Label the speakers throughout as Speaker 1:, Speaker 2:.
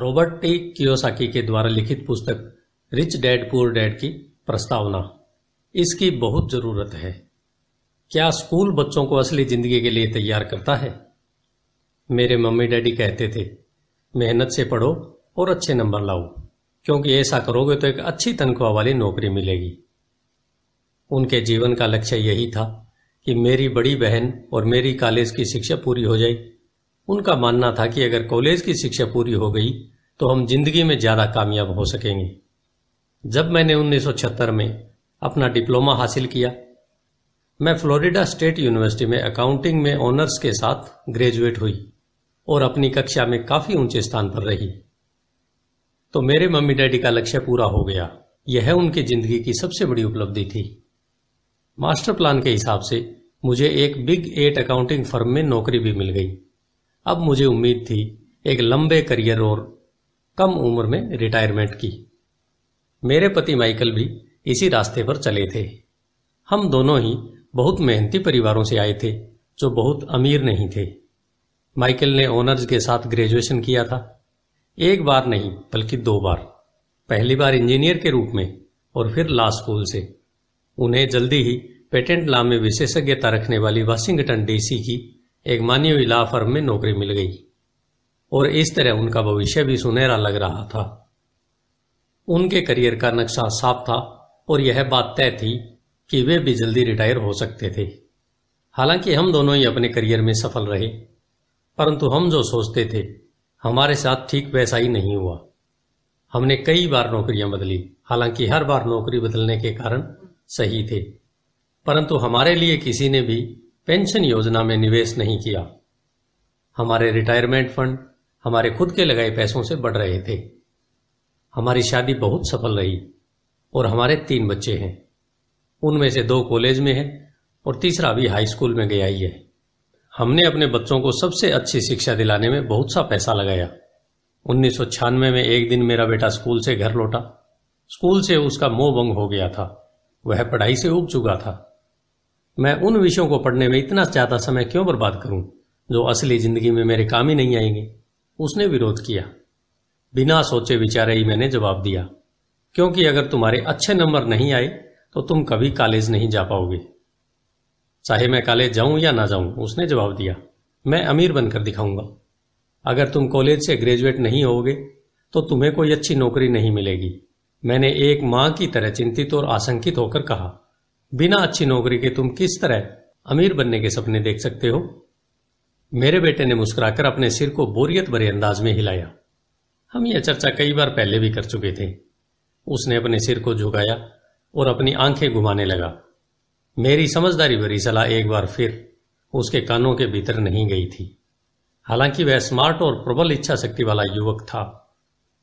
Speaker 1: Robert T Kiyosaki के द्वारा लिखित पुस्तक रिच डैड पुअर डैड की प्रस्तावना इसकी बहुत जरूरत है क्या स्कूल बच्चों को असली जिंदगी के लिए तैयार करता है मेरे मम्मी डैडी कहते थे मेहनत से पढ़ो और अच्छे नंबर लाओ क्योंकि ऐसा करोगे तो एक अच्छी तनख्वाह वाली नौकरी मिलेगी उनके जीवन का लक्ष्य यही था कि मेरी बड़ी बहन और मेरी कॉलेज की शिक्षा पूरी हो जाए उनका मानना था कि अगर कॉलेज की शिक्षा पूरी हो गई तो हम जिंदगी में ज़्यादा कामयाब हो सकेंगे जब मैंने 1976 में अपना डिप्लोमा हासिल किया मैं फ्लोरिडा स्टेट यूनिवर्सिटी में अकाउंटिंग में ऑनर्स के साथ ग्रेजुएट हुई और अपनी कक्षा में काफ़ी ऊंचे स्थान पर रही तो मेरे मम्मी डैडी का लक्ष्य पूरा हो गया यह उनकी ज़िंदगी की सबसे बड़ी उपलब्धि थी मास्टर प्लान के हिसाब से मुझे एक बिग एट अकाउंटिंग फर्म में नौकरी भी मिल गई अब मुझे उम्मीद थी एक लंबे करियर और कम उम्र में रिटायरमेंट की मेरे पति माइकल भी इसी रास्ते पर चले थे हम दोनों ही बहुत मेहनती परिवारों से आए थे जो बहुत अमीर नहीं थे माइकल ने ऑनर्स के साथ ग्रेजुएशन किया था एक बार नहीं बल्कि दो बार पहली बार इंजीनियर के रूप में और फिर ला स्कूल से उन्हें जल्दी ही पेटेंट लॉ में विशेषज्ञता रखने वाली वाशिंगटन डीसी की एक मानी हुई ला फर्म में नौकरी मिल गई और इस तरह उनका भविष्य भी सुनहरा लग रहा था उनके करियर का नक्शा साफ था और यह बात तय थी कि वे भी जल्दी रिटायर हो सकते थे हालांकि हम दोनों ही अपने करियर में सफल रहे परंतु हम जो सोचते थे हमारे साथ ठीक वैसा ही नहीं हुआ हमने कई बार नौकरियां बदली हालांकि हर बार नौकरी बदलने के कारण सही थे परंतु हमारे लिए किसी ने भी पेंशन योजना में निवेश नहीं किया हमारे रिटायरमेंट फंड हमारे खुद के लगाए पैसों से बढ़ रहे थे हमारी शादी बहुत सफल रही और हमारे तीन बच्चे हैं उनमें से दो कॉलेज में हैं और तीसरा अभी हाई स्कूल में गया ही है हमने अपने बच्चों को सबसे अच्छी शिक्षा दिलाने में बहुत सा पैसा लगाया उन्नीस में एक दिन मेरा बेटा स्कूल से घर लौटा स्कूल से उसका मोह भंग हो गया था वह पढ़ाई से उग चुका था मैं उन विषयों को पढ़ने में इतना ज़्यादा समय क्यों बर्बाद करूं जो असली जिंदगी में मेरे काम ही नहीं आएंगे उसने विरोध किया बिना सोचे विचारे ही मैंने जवाब दिया क्योंकि अगर तुम्हारे अच्छे नंबर नहीं आए तो तुम कभी कॉलेज नहीं जा पाओगे चाहे मैं कॉलेज जाऊं या ना जाऊं उसने जवाब दिया मैं अमीर बनकर दिखाऊंगा अगर तुम कॉलेज से ग्रेजुएट नहीं होगे तो तुम्हें कोई अच्छी नौकरी नहीं मिलेगी मैंने एक मां की तरह चिंतित और आशंकित होकर कहा बिना अच्छी नौकरी के तुम किस तरह अमीर बनने के सपने देख सकते हो मेरे बेटे ने मुस्कुराकर अपने सिर को बोरियत भरे अंदाज में हिलाया हम यह चर्चा कई बार पहले भी कर चुके थे उसने अपने सिर को झुकाया और अपनी आंखें घुमाने लगा मेरी समझदारी भरी सलाह एक बार फिर उसके कानों के भीतर नहीं गई थी हालांकि वह स्मार्ट और प्रबल इच्छा शक्ति वाला युवक था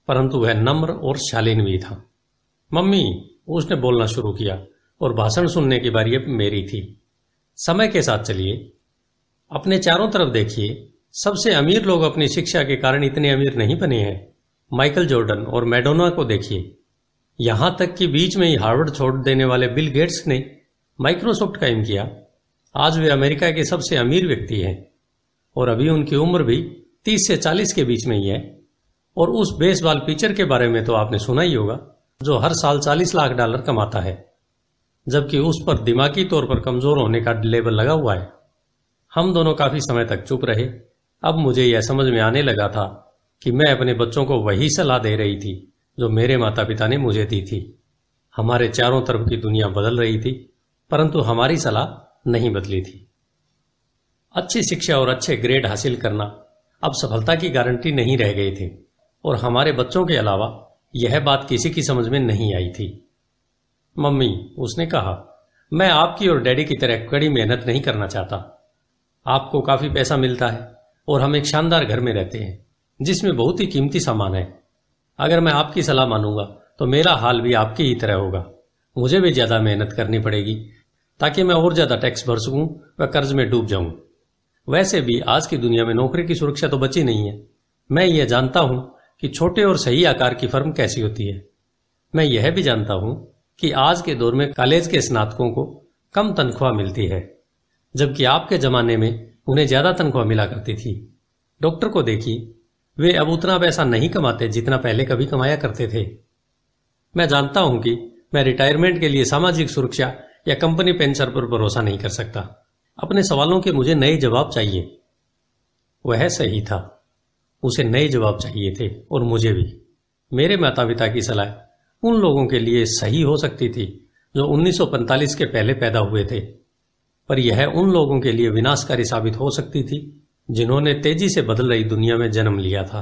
Speaker 1: परंतु वह नम्र और शालीन भी था मम्मी उसने बोलना शुरू किया और भाषण सुनने की बारी अब मेरी थी समय के साथ चलिए अपने चारों तरफ देखिए सबसे अमीर लोग अपनी शिक्षा के कारण इतने अमीर नहीं बने हैं माइकल जॉर्डन और मैडोना को देखिए यहां तक कि बीच में ही हार्वर्ड छोड़ देने वाले बिल गेट्स ने माइक्रोसॉफ्ट कायम किया आज वे अमेरिका के सबसे अमीर व्यक्ति हैं और अभी उनकी उम्र भी 30 से 40 के बीच में ही है और उस बेसबॉल पिचर के बारे में तो आपने सुना ही होगा जो हर साल 40 लाख डॉलर कमाता है जबकि उस पर दिमागी तौर पर कमजोर होने का लेबल लगा हुआ है हम दोनों काफी समय तक चुप रहे अब मुझे यह समझ में आने लगा था कि मैं अपने बच्चों को वही सलाह दे रही थी जो मेरे माता पिता ने मुझे दी थी हमारे चारों तरफ की दुनिया बदल रही थी परंतु हमारी सलाह नहीं बदली थी अच्छी शिक्षा और अच्छे ग्रेड हासिल करना अब सफलता की गारंटी नहीं रह गई थी और हमारे बच्चों के अलावा यह बात किसी की समझ में नहीं आई थी मम्मी उसने कहा मैं आपकी और डैडी की तरह कड़ी मेहनत नहीं करना चाहता आपको काफी पैसा मिलता है और हम एक शानदार घर में रहते हैं जिसमें बहुत ही कीमती सामान है अगर मैं आपकी सलाह मानूंगा तो मेरा हाल भी आपकी ही तरह होगा मुझे भी ज्यादा मेहनत करनी पड़ेगी ताकि मैं और ज्यादा टैक्स भर सकूं व कर्ज में डूब जाऊं वैसे भी आज की दुनिया में नौकरी की सुरक्षा तो बची नहीं है मैं यह जानता हूं कि छोटे और सही आकार की फर्म कैसी होती है मैं यह भी जानता हूं कि आज के दौर में कॉलेज के स्नातकों को कम तनख्वाह मिलती है जबकि आपके जमाने में उन्हें ज्यादा तनख्वाह मिला करती थी डॉक्टर को देखी वे अब उतना पैसा नहीं कमाते जितना पहले कभी कमाया करते थे मैं जानता हूं कि मैं रिटायरमेंट के लिए सामाजिक सुरक्षा या कंपनी पेंशन पर भरोसा नहीं कर सकता अपने सवालों के मुझे नए जवाब चाहिए वह सही था उसे नए जवाब चाहिए थे और मुझे भी मेरे माता पिता की सलाह उन लोगों के लिए सही हो सकती थी जो 1945 के पहले पैदा हुए थे पर यह उन लोगों के लिए विनाशकारी साबित हो सकती थी जिन्होंने तेजी से बदल रही दुनिया में जन्म लिया था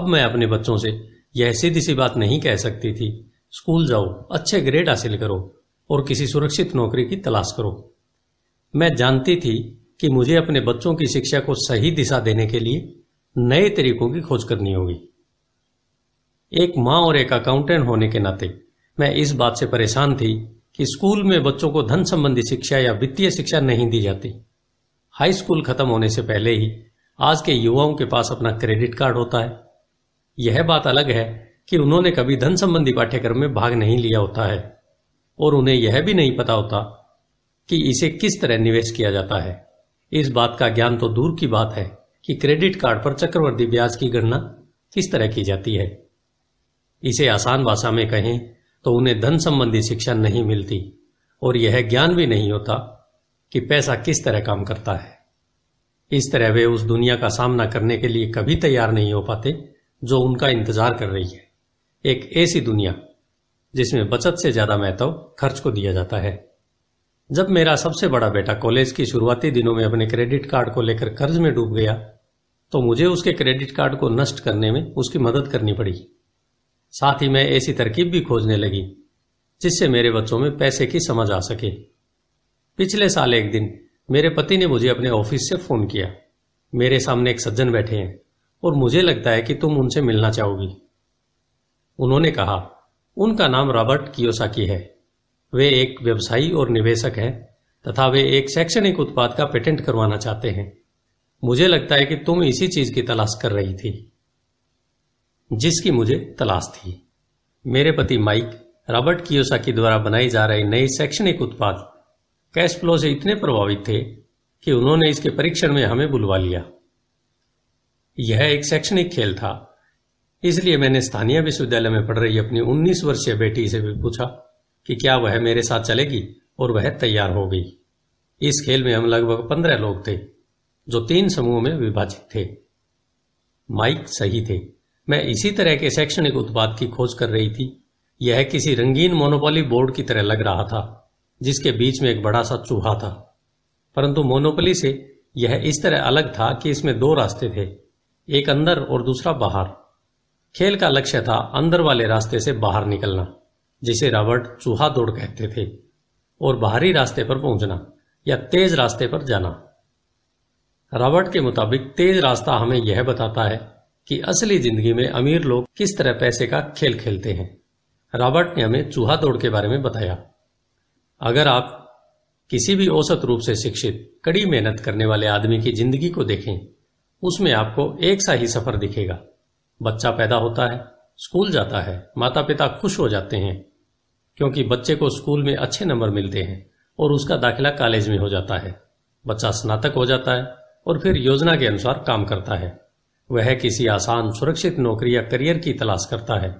Speaker 1: अब मैं अपने बच्चों से यह सीधी सी बात नहीं कह सकती थी स्कूल जाओ अच्छे ग्रेड हासिल करो और किसी सुरक्षित नौकरी की तलाश करो मैं जानती थी कि मुझे अपने बच्चों की शिक्षा को सही दिशा देने के लिए नए तरीकों की खोज करनी होगी एक माँ और एक अकाउंटेंट होने के नाते मैं इस बात से परेशान थी कि स्कूल में बच्चों को धन संबंधी शिक्षा या वित्तीय शिक्षा नहीं दी जाती हाई स्कूल खत्म होने से पहले ही आज के युवाओं के पास अपना क्रेडिट कार्ड होता है यह बात अलग है कि उन्होंने कभी धन संबंधी पाठ्यक्रम में भाग नहीं लिया होता है और उन्हें यह भी नहीं पता होता कि इसे किस तरह निवेश किया जाता है इस बात का ज्ञान तो दूर की बात है कि क्रेडिट कार्ड पर चक्रवर्ती ब्याज की गणना किस तरह की जाती है इसे आसान भाषा में कहें तो उन्हें धन संबंधी शिक्षा नहीं मिलती और यह ज्ञान भी नहीं होता कि पैसा किस तरह काम करता है इस तरह वे उस दुनिया का सामना करने के लिए कभी तैयार नहीं हो पाते जो उनका इंतजार कर रही है एक ऐसी दुनिया जिसमें बचत से ज्यादा महत्व खर्च को दिया जाता है जब मेरा सबसे बड़ा बेटा कॉलेज की शुरुआती दिनों में अपने क्रेडिट कार्ड को लेकर कर्ज में डूब गया तो मुझे उसके क्रेडिट कार्ड को नष्ट करने में उसकी मदद करनी पड़ी साथ ही मैं ऐसी तरकीब भी खोजने लगी जिससे मेरे बच्चों में पैसे की समझ आ सके पिछले साल एक दिन मेरे पति ने मुझे अपने ऑफिस से फोन किया मेरे सामने एक सज्जन बैठे हैं और मुझे लगता है कि तुम उनसे मिलना चाहोगी उन्होंने कहा उनका नाम रॉबर्ट कियोसाकी है वे एक व्यवसायी और निवेशक हैं तथा वे एक शैक्षणिक उत्पाद का पेटेंट करवाना चाहते हैं मुझे लगता है कि तुम इसी चीज की तलाश कर रही थी जिसकी मुझे तलाश थी मेरे पति माइक रॉबर्ट कियोसाकी द्वारा बनाई जा रही नई शैक्षणिक उत्पाद कैश फ्लो से इतने प्रभावित थे कि उन्होंने इसके परीक्षण में हमें बुलवा लिया यह एक शैक्षणिक खेल था इसलिए मैंने स्थानीय विश्वविद्यालय में पढ़ रही अपनी 19 वर्षीय बेटी से भी पूछा कि क्या वह मेरे साथ चलेगी और वह तैयार हो गई इस खेल में हम लगभग पंद्रह लोग थे जो तीन समूहों में विभाजित थे माइक सही थे मैं इसी तरह के शैक्षणिक उत्पाद की खोज कर रही थी यह किसी रंगीन मोनोपोली बोर्ड की तरह लग रहा था जिसके बीच में एक बड़ा सा चूहा था परंतु मोनोपोली से यह इस तरह अलग था कि इसमें दो रास्ते थे एक अंदर और दूसरा बाहर खेल का लक्ष्य था अंदर वाले रास्ते से बाहर निकलना जिसे रॉबर्ट चूहा दौड़ कहते थे और बाहरी रास्ते पर पहुंचना या तेज रास्ते पर जाना रॉबर्ट के मुताबिक तेज रास्ता हमें यह बताता है कि असली जिंदगी में अमीर लोग किस तरह पैसे का खेल खेलते हैं रॉबर्ट ने हमें चूहा दौड़ के बारे में बताया अगर आप किसी भी औसत रूप से शिक्षित कड़ी मेहनत करने वाले आदमी की जिंदगी को देखें उसमें आपको एक सा ही सफर दिखेगा बच्चा पैदा होता है स्कूल जाता है माता पिता खुश हो जाते हैं क्योंकि बच्चे को स्कूल में अच्छे नंबर मिलते हैं और उसका दाखिला कॉलेज में हो जाता है बच्चा स्नातक हो जाता है और फिर योजना के अनुसार काम करता है वह किसी आसान सुरक्षित नौकरी या करियर की तलाश करता है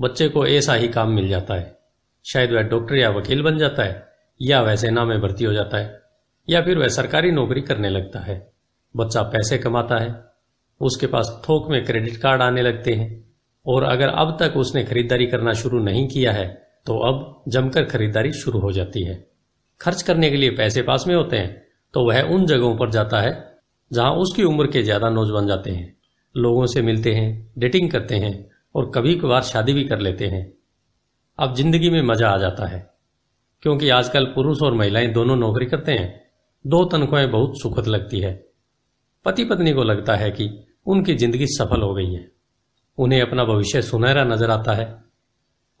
Speaker 1: बच्चे को ऐसा ही काम मिल जाता है शायद वह डॉक्टर या वकील बन जाता है या वह सेना में भर्ती हो जाता है या फिर वह सरकारी नौकरी करने लगता है बच्चा पैसे कमाता है उसके पास थोक में क्रेडिट कार्ड आने लगते हैं और अगर अब तक उसने खरीदारी करना शुरू नहीं किया है तो अब जमकर खरीदारी शुरू हो जाती है खर्च करने के लिए पैसे पास में होते हैं तो वह उन जगहों पर जाता है जहां उसकी उम्र के ज्यादा नौजवान जाते हैं लोगों से मिलते हैं डेटिंग करते हैं और कभी कभार शादी भी कर लेते हैं अब जिंदगी में मजा आ जाता है क्योंकि आजकल पुरुष और महिलाएं दोनों नौकरी करते हैं दो तनख्वाहें बहुत सुखद लगती है पति पत्नी को लगता है कि उनकी जिंदगी सफल हो गई है उन्हें अपना भविष्य सुनहरा नजर आता है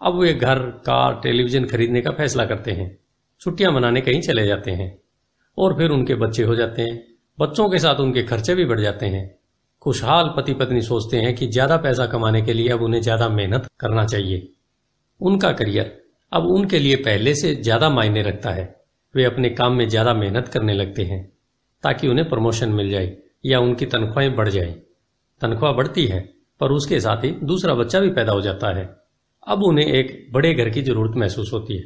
Speaker 1: अब वे घर कार टेलीविजन खरीदने का फैसला करते हैं छुट्टियां मनाने कहीं चले जाते हैं और फिर उनके बच्चे हो जाते हैं बच्चों के साथ उनके खर्चे भी बढ़ जाते हैं खुशहाल पति पत्नी सोचते हैं कि ज्यादा पैसा कमाने के लिए अब उन्हें ज्यादा मेहनत करना चाहिए उनका करियर अब उनके लिए पहले से ज्यादा मायने रखता है वे अपने काम में ज्यादा मेहनत करने लगते हैं ताकि उन्हें प्रमोशन मिल जाए या उनकी तनख्वाहें बढ़ जाए तनख्वाह बढ़ती है पर उसके साथ ही दूसरा बच्चा भी पैदा हो जाता है अब उन्हें एक बड़े घर की जरूरत महसूस होती है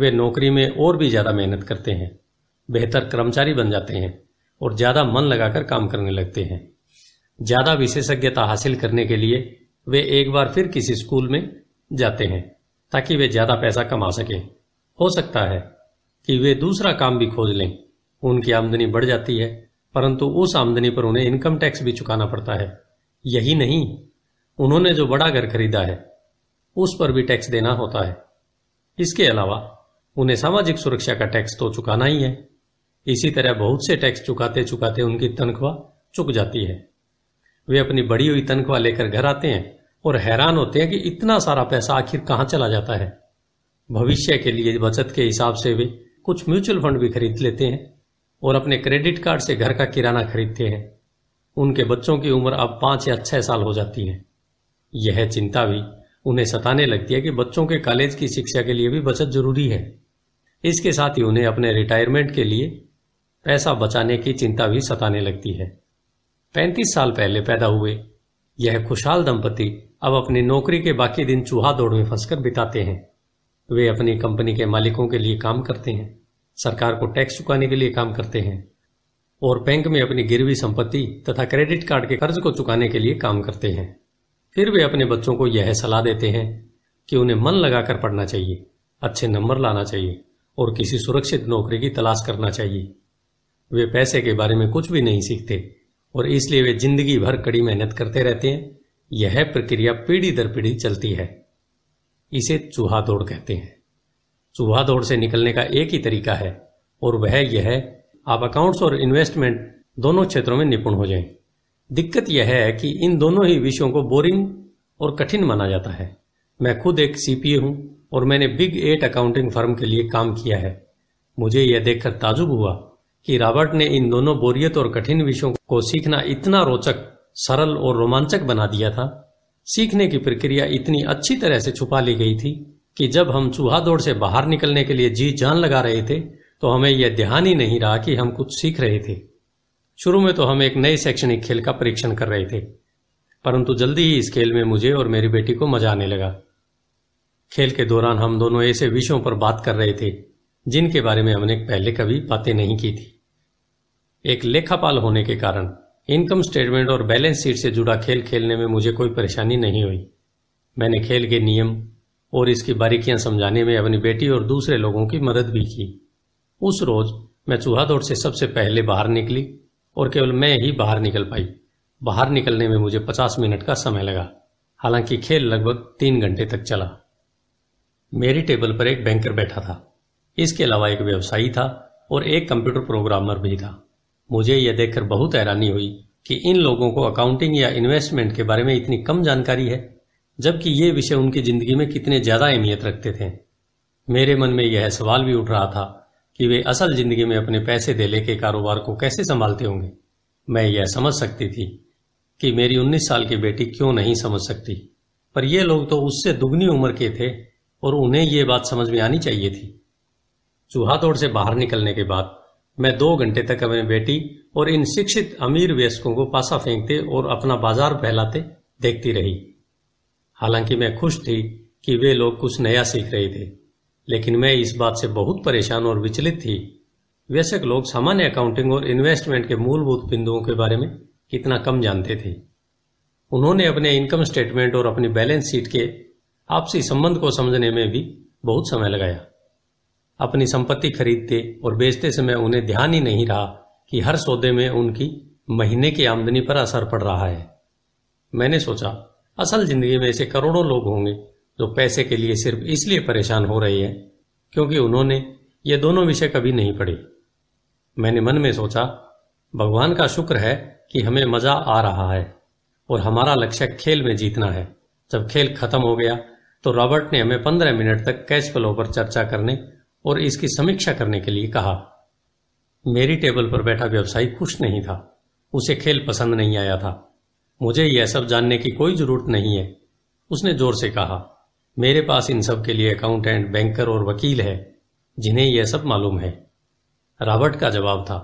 Speaker 1: वे नौकरी में और भी ज्यादा मेहनत करते हैं बेहतर कर्मचारी बन जाते हैं और ज्यादा मन लगाकर काम करने लगते हैं ज्यादा विशेषज्ञता हासिल करने के लिए वे एक बार फिर किसी स्कूल में जाते हैं ताकि वे ज्यादा पैसा कमा सकें हो सकता है कि वे दूसरा काम भी खोज लें उनकी आमदनी बढ़ जाती है परंतु उस आमदनी पर उन्हें इनकम टैक्स भी चुकाना पड़ता है यही नहीं उन्होंने जो बड़ा घर खरीदा है उस पर भी टैक्स देना होता है इसके अलावा उन्हें सामाजिक सुरक्षा का टैक्स तो चुकाना ही है इसी तरह बहुत से टैक्स चुकाते चुकाते उनकी तनख्वाह चुक जाती है वे अपनी बड़ी हुई तनख्वाह लेकर घर आते हैं और हैरान होते हैं कि इतना सारा पैसा आखिर कहाँ चला जाता है भविष्य के लिए बचत के हिसाब से वे कुछ म्यूचुअल फंड भी खरीद लेते हैं और अपने क्रेडिट कार्ड से घर का किराना खरीदते हैं उनके बच्चों की उम्र अब पांच या छह साल हो जाती है यह चिंता भी उन्हें सताने लगती है कि बच्चों के कॉलेज की शिक्षा के लिए भी बचत जरूरी है इसके साथ ही उन्हें अपने रिटायरमेंट के लिए पैसा बचाने की चिंता भी सताने लगती है पैंतीस साल पहले पैदा हुए यह खुशहाल दंपति अब अपनी नौकरी के बाकी दिन चूहा दौड़ में फंसकर बिताते हैं वे अपनी कंपनी के मालिकों के लिए काम करते हैं सरकार को टैक्स चुकाने के लिए काम करते हैं और बैंक में अपनी गिरवी संपत्ति तथा क्रेडिट कार्ड के कर्ज को चुकाने के लिए काम करते हैं फिर वे अपने बच्चों को यह सलाह देते हैं कि उन्हें मन लगाकर पढ़ना चाहिए अच्छे नंबर लाना चाहिए और किसी सुरक्षित नौकरी की तलाश करना चाहिए वे पैसे के बारे में कुछ भी नहीं सीखते और इसलिए वे जिंदगी भर कड़ी मेहनत करते रहते हैं यह प्रक्रिया पीढ़ी दर पीढ़ी चलती है इसे चूहा दौड़ कहते हैं चूहा दौड़ से निकलने का एक ही तरीका है और वह यह है आप अकाउंट्स और इन्वेस्टमेंट दोनों क्षेत्रों में निपुण हो जाएं। दिक्कत यह है कि इन दोनों ही विषयों को बोरिंग और कठिन माना जाता है मैं खुद एक सीपीए हूं और मैंने बिग एट अकाउंटिंग फर्म के लिए काम किया है मुझे यह देखकर ताजुब हुआ कि रॉबर्ट ने इन दोनों बोरियत और कठिन विषयों को सीखना इतना रोचक सरल और रोमांचक बना दिया था सीखने की प्रक्रिया इतनी अच्छी तरह से छुपा ली गई थी कि जब हम चूहा दौड़ से बाहर निकलने के लिए जी जान लगा रहे थे तो हमें यह ध्यान ही नहीं रहा कि हम कुछ सीख रहे थे शुरू में तो हम एक नए शैक्षणिक खेल का परीक्षण कर रहे थे परंतु जल्दी ही इस खेल में मुझे और मेरी बेटी को मजा आने लगा खेल के दौरान हम दोनों ऐसे विषयों पर बात कर रहे थे जिनके बारे में हमने पहले कभी बातें नहीं की थी एक लेखापाल होने के कारण इनकम स्टेटमेंट और बैलेंस शीट से जुड़ा खेल खेलने में मुझे कोई परेशानी नहीं हुई मैंने खेल के नियम और इसकी बारीकियां समझाने में अपनी बेटी और दूसरे लोगों की मदद भी की उस रोज मैं चूहा दौड़ से सबसे पहले बाहर निकली और केवल मैं ही बाहर निकल पाई बाहर निकलने में मुझे पचास मिनट का समय लगा हालांकि खेल लगभग तीन घंटे तक चला मेरी टेबल पर एक बैंकर बैठा था इसके अलावा एक व्यवसायी था और एक कंप्यूटर प्रोग्रामर भी था मुझे यह देखकर बहुत हैरानी हुई कि इन लोगों को अकाउंटिंग या इन्वेस्टमेंट के बारे में इतनी कम जानकारी है जबकि ये विषय उनकी जिंदगी में कितने ज्यादा अहमियत रखते थे मेरे मन में यह सवाल भी उठ रहा था कि वे असल जिंदगी में अपने पैसे दे लेके कारोबार को कैसे संभालते होंगे मैं यह समझ सकती थी कि मेरी 19 साल की बेटी क्यों नहीं समझ सकती पर ये लोग तो उससे दुगनी उम्र के थे और उन्हें ये बात समझ में आनी चाहिए थी तोड़ से बाहर निकलने के बाद मैं दो घंटे तक अपने बेटी और इन शिक्षित अमीर व्यस्कों को पासा फेंकते और अपना बाजार फैलाते देखती रही हालांकि मैं खुश थी कि वे लोग कुछ नया सीख रहे थे लेकिन मैं इस बात से बहुत परेशान और विचलित थी वयस्क लोग सामान्य अकाउंटिंग और इन्वेस्टमेंट के मूलभूत बिंदुओं के बारे में कितना कम जानते थे उन्होंने अपने इनकम स्टेटमेंट और अपनी बैलेंस शीट के आपसी संबंध को समझने में भी बहुत समय लगाया अपनी संपत्ति खरीदते और बेचते समय उन्हें ध्यान ही नहीं रहा कि हर सौदे में उनकी महीने की आमदनी पर असर पड़ रहा है मैंने सोचा असल जिंदगी में ऐसे करोड़ों लोग होंगे जो पैसे के लिए सिर्फ इसलिए परेशान हो रहे हैं क्योंकि उन्होंने ये दोनों विषय कभी नहीं पढ़े मैंने मन में सोचा भगवान का शुक्र है कि हमें मजा आ रहा है और हमारा लक्ष्य खेल में जीतना है जब खेल खत्म हो गया तो रॉबर्ट ने हमें पंद्रह मिनट तक कैश फ्लो पर चर्चा करने और इसकी समीक्षा करने के लिए कहा मेरी टेबल पर बैठा व्यवसायी खुश नहीं था उसे खेल पसंद नहीं आया था मुझे यह सब जानने की कोई जरूरत नहीं है उसने जोर से कहा मेरे पास इन सब के लिए अकाउंटेंट बैंकर और वकील है जिन्हें यह सब मालूम है रॉबर्ट का जवाब था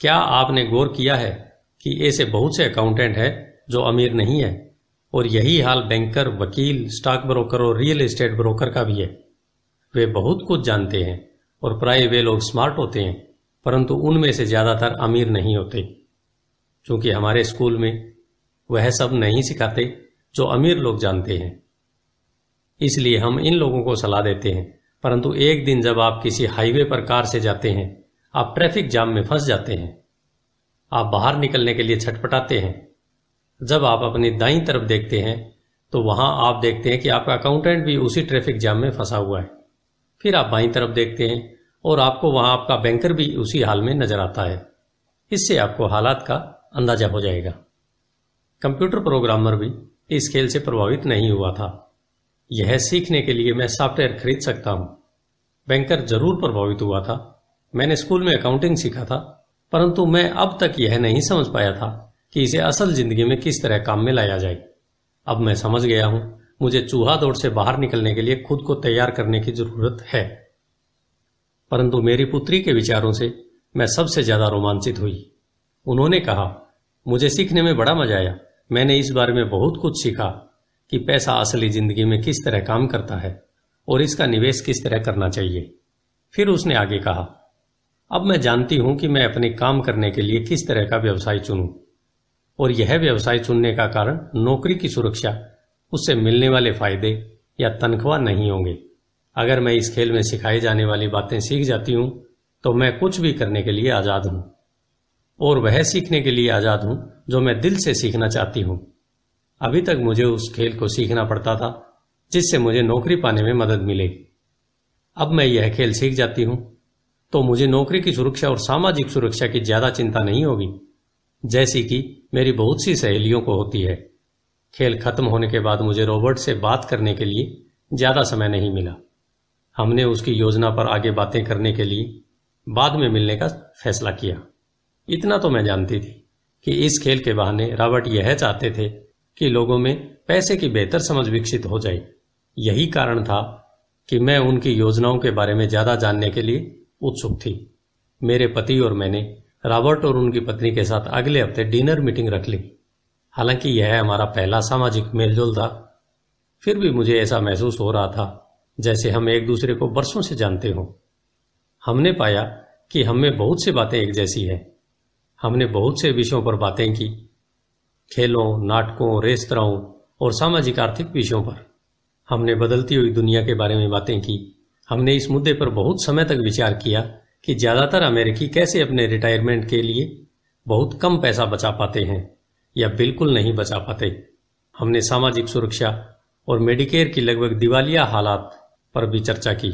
Speaker 1: क्या आपने गौर किया है कि ऐसे बहुत से अकाउंटेंट है जो अमीर नहीं है और यही हाल बैंकर वकील स्टॉक ब्रोकर और रियल एस्टेट ब्रोकर का भी है वे बहुत कुछ जानते हैं और प्राय वे लोग स्मार्ट होते हैं परंतु उनमें से ज़्यादातर अमीर नहीं होते क्योंकि हमारे स्कूल में वह सब नहीं सिखाते जो अमीर लोग जानते हैं इसलिए हम इन लोगों को सलाह देते हैं परंतु एक दिन जब आप किसी हाईवे पर कार से जाते हैं आप ट्रैफिक जाम में फंस जाते हैं आप बाहर निकलने के लिए छटपटाते हैं जब आप अपनी दाई तरफ देखते हैं तो वहां आप देखते हैं कि आपका अकाउंटेंट भी उसी ट्रैफिक जाम में फंसा हुआ है फिर आप बाई तरफ देखते हैं और आपको वहां आपका बैंकर भी उसी हाल में नजर आता है इससे आपको हालात का अंदाजा हो जाएगा कंप्यूटर प्रोग्रामर भी इस खेल से प्रभावित नहीं हुआ था यह सीखने के लिए मैं सॉफ्टवेयर खरीद सकता हूं बैंकर जरूर प्रभावित हुआ था मैंने स्कूल में अकाउंटिंग सीखा था परंतु मैं अब तक यह नहीं समझ पाया था कि इसे असल जिंदगी में किस तरह काम में लाया जाए अब मैं समझ गया हूं मुझे चूहा दौड़ से बाहर निकलने के लिए खुद को तैयार करने की जरूरत है परंतु मेरी पुत्री के विचारों से मैं सबसे ज्यादा रोमांचित हुई उन्होंने कहा मुझे सीखने में बड़ा मजा आया मैंने इस बारे में बहुत कुछ सीखा कि पैसा असली जिंदगी में किस तरह काम करता है और इसका निवेश किस तरह करना चाहिए फिर उसने आगे कहा अब मैं जानती हूं कि मैं अपने काम करने के लिए किस तरह का व्यवसाय चुनूं और यह व्यवसाय चुनने का कारण नौकरी की सुरक्षा उससे मिलने वाले फायदे या तनख्वाह नहीं होंगे अगर मैं इस खेल में सिखाई जाने वाली बातें सीख जाती हूं तो मैं कुछ भी करने के लिए आज़ाद हूं और वह सीखने के लिए आज़ाद हूं जो मैं दिल से सीखना चाहती हूं अभी तक मुझे उस खेल को सीखना पड़ता था जिससे मुझे नौकरी पाने में मदद मिलेगी अब मैं यह खेल सीख जाती हूं तो मुझे नौकरी की सुरक्षा और सामाजिक सुरक्षा की ज्यादा चिंता नहीं होगी जैसी कि मेरी बहुत सी सहेलियों को होती है खेल खत्म होने के बाद मुझे रॉबर्ट से बात करने के लिए ज़्यादा समय नहीं मिला हमने उसकी योजना पर आगे बातें करने के लिए बाद में मिलने का फैसला किया इतना तो मैं जानती थी कि इस खेल के बहाने रॉबर्ट यह चाहते थे कि लोगों में पैसे की बेहतर समझ विकसित हो जाए यही कारण था कि मैं उनकी योजनाओं के बारे में ज़्यादा जानने के लिए उत्सुक थी मेरे पति और मैंने रॉबर्ट और उनकी पत्नी के साथ अगले हफ्ते डिनर मीटिंग रख ली हालांकि यह हमारा पहला सामाजिक मेलजोल था फिर भी मुझे ऐसा महसूस हो रहा था जैसे हम एक दूसरे को बरसों से जानते हों हमने पाया कि हमें बहुत सी बातें एक जैसी हैं हमने बहुत से विषयों पर बातें की खेलों नाटकों रेस्तराओं और सामाजिक आर्थिक विषयों पर हमने बदलती हुई दुनिया के बारे में बातें की हमने इस मुद्दे पर बहुत समय तक विचार किया कि ज़्यादातर अमेरिकी कैसे अपने रिटायरमेंट के लिए बहुत कम पैसा बचा पाते हैं या बिल्कुल नहीं बचा पाते हमने सामाजिक सुरक्षा और मेडिकेयर की लगभग दिवालिया हालात पर भी चर्चा की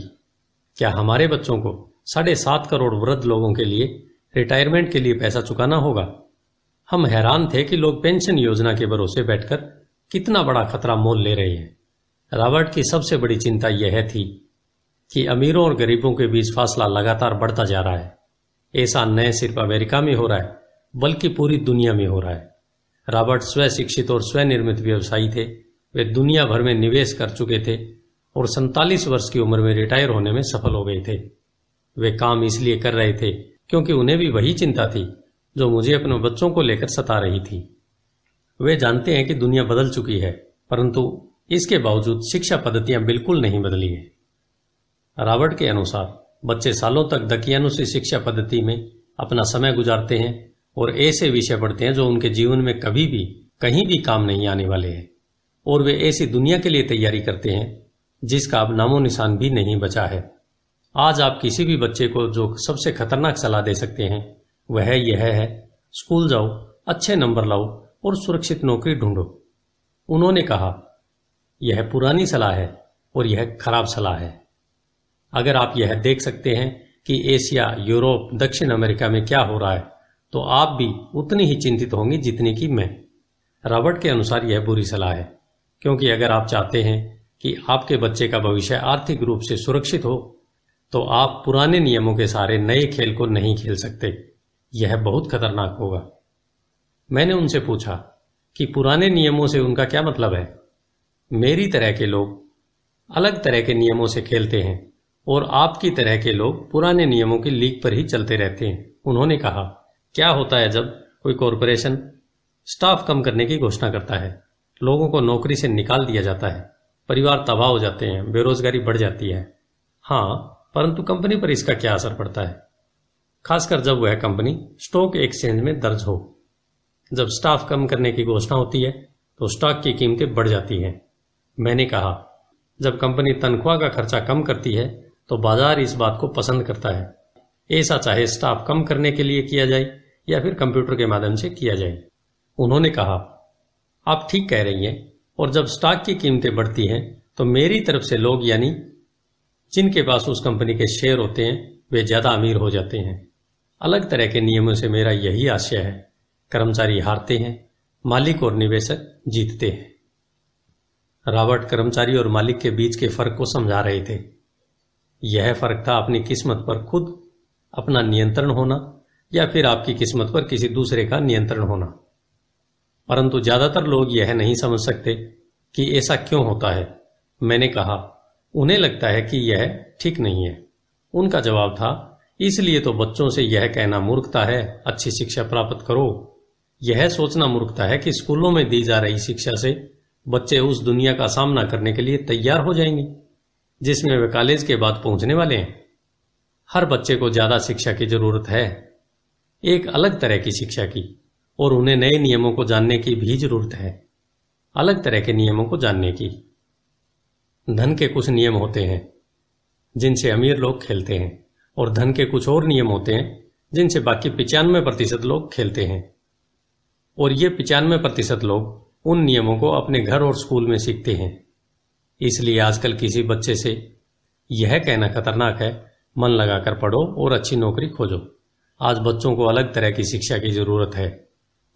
Speaker 1: क्या हमारे बच्चों को साढ़े सात करोड़ वृद्ध लोगों के लिए रिटायरमेंट के लिए पैसा चुकाना होगा हम हैरान थे कि लोग पेंशन योजना के भरोसे बैठकर कितना बड़ा खतरा मोल ले रहे हैं रॉबर्ट की सबसे बड़ी चिंता यह थी कि अमीरों और गरीबों के बीच फासला लगातार बढ़ता जा रहा है ऐसा न सिर्फ अमेरिका में हो रहा है बल्कि पूरी दुनिया में हो रहा है रॉबर्ट स्वशिक्षित और स्वनिर्मित व्यवसायी थे वे दुनिया भर में निवेश कर चुके थे और सैतालीस वर्ष की उम्र में रिटायर होने में सफल हो गए थे वे काम इसलिए कर रहे थे क्योंकि उन्हें भी वही चिंता थी जो मुझे अपने बच्चों को लेकर सता रही थी वे जानते हैं कि दुनिया बदल चुकी है परंतु इसके बावजूद शिक्षा पद्धतियां बिल्कुल नहीं बदली हैं रावट के अनुसार बच्चे सालों तक दकियानु शिक्षा पद्धति में अपना समय गुजारते हैं और ऐसे विषय पढ़ते हैं जो उनके जीवन में कभी भी कहीं भी काम नहीं आने वाले हैं और वे ऐसी दुनिया के लिए तैयारी करते हैं जिसका अब नामो निशान भी नहीं बचा है आज आप किसी भी बच्चे को जो सबसे खतरनाक सलाह दे सकते हैं वह यह है स्कूल जाओ अच्छे नंबर लाओ और सुरक्षित नौकरी ढूंढो उन्होंने कहा यह पुरानी सलाह है और यह खराब सलाह है अगर आप यह देख सकते हैं कि एशिया यूरोप दक्षिण अमेरिका में क्या हो रहा है तो आप भी उतनी ही चिंतित होंगे जितनी कि मैं रॉबर्ट के अनुसार यह बुरी सलाह है क्योंकि अगर आप चाहते हैं कि आपके बच्चे का भविष्य आर्थिक रूप से सुरक्षित हो तो आप पुराने नियमों के सारे नए खेल को नहीं खेल सकते यह बहुत खतरनाक होगा मैंने उनसे पूछा कि पुराने नियमों से उनका क्या मतलब है मेरी तरह के लोग अलग तरह के नियमों से खेलते हैं और आपकी तरह के लोग पुराने नियमों की लीक पर ही चलते रहते हैं उन्होंने कहा क्या होता है जब कोई कॉरपोरेशन स्टाफ कम करने की घोषणा करता है लोगों को नौकरी से निकाल दिया जाता है परिवार तबाह हो जाते हैं बेरोजगारी बढ़ जाती है हाँ परंतु कंपनी पर इसका क्या असर पड़ता है खासकर जब वह कंपनी स्टॉक एक्सचेंज में दर्ज हो जब स्टाफ कम करने की घोषणा होती है तो स्टॉक की कीमतें बढ़ जाती हैं मैंने कहा जब कंपनी तनख्वाह का खर्चा कम करती है तो बाजार इस बात को पसंद करता है ऐसा चाहे स्टाफ कम करने के लिए किया जाए या फिर कंप्यूटर के माध्यम से किया जाए उन्होंने कहा आप ठीक कह रही हैं और जब स्टॉक की कीमतें बढ़ती हैं तो मेरी तरफ से लोग यानी जिनके पास उस कंपनी के शेयर होते हैं वे ज़्यादा अमीर हो जाते हैं अलग तरह के नियमों से मेरा यही आशय है कर्मचारी हारते हैं मालिक और निवेशक जीतते हैं रॉबर्ट कर्मचारी और मालिक के बीच के फर्क को समझा रहे थे यह फर्क था अपनी किस्मत पर खुद अपना नियंत्रण होना या फिर आपकी किस्मत पर किसी दूसरे का नियंत्रण होना परंतु ज्यादातर लोग यह नहीं समझ सकते कि ऐसा क्यों होता है मैंने कहा उन्हें लगता है कि यह ठीक नहीं है उनका जवाब था इसलिए तो बच्चों से यह कहना मूर्खता है अच्छी शिक्षा प्राप्त करो यह सोचना मूर्खता है कि स्कूलों में दी जा रही शिक्षा से बच्चे उस दुनिया का सामना करने के लिए तैयार हो जाएंगे जिसमें वे कॉलेज के बाद पहुंचने वाले हैं हर बच्चे को ज्यादा शिक्षा की जरूरत है एक अलग तरह की शिक्षा की और उन्हें नए नियमों को जानने की भी जरूरत है अलग तरह के नियमों को जानने की धन के कुछ नियम होते हैं जिनसे अमीर लोग खेलते हैं और धन के कुछ और नियम होते हैं जिनसे बाकी पिचानवे प्रतिशत लोग खेलते हैं और ये पिचानवे प्रतिशत लोग उन नियमों को अपने घर और स्कूल में सीखते हैं इसलिए आजकल किसी बच्चे से यह कहना खतरनाक है मन लगाकर पढ़ो और अच्छी नौकरी खोजो आज बच्चों को अलग तरह की शिक्षा की जरूरत है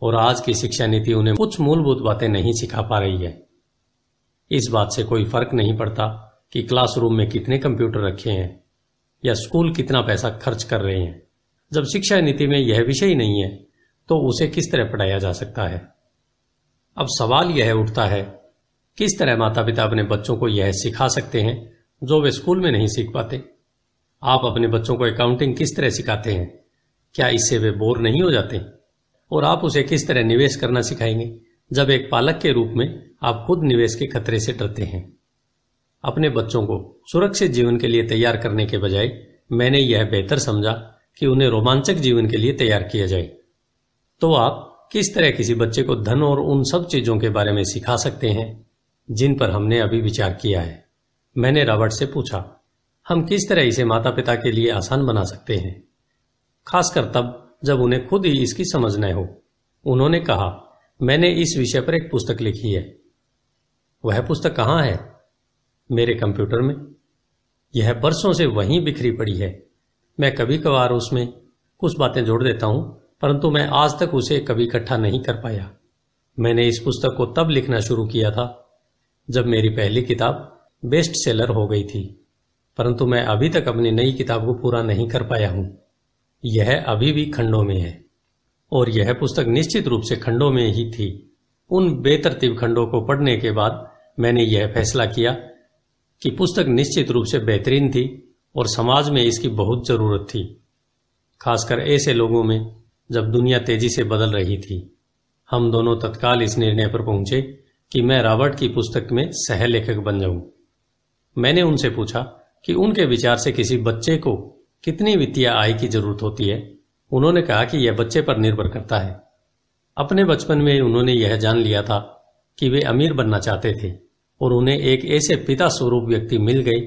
Speaker 1: और आज की शिक्षा नीति उन्हें कुछ मूलभूत बातें नहीं सिखा पा रही है इस बात से कोई फर्क नहीं पड़ता कि क्लासरूम में कितने कंप्यूटर रखे हैं या स्कूल कितना पैसा खर्च कर रहे हैं जब शिक्षा नीति में यह विषय नहीं है तो उसे किस तरह पढ़ाया जा सकता है अब सवाल यह उठता है किस तरह माता पिता अपने बच्चों को यह सिखा सकते हैं जो वे स्कूल में नहीं सीख पाते आप अपने बच्चों को अकाउंटिंग किस तरह सिखाते हैं क्या इससे वे बोर नहीं हो जाते और आप उसे किस तरह निवेश करना सिखाएंगे जब एक पालक के रूप में आप खुद निवेश के खतरे से डरते हैं अपने बच्चों को सुरक्षित जीवन के लिए तैयार करने के बजाय मैंने यह बेहतर समझा कि उन्हें रोमांचक जीवन के लिए तैयार किया जाए तो आप किस तरह किसी बच्चे को धन और उन सब चीजों के बारे में सिखा सकते हैं जिन पर हमने अभी विचार किया है मैंने रॉबर्ट से पूछा हम किस तरह इसे माता पिता के लिए आसान बना सकते हैं खासकर तब जब उन्हें खुद ही इसकी समझ न हो उन्होंने कहा मैंने इस विषय पर एक पुस्तक लिखी है वह पुस्तक कहाँ है मेरे कंप्यूटर में यह बरसों से वहीं बिखरी पड़ी है मैं कभी कभार उसमें कुछ बातें जोड़ देता हूं परंतु मैं आज तक उसे कभी इकट्ठा नहीं कर पाया मैंने इस पुस्तक को तब लिखना शुरू किया था जब मेरी पहली किताब बेस्ट सेलर हो गई थी परंतु मैं अभी तक अपनी नई किताब को पूरा नहीं कर पाया हूं यह अभी भी खंडों में है और यह पुस्तक निश्चित रूप से खंडों में ही थी उन बेतरतीब खंडों को पढ़ने के बाद मैंने यह फैसला किया कि पुस्तक निश्चित रूप से बेहतरीन थी और समाज में इसकी बहुत जरूरत थी खासकर ऐसे लोगों में जब दुनिया तेजी से बदल रही थी हम दोनों तत्काल इस निर्णय पर पहुंचे कि मैं रॉबर्ट की पुस्तक में सह लेखक बन जाऊं मैंने उनसे पूछा कि उनके विचार से किसी बच्चे को कितनी वित्तीय आय की जरूरत होती है उन्होंने कहा कि यह बच्चे पर निर्भर करता है अपने बचपन में उन्होंने यह जान लिया था कि वे अमीर बनना चाहते थे और उन्हें एक ऐसे पिता स्वरूप व्यक्ति मिल गए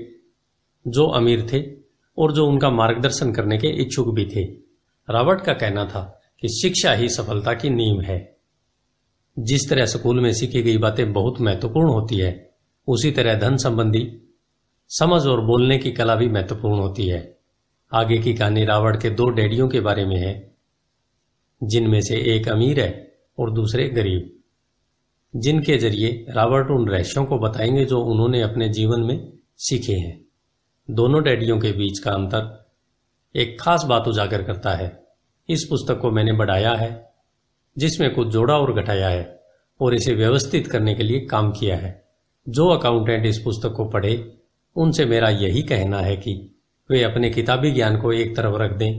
Speaker 1: जो अमीर थे और जो उनका मार्गदर्शन करने के इच्छुक भी थे रॉबर्ट का कहना था कि शिक्षा ही सफलता की नींव है जिस तरह स्कूल में सीखी गई बातें बहुत महत्वपूर्ण होती है उसी तरह धन संबंधी समझ और बोलने की कला भी महत्वपूर्ण होती है आगे की कहानी रावण के दो डैडियों के बारे में है जिनमें से एक अमीर है और दूसरे गरीब जिनके जरिए रावण उन रहस्यों को बताएंगे जो उन्होंने अपने जीवन में सीखे हैं दोनों डैडियों के बीच का अंतर एक खास बात उजागर करता है इस पुस्तक को मैंने बढ़ाया है जिसमें कुछ जोड़ा और घटाया है और इसे व्यवस्थित करने के लिए काम किया है जो अकाउंटेंट इस पुस्तक को पढ़े उनसे मेरा यही कहना है कि वे अपने किताबी ज्ञान को एक तरफ रख दें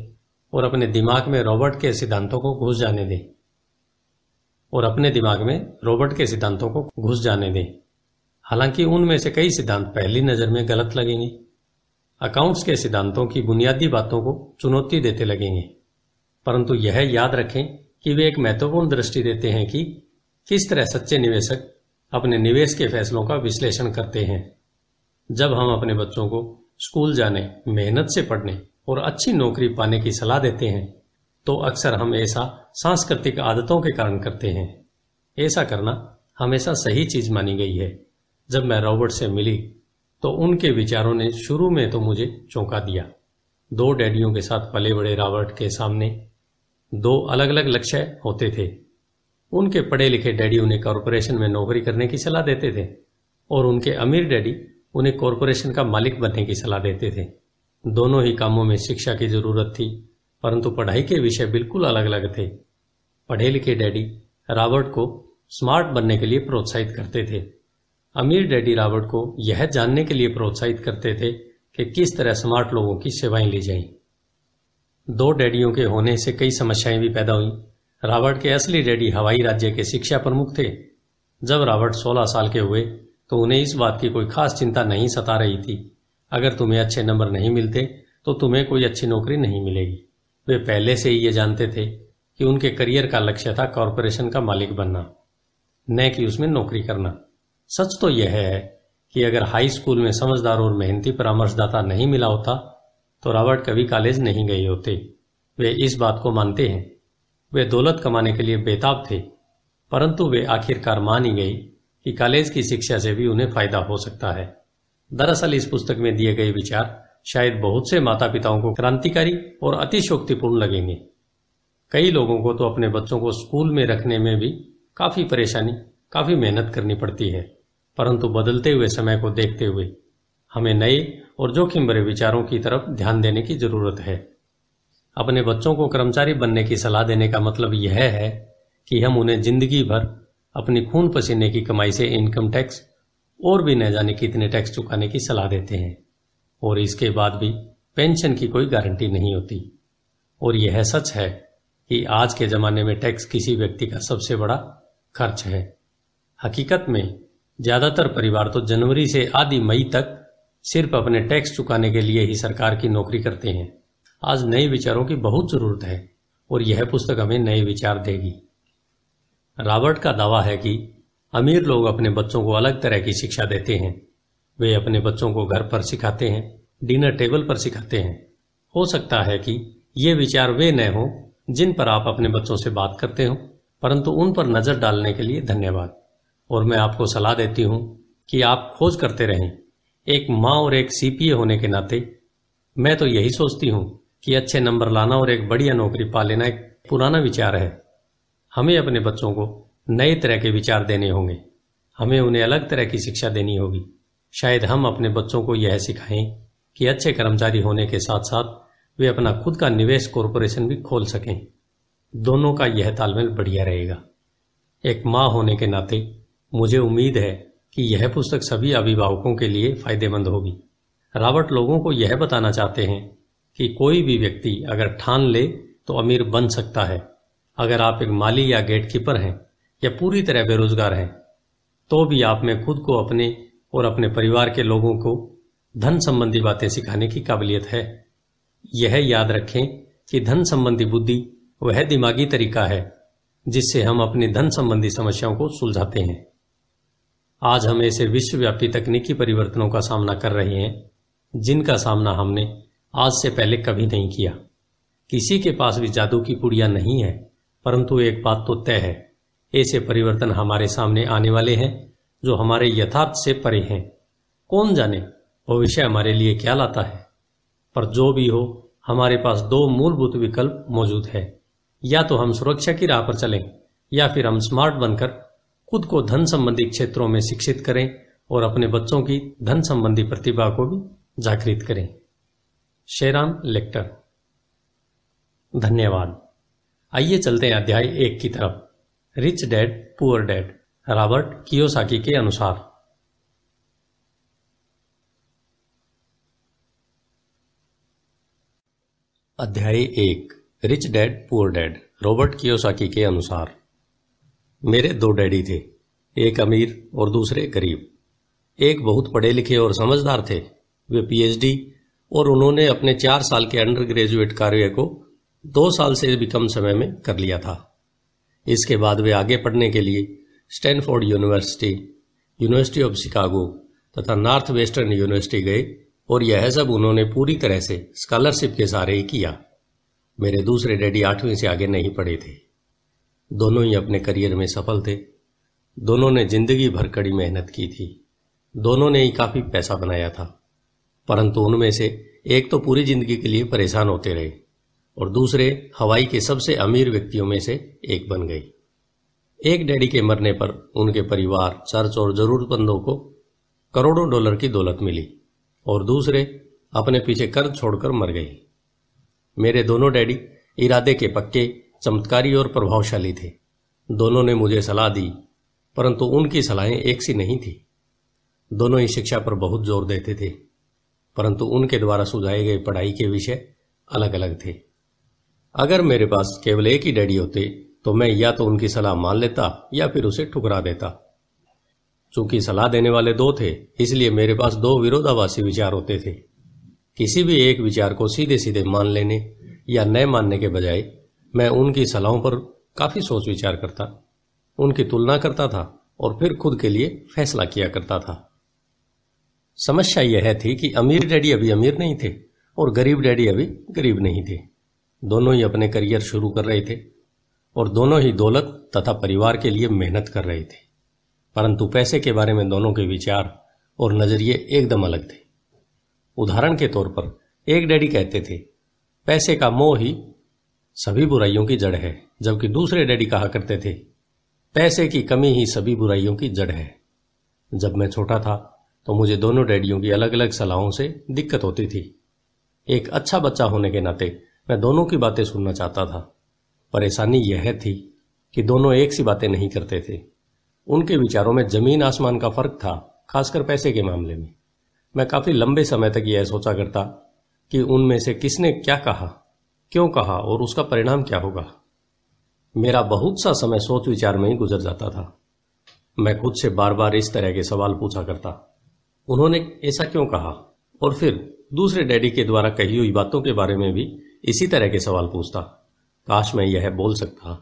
Speaker 1: और अपने दिमाग में रॉबर्ट के सिद्धांतों को घुस जाने दें और अपने दिमाग में रॉबर्ट के सिद्धांतों को घुस जाने दें हालांकि उनमें से कई सिद्धांत पहली नज़र में गलत लगेंगे अकाउंट्स के सिद्धांतों की बुनियादी बातों को चुनौती देते लगेंगे परंतु यह याद रखें कि वे एक महत्वपूर्ण दृष्टि देते हैं कि किस तरह सच्चे निवेशक अपने निवेश के फैसलों का विश्लेषण करते हैं जब हम अपने बच्चों को स्कूल जाने मेहनत से पढ़ने और अच्छी नौकरी पाने की सलाह देते हैं तो अक्सर हम ऐसा सांस्कृतिक आदतों के कारण करते हैं ऐसा करना हमेशा सही चीज मानी गई है जब मैं रॉबर्ट से मिली तो उनके विचारों ने शुरू में तो मुझे चौंका दिया दो डैडियों के साथ पले बड़े रॉबर्ट के सामने दो अलग अलग लक्ष्य होते थे उनके पढ़े लिखे डैडी उन्हें कॉरपोरेशन में नौकरी करने की सलाह देते थे और उनके अमीर डैडी उन्हें कॉरपोरेशन का मालिक बनने की सलाह देते थे दोनों ही कामों में शिक्षा की जरूरत थी परंतु पढ़ाई के विषय बिल्कुल अलग अलग थे पढ़े लिखे डैडी रॉबर्ट को स्मार्ट बनने के लिए प्रोत्साहित करते थे अमीर डैडी रॉबर्ट को यह जानने के लिए प्रोत्साहित करते थे कि किस तरह स्मार्ट लोगों की सेवाएं ली जाएं। दो डैडियों के होने से कई समस्याएं भी पैदा हुई रॉबर्ट के असली डैडी हवाई राज्य के शिक्षा प्रमुख थे जब रॉबर्ट 16 साल के हुए तो उन्हें इस बात की कोई खास चिंता नहीं सता रही थी अगर तुम्हें अच्छे नंबर नहीं मिलते तो तुम्हें कोई अच्छी नौकरी नहीं मिलेगी वे पहले से ही ये जानते थे कि उनके करियर का लक्ष्य था कॉरपोरेशन का मालिक बनना न कि उसमें नौकरी करना सच तो यह है कि अगर हाई स्कूल में समझदार और मेहनती परामर्शदाता नहीं मिला होता तो रॉबर्ट कभी कॉलेज नहीं गए होते वे इस बात को मानते हैं वे दौलत कमाने के लिए बेताब थे परंतु वे आखिरकार मान ही गई कि कॉलेज की शिक्षा से भी उन्हें फायदा हो सकता है दरअसल इस पुस्तक में दिए गए विचार शायद बहुत से माता पिताओं को क्रांतिकारी और अतिशोक्तिपूर्ण लगेंगे कई लोगों को तो अपने बच्चों को स्कूल में रखने में भी काफी परेशानी काफी मेहनत करनी पड़ती है परंतु बदलते हुए समय को देखते हुए हमें नए और जोखिम भरे विचारों की तरफ ध्यान देने की जरूरत है अपने बच्चों को कर्मचारी बनने की सलाह देने का मतलब यह है कि हम उन्हें जिंदगी भर अपनी खून पसीने की कमाई से इनकम टैक्स और भी न जाने कितने टैक्स चुकाने की सलाह देते हैं और इसके बाद भी पेंशन की कोई गारंटी नहीं होती और यह सच है कि आज के जमाने में टैक्स किसी व्यक्ति का सबसे बड़ा खर्च है हकीकत में ज्यादातर परिवार तो जनवरी से आधी मई तक सिर्फ अपने टैक्स चुकाने के लिए ही सरकार की नौकरी करते हैं आज नए विचारों की बहुत जरूरत है और यह पुस्तक हमें नए विचार देगी रॉबर्ट का दावा है कि अमीर लोग अपने बच्चों को अलग तरह की शिक्षा देते हैं वे अपने बच्चों को घर पर सिखाते हैं डिनर टेबल पर सिखाते हैं हो सकता है कि ये विचार वे न हों जिन पर आप अपने बच्चों से बात करते हो परंतु उन पर नज़र डालने के लिए धन्यवाद और मैं आपको सलाह देती हूँ कि आप खोज करते रहें एक माँ और एक सीपीए होने के नाते मैं तो यही सोचती हूँ कि अच्छे नंबर लाना और एक बढ़िया नौकरी पा लेना एक पुराना विचार है हमें अपने बच्चों को नए तरह के विचार देने होंगे हमें उन्हें अलग तरह की शिक्षा देनी होगी शायद हम अपने बच्चों को यह सिखाएं कि अच्छे कर्मचारी होने के साथ साथ वे अपना खुद का निवेश कॉरपोरेशन भी खोल सकें दोनों का यह तालमेल बढ़िया रहेगा एक माँ होने के नाते मुझे उम्मीद है कि यह पुस्तक सभी अभिभावकों के लिए फायदेमंद होगी रॉबर्ट लोगों को यह बताना चाहते हैं कि कोई भी व्यक्ति अगर ठान ले तो अमीर बन सकता है अगर आप एक माली या गेटकीपर हैं या पूरी तरह बेरोजगार हैं तो भी आप में खुद को अपने और अपने परिवार के लोगों को धन संबंधी बातें सिखाने की काबिलियत है यह याद रखें कि धन संबंधी बुद्धि वह दिमागी तरीका है जिससे हम अपनी धन संबंधी समस्याओं को सुलझाते हैं आज हम ऐसे विश्वव्यापी तकनीकी परिवर्तनों का सामना कर रहे हैं जिनका सामना हमने आज से पहले कभी नहीं किया किसी के पास भी जादू की पुड़िया नहीं है परंतु एक बात तो तय है ऐसे परिवर्तन हमारे सामने आने वाले हैं जो हमारे यथार्थ से परे हैं कौन जाने भविष्य हमारे लिए क्या लाता है पर जो भी हो हमारे पास दो मूलभूत विकल्प मौजूद है या तो हम सुरक्षा की राह पर चलें या फिर हम स्मार्ट बनकर खुद को धन संबंधी क्षेत्रों में शिक्षित करें और अपने बच्चों की धन संबंधी प्रतिभा को भी जागृत करें शेराम लेक्टर धन्यवाद आइए चलते हैं अध्याय एक की तरफ rich dad poor dad Robert Kiyosaki के अनुसार अध्याय एक rich dad poor dad Robert Kiyosaki के अनुसार मेरे दो डैडी थे एक अमीर और दूसरे गरीब एक बहुत पढ़े लिखे और समझदार थे वे पीएचडी और उन्होंने अपने चार साल के अंडर ग्रेजुएट कार्य को दो साल से भी कम समय में कर लिया था इसके बाद वे आगे पढ़ने के लिए Stanford university university of Chicago तथा नॉर्थ वेस्टर्न यूनिवर्सिटी गए और यह सब उन्होंने पूरी तरह से स्कॉलरशिप के सहारे ही किया मेरे दूसरे डैडी आठवीं से आगे नहीं पढ़े थे दोनों ही अपने करियर में सफल थे दोनों ने जिंदगी भर कड़ी मेहनत की थी दोनों ने ही काफी पैसा बनाया था परंतु उनमें से एक तो पूरी जिंदगी के लिए परेशान होते रहे और दूसरे हवाई के सबसे अमीर व्यक्तियों में से एक बन गई एक डैडी के मरने पर उनके परिवार चर्च और जरूरतमंदों को करोड़ों डॉलर की दौलत मिली और दूसरे अपने पीछे कर्ज छोड़कर मर गई मेरे दोनों डैडी इरादे के पक्के चमत्कारी और प्रभावशाली थे दोनों ने मुझे सलाह दी परंतु उनकी सलाहें एक सी नहीं थी दोनों ही शिक्षा पर बहुत जोर देते थे परंतु उनके द्वारा सुझाए गए पढ़ाई के विषय अलग अलग थे अगर मेरे पास केवल एक ही डैडी होते तो मैं या तो उनकी सलाह मान लेता या फिर उसे ठुकरा देता चूंकि सलाह देने वाले दो थे इसलिए मेरे पास दो विरोधाभासी विचार होते थे किसी भी एक विचार को सीधे सीधे मान लेने या न मानने के बजाय मैं उनकी सलाहों पर काफी सोच विचार करता उनकी तुलना करता था और फिर खुद के लिए फैसला किया करता था समस्या यह थी कि अमीर डैडी अभी अमीर नहीं थे और गरीब डैडी अभी गरीब नहीं थे दोनों ही अपने करियर शुरू कर रहे थे और दोनों ही दौलत तथा परिवार के लिए मेहनत कर रहे थे परंतु पैसे के बारे में दोनों के विचार और नज़रिए एकदम अलग थे उदाहरण के तौर पर एक डैडी कहते थे पैसे का मोह ही सभी बुराइयों की जड़ है जबकि दूसरे डैडी कहा करते थे पैसे की कमी ही सभी बुराइयों की जड़ है जब मैं छोटा था तो मुझे दोनों डैडियों की अलग अलग सलाहों से दिक्कत होती थी एक अच्छा बच्चा होने के नाते मैं दोनों की बातें सुनना चाहता था परेशानी यह थी कि दोनों एक सी बातें नहीं करते थे उनके विचारों में जमीन आसमान का फर्क था खासकर पैसे के मामले में मैं काफी लंबे समय तक यह सोचा करता कि उनमें से किसने क्या कहा क्यों कहा और उसका परिणाम क्या होगा मेरा बहुत सा समय सोच विचार में ही गुजर जाता था मैं खुद से बार बार इस तरह के सवाल पूछा करता उन्होंने ऐसा क्यों कहा और फिर दूसरे डैडी के द्वारा कही हुई बातों के बारे में भी इसी तरह के सवाल पूछता काश मैं यह बोल सकता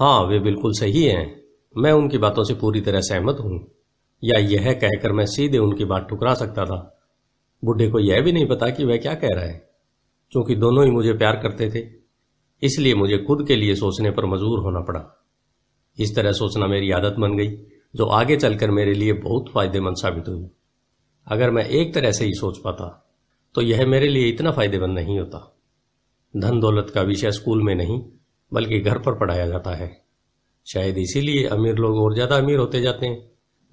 Speaker 1: हाँ वे बिल्कुल सही हैं मैं उनकी बातों से पूरी तरह सहमत हूं या यह कहकर मैं सीधे उनकी बात ठुकरा सकता था बुढ़े को यह भी नहीं पता कि वह क्या कह रहा है क्योंकि दोनों ही मुझे प्यार करते थे इसलिए मुझे खुद के लिए सोचने पर मजबूर होना पड़ा इस तरह सोचना मेरी आदत बन गई जो आगे चलकर मेरे लिए बहुत फायदेमंद साबित हुई अगर मैं एक तरह से ही सोच पाता तो यह मेरे लिए इतना फायदेमंद नहीं होता धन दौलत का विषय स्कूल में नहीं बल्कि घर पर पढ़ाया जाता है शायद इसीलिए अमीर लोग और ज़्यादा अमीर होते जाते हैं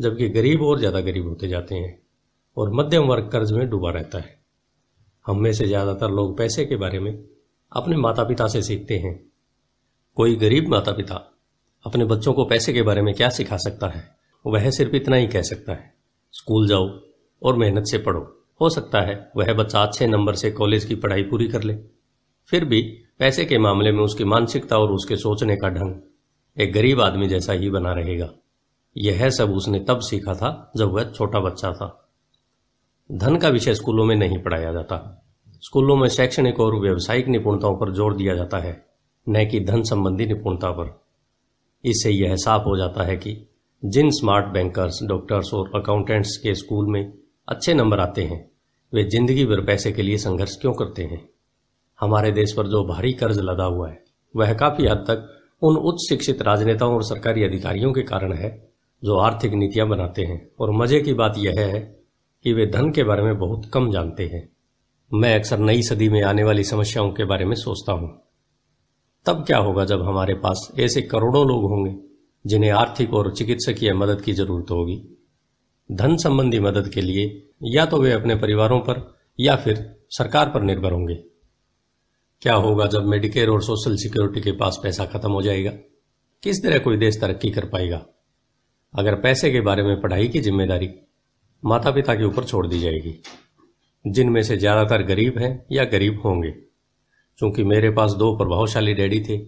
Speaker 1: जबकि गरीब और ज़्यादा गरीब होते जाते हैं और मध्यम वर्ग कर्ज में डूबा रहता है हम में से ज़्यादातर लोग पैसे के बारे में अपने माता पिता से सीखते हैं कोई गरीब माता पिता अपने बच्चों को पैसे के बारे में क्या सिखा सकता है वह सिर्फ इतना ही कह सकता है स्कूल जाओ और मेहनत से पढ़ो हो सकता है वह बच्चा अच्छे नंबर से कॉलेज की पढ़ाई पूरी कर ले फिर भी पैसे के मामले में उसकी मानसिकता और उसके सोचने का ढंग एक गरीब आदमी जैसा ही बना रहेगा यह सब उसने तब सीखा था जब वह छोटा बच्चा था धन का विषय स्कूलों में नहीं पढ़ाया जाता स्कूलों में शैक्षणिक और व्यावसायिक निपुणताओं पर जोर दिया जाता है न कि धन संबंधी निपुणता पर इससे यह साफ हो जाता है कि जिन स्मार्ट बैंकर्स डॉक्टर्स और अकाउंटेंट्स के स्कूल में अच्छे नंबर आते हैं वे जिंदगी भर पैसे के लिए संघर्ष क्यों करते हैं हमारे देश पर जो भारी कर्ज लदा हुआ है वह काफी हद तक उन उच्च शिक्षित राजनेताओं और सरकारी अधिकारियों के कारण है जो आर्थिक नीतियां बनाते हैं और मजे की बात यह है कि वे धन के बारे में बहुत कम जानते हैं मैं अक्सर नई सदी में आने वाली समस्याओं के बारे में सोचता हूं तब क्या होगा जब हमारे पास ऐसे करोड़ों लोग होंगे जिन्हें आर्थिक और चिकित्सकीय मदद की जरूरत होगी धन संबंधी मदद के लिए या तो वे अपने परिवारों पर या फिर सरकार पर निर्भर होंगे क्या होगा जब मेडिकेयर और सोशल सिक्योरिटी के पास पैसा खत्म हो जाएगा किस तरह कोई देश तरक्की कर पाएगा अगर पैसे के बारे में पढ़ाई की जिम्मेदारी माता पिता के ऊपर छोड़ दी जाएगी जिनमें से ज़्यादातर गरीब हैं या गरीब होंगे चूंकि मेरे पास दो प्रभावशाली डैडी थे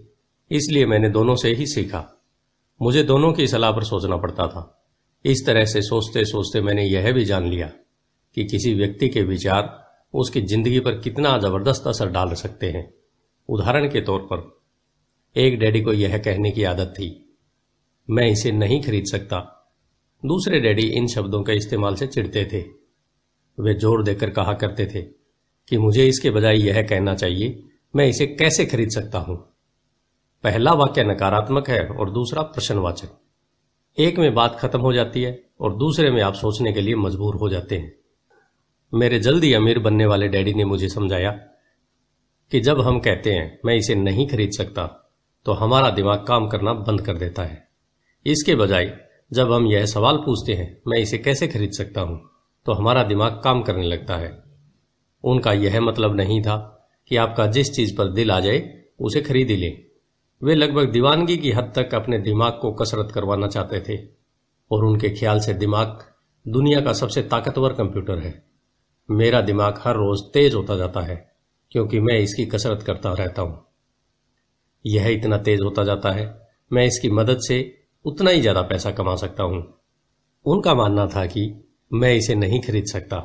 Speaker 1: इसलिए मैंने दोनों से ही सीखा मुझे दोनों की सलाह पर सोचना पड़ता था इस तरह से सोचते सोचते मैंने यह भी जान लिया कि किसी व्यक्ति के विचार उसकी जिंदगी पर कितना जबरदस्त असर डाल सकते हैं उदाहरण के तौर पर एक डैडी को यह कहने की आदत थी मैं इसे नहीं खरीद सकता दूसरे डैडी इन शब्दों के इस्तेमाल से चिढ़ते थे वे जोर देकर कहा करते थे कि मुझे इसके बजाय यह कहना चाहिए मैं इसे कैसे खरीद सकता हूं पहला वाक्य नकारात्मक है और दूसरा प्रश्नवाचक एक में बात खत्म हो जाती है और दूसरे में आप सोचने के लिए मजबूर हो जाते हैं मेरे जल्दी अमीर बनने वाले डैडी ने मुझे समझाया कि जब हम कहते हैं मैं इसे नहीं खरीद सकता तो हमारा दिमाग काम करना बंद कर देता है इसके बजाय जब हम यह सवाल पूछते हैं मैं इसे कैसे खरीद सकता हूं तो हमारा दिमाग काम करने लगता है उनका यह मतलब नहीं था कि आपका जिस चीज पर दिल आ जाए उसे खरीद ही लें वे लगभग दीवानगी की हद तक अपने दिमाग को कसरत करवाना चाहते थे और उनके ख्याल से दिमाग दुनिया का सबसे ताकतवर कंप्यूटर है मेरा दिमाग हर रोज तेज होता जाता है क्योंकि मैं इसकी कसरत करता रहता हूं यह इतना तेज होता जाता है मैं इसकी मदद से उतना ही ज्यादा पैसा कमा सकता हूं उनका मानना था कि मैं इसे नहीं खरीद सकता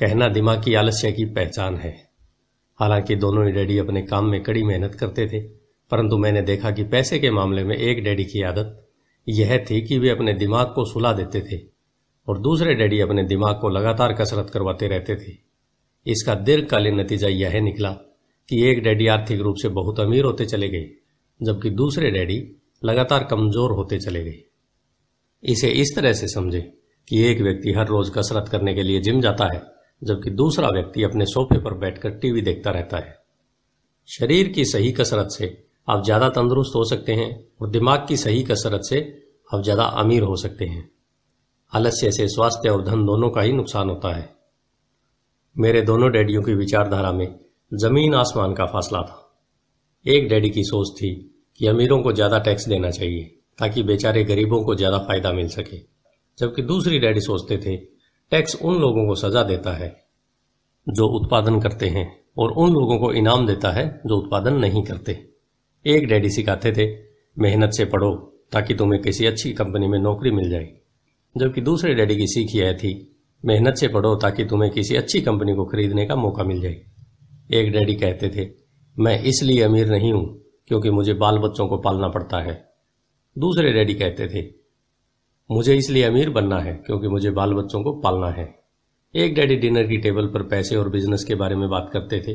Speaker 1: कहना दिमाग की आलस्य की पहचान है हालांकि दोनों ही डैडी अपने काम में कड़ी मेहनत करते थे परंतु मैंने देखा कि पैसे के मामले में एक डैडी की आदत यह थी कि वे अपने दिमाग को सुला देते थे और दूसरे डैडी अपने दिमाग को लगातार कसरत करवाते रहते थे इसका दीर्घकालीन नतीजा यह निकला कि एक डैडी आर्थिक रूप से बहुत अमीर होते चले गए जबकि दूसरे डैडी लगातार कमजोर होते चले गए इसे इस तरह से समझे कि एक व्यक्ति हर रोज कसरत करने के लिए जिम जाता है जबकि दूसरा व्यक्ति अपने सोफे पर बैठकर टीवी देखता रहता है शरीर की सही कसरत से आप ज्यादा तंदुरुस्त हो सकते हैं और दिमाग की सही कसरत से आप ज्यादा अमीर हो सकते हैं आलस्य से स्वास्थ्य और धन दोनों का ही नुकसान होता है मेरे दोनों डैडियों की विचारधारा में जमीन आसमान का फासला था एक डैडी की सोच थी कि अमीरों को ज्यादा टैक्स देना चाहिए ताकि बेचारे गरीबों को ज्यादा फायदा मिल सके जबकि दूसरी डैडी सोचते थे टैक्स उन लोगों को सजा देता है जो उत्पादन करते हैं और उन लोगों को इनाम देता है जो उत्पादन नहीं करते एक डैडी सिखाते थे मेहनत से पढ़ो ताकि तुम्हें किसी अच्छी कंपनी में नौकरी मिल जाए जबकि दूसरे डैडी की सीखी यह थी मेहनत से पढ़ो ताकि तुम्हें किसी अच्छी कंपनी को खरीदने का मौका मिल जाए एक डैडी कहते थे मैं इसलिए अमीर नहीं हूं क्योंकि मुझे बाल बच्चों को पालना पड़ता है दूसरे डैडी कहते थे मुझे इसलिए अमीर बनना है क्योंकि मुझे बाल बच्चों को पालना है एक डैडी डिनर की टेबल पर पैसे और बिजनेस के बारे में बात करते थे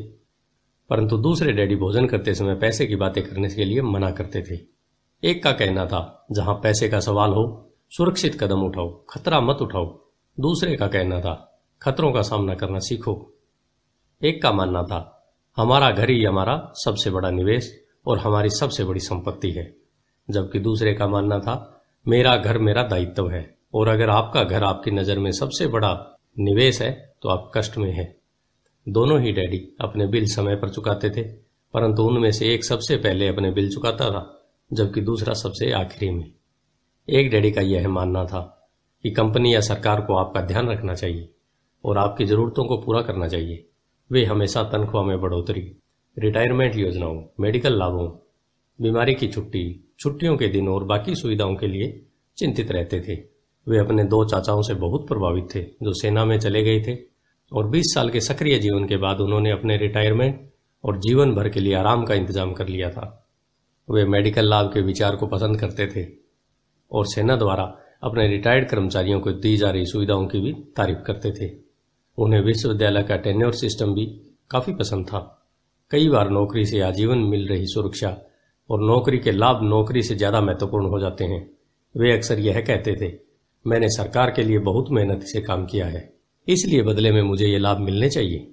Speaker 1: परंतु दूसरे डैडी भोजन करते समय पैसे की बातें करने के लिए मना करते थे एक का कहना था जहां पैसे का सवाल हो सुरक्षित कदम उठाओ खतरा मत उठाओ दूसरे का कहना था खतरों का सामना करना सीखो एक का मानना था हमारा घर ही हमारा सबसे बड़ा निवेश और हमारी सबसे बड़ी संपत्ति है जबकि दूसरे का मानना था मेरा घर मेरा दायित्व है और अगर आपका घर आपकी नज़र में सबसे बड़ा निवेश है तो आप कष्ट में हैं दोनों ही डैडी अपने बिल समय पर चुकाते थे परंतु उनमें से एक सबसे पहले अपने बिल चुकाता था जबकि दूसरा सबसे आखिरी में एक डैडी का यह मानना था कि कंपनी या सरकार को आपका ध्यान रखना चाहिए और आपकी ज़रूरतों को पूरा करना चाहिए वे हमेशा तनख्वाह में बढ़ोतरी रिटायरमेंट योजनाओं मेडिकल लाभों बीमारी की छुट्टी छुट्टियों के दिन और बाकी सुविधाओं के लिए चिंतित रहते थे वे अपने दो चाचाओं से बहुत प्रभावित थे जो सेना में चले गए थे और 20 साल के सक्रिय जीवन के बाद उन्होंने अपने रिटायरमेंट और जीवन भर के लिए आराम का इंतजाम कर लिया था वे मेडिकल लाभ के विचार को पसंद करते थे और सेना द्वारा अपने रिटायर्ड कर्मचारियों को दी जा रही सुविधाओं की भी तारीफ करते थे उन्हें विश्वविद्यालय का टेन्योर सिस्टम भी काफी पसंद था कई बार नौकरी से आजीवन मिल रही सुरक्षा और नौकरी के लाभ नौकरी से ज्यादा महत्वपूर्ण हो जाते हैं वे अक्सर यह कहते थे मैंने सरकार के लिए बहुत मेहनत से काम किया है इसलिए बदले में मुझे ये लाभ मिलने चाहिए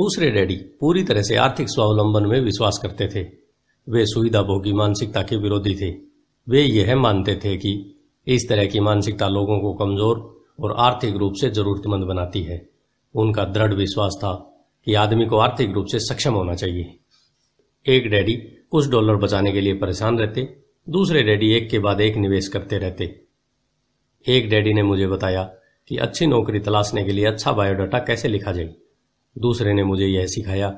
Speaker 1: दूसरे डैडी पूरी तरह से आर्थिक स्वावलंबन में विश्वास करते थे वे सुविधा भोगी मानसिकता के विरोधी थे वे यह मानते थे कि इस तरह की मानसिकता लोगों को कमजोर और आर्थिक रूप से जरूरतमंद बनाती है उनका दृढ़ विश्वास था कि आदमी को आर्थिक रूप से सक्षम होना चाहिए एक डैडी कुछ डॉलर बचाने के लिए परेशान रहते दूसरे डैडी एक के बाद एक निवेश करते रहते एक डैडी ने मुझे बताया कि अच्छी नौकरी तलाशने के लिए अच्छा बायोडाटा कैसे लिखा जाए दूसरे ने मुझे यह सिखाया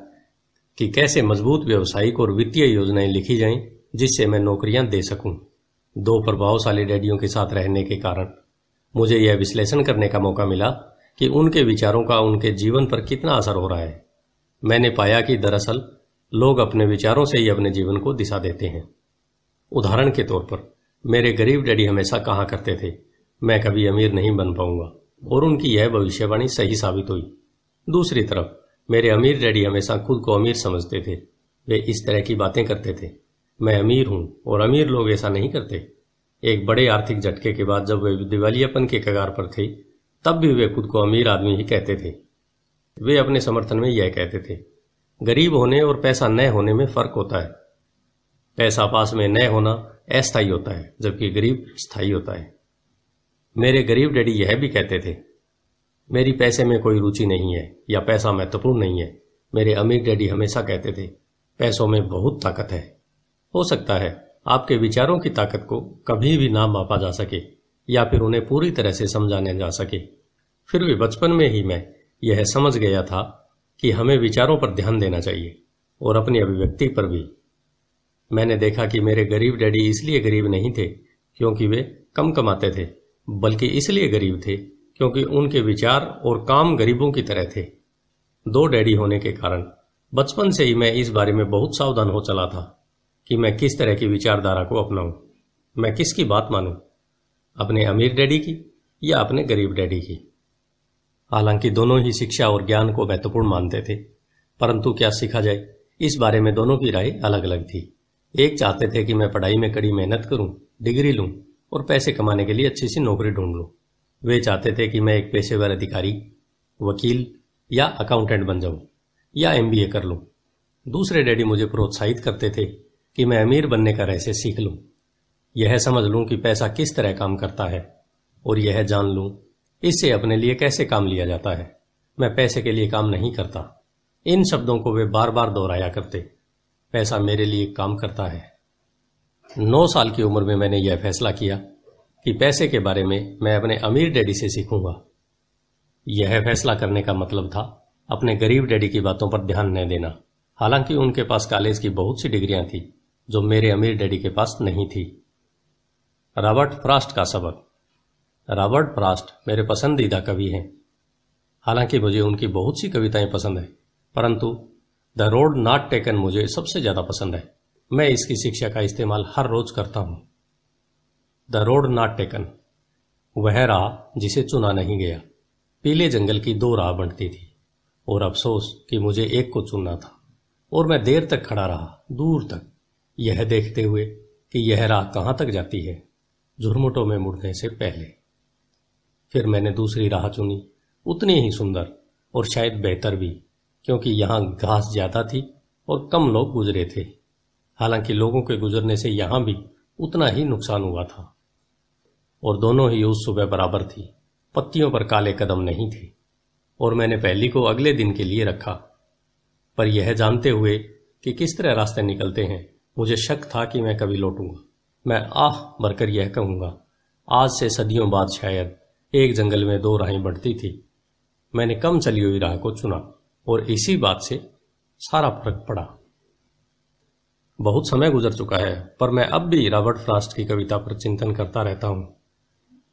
Speaker 1: कि कैसे मजबूत व्यवसायिक और वित्तीय योजनाएं लिखी जाएं जिससे मैं नौकरियां दे सकूं दो प्रभावशाली डैडियों के साथ रहने के कारण मुझे यह विश्लेषण करने का मौका मिला कि उनके विचारों का उनके जीवन पर कितना असर हो रहा है मैंने पाया कि दरअसल लोग अपने विचारों से ही अपने जीवन को दिशा देते हैं उदाहरण के तौर पर मेरे गरीब डैडी हमेशा कहा करते थे मैं कभी अमीर नहीं बन पाऊंगा और उनकी यह भविष्यवाणी सही साबित हुई दूसरी तरफ मेरे अमीर डैडी हमेशा खुद को अमीर समझते थे वे इस तरह की बातें करते थे मैं अमीर हूं और अमीर लोग ऐसा नहीं करते एक बड़े आर्थिक झटके के बाद जब वे दिवालियापन के कगार पर थे तब भी वे खुद को अमीर आदमी ही कहते थे वे अपने समर्थन में यह कहते थे गरीब होने और पैसा न होने में फर्क होता है पैसा पास में न होना अस्थायी होता है जबकि गरीब स्थायी होता है मेरे गरीब डैडी यह भी कहते थे मेरी पैसे में कोई रुचि नहीं है या पैसा महत्वपूर्ण नहीं है मेरे अमीर डैडी हमेशा कहते थे पैसों में बहुत ताकत है हो सकता है आपके विचारों की ताकत को कभी भी ना मापा जा सके या फिर उन्हें पूरी तरह से समझाने जा सके फिर भी बचपन में ही मैं यह समझ गया था कि हमें विचारों पर ध्यान देना चाहिए और अपनी अभिव्यक्ति पर भी मैंने देखा कि मेरे गरीब डैडी इसलिए गरीब नहीं थे क्योंकि वे कम कमाते थे बल्कि इसलिए गरीब थे क्योंकि उनके विचार और काम गरीबों की तरह थे दो डैडी होने के कारण बचपन से ही मैं इस बारे में बहुत सावधान हो चला था कि मैं किस तरह की विचारधारा को अपनाऊं मैं किसकी बात मानूं अपने अमीर डैडी की या अपने गरीब डैडी की हालांकि दोनों ही शिक्षा और ज्ञान को महत्वपूर्ण मानते थे परंतु क्या सीखा जाए इस बारे में दोनों की राय अलग अलग थी एक चाहते थे कि मैं पढ़ाई में कड़ी मेहनत करूं डिग्री लूं और पैसे कमाने के लिए अच्छी सी नौकरी ढूंढ लूं वे चाहते थे कि मैं एक पेशेवर अधिकारी वकील या अकाउंटेंट बन जाऊं या एमबीए कर लूं दूसरे डैडी मुझे प्रोत्साहित करते थे कि मैं अमीर बनने का रहस्य सीख लूं यह समझ लूं कि पैसा किस तरह काम करता है और यह जान लूं इससे अपने लिए कैसे काम लिया जाता है मैं पैसे के लिए काम नहीं करता इन शब्दों को वे बार बार दोहराया करते पैसा मेरे लिए काम करता है नौ साल की उम्र में मैंने यह फैसला किया कि पैसे के बारे में मैं अपने अमीर डैडी से सीखूंगा यह फैसला करने का मतलब था अपने गरीब डैडी की बातों पर ध्यान न देना हालांकि उनके पास कॉलेज की बहुत सी डिग्रियां थी जो मेरे अमीर डैडी के पास नहीं थी रॉबर्ट फ्रास्ट का सबक रॉबर्ट फ्रास्ट मेरे पसंदीदा कवि हैं हालांकि मुझे उनकी बहुत सी कविताएं पसंद है परंतु द रोड नॉट टेकन मुझे सबसे ज्यादा पसंद है मैं इसकी शिक्षा का इस्तेमाल हर रोज करता हूं द रोड नॉट टेकन वह राह जिसे चुना नहीं गया पीले जंगल की दो राह बनती थी और अफसोस कि मुझे एक को चुनना था और मैं देर तक खड़ा रहा दूर तक यह देखते हुए कि यह राह कहाँ तक जाती है झुरमुटों में मुड़ने से पहले फिर मैंने दूसरी राह चुनी उतनी ही सुंदर और शायद बेहतर भी क्योंकि यहाँ घास ज़्यादा थी और कम लोग गुजरे थे हालांकि लोगों के गुजरने से यहाँ भी उतना ही नुकसान हुआ था और दोनों ही उस सुबह बराबर थी पत्तियों पर काले कदम नहीं थे और मैंने पहली को अगले दिन के लिए रखा पर यह जानते हुए कि किस तरह रास्ते निकलते हैं मुझे शक था कि मैं कभी लौटूंगा मैं आह भरकर यह कहूंगा आज से सदियों बाद शायद एक जंगल में दो राहें बढ़ती थी मैंने कम चली हुई राह को चुना और इसी बात से सारा फर्क पड़ा बहुत समय गुजर चुका है पर मैं अब भी रॉबर्ट फ्रास्ट की कविता पर चिंतन करता रहता हूं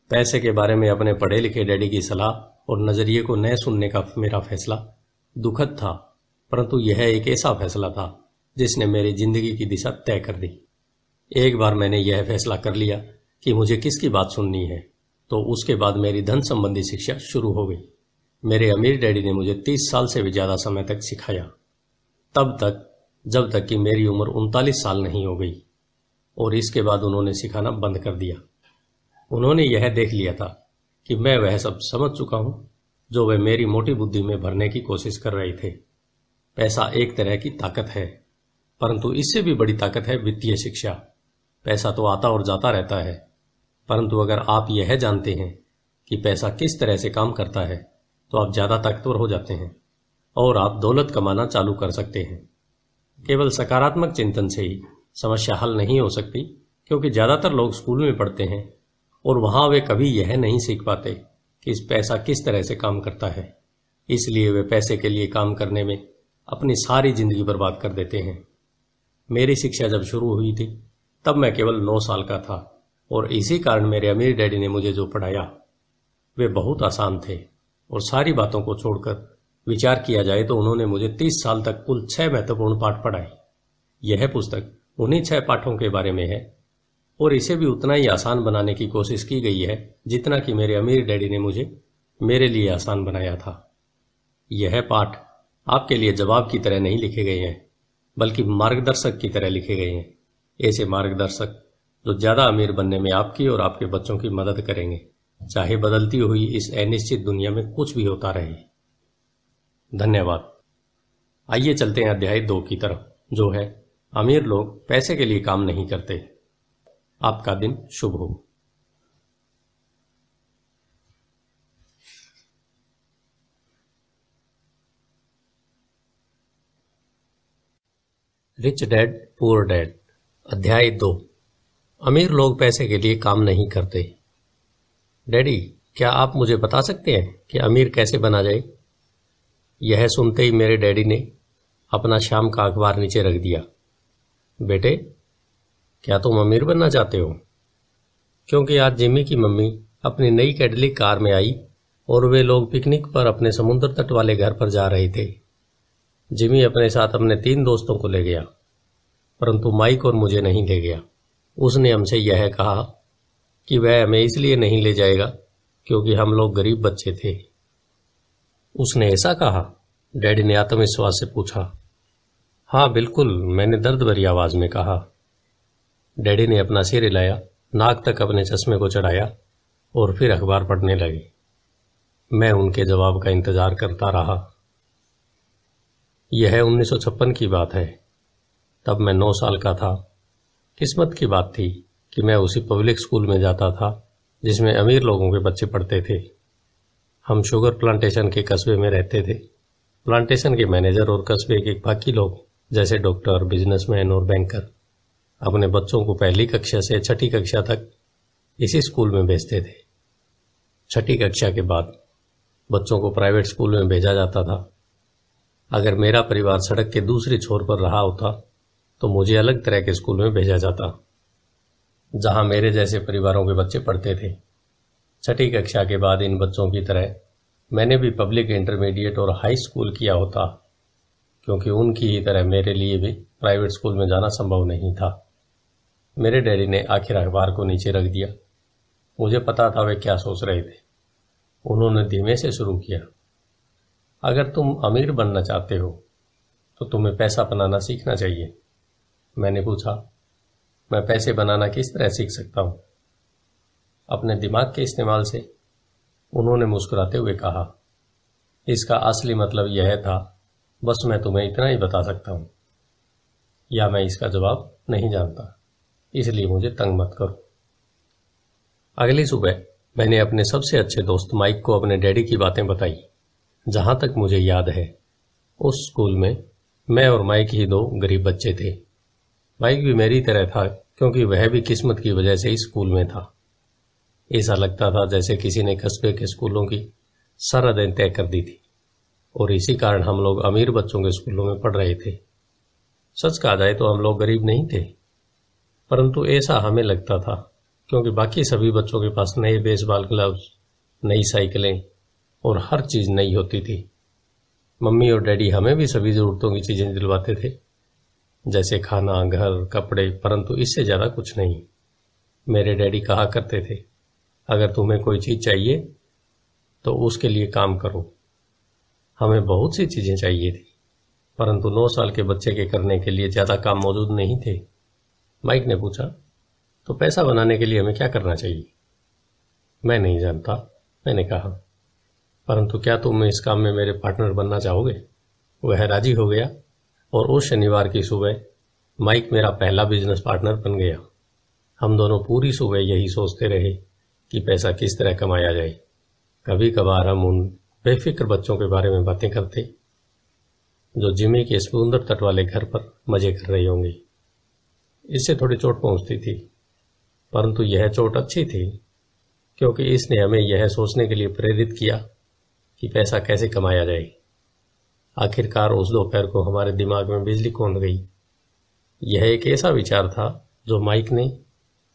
Speaker 1: पैसे के बारे में अपने पढ़े लिखे डैडी की सलाह और नज़रिए को न सुनने का मेरा फैसला दुखद था परंतु यह एक ऐसा फैसला था जिसने मेरी जिंदगी की दिशा तय कर दी एक बार मैंने यह फैसला कर लिया कि मुझे किसकी बात सुननी है तो उसके बाद मेरी धन संबंधी शिक्षा शुरू हो गई मेरे अमीर डैडी ने मुझे तीस साल से भी ज़्यादा समय तक सिखाया तब तक जब तक कि मेरी उम्र उनतालीस साल नहीं हो गई और इसके बाद उन्होंने सिखाना बंद कर दिया उन्होंने यह देख लिया था कि मैं वह सब समझ चुका हूं जो वे मेरी मोटी बुद्धि में भरने की कोशिश कर रहे थे पैसा एक तरह की ताकत है परंतु इससे भी बड़ी ताकत है वित्तीय शिक्षा पैसा तो आता और जाता रहता है परंतु अगर आप यह जानते हैं कि पैसा किस तरह से काम करता है तो आप ज्यादा ताकतवर हो जाते हैं और आप दौलत कमाना चालू कर सकते हैं केवल सकारात्मक चिंतन से ही समस्या हल नहीं हो सकती क्योंकि ज्यादातर लोग स्कूल में पढ़ते हैं और वहां वे कभी यह नहीं सीख पाते कि इस पैसा किस तरह से काम करता है इसलिए वे पैसे के लिए काम करने में अपनी सारी जिंदगी बर्बाद कर देते हैं मेरी शिक्षा जब शुरू हुई थी तब मैं केवल नौ साल का था और इसी कारण मेरे अमीर डैडी ने मुझे जो पढ़ाया वे बहुत आसान थे और सारी बातों को छोड़कर विचार किया जाए तो उन्होंने मुझे तीस साल तक कुल छह महत्वपूर्ण पाठ पढ़ाए यह पुस्तक उन्हीं छह पाठों के बारे में है और इसे भी उतना ही आसान बनाने की कोशिश की गई है जितना कि मेरे अमीर डैडी ने मुझे मेरे लिए आसान बनाया था यह पाठ आपके लिए जवाब की तरह नहीं लिखे गए हैं बल्कि मार्गदर्शक की तरह लिखे गए हैं ऐसे मार्गदर्शक जो ज्यादा अमीर बनने में आपकी और आपके बच्चों की मदद करेंगे चाहे बदलती हुई इस अनिश्चित दुनिया में कुछ भी होता रहे धन्यवाद आइए चलते हैं अध्याय दो की तरफ जो है अमीर लोग पैसे के लिए काम नहीं करते आपका दिन शुभ हो रिच डैड पुअर डैड अध्याय दो अमीर लोग पैसे के लिए काम नहीं करते डैडी क्या आप मुझे बता सकते हैं कि अमीर कैसे बना जाए यह सुनते ही मेरे डैडी ने अपना शाम का अखबार नीचे रख दिया बेटे क्या तुम अमीर बनना चाहते हो क्योंकि आज जिमी की मम्मी अपनी नई कैडली कार में आई और वे लोग पिकनिक पर अपने समुद्र तट वाले घर पर जा रहे थे जिमी अपने साथ अपने तीन दोस्तों को ले गया परंतु माइक और मुझे नहीं ले गया उसने हमसे यह कहा कि वह हमें इसलिए नहीं ले जाएगा क्योंकि हम लोग गरीब बच्चे थे उसने ऐसा कहा डैडी ने आत्मविश्वास से पूछा हाँ बिल्कुल मैंने दर्द भरी आवाज में कहा डैडी ने अपना सिर हिलाया नाक तक अपने चश्मे को चढ़ाया और फिर अखबार पढ़ने लगे मैं उनके जवाब का इंतजार करता रहा यह उन्नीस की बात है तब मैं नौ साल का था किस्मत की बात थी कि मैं उसी पब्लिक स्कूल में जाता था जिसमें अमीर लोगों के बच्चे पढ़ते थे हम शुगर प्लांटेशन के कस्बे में रहते थे प्लांटेशन के मैनेजर और कस्बे के बाकी लोग जैसे डॉक्टर बिजनेसमैन और बैंकर अपने बच्चों को पहली कक्षा से छठी कक्षा तक इसी स्कूल में भेजते थे छठी कक्षा के बाद बच्चों को प्राइवेट स्कूल में भेजा जाता था अगर मेरा परिवार सड़क के दूसरे छोर पर रहा होता तो मुझे अलग तरह के स्कूल में भेजा जाता जहां मेरे जैसे परिवारों के बच्चे पढ़ते थे छठी कक्षा के बाद इन बच्चों की तरह मैंने भी पब्लिक इंटरमीडिएट और हाई स्कूल किया होता क्योंकि उनकी ही तरह मेरे लिए भी प्राइवेट स्कूल में जाना संभव नहीं था मेरे डैडी ने आखिर अखबार को नीचे रख दिया मुझे पता था वे क्या सोच रहे थे उन्होंने धीमे से शुरू किया अगर तुम अमीर बनना चाहते हो तो तुम्हें पैसा बनाना सीखना चाहिए मैंने पूछा मैं पैसे बनाना किस तरह सीख सकता हूं अपने दिमाग के इस्तेमाल से उन्होंने मुस्कुराते हुए कहा इसका असली मतलब यह था बस मैं तुम्हें इतना ही बता सकता हूं या मैं इसका जवाब नहीं जानता इसलिए मुझे तंग मत करो अगली सुबह मैंने अपने सबसे अच्छे दोस्त माइक को अपने डैडी की बातें बताई जहाँ तक मुझे याद है उस स्कूल में मैं और माइक ही दो गरीब बच्चे थे माइक भी मेरी तरह था क्योंकि वह भी किस्मत की वजह से ही स्कूल में था ऐसा लगता था जैसे किसी ने कस्बे के स्कूलों की सरहदें तय कर दी थी और इसी कारण हम लोग अमीर बच्चों के स्कूलों में पढ़ रहे थे सच कहा जाए तो हम लोग गरीब नहीं थे परंतु ऐसा हमें लगता था क्योंकि बाकी सभी बच्चों के पास नए बेसबॉल क्लब्स नई साइकिलें और हर चीज़ नहीं होती थी मम्मी और डैडी हमें भी सभी ज़रूरतों की चीज़ें दिलवाते थे जैसे खाना घर कपड़े परंतु इससे ज़्यादा कुछ नहीं मेरे डैडी कहा करते थे अगर तुम्हें कोई चीज़ चाहिए तो उसके लिए काम करो हमें बहुत सी चीज़ें चाहिए थी परंतु नौ साल के बच्चे के करने के लिए ज़्यादा काम मौजूद नहीं थे माइक ने पूछा तो पैसा बनाने के लिए हमें क्या करना चाहिए मैं नहीं जानता मैंने कहा परंतु क्या तुम इस काम में मेरे पार्टनर बनना चाहोगे वह राजी हो गया और उस शनिवार की सुबह माइक मेरा पहला बिजनेस पार्टनर बन गया हम दोनों पूरी सुबह यही सोचते रहे कि पैसा किस तरह कमाया जाए कभी कभार हम उन बेफिक्र बच्चों के बारे में बातें करते जो जिमे के समुंदर तट वाले घर पर मजे कर रहे होंगे इससे थोड़ी चोट पहुंचती थी परंतु यह चोट अच्छी थी क्योंकि इसने हमें यह सोचने के लिए प्रेरित किया कि पैसा कैसे कमाया जाए आखिरकार उस दोपहर को हमारे दिमाग में बिजली कौन गई यह एक ऐसा विचार था जो माइक ने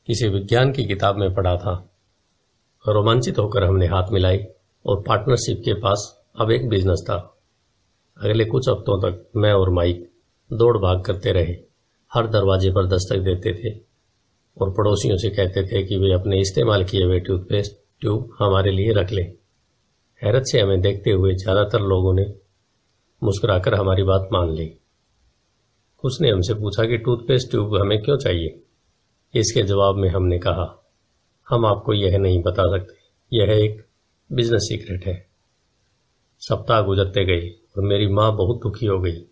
Speaker 1: किसी विज्ञान की किताब में पढ़ा था रोमांचित होकर हमने हाथ मिलाई और पार्टनरशिप के पास अब एक बिजनेस था अगले कुछ हफ्तों तक मैं और माइक दौड़ भाग करते रहे हर दरवाजे पर दस्तक देते थे और पड़ोसियों से कहते थे कि वे अपने इस्तेमाल किए हुए टूथपेस्ट ट्यूब हमारे लिए रख लें हैरत से हमें देखते हुए ज़्यादातर लोगों ने मुस्कुराकर हमारी बात मान ली उसने हमसे पूछा कि टूथपेस्ट ट्यूब हमें क्यों चाहिए इसके जवाब में हमने कहा हम आपको यह नहीं बता सकते यह एक बिजनेस सीक्रेट है सप्ताह गुजरते गए और मेरी माँ बहुत दुखी हो गई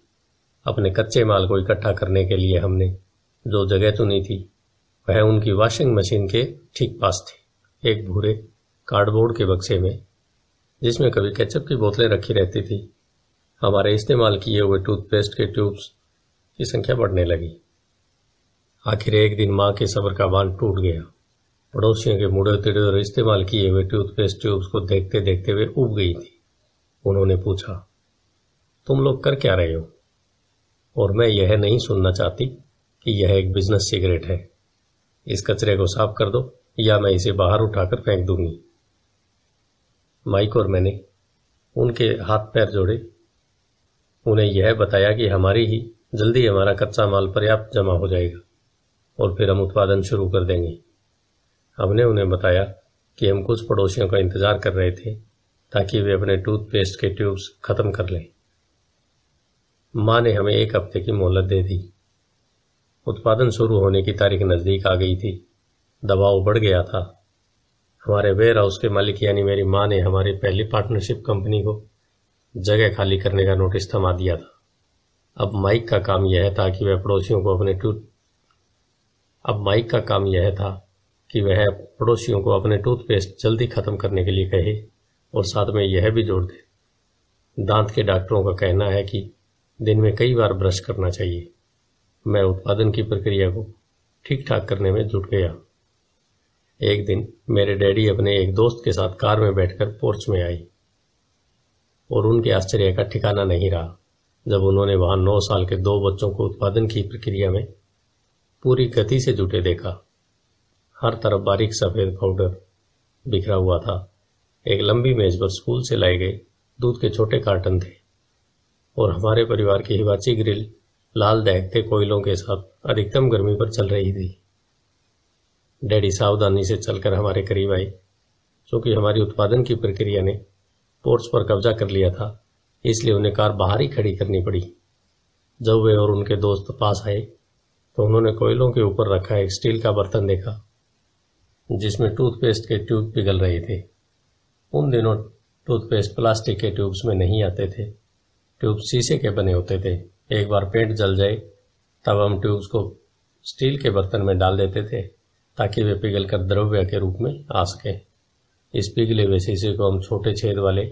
Speaker 1: अपने कच्चे माल को इकट्ठा करने के लिए हमने जो जगह चुनी थी वह उनकी वॉशिंग मशीन के ठीक पास थी एक भूरे कार्डबोर्ड के बक्से में जिसमें कभी केचप की बोतलें रखी रहती थी हमारे इस्तेमाल किए हुए टूथपेस्ट के ट्यूब्स की संख्या बढ़ने लगी आखिर एक दिन माँ के सब्र का बांध टूट गया पड़ोसियों के मुड़े तिड़े और इस्तेमाल किए हुए टूथपेस्ट ट्यूब्स को देखते देखते वे उब गई थी उन्होंने पूछा तुम लोग कर क्या रहे हो और मैं यह नहीं सुनना चाहती कि यह एक बिजनेस सिगरेट है इस कचरे को साफ कर दो या मैं इसे बाहर उठाकर फेंक दूंगी माइक और मैंने उनके हाथ पैर जोड़े उन्हें यह बताया कि हमारी ही जल्दी हमारा कच्चा माल पर्याप्त जमा हो जाएगा और फिर हम उत्पादन शुरू कर देंगे हमने उन्हें बताया कि हम कुछ पड़ोसियों का इंतज़ार कर रहे थे ताकि वे अपने टूथपेस्ट के ट्यूब्स ख़त्म कर लें माँ ने हमें एक हफ्ते की मोहलत दे दी उत्पादन शुरू होने की तारीख नज़दीक आ गई थी दबाव बढ़ गया था हमारे वेयर हाउस के मालिक यानी मेरी माँ ने हमारी पहली पार्टनरशिप कंपनी को जगह खाली करने का नोटिस थमा दिया था अब माइक का काम यह था कि वह पड़ोसियों को अपने टूथ अब माइक का काम यह था कि वह पड़ोसियों को अपने टूथपेस्ट जल्दी ख़त्म करने के लिए कहे और साथ में यह भी जोड़ दे दांत के डॉक्टरों का कहना है कि दिन में कई बार ब्रश करना चाहिए मैं उत्पादन की प्रक्रिया को ठीक ठाक करने में जुट गया एक दिन मेरे डैडी अपने एक दोस्त के साथ कार में बैठकर पोर्च में आई और उनके आश्चर्य का ठिकाना नहीं रहा जब उन्होंने वहां नौ साल के दो बच्चों को उत्पादन की प्रक्रिया में पूरी गति से जुटे देखा हर तरफ बारीक सफेद पाउडर बिखरा हुआ था एक लंबी मेज पर स्कूल से लाए गए दूध के छोटे कार्टन थे और हमारे परिवार की हिवाची ग्रिल लाल दहकते कोयलों के साथ अधिकतम गर्मी पर चल रही थी डैडी सावधानी से चलकर हमारे करीब आई क्योंकि हमारी उत्पादन की प्रक्रिया ने पोर्ट्स पर कब्जा कर लिया था इसलिए उन्हें कार बाहर ही खड़ी करनी पड़ी जब वे और उनके दोस्त पास आए तो उन्होंने कोयलों के ऊपर रखा एक स्टील का बर्तन देखा जिसमें टूथपेस्ट के ट्यूब पिघल रहे थे उन दिनों टूथपेस्ट प्लास्टिक के ट्यूब्स में नहीं आते थे ट्यूब शीशे के बने होते थे एक बार पेंट जल जाए तब हम ट्यूब्स को स्टील के बर्तन में डाल देते थे ताकि वे पिघल कर द्रव्य के रूप में आ सके इस पिघले हुए शीशे को हम छोटे छेद वाले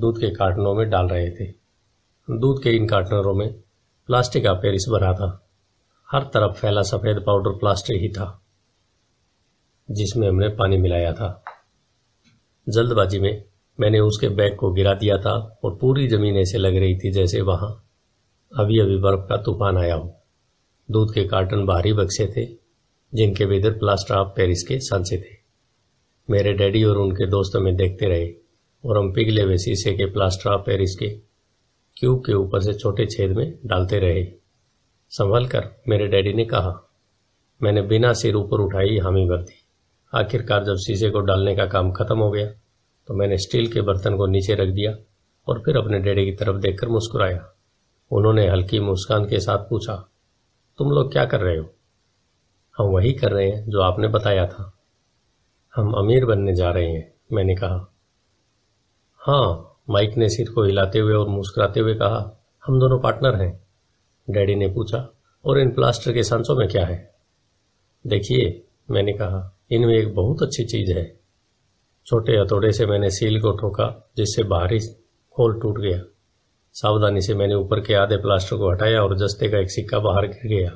Speaker 1: दूध के कार्टनों में डाल रहे थे दूध के इन कार्टनरों में प्लास्टिक का पेरिस भरा था हर तरफ फैला सफ़ेद पाउडर प्लास्टिक ही था जिसमें हमने पानी मिलाया था जल्दबाजी में मैंने उसके बैग को गिरा दिया था और पूरी ज़मीन ऐसे लग रही थी जैसे वहां अभी अभी बर्फ का तूफान आया हो दूध के कार्टन भारी बक्से थे जिनके बिदर प्लास्टर ऑफ पेरिस के सांसे थे मेरे डैडी और उनके दोस्त में देखते रहे और हम पिघले हुए शीशे के प्लास्टर ऑफ पेरिस के क्यूब के ऊपर से छोटे छेद में डालते रहे संभल कर मेरे डैडी ने कहा मैंने बिना सिर ऊपर उठाई हामी भर दी आखिरकार जब शीशे को डालने का काम खत्म हो गया तो मैंने स्टील के बर्तन को नीचे रख दिया और फिर अपने डैडी की तरफ देखकर मुस्कुराया उन्होंने हल्की मुस्कान के साथ पूछा तुम लोग क्या कर रहे हो हम वही कर रहे हैं जो आपने बताया था हम अमीर बनने जा रहे हैं मैंने कहा हाँ माइक ने सिर को हिलाते हुए और मुस्कुराते हुए कहा हम दोनों पार्टनर हैं डैडी ने पूछा और इन प्लास्टर के सांसों में क्या है देखिए मैंने कहा इनमें एक बहुत अच्छी चीज है छोटे हथौड़े से मैंने सील को ठोका जिससे बाहरी खोल टूट गया सावधानी से मैंने ऊपर के आधे प्लास्टर को हटाया और जस्ते का एक सिक्का बाहर गिर गया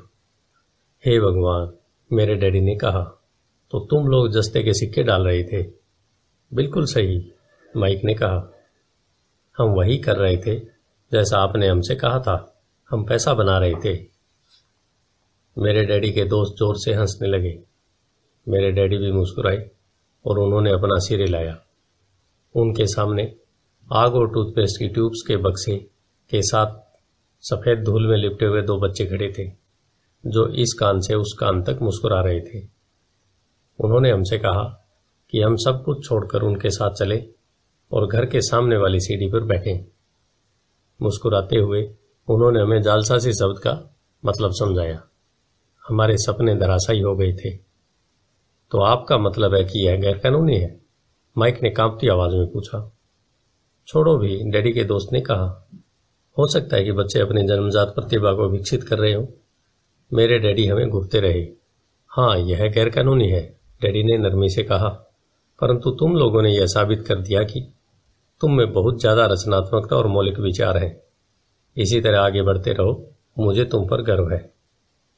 Speaker 1: हे भगवान मेरे डैडी ने कहा तो तुम लोग जस्ते के सिक्के डाल रहे थे बिल्कुल सही माइक ने कहा हम वही कर रहे थे जैसा आपने हमसे कहा था हम पैसा बना रहे थे मेरे डैडी के दोस्त जोर से हंसने लगे मेरे डैडी भी मुस्कुराए और उन्होंने अपना सिर हिलाया उनके सामने आग और टूथपेस्ट की ट्यूब्स के बक्से के साथ सफ़ेद धूल में लिपटे हुए दो बच्चे खड़े थे जो इस कान से उस कान तक मुस्कुरा रहे थे उन्होंने हमसे कहा कि हम सब कुछ छोड़कर उनके साथ चले और घर के सामने वाली सीढ़ी पर बैठे मुस्कुराते हुए उन्होंने हमें जालसासी शब्द का मतलब समझाया हमारे सपने धराशाई हो गए थे तो आपका मतलब है कि यह गैरकानूनी है माइक ने कांपती आवाज में पूछा छोड़ो भी डैडी के दोस्त ने कहा हो सकता है कि बच्चे अपने जन्मजात प्रतिभा को विकसित कर रहे हों मेरे डैडी हमें घूरते रहे हाँ यह गैरकानूनी है डैडी ने नरमी से कहा परंतु तुम लोगों ने यह साबित कर दिया कि तुम में बहुत ज़्यादा रचनात्मकता और मौलिक विचार हैं इसी तरह आगे बढ़ते रहो मुझे तुम पर गर्व है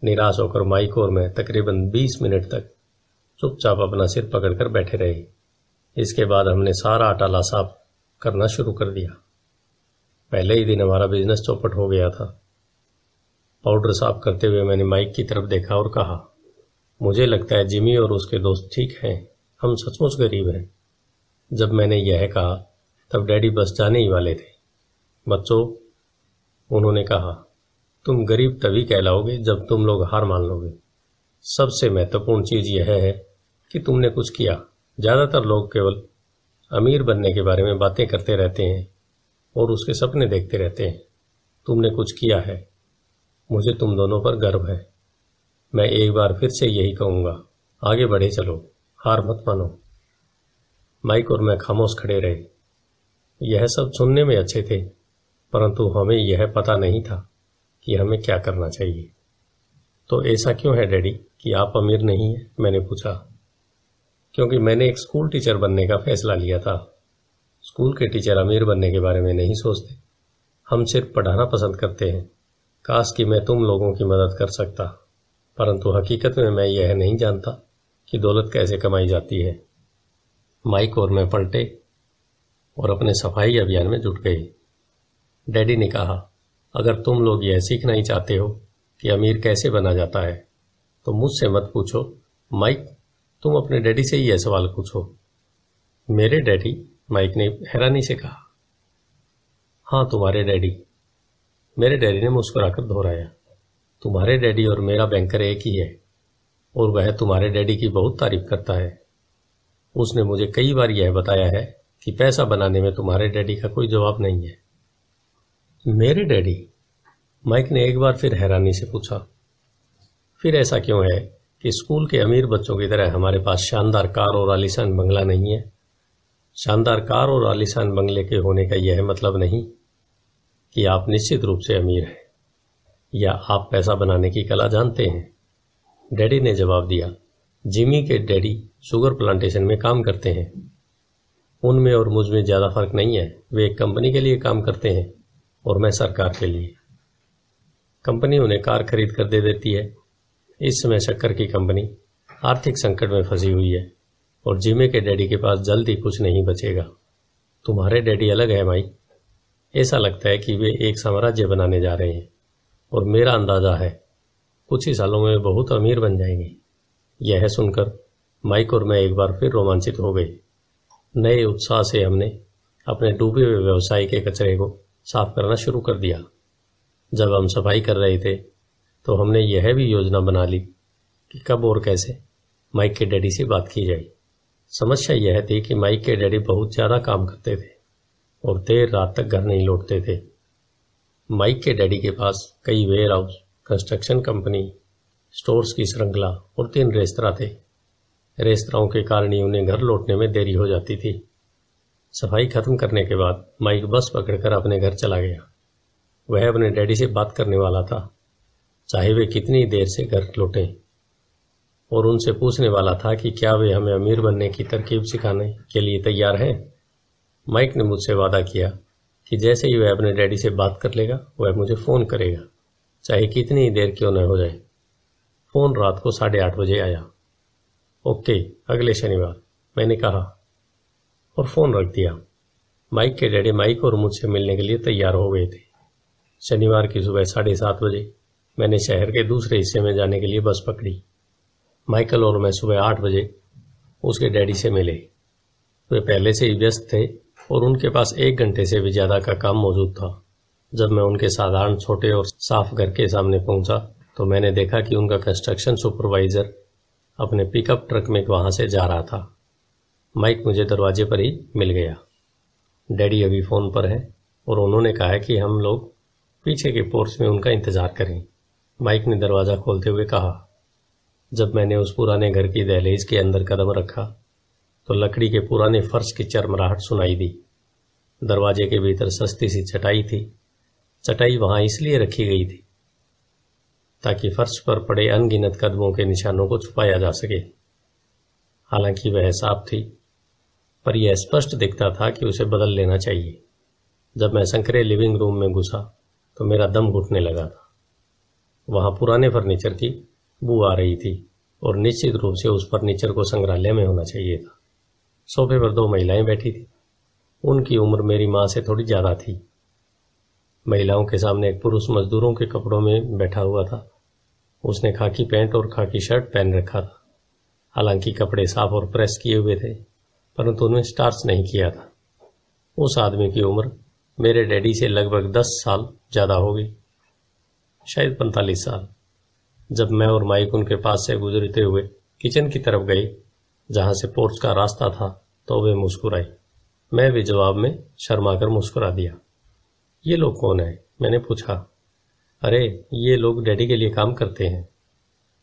Speaker 1: निराश होकर माइक और मैं तकरीबन बीस मिनट तक चुपचाप अपना सिर पकड़कर बैठे रहे इसके बाद हमने सारा आटाला साफ करना शुरू कर दिया पहले ही दिन हमारा बिजनेस चौपट हो गया था पाउडर साफ करते हुए मैंने माइक की तरफ देखा और कहा मुझे लगता है जिमी और उसके दोस्त ठीक हैं हम सचमुच गरीब हैं जब मैंने यह कहा तब डैडी बस जाने ही वाले थे बच्चों उन्होंने कहा तुम गरीब तभी कहलाओगे जब तुम लोग हार मान लोगे सबसे महत्वपूर्ण चीज़ यह है कि तुमने कुछ किया ज़्यादातर लोग केवल अमीर बनने के बारे में बातें करते रहते हैं और उसके सपने देखते रहते हैं तुमने कुछ किया है मुझे तुम दोनों पर गर्व है मैं एक बार फिर से यही कहूंगा आगे बढ़े चलो हार मत मानो माइक और मैं खामोश खड़े रहे यह सब सुनने में अच्छे थे परंतु हमें यह पता नहीं था कि हमें क्या करना चाहिए तो ऐसा क्यों है डैडी कि आप अमीर नहीं हैं मैंने पूछा क्योंकि मैंने एक स्कूल टीचर बनने का फैसला लिया था स्कूल के टीचर अमीर बनने के बारे में नहीं सोचते हम सिर्फ पढ़ाना पसंद करते हैं काश कि मैं तुम लोगों की मदद कर सकता परंतु हकीकत में मैं यह नहीं जानता कि दौलत कैसे कमाई जाती है माइक और मैं पलटे और अपने सफाई अभियान में जुट गए डैडी ने कहा अगर तुम लोग यह सीखना ही चाहते हो कि अमीर कैसे बना जाता है तो मुझसे मत पूछो माइक तुम अपने डैडी से ही यह सवाल पूछो मेरे डैडी माइक ने हैरानी से कहा हाँ तुम्हारे डैडी मेरे डैडी ने मुस्कुराकर दोहराया तुम्हारे डैडी और मेरा बैंकर एक ही है और वह तुम्हारे डैडी की बहुत तारीफ करता है उसने मुझे कई बार यह बताया है कि पैसा बनाने में तुम्हारे डैडी का कोई जवाब नहीं है मेरे डैडी माइक ने एक बार फिर हैरानी से पूछा फिर ऐसा क्यों है कि स्कूल के अमीर बच्चों की तरह हमारे पास शानदार कार और आलिशान बंगला नहीं है शानदार कार और आलिशान बंगले के होने का यह मतलब नहीं कि आप निश्चित रूप से अमीर हैं या आप पैसा बनाने की कला जानते हैं डैडी ने जवाब दिया जिमी के डैडी शुगर प्लांटेशन में काम करते हैं उनमें और मुझ में ज़्यादा फर्क नहीं है वे एक कंपनी के लिए काम करते हैं और मैं सरकार के लिए कंपनी उन्हें कार खरीद कर दे देती है इस समय शक्कर की कंपनी आर्थिक संकट में फंसी हुई है और जिमे के डैडी के पास जल्द ही कुछ नहीं बचेगा तुम्हारे डैडी अलग है माई ऐसा लगता है कि वे एक साम्राज्य बनाने जा रहे हैं और मेरा अंदाज़ा है कुछ ही सालों में बहुत अमीर बन जाएंगे यह सुनकर माइक और मैं एक बार फिर रोमांचित हो गए नए उत्साह से हमने अपने डूबे हुए व्यवसाय के कचरे को साफ करना शुरू कर दिया जब हम सफाई कर रहे थे तो हमने यह भी योजना बना ली कि कब और कैसे माइक के डैडी से बात की जाए समस्या यह थी कि माइक के डैडी बहुत ज़्यादा काम करते थे और देर रात तक घर नहीं लौटते थे माइक के डैडी के पास कई warehouse construction company stores की श्रृंखला और तीन रेस्तरा थे रेस्तराओं के कारण ही उन्हें घर लौटने में देरी हो जाती थी सफाई खत्म करने के बाद माइक बस पकड़कर अपने घर चला गया वह अपने डैडी से बात करने वाला था चाहे वे कितनी देर से घर लौटे और उनसे पूछने वाला था कि क्या वे हमें अमीर बनने की तरकीब सिखाने के लिए तैयार हैं माइक ने मुझसे वादा किया कि जैसे ही वह अपने डैडी से बात कर लेगा वह मुझे फ़ोन करेगा चाहे कितनी ही देर क्यों न हो जाए फ़ोन रात को साढ़े आठ बजे आया ओके अगले शनिवार मैंने कहा और फ़ोन रख दिया माइक के डैडी माइक और मुझसे मिलने के लिए तैयार हो गए थे शनिवार की सुबह साढ़े सात बजे मैंने शहर के दूसरे हिस्से में जाने के लिए बस पकड़ी माइकल और मैं सुबह आठ बजे उसके डैडी से मिले वे पहले से ही व्यस्त थे और उनके पास एक घंटे से भी ज़्यादा का काम मौजूद था जब मैं उनके साधारण छोटे और साफ घर के सामने पहुंचा तो मैंने देखा कि उनका कंस्ट्रक्शन सुपरवाइज़र अपने पिकअप ट्रक में वहां से जा रहा था माइक मुझे दरवाजे पर ही मिल गया डैडी अभी फ़ोन पर है और उन्होंने कहा कि हम लोग पीछे के पोर्च में उनका इंतज़ार करें माइक ने दरवाज़ा खोलते हुए कहा जब मैंने उस पुराने घर की दहलीज के अंदर कदम रखा तो लकड़ी के पुराने फर्श की चरमराहट सुनाई दी दरवाजे के भीतर सस्ती सी चटाई थी चटाई वहां इसलिए रखी गई थी ताकि फर्श पर पड़े अनगिनत कदमों के निशानों को छुपाया जा सके हालांकि वह साफ थी पर यह स्पष्ट दिखता था कि उसे बदल लेना चाहिए जब मैं संकरे लिविंग रूम में घुसा तो मेरा दम घुटने लगा था वहां पुराने फर्नीचर की बू आ रही थी और निश्चित रूप से उस फर्नीचर को संग्रहालय में होना चाहिए था सोफे पर दो महिलाएं बैठी थी उनकी उम्र मेरी माँ से थोड़ी ज़्यादा थी महिलाओं के सामने एक पुरुष मजदूरों के कपड़ों में बैठा हुआ था उसने खाकी पैंट और खाकी शर्ट पहन रखा था हालांकि कपड़े साफ और प्रेस किए हुए थे परंतु उन्हें स्टार्स नहीं किया था उस आदमी की उम्र मेरे डैडी से लगभग दस साल ज़्यादा हो गई शायद पैंतालीस साल जब मैं और माइक उनके पास से गुजरते हुए किचन की तरफ गई जहां से पोर्च का रास्ता था तो वे मुस्कुराई मैं भी जवाब में शर्मा कर मुस्कुरा दिया ये लोग कौन है मैंने पूछा अरे ये लोग डैडी के लिए काम करते हैं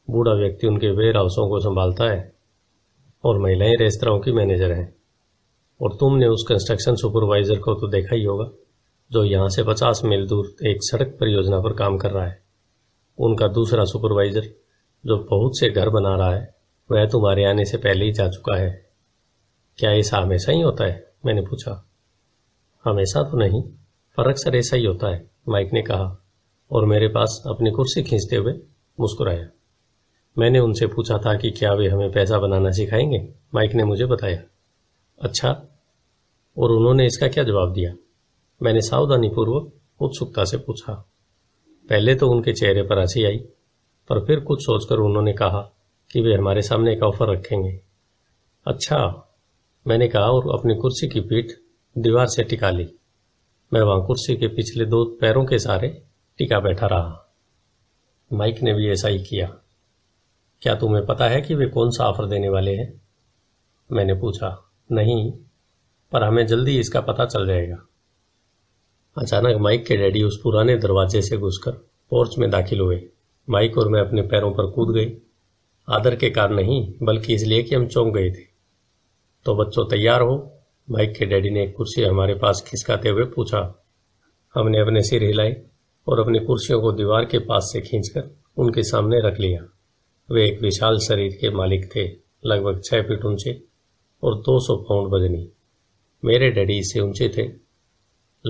Speaker 1: बूढ़ा व्यक्ति उनके वेयर हाउसों को संभालता है और महिलाएं रेस्तराओं की मैनेजर हैं और तुमने उस कंस्ट्रक्शन सुपरवाइजर को तो देखा ही होगा जो यहाँ से पचास मील दूर एक सड़क परियोजना पर काम कर रहा है उनका दूसरा सुपरवाइजर जो बहुत से घर बना रहा है वह तुम्हारे तो आने से पहले ही जा चुका है क्या ऐसा हमेशा ही होता है मैंने पूछा हमेशा तो नहीं पर अक्सर ऐसा ही होता है माइक ने कहा और मेरे पास अपनी कुर्सी खींचते हुए मुस्कुराया मैंने उनसे पूछा था कि क्या वे हमें पैसा बनाना सिखाएंगे माइक ने मुझे बताया अच्छा और उन्होंने इसका क्या जवाब दिया मैंने सावधानीपूर्वक उत्सुकता से पूछा पहले तो उनके चेहरे पर हंसी आई पर फिर कुछ सोचकर उन्होंने कहा कि वे हमारे सामने एक ऑफर रखेंगे अच्छा मैंने कहा और अपनी कुर्सी की पीठ दीवार से टिका ली मैं वहां कुर्सी के पिछले दो पैरों के सहारे टिका बैठा रहा माइक ने भी ऐसा ही किया क्या तुम्हें पता है कि वे कौन सा ऑफर देने वाले हैं मैंने पूछा नहीं पर हमें जल्दी इसका पता चल जाएगा अचानक माइक के डैडी उस पुराने दरवाजे से घुसकर पोर्च में दाखिल हुए माइक और मैं अपने पैरों पर कूद गई आदर के कारण नहीं बल्कि इसलिए कि हम चौंक गए थे तो बच्चों तैयार हो माइक के डैडी ने एक कुर्सी हमारे पास खिसकाते हुए पूछा हमने अपने सिर हिलाए और अपनी कुर्सियों को दीवार के पास से खींचकर उनके सामने रख लिया वे एक विशाल शरीर के मालिक थे लगभग छः फीट ऊंचे और 200 पाउंड वजनी मेरे डैडी इससे ऊंचे थे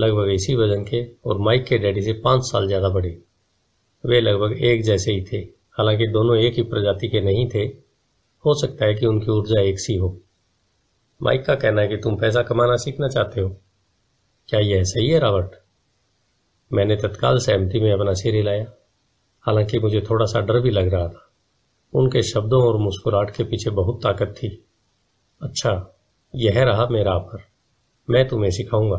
Speaker 1: लगभग इसी वजन के और माइक के डैडी से पाँच साल ज़्यादा बड़े वे लगभग एक जैसे ही थे हालांकि दोनों एक ही प्रजाति के नहीं थे हो सकता है कि उनकी ऊर्जा एक सी हो माइक का कहना है कि तुम पैसा कमाना सीखना चाहते हो क्या यह सही है रावट मैंने तत्काल सहमति में अपना सिर हिलाया हालांकि मुझे थोड़ा सा डर भी लग रहा था उनके शब्दों और मुस्कुराहट के पीछे बहुत ताकत थी अच्छा यह रहा मेरा ऑफर मैं तुम्हें सिखाऊंगा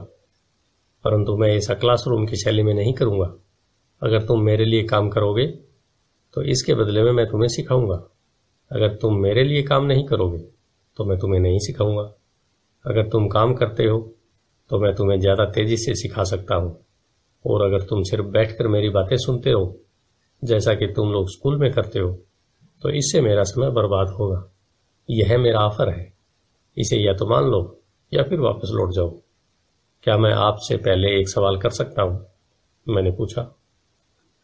Speaker 1: परंतु मैं ऐसा क्लासरूम की शैली में नहीं करूंगा अगर तुम मेरे लिए काम करोगे तो इसके बदले में मैं तुम्हें सिखाऊंगा अगर तुम मेरे लिए काम नहीं करोगे तो मैं तुम्हें नहीं सिखाऊंगा अगर तुम काम करते हो तो मैं तुम्हें ज़्यादा तेज़ी से सिखा सकता हूँ और अगर तुम सिर्फ बैठकर मेरी बातें सुनते हो जैसा कि तुम लोग स्कूल में करते हो तो इससे मेरा समय बर्बाद होगा यह मेरा ऑफर है इसे या तो मान लो या फिर वापस लौट जाओ क्या मैं आपसे पहले एक सवाल कर सकता हूँ मैंने पूछा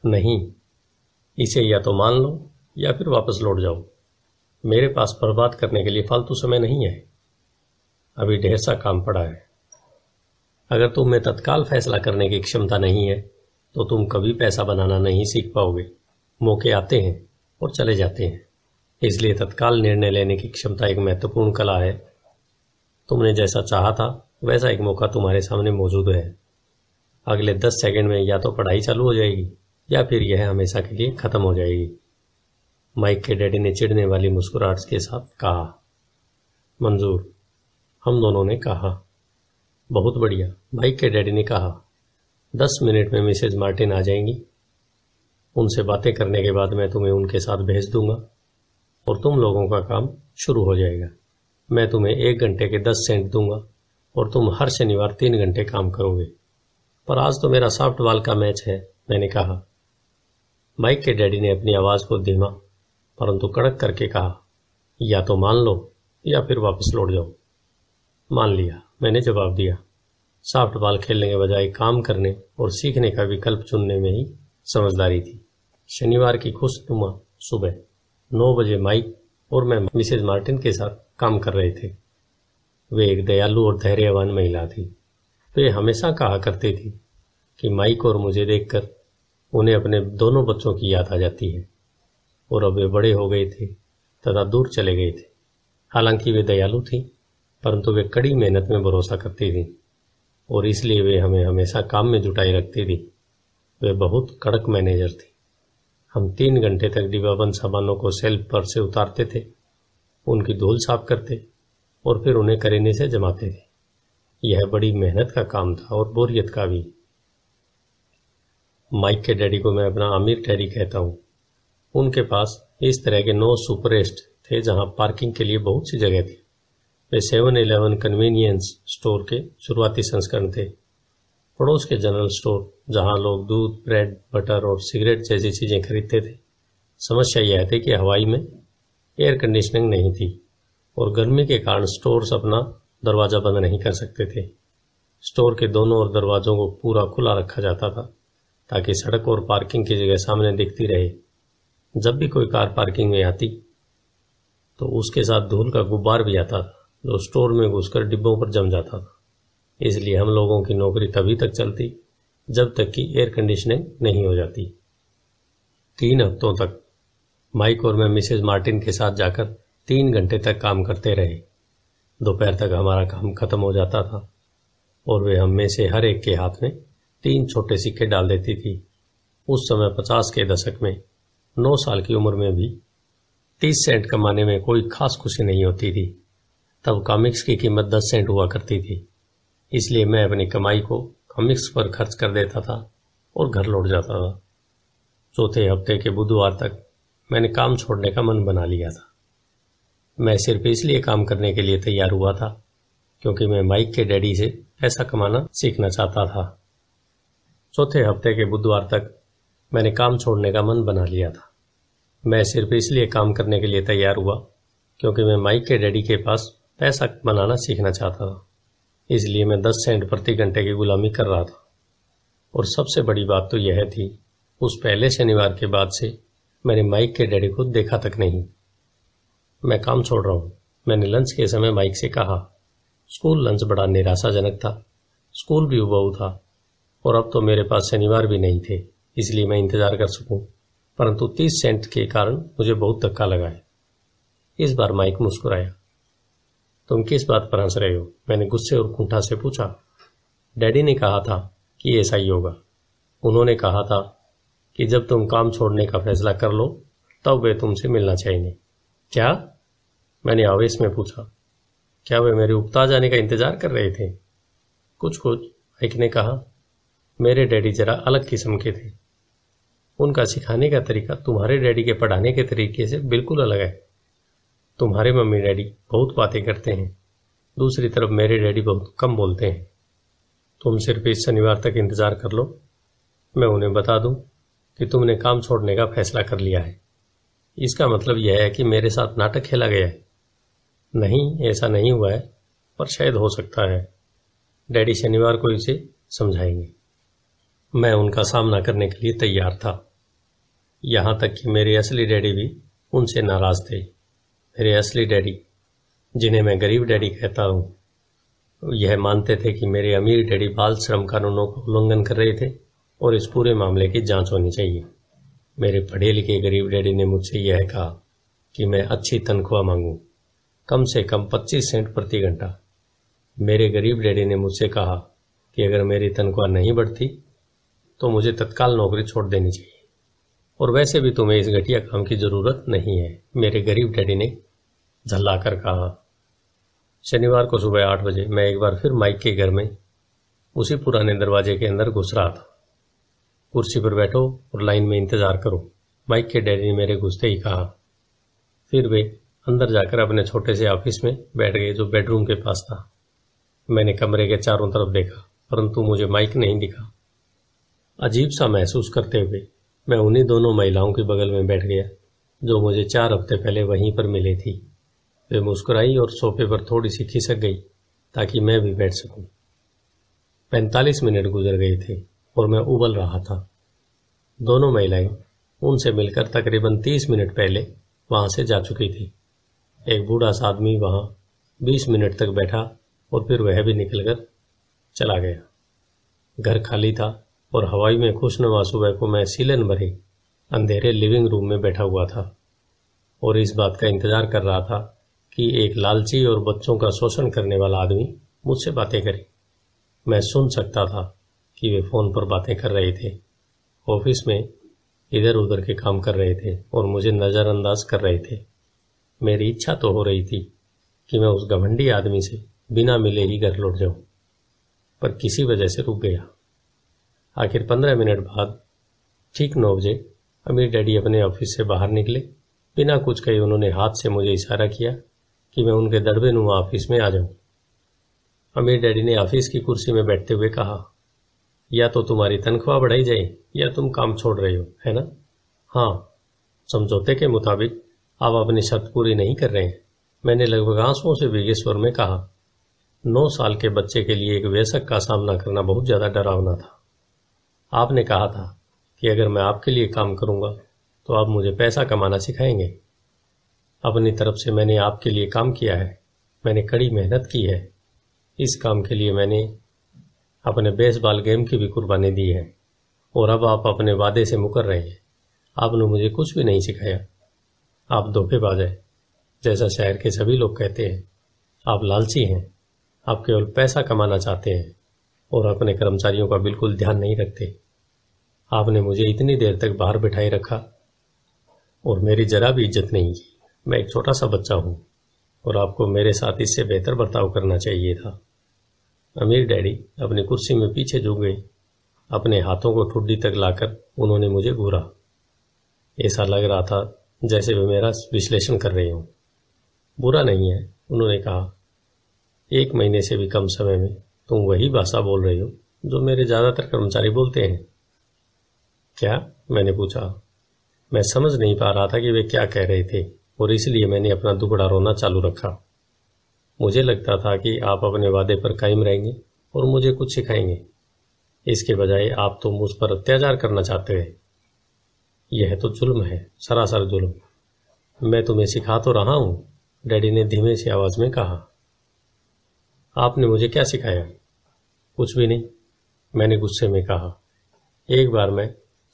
Speaker 1: नहीं इसे या तो मान लो या फिर वापस लौट जाओ मेरे पास बर्बाद करने के लिए फालतू समय नहीं है अभी ढेर सा काम पड़ा है अगर तुम में तत्काल फैसला करने की क्षमता नहीं है तो तुम कभी पैसा बनाना नहीं सीख पाओगे मौके आते हैं और चले जाते हैं इसलिए तत्काल निर्णय लेने की क्षमता एक महत्वपूर्ण कला है तुमने जैसा चाहा था वैसा एक मौका तुम्हारे सामने मौजूद है अगले दस सेकंड में या तो पढ़ाई चालू हो जाएगी या फिर यह हमेशा के लिए खत्म हो जाएगी माइक के डैडी ने चिढ़ने वाली मुस्कुराहट के साथ कहा मंजूर हम दोनों ने कहा बहुत बढ़िया माइक के डैडी ने कहा दस मिनट में मिसेज मार्टिन आ जाएंगी उनसे बातें करने के बाद मैं तुम्हें उनके साथ भेज दूंगा और तुम लोगों का काम शुरू हो जाएगा मैं तुम्हें एक घंटे के दस सेंट दूंगा और तुम हर शनिवार तीन घंटे काम करोगे पर आज तो मेरा सॉफ्टबॉल का मैच है मैंने कहा माइक के डैडी ने अपनी आवाज़ को धीमा परंतु कड़क करके कहा या तो मान लो या फिर वापस लौट जाओ मान लिया मैंने जवाब दिया बॉल खेलने के बजाय काम करने और सीखने का विकल्प चुनने में ही समझदारी थी शनिवार की खुशनुमा सुबह नौ बजे माइक और मैं मिसेज मार्टिन के साथ काम कर रहे थे वे एक दयालु और धैर्यवान महिला थी वे हमेशा कहा करती थी कि माइक और मुझे देखकर उन्हें अपने दोनों बच्चों की याद आ जाती है और अब वे बड़े हो गए थे तथा दूर चले गए थे हालांकि वे दयालु थीं परंतु वे कड़ी मेहनत में भरोसा करती थीं और इसलिए वे हमें हमेशा काम में जुटाई रखती थी वे बहुत कड़क मैनेजर थी हम तीन घंटे तक डिब्बाबंद सामानों को सेल्फ पर से उतारते थे उनकी धूल साफ करते और फिर उन्हें करेने से जमाते थे यह बड़ी मेहनत का काम था और बोरियत का भी माइक के डैडी को मैं अपना आमिर डैडी कहता हूँ उनके पास इस तरह के नौ सुपरेस्ट थे जहाँ पार्किंग के लिए बहुत सी जगह थी वे सेवन इलेवन कन्वीनियंस स्टोर के शुरुआती संस्करण थे पड़ोस के जनरल स्टोर जहाँ लोग दूध ब्रेड बटर और सिगरेट जैसी चीज़ें खरीदते थे समस्या यह थी कि हवाई में एयर कंडीशनिंग नहीं थी और गर्मी के कारण स्टोर्स अपना दरवाज़ा बंद नहीं कर सकते थे स्टोर के दोनों और दरवाज़ों को पूरा खुला रखा जाता था ताकि सड़क और पार्किंग की जगह सामने दिखती रहे जब भी कोई कार पार्किंग में आती तो उसके साथ धूल का गुब्बार भी आता था जो स्टोर में घुसकर डिब्बों पर जम जाता था इसलिए हम लोगों की नौकरी तभी तक चलती जब तक कि एयर कंडीशनिंग नहीं हो जाती तीन हफ्तों तक माइक और मैं मिसेज मार्टिन के साथ जाकर तीन घंटे तक काम करते रहे दोपहर तक हमारा काम खत्म हो जाता था और वे हम में से हर एक के हाथ में तीन छोटे सिक्के डाल देती थी उस समय पचास के दशक में नौ साल की उम्र में भी तीस सेंट कमाने में कोई खास खुशी नहीं होती थी तब कॉमिक्स की कीमत दस सेंट हुआ करती थी इसलिए मैं अपनी कमाई को कॉमिक्स पर खर्च कर देता था और घर लौट जाता था चौथे हफ्ते के बुधवार तक मैंने काम छोड़ने का मन बना लिया था मैं सिर्फ इसलिए काम करने के लिए तैयार हुआ था क्योंकि मैं माइक के डैडी से पैसा कमाना सीखना चाहता था चौथे हफ्ते के बुधवार तक मैंने काम छोड़ने का मन बना लिया था मैं सिर्फ इसलिए काम करने के लिए तैयार हुआ क्योंकि मैं माइक के डैडी के पास पैसा बनाना सीखना चाहता था इसलिए मैं दस सेंट प्रति घंटे की गुलामी कर रहा था और सबसे बड़ी बात तो यह थी उस पहले शनिवार के बाद से मैंने माइक के डैडी को देखा तक नहीं मैं काम छोड़ रहा हूँ मैंने लंच के समय माइक से कहा स्कूल लंच बड़ा निराशाजनक था स्कूल भी उबाऊ था और अब तो मेरे पास शनिवार भी नहीं थे इसलिए मैं इंतजार कर सकूं परंतु तीस सेंट के कारण मुझे बहुत धक्का लगा है इस बार माइक मुस्कुराया तुम किस बात पर हंस रहे हो मैंने गुस्से और कुंठा से पूछा डैडी ने कहा था कि ऐसा ही होगा उन्होंने कहा था कि जब तुम काम छोड़ने का फैसला कर लो तब वे तुमसे मिलना चाहेंगे क्या मैंने आवेश में पूछा क्या वे मेरे उपता जाने का इंतजार कर रहे थे कुछ कुछ एक ने कहा मेरे डैडी जरा अलग किस्म के थे उनका सिखाने का तरीका तुम्हारे डैडी के पढ़ाने के तरीके से बिल्कुल अलग है तुम्हारे मम्मी डैडी बहुत बातें करते हैं दूसरी तरफ मेरे डैडी बहुत कम बोलते हैं तुम सिर्फ इस शनिवार तक इंतज़ार कर लो मैं उन्हें बता दूं कि तुमने काम छोड़ने का फैसला कर लिया है इसका मतलब यह है कि मेरे साथ नाटक खेला गया है नहीं ऐसा नहीं हुआ है पर शायद हो सकता है डैडी शनिवार को इसे समझाएंगे मैं उनका सामना करने के लिए तैयार था यहां तक कि मेरे असली डैडी भी उनसे नाराज़ थे मेरे असली डैडी जिन्हें मैं गरीब डैडी कहता हूं यह मानते थे कि मेरे अमीर डैडी बाल श्रम कानूनों का उल्लंघन कर रहे थे और इस पूरे मामले की जांच होनी चाहिए मेरे पढ़े लिखे गरीब डैडी ने मुझसे यह कहा कि मैं अच्छी तनख्वाह मांगू कम से कम पच्चीस सेंट प्रति घंटा मेरे गरीब डैडी ने मुझसे कहा कि अगर मेरी तनख्वाह नहीं बढ़ती तो मुझे तत्काल नौकरी छोड़ देनी चाहिए और वैसे भी तुम्हें इस घटिया काम की ज़रूरत नहीं है मेरे गरीब डैडी ने झल्लाकर कहा शनिवार को सुबह आठ बजे मैं एक बार फिर माइक के घर में उसी पुराने दरवाजे के अंदर घुस रहा था कुर्सी पर बैठो और लाइन में इंतज़ार करो माइक के डैडी ने मेरे घुसते ही कहा फिर वे अंदर जाकर अपने छोटे से ऑफिस में बैठ गए जो बेडरूम के पास था मैंने कमरे के चारों तरफ देखा परंतु मुझे माइक नहीं दिखा अजीब सा महसूस करते हुए मैं उन्हीं दोनों महिलाओं के बगल में बैठ गया जो मुझे चार हफ्ते पहले वहीं पर मिले थी वे मुस्कुराई और सोफे पर थोड़ी सी खिसक गई ताकि मैं भी बैठ सकूं। पैंतालीस मिनट गुजर गए थे और मैं उबल रहा था दोनों महिलाएं उनसे मिलकर तकरीबन तीस मिनट पहले वहां से जा चुकी थी एक बूढ़ा सा आदमी वहां बीस मिनट तक बैठा और फिर वह भी निकलकर चला गया घर खाली था और हवाई में खुशनुमा सुबह को मैं सीलन भरे अंधेरे लिविंग रूम में बैठा हुआ था और इस बात का इंतजार कर रहा था कि एक लालची और बच्चों का शोषण करने वाला आदमी मुझसे बातें करे मैं सुन सकता था कि वे फ़ोन पर बातें कर रहे थे ऑफिस में इधर उधर के काम कर रहे थे और मुझे नज़रअंदाज कर रहे थे मेरी इच्छा तो हो रही थी कि मैं उस घमंडी आदमी से बिना मिले ही घर लौट जाऊं पर किसी वजह से रुक गया आखिर पंद्रह मिनट बाद ठीक नौ बजे अमीर डैडी अपने ऑफिस से बाहर निकले बिना कुछ कहे उन्होंने हाथ से मुझे इशारा किया कि मैं उनके दरबे नुमा ऑफिस में आ जाऊं अमीर डैडी ने ऑफिस की कुर्सी में बैठते हुए कहा या तो तुम्हारी तनख्वाह बढ़ाई जाए या तुम काम छोड़ रहे हो है ना हाँ समझौते के मुताबिक आप अपनी शर्त पूरी नहीं कर रहे हैं मैंने लगभग आंसुओं से बेगेश्वर स्वर में कहा नौ साल के बच्चे के लिए एक व्यसक का सामना करना बहुत ज़्यादा डरावना था आपने कहा था कि अगर मैं आपके लिए काम करूंगा तो आप मुझे पैसा कमाना सिखाएंगे अपनी तरफ से मैंने आपके लिए काम किया है मैंने कड़ी मेहनत की है इस काम के लिए मैंने अपने बेसबॉल गेम की भी कुर्बानी दी है और अब आप अपने वादे से मुकर रहे हैं आपने मुझे कुछ भी नहीं सिखाया आप धोखेबाज हैं जैसा शहर के सभी लोग कहते हैं आप लालची हैं आप केवल पैसा कमाना चाहते हैं और अपने कर्मचारियों का बिल्कुल ध्यान नहीं रखते आपने मुझे इतनी देर तक बाहर बिठाए रखा और मेरी जरा भी इज्जत नहीं की मैं एक छोटा सा बच्चा हूं और आपको मेरे साथ इससे बेहतर बर्ताव करना चाहिए था अमीर डैडी अपनी कुर्सी में पीछे झुक गए अपने हाथों को ठुड्डी तक लाकर उन्होंने मुझे घूरा ऐसा लग रहा था जैसे वे मेरा विश्लेषण कर रहे हों बुरा नहीं है उन्होंने कहा एक महीने से भी कम समय में तुम वही भाषा बोल रही हो जो मेरे ज़्यादातर कर्मचारी बोलते हैं क्या मैंने पूछा मैं समझ नहीं पा रहा था कि वे क्या कह रहे थे और इसलिए मैंने अपना दुखड़ा रोना चालू रखा मुझे लगता था कि आप अपने वादे पर कायम रहेंगे और मुझे कुछ सिखाएंगे इसके बजाय आप तो मुझ पर अत्याचार करना चाहते हैं यह तो जुल्म है सरासर जुल्म मैं तुम्हें सिखा तो रहा हूं डैडी ने धीमे सी आवाज़ में कहा आपने मुझे क्या सिखाया कुछ भी नहीं मैंने गुस्से में कहा एक बार मैं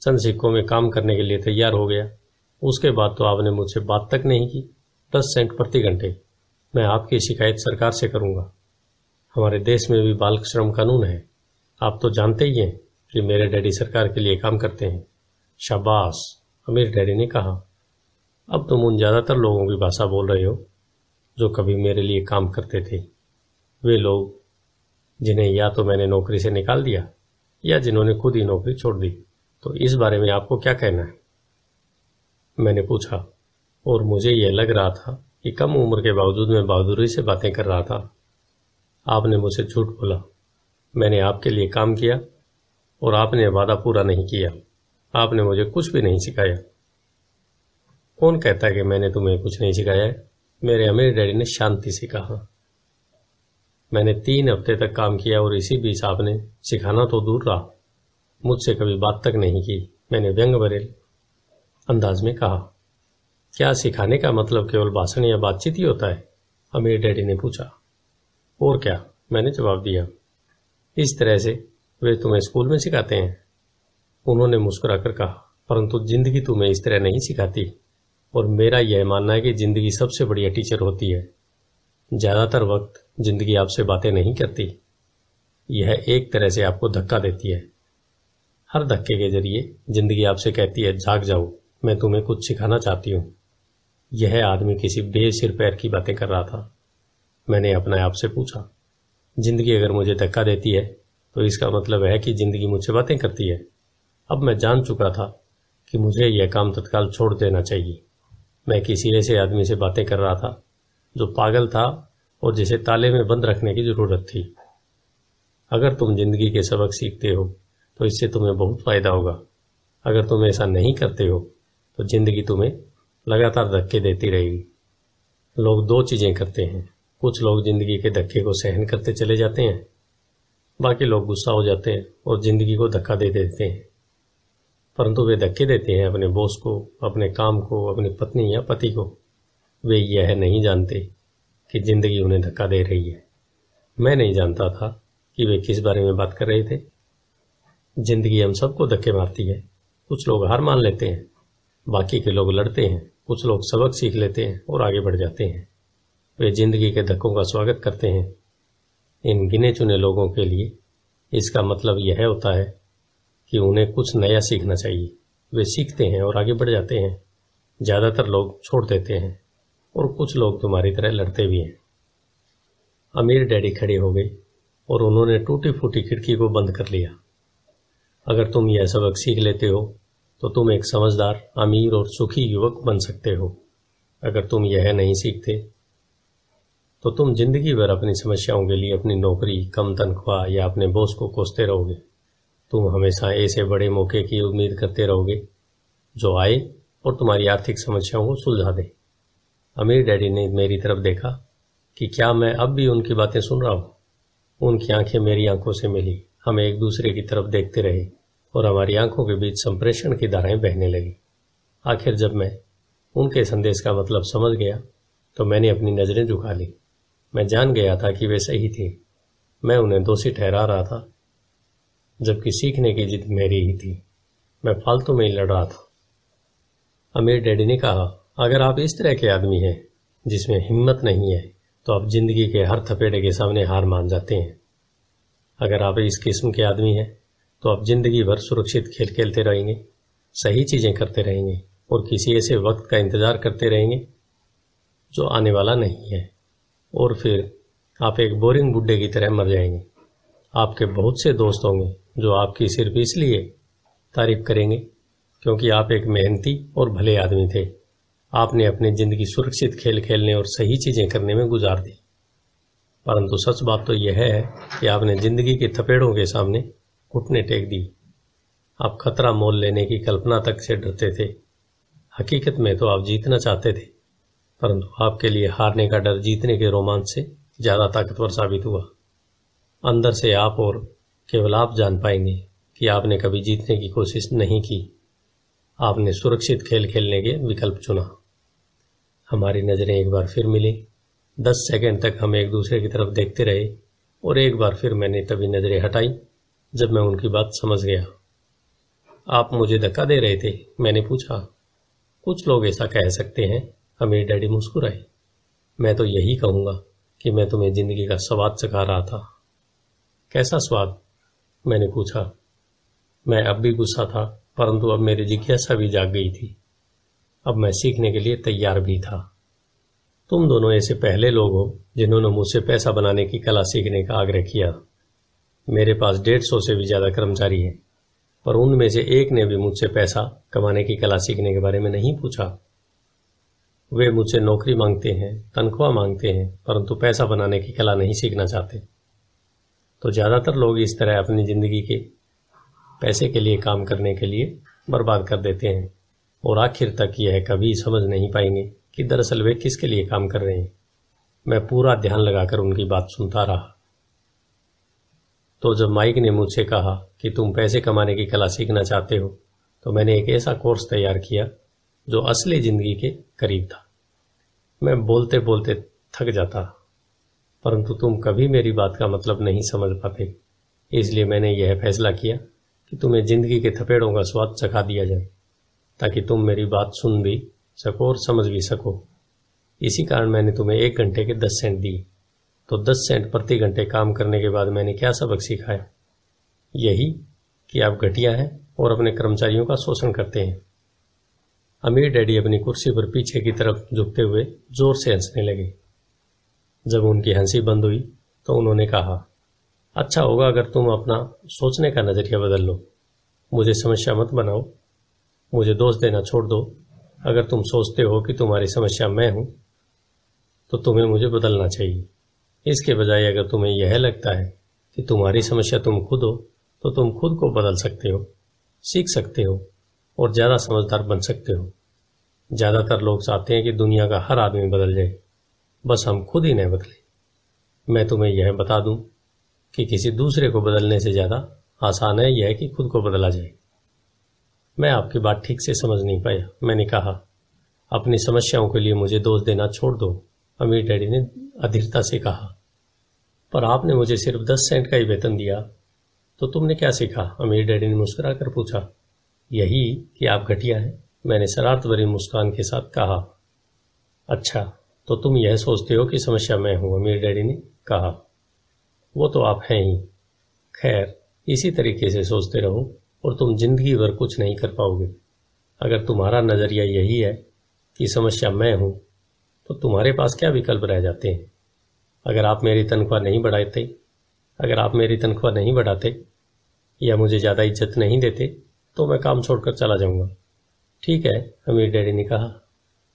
Speaker 1: चंद सिक्कों में काम करने के लिए तैयार हो गया उसके बाद तो आपने मुझसे बात तक नहीं की दस सेंट प्रति घंटे मैं आपकी शिकायत सरकार से करूंगा हमारे देश में भी बाल श्रम कानून है आप तो जानते ही हैं कि मेरे डैडी सरकार के लिए काम करते हैं शाबाश अमीर डैडी ने कहा अब तुम उन ज़्यादातर लोगों की भाषा बोल रहे हो जो कभी मेरे लिए काम करते थे वे लोग जिन्हें या तो मैंने नौकरी से निकाल दिया या जिन्होंने खुद ही नौकरी छोड़ दी तो इस बारे में आपको क्या कहना है मैंने पूछा और मुझे यह लग रहा था कि कम उम्र के बावजूद मैं बहादुरी से बातें कर रहा था आपने मुझे झूठ बोला मैंने आपके लिए काम किया और आपने वादा पूरा नहीं किया आपने मुझे कुछ भी नहीं सिखाया कौन कहता है कि मैंने तुम्हें कुछ नहीं सिखाया है मेरे अमीर डैडी ने शांति से कहा मैंने तीन हफ्ते तक काम किया और इसी बीच आपने सिखाना तो दूर रहा मुझसे कभी बात तक नहीं की मैंने व्यंग भरे अंदाज में कहा क्या सिखाने का मतलब केवल भाषण या बातचीत ही होता है अमीर डैडी ने पूछा और क्या मैंने जवाब दिया इस तरह से वे तुम्हें स्कूल में सिखाते हैं उन्होंने मुस्कुराकर कहा परंतु जिंदगी तुम्हें इस तरह नहीं सिखाती और मेरा यह मानना है कि जिंदगी सबसे बढ़िया टीचर होती है ज़्यादातर वक्त ज़िंदगी आपसे बातें नहीं करती यह एक तरह से आपको धक्का देती है हर धक्के के जरिए ज़िंदगी आपसे कहती है जाग जाओ मैं तुम्हें कुछ सिखाना चाहती हूं यह आदमी किसी बेसिर पैर की बातें कर रहा था मैंने अपने आप से पूछा जिंदगी अगर मुझे धक्का देती है तो इसका मतलब है कि जिंदगी मुझसे बातें करती है अब मैं जान चुका था कि मुझे यह काम तत्काल छोड़ देना चाहिए मैं किसी ऐसे आदमी से बातें कर रहा था जो पागल था और जिसे ताले में बंद रखने की जरूरत थी अगर तुम जिंदगी के सबक सीखते हो तो इससे तुम्हें बहुत फायदा होगा अगर तुम ऐसा नहीं करते हो तो जिंदगी तुम्हें लगातार धक्के देती रहेगी लोग दो चीजें करते हैं कुछ लोग जिंदगी के धक्के को सहन करते चले जाते हैं बाकी लोग गुस्सा हो जाते हैं और जिंदगी को धक्का दे देते हैं परंतु वे धक्के देते हैं अपने बॉस को अपने काम को अपनी पत्नी या पति को वे यह नहीं जानते कि जिंदगी उन्हें धक्का दे रही है मैं नहीं जानता था कि वे किस बारे में बात कर रहे थे जिंदगी हम सबको धक्के मारती है कुछ लोग हार मान लेते हैं बाकी के लोग लड़ते हैं कुछ लोग सबक सीख लेते हैं और आगे बढ़ जाते हैं वे जिंदगी के धक्कों का स्वागत करते हैं इन गिने चुने लोगों के लिए इसका मतलब यह होता है कि उन्हें कुछ नया सीखना चाहिए वे सीखते हैं और आगे बढ़ जाते हैं ज़्यादातर लोग छोड़ देते हैं और कुछ लोग तुम्हारी तरह लड़ते भी हैं अमीर डैडी खड़े हो गए और उन्होंने टूटी फूटी खिड़की को बंद कर लिया अगर तुम यह सबक सीख लेते हो तो तुम एक समझदार अमीर और सुखी युवक बन सकते हो अगर तुम यह नहीं सीखते तो तुम जिंदगी भर अपनी समस्याओं के लिए अपनी नौकरी कम तनख्वाह या अपने बॉस को कोसते रहोगे तुम हमेशा ऐसे बड़े मौके की उम्मीद करते रहोगे जो आए और तुम्हारी आर्थिक समस्याओं को सुलझा दे अमीर डैडी ने मेरी तरफ देखा कि क्या मैं अब भी उनकी बातें सुन रहा हूँ उनकी आंखें मेरी आंखों से मिली हम एक दूसरे की तरफ देखते रहे और हमारी आंखों के बीच संप्रेषण की धाराएं बहने लगी आखिर जब मैं उनके संदेश का मतलब समझ गया तो मैंने अपनी नज़रें झुका ली मैं जान गया था कि वे सही थे मैं उन्हें दोषी ठहरा रहा था जबकि सीखने की जिद मेरी ही थी मैं फालतू में ही लड़ रहा था अमीर डैडी ने कहा अगर आप इस तरह के आदमी हैं जिसमें हिम्मत नहीं है तो आप जिंदगी के हर थपेड़े के सामने हार मान जाते हैं अगर आप इस किस्म के आदमी हैं तो आप जिंदगी भर सुरक्षित खेल खेलते रहेंगे सही चीज़ें करते रहेंगे और किसी ऐसे वक्त का इंतज़ार करते रहेंगे जो आने वाला नहीं है और फिर आप एक बोरिंग बुड्ढे की तरह मर जाएंगे आपके बहुत से दोस्त होंगे जो आपकी सिर्फ इसलिए तारीफ करेंगे क्योंकि आप एक मेहनती और भले आदमी थे आपने अपनी जिंदगी सुरक्षित खेल खेलने और सही चीज़ें करने में गुजार दी परंतु सच बात तो यह है कि आपने जिंदगी के थपेड़ों के सामने घुटने टेक दी आप खतरा मोल लेने की कल्पना तक से डरते थे हकीकत में तो आप जीतना चाहते थे परंतु आपके लिए हारने का डर जीतने के रोमांच से ज़्यादा ताकतवर साबित हुआ अंदर से आप और केवल आप जान पाएंगे कि आपने कभी जीतने की कोशिश नहीं की आपने सुरक्षित खेल खेलने के विकल्प चुना हमारी नज़रें एक बार फिर मिली दस सेकेंड तक हम एक दूसरे की तरफ देखते रहे और एक बार फिर मैंने तभी नज़रें हटाई जब मैं उनकी बात समझ गया आप मुझे धक्का दे रहे थे मैंने पूछा कुछ लोग ऐसा कह सकते हैं हमें डैडी मुस्कुराए मैं तो यही कहूँगा कि मैं तुम्हें ज़िंदगी का स्वाद चखा रहा था कैसा स्वाद मैंने पूछा मैं अब भी गुस्सा था परंतु अब मेरी जिज्ञासा भी जाग गई थी अब मैं सीखने के लिए तैयार भी था तुम दोनों ऐसे पहले लोग हो जिन्होंने मुझसे पैसा बनाने की कला सीखने का आग्रह किया मेरे पास डेढ़ सौ से भी ज़्यादा कर्मचारी हैं पर उनमें से एक ने भी मुझसे पैसा कमाने की कला सीखने के बारे में नहीं पूछा वे मुझसे नौकरी मांगते हैं तनख्वाह मांगते हैं परंतु पैसा बनाने की कला नहीं सीखना चाहते तो ज़्यादातर लोग इस तरह अपनी ज़िंदगी के पैसे के लिए काम करने के लिए बर्बाद कर देते हैं और आखिर तक यह कभी समझ नहीं पाएंगे कि दरअसल वे किसके लिए काम कर रहे हैं मैं पूरा ध्यान लगाकर उनकी बात सुनता रहा तो जब माइक ने मुझसे कहा कि तुम पैसे कमाने की कला सीखना चाहते हो तो मैंने एक ऐसा कोर्स तैयार किया जो असली जिंदगी के करीब था मैं बोलते बोलते थक जाता परंतु तुम कभी मेरी बात का मतलब नहीं समझ पाते इसलिए मैंने यह फैसला किया कि तुम्हें जिंदगी के थपेड़ों का स्वाद चखा दिया जाए ताकि तुम मेरी बात सुन भी सको और समझ भी सको इसी कारण मैंने तुम्हें एक घंटे के दस सेंट दिए तो दस सेंट प्रति घंटे काम करने के बाद मैंने क्या सबक सिखाया यही कि आप घटिया हैं और अपने कर्मचारियों का शोषण करते हैं अमीर डैडी अपनी कुर्सी पर पीछे की तरफ झुकते हुए जोर से हंसने लगे जब उनकी हंसी बंद हुई तो उन्होंने कहा अच्छा होगा अगर तुम अपना सोचने का नज़रिया बदल लो मुझे समस्या मत बनाओ मुझे दोष देना छोड़ दो अगर तुम सोचते हो कि तुम्हारी समस्या मैं हूं तो तुम्हें मुझे बदलना चाहिए इसके बजाय अगर तुम्हें यह लगता है कि तुम्हारी समस्या तुम खुद हो तो तुम खुद को बदल सकते हो सीख सकते हो और ज़्यादा समझदार बन सकते हो ज़्यादातर लोग चाहते हैं कि दुनिया का हर आदमी बदल जाए बस हम खुद ही नहीं बदले मैं तुम्हें यह बता दूं कि किसी दूसरे को बदलने से ज़्यादा आसान है यह कि खुद को बदला जाए मैं आपकी बात ठीक से समझ नहीं पाया मैंने कहा अपनी समस्याओं के लिए मुझे दोष देना छोड़ दो अमीर डैडी ने अधीरता से कहा पर आपने मुझे सिर्फ दस सेंट का ही वेतन दिया तो तुमने क्या सीखा अमीर डैडी ने मुस्करा कर पूछा यही कि आप घटिया हैं मैंने शरारत भरी मुस्कान के साथ कहा अच्छा तो तुम यह सोचते हो कि समस्या मैं हूं अमीर डैडी ने कहा वो तो आप हैं ही खैर इसी तरीके से सोचते रहो और तुम जिंदगी भर कुछ नहीं कर पाओगे अगर तुम्हारा नज़रिया यही है कि समस्या मैं हूं तो तुम्हारे पास क्या विकल्प रह जाते हैं अगर आप मेरी तनख्वाह नहीं बढ़ाते अगर आप मेरी तनख्वाह नहीं बढ़ाते या मुझे ज़्यादा इज्जत नहीं देते तो मैं काम छोड़कर चला जाऊंगा ठीक है अमीर डैडी ने कहा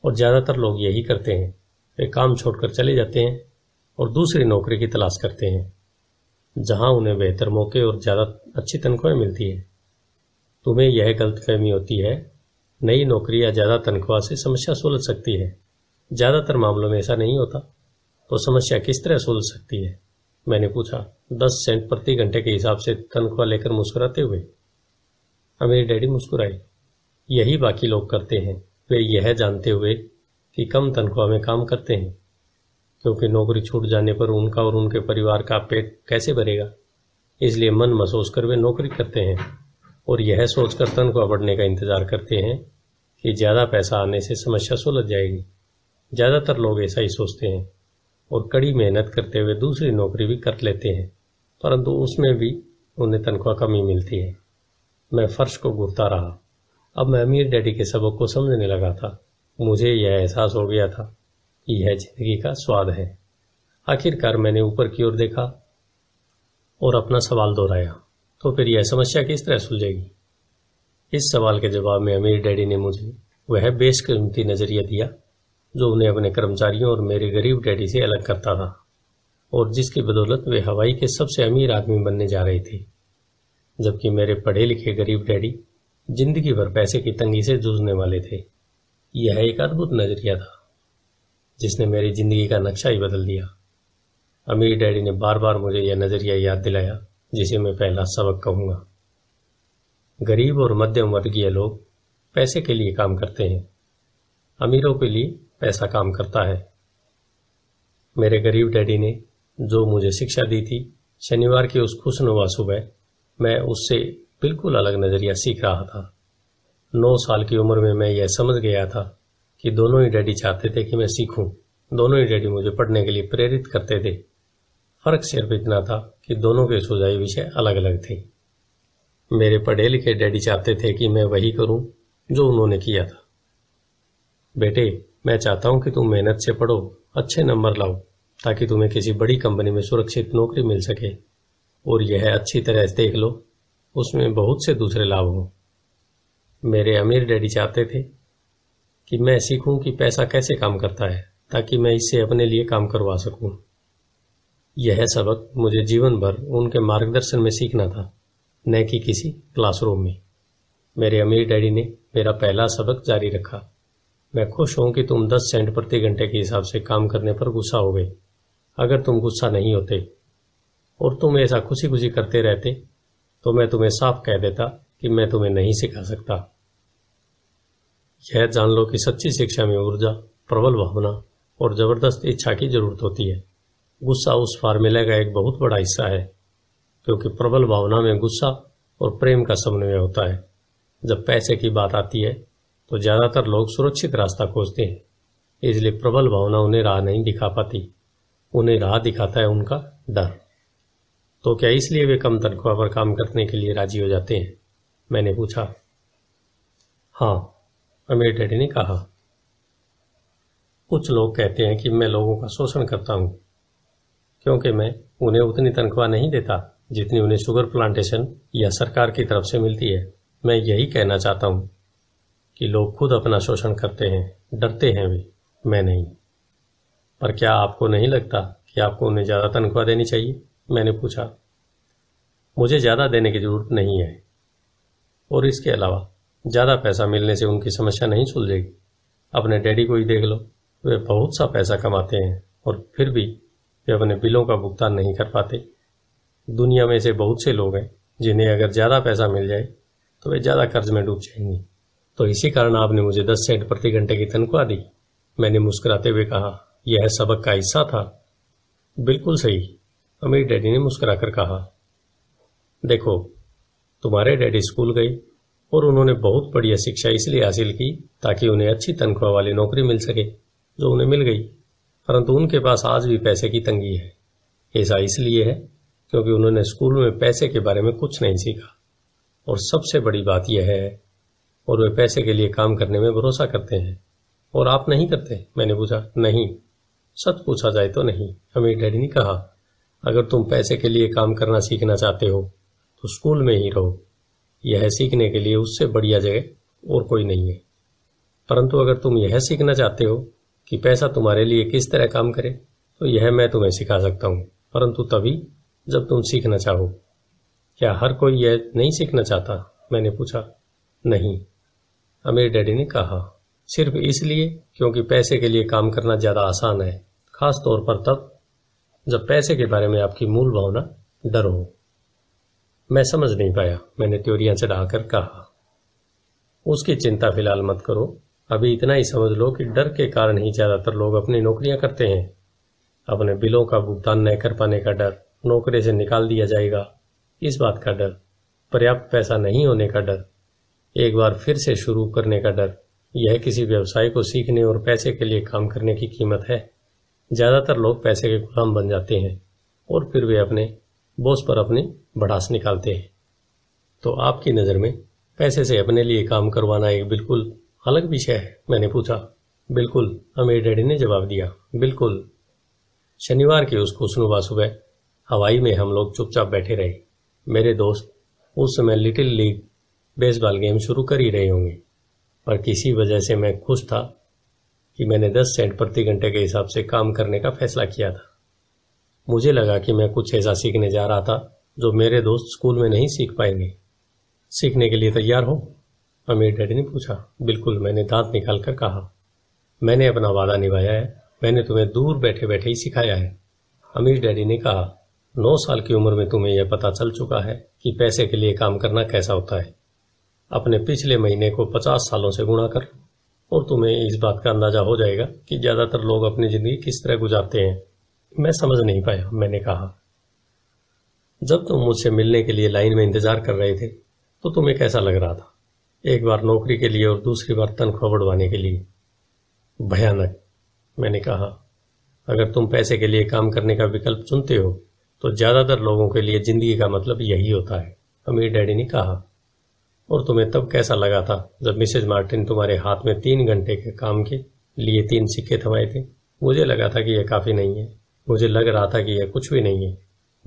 Speaker 1: और ज़्यादातर लोग यही करते हैं वे काम छोड़कर चले जाते हैं और दूसरी नौकरी की तलाश करते हैं जहां उन्हें बेहतर मौके और ज़्यादा अच्छी तनख्वाहें मिलती है तुम्हें यह गलतफहमी होती है नई नौकरी या ज़्यादा तनख्वाह से समस्या सुलझ सकती है ज़्यादातर मामलों में ऐसा नहीं होता तो समस्या किस तरह सुलझ सकती है मैंने पूछा दस सेंट प्रति घंटे के हिसाब से तनख्वाह लेकर मुस्कुराते हुए अमीर डैडी मुस्कुराए यही बाकी लोग करते हैं वे यह जानते हुए कि कम तनख्वाह में काम करते हैं क्योंकि नौकरी छूट जाने पर उनका और उनके परिवार का पेट कैसे भरेगा इसलिए मन महसूस कर वे नौकरी करते हैं और यह सोचकर तनख्वाह बढ़ने का इंतजार करते हैं कि ज़्यादा पैसा आने से समस्या सुलझ जाएगी ज़्यादातर लोग ऐसा ही सोचते हैं और कड़ी मेहनत करते हुए दूसरी नौकरी भी कर लेते हैं परंतु उसमें भी उन्हें तनख्वाह कमी मिलती है मैं फर्श को घूरता रहा अब मैं अमीर डैडी के सबक को समझने लगा था मुझे यह एहसास हो गया था यह जिंदगी का स्वाद है आखिरकार मैंने ऊपर की ओर देखा और अपना सवाल दोहराया तो फिर यह समस्या किस तरह सुलझेगी इस सवाल के जवाब में अमीर डैडी ने मुझे वह बेशकीमती नज़रिया दिया जो उन्हें अपने कर्मचारियों और मेरे गरीब डैडी से अलग करता था और जिसकी बदौलत वे हवाई के सबसे अमीर आदमी बनने जा रहे थे जबकि मेरे पढ़े लिखे गरीब डैडी जिंदगी भर पैसे की तंगी से जूझने वाले थे यह एक अद्भुत नज़रिया था जिसने मेरी जिंदगी का नक्शा ही बदल दिया अमीर डैडी ने बार बार मुझे यह नज़रिया याद दिलाया जिसे मैं पहला सबक कहूँगा गरीब और मध्यम वर्गीय लोग पैसे के लिए काम करते हैं अमीरों के लिए पैसा काम करता है मेरे गरीब डैडी ने जो मुझे शिक्षा दी थी शनिवार की उस खुशनुमा सुबह मैं उससे बिल्कुल अलग नज़रिया सीख रहा था नौ साल की उम्र में मैं यह समझ गया था कि दोनों ही डैडी चाहते थे कि मैं सीखूं दोनों ही डैडी मुझे पढ़ने के लिए प्रेरित करते थे फर्क सिर्फ इतना था कि दोनों के सुझाई विषय अलग अलग थे मेरे पढ़े लिखे डैडी चाहते थे कि मैं वही करूं जो उन्होंने किया था बेटे मैं चाहता हूं कि तुम मेहनत से पढ़ो अच्छे नंबर लाओ ताकि तुम्हें किसी बड़ी कंपनी में सुरक्षित नौकरी मिल सके और यह अच्छी तरह से देख लो उसमें बहुत से दूसरे लाभ हों मेरे अमीर डैडी चाहते थे कि मैं सीखूं कि पैसा कैसे काम करता है ताकि मैं इससे अपने लिए काम करवा सकूं। यह सबक मुझे जीवन भर उनके मार्गदर्शन में सीखना था न कि किसी क्लासरूम में मेरे अमीर डैडी ने मेरा पहला सबक जारी रखा मैं खुश हूं कि तुम दस सेंट प्रति घंटे के हिसाब से काम करने पर गुस्सा हो गए अगर तुम गुस्सा नहीं होते और तुम ऐसा खुशी खुशी करते रहते तो मैं तुम्हें साफ कह देता कि मैं तुम्हें नहीं सिखा सकता यह जान लो कि सच्ची शिक्षा में ऊर्जा प्रबल भावना और जबरदस्त इच्छा की जरूरत होती है गुस्सा उस फार्मूले का एक बहुत बड़ा हिस्सा है क्योंकि प्रबल भावना में गुस्सा और प्रेम का समन्वय होता है जब पैसे की बात आती है तो ज्यादातर लोग सुरक्षित रास्ता खोजते हैं इसलिए प्रबल भावना उन्हें राह नहीं दिखा पाती उन्हें राह दिखाता है उनका डर तो क्या इसलिए वे कम तनख्वाह पर काम करने के लिए राजी हो जाते हैं मैंने पूछा हाँ आमिर डैडी ने कहा कुछ लोग कहते हैं कि मैं लोगों का शोषण करता हूं क्योंकि मैं उन्हें उतनी तनख्वाह नहीं देता जितनी उन्हें शुगर प्लांटेशन या सरकार की तरफ से मिलती है मैं यही कहना चाहता हूं कि लोग खुद अपना शोषण करते हैं डरते हैं वे मैं नहीं पर क्या आपको नहीं लगता कि आपको उन्हें ज़्यादा तनख्वाह देनी चाहिए मैंने पूछा मुझे ज़्यादा देने की ज़रूरत नहीं है और इसके अलावा ज़्यादा पैसा मिलने से उनकी समस्या नहीं सुलझेगी अपने डैडी को ही देख लो वे बहुत सा पैसा कमाते हैं और फिर भी वे अपने बिलों का भुगतान नहीं कर पाते दुनिया में ऐसे बहुत से लोग हैं जिन्हें अगर ज़्यादा पैसा मिल जाए तो वे ज़्यादा कर्ज में डूब जाएंगे तो इसी कारण आपने मुझे दस सेंट प्रति घंटे की तनख्वाह दी मैंने मुस्कुराते हुए कहा यह सबक का हिस्सा था बिल्कुल सही अमीर डैडी ने मुस्कुराकर कहा देखो तुम्हारे डैडी स्कूल गए और उन्होंने बहुत बढ़िया शिक्षा इसलिए हासिल की ताकि उन्हें अच्छी तनख्वाह वाली नौकरी मिल सके जो उन्हें मिल गई परंतु उनके पास आज भी पैसे की तंगी है ऐसा इसलिए है क्योंकि उन्होंने स्कूल में पैसे के बारे में कुछ नहीं सीखा और सबसे बड़ी बात यह है और वे पैसे के लिए काम करने में भरोसा करते हैं और आप नहीं करते मैंने पूछा नहीं सच पूछा जाए तो नहीं हमें डैडी ने कहा अगर तुम पैसे के लिए काम करना सीखना चाहते हो तो स्कूल में ही रहो यह सीखने के लिए उससे बढ़िया जगह और कोई नहीं है परंतु अगर तुम यह सीखना चाहते हो कि पैसा तुम्हारे लिए किस तरह काम करे तो यह मैं तुम्हें सिखा सकता हूं परंतु तभी जब तुम सीखना चाहो क्या हर कोई यह नहीं सीखना चाहता मैंने पूछा नहीं अमीर डैडी ने कहा सिर्फ इसलिए क्योंकि पैसे के लिए काम करना ज़्यादा आसान है खास तौर पर तब जब पैसे के बारे में आपकी मूल भावना डर हो मैं समझ नहीं पाया मैंने त्योरियां चढ़ाकर कहा उसकी चिंता फिलहाल मत करो अभी इतना ही समझ लो कि डर के कारण ही ज्यादातर लोग अपनी नौकरियां करते हैं अपने बिलों का भुगतान न कर पाने का डर नौकरी से निकाल दिया जाएगा इस बात का डर पर्याप्त पैसा नहीं होने का डर एक बार फिर से शुरू करने का डर यह किसी व्यवसाय को सीखने और पैसे के लिए काम करने की कीमत है ज्यादातर लोग पैसे के गुलाम बन जाते हैं और फिर वे अपने बॉस पर अपनी बढ़ास निकालते हैं तो आपकी नज़र में पैसे से अपने लिए काम करवाना एक बिल्कुल अलग विषय है मैंने पूछा बिल्कुल अमीर डैडी ने जवाब दिया बिल्कुल शनिवार की उस खुशनुबा सुबह हवाई में हम लोग चुपचाप बैठे रहे मेरे दोस्त उस समय लिटिल लीग बेसबॉल गेम शुरू कर ही रहे होंगे पर किसी वजह से मैं खुश था कि मैंने 10 सेंट प्रति घंटे के हिसाब से काम करने का फैसला किया था मुझे लगा कि मैं कुछ ऐसा सीखने जा रहा था जो मेरे दोस्त स्कूल में नहीं सीख पाएंगे सीखने के लिए तैयार हो अमीर डैडी ने पूछा बिल्कुल मैंने दांत निकाल कर कहा मैंने अपना वादा निभाया है मैंने तुम्हें दूर बैठे बैठे ही सिखाया है अमीर डैडी ने कहा नौ साल की उम्र में तुम्हें यह पता चल चुका है कि पैसे के लिए काम करना कैसा होता है अपने पिछले महीने को पचास सालों से गुणा कर और तुम्हें इस बात का अंदाजा हो जाएगा कि ज़्यादातर लोग अपनी ज़िंदगी किस तरह गुजारते हैं मैं समझ नहीं पाया मैंने कहा जब तुम मुझसे मिलने के लिए लाइन में इंतजार कर रहे थे तो तुम्हें कैसा लग रहा था एक बार नौकरी के लिए और दूसरी बार तनख्वाह बढ़वाने के लिए भयानक मैंने कहा अगर तुम पैसे के लिए काम करने का विकल्प चुनते हो तो ज़्यादातर लोगों के लिए ज़िंदगी का मतलब यही होता है अमीर डैडी ने कहा और तुम्हें तब कैसा लगा था जब मिसेज मार्टिन तुम्हारे हाथ में तीन घंटे के काम के लिए तीन सिक्के थमाए थे मुझे लगा था कि यह काफ़ी नहीं है मुझे लग रहा था कि यह कुछ भी नहीं है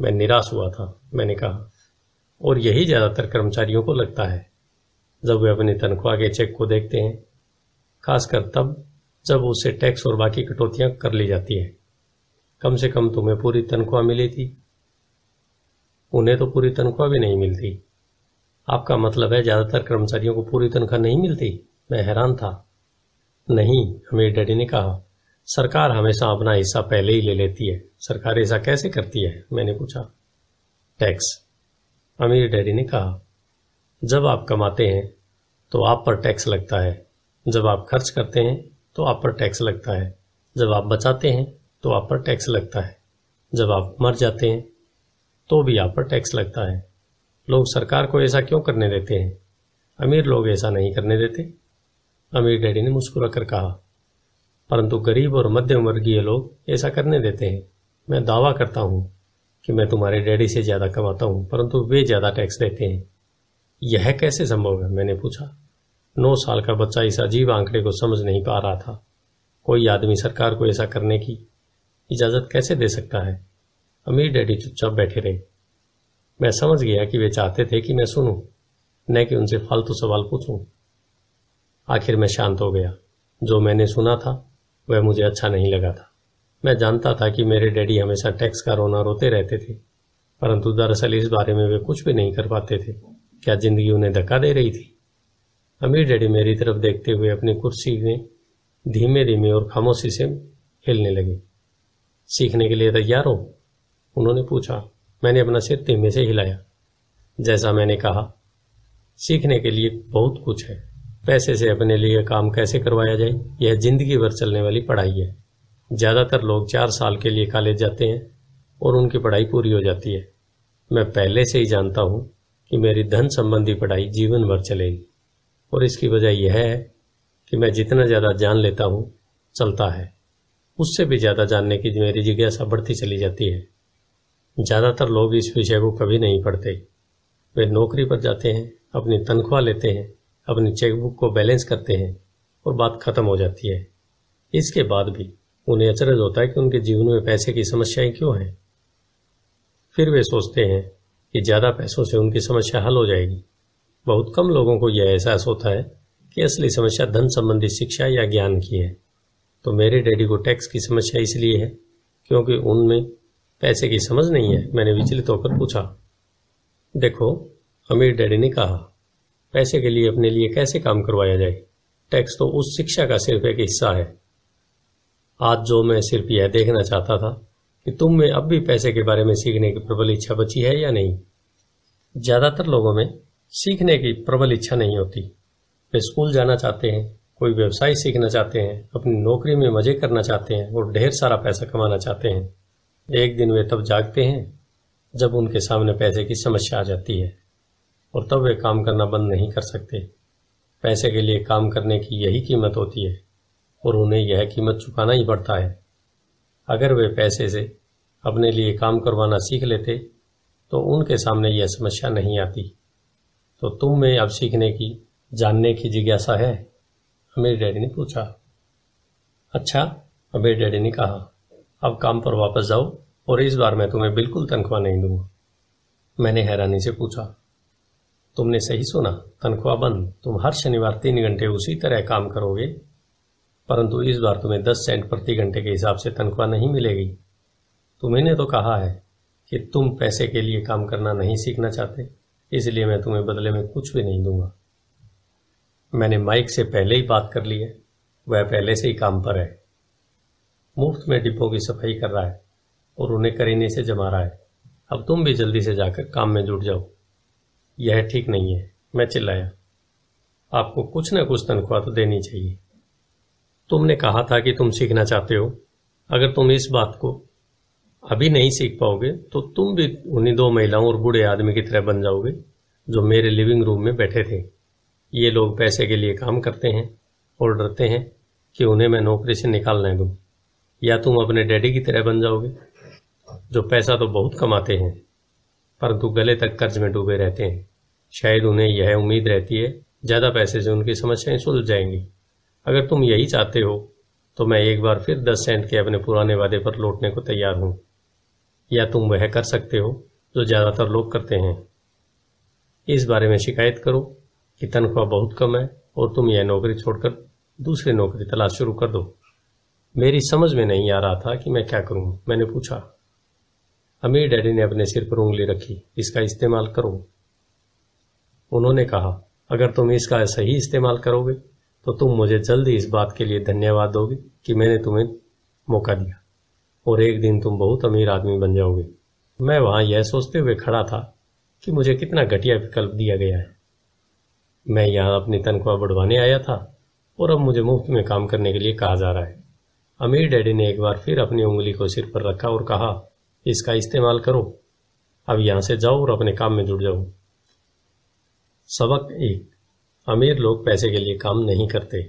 Speaker 1: मैं निराश हुआ था मैंने कहा और यही ज़्यादातर कर्मचारियों को लगता है जब वे अपनी तनख्वाह के चेक को देखते हैं खासकर तब जब उससे टैक्स और बाकी कटौतियां कर ली जाती है कम से कम तुम्हें पूरी तनख्वाह मिली थी उन्हें तो पूरी तनख्वाह भी नहीं मिलती आपका मतलब है ज़्यादातर कर्मचारियों को पूरी तनख्वाह नहीं मिलती मैं हैरान था नहीं हमें डैडी ने कहा सरकार हमेशा अपना हिस्सा पहले ही ले लेती है सरकार ऐसा कैसे करती है मैंने पूछा टैक्स अमीर डैडी ने कहा जब आप कमाते हैं तो आप पर टैक्स लगता है जब आप खर्च करते हैं तो आप पर टैक्स लगता है जब आप बचाते हैं तो आप पर टैक्स लगता है जब आप मर जाते हैं तो भी आप पर टैक्स लगता है लोग सरकार को ऐसा क्यों करने देते हैं अमीर लोग ऐसा नहीं करने देते अमीर डैडी ने मुस्कुरा कर कहा परंतु गरीब और मध्यम वर्गीय लोग ऐसा करने देते हैं मैं दावा करता हूं कि मैं तुम्हारे डैडी से ज्यादा कमाता हूं परंतु वे ज्यादा टैक्स देते हैं यह कैसे संभव है मैंने पूछा नौ साल का बच्चा इस अजीब आंकड़े को समझ नहीं पा रहा था कोई आदमी सरकार को ऐसा करने की इजाजत कैसे दे सकता है अमीर डैडी चुपचाप बैठे रहे मैं समझ गया कि वे चाहते थे कि मैं सुनूं न कि उनसे फालतू सवाल पूछूं आखिर मैं शांत हो गया जो मैंने सुना था वह मुझे अच्छा नहीं लगा था मैं जानता था कि मेरे डैडी हमेशा टैक्स का रोना रोते रहते थे परंतु दरअसल इस बारे में वे कुछ भी नहीं कर पाते थे क्या जिंदगी उन्हें धक्का दे रही थी अमीर डैडी मेरी तरफ देखते हुए अपनी कुर्सी में धीमे धीमे और खामोशी से हिलने लगे सीखने के लिए तैयार हो उन्होंने पूछा मैंने अपना सिर धीमे से हिलाया जैसा मैंने कहा सीखने के लिए बहुत कुछ है पैसे से अपने लिए काम कैसे करवाया जाए यह जिंदगी भर चलने वाली पढ़ाई है ज़्यादातर लोग चार साल के लिए कॉलेज जाते हैं और उनकी पढ़ाई पूरी हो जाती है मैं पहले से ही जानता हूँ कि मेरी धन संबंधी पढ़ाई जीवन भर चलेगी और इसकी वजह यह है कि मैं जितना ज़्यादा जान लेता हूँ चलता है उससे भी ज़्यादा जानने की मेरी जिज्ञासा बढ़ती चली जाती है ज़्यादातर लोग इस विषय को कभी नहीं पढ़ते वे नौकरी पर जाते हैं अपनी तनख्वाह लेते हैं अपनी चेकबुक को बैलेंस करते हैं और बात खत्म हो जाती है इसके बाद भी उन्हें अचरज होता है कि उनके जीवन में पैसे की समस्याएं क्यों हैं फिर वे सोचते हैं कि ज़्यादा पैसों से उनकी समस्या हल हो जाएगी बहुत कम लोगों को यह एहसास होता है कि असली समस्या धन संबंधी शिक्षा या ज्ञान की है तो मेरे डैडी को टैक्स की समस्या इसलिए है क्योंकि उनमें पैसे की समझ नहीं है मैंने विचलित होकर पूछा देखो अमीर डैडी ने कहा पैसे के लिए अपने लिए कैसे काम करवाया जाए टैक्स तो उस शिक्षा का सिर्फ एक हिस्सा है आज जो मैं सिर्फ यह देखना चाहता था कि तुम में अब भी पैसे के बारे में सीखने की प्रबल इच्छा बची है या नहीं ज़्यादातर लोगों में सीखने की प्रबल इच्छा नहीं होती वे स्कूल जाना चाहते हैं कोई व्यवसाय सीखना चाहते हैं अपनी नौकरी में मजे करना चाहते हैं और ढेर सारा पैसा कमाना चाहते हैं एक दिन वे तब जागते हैं जब उनके सामने पैसे की समस्या आ जाती है और तब वे काम करना बंद नहीं कर सकते पैसे के लिए काम करने की यही कीमत होती है और उन्हें यह कीमत चुकाना ही पड़ता है अगर वे पैसे से अपने लिए काम करवाना सीख लेते तो उनके सामने यह समस्या नहीं आती तो तुम में अब सीखने की जानने की जिज्ञासा है अमीर डैडी ने पूछा अच्छा अमीर डैडी ने कहा अब काम पर वापस जाओ और इस बार मैं तुम्हें बिल्कुल तनख्वाह नहीं दूंगा मैंने हैरानी से पूछा तुमने सही सुना तनख्वाह बंद तुम हर शनिवार तीन घंटे उसी तरह काम करोगे परंतु इस बार तुम्हें दस सेंट प्रति घंटे के हिसाब से तनख्वाह नहीं मिलेगी तुम्हें तो कहा है कि तुम पैसे के लिए काम करना नहीं सीखना चाहते इसलिए मैं तुम्हें बदले में कुछ भी नहीं दूंगा मैंने माइक से पहले ही बात कर ली है वह पहले से ही काम पर है मुफ्त में डिपो की सफाई कर रहा है और उन्हें करीने से जमा रहा है अब तुम भी जल्दी से जाकर काम में जुट जाओ यह ठीक नहीं है मैं चिल्लाया आपको कुछ ना कुछ तनख्वाह तो देनी चाहिए तुमने कहा था कि तुम सीखना चाहते हो अगर तुम इस बात को अभी नहीं सीख पाओगे तो तुम भी उन्हीं दो महिलाओं और बूढ़े आदमी की तरह बन जाओगे जो मेरे लिविंग रूम में बैठे थे ये लोग पैसे के लिए काम करते हैं और डरते हैं कि उन्हें मैं नौकरी से निकालने दूँ या तुम अपने डैडी की तरह बन जाओगे जो पैसा तो बहुत कमाते हैं परंतु गले तक कर्ज में डूबे रहते हैं शायद उन्हें यह उम्मीद रहती है ज़्यादा पैसे से उनकी समस्याएं सुलझ जाएंगी अगर तुम यही चाहते हो तो मैं एक बार फिर दस सेंट के अपने पुराने वादे पर लौटने को तैयार हूँ या तुम वह कर सकते हो जो ज़्यादातर लोग करते हैं इस बारे में शिकायत करो कि तनख्वाह बहुत कम है और तुम यह नौकरी छोड़कर दूसरी नौकरी तलाश शुरू कर दो मेरी समझ में नहीं आ रहा था कि मैं क्या करूं मैंने पूछा अमीर डैडी ने अपने सिर पर उंगली रखी इसका इस्तेमाल करो उन्होंने कहा अगर तुम इसका सही इस्तेमाल करोगे तो तुम मुझे जल्दी इस बात के लिए धन्यवाद दोगे कि मैंने तुम्हें मौका दिया और एक दिन तुम बहुत अमीर आदमी बन जाओगे मैं वहां यह सोचते हुए खड़ा था कि मुझे कितना घटिया विकल्प दिया गया है मैं यहां अपनी तनख्वाह बढ़वाने आया था और अब मुझे मुफ्त में काम करने के लिए कहा जा रहा है अमीर डैडी ने एक बार फिर अपनी उंगली को सिर पर रखा और कहा इसका इस्तेमाल करो अब यहां से जाओ और अपने काम में जुट जाओ सबक एक अमीर लोग पैसे के लिए काम नहीं करते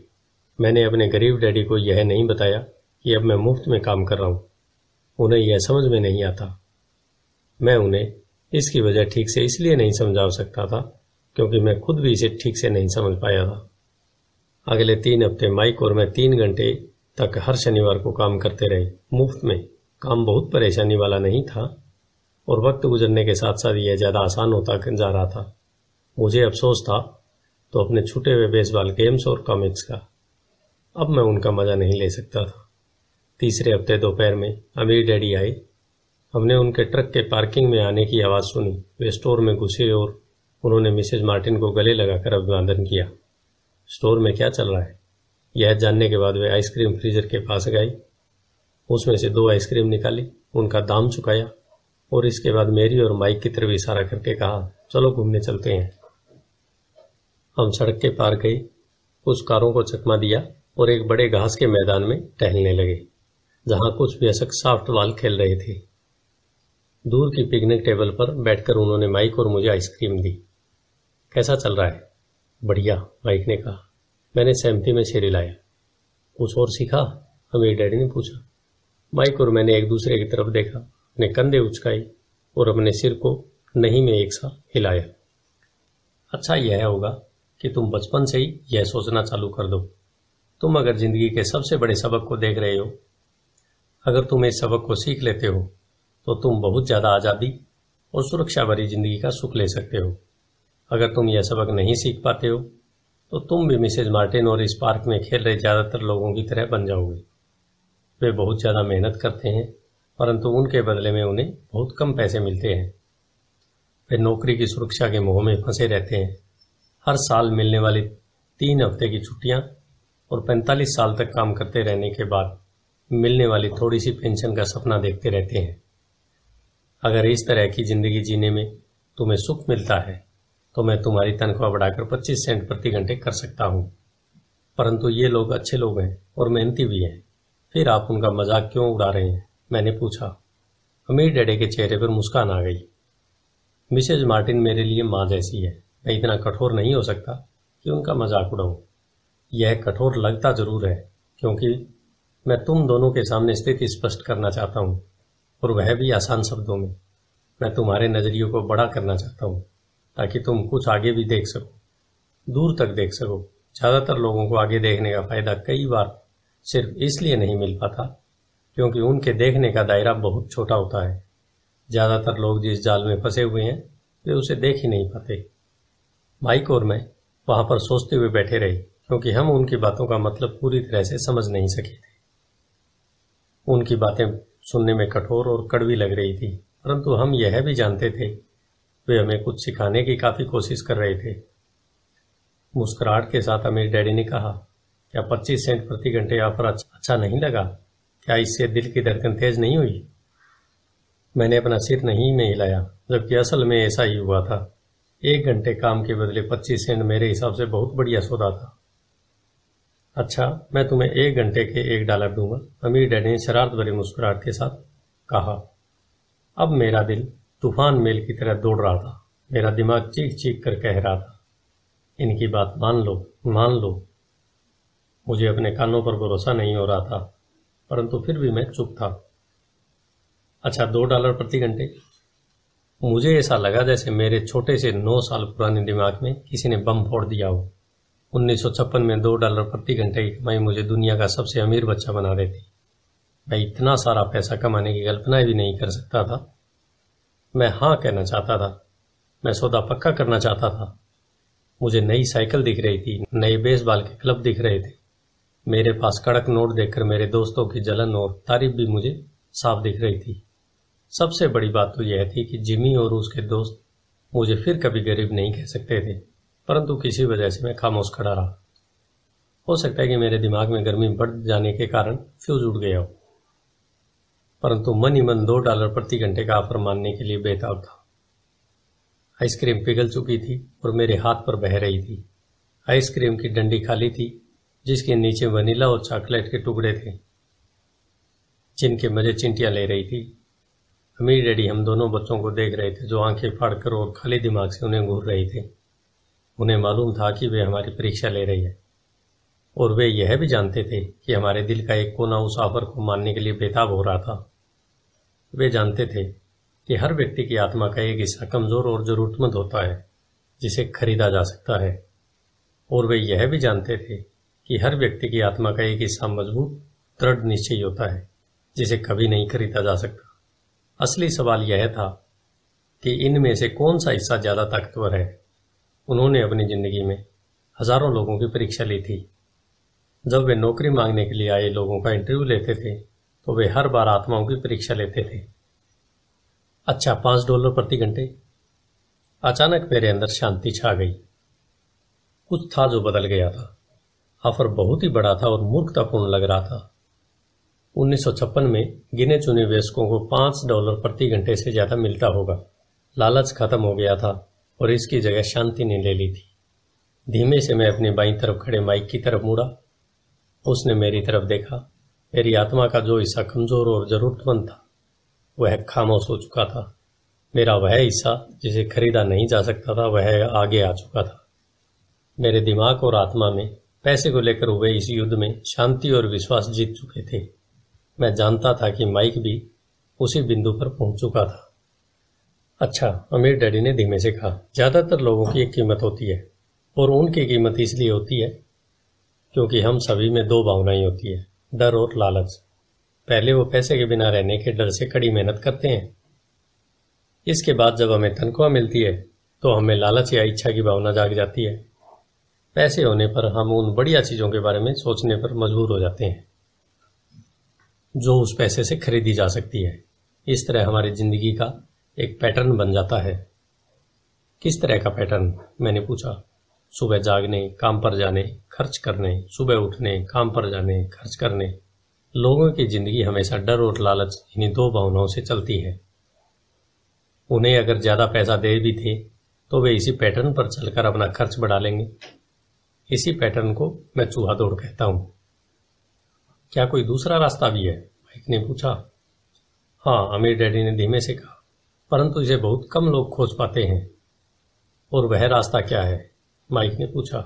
Speaker 1: मैंने अपने गरीब डैडी को यह नहीं बताया कि अब मैं मुफ्त में काम कर रहा हूं उन्हें यह समझ में नहीं आता मैं उन्हें इसकी वजह ठीक से इसलिए नहीं समझा सकता था क्योंकि मैं खुद भी इसे ठीक से नहीं समझ पाया था अगले तीन हफ्ते माइक और मैं तीन घंटे तक हर शनिवार को काम करते रहे मुफ्त में काम बहुत परेशानी वाला नहीं था और वक्त गुजरने के साथ साथ यह ज़्यादा आसान होता जा रहा था मुझे अफसोस था तो अपने छूटे हुए बेसबॉल गेम्स और कॉमिक्स का अब मैं उनका मज़ा नहीं ले सकता था तीसरे हफ्ते दोपहर में अमीर डैडी आए हमने उनके ट्रक के पार्किंग में आने की आवाज़ सुनी वे स्टोर में घुसे और उन्होंने मिसेज मार्टिन को गले लगाकर अभिवादन किया स्टोर में क्या चल रहा है यह जानने के बाद वे आइसक्रीम फ्रीजर के पास गई उसमें से दो आइसक्रीम निकाली उनका दाम चुकाया और इसके बाद मेरी और माइक की तरफ इशारा करके कहा चलो घूमने चलते हैं हम सड़क के पार गए कुछ कारों को चकमा दिया और एक बड़े घास के मैदान में टहलने लगे जहां कुछ व्यसक वाल खेल रहे थे दूर की पिकनिक टेबल पर बैठकर उन्होंने माइक और मुझे आइसक्रीम दी कैसा चल रहा है बढ़िया माइक ने कहा मैंने सहमति में सिर लाया कुछ और सीखा हमें डैडी ने पूछा माइक और मैंने एक दूसरे की तरफ देखा अपने कंधे उचकाए और अपने सिर को नहीं में एक सा हिलाया अच्छा यह होगा कि तुम बचपन से ही यह सोचना चालू कर दो तुम अगर जिंदगी के सबसे बड़े सबक को देख रहे हो अगर तुम इस सबक को सीख लेते हो तो तुम बहुत ज़्यादा आज़ादी और सुरक्षा भरी जिंदगी का सुख ले सकते हो अगर तुम यह सबक नहीं सीख पाते हो तो तुम भी मिसेज मार्टिन और इस पार्क में खेल रहे ज़्यादातर लोगों की तरह बन जाओगे वे बहुत ज़्यादा मेहनत करते हैं परंतु उनके बदले में उन्हें बहुत कम पैसे मिलते हैं वे नौकरी की सुरक्षा के मोह में फंसे रहते हैं हर साल मिलने वाली तीन हफ्ते की छुट्टियां और 45 साल तक काम करते रहने के बाद मिलने वाली थोड़ी सी पेंशन का सपना देखते रहते हैं अगर इस तरह की ज़िंदगी जीने में तुम्हें सुख मिलता है तो मैं तुम्हारी तनख्वाह बढ़ाकर 25 सेंट प्रति घंटे कर सकता हूँ परंतु ये लोग अच्छे लोग हैं और मेहनती भी हैं फिर आप उनका मजाक क्यों उड़ा रहे हैं मैंने पूछा अमीर डैडे के चेहरे पर मुस्कान आ गई मिसेज मार्टिन मेरे लिए माँ जैसी है मैं इतना कठोर नहीं हो सकता कि उनका मजाक उड़ाऊं यह कठोर लगता जरूर है क्योंकि मैं तुम दोनों के सामने स्थिति स्पष्ट करना चाहता हूँ और वह भी आसान शब्दों में मैं तुम्हारे नज़रियों को बड़ा करना चाहता हूँ ताकि तुम कुछ आगे भी देख सको दूर तक देख सको ज़्यादातर लोगों को आगे देखने का फ़ायदा कई बार सिर्फ इसलिए नहीं मिल पाता क्योंकि उनके देखने का दायरा बहुत छोटा होता है ज़्यादातर लोग जिस जाल में फंसे हुए हैं वे उसे देख ही नहीं पाते माइक और मैं वहाँ पर सोचते हुए बैठे रहे क्योंकि हम उनकी बातों का मतलब पूरी तरह से समझ नहीं सके थे उनकी बातें सुनने में कठोर और कड़वी लग रही थी परंतु हम यह भी जानते थे वे हमें कुछ सिखाने की काफ़ी कोशिश कर रहे थे मुस्कुराहट के साथ अमीर डैडी ने कहा क्या 25 सेंट प्रति घंटे ऑफर अच्छा-, अच्छा नहीं लगा क्या इससे दिल की धड़कन तेज नहीं हुई मैंने अपना सिर नहीं में हिलाया जबकि असल में ऐसा ही हुआ था एक घंटे काम के बदले 25 सेंट मेरे हिसाब से बहुत बढ़िया सौदा था अच्छा मैं तुम्हें एक घंटे के एक डॉलर दूंगा अमीर डैड ने शरारत भरी मुस्कुराहट के साथ कहा अब मेरा दिल तूफान मेल की तरह दौड़ रहा था मेरा दिमाग चीख चीख कर कह रहा था इनकी बात मान लो मान लो मुझे अपने कानों पर भरोसा नहीं हो रहा था परंतु फिर भी मैं चुप था अच्छा दो डॉलर प्रति घंटे मुझे ऐसा लगा जैसे मेरे छोटे से नौ साल पुराने दिमाग में किसी ने बम फोड़ दिया हो उन्नीस में दो डॉलर प्रति घंटे की कमाई मुझे दुनिया का सबसे अमीर बच्चा बना देती मैं इतना सारा पैसा कमाने की कल्पना भी नहीं कर सकता था मैं हाँ कहना चाहता था मैं सौदा पक्का करना चाहता था मुझे नई साइकिल दिख रही थी नए बेसबॉल के क्लब दिख रहे थे मेरे पास कड़क नोट देखकर मेरे दोस्तों की जलन और तारीफ भी मुझे साफ दिख रही थी सबसे बड़ी बात तो यह थी कि जिमी और उसके दोस्त मुझे फिर कभी गरीब नहीं कह सकते थे परंतु किसी वजह से मैं खामोश खड़ा रहा हो सकता है कि मेरे दिमाग में गर्मी बढ़ जाने के कारण फ्यूज उठ गया हो परंतु मन ही मन दो डॉलर प्रति घंटे का ऑफर मानने के लिए बेताब था आइसक्रीम पिघल चुकी थी और मेरे हाथ पर बह रही थी आइसक्रीम की डंडी खाली थी जिसके नीचे वनीला और चॉकलेट के टुकड़े थे जिनके मजे चिंटियां ले रही थी अमीर डैडी हम दोनों बच्चों को देख रहे थे जो आंखें फाड़कर और खाली दिमाग से उन्हें घूर रहे थे उन्हें मालूम था कि वे हमारी परीक्षा ले रही है और वे यह भी जानते थे कि हमारे दिल का एक कोना उस ऑफर को मानने के लिए बेताब हो रहा था वे जानते थे कि हर व्यक्ति की आत्मा का एक हिस्सा कमज़ोर और ज़रूरतमंद होता है जिसे खरीदा जा सकता है और वे यह भी जानते थे कि हर व्यक्ति की आत्मा का एक हिस्सा मजबूत दृढ़ निश्चय होता है जिसे कभी नहीं खरीदा जा सकता असली सवाल यह था कि इनमें से कौन सा हिस्सा ज़्यादा ताकतवर है उन्होंने अपनी ज़िंदगी में हज़ारों लोगों की परीक्षा ली थी जब वे नौकरी मांगने के लिए आए लोगों का इंटरव्यू लेते थे तो वे हर बार आत्माओं की परीक्षा लेते थे अच्छा पांच डॉलर प्रति घंटे अचानक मेरे अंदर शांति छा गई कुछ था जो बदल गया था ऑफर बहुत ही बड़ा था और मूर्खतापूर्ण लग रहा था 1956 में गिने चुने वयस्कों को पांच डॉलर प्रति घंटे से ज़्यादा मिलता होगा लालच खत्म हो गया था और इसकी जगह शांति ने ले ली थी धीमे से मैं अपनी बाई तरफ खड़े माइक की तरफ मुड़ा उसने मेरी तरफ देखा मेरी आत्मा का जो हिस्सा कमजोर और जरूरतमंद था वह खामोश हो चुका था मेरा वह हिस्सा जिसे खरीदा नहीं जा सकता था वह आगे आ चुका था मेरे दिमाग और आत्मा में पैसे को लेकर हुए इस युद्ध में शांति और विश्वास जीत चुके थे मैं जानता था कि माइक भी उसी बिंदु पर पहुंच चुका था अच्छा अमीर डैडी ने धीमे से कहा ज़्यादातर लोगों की एक कीमत होती है और उनकी कीमत इसलिए होती है क्योंकि हम सभी में दो भावनाएं होती है डर और लालच पहले वो पैसे के बिना रहने के डर से कड़ी मेहनत करते हैं इसके बाद जब हमें तनख्वाह मिलती है तो हमें लालच या इच्छा की भावना जाग जाती है पैसे होने पर हम उन बढ़िया चीज़ों के बारे में सोचने पर मजबूर हो जाते हैं जो उस पैसे से खरीदी जा सकती है इस तरह हमारी ज़िंदगी का एक पैटर्न बन जाता है किस तरह का पैटर्न मैंने पूछा सुबह जागने काम पर जाने खर्च करने सुबह उठने काम पर जाने खर्च करने लोगों की जिंदगी हमेशा डर और लालच इन्हीं दो भावनाओं से चलती है उन्हें अगर ज़्यादा पैसा दे भी थे तो वे इसी पैटर्न पर चलकर अपना खर्च बढ़ा लेंगे इसी पैटर्न को मैं चूहा दौड़ कहता हूं क्या कोई दूसरा रास्ता भी है माइक ने पूछा हाँ आमिर डैडी ने धीमे से कहा परंतु इसे बहुत कम लोग खोज पाते हैं और वह रास्ता क्या है माइक ने पूछा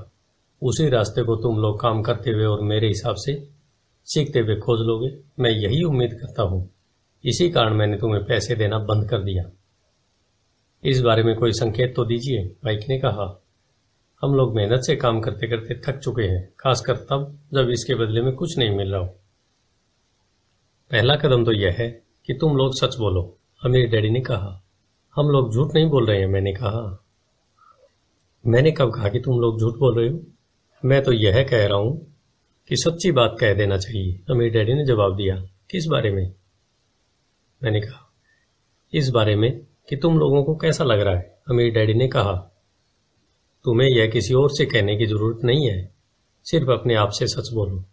Speaker 1: उसी रास्ते को तुम लोग काम करते हुए और मेरे हिसाब से सीखते हुए खोज लोगे मैं यही उम्मीद करता हूं इसी कारण मैंने तुम्हें पैसे देना बंद कर दिया इस बारे में कोई संकेत तो दीजिए माइक ने कहा हम लोग मेहनत से काम करते करते थक चुके हैं खासकर तब जब इसके बदले में कुछ नहीं मिल रहा हो पहला कदम तो यह है कि तुम लोग सच बोलो अमीर डैडी ने कहा हम लोग झूठ नहीं बोल रहे हैं मैंने कहा मैंने कब कहा कि तुम लोग झूठ बोल रहे हो मैं तो यह कह रहा हूं कि सच्ची बात कह देना चाहिए अमीर डैडी ने जवाब दिया किस बारे में मैंने कहा इस बारे में कि तुम लोगों को कैसा लग रहा है अमीर डैडी ने कहा तुम्हें यह किसी और से कहने की जरूरत नहीं है सिर्फ अपने आप से सच बोलो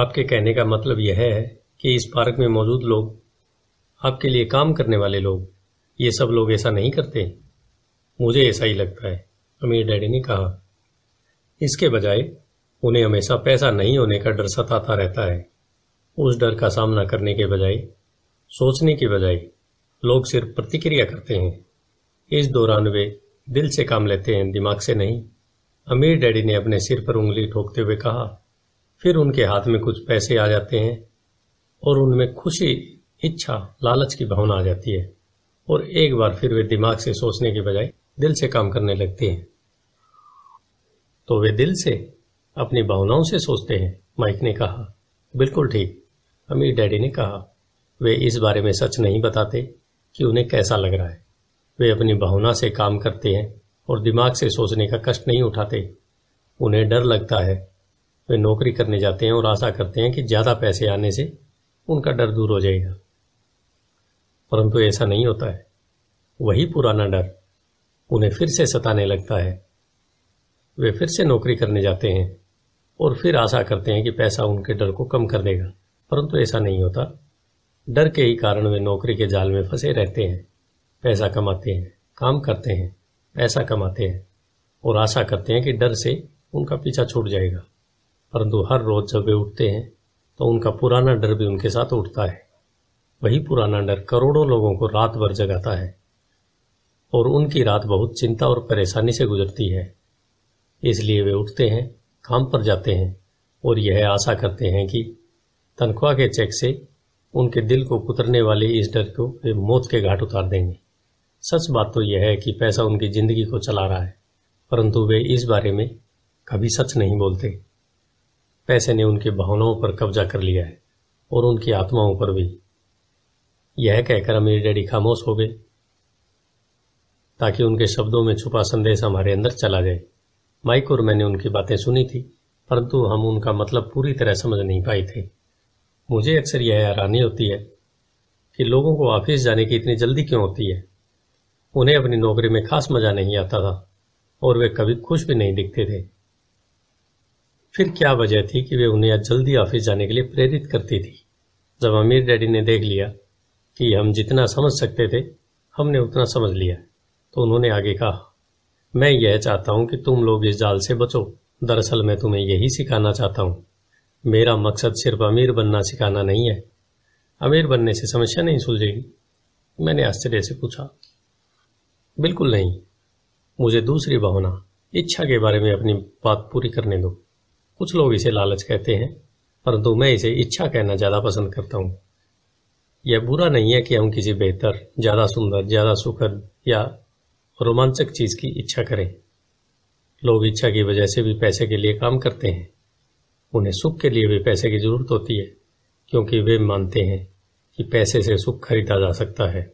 Speaker 1: आपके कहने का मतलब यह है कि इस पार्क में मौजूद लोग आपके लिए काम करने वाले लोग ये सब लोग ऐसा नहीं करते मुझे ऐसा ही लगता है अमीर डैडी ने कहा इसके बजाय उन्हें हमेशा पैसा नहीं होने का डर सताता रहता है उस डर का सामना करने के बजाय सोचने के बजाय लोग सिर्फ प्रतिक्रिया करते हैं इस दौरान वे दिल से काम लेते हैं दिमाग से नहीं अमीर डैडी ने अपने सिर पर उंगली ठोकते हुए कहा फिर उनके हाथ में कुछ पैसे आ जाते हैं और उनमें खुशी इच्छा लालच की भावना आ जाती है और एक बार फिर वे दिमाग से सोचने के बजाय दिल से काम करने लगते हैं तो वे दिल से अपनी भावनाओं से सोचते हैं माइक ने कहा बिल्कुल ठीक अमीर डैडी ने कहा वे इस बारे में सच नहीं बताते कि उन्हें कैसा लग रहा है वे अपनी भावना से काम करते हैं और दिमाग से सोचने का कष्ट नहीं उठाते उन्हें डर लगता है वे नौकरी करने जाते हैं और आशा करते हैं कि ज़्यादा पैसे आने से उनका डर दूर हो जाएगा परंतु ऐसा नहीं होता है वही पुराना डर उन्हें फिर से सताने लगता है वे फिर से नौकरी करने जाते हैं और फिर आशा करते हैं कि पैसा उनके डर को कम कर देगा परंतु ऐसा नहीं होता डर के ही कारण वे नौकरी के जाल में फंसे रहते हैं पैसा कमाते हैं काम करते हैं पैसा कमाते हैं और आशा करते हैं कि डर से उनका पीछा छूट जाएगा परंतु हर रोज जब वे उठते हैं तो उनका पुराना डर भी उनके साथ उठता है वही पुराना डर करोड़ों लोगों को रात भर जगाता है और उनकी रात बहुत चिंता और परेशानी से गुजरती है इसलिए वे उठते हैं काम पर जाते हैं और यह आशा करते हैं कि तनख्वाह के चेक से उनके दिल को कुतरने वाले इस डर को वे मौत के घाट उतार देंगे सच बात तो यह है कि पैसा उनकी जिंदगी को चला रहा है परंतु वे इस बारे में कभी सच नहीं बोलते पैसे ने उनकी भावनाओं पर कब्जा कर लिया है और उनकी आत्माओं पर भी यह कहकर मेरे डैडी खामोश हो गए ताकि उनके शब्दों में छुपा संदेश हमारे अंदर चला जाए माइक और मैंने उनकी बातें सुनी थी परंतु हम उनका मतलब पूरी तरह समझ नहीं पाए थे मुझे अक्सर यह हैरानी होती है कि लोगों को ऑफिस जाने की इतनी जल्दी क्यों होती है उन्हें अपनी नौकरी में खास मजा नहीं आता था और वे कभी खुश भी नहीं दिखते थे फिर क्या वजह थी कि वे उन्हें आज जल्दी ऑफिस जाने के लिए प्रेरित करती थी जब अमीर डैडी ने देख लिया कि हम जितना समझ सकते थे हमने उतना समझ लिया तो उन्होंने आगे कहा मैं यह चाहता हूं कि तुम लोग इस जाल से बचो दरअसल मैं तुम्हें यही सिखाना चाहता हूं मेरा मकसद सिर्फ अमीर बनना सिखाना नहीं है अमीर बनने से समस्या नहीं सुलझेगी मैंने आश्चर्य से पूछा बिल्कुल नहीं मुझे दूसरी भावना इच्छा के बारे में अपनी बात पूरी करने दो कुछ लोग इसे लालच कहते हैं परंतु मैं इसे इच्छा कहना ज़्यादा पसंद करता हूं यह बुरा नहीं है कि हम किसी बेहतर ज़्यादा सुंदर ज़्यादा सुखद या रोमांचक चीज़ की इच्छा करें लोग इच्छा की वजह से भी पैसे के लिए काम करते हैं उन्हें सुख के लिए भी पैसे की जरूरत होती है क्योंकि वे मानते हैं कि पैसे से सुख खरीदा जा सकता है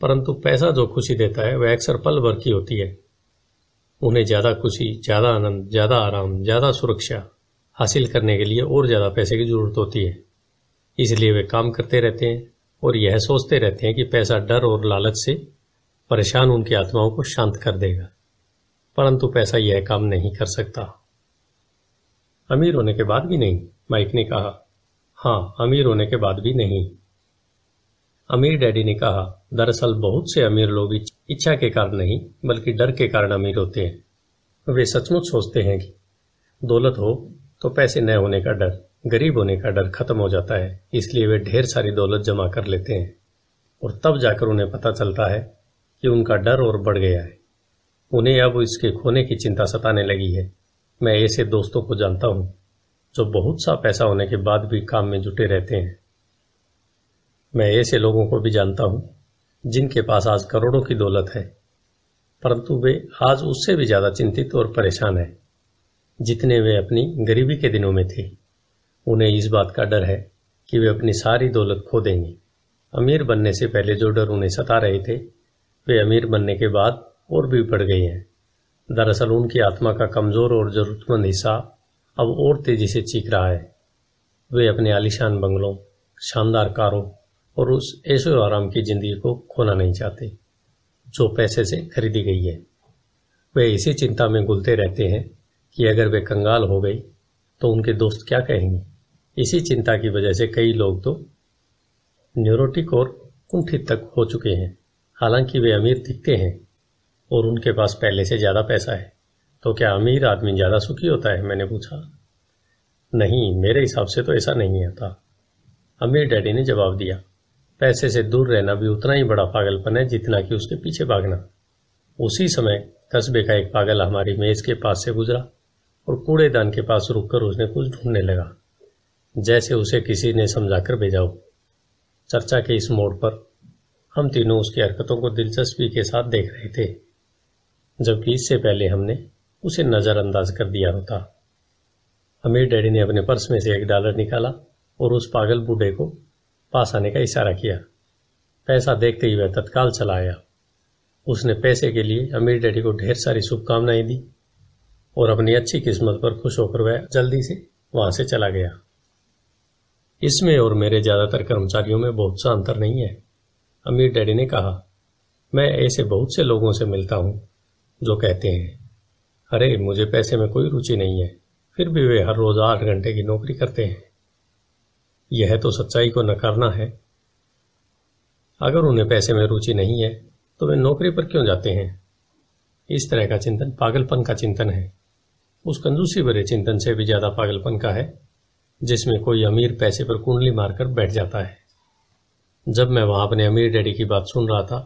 Speaker 1: परंतु पैसा जो खुशी देता है वह अक्सर पल भर की होती है उन्हें ज़्यादा खुशी ज़्यादा आनंद ज़्यादा आराम ज़्यादा सुरक्षा हासिल करने के लिए और ज़्यादा पैसे की ज़रूरत होती है इसलिए वे काम करते रहते हैं और यह सोचते रहते हैं कि पैसा डर और लालच से परेशान उनकी आत्माओं को शांत कर देगा परंतु पैसा यह काम नहीं कर सकता अमीर होने के बाद भी नहीं माइक ने कहा हाँ अमीर होने के बाद भी नहीं अमीर डैडी ने कहा दरअसल बहुत से अमीर लोग इच्छा के कारण नहीं बल्कि डर के कारण अमीर होते हैं वे सचमुच सोचते हैं कि दौलत हो तो पैसे न होने का डर गरीब होने का डर खत्म हो जाता है इसलिए वे ढेर सारी दौलत जमा कर लेते हैं और तब जाकर उन्हें पता चलता है कि उनका डर और बढ़ गया है उन्हें अब इसके खोने की चिंता सताने लगी है मैं ऐसे दोस्तों को जानता हूँ जो बहुत सा पैसा होने के बाद भी काम में जुटे रहते हैं मैं ऐसे लोगों को भी जानता हूं जिनके पास आज करोड़ों की दौलत है परंतु वे आज उससे भी ज्यादा चिंतित और परेशान हैं जितने वे अपनी गरीबी के दिनों में थे उन्हें इस बात का डर है कि वे अपनी सारी दौलत खो देंगे अमीर बनने से पहले जो डर उन्हें सता रहे थे वे अमीर बनने के बाद और भी बढ़ गए हैं दरअसल उनकी आत्मा का कमजोर और जरूरतमंद हिस्सा अब और तेजी से चीख रहा है वे अपने आलिशान बंगलों शानदार कारों और उस ऐशो आराम की जिंदगी को खोना नहीं चाहते जो पैसे से खरीदी गई है वे इसी चिंता में घुलते रहते हैं कि अगर वे कंगाल हो गई तो उनके दोस्त क्या कहेंगे इसी चिंता की वजह से कई लोग तो न्यूरोटिक और कुंठित तक हो चुके हैं हालांकि वे अमीर दिखते हैं और उनके पास पहले से ज़्यादा पैसा है तो क्या अमीर आदमी ज़्यादा सुखी होता है मैंने पूछा नहीं मेरे हिसाब से तो ऐसा नहीं होता अमीर डैडी ने जवाब दिया पैसे से दूर रहना भी उतना ही बड़ा पागलपन है जितना कि उसके पीछे भागना उसी समय कस्बे का एक पागल हमारी मेज के पास से गुजरा और कूड़ेदान के पास रुककर उसने कुछ ढूंढने लगा जैसे उसे किसी ने समझाकर भेजा हो चर्चा के इस मोड़ पर हम तीनों उसकी हरकतों को दिलचस्पी के साथ देख रहे थे जबकि इससे पहले हमने उसे नज़रअंदाज कर दिया होता अमीर डैडी ने अपने पर्स में से एक डॉलर निकाला और उस पागल बूढ़े को पास आने का इशारा किया पैसा देखते ही वह तत्काल चला आया उसने पैसे के लिए अमीर डैडी को ढेर सारी शुभकामनाएं दी और अपनी अच्छी किस्मत पर खुश होकर वह जल्दी से वहां से चला गया इसमें और मेरे ज्यादातर कर्मचारियों में बहुत सा अंतर नहीं है अमीर डैडी ने कहा मैं ऐसे बहुत से लोगों से मिलता हूं जो कहते हैं अरे मुझे पैसे में कोई रुचि नहीं है फिर भी वे हर रोज आठ घंटे की नौकरी करते हैं यह तो सच्चाई को नकारना है अगर उन्हें पैसे में रुचि नहीं है तो वे नौकरी पर क्यों जाते हैं इस तरह का चिंतन पागलपन का चिंतन है उस कंजूसी भरे चिंतन से भी ज़्यादा पागलपन का है जिसमें कोई अमीर पैसे पर कुंडली मारकर बैठ जाता है जब मैं वहां अपने अमीर डैडी की बात सुन रहा था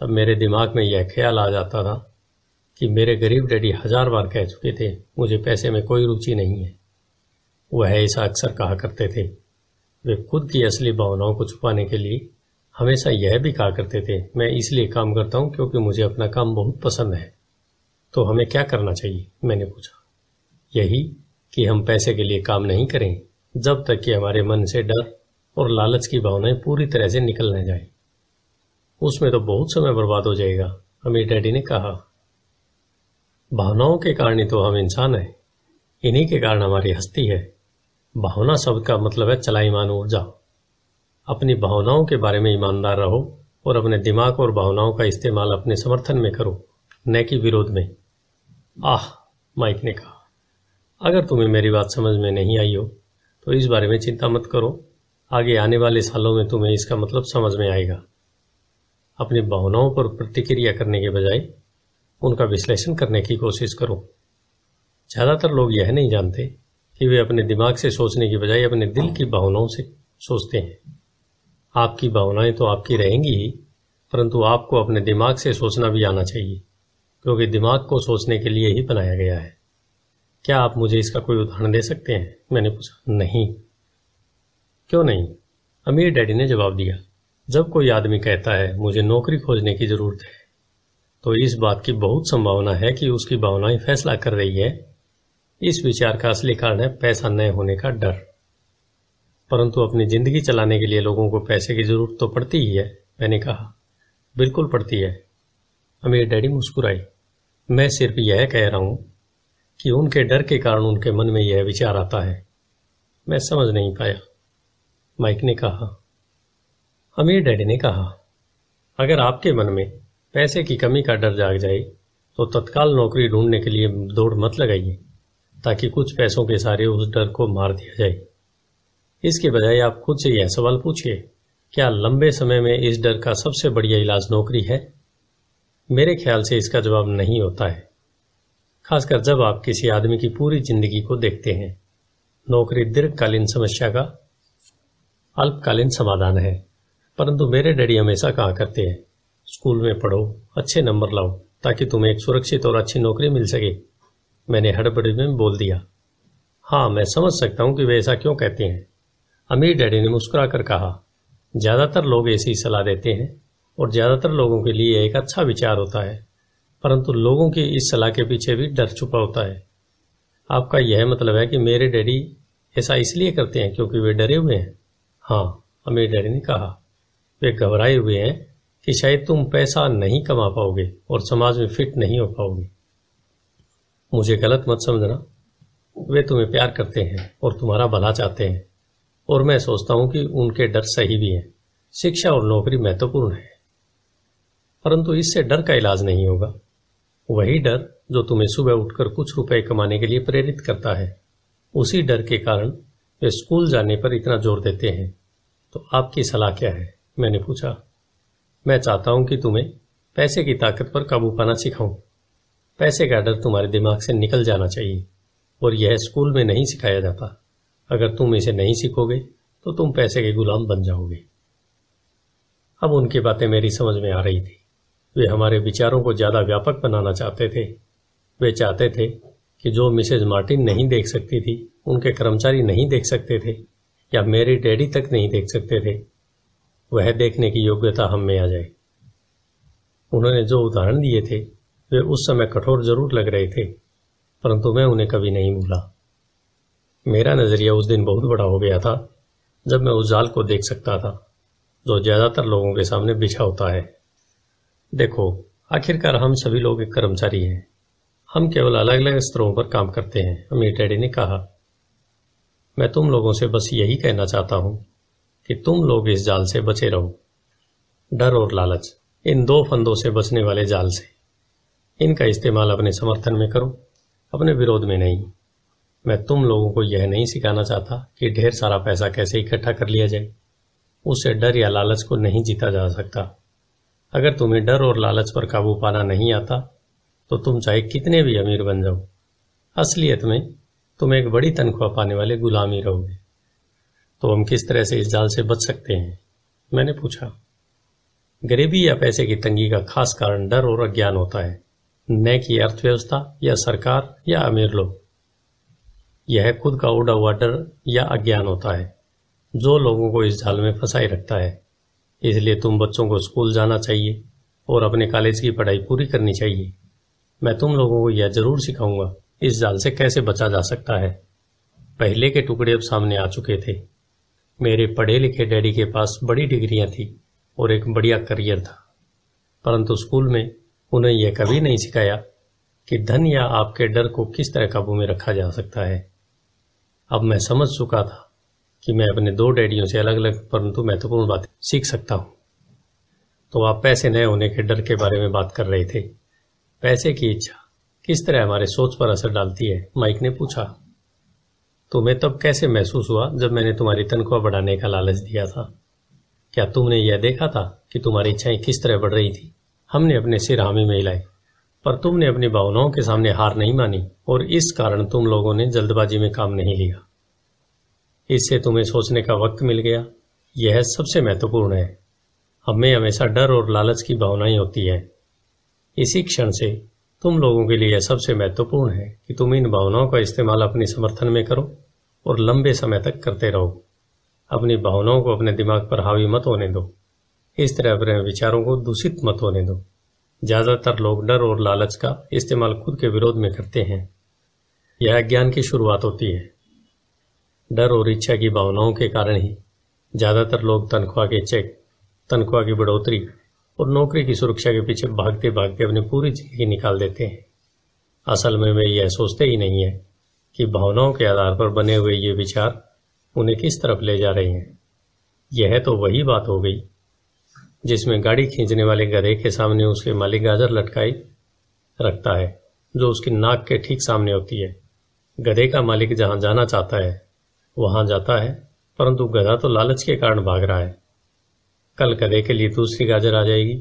Speaker 1: तब मेरे दिमाग में यह ख्याल आ जाता था कि मेरे गरीब डैडी हजार बार कह चुके थे मुझे पैसे में कोई रुचि नहीं है वह ऐसा अक्सर कहा करते थे वे खुद की असली भावनाओं को छुपाने के लिए हमेशा यह भी कहा करते थे मैं इसलिए काम करता हूं क्योंकि मुझे अपना काम बहुत पसंद है तो हमें क्या करना चाहिए मैंने पूछा यही कि हम पैसे के लिए काम नहीं करें जब तक कि हमारे मन से डर और लालच की भावनाएं पूरी तरह से निकल न जाए उसमें तो बहुत समय बर्बाद हो जाएगा अमीर डैडी ने कहा भावनाओं के कारण ही तो हम इंसान हैं इन्हीं के कारण हमारी हस्ती है भावना शब्द का मतलब है चलाईमान ऊर्जा अपनी भावनाओं के बारे में ईमानदार रहो और अपने दिमाग और भावनाओं का इस्तेमाल अपने समर्थन में करो न कि विरोध में आह माइक ने कहा अगर तुम्हें मेरी बात समझ में नहीं आई हो तो इस बारे में चिंता मत करो आगे आने वाले सालों में तुम्हें इसका मतलब समझ में आएगा अपनी भावनाओं पर प्रतिक्रिया करने के बजाय उनका विश्लेषण करने की कोशिश करो ज़्यादातर लोग यह नहीं जानते कि वे अपने दिमाग से सोचने की बजाय अपने दिल की भावनाओं से सोचते हैं आपकी भावनाएं तो आपकी रहेंगी ही परंतु आपको अपने दिमाग से सोचना भी आना चाहिए क्योंकि दिमाग को सोचने के लिए ही बनाया गया है क्या आप मुझे इसका कोई उदाहरण दे सकते हैं मैंने पूछा नहीं क्यों नहीं अमीर डैडी ने जवाब दिया जब कोई आदमी कहता है मुझे नौकरी खोजने की जरूरत है तो इस बात की बहुत संभावना है कि उसकी भावनाएं फैसला कर रही है इस विचार का असली कारण है पैसा न होने का डर परंतु अपनी जिंदगी चलाने के लिए लोगों को पैसे की जरूरत तो पड़ती ही है मैंने कहा बिल्कुल पड़ती है अमीर डैडी मुस्कुराई मैं सिर्फ यह कह रहा हूं कि उनके डर के कारण उनके मन में यह विचार आता है मैं समझ नहीं पाया माइक ने कहा अमीर डैडी ने कहा अगर आपके मन में पैसे की कमी का डर जाग जाए तो तत्काल नौकरी ढूंढने के लिए दौड़ मत लगाइए ताकि कुछ पैसों के सहारे उस डर को मार दिया जाए इसके बजाय आप खुद से यह सवाल पूछिए क्या लंबे समय में इस डर का सबसे बढ़िया इलाज नौकरी है मेरे ख्याल से इसका जवाब नहीं होता है खासकर जब आप किसी आदमी की पूरी जिंदगी को देखते हैं नौकरी दीर्घकालीन समस्या का अल्पकालीन समाधान है परंतु मेरे डैडी हमेशा कहा करते हैं स्कूल में पढ़ो अच्छे नंबर लाओ ताकि तुम्हें एक सुरक्षित और अच्छी नौकरी मिल सके मैंने हड़बड़ी में बोल दिया हाँ मैं समझ सकता हूं कि वे ऐसा क्यों कहते हैं अमीर डैडी ने मुस्कुरा कर कहा ज़्यादातर लोग ऐसी सलाह देते हैं और ज़्यादातर लोगों के लिए एक अच्छा विचार होता है परंतु लोगों की इस सलाह के पीछे भी डर छुपा होता है आपका यह मतलब है कि मेरे डैडी ऐसा इसलिए करते हैं क्योंकि वे डरे हुए हैं हाँ अमीर डैडी ने कहा वे घबराए हुए हैं कि शायद तुम पैसा नहीं कमा पाओगे और समाज में फिट नहीं हो पाओगे मुझे गलत मत समझना वे तुम्हें प्यार करते हैं और तुम्हारा भला चाहते हैं और मैं सोचता हूं कि उनके डर सही भी हैं शिक्षा और नौकरी महत्वपूर्ण है परंतु इससे डर का इलाज नहीं होगा वही डर जो तुम्हें सुबह उठकर कुछ रुपए कमाने के लिए प्रेरित करता है उसी डर के कारण वे स्कूल जाने पर इतना जोर देते हैं तो आपकी सलाह क्या है मैंने पूछा मैं चाहता हूं कि तुम्हें पैसे की ताकत पर काबू पाना सिखाऊं पैसे का डर तुम्हारे दिमाग से निकल जाना चाहिए और यह स्कूल में नहीं सिखाया जाता अगर तुम इसे नहीं सीखोगे तो तुम पैसे के गुलाम बन जाओगे अब उनकी बातें मेरी समझ में आ रही थी वे हमारे विचारों को ज़्यादा व्यापक बनाना चाहते थे वे चाहते थे कि जो मिसेज मार्टिन नहीं देख सकती थी उनके कर्मचारी नहीं देख सकते थे या मेरे डैडी तक नहीं देख सकते थे वह देखने की योग्यता हम में आ जाए उन्होंने जो उदाहरण दिए थे वे उस समय कठोर जरूर लग रहे थे परंतु मैं उन्हें कभी नहीं भूला मेरा नज़रिया उस दिन बहुत बड़ा हो गया था जब मैं उस जाल को देख सकता था जो ज़्यादातर लोगों के सामने बिछा होता है देखो आखिरकार हम सभी लोग एक कर्मचारी हैं हम केवल अलग अलग स्तरों पर काम करते हैं अमीर डैडी ने कहा मैं तुम लोगों से बस यही कहना चाहता हूं कि तुम लोग इस जाल से बचे रहो डर और लालच इन दो फंदों से बचने वाले जाल से इनका इस्तेमाल अपने समर्थन में करो अपने विरोध में नहीं मैं तुम लोगों को यह नहीं सिखाना चाहता कि ढेर सारा पैसा कैसे इकट्ठा कर लिया जाए उससे डर या लालच को नहीं जीता जा सकता अगर तुम्हें डर और लालच पर काबू पाना नहीं आता तो तुम चाहे कितने भी अमीर बन जाओ असलियत में तुम एक बड़ी तनख्वाह पाने वाले गुलामी रहोगे तो हम किस तरह से इस जाल से बच सकते हैं मैंने पूछा गरीबी या पैसे की तंगी का खास कारण डर और अज्ञान होता है न कि अर्थव्यवस्था या सरकार या अमीर लोग यह खुद का उड़ा हुआ डर या अज्ञान होता है जो लोगों को इस जाल में फंसाई रखता है इसलिए तुम बच्चों को स्कूल जाना चाहिए और अपने कॉलेज की पढ़ाई पूरी करनी चाहिए मैं तुम लोगों को यह जरूर सिखाऊंगा इस जाल से कैसे बचा जा सकता है पहले के टुकड़े अब सामने आ चुके थे मेरे पढ़े लिखे डैडी के पास बड़ी डिग्रियां थी और एक बढ़िया करियर था परंतु स्कूल में उन्हें यह कभी नहीं सिखाया कि धन या आपके डर को किस तरह काबू में रखा जा सकता है अब मैं समझ चुका था कि मैं अपने दो डैडियों से अलग अलग परंतु महत्वपूर्ण बातें सीख सकता हूं तो आप पैसे न होने के डर के बारे में बात कर रहे थे पैसे की इच्छा किस तरह हमारे सोच पर असर डालती है माइक ने पूछा तुम्हें तो तब कैसे महसूस हुआ जब मैंने तुम्हारी तनख्वाह बढ़ाने का लालच दिया था क्या तुमने यह देखा था कि तुम्हारी इच्छाएं किस तरह बढ़ रही थी हमने अपने सिर हामी में हिलाए पर तुमने अपनी भावनाओं के सामने हार नहीं मानी और इस कारण तुम लोगों ने जल्दबाजी में काम नहीं लिया इससे तुम्हें सोचने का वक्त मिल गया यह सबसे महत्वपूर्ण है हमें हमेशा डर और लालच की भावना ही होती है इसी क्षण से तुम लोगों के लिए यह सबसे महत्वपूर्ण है कि तुम इन भावनाओं का इस्तेमाल अपने समर्थन में करो और लंबे समय तक करते रहो अपनी भावनाओं को अपने दिमाग पर हावी मत होने दो इस तरह अपने विचारों को दूषित मत होने दो ज़्यादातर लोग डर और लालच का इस्तेमाल खुद के विरोध में करते हैं यह अज्ञान की शुरुआत होती है डर और इच्छा की भावनाओं के कारण ही ज़्यादातर लोग तनख्वाह के चेक तनख्वाह की बढ़ोतरी और नौकरी की सुरक्षा के पीछे भागते भागते अपनी पूरी जिंदगी निकाल देते हैं असल में वे यह सोचते ही नहीं है कि भावनाओं के आधार पर बने हुए ये विचार उन्हें किस तरफ ले जा रहे हैं यह तो वही बात हो गई जिसमें गाड़ी खींचने वाले गधे के सामने उसके मालिक गाजर लटकाई रखता है जो उसकी नाक के ठीक सामने होती है गधे का मालिक जहां जाना चाहता है वहां जाता है परंतु गधा तो लालच के कारण भाग रहा है कल गधे के लिए दूसरी गाजर आ जाएगी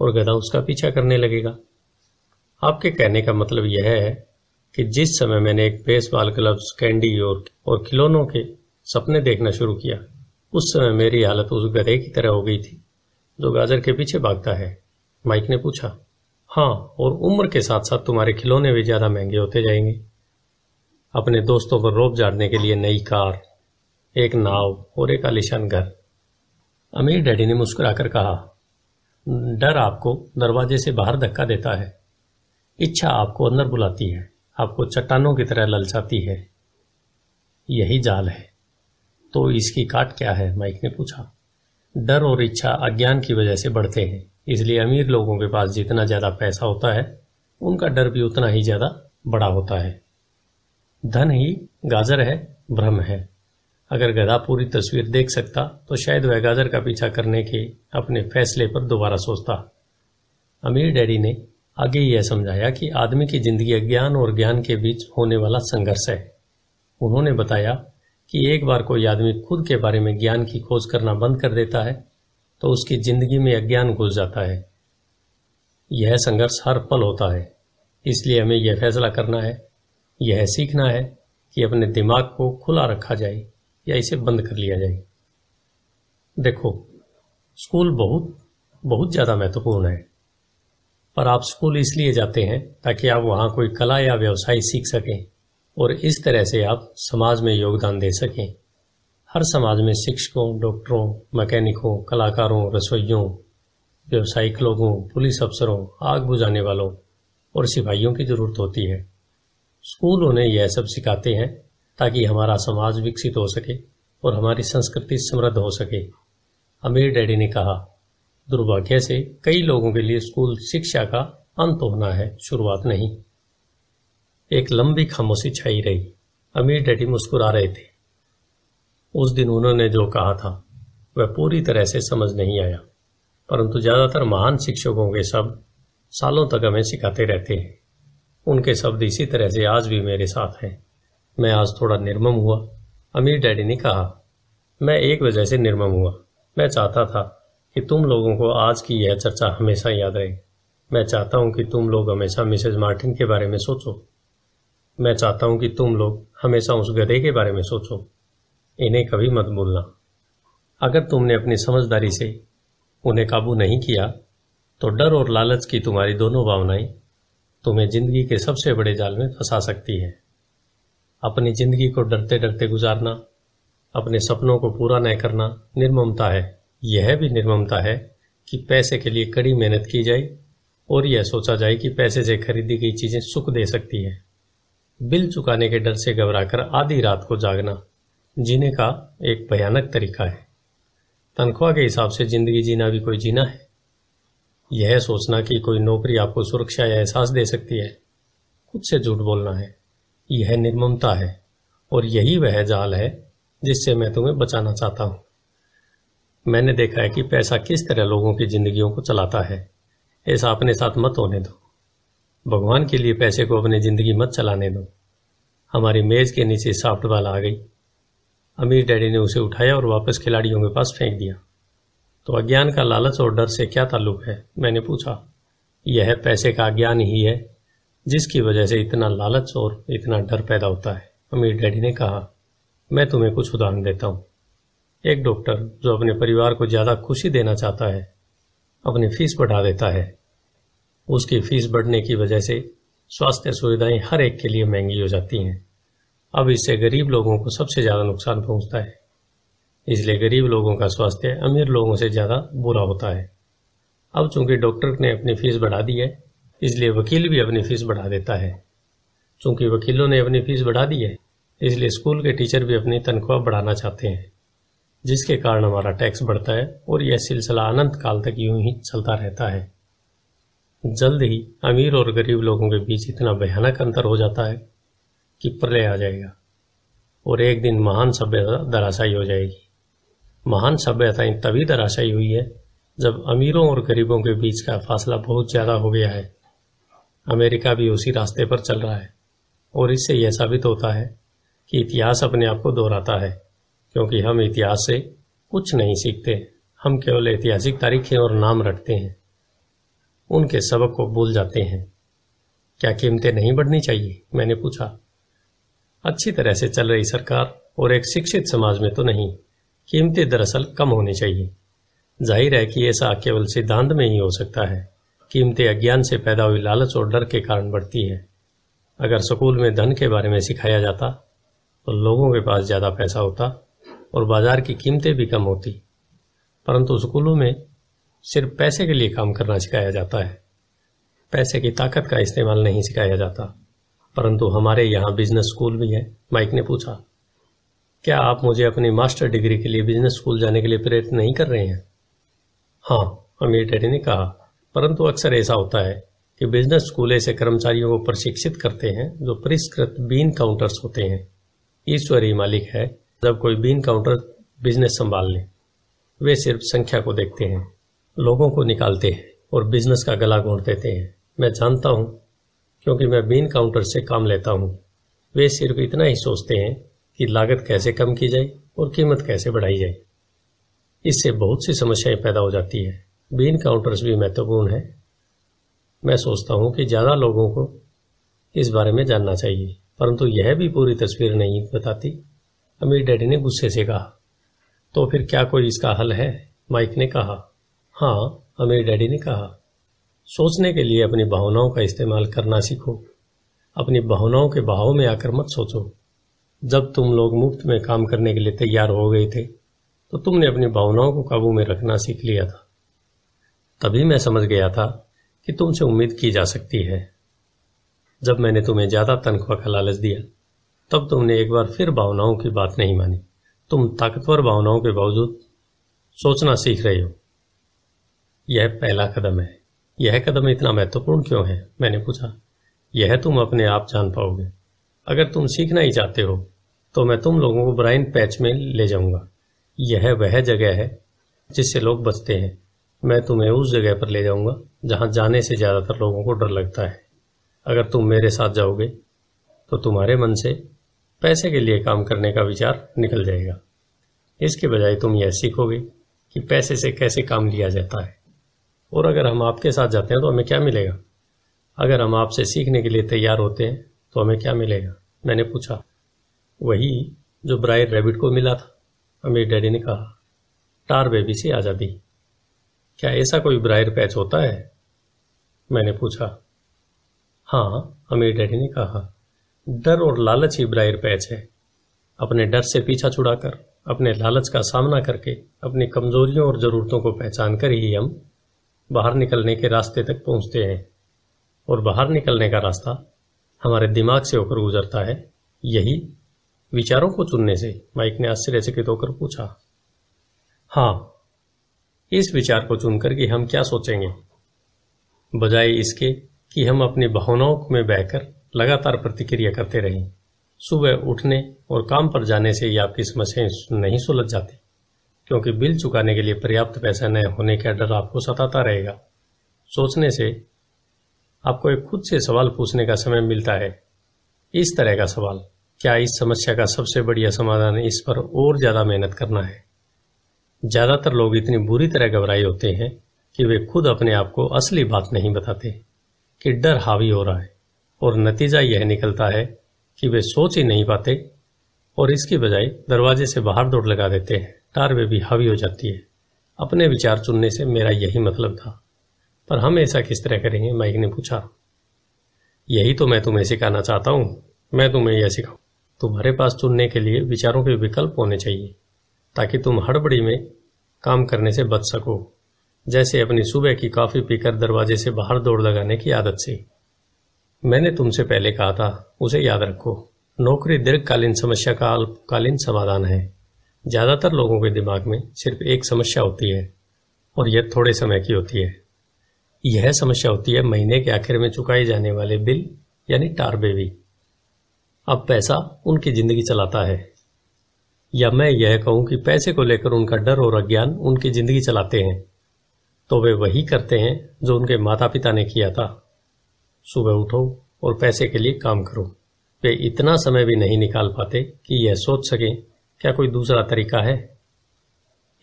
Speaker 1: और गधा उसका पीछा करने लगेगा आपके कहने का मतलब यह है कि जिस समय मैंने एक बेसबॉल क्लब्स कैंडी और और खिलौनों के सपने देखना शुरू किया उस समय मेरी हालत उस गधे की तरह हो गई थी जो गाजर के पीछे भागता है माइक ने पूछा हाँ और उम्र के साथ साथ तुम्हारे खिलौने भी ज्यादा महंगे होते जाएंगे अपने दोस्तों पर रोब झाड़ने के लिए नई कार एक नाव और एक आलिशान घर अमीर डैडी ने मुस्कुराकर कहा डर आपको दरवाजे से बाहर धक्का देता है इच्छा आपको अंदर बुलाती है आपको चट्टानों की तरह ललचाती है यही जाल है तो इसकी काट क्या है माइक ने पूछा डर और इच्छा अज्ञान की वजह से बढ़ते हैं इसलिए अमीर लोगों के पास जितना ज़्यादा पैसा होता है उनका डर भी उतना ही ज़्यादा बड़ा होता है धन ही गाजर है भ्रम है अगर गधा पूरी तस्वीर देख सकता तो शायद वह गाजर का पीछा करने के अपने फैसले पर दोबारा सोचता अमीर डैडी ने आगे यह समझाया कि आदमी की जिंदगी अज्ञान और ज्ञान के बीच होने वाला संघर्ष है उन्होंने बताया कि एक बार कोई आदमी खुद के बारे में ज्ञान की खोज करना बंद कर देता है तो उसकी जिंदगी में अज्ञान घुस जाता है यह संघर्ष हर पल होता है इसलिए हमें यह फैसला करना है यह सीखना है कि अपने दिमाग को खुला रखा जाए या इसे बंद कर लिया जाए देखो स्कूल बहुत बहुत ज़्यादा महत्वपूर्ण है पर आप स्कूल इसलिए जाते हैं ताकि आप वहाँ कोई कला या व्यवसाय सीख सकें और इस तरह से आप समाज में योगदान दे सकें हर समाज में शिक्षकों डॉक्टरों मैकेनिकों कलाकारों रसोइयों व्यावसायिक लोगों पुलिस अफसरों आग बुझाने वालों और सिपाहियों की जरूरत होती है स्कूल उन्हें यह सब सिखाते हैं ताकि हमारा समाज विकसित हो सके और हमारी संस्कृति समृद्ध हो सके अमीर डैडी ने कहा दुर्भाग्य से कई लोगों के लिए स्कूल शिक्षा का अंत होना है शुरुआत नहीं एक लंबी खामोशी छाई रही अमीर डैडी मुस्कुरा रहे थे उस दिन उन्होंने जो कहा था वह पूरी तरह से समझ नहीं आया परंतु ज्यादातर महान शिक्षकों के शब्द सालों तक हमें सिखाते रहते हैं उनके शब्द इसी तरह से आज भी मेरे साथ हैं मैं आज थोड़ा निर्मम हुआ अमीर डैडी ने कहा मैं एक वजह से निर्मम हुआ मैं चाहता था कि तुम लोगों को आज की यह चर्चा हमेशा याद रहे मैं चाहता हूं कि तुम लोग हमेशा मिसेज मार्टिन के बारे में सोचो मैं चाहता हूं कि तुम लोग हमेशा उस गधे के बारे में सोचो इन्हें कभी मत भूलना अगर तुमने अपनी समझदारी से उन्हें काबू नहीं किया तो डर और लालच की तुम्हारी दोनों भावनाएं तुम्हें जिंदगी के सबसे बड़े जाल में फंसा सकती है अपनी जिंदगी को डरते डरते गुजारना अपने सपनों को पूरा न करना निर्ममता है यह भी निर्ममता है कि पैसे के लिए कड़ी मेहनत की जाए और यह सोचा जाए कि पैसे से खरीदी गई चीज़ें सुख दे सकती है बिल चुकाने के डर से घबराकर आधी रात को जागना जीने का एक भयानक तरीका है तनख्वाह के हिसाब से जिंदगी जीना भी कोई जीना है यह सोचना कि कोई नौकरी आपको सुरक्षा या एहसास दे सकती है खुद से झूठ बोलना है यह निर्ममता है और यही वह जाल है जिससे मैं तुम्हें बचाना चाहता हूं मैंने देखा है कि पैसा किस तरह लोगों की जिंदगियों को चलाता है ऐसा अपने साथ मत होने दो भगवान के लिए पैसे को अपनी ज़िंदगी मत चलाने दो हमारी मेज़ के नीचे साफ्ट बाल आ गई अमीर डैडी ने उसे उठाया और वापस खिलाड़ियों के पास फेंक दिया तो अज्ञान का लालच और डर से क्या ताल्लुक है मैंने पूछा यह पैसे का अज्ञान ही है जिसकी वजह से इतना लालच और इतना डर पैदा होता है अमीर डैडी ने कहा मैं तुम्हें कुछ उदाहरण देता हूं एक डॉक्टर जो अपने परिवार को ज़्यादा खुशी देना चाहता है अपनी फीस बढ़ा देता है उसकी फीस बढ़ने की वजह से स्वास्थ्य सुविधाएं हर एक के लिए महंगी हो जाती हैं अब इससे गरीब लोगों को सबसे ज़्यादा नुकसान पहुंचता है इसलिए गरीब लोगों का स्वास्थ्य अमीर लोगों से ज़्यादा बुरा होता है अब चूंकि डॉक्टर ने अपनी फीस बढ़ा दी है इसलिए वकील भी अपनी फीस बढ़ा देता है चूंकि वकीलों ने अपनी फीस बढ़ा दी है इसलिए स्कूल के टीचर भी अपनी तनख्वाह बढ़ाना चाहते हैं जिसके कारण हमारा टैक्स बढ़ता है और यह सिलसिला अनंत काल तक यूं ही चलता रहता है जल्द ही अमीर और गरीब लोगों के बीच इतना भयानक अंतर हो जाता है कि प्रलय आ जाएगा और एक दिन महान सभ्यता धराशायी हो जाएगी महान सभ्यताएं तभी धराशायी हुई है जब अमीरों और गरीबों के बीच का फासला बहुत ज़्यादा हो गया है अमेरिका भी उसी रास्ते पर चल रहा है और इससे यह साबित होता है कि इतिहास अपने आप को दोहराता है क्योंकि हम इतिहास से कुछ नहीं सीखते हम केवल ऐतिहासिक तारीखें और नाम रटते हैं उनके सबक को भूल जाते हैं क्या कीमतें नहीं बढ़नी चाहिए मैंने पूछा अच्छी तरह से चल रही सरकार और एक शिक्षित समाज में तो नहीं कीमतें दरअसल कम होनी चाहिए जाहिर है कि ऐसा केवल सिद्धांत में ही हो सकता है कीमतें अज्ञान से पैदा हुई लालच और डर के कारण बढ़ती है अगर स्कूल में धन के बारे में सिखाया जाता तो लोगों के पास ज़्यादा पैसा होता और बाजार की कीमतें भी कम होती परंतु स्कूलों में सिर्फ पैसे के लिए काम करना सिखाया जाता है पैसे की ताकत का इस्तेमाल नहीं सिखाया जाता परंतु हमारे यहाँ बिजनेस स्कूल भी है माइक ने पूछा क्या आप मुझे अपनी मास्टर डिग्री के लिए बिजनेस स्कूल जाने के लिए प्रेरित नहीं कर रहे हैं हाँ अमीर डेडी ने कहा परंतु अक्सर ऐसा होता है कि बिजनेस स्कूल ऐसे कर्मचारियों को प्रशिक्षित करते हैं जो परिष्कृत बीन काउंटर्स होते हैं ईश्वरी मालिक है जब कोई बीन काउंटर बिजनेस संभाल ले वे सिर्फ संख्या को देखते हैं लोगों को निकालते हैं और बिजनेस का गला घोंट देते हैं मैं जानता हूँ क्योंकि मैं बीन काउंटर से काम लेता हूँ वे सिर्फ इतना ही सोचते हैं कि लागत कैसे कम की जाए और कीमत कैसे बढ़ाई जाए इससे बहुत सी समस्याएं पैदा हो जाती है बीन काउंटर्स भी महत्वपूर्ण है मैं सोचता हूं कि ज़्यादा लोगों को इस बारे में जानना चाहिए परंतु यह भी पूरी तस्वीर नहीं बताती अमीर डैडी ने गुस्से से कहा तो फिर क्या कोई इसका हल है माइक ने कहा हाँ हमें डैडी ने कहा सोचने के लिए अपनी भावनाओं का इस्तेमाल करना सीखो अपनी भावनाओं के भाव में आकर मत सोचो जब तुम लोग मुफ्त में काम करने के लिए तैयार हो गए थे तो तुमने अपनी भावनाओं को काबू में रखना सीख लिया था तभी मैं समझ गया था कि तुमसे उम्मीद की जा सकती है जब मैंने तुम्हें ज़्यादा तनख्वाह का लालच दिया तब तुमने एक बार फिर भावनाओं की बात नहीं मानी तुम ताकतवर भावनाओं के बावजूद सोचना सीख रहे हो यह पहला कदम है यह कदम इतना महत्वपूर्ण क्यों है मैंने पूछा यह तुम अपने आप जान पाओगे अगर तुम सीखना ही चाहते हो तो मैं तुम लोगों को ब्राइन पैच में ले जाऊंगा यह वह जगह है जिससे लोग बचते हैं मैं तुम्हें उस जगह पर ले जाऊंगा जहां जाने से ज़्यादातर लोगों को डर लगता है अगर तुम मेरे साथ जाओगे तो तुम्हारे मन से पैसे के लिए काम करने का विचार निकल जाएगा इसके बजाय तुम यह सीखोगे कि पैसे से कैसे काम लिया जाता है और अगर हम आपके साथ जाते हैं तो हमें क्या मिलेगा अगर हम आपसे सीखने के लिए तैयार होते हैं तो हमें क्या मिलेगा मैंने पूछा वही जो ब्रायर रेबिट को मिला था अमीर डैडी ने कहा टार बेबी से आज़ादी क्या ऐसा कोई ब्रायर पैच होता है मैंने पूछा हाँ अमीर डैडी ने कहा डर और लालच ही ब्रायर पैच है अपने डर से पीछा छुड़ाकर अपने लालच का सामना करके अपनी कमजोरियों और ज़रूरतों को पहचान कर ही हम बाहर निकलने के रास्ते तक पहुंचते हैं और बाहर निकलने का रास्ता हमारे दिमाग से होकर गुजरता है यही विचारों को चुनने से माइक ने आश्चर्यचकित होकर पूछा हाँ इस विचार को चुनकर कि हम क्या सोचेंगे बजाय इसके कि हम अपनी भावनाओं में बहकर लगातार प्रतिक्रिया करते रहें सुबह उठने और काम पर जाने से ही आपकी समस्याएं नहीं सुलझ जाती क्योंकि बिल चुकाने के लिए पर्याप्त पैसा न होने का डर आपको सताता रहेगा सोचने से आपको एक खुद से सवाल पूछने का समय मिलता है इस तरह का सवाल क्या इस समस्या का सबसे बढ़िया समाधान इस पर और ज़्यादा मेहनत करना है ज़्यादातर लोग इतनी बुरी तरह घबराए होते हैं कि वे खुद अपने आप को असली बात नहीं बताते कि डर हावी हो रहा है और नतीजा यह निकलता है कि वे सोच ही नहीं पाते और इसकी बजाय दरवाजे से बाहर दौड़ लगा देते हैं तार में भी हावी हो जाती है अपने विचार चुनने से मेरा यही मतलब था पर हम ऐसा किस तरह करेंगे माइक ने पूछा यही तो मैं तुम्हें सिखाना चाहता हूं मैं तुम्हें यह सिखाऊ तुम्हारे पास चुनने के लिए विचारों के विकल्प होने चाहिए ताकि तुम हड़बड़ी में काम करने से बच सको जैसे अपनी सुबह की कॉफ़ी पीकर दरवाजे से बाहर दौड़ लगाने की आदत से मैंने तुमसे पहले कहा था उसे याद रखो नौकरी दीर्घकालीन समस्या का अल्पकालीन समाधान है ज़्यादातर लोगों के दिमाग में सिर्फ एक समस्या होती है और यह थोड़े समय की होती है यह समस्या होती है महीने के आखिर में चुकाए जाने वाले बिल यानी टार बेबी अब पैसा उनकी जिंदगी चलाता है या मैं यह कहूं कि पैसे को लेकर उनका डर और अज्ञान उनकी जिंदगी चलाते हैं तो वे वही करते हैं जो उनके माता पिता ने किया था सुबह उठो और पैसे के लिए काम करो वे इतना समय भी नहीं निकाल पाते कि यह सोच सकें क्या कोई दूसरा तरीका है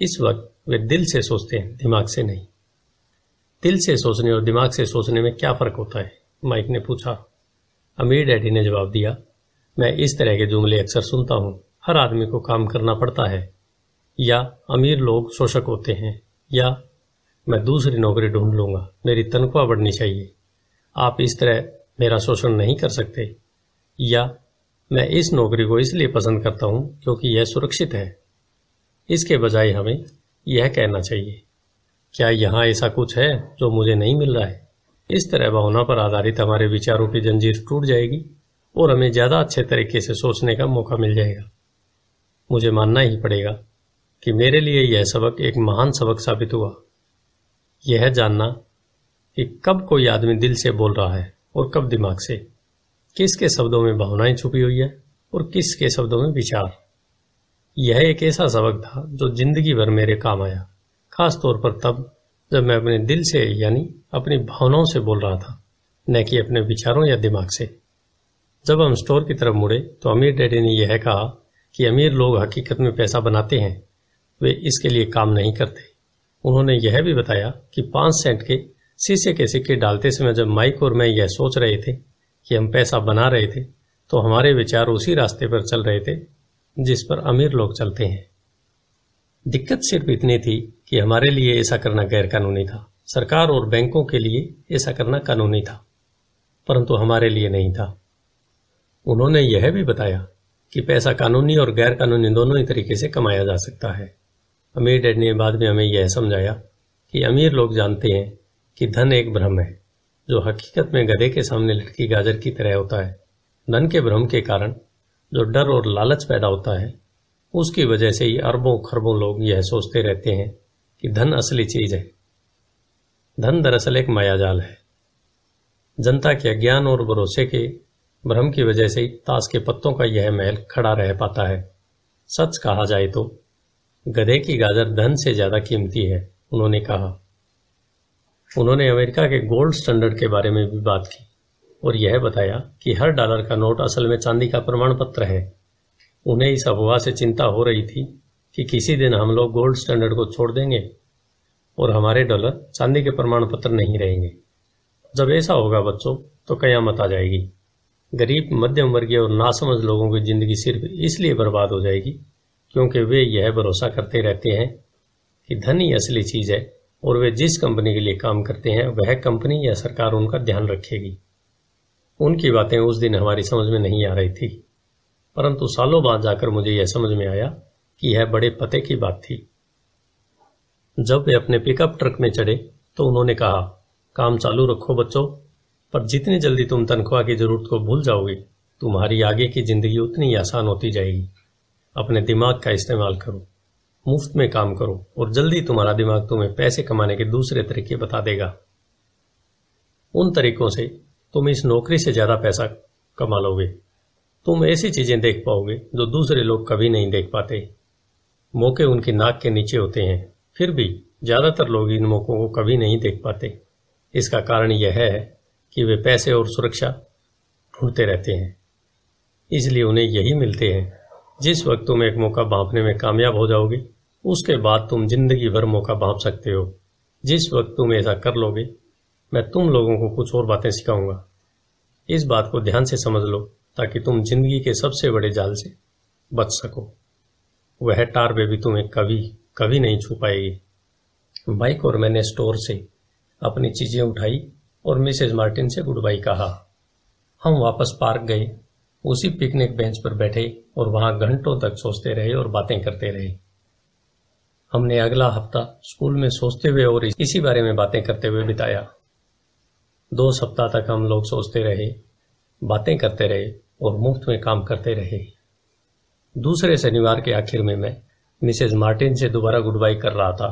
Speaker 1: इस वक्त वे दिल से सोचते हैं दिमाग से नहीं दिल से सोचने और दिमाग से सोचने में क्या फर्क होता है माइक ने पूछा अमीर डैडी ने जवाब दिया मैं इस तरह के जुमले अक्सर सुनता हूं हर आदमी को काम करना पड़ता है या अमीर लोग शोषक होते हैं या मैं दूसरी नौकरी ढूंढ लूंगा मेरी तनख्वाह बढ़नी चाहिए आप इस तरह मेरा शोषण नहीं कर सकते या मैं इस नौकरी को इसलिए पसंद करता हूं क्योंकि यह सुरक्षित है इसके बजाय हमें यह कहना चाहिए क्या यहाँ ऐसा कुछ है जो मुझे नहीं मिल रहा है इस तरह भावना पर आधारित हमारे विचारों की जंजीर टूट जाएगी और हमें ज़्यादा अच्छे तरीके से सोचने का मौका मिल जाएगा मुझे मानना ही पड़ेगा कि मेरे लिए यह सबक एक महान सबक साबित हुआ यह जानना कि कब कोई आदमी दिल से बोल रहा है और कब दिमाग से किसके शब्दों में भावनाएं छुपी हुई है और किसके शब्दों में विचार यह एक ऐसा सबक था जो जिंदगी भर मेरे काम आया खास तौर पर तब जब मैं अपने दिल से यानी अपनी भावनाओं से बोल रहा था न कि अपने विचारों या दिमाग से जब हम स्टोर की तरफ मुड़े तो अमीर डैडी ने यह कहा कि अमीर लोग हकीकत में पैसा बनाते हैं वे इसके लिए काम नहीं करते उन्होंने यह भी बताया कि पांच सेंट के शीशे के सिक्के डालते समय जब माइक और मैं यह सोच रहे थे कि हम पैसा बना रहे थे तो हमारे विचार उसी रास्ते पर चल रहे थे जिस पर अमीर लोग चलते हैं दिक्कत सिर्फ इतनी थी कि हमारे लिए ऐसा करना गैरकानूनी था सरकार और बैंकों के लिए ऐसा करना कानूनी था परंतु हमारे लिए नहीं था उन्होंने यह भी बताया कि पैसा कानूनी और गैर कानूनी दोनों ही तरीके से कमाया जा सकता है अमीर डैड ने बाद में हमें यह समझाया कि अमीर लोग जानते हैं कि धन एक भ्रम है जो हकीकत में गधे के सामने लटकी गाजर की तरह होता है धन के भ्रम के कारण जो डर और लालच पैदा होता है उसकी वजह से ही अरबों खरबों लोग यह सोचते रहते हैं कि धन असली चीज है धन दरअसल एक मायाजाल है जनता के अज्ञान और भरोसे के भ्रम की वजह से ही ताश के पत्तों का यह महल खड़ा रह पाता है सच कहा जाए तो गधे की गाजर धन से ज्यादा कीमती है उन्होंने कहा उन्होंने अमेरिका के गोल्ड स्टैंडर्ड के बारे में भी बात की और यह बताया कि हर डॉलर का नोट असल में चांदी का प्रमाण पत्र है उन्हें इस अफवाह से चिंता हो रही थी कि किसी दिन हम लोग गोल्ड स्टैंडर्ड को छोड़ देंगे और हमारे डॉलर चांदी के प्रमाण पत्र नहीं रहेंगे जब ऐसा होगा बच्चों तो कयामत आ जाएगी गरीब मध्यम वर्गीय और नासमझ लोगों की ज़िंदगी सिर्फ इसलिए बर्बाद हो जाएगी क्योंकि वे यह भरोसा करते रहते हैं कि धन ही असली चीज़ है और वे जिस कंपनी के लिए काम करते हैं वह कंपनी या सरकार उनका ध्यान रखेगी उनकी बातें उस दिन हमारी समझ में नहीं आ रही थी परंतु सालों बाद जाकर मुझे यह समझ में आया कि यह बड़े पते की बात थी जब वे अपने पिकअप ट्रक में चढ़े तो उन्होंने कहा काम चालू रखो बच्चों पर जितनी जल्दी तुम तनख्वाह की जरूरत को भूल जाओगे तुम्हारी आगे की जिंदगी उतनी आसान होती जाएगी अपने दिमाग का इस्तेमाल करो मुफ्त में काम करो और जल्दी तुम्हारा दिमाग तुम्हें पैसे कमाने के दूसरे तरीके बता देगा उन तरीकों से तुम इस नौकरी से ज्यादा पैसा कमा लोगे तुम ऐसी चीजें देख पाओगे जो दूसरे लोग कभी नहीं देख पाते मौके उनकी नाक के नीचे होते हैं फिर भी ज्यादातर लोग इन मौकों को कभी नहीं देख पाते इसका कारण यह है कि वे पैसे और सुरक्षा ढूंढते रहते हैं इसलिए उन्हें यही मिलते हैं जिस वक्त तुम एक मौका बांपने में कामयाब हो जाओगे उसके बाद तुम जिंदगी भर मौका भाप सकते हो जिस वक्त तुम ऐसा कर लोगे मैं तुम लोगों को कुछ और बातें सिखाऊंगा इस बात को ध्यान से समझ लो ताकि तुम जिंदगी के सबसे बड़े जाल से बच सको वह टार बेबी तुम्हें कभी कभी नहीं छू पाएगी बाइक और मैंने स्टोर से अपनी चीजें उठाई और मिसेज मार्टिन से गुड बाई कहा हम वापस पार्क गए उसी पिकनिक बेंच पर बैठे और वहां घंटों तक सोचते रहे और बातें करते रहे हमने अगला हफ्ता स्कूल में सोचते हुए और इसी बारे में बातें करते हुए बिताया दो सप्ताह तक हम लोग सोचते रहे बातें करते रहे और मुफ्त में काम करते रहे दूसरे शनिवार के आखिर में मैं मिसेज मार्टिन से दोबारा गुड बाई कर रहा था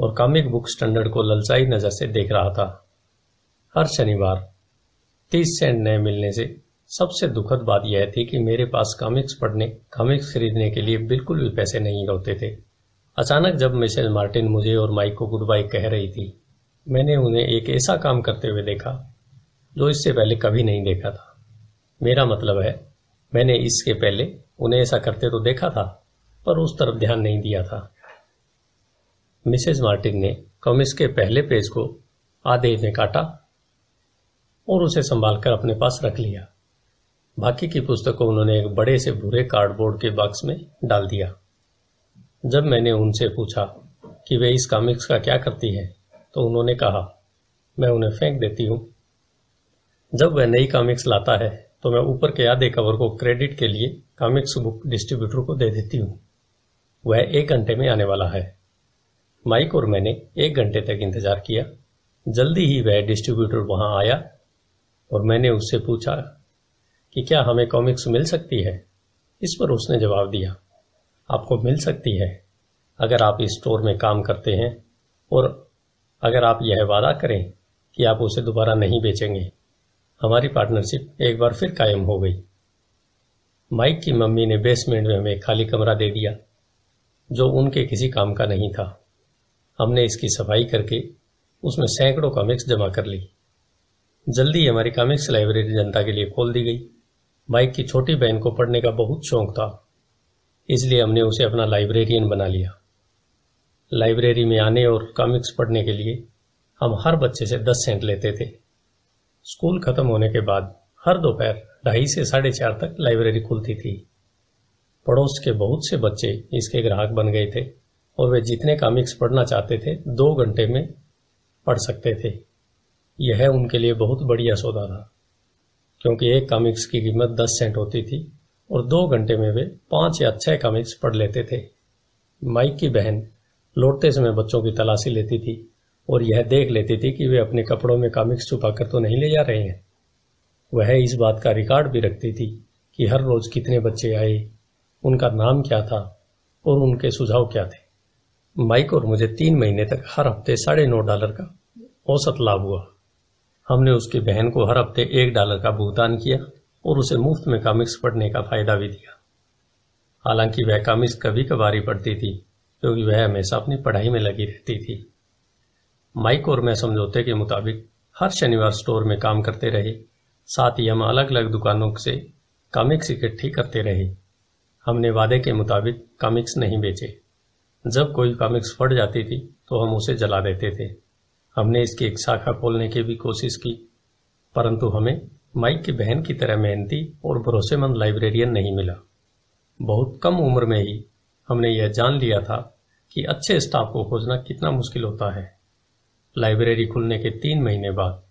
Speaker 1: और कॉमिक बुक स्टैंडर्ड को ललचाई नज़र से देख रहा था हर शनिवार तीस सेंट नए मिलने से सबसे दुखद बात यह थी कि मेरे पास कॉमिक्स पढ़ने कॉमिक्स खरीदने के लिए बिल्कुल भी पैसे नहीं होते थे अचानक जब मिसेज मार्टिन मुझे और माइक को गुड बाई कह रही थी मैंने उन्हें एक ऐसा काम करते हुए देखा जो इससे पहले कभी नहीं देखा था मेरा मतलब है मैंने इसके पहले उन्हें ऐसा करते तो देखा था पर उस तरफ ध्यान नहीं दिया था मिसेज मार्टिन ने कॉमिक्स के पहले पेज को आधे में काटा और उसे संभाल कर अपने पास रख लिया बाकी की पुस्तक को उन्होंने एक बड़े से भूरे कार्डबोर्ड के बॉक्स में डाल दिया जब मैंने उनसे पूछा कि वे इस कॉमिक्स का क्या करती है तो उन्होंने कहा मैं उन्हें फेंक देती हूँ जब वह नई कॉमिक्स लाता है तो मैं ऊपर के आधे कवर को क्रेडिट के लिए कॉमिक्स बुक डिस्ट्रीब्यूटर को दे देती हूँ वह एक घंटे में आने वाला है माइक और मैंने एक घंटे तक इंतजार किया जल्दी ही वह डिस्ट्रीब्यूटर वहां आया और मैंने उससे पूछा कि क्या हमें कॉमिक्स मिल सकती है इस पर उसने जवाब दिया आपको मिल सकती है अगर आप इस स्टोर में काम करते हैं और अगर आप यह वादा करें कि आप उसे दोबारा नहीं बेचेंगे हमारी पार्टनरशिप एक बार फिर कायम हो गई माइक की मम्मी ने बेसमेंट में हमें खाली कमरा दे दिया जो उनके किसी काम का नहीं था हमने इसकी सफाई करके उसमें सैकड़ों कॉमिक्स जमा कर ली जल्दी हमारी कॉमिक्स लाइब्रेरी जनता के लिए खोल दी गई माइक की छोटी बहन को पढ़ने का बहुत शौक था इसलिए हमने उसे अपना लाइब्रेरियन बना लिया लाइब्रेरी में आने और कॉमिक्स पढ़ने के लिए हम हर बच्चे से दस सेंट लेते थे स्कूल खत्म होने के बाद हर दोपहर ढाई से साढ़े चार तक लाइब्रेरी खुलती थी पड़ोस के बहुत से बच्चे इसके ग्राहक बन गए थे और वे जितने कॉमिक्स पढ़ना चाहते थे दो घंटे में पढ़ सकते थे यह उनके लिए बहुत बढ़िया सौदा था क्योंकि एक कॉमिक्स की कीमत दस सेंट होती थी और दो घंटे में वे पांच या छह कॉमिक्स पढ़ लेते थे माइक की बहन लौटते समय बच्चों की तलाशी लेती थी और यह देख लेती थी कि वे अपने कपड़ों में कॉमिक्स छुपाकर तो नहीं ले जा रहे हैं वह इस बात का रिकॉर्ड भी रखती थी कि हर रोज कितने बच्चे आए उनका नाम क्या था और उनके सुझाव क्या थे माइक और मुझे तीन महीने तक हर हफ्ते साढ़े नौ डॉलर का औसत लाभ हुआ हमने उसकी बहन को हर हफ्ते एक डॉलर का भुगतान किया और उसे मुफ्त में कॉमिक्स पढ़ने का फायदा भी दिया हालांकि वह कॉमिक्स कभी कभार ही पढ़ती थी क्योंकि वह हमेशा अपनी पढ़ाई में लगी रहती थी माइक और मैं समझौते के मुताबिक हर शनिवार स्टोर में काम करते रहे साथ ही हम अलग अलग दुकानों से कॉमिक्स इकट्ठी करते रहे हमने वादे के मुताबिक कॉमिक्स नहीं बेचे जब कोई कॉमिक्स फट जाती थी तो हम उसे जला देते थे हमने इसकी एक शाखा खोलने की भी कोशिश की परंतु हमें माइक की बहन की तरह मेहनती और भरोसेमंद लाइब्रेरियन नहीं मिला बहुत कम उम्र में ही हमने यह जान लिया था कि अच्छे स्टाफ को खोजना कितना मुश्किल होता है लाइब्रेरी खुलने के तीन महीने बाद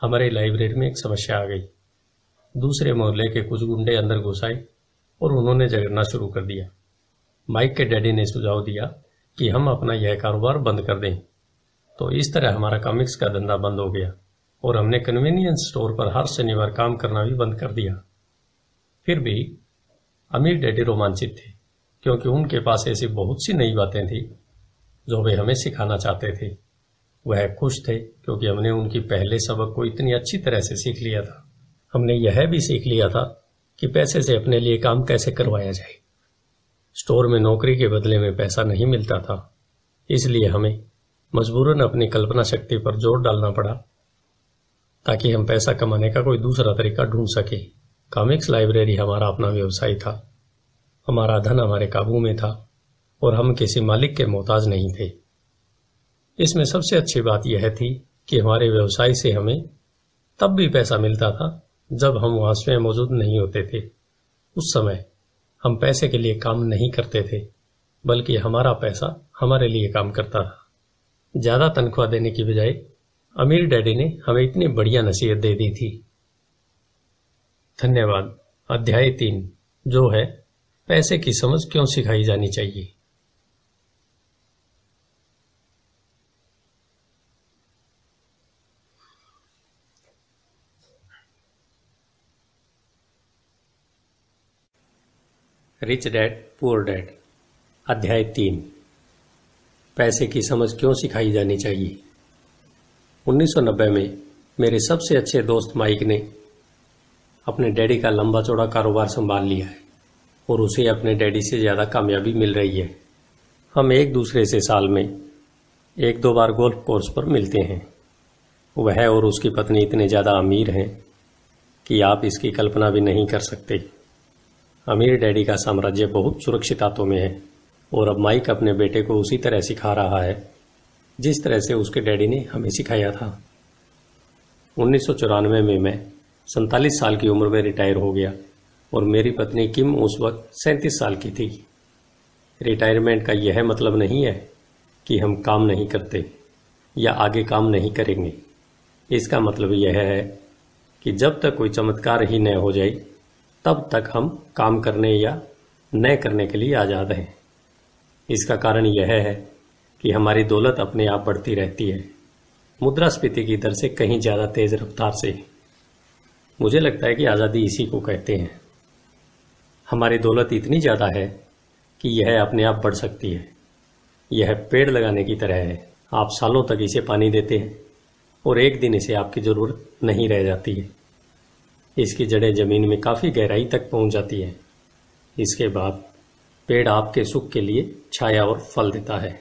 Speaker 1: हमारे लाइब्रेरी में एक समस्या आ गई दूसरे मोहल्ले के कुछ गुंडे अंदर घुस आए और उन्होंने झगड़ना शुरू कर दिया माइक के डैडी ने सुझाव दिया कि हम अपना यह कारोबार बंद कर दें तो इस तरह हमारा कॉमिक्स का धंधा बंद हो गया और हमने कन्वीनियंस स्टोर पर हर शनिवार काम करना भी बंद कर दिया फिर भी अमीर डैडी रोमांचित थे क्योंकि उनके पास ऐसी बहुत सी नई बातें थी जो वे हमें सिखाना चाहते थे वह खुश थे क्योंकि हमने उनकी पहले सबक को इतनी अच्छी तरह से सीख लिया था हमने यह भी सीख लिया था कि पैसे से अपने लिए काम कैसे करवाया जाए स्टोर में नौकरी के बदले में पैसा नहीं मिलता था इसलिए हमें मजबूरन अपनी कल्पना शक्ति पर जोर डालना पड़ा ताकि हम पैसा कमाने का कोई दूसरा तरीका ढूंढ सके कॉमिक्स लाइब्रेरी हमारा अपना व्यवसाय था हमारा धन हमारे काबू में था और हम किसी मालिक के मोहताज नहीं थे इसमें सबसे अच्छी बात यह थी कि हमारे व्यवसाय से हमें तब भी पैसा मिलता था जब हम वहां स्वयं मौजूद नहीं होते थे उस समय हम पैसे के लिए काम नहीं करते थे बल्कि हमारा पैसा हमारे लिए काम करता था ज्यादा तनख्वाह देने की बजाय अमीर डैडी ने हमें इतनी बढ़िया नसीहत दे दी थी धन्यवाद अध्याय तीन जो है पैसे की समझ क्यों सिखाई जानी चाहिए रिच डैड पुअर डैड अध्याय तीन पैसे की समझ क्यों सिखाई जानी चाहिए 1990 में मेरे सबसे अच्छे दोस्त माइक ने अपने डैडी का लंबा चौड़ा कारोबार संभाल लिया है और उसे अपने डैडी से ज़्यादा कामयाबी मिल रही है हम एक दूसरे से साल में एक दो बार गोल्फ कोर्स पर मिलते हैं वह और उसकी पत्नी इतने ज़्यादा अमीर हैं कि आप इसकी कल्पना भी नहीं कर सकते अमीर डैडी का साम्राज्य बहुत सुरक्षित हाथों में है और अब माइक अपने बेटे को उसी तरह सिखा रहा है जिस तरह से उसके डैडी ने हमें सिखाया था उन्नीस में मैं सैंतालीस साल की उम्र में रिटायर हो गया और मेरी पत्नी किम उस वक्त सैंतीस साल की थी रिटायरमेंट का यह मतलब नहीं है कि हम काम नहीं करते या आगे काम नहीं करेंगे इसका मतलब यह है कि जब तक कोई चमत्कार ही न हो जाए तब तक हम काम करने या न करने के लिए आज़ाद हैं इसका कारण यह है कि हमारी दौलत अपने आप बढ़ती रहती है मुद्रास्फीति की दर से कहीं ज़्यादा तेज़ रफ्तार से मुझे लगता है कि आज़ादी इसी को कहते हैं हमारी दौलत इतनी ज़्यादा है कि यह अपने आप बढ़ सकती है यह पेड़ लगाने की तरह है आप सालों तक इसे पानी देते हैं और एक दिन इसे आपकी ज़रूरत नहीं रह जाती है इसकी जड़ें जमीन में काफ़ी गहराई तक पहुंच जाती हैं इसके बाद पेड़ आपके सुख के लिए छाया और फल देता है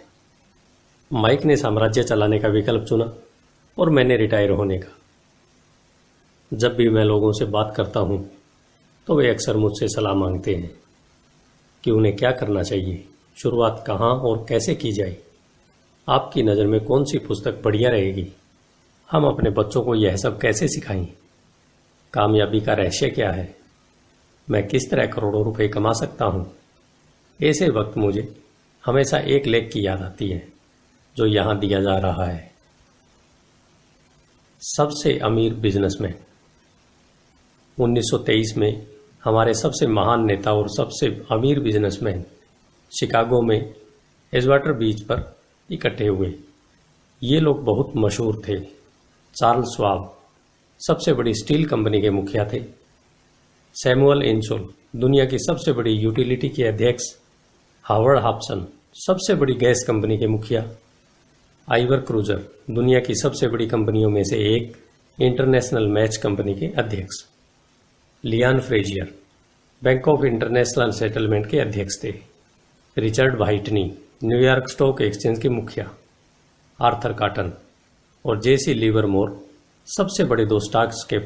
Speaker 1: माइक ने साम्राज्य चलाने का विकल्प चुना और मैंने रिटायर होने का जब भी मैं लोगों से बात करता हूं तो वे अक्सर मुझसे सलाह मांगते हैं कि उन्हें क्या करना चाहिए शुरुआत कहाँ और कैसे की जाए आपकी नज़र में कौन सी पुस्तक बढ़िया रहेगी हम अपने बच्चों को यह सब कैसे सिखाएं कामयाबी का रहस्य क्या है मैं किस तरह करोड़ों रुपए कमा सकता हूं ऐसे वक्त मुझे हमेशा एक लेख की याद आती है जो यहां दिया जा रहा है सबसे अमीर बिजनेसमैन 1923 में हमारे सबसे महान नेता और सबसे अमीर बिजनेसमैन शिकागो में एजवाटर बीच पर इकट्ठे हुए ये लोग बहुत मशहूर थे चार्ल स्वाब सबसे बड़ी स्टील कंपनी के मुखिया थे सैमुअल इंसुल दुनिया की सबसे बड़ी यूटिलिटी के अध्यक्ष हावर्ड हापसन सबसे बड़ी गैस कंपनी के मुखिया आइवर क्रूजर दुनिया की सबसे बड़ी कंपनियों में से एक इंटरनेशनल मैच कंपनी के अध्यक्ष Leon Fraser bank of international settlement के अध्यक्ष थे Richard Whitney New York stock exchange के मुखिया आर्थर काटन और जेसी लीवरमोर सबसे बड़े दो स्टॉक्स के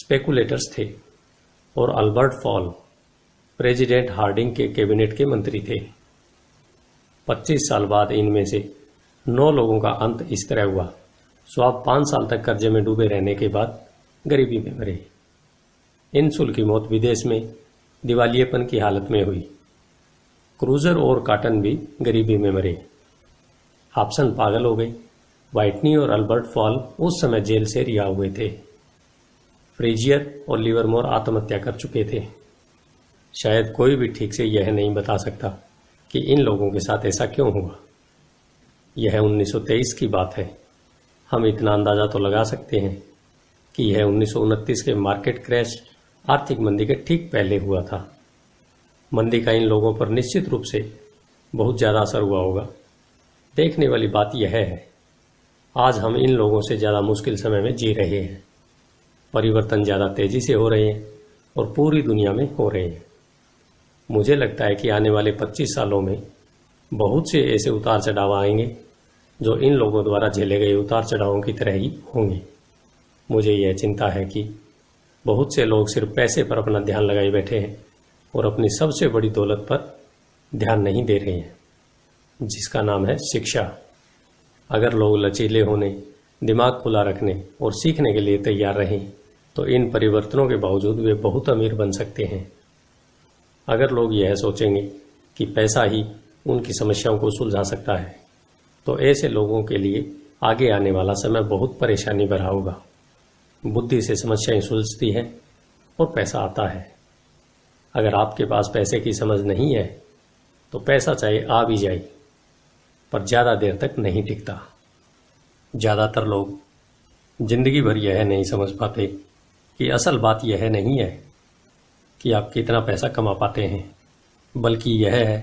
Speaker 1: स्पेकुलेटर्स थे और अल्बर्ट फॉल प्रेसिडेंट हार्डिंग के कैबिनेट के मंत्री थे 25 साल बाद इनमें से नौ लोगों का अंत इस तरह हुआ सो आप पांच साल तक कर्जे में डूबे रहने के बाद गरीबी में मरे इनसुल की मौत विदेश में दिवालियेपन की हालत में हुई क्रूजर और काटन भी गरीबी में मरे हापसन पागल हो गए वाइटनी और अल्बर्ट फॉल उस समय जेल से रिहा हुए थे फ्रेजियर और लिवरमोर आत्महत्या कर चुके थे शायद कोई भी ठीक से यह नहीं बता सकता कि इन लोगों के साथ ऐसा क्यों हुआ यह 1923 की बात है हम इतना अंदाज़ा तो लगा सकते हैं कि यह उन्नीस के मार्केट क्रैश आर्थिक मंदी के ठीक पहले हुआ था मंदी का इन लोगों पर निश्चित रूप से बहुत ज़्यादा असर हुआ होगा देखने वाली बात यह है आज हम इन लोगों से ज़्यादा मुश्किल समय में जी रहे हैं परिवर्तन ज़्यादा तेज़ी से हो रहे हैं और पूरी दुनिया में हो रहे हैं मुझे लगता है कि आने वाले 25 सालों में बहुत से ऐसे उतार चढ़ाव आएंगे जो इन लोगों द्वारा झेले गए उतार चढ़ावों की तरह ही होंगे मुझे यह चिंता है कि बहुत से लोग सिर्फ पैसे पर अपना ध्यान लगाए बैठे हैं और अपनी सबसे बड़ी दौलत पर ध्यान नहीं दे रहे हैं जिसका नाम है शिक्षा अगर लोग लचीले होने दिमाग खुला रखने और सीखने के लिए तैयार रहें तो इन परिवर्तनों के बावजूद वे बहुत अमीर बन सकते हैं अगर लोग यह सोचेंगे कि पैसा ही उनकी समस्याओं को सुलझा सकता है तो ऐसे लोगों के लिए आगे आने वाला समय बहुत परेशानी भरा होगा बुद्धि से समस्याएं सुलझती हैं और पैसा आता है अगर आपके पास पैसे की समझ नहीं है तो पैसा चाहे आ भी जाए पर ज़्यादा देर तक नहीं टिकता ज़्यादातर लोग जिंदगी भर यह नहीं समझ पाते कि असल बात यह नहीं है कि आप कितना पैसा कमा पाते हैं बल्कि यह है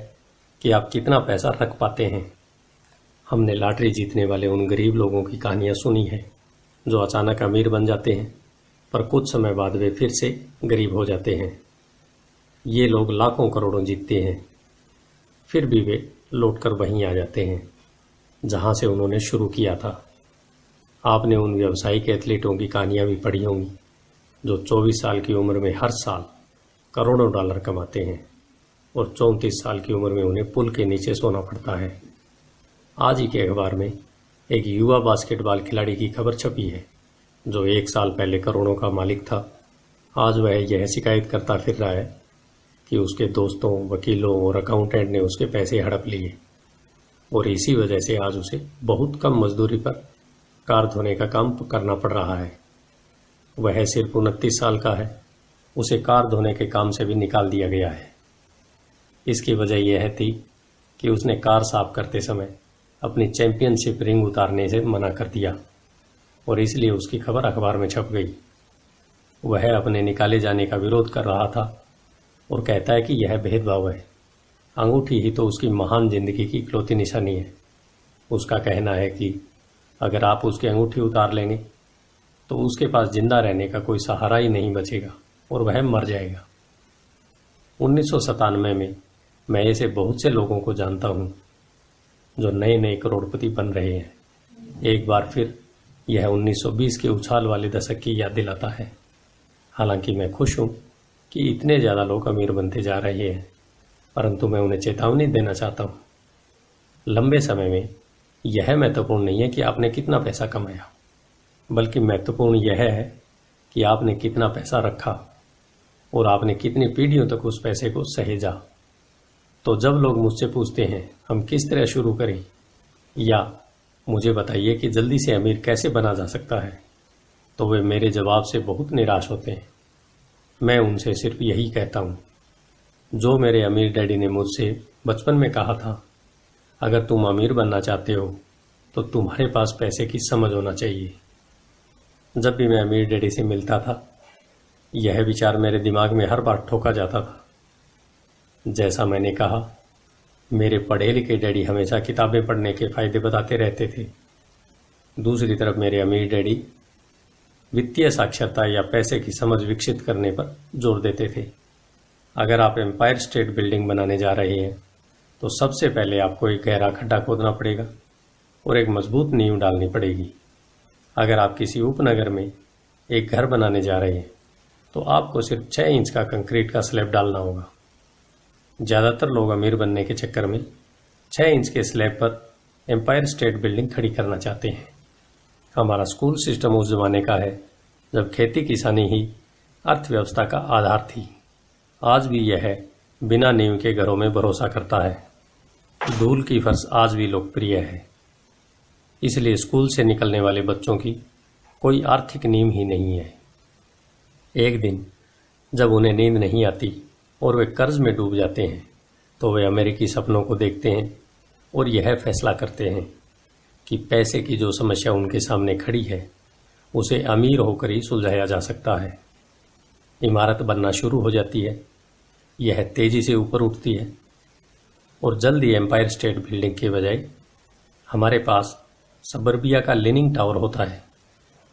Speaker 1: कि आप कितना पैसा रख पाते हैं हमने लॉटरी जीतने वाले उन गरीब लोगों की कहानियाँ सुनी है जो अचानक अमीर बन जाते हैं पर कुछ समय बाद वे फिर से गरीब हो जाते हैं ये लोग लाखों करोड़ों जीतते हैं फिर भी वे लौटकर वहीं आ जाते हैं जहाँ से उन्होंने शुरू किया था आपने उन व्यावसायिक एथलीटों की कहानियाँ भी पढ़ी होंगी जो 24 साल की उम्र में हर साल करोड़ों डॉलर कमाते हैं और चौंतीस साल की उम्र में उन्हें पुल के नीचे सोना पड़ता है आज ही के अखबार में एक युवा बास्केटबॉल खिलाड़ी की खबर छपी है जो एक साल पहले करोड़ों का मालिक था आज वह यह शिकायत करता फिर रहा है कि उसके दोस्तों वकीलों और अकाउंटेंट ने उसके पैसे हड़प लिए और इसी वजह से आज उसे बहुत कम मजदूरी पर कार धोने का काम करना पड़ रहा है वह सिर्फ उनतीस साल का है उसे कार धोने के काम से भी निकाल दिया गया है इसकी वजह यह थी कि उसने कार साफ करते समय अपनी चैंपियनशिप रिंग उतारने से मना कर दिया और इसलिए उसकी खबर अखबार में छप गई वह अपने निकाले जाने का विरोध कर रहा था और कहता है कि यह भेदभाव है अंगूठी ही तो उसकी महान जिंदगी की इकलौती निशानी है उसका कहना है कि अगर आप उसकी अंगूठी उतार लेंगे तो उसके पास जिंदा रहने का कोई सहारा ही नहीं बचेगा और वह मर जाएगा उन्नीस में मैं ऐसे बहुत से लोगों को जानता हूं जो नए नए करोड़पति बन रहे हैं एक बार फिर यह 1920 के उछाल वाले दशक की याद दिलाता है हालांकि मैं खुश हूं कि इतने ज़्यादा लोग अमीर बनते जा रहे हैं परंतु मैं उन्हें चेतावनी देना चाहता हूं लंबे समय में यह महत्वपूर्ण नहीं है कि आपने कितना पैसा कमाया बल्कि महत्वपूर्ण यह है कि आपने कितना पैसा रखा और आपने कितनी पीढ़ियों तक उस पैसे को सहेजा तो जब लोग मुझसे पूछते हैं हम किस तरह शुरू करें या मुझे बताइए कि जल्दी से अमीर कैसे बना जा सकता है तो वे मेरे जवाब से बहुत निराश होते हैं मैं उनसे सिर्फ यही कहता हूँ जो मेरे अमीर डैडी ने मुझसे बचपन में कहा था अगर तुम अमीर बनना चाहते हो तो तुम्हारे पास पैसे की समझ होना चाहिए जब भी मैं अमीर डैडी से मिलता था यह विचार मेरे दिमाग में हर बार ठोका जाता था जैसा मैंने कहा मेरे पढ़े लिखे डैडी हमेशा किताबें पढ़ने के फ़ायदे बताते रहते थे दूसरी तरफ मेरे अमीर डैडी वित्तीय साक्षरता या पैसे की समझ विकसित करने पर जोर देते थे अगर आप एम्पायर स्टेट बिल्डिंग बनाने जा रहे हैं तो सबसे पहले आपको एक गहरा खड्डा खोदना पड़ेगा और एक मजबूत नींव डालनी पड़ेगी अगर आप किसी उपनगर में एक घर बनाने जा रहे हैं तो आपको सिर्फ छः इंच का कंक्रीट का स्लैब डालना होगा ज़्यादातर लोग अमीर बनने के चक्कर में छः इंच के स्लैब पर एम्पायर स्टेट बिल्डिंग खड़ी करना चाहते हैं हमारा स्कूल सिस्टम उस जमाने का है जब खेती किसानी ही अर्थव्यवस्था का आधार थी आज भी यह बिना नींव के घरों में भरोसा करता है धूल की फर्श आज भी लोकप्रिय है इसलिए स्कूल से निकलने वाले बच्चों की कोई आर्थिक नींव ही नहीं है एक दिन जब उन्हें नींद नहीं आती और वे कर्ज में डूब जाते हैं तो वे अमेरिकी सपनों को देखते हैं और यह फैसला करते हैं कि पैसे की जो समस्या उनके सामने खड़ी है उसे अमीर होकर ही सुलझाया जा सकता है इमारत बनना शुरू हो जाती है यह तेज़ी से ऊपर उठती है और जल्द ही एम्पायर स्टेट बिल्डिंग के बजाय हमारे पास सबरबिया का लिनिंग टावर होता है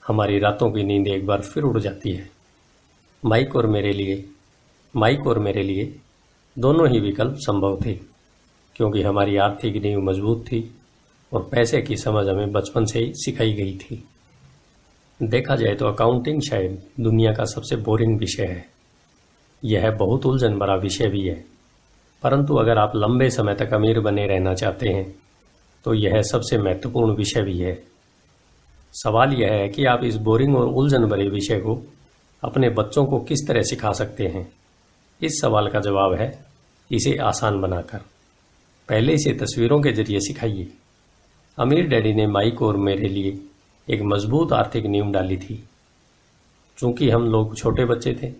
Speaker 1: हमारी रातों की नींद एक बार फिर उड़ जाती है माइक और मेरे लिए माइक और मेरे लिए दोनों ही विकल्प संभव थे क्योंकि हमारी आर्थिक नींव मजबूत थी और पैसे की समझ हमें बचपन से ही सिखाई गई थी देखा जाए तो अकाउंटिंग शायद दुनिया का सबसे बोरिंग विषय है यह बहुत उलझन भरा विषय भी है परंतु अगर आप लंबे समय तक अमीर बने रहना चाहते हैं तो यह सबसे महत्वपूर्ण विषय भी है सवाल यह है कि आप इस बोरिंग और उलझन भरे विषय को अपने बच्चों को किस तरह सिखा सकते हैं इस सवाल का जवाब है इसे आसान बनाकर पहले इसे तस्वीरों के जरिए सिखाइए अमीर डैडी ने माइक और मेरे लिए एक मजबूत आर्थिक नींव डाली थी चूंकि हम लोग छोटे बच्चे थे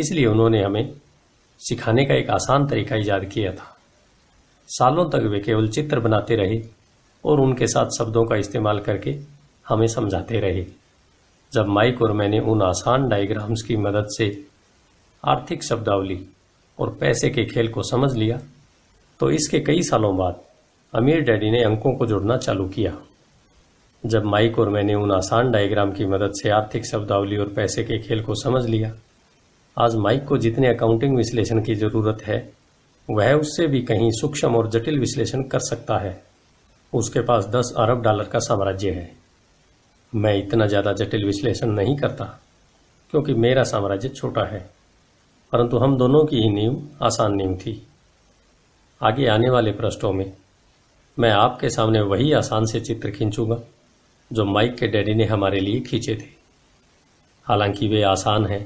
Speaker 1: इसलिए उन्होंने हमें सिखाने का एक आसान तरीका ईजाद किया था सालों तक वे केवल चित्र बनाते रहे और उनके साथ शब्दों का इस्तेमाल करके हमें समझाते रहे जब माइक और मैंने उन आसान डायग्राम्स की मदद से आर्थिक शब्दावली और पैसे के खेल को समझ लिया तो इसके कई सालों बाद अमीर डैडी ने अंकों को जोड़ना चालू किया जब माइक और मैंने उन आसान डायग्राम की मदद से आर्थिक शब्दावली और पैसे के खेल को समझ लिया आज माइक को जितने अकाउंटिंग विश्लेषण की ज़रूरत है वह उससे भी कहीं सूक्ष्म और जटिल विश्लेषण कर सकता है उसके पास दस अरब डॉलर का साम्राज्य है मैं इतना ज़्यादा जटिल विश्लेषण नहीं करता क्योंकि मेरा साम्राज्य छोटा है परंतु हम दोनों की ही नींव आसान नींव थी आगे आने वाले प्रश्नों में मैं आपके सामने वही आसान से चित्र खींचूंगा जो माइक के डैडी ने हमारे लिए खींचे थे हालांकि वे आसान हैं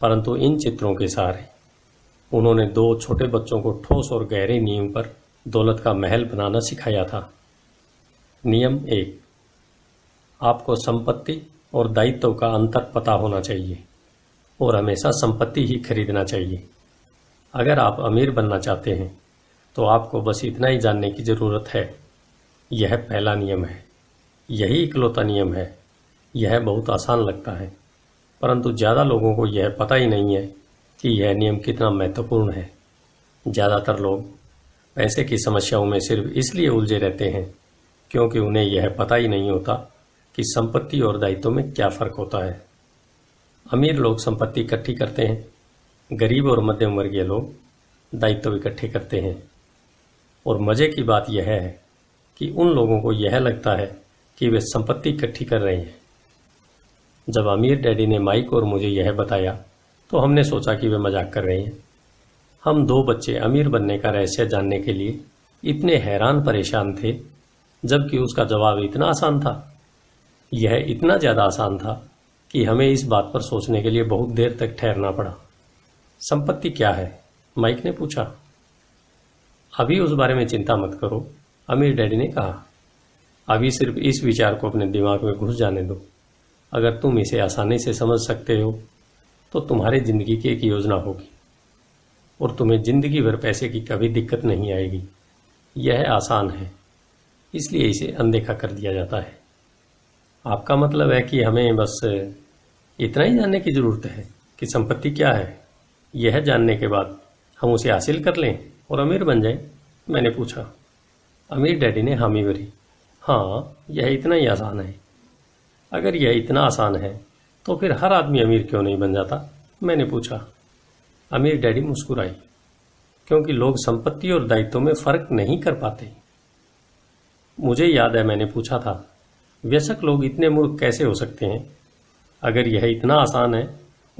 Speaker 1: परंतु इन चित्रों के सहारे उन्होंने दो छोटे बच्चों को ठोस और गहरे नियम पर दौलत का महल बनाना सिखाया था नियम एक आपको संपत्ति और दायित्व का अंतर पता होना चाहिए और हमेशा संपत्ति ही खरीदना चाहिए अगर आप अमीर बनना चाहते हैं तो आपको बस इतना ही जानने की ज़रूरत है यह पहला नियम है यही इकलौता नियम है यह बहुत आसान लगता है परंतु ज़्यादा लोगों को यह पता ही नहीं है कि यह नियम कितना महत्वपूर्ण है ज़्यादातर लोग पैसे की समस्याओं में सिर्फ इसलिए उलझे रहते हैं क्योंकि उन्हें यह पता ही नहीं होता कि संपत्ति और दायित्व में क्या फ़र्क होता है अमीर लोग संपत्ति इकट्ठी करते हैं गरीब और मध्यम वर्गीय लोग दायित्व इकट्ठे करते हैं और मज़े की बात यह है कि उन लोगों को यह लगता है कि वे संपत्ति इकट्ठी कर रहे हैं जब अमीर डैडी ने माइक और मुझे यह बताया तो हमने सोचा कि वे मजाक कर रहे हैं हम दो बच्चे अमीर बनने का रहस्य जानने के लिए इतने हैरान परेशान थे जबकि उसका जवाब इतना आसान था यह इतना ज़्यादा आसान था कि हमें इस बात पर सोचने के लिए बहुत देर तक ठहरना पड़ा संपत्ति क्या है माइक ने पूछा अभी उस बारे में चिंता मत करो अमीर डैडी ने कहा अभी सिर्फ इस विचार को अपने दिमाग में घुस जाने दो अगर तुम इसे आसानी से समझ सकते हो तो तुम्हारी जिंदगी की एक योजना होगी और तुम्हें जिंदगी भर पैसे की कभी दिक्कत नहीं आएगी यह आसान है इसलिए इसे अनदेखा कर दिया जाता है आपका मतलब है कि हमें बस इतना ही जानने की जरूरत है कि संपत्ति क्या है यह जानने के बाद हम उसे हासिल कर लें और अमीर बन जाएं मैंने पूछा अमीर डैडी ने हामी भरी हाँ यह इतना ही आसान है अगर यह इतना आसान है तो फिर हर आदमी अमीर क्यों नहीं बन जाता मैंने पूछा अमीर डैडी मुस्कुराई क्योंकि लोग संपत्ति और दायित्व में फर्क नहीं कर पाते मुझे याद है मैंने पूछा था व्यसक लोग इतने मूर्ख कैसे हो सकते हैं अगर यह इतना आसान है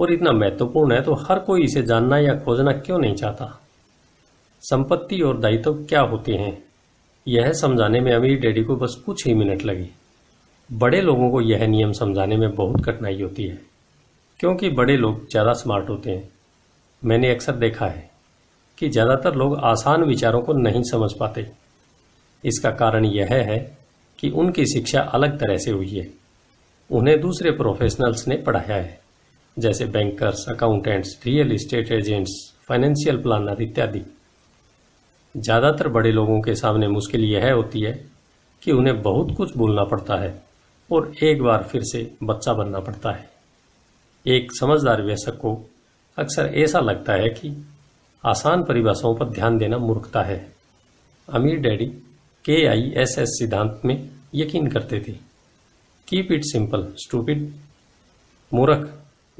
Speaker 1: और इतना महत्वपूर्ण है तो हर कोई इसे जानना या खोजना क्यों नहीं चाहता संपत्ति और दायित्व क्या होते हैं यह समझाने में अमीर डैडी को बस कुछ ही मिनट लगे बड़े लोगों को यह नियम समझाने में बहुत कठिनाई होती है क्योंकि बड़े लोग ज़्यादा स्मार्ट होते हैं मैंने अक्सर देखा है कि ज़्यादातर लोग आसान विचारों को नहीं समझ पाते इसका कारण यह है कि उनकी शिक्षा अलग तरह से हुई है उन्हें दूसरे प्रोफेशनल्स ने पढ़ाया है जैसे bankers accountants real estate agents financial planner इत्यादि ज़्यादातर बड़े लोगों के सामने मुश्किल यह होती है कि उन्हें बहुत कुछ बोलना पड़ता है और एक बार फिर से बच्चा बनना पड़ता है एक समझदार व्यसक को अक्सर ऐसा लगता है कि आसान परिभाषाओं पर ध्यान देना मूर्खता है अमीर डैडी के आई एस एस सिद्धांत में यकीन करते थे कीप इट सिंपल स्टूपिड मूर्ख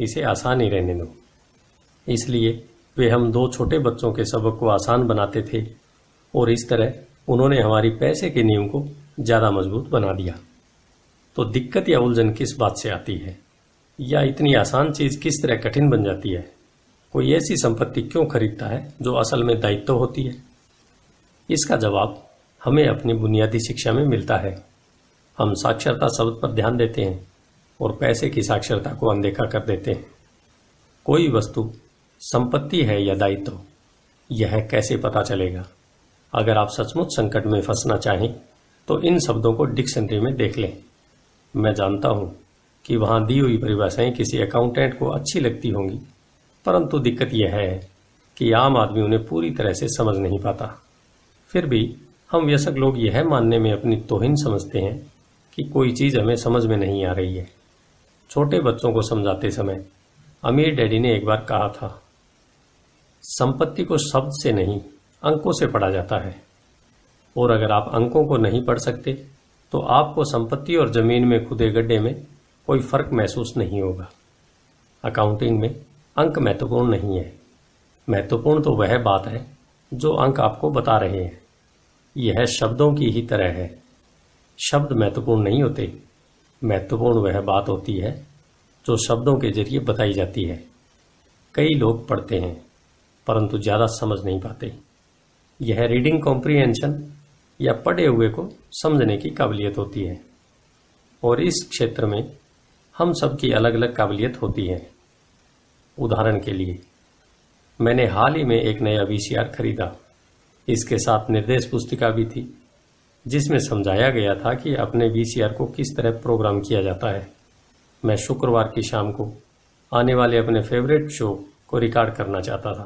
Speaker 1: इसे आसान ही रहने दो इसलिए वे हम दो छोटे बच्चों के सबक को आसान बनाते थे और इस तरह उन्होंने हमारी पैसे के नियम को ज़्यादा मजबूत बना दिया तो दिक्कत या उलझन किस बात से आती है या इतनी आसान चीज़ किस तरह कठिन बन जाती है कोई ऐसी संपत्ति क्यों खरीदता है जो असल में दायित्व होती है इसका जवाब हमें अपनी बुनियादी शिक्षा में मिलता है हम साक्षरता शब्द पर ध्यान देते हैं और पैसे की साक्षरता को अनदेखा कर देते हैं कोई वस्तु संपत्ति है या दायित्व यह कैसे पता चलेगा अगर आप सचमुच संकट में फंसना चाहें तो इन शब्दों को डिक्शनरी में देख लें मैं जानता हूं कि वहां दी हुई परिभाषाएं किसी अकाउंटेंट को अच्छी लगती होंगी परंतु दिक्कत यह है कि आम आदमी उन्हें पूरी तरह से समझ नहीं पाता फिर भी हम व्यसक लोग यह मानने में अपनी तोहिन समझते हैं कि कोई चीज़ हमें समझ में नहीं आ रही है छोटे बच्चों को समझाते समय अमीर डैडी ने एक बार कहा था संपत्ति को शब्द से नहीं अंकों से पढ़ा जाता है और अगर आप अंकों को नहीं पढ़ सकते तो आपको संपत्ति और ज़मीन में खुदे गड्ढे में कोई फर्क महसूस नहीं होगा अकाउंटिंग में अंक महत्वपूर्ण नहीं है महत्वपूर्ण तो वह बात है जो अंक आपको बता रहे हैं यह शब्दों की ही तरह है शब्द महत्वपूर्ण नहीं होते महत्वपूर्ण वह बात होती है जो शब्दों के जरिए बताई जाती है कई लोग पढ़ते हैं परंतु ज़्यादा समझ नहीं पाते यह रीडिंग कॉम्प्रीहेंशन या पढ़े हुए को समझने की काबिलियत होती है और इस क्षेत्र में हम सब की अलग अलग काबिलियत होती है उदाहरण के लिए मैंने हाल ही में एक नया वी खरीदा इसके साथ निर्देश पुस्तिका भी थी जिसमें समझाया गया था कि अपने वीसीआर को किस तरह प्रोग्राम किया जाता है मैं शुक्रवार की शाम को आने वाले अपने फेवरेट शो को रिकॉर्ड करना चाहता था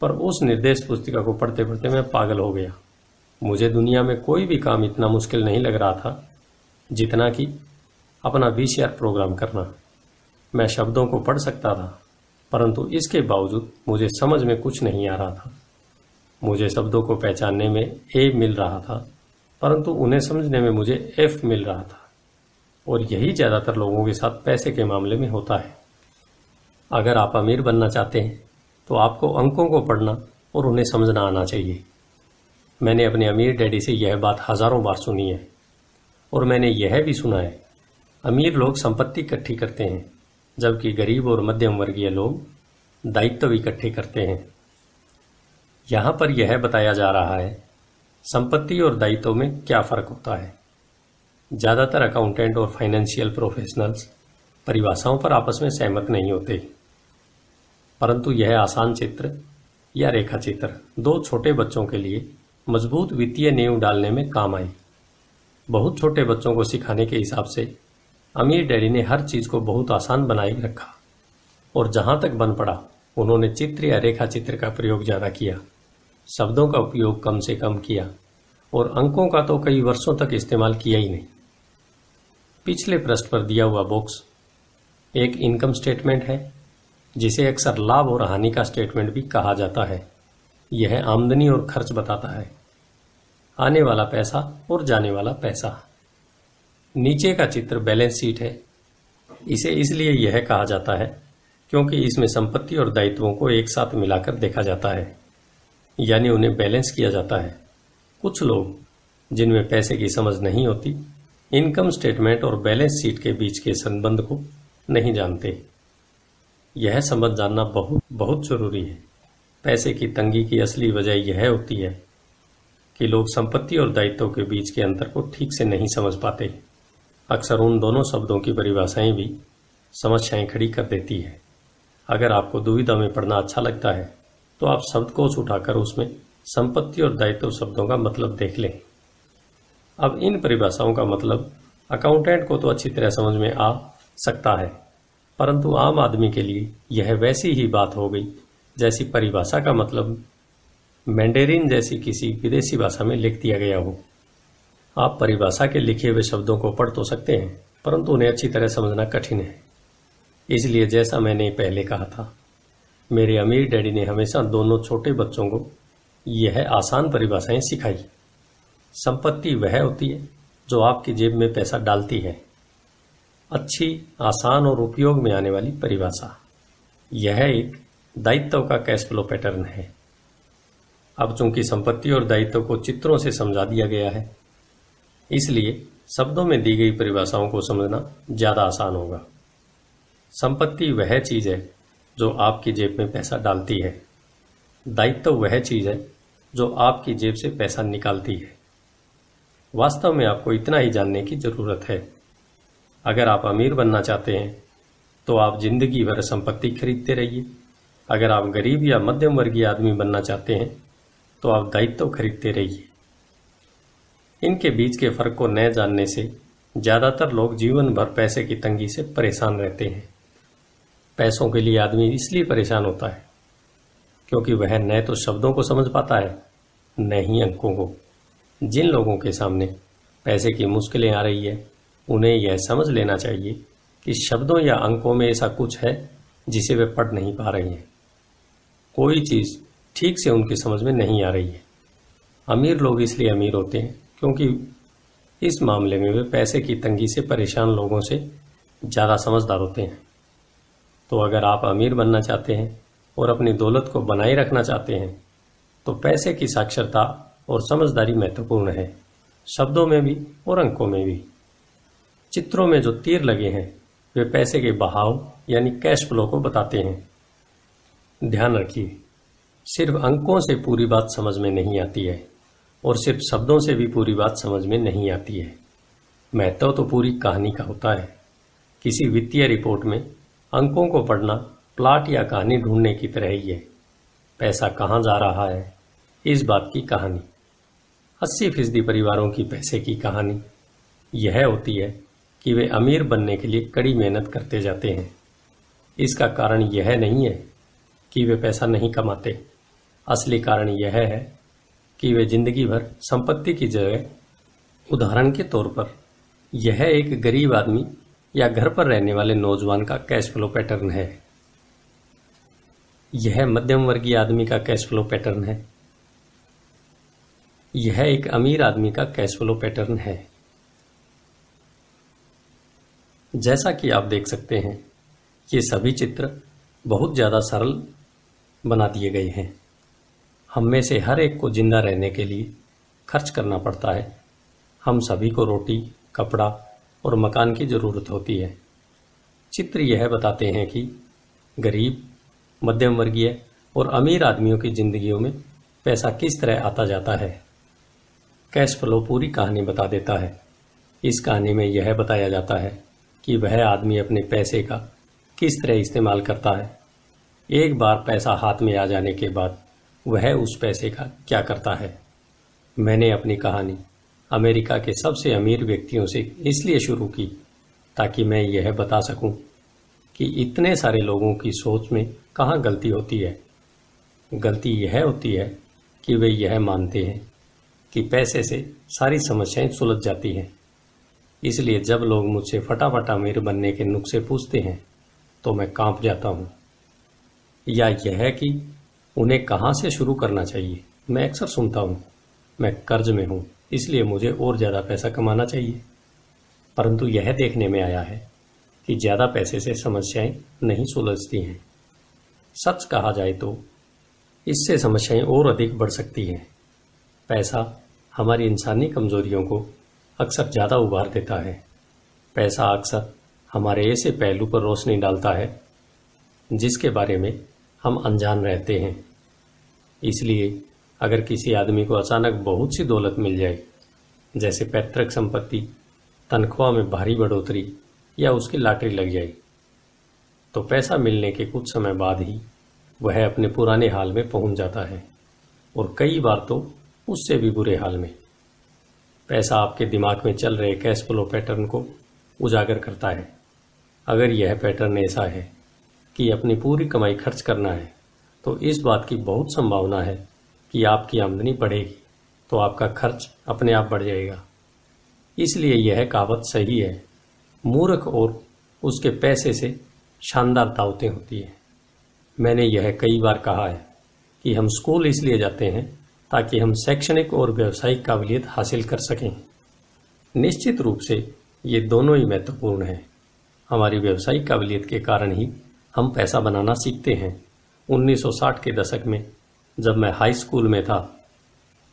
Speaker 1: पर उस निर्देश पुस्तिका को पढ़ते पढ़ते मैं पागल हो गया मुझे दुनिया में कोई भी काम इतना मुश्किल नहीं लग रहा था जितना कि अपना वीसीआर प्रोग्राम करना मैं शब्दों को पढ़ सकता था परंतु इसके बावजूद मुझे समझ में कुछ नहीं आ रहा था मुझे शब्दों को पहचानने में ए मिल रहा था परंतु उन्हें समझने में मुझे एफ मिल रहा था और यही ज़्यादातर लोगों के साथ पैसे के मामले में होता है अगर आप अमीर बनना चाहते हैं तो आपको अंकों को पढ़ना और उन्हें समझना आना चाहिए मैंने अपने अमीर डैडी से यह बात हज़ारों बार सुनी है और मैंने यह भी सुना है अमीर लोग संपत्ति इकट्ठी करते हैं जबकि गरीब और मध्यम वर्गीय लोग दायित्व इकट्ठे करते हैं यहां पर यह बताया जा रहा है संपत्ति और दायित्व में क्या फर्क होता है ज़्यादातर अकाउंटेंट और फाइनेंशियल प्रोफेशनल्स परिभाषाओं पर आपस में सहमत नहीं होते परंतु यह आसान चित्र या रेखा चित्र दो छोटे बच्चों के लिए मजबूत वित्तीय नींव डालने में काम आए बहुत छोटे बच्चों को सिखाने के हिसाब से अमीर डैडी ने हर चीज़ को बहुत आसान बनाए रखा और जहां तक बन पड़ा उन्होंने चित्र या रेखा चित्र का प्रयोग ज़्यादा किया शब्दों का उपयोग कम से कम किया और अंकों का तो कई वर्षों तक इस्तेमाल किया ही नहीं पिछले प्रश्न पर दिया हुआ बॉक्स एक इनकम स्टेटमेंट है जिसे अक्सर लाभ और हानि का स्टेटमेंट भी कहा जाता है यह आमदनी और खर्च बताता है आने वाला पैसा और जाने वाला पैसा नीचे का चित्र बैलेंस शीट है इसे इसलिए यह कहा जाता है क्योंकि इसमें संपत्ति और दायित्वों को एक साथ मिलाकर देखा जाता है यानी उन्हें बैलेंस किया जाता है कुछ लोग जिनमें पैसे की समझ नहीं होती इनकम स्टेटमेंट और बैलेंस शीट के बीच के संबंध को नहीं जानते यह संबंध जानना बहुत बहुत जरूरी है पैसे की तंगी की असली वजह यह होती है कि लोग संपत्ति और दायित्व के बीच के अंतर को ठीक से नहीं समझ पाते अक्सर उन दोनों शब्दों की परिभाषाएं भी समस्याएं खड़ी कर देती है अगर आपको दुविधा में पढ़ना अच्छा लगता है तो आप शब्दकोश उठाकर उसमें संपत्ति और दायित्व शब्दों का मतलब देख लें अब इन परिभाषाओं का मतलब अकाउंटेंट को तो अच्छी तरह समझ में आ सकता है परंतु आम आदमी के लिए यह वैसी ही बात हो गई जैसी परिभाषा का मतलब मैंडेरिन जैसी किसी विदेशी भाषा में लिख दिया गया हो आप परिभाषा के लिखे हुए शब्दों को पढ़ तो सकते हैं परंतु उन्हें अच्छी तरह समझना कठिन है इसलिए जैसा मैंने पहले कहा था मेरे अमीर डैडी ने हमेशा दोनों छोटे बच्चों को यह आसान परिभाषाएं सिखाई संपत्ति वह होती है जो आपकी जेब में पैसा डालती है अच्छी आसान और उपयोग में आने वाली परिभाषा यह एक दायित्व का कैश फ्लो पैटर्न है अब चूंकि संपत्ति और दायित्व को चित्रों से समझा दिया गया है इसलिए शब्दों में दी गई परिभाषाओं को समझना ज़्यादा आसान होगा संपत्ति वह चीज़ है जो आपकी जेब में पैसा डालती है दायित्व तो वह चीज है जो आपकी जेब से पैसा निकालती है वास्तव में आपको इतना ही जानने की जरूरत है अगर आप अमीर बनना चाहते हैं तो आप जिंदगी भर संपत्ति खरीदते रहिए अगर आप गरीब या मध्यम वर्गीय आदमी बनना चाहते हैं तो आप दायित्व तो खरीदते रहिए इनके बीच के फर्क को न जानने से ज्यादातर लोग जीवन भर पैसे की तंगी से परेशान रहते हैं पैसों के लिए आदमी इसलिए परेशान होता है क्योंकि वह न तो शब्दों को समझ पाता है न ही अंकों को जिन लोगों के सामने पैसे की मुश्किलें आ रही है उन्हें यह समझ लेना चाहिए कि शब्दों या अंकों में ऐसा कुछ है जिसे वे पढ़ नहीं पा रहे हैं कोई चीज़ ठीक से उनकी समझ में नहीं आ रही है अमीर लोग इसलिए अमीर होते हैं क्योंकि इस मामले में वे पैसे की तंगी से परेशान लोगों से ज़्यादा समझदार होते हैं तो अगर आप अमीर बनना चाहते हैं और अपनी दौलत को बनाए रखना चाहते हैं तो पैसे की साक्षरता और समझदारी महत्वपूर्ण है शब्दों में भी और अंकों में भी चित्रों में जो तीर लगे हैं वे पैसे के बहाव यानी कैश फ्लो को बताते हैं ध्यान रखिए सिर्फ अंकों से पूरी बात समझ में नहीं आती है और सिर्फ शब्दों से भी पूरी बात समझ में नहीं आती है महत्व तो पूरी कहानी का होता है किसी वित्तीय रिपोर्ट में अंकों को पढ़ना प्लाट या कहानी ढूंढने की तरह ही है पैसा कहाँ जा रहा है इस बात की कहानी अस्सी फीसदी परिवारों की पैसे की कहानी यह होती है कि वे अमीर बनने के लिए कड़ी मेहनत करते जाते हैं इसका कारण यह नहीं है कि वे पैसा नहीं कमाते असली कारण यह है कि वे जिंदगी भर संपत्ति की जगह उदाहरण के तौर पर यह एक गरीब आदमी या घर पर रहने वाले नौजवान का कैश फ्लो पैटर्न है यह मध्यम वर्गीय आदमी का कैश फ्लो पैटर्न है यह एक अमीर आदमी का कैश फ्लो पैटर्न है जैसा कि आप देख सकते हैं ये सभी चित्र बहुत ज़्यादा सरल बना दिए गए हैं हम में से हर एक को जिंदा रहने के लिए खर्च करना पड़ता है हम सभी को रोटी कपड़ा और मकान की ज़रूरत होती है चित्र यह बताते हैं कि गरीब मध्यम वर्गीय और अमीर आदमियों की जिंदगियों में पैसा किस तरह आता जाता है कैश फ्लो पूरी कहानी बता देता है इस कहानी में यह बताया जाता है कि वह आदमी अपने पैसे का किस तरह इस्तेमाल करता है एक बार पैसा हाथ में आ जाने के बाद वह उस पैसे का क्या करता है मैंने अपनी कहानी अमेरिका के सबसे अमीर व्यक्तियों से इसलिए शुरू की ताकि मैं यह बता सकूं कि इतने सारे लोगों की सोच में कहाँ गलती होती है गलती यह होती है कि वे यह मानते हैं कि पैसे से सारी समस्याएं सुलझ जाती हैं इसलिए जब लोग मुझसे फटाफट अमीर बनने के नुस्खे पूछते हैं तो मैं कांप जाता हूँ या यह कि उन्हें कहाँ से शुरू करना चाहिए मैं अक्सर सुनता हूँ मैं कर्ज में हूँ इसलिए मुझे और ज़्यादा पैसा कमाना चाहिए परंतु यह देखने में आया है कि ज़्यादा पैसे से समस्याएं नहीं सुलझती हैं सच कहा जाए तो इससे समस्याएं और अधिक बढ़ सकती हैं पैसा हमारी इंसानी कमजोरियों को अक्सर ज़्यादा उभार देता है पैसा अक्सर हमारे ऐसे पहलू पर रोशनी डालता है जिसके बारे में हम अनजान रहते हैं इसलिए अगर किसी आदमी को अचानक बहुत सी दौलत मिल जाए जैसे पैतृक संपत्ति तनख्वाह में भारी बढ़ोतरी या उसकी लॉटरी लग जाए तो पैसा मिलने के कुछ समय बाद ही वह अपने पुराने हाल में पहुंच जाता है और कई बार तो उससे भी बुरे हाल में पैसा आपके दिमाग में चल रहे कैश फ्लो पैटर्न को उजागर करता है अगर यह पैटर्न ऐसा है कि अपनी पूरी कमाई खर्च करना है तो इस बात की बहुत संभावना है कि आपकी आमदनी बढ़ेगी तो आपका खर्च अपने आप बढ़ जाएगा इसलिए यह कहावत सही है मूर्ख और उसके पैसे से शानदार दावतें होती हैं मैंने यह कई बार कहा है कि हम स्कूल इसलिए जाते हैं ताकि हम शैक्षणिक और व्यावसायिक काबिलियत हासिल कर सकें निश्चित रूप से ये दोनों ही महत्वपूर्ण हैं हमारी व्यावसायिक काबिलियत के कारण ही हम पैसा बनाना सीखते हैं 1960 के दशक में जब मैं हाई स्कूल में था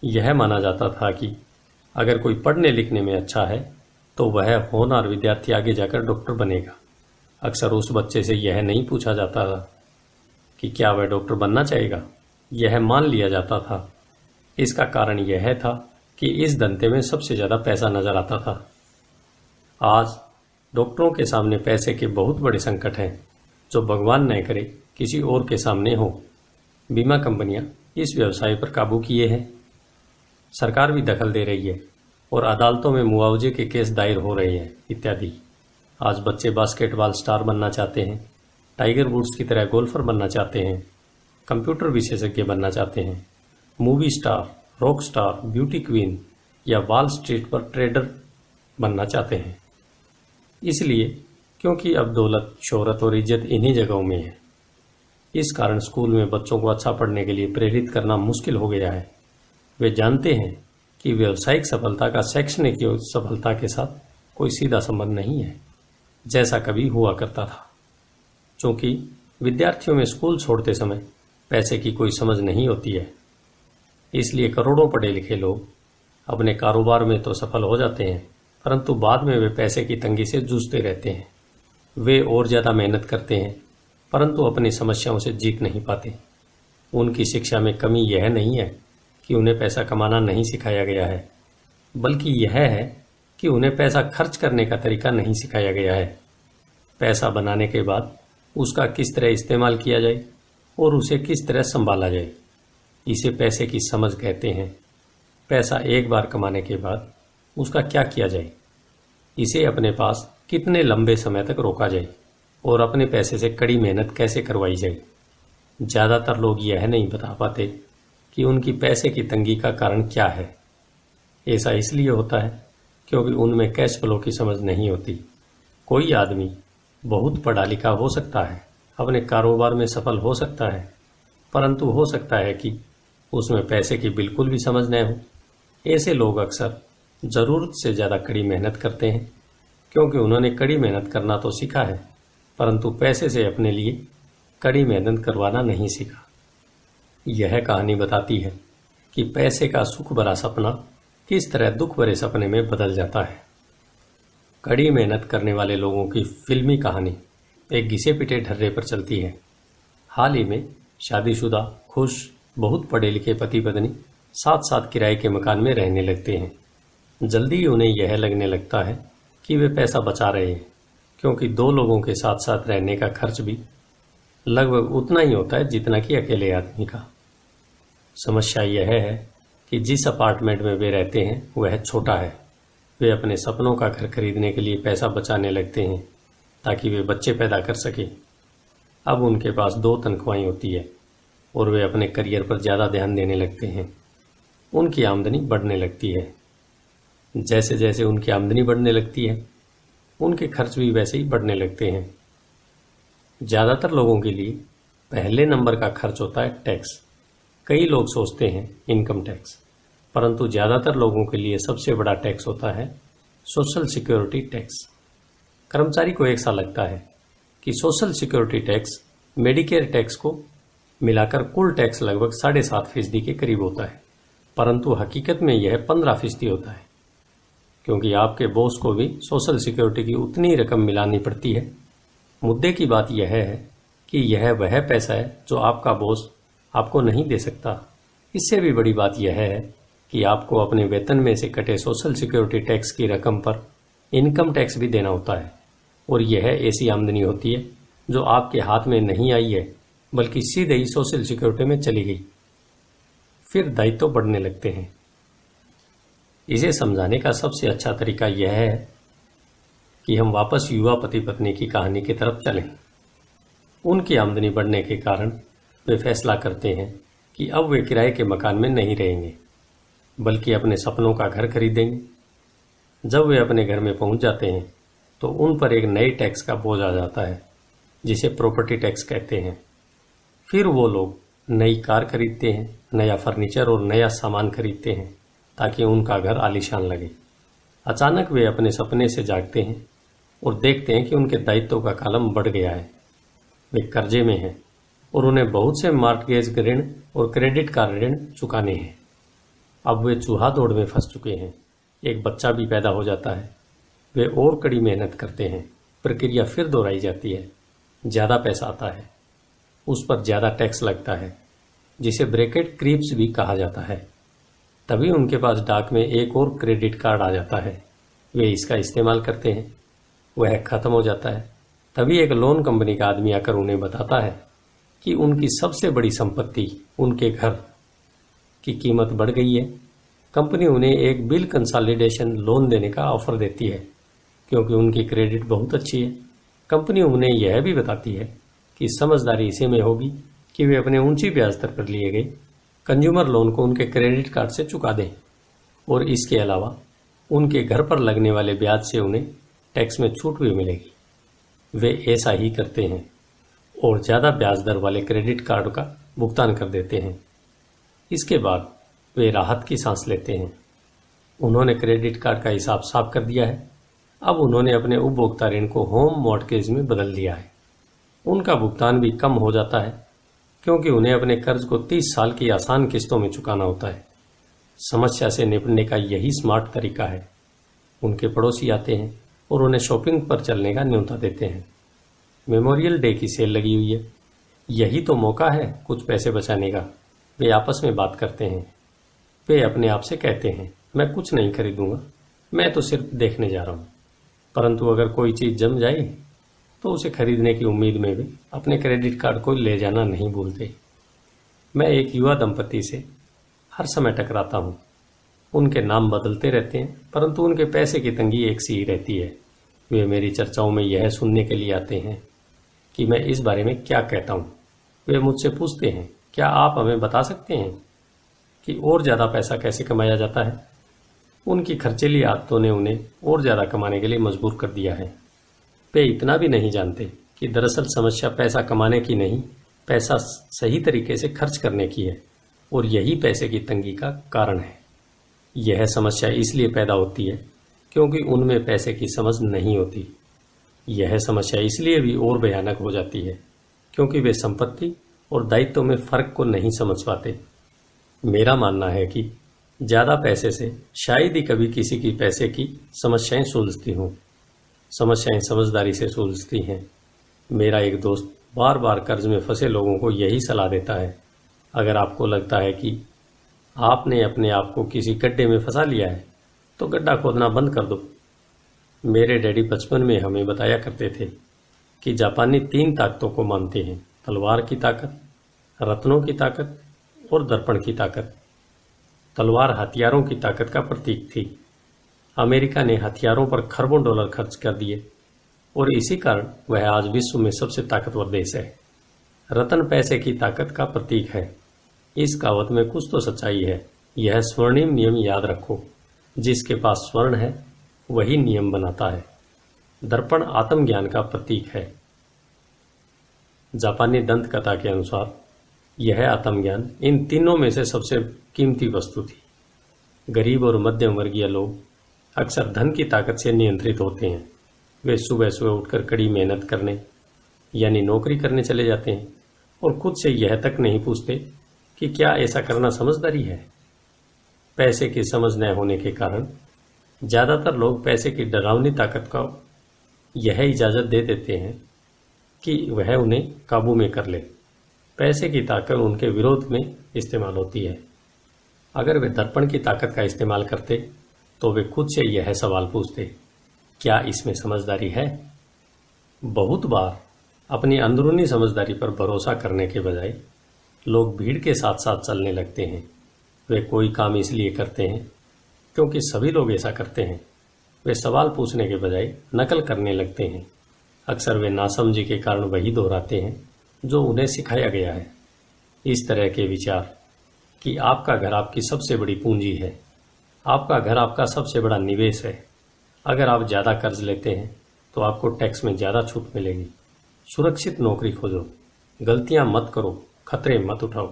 Speaker 1: यह माना जाता था कि अगर कोई पढ़ने लिखने में अच्छा है तो वह होनार विद्यार्थी आगे जाकर डॉक्टर बनेगा अक्सर उस बच्चे से यह नहीं पूछा जाता था कि क्या वह डॉक्टर बनना चाहेगा यह मान लिया जाता था इसका कारण यह था कि इस धंधे में सबसे ज़्यादा पैसा नजर आता था आज डॉक्टरों के सामने पैसे के बहुत बड़े संकट हैं जो भगवान न करे किसी और के सामने हो बीमा कंपनियां इस व्यवसाय पर काबू किए हैं सरकार भी दखल दे रही है और अदालतों में मुआवजे के केस दायर हो रहे हैं इत्यादि आज बच्चे बास्केटबॉल स्टार बनना चाहते हैं टाइगर वुड्स की तरह गोल्फर बनना चाहते हैं कंप्यूटर विशेषज्ञ बनना चाहते हैं movie star rock star beauty queen या वॉल स्ट्रीट पर ट्रेडर बनना चाहते हैं इसलिए क्योंकि अब दौलत शोहरत और इज्जत इन्हीं जगहों में है इस कारण स्कूल में बच्चों को अच्छा पढ़ने के लिए प्रेरित करना मुश्किल हो गया है वे जानते हैं कि व्यवसायिक सफलता का शैक्षणिक सफलता के साथ कोई सीधा संबंध नहीं है जैसा कभी हुआ करता था क्योंकि विद्यार्थियों में स्कूल छोड़ते समय पैसे की कोई समझ नहीं होती है इसलिए करोड़ों पढ़े लिखे लोग अपने कारोबार में तो सफल हो जाते हैं परंतु बाद में वे पैसे की तंगी से जूझते रहते हैं वे और ज़्यादा मेहनत करते हैं परंतु अपनी समस्याओं से जीत नहीं पाते उनकी शिक्षा में कमी यह नहीं है कि उन्हें पैसा कमाना नहीं सिखाया गया है बल्कि यह है कि उन्हें पैसा खर्च करने का तरीका नहीं सिखाया गया है पैसा बनाने के बाद उसका किस तरह इस्तेमाल किया जाए और उसे किस तरह संभाला जाए इसे पैसे की समझ कहते हैं पैसा एक बार कमाने के बाद उसका क्या किया जाए इसे अपने पास कितने लंबे समय तक रोका जाए और अपने पैसे से कड़ी मेहनत कैसे करवाई जाए ज़्यादातर लोग यह नहीं बता पाते कि उनकी पैसे की तंगी का कारण क्या है ऐसा इसलिए होता है क्योंकि उनमें कैश फ्लो की समझ नहीं होती कोई आदमी बहुत पढ़ा लिखा हो सकता है अपने कारोबार में सफल हो सकता है परंतु हो सकता है कि उसमें पैसे की बिल्कुल भी समझ न हो ऐसे लोग अक्सर ज़रूरत से ज़्यादा कड़ी मेहनत करते हैं क्योंकि उन्होंने कड़ी मेहनत करना तो सीखा है परंतु पैसे से अपने लिए कड़ी मेहनत करवाना नहीं सीखा यह कहानी बताती है कि पैसे का सुख भरा सपना किस तरह दुख भरे सपने में बदल जाता है कड़ी मेहनत करने वाले लोगों की फिल्मी कहानी एक घिसे पिटे ढर्रे पर चलती है हाल ही में शादीशुदा खुश बहुत पढ़े लिखे पति पत्नी साथ साथ किराए के मकान में रहने लगते हैं जल्दी ही उन्हें यह लगने लगता है कि वे पैसा बचा रहे हैं क्योंकि दो लोगों के साथ साथ रहने का खर्च भी लगभग उतना ही होता है जितना कि अकेले आदमी का समस्या यह है कि जिस अपार्टमेंट में वे रहते हैं वह छोटा है वे अपने सपनों का घर खरीदने के लिए पैसा बचाने लगते हैं ताकि वे बच्चे पैदा कर सके अब उनके पास दो तनख्वाही होती है और वे अपने करियर पर ज़्यादा ध्यान देने लगते हैं उनकी आमदनी बढ़ने लगती है जैसे जैसे उनकी आमदनी बढ़ने लगती है उनके खर्च भी वैसे ही बढ़ने लगते हैं ज़्यादातर लोगों के लिए पहले नंबर का खर्च होता है टैक्स कई लोग सोचते हैं इनकम टैक्स परंतु ज़्यादातर लोगों के लिए सबसे बड़ा टैक्स होता है सोशल सिक्योरिटी टैक्स कर्मचारी को एक साल लगता है कि social security tax medicare tax को मिलाकर कुल टैक्स लगभग साढ़े सात फीसदी के करीब होता है परंतु हकीकत में यह पंद्रह फीसदी होता है क्योंकि आपके बॉस को भी सोशल सिक्योरिटी की उतनी रकम मिलानी पड़ती है मुद्दे की बात यह है कि यह वह पैसा है जो आपका बॉस आपको नहीं दे सकता इससे भी बड़ी बात यह है कि आपको अपने वेतन में से कटे सोशल सिक्योरिटी टैक्स की रकम पर इनकम टैक्स भी देना होता है और यह ऐसी आमदनी होती है जो आपके हाथ में नहीं आई है बल्कि सीधे ही सोशल सिक्योरिटी में चली गई फिर दायित्व बढ़ने लगते हैं इसे समझाने का सबसे अच्छा तरीका यह है कि हम वापस युवा पति पत्नी की कहानी की तरफ चलें उनकी आमदनी बढ़ने के कारण वे फैसला करते हैं कि अब वे किराए के मकान में नहीं रहेंगे बल्कि अपने सपनों का घर खरीदेंगे जब वे अपने घर में पहुंच जाते हैं तो उन पर एक नए टैक्स का बोझ आ जाता है जिसे प्रॉपर्टी टैक्स कहते हैं फिर वो लोग नई कार खरीदते हैं नया फर्नीचर और नया सामान खरीदते हैं ताकि उनका घर आलीशान लगे अचानक वे अपने सपने से जागते हैं और देखते हैं कि उनके दायित्व का कालम बढ़ गया है वे कर्जे में हैं और उन्हें बहुत से मार्टगेज ऋण और क्रेडिट कार्ड ऋण चुकाने हैं अब वे चूहा दौड़ में फंस चुके हैं एक बच्चा भी पैदा हो जाता है वे और कड़ी मेहनत करते हैं प्रक्रिया फिर दोहराई जाती है ज़्यादा पैसा आता है उस पर ज़्यादा टैक्स लगता है जिसे ब्रैकेट क्रीप्स भी कहा जाता है तभी उनके पास डाक में एक और क्रेडिट कार्ड आ जाता है वे इसका इस्तेमाल करते हैं वह खत्म हो जाता है तभी एक लोन कंपनी का आदमी आकर उन्हें बताता है कि उनकी सबसे बड़ी संपत्ति उनके घर की कीमत बढ़ गई है कंपनी उन्हें एक बिल कंसालिडेशन लोन देने का ऑफर देती है क्योंकि उनकी क्रेडिट बहुत अच्छी है कंपनी उन्हें यह भी बताती है कि समझदारी इसी में होगी कि वे अपने ऊंची ब्याज दर पर लिए गए कंज्यूमर लोन को उनके क्रेडिट कार्ड से चुका दें और इसके अलावा उनके घर पर लगने वाले ब्याज से उन्हें टैक्स में छूट भी मिलेगी वे ऐसा ही करते हैं और ज़्यादा ब्याज दर वाले क्रेडिट कार्ड का भुगतान कर देते हैं इसके बाद वे राहत की सांस लेते हैं उन्होंने क्रेडिट कार्ड का हिसाब साफ कर दिया है अब उन्होंने अपने उपभोक्ता ऋण को होम मॉडकेज में बदल दिया है उनका भुगतान भी कम हो जाता है क्योंकि उन्हें अपने कर्ज को 30 साल की आसान किस्तों में चुकाना होता है समस्या से निपटने का यही स्मार्ट तरीका है उनके पड़ोसी आते हैं और उन्हें शॉपिंग पर चलने का न्यूनता देते हैं मेमोरियल डे की सेल लगी हुई है यही तो मौका है कुछ पैसे बचाने का वे आपस में बात करते हैं वे अपने आप से कहते हैं मैं कुछ नहीं खरीदूंगा मैं तो सिर्फ देखने जा रहा हूं परंतु अगर कोई चीज़ जम जाए तो उसे खरीदने की उम्मीद में भी अपने क्रेडिट कार्ड को ले जाना नहीं भूलते मैं एक युवा दंपति से हर समय टकराता हूँ उनके नाम बदलते रहते हैं परंतु उनके पैसे की तंगी एक सी ही रहती है वे मेरी चर्चाओं में यह सुनने के लिए आते हैं कि मैं इस बारे में क्या कहता हूँ वे मुझसे पूछते हैं क्या आप हमें बता सकते हैं कि और ज़्यादा पैसा कैसे कमाया जाता है उनकी खर्चेली आदतों ने उन्हें और ज़्यादा कमाने के लिए मजबूर कर दिया है वे इतना भी नहीं जानते कि दरअसल समस्या पैसा कमाने की नहीं पैसा सही तरीके से खर्च करने की है और यही पैसे की तंगी का कारण है यह समस्या इसलिए पैदा होती है क्योंकि उनमें पैसे की समझ नहीं होती यह समस्या इसलिए भी और भयानक हो जाती है क्योंकि वे संपत्ति और दायित्व में फर्क को नहीं समझ पाते मेरा मानना है कि ज़्यादा पैसे से शायद ही कभी किसी की पैसे की समस्याएं सुलझती हों समस्याएं समझदारी से सुलझती हैं मेरा एक दोस्त बार बार कर्ज में फंसे लोगों को यही सलाह देता है अगर आपको लगता है कि आपने अपने आप को किसी गड्ढे में फंसा लिया है तो गड्ढा खोदना बंद कर दो मेरे डैडी बचपन में हमें बताया करते थे कि जापानी तीन ताकतों को मानते हैं तलवार की ताकत रत्नों की ताकत और दर्पण की ताकत तलवार हथियारों की ताकत का प्रतीक थी अमेरिका ने हथियारों पर खरबों डॉलर खर्च कर दिए और इसी कारण वह आज विश्व में सबसे ताकतवर देश है रतन पैसे की ताकत का प्रतीक है इस कहावत में कुछ तो सच्चाई है यह स्वर्णिम नियम याद रखो जिसके पास स्वर्ण है वही नियम बनाता है दर्पण आत्मज्ञान का प्रतीक है जापानी दंत कथा के अनुसार यह आत्मज्ञान इन तीनों में से सबसे कीमती वस्तु थी गरीब और मध्यम वर्गीय लोग अक्सर धन की ताकत से नियंत्रित होते हैं वे सुबह सुबह उठकर कड़ी मेहनत करने यानी नौकरी करने चले जाते हैं और खुद से यह तक नहीं पूछते कि क्या ऐसा करना समझदारी है पैसे की समझ न होने के कारण ज़्यादातर लोग पैसे की डरावनी ताकत का यह इजाज़त दे देते हैं कि वह उन्हें काबू में कर ले पैसे की ताकत उनके विरोध में इस्तेमाल होती है अगर वे दर्पण की ताकत का इस्तेमाल करते तो वे खुद से यह सवाल पूछते क्या इसमें समझदारी है बहुत बार अपनी अंदरूनी समझदारी पर भरोसा करने के बजाय लोग भीड़ के साथ साथ चलने लगते हैं वे कोई काम इसलिए करते हैं क्योंकि सभी लोग ऐसा करते हैं वे सवाल पूछने के बजाय नकल करने लगते हैं अक्सर वे नासमझी के कारण वही दोहराते हैं जो उन्हें सिखाया गया है इस तरह के विचार कि आपका घर आपकी सबसे बड़ी पूंजी है आपका घर आपका सबसे बड़ा निवेश है अगर आप ज़्यादा कर्ज लेते हैं तो आपको टैक्स में ज़्यादा छूट मिलेगी सुरक्षित नौकरी खोजो गलतियां मत करो खतरे मत उठाओ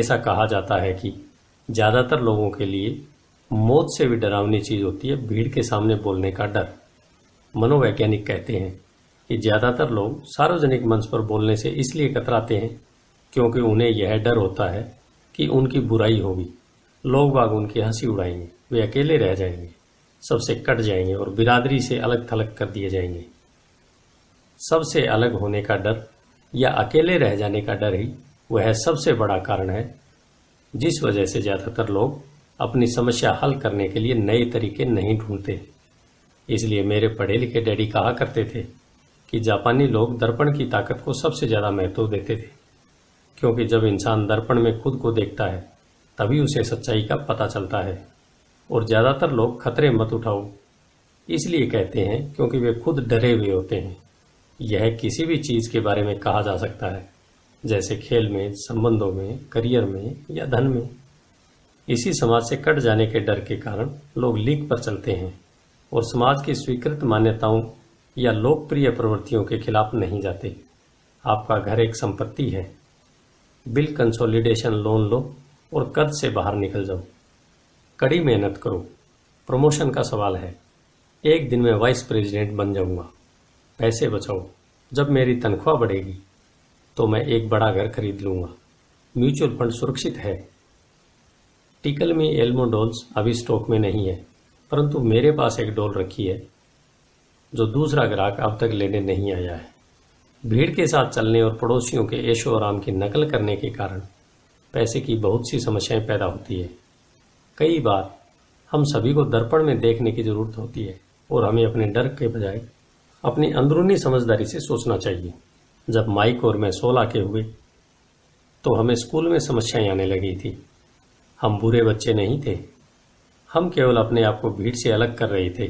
Speaker 1: ऐसा कहा जाता है कि ज़्यादातर लोगों के लिए मौत से भी डरावनी चीज़ होती है भीड़ के सामने बोलने का डर मनोवैज्ञानिक कहते हैं कि ज़्यादातर लोग सार्वजनिक मंच पर बोलने से इसलिए कतराते हैं क्योंकि उन्हें यह डर होता है कि उनकी बुराई होगी लोग बाग उनकी हंसी उड़ाएंगे वे अकेले रह जाएंगे सबसे कट जाएंगे और बिरादरी से अलग थलग कर दिए जाएंगे सबसे अलग होने का डर या अकेले रह जाने का डर ही वह सबसे बड़ा कारण है जिस वजह से ज़्यादातर लोग अपनी समस्या हल करने के लिए नए तरीके नहीं ढूंढते इसलिए मेरे पढ़े लिखे डैडी कहा करते थे कि जापानी लोग दर्पण की ताकत को सबसे ज़्यादा महत्व देते थे क्योंकि जब इंसान दर्पण में खुद को देखता है तभी उसे सच्चाई का पता चलता है और ज़्यादातर लोग खतरे मत उठाओ इसलिए कहते हैं क्योंकि वे खुद डरे हुए होते हैं यह किसी भी चीज़ के बारे में कहा जा सकता है जैसे खेल में संबंधों में करियर में या धन में इसी समाज से कट जाने के डर के कारण लोग लीक पर चलते हैं और समाज की स्वीकृत मान्यताओं या लोकप्रिय प्रवृत्तियों के खिलाफ नहीं जाते आपका घर एक संपत्ति है बिल कंसोलिडेशन लोन लो और कद से बाहर निकल जाओ कड़ी मेहनत करो प्रमोशन का सवाल है एक दिन में वाइस प्रेसिडेंट बन जाऊंगा पैसे बचाओ जब मेरी तनख्वाह बढ़ेगी तो मैं एक बड़ा घर खरीद लूंगा म्यूचुअल फंड सुरक्षित है टिकल में एल्मो अभी स्टॉक में नहीं है परंतु मेरे पास एक डॉल रखी है जो दूसरा ग्राहक अब तक लेने नहीं आया है भीड़ के साथ चलने और पड़ोसियों के ऐशो आराम की नकल करने के कारण पैसे की बहुत सी समस्याएं पैदा होती है कई बार हम सभी को दर्पण में देखने की जरूरत होती है और हमें अपने डर के बजाय अपनी अंदरूनी समझदारी से सोचना चाहिए जब माइक और मैं सोलह के हुए तो हमें स्कूल में समस्याएं आने लगी थी हम बुरे बच्चे नहीं थे हम केवल अपने आप को भीड़ से अलग कर रहे थे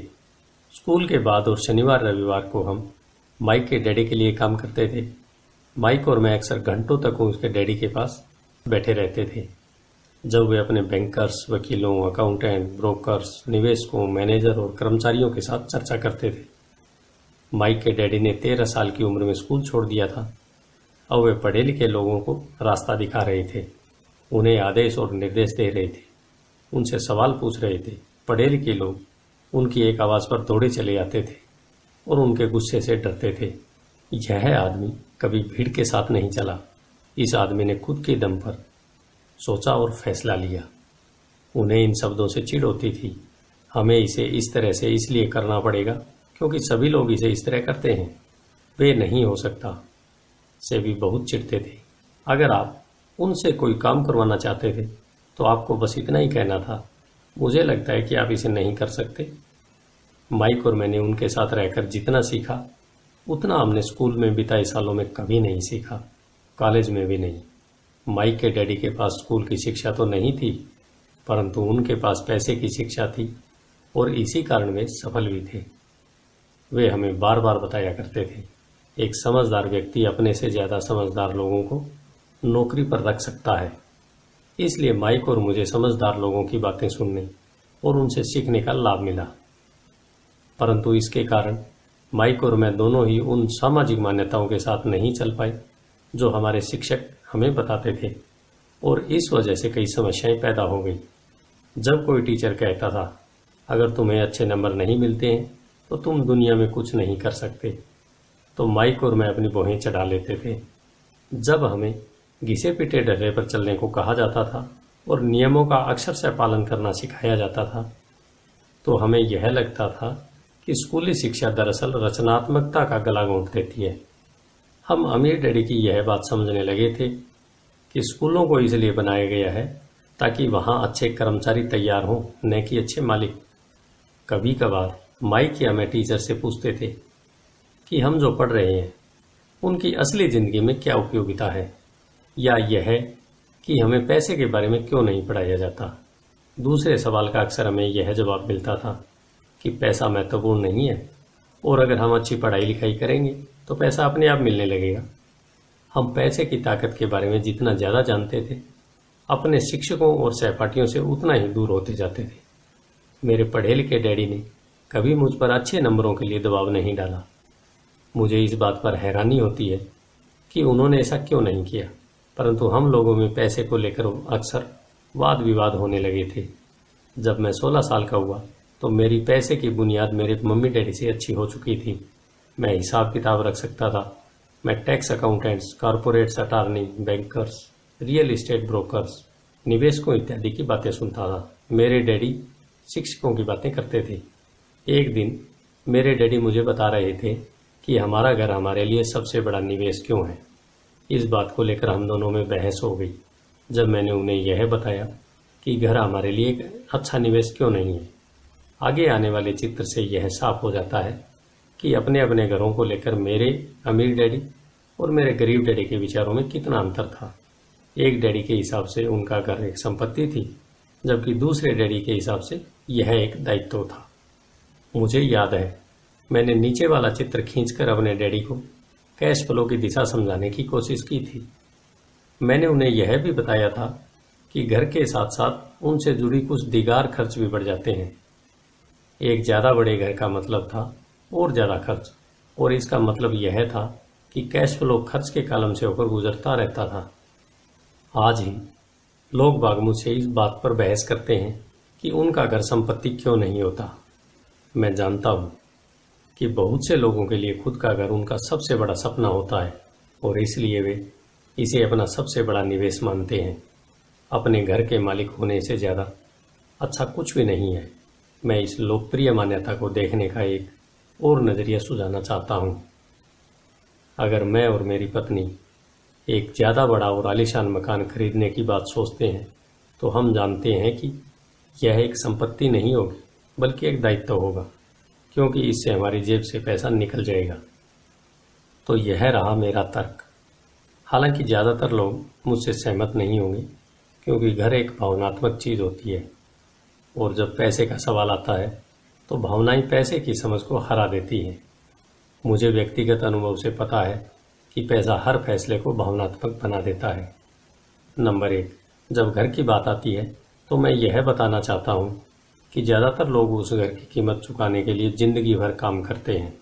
Speaker 1: स्कूल के बाद और शनिवार रविवार को हम माइक के डैडी के लिए काम करते थे माइक और मैं अक्सर घंटों तक उसके डैडी के पास बैठे रहते थे जब वे अपने बैंकर्स वकीलों अकाउंटेंट ब्रोकर्स निवेशकों मैनेजर और कर्मचारियों के साथ चर्चा करते थे माइक के डैडी ने तेरह साल की उम्र में स्कूल छोड़ दिया था अब वे पढ़े लिखे लोगों को रास्ता दिखा रहे थे उन्हें आदेश और निर्देश दे रहे थे उनसे सवाल पूछ रहे थे पढ़े लिखे लोग उनकी एक आवाज़ पर दौड़े चले आते थे और उनके गुस्से से डरते थे यह आदमी कभी भीड़ के साथ नहीं चला इस आदमी ने खुद के दम पर सोचा और फैसला लिया उन्हें इन शब्दों से चिड़ होती थी हमें इसे इस तरह से इसलिए करना पड़ेगा क्योंकि सभी लोग इसे इस तरह करते हैं वे नहीं हो सकता से भी बहुत चिढ़ते थे अगर आप उनसे कोई काम करवाना चाहते थे तो आपको बस इतना ही कहना था मुझे लगता है कि आप इसे नहीं कर सकते माइक और मैंने उनके साथ रहकर जितना सीखा उतना हमने स्कूल में बिताए सालों में कभी नहीं सीखा कॉलेज में भी नहीं माइक के डैडी के पास स्कूल की शिक्षा तो नहीं थी परंतु उनके पास पैसे की शिक्षा थी और इसी कारण वे सफल भी थे वे हमें बार बार बताया करते थे एक समझदार व्यक्ति अपने से ज़्यादा समझदार लोगों को नौकरी पर रख सकता है इसलिए माइक और मुझे समझदार लोगों की बातें सुनने और उनसे सीखने का लाभ मिला परंतु इसके कारण माइक और मैं दोनों ही उन सामाजिक मान्यताओं के साथ नहीं चल पाए जो हमारे शिक्षक हमें बताते थे और इस वजह से कई समस्याएं पैदा हो गई जब कोई टीचर कहता था अगर तुम्हें अच्छे नंबर नहीं मिलते हैं तो तुम दुनिया में कुछ नहीं कर सकते तो माइक और मैं अपनी बोहें चढ़ा लेते थे जब हमें घिसे पिटे डर्रे पर चलने को कहा जाता था और नियमों का अक्षर से पालन करना सिखाया जाता था तो हमें यह लगता था कि स्कूली शिक्षा दरअसल रचनात्मकता का गला घोंट देती है हम अमीर डैडी की यह बात समझने लगे थे कि स्कूलों को इसलिए बनाया गया है ताकि वहाँ अच्छे कर्मचारी तैयार हों न कि अच्छे मालिक कभी कभार माइक या मैं टीचर से पूछते थे कि हम जो पढ़ रहे हैं उनकी असली ज़िंदगी में क्या उपयोगिता है या यह है कि हमें पैसे के बारे में क्यों नहीं पढ़ाया जाता दूसरे सवाल का अक्सर हमें यह जवाब मिलता था कि पैसा महत्वपूर्ण नहीं है और अगर हम अच्छी पढ़ाई लिखाई करेंगे तो पैसा अपने आप मिलने लगेगा हम पैसे की ताकत के बारे में जितना ज़्यादा जानते थे अपने शिक्षकों और सहपाठियों से उतना ही दूर होते जाते थे मेरे पढ़े लिखे डैडी ने कभी मुझ पर अच्छे नंबरों के लिए दबाव नहीं डाला मुझे इस बात पर हैरानी होती है कि उन्होंने ऐसा क्यों नहीं किया परंतु हम लोगों में पैसे को लेकर अक्सर वाद विवाद होने लगे थे जब मैं 16 साल का हुआ तो मेरी पैसे की बुनियाद मेरे मम्मी डैडी से अच्छी हो चुकी थी मैं हिसाब किताब रख सकता था मैं tax accountants corporates attorney bankers real estate brokers निवेशकों इत्यादि की बातें सुनता था मेरे डैडी शिक्षकों की बातें करते थे एक दिन मेरे डैडी मुझे बता रहे थे कि हमारा घर हमारे लिए सबसे बड़ा निवेश क्यों है इस बात को लेकर हम दोनों में बहस हो गई जब मैंने उन्हें यह बताया कि घर हमारे लिए एक अच्छा निवेश क्यों नहीं है आगे आने वाले चित्र से यह साफ हो जाता है कि अपने अपने घरों को लेकर मेरे अमीर डैडी और मेरे गरीब डैडी के विचारों में कितना अंतर था एक डैडी के हिसाब से उनका घर एक संपत्ति थी जबकि दूसरे डैडी के हिसाब से यह एक दायित्व था मुझे याद है मैंने नीचे वाला चित्र खींचकर अपने डैडी को कैश फ्लो की दिशा समझाने की कोशिश की थी मैंने उन्हें यह भी बताया था कि घर के साथ साथ उनसे जुड़ी कुछ दिगार खर्च भी बढ़ जाते हैं एक ज़्यादा बड़े घर का मतलब था और ज़्यादा खर्च और इसका मतलब यह था कि कैश फ्लो खर्च के कालम से होकर गुजरता रहता था आज ही लोग बाग मुझसे इस बात पर बहस करते हैं कि उनका घर संपत्ति क्यों नहीं होता मैं जानता हूँ कि बहुत से लोगों के लिए खुद का घर उनका सबसे बड़ा सपना होता है और इसलिए वे इसे अपना सबसे बड़ा निवेश मानते हैं अपने घर के मालिक होने से ज़्यादा अच्छा कुछ भी नहीं है मैं इस लोकप्रिय मान्यता को देखने का एक और नज़रिया सुझाना चाहता हूँ अगर मैं और मेरी पत्नी एक ज़्यादा बड़ा और आलिशान मकान खरीदने की बात सोचते हैं तो हम जानते हैं कि यह एक संपत्ति नहीं होगी बल्कि एक दायित्व होगा क्योंकि इससे हमारी जेब से पैसा निकल जाएगा तो यह रहा मेरा तर्क हालांकि ज़्यादातर लोग मुझसे सहमत नहीं होंगे क्योंकि घर एक भावनात्मक चीज़ होती है और जब पैसे का सवाल आता है तो भावनाएं पैसे की समझ को हरा देती हैं मुझे व्यक्तिगत अनुभव से पता है कि पैसा हर फैसले को भावनात्मक बना देता है नंबर एक जब घर की बात आती है तो मैं यह बताना चाहता हूँ कि ज़्यादातर लोग उस घर की कीमत चुकाने के लिए ज़िंदगी भर काम करते हैं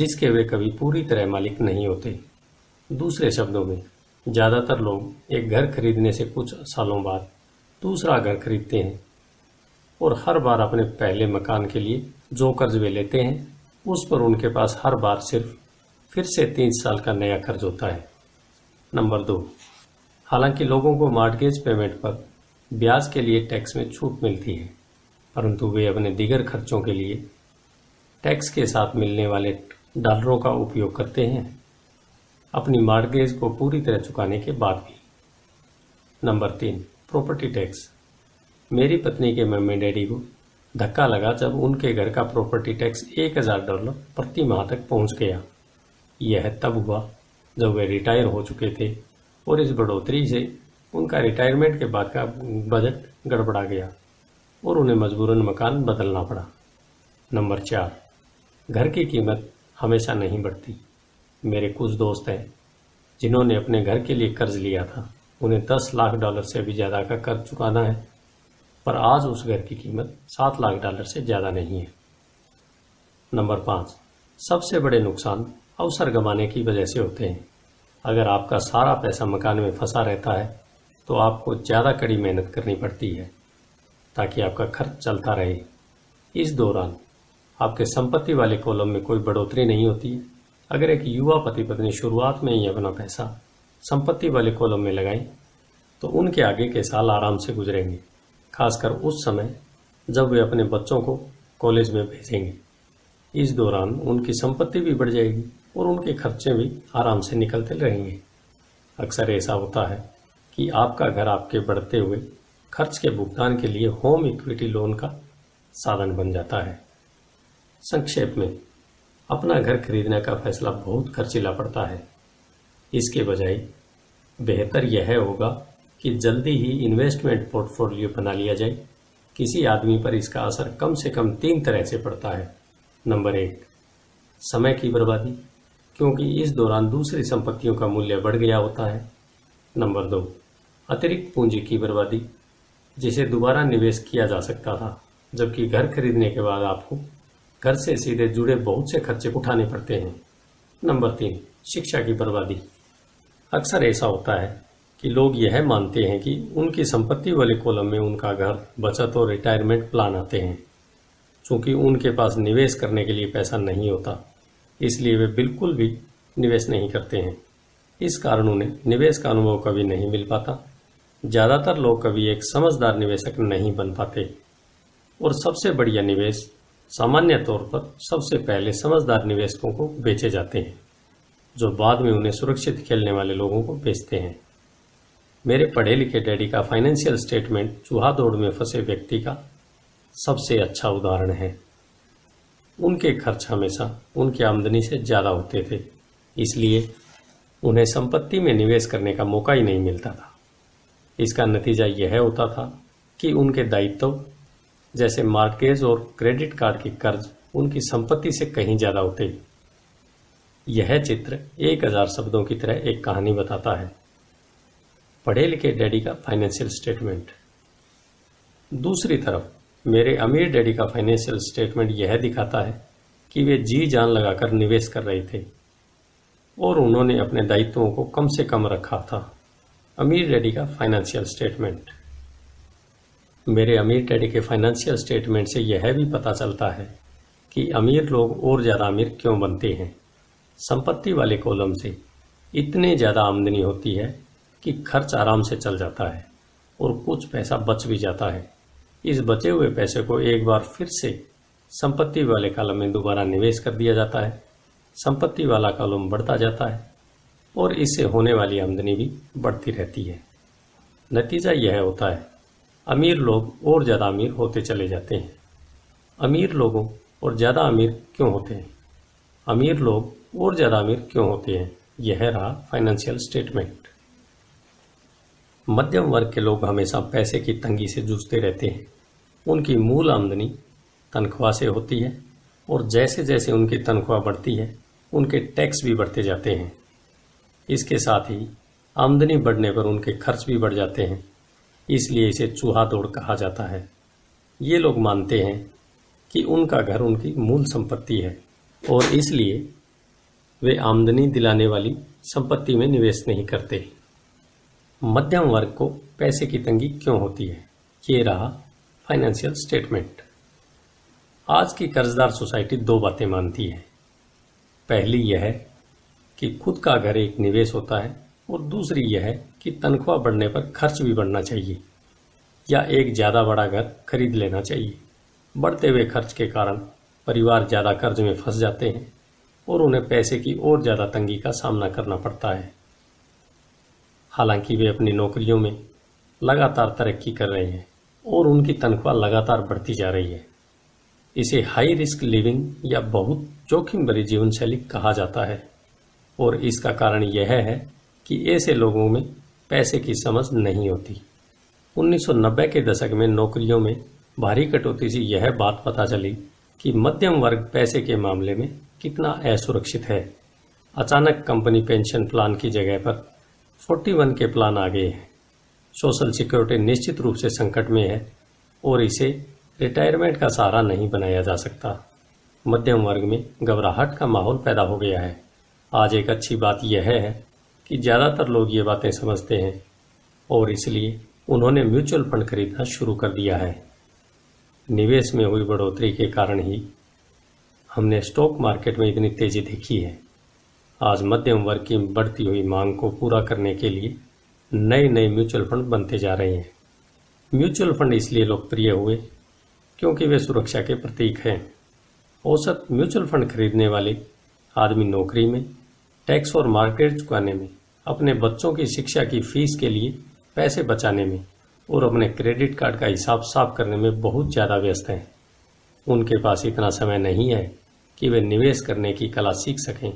Speaker 1: जिसके वे कभी पूरी तरह मालिक नहीं होते दूसरे शब्दों में ज़्यादातर लोग एक घर खरीदने से कुछ सालों बाद दूसरा घर खरीदते हैं और हर बार अपने पहले मकान के लिए जो कर्ज वे लेते हैं उस पर उनके पास हर बार सिर्फ फिर से तीन साल का नया कर्ज होता है नंबर दो हालांकि लोगों को मार्टगेज पेमेंट पर ब्याज के लिए टैक्स में छूट मिलती है परंतु वे अपने दीगर खर्चों के लिए टैक्स के साथ मिलने वाले डॉलरों का उपयोग करते हैं अपनी मार्गेज को पूरी तरह चुकाने के बाद भी नंबर तीन प्रॉपर्टी टैक्स मेरी पत्नी के मम्मी डैडी को धक्का लगा जब उनके घर का प्रॉपर्टी टैक्स एक हज़ार डॉलर प्रति माह तक पहुंच गया यह तब हुआ जब वे रिटायर हो चुके थे और इस बढ़ोतरी से उनका रिटायरमेंट के बाद का बजट गड़बड़ा गया और उन्हें मजबूरन मकान बदलना पड़ा नंबर चार घर की कीमत हमेशा नहीं बढ़ती मेरे कुछ दोस्त हैं जिन्होंने अपने घर के लिए कर्ज लिया था उन्हें दस लाख डॉलर से भी ज़्यादा का कर्ज चुकाना है पर आज उस घर की कीमत सात लाख डॉलर से ज़्यादा नहीं है नंबर पांच सबसे बड़े नुकसान अवसर गंवाने की वजह से होते हैं अगर आपका सारा पैसा मकान में फंसा रहता है तो आपको ज़्यादा कड़ी मेहनत करनी पड़ती है ताकि आपका खर्च चलता रहे इस दौरान आपके संपत्ति वाले कॉलम में कोई बढ़ोतरी नहीं होती अगर एक युवा पति पत्नी शुरुआत में ही अपना पैसा संपत्ति वाले कॉलम में लगाएं तो उनके आगे के साल आराम से गुजरेंगे खासकर उस समय जब वे अपने बच्चों को कॉलेज में भेजेंगे इस दौरान उनकी संपत्ति भी बढ़ जाएगी और उनके खर्चे भी आराम से निकलते रहेंगे अक्सर ऐसा होता है कि आपका घर आपके बढ़ते हुए खर्च के भुगतान के लिए होम इक्विटी लोन का साधन बन जाता है संक्षेप में अपना घर खरीदने का फैसला बहुत खर्चीला पड़ता है इसके बजाय बेहतर यह होगा कि जल्दी ही इन्वेस्टमेंट पोर्टफोलियो बना लिया जाए किसी आदमी पर इसका असर कम से कम तीन तरह से पड़ता है नंबर एक समय की बर्बादी क्योंकि इस दौरान दूसरी संपत्तियों का मूल्य बढ़ गया होता है नंबर दो अतिरिक्त पूंजी की बर्बादी जिसे दोबारा निवेश किया जा सकता था जबकि घर खरीदने के बाद आपको घर से सीधे जुड़े बहुत से खर्चे उठाने पड़ते हैं नंबर तीन शिक्षा की बर्बादी अक्सर ऐसा होता है कि लोग यह है मानते हैं कि उनकी संपत्ति वाले कॉलम में उनका घर बचत और रिटायरमेंट प्लान आते हैं चूंकि उनके पास निवेश करने के लिए पैसा नहीं होता इसलिए वे बिल्कुल भी निवेश नहीं करते हैं इस कारण उन्हें निवेश का अनुभव कभी नहीं मिल पाता ज़्यादातर लोग कभी एक समझदार निवेशक नहीं बन पाते और सबसे बढ़िया निवेश सामान्य तौर पर सबसे पहले समझदार निवेशकों को बेचे जाते हैं जो बाद में उन्हें सुरक्षित खेलने वाले लोगों को बेचते हैं मेरे पढ़े लिखे डैडी का फाइनेंशियल स्टेटमेंट चूहा दौड़ में फंसे व्यक्ति का सबसे अच्छा उदाहरण है उनके खर्च हमेशा उनकी आमदनी से ज़्यादा होते थे इसलिए उन्हें संपत्ति में निवेश करने का मौका ही नहीं मिलता था इसका नतीजा यह होता था कि उनके दायित्व जैसे मार्केज और क्रेडिट कार्ड के कर्ज उनकी संपत्ति से कहीं ज़्यादा होते यह चित्र एक हजार शब्दों की तरह एक कहानी बताता है पढ़े लिखे डैडी का फाइनेंशियल स्टेटमेंट दूसरी तरफ मेरे अमीर डैडी का फाइनेंशियल स्टेटमेंट यह दिखाता है कि वे जी जान लगाकर निवेश कर रहे थे और उन्होंने अपने दायित्वों को कम से कम रखा था अमीर डैडी का फाइनेंशियल स्टेटमेंट मेरे अमीर डैडी के फाइनेंशियल स्टेटमेंट से यह भी पता चलता है कि अमीर लोग और ज़्यादा अमीर क्यों बनते हैं संपत्ति वाले कॉलम से इतने ज़्यादा आमदनी होती है कि खर्च आराम से चल जाता है और कुछ पैसा बच भी जाता है इस बचे हुए पैसे को एक बार फिर से संपत्ति वाले कॉलम में दोबारा निवेश कर दिया जाता है संपत्ति वाला कॉलम बढ़ता जाता है और इससे होने वाली आमदनी भी बढ़ती रहती है नतीजा यह होता है अमीर लोग और ज़्यादा अमीर होते चले जाते हैं अमीर लोगों और ज़्यादा अमीर क्यों होते हैं अमीर लोग और ज़्यादा अमीर क्यों होते हैं यह रहा फाइनेंशियल स्टेटमेंट मध्यम वर्ग के लोग हमेशा पैसे की तंगी से जूझते रहते हैं उनकी मूल आमदनी तनख्वाह से होती है और जैसे जैसे उनकी तनख्वाह बढ़ती है उनके टैक्स भी बढ़ते जाते हैं इसके साथ ही आमदनी बढ़ने पर उनके खर्च भी बढ़ जाते हैं इसलिए इसे चूहा दौड़ कहा जाता है ये लोग मानते हैं कि उनका घर उनकी मूल संपत्ति है और इसलिए वे आमदनी दिलाने वाली संपत्ति में निवेश नहीं करते मध्यम वर्ग को पैसे की तंगी क्यों होती है ये रहा फाइनेंशियल स्टेटमेंट आज की कर्जदार सोसाइटी दो बातें मानती है पहली यह है कि खुद का घर एक निवेश होता है और दूसरी यह है कि तनख्वाह बढ़ने पर खर्च भी बढ़ना चाहिए या एक ज़्यादा बड़ा घर खरीद लेना चाहिए बढ़ते हुए खर्च के कारण परिवार ज़्यादा कर्ज में फंस जाते हैं और उन्हें पैसे की और ज़्यादा तंगी का सामना करना पड़ता है हालांकि वे अपनी नौकरियों में लगातार तरक्की कर रहे हैं और उनकी तनख्वाह लगातार बढ़ती जा रही है इसे हाई रिस्क लिविंग या बहुत जोखिम भरी जीवन शैली कहा जाता है और इसका कारण यह है कि ऐसे लोगों में पैसे की समझ नहीं होती 1990 के दशक में नौकरियों में भारी कटौती से यह बात पता चली कि मध्यम वर्ग पैसे के मामले में कितना असुरक्षित है अचानक कंपनी पेंशन प्लान की जगह पर 41 के प्लान आ गए हैं सोशल सिक्योरिटी निश्चित रूप से संकट में है और इसे रिटायरमेंट का सहारा नहीं बनाया जा सकता मध्यम वर्ग में घबराहट का माहौल पैदा हो गया है आज एक अच्छी बात यह है कि ज़्यादातर लोग ये बातें समझते हैं और इसलिए उन्होंने म्यूचुअल फंड खरीदना शुरू कर दिया है निवेश में हुई बढ़ोतरी के कारण ही हमने स्टॉक मार्केट में इतनी तेज़ी देखी है आज मध्यम वर्ग की बढ़ती हुई मांग को पूरा करने के लिए नए नए म्यूचुअल फंड बनते जा रहे हैं म्यूचुअल फंड इसलिए लोकप्रिय हुए क्योंकि वे सुरक्षा के प्रतीक हैं औसत म्यूचुअल फंड खरीदने वाले आदमी नौकरी में टैक्स और मार्केट चुकाने में अपने बच्चों की शिक्षा की फीस के लिए पैसे बचाने में और अपने क्रेडिट कार्ड का हिसाब साफ करने में बहुत ज़्यादा व्यस्त हैं उनके पास इतना समय नहीं है कि वे निवेश करने की कला सीख सकें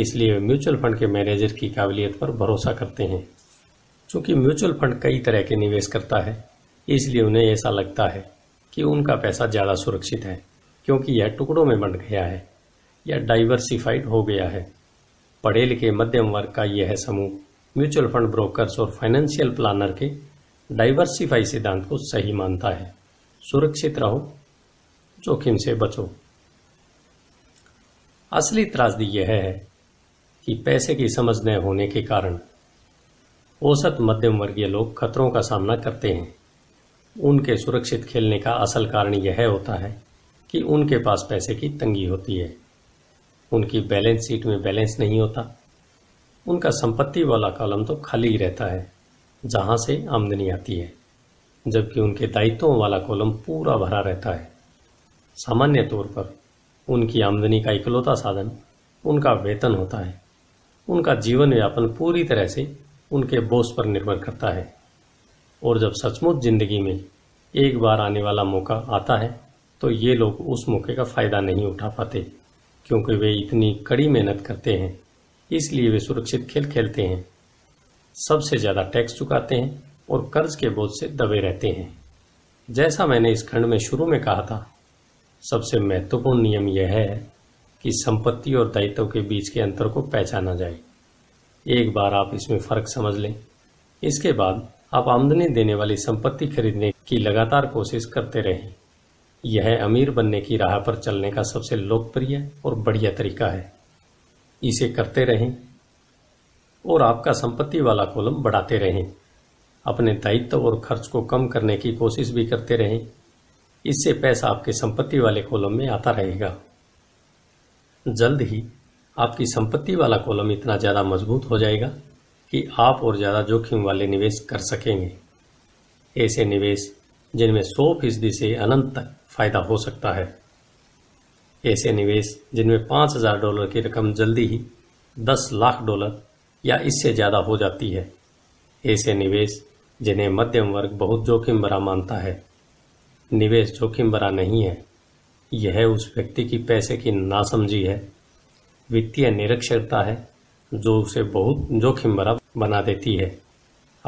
Speaker 1: इसलिए वे म्यूचुअल फंड के मैनेजर की काबिलियत पर भरोसा करते हैं चूंकि म्यूचुअल फंड कई तरह के निवेश करता है इसलिए उन्हें ऐसा लगता है कि उनका पैसा ज़्यादा सुरक्षित है क्योंकि यह टुकड़ों में बंट गया है या डाइवर्सिफाइड हो गया है पढ़े लिखे मध्यम वर्ग का यह समूह म्यूचुअल फंड ब्रोकर्स और फाइनेंशियल प्लानर के डाइवर्सिफाई सिद्धांत को सही मानता है सुरक्षित रहो जोखिम से बचो असली त्रासदी यह है कि पैसे की समझ न होने के कारण औसत मध्यम वर्गीय लोग खतरों का सामना करते हैं उनके सुरक्षित खेलने का असल कारण यह होता है कि उनके पास पैसे की तंगी होती है उनकी बैलेंस शीट में बैलेंस नहीं होता उनका संपत्ति वाला कॉलम तो खाली ही रहता है जहां से आमदनी आती है जबकि उनके दायित्वों वाला कॉलम पूरा भरा रहता है सामान्य तौर पर उनकी आमदनी का इकलौता साधन उनका वेतन होता है उनका जीवन यापन पूरी तरह से उनके बोझ पर निर्भर करता है और जब सचमुच जिंदगी में एक बार आने वाला मौका आता है तो ये लोग उस मौके का फ़ायदा नहीं उठा पाते क्योंकि वे इतनी कड़ी मेहनत करते हैं इसलिए वे सुरक्षित खेल खेलते हैं सबसे ज़्यादा टैक्स चुकाते हैं और कर्ज के बोझ से दबे रहते हैं जैसा मैंने इस खंड में शुरू में कहा था सबसे महत्वपूर्ण नियम यह है कि संपत्ति और दायित्व के बीच के अंतर को पहचाना जाए एक बार आप इसमें फर्क समझ लें इसके बाद आप आमदनी देने वाली संपत्ति खरीदने की लगातार कोशिश करते रहें यह अमीर बनने की राह पर चलने का सबसे लोकप्रिय और बढ़िया तरीका है इसे करते रहें और आपका संपत्ति वाला कॉलम बढ़ाते रहें अपने दायित्व और खर्च को कम करने की कोशिश भी करते रहें इससे पैसा आपके संपत्ति वाले कॉलम में आता रहेगा जल्द ही आपकी संपत्ति वाला कॉलम इतना ज़्यादा मजबूत हो जाएगा कि आप और ज़्यादा जोखिम वाले निवेश कर सकेंगे ऐसे निवेश जिनमें 100 फीसदी से अनंत तक फायदा हो सकता है ऐसे निवेश जिनमें 5000 डॉलर की रकम जल्दी ही 10 लाख डॉलर या इससे ज़्यादा हो जाती है ऐसे निवेश जिन्हें मध्यम वर्ग बहुत जोखिम भरा मानता है निवेश जोखिम भरा नहीं है यह उस व्यक्ति की पैसे की नासमझी है वित्तीय निरक्षरता है जो उसे बहुत जोखिम भरा बना देती है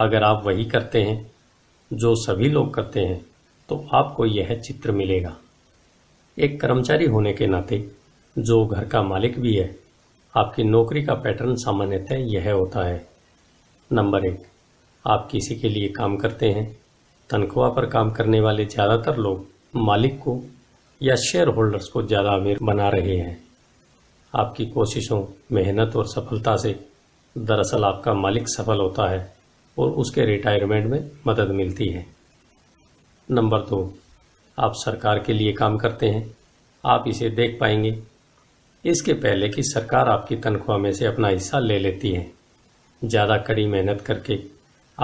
Speaker 1: अगर आप वही करते हैं जो सभी लोग करते हैं तो आपको यह चित्र मिलेगा एक कर्मचारी होने के नाते जो घर का मालिक भी है आपकी नौकरी का पैटर्न सामान्यतः यह होता है नंबर एक आप किसी के लिए काम करते हैं तनख्वाह पर काम करने वाले ज़्यादातर लोग मालिक को या शेयर होल्डर्स को ज़्यादा अमीर बना रहे हैं आपकी कोशिशों मेहनत और सफलता से दरअसल आपका मालिक सफल होता है और उसके रिटायरमेंट में मदद मिलती है नंबर दो आप सरकार के लिए काम करते हैं आप इसे देख पाएंगे इसके पहले कि सरकार आपकी तनख्वाह में से अपना हिस्सा ले लेती है ज़्यादा कड़ी मेहनत करके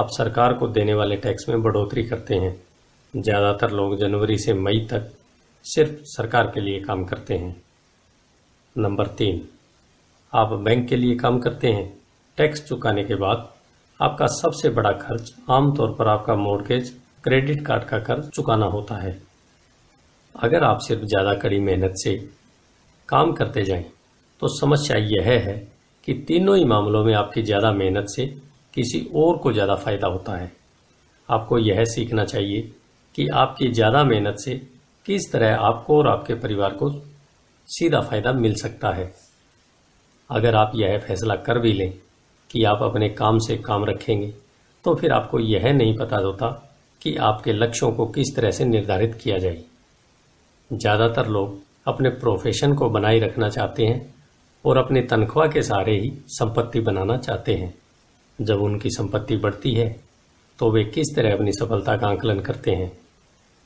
Speaker 1: आप सरकार को देने वाले टैक्स में बढ़ोतरी करते हैं ज़्यादातर लोग जनवरी से मई तक सिर्फ सरकार के लिए काम करते हैं नंबर तीन आप बैंक के लिए काम करते हैं टैक्स चुकाने के बाद आपका सबसे बड़ा खर्च आमतौर पर आपका मोर्गेज क्रेडिट कार्ड का कर्ज चुकाना होता है अगर आप सिर्फ ज़्यादा कड़ी मेहनत से काम करते जाएं तो समस्या यह है कि तीनों ही मामलों में आपकी ज़्यादा मेहनत से किसी और को ज़्यादा फायदा होता है आपको यह सीखना चाहिए कि आपकी ज़्यादा मेहनत से किस तरह आपको और आपके परिवार को सीधा फायदा मिल सकता है अगर आप यह फैसला कर भी लें कि आप अपने काम से काम रखेंगे तो फिर आपको यह नहीं पता होता कि आपके लक्ष्यों को किस तरह से निर्धारित किया जाए ज़्यादातर लोग अपने प्रोफेशन को बनाए रखना चाहते हैं और अपने तनख्वाह के सहारे ही संपत्ति बनाना चाहते हैं जब उनकी संपत्ति बढ़ती है तो वे किस तरह अपनी सफलता का आंकलन करते हैं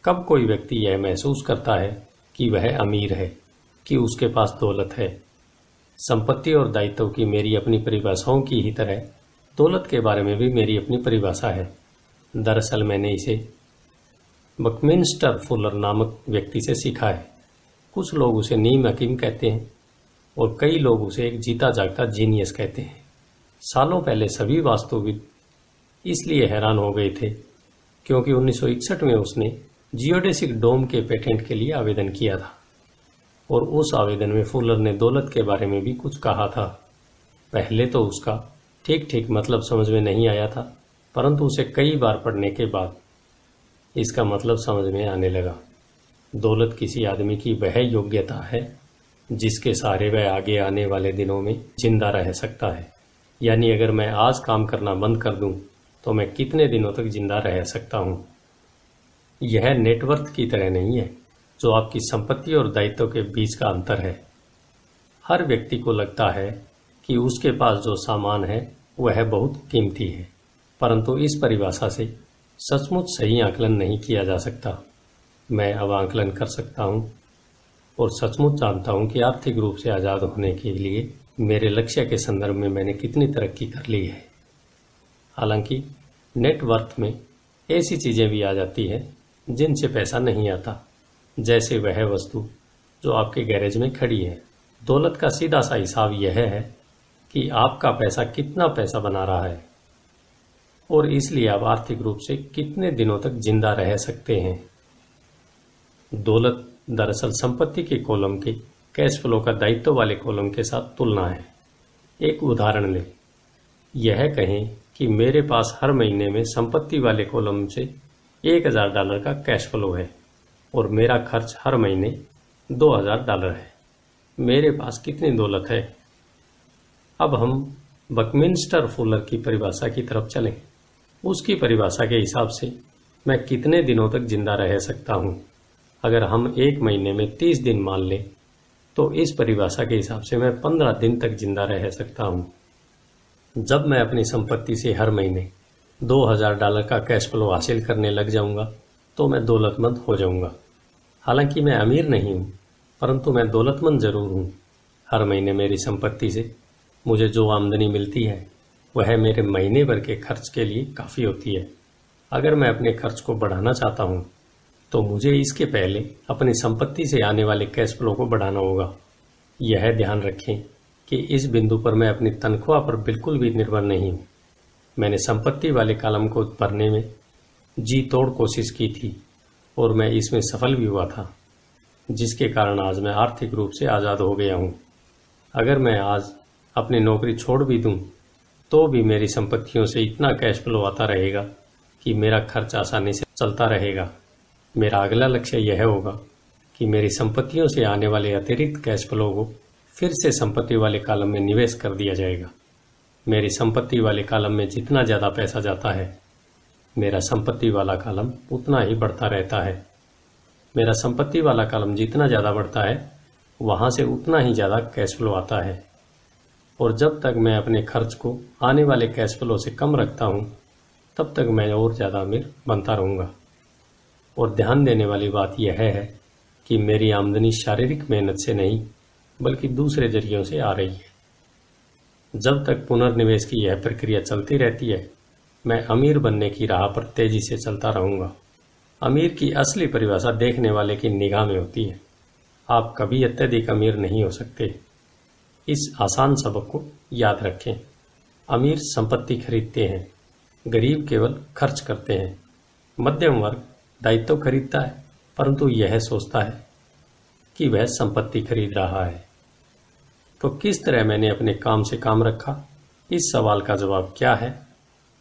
Speaker 1: कब कोई व्यक्ति यह महसूस करता है कि वह अमीर है कि उसके पास दौलत है संपत्ति और दायित्व की मेरी अपनी परिभाषाओं की ही तरह दौलत के बारे में भी मेरी अपनी परिभाषा है दरअसल मैंने इसे बकमिनस्टर फुलर नामक व्यक्ति से सीखा है कुछ लोग उसे नीम हकीम कहते हैं और कई लोग उसे एक जीता जागता जीनियस कहते हैं सालों पहले सभी वास्तुविद इसलिए हैरान हो गए थे क्योंकि 1961 में उसने जियोडेसिक डोम के पेटेंट के लिए आवेदन किया था और उस आवेदन में फुलर ने दौलत के बारे में भी कुछ कहा था पहले तो उसका ठीक ठीक मतलब समझ में नहीं आया था परंतु उसे कई बार पढ़ने के बाद इसका मतलब समझ में आने लगा दौलत किसी आदमी की वह योग्यता है जिसके सहारे वह आगे आने वाले दिनों में जिंदा रह सकता है यानी अगर मैं आज काम करना बंद कर दूं तो मैं कितने दिनों तक जिंदा रह सकता हूं यह नेटवर्थ की तरह नहीं है जो आपकी संपत्ति और दायित्व के बीच का अंतर है हर व्यक्ति को लगता है कि उसके पास जो सामान है वह बहुत कीमती है परंतु इस परिभाषा से सचमुच सही आकलन नहीं किया जा सकता मैं अब आकलन कर सकता हूँ और सचमुच जानता हूँ कि आर्थिक रूप से आज़ाद होने के लिए मेरे लक्ष्य के संदर्भ में मैंने कितनी तरक्की कर ली है हालांकि नेटवर्थ में ऐसी चीज़ें भी आ जाती हैं जिनसे पैसा नहीं आता जैसे वह वस्तु जो आपके गैरेज में खड़ी है दौलत का सीधा सा हिसाब यह है कि आपका पैसा कितना पैसा बना रहा है और इसलिए आप आर्थिक रूप से कितने दिनों तक जिंदा रह सकते हैं दौलत दरअसल संपत्ति के कॉलम के कैश फ्लो का दायित्व वाले कॉलम के साथ तुलना है एक उदाहरण लें यह कहें कि मेरे पास हर महीने में संपत्ति वाले कॉलम से एक हज़ार डॉलर का कैश फ्लो है और मेरा खर्च हर महीने दो हज़ार डॉलर है मेरे पास कितनी दौलत है अब हम बकमिंस्टर फूलर की परिभाषा की तरफ चलें उसकी परिभाषा के हिसाब से मैं कितने दिनों तक जिंदा रह सकता हूं अगर हम एक महीने में तीस दिन मान लें तो इस परिभाषा के हिसाब से मैं पंद्रह दिन तक जिंदा रह सकता हूं जब मैं अपनी संपत्ति से हर महीने दो हजार डॉलर का कैश फ्लो हासिल करने लग जाऊंगा तो मैं दौलतमंद हो जाऊंगा हालांकि मैं अमीर नहीं हूं परंतु मैं दौलतमंद ज़रूर हूं हर महीने मेरी संपत्ति से मुझे जो आमदनी मिलती है वह मेरे महीने भर के खर्च के लिए काफ़ी होती है अगर मैं अपने खर्च को बढ़ाना चाहता हूँ तो मुझे इसके पहले अपनी संपत्ति से आने वाले कैश फ्लो को बढ़ाना होगा यह ध्यान रखें कि इस बिंदु पर मैं अपनी तनख्वाह पर बिल्कुल भी निर्भर नहीं हूँ मैंने संपत्ति वाले कलम को पढ़ने में जी तोड़ कोशिश की थी और मैं इसमें सफल भी हुआ था जिसके कारण आज मैं आर्थिक रूप से आज़ाद हो गया हूँ अगर मैं आज अपनी नौकरी छोड़ भी दूँ तो भी मेरी संपत्तियों से इतना कैश फ्लो आता रहेगा कि मेरा खर्च आसानी से चलता रहेगा मेरा अगला लक्ष्य यह होगा कि मेरी संपत्तियों से आने वाले अतिरिक्त कैश फ्लो को फिर से संपत्ति वाले कालम में निवेश कर दिया जाएगा मेरी संपत्ति वाले कालम में जितना ज़्यादा पैसा जाता है मेरा संपत्ति वाला कालम उतना ही बढ़ता रहता है मेरा संपत्ति वाला कालम जितना ज़्यादा बढ़ता है वहाँ से उतना ही ज़्यादा कैश फ्लो आता है और जब तक मैं अपने खर्च को आने वाले कैश फ्लो से कम रखता हूँ तब तक मैं और ज़्यादा अमीर बनता रहूँगा और ध्यान देने वाली बात यह है कि मेरी आमदनी शारीरिक मेहनत से नहीं बल्कि दूसरे जरियों से आ रही है जब तक पुनर्निवेश की यह प्रक्रिया चलती रहती है मैं अमीर बनने की राह पर तेजी से चलता रहूंगा अमीर की असली परिभाषा देखने वाले की निगाह में होती है आप कभी अत्यधिक अमीर नहीं हो सकते इस आसान सबक को याद रखें अमीर संपत्ति खरीदते हैं गरीब केवल खर्च करते हैं मध्यम वर्ग दायित्व खरीदता है परंतु यह सोचता है कि वह संपत्ति खरीद रहा है तो किस तरह मैंने अपने काम से काम रखा इस सवाल का जवाब क्या है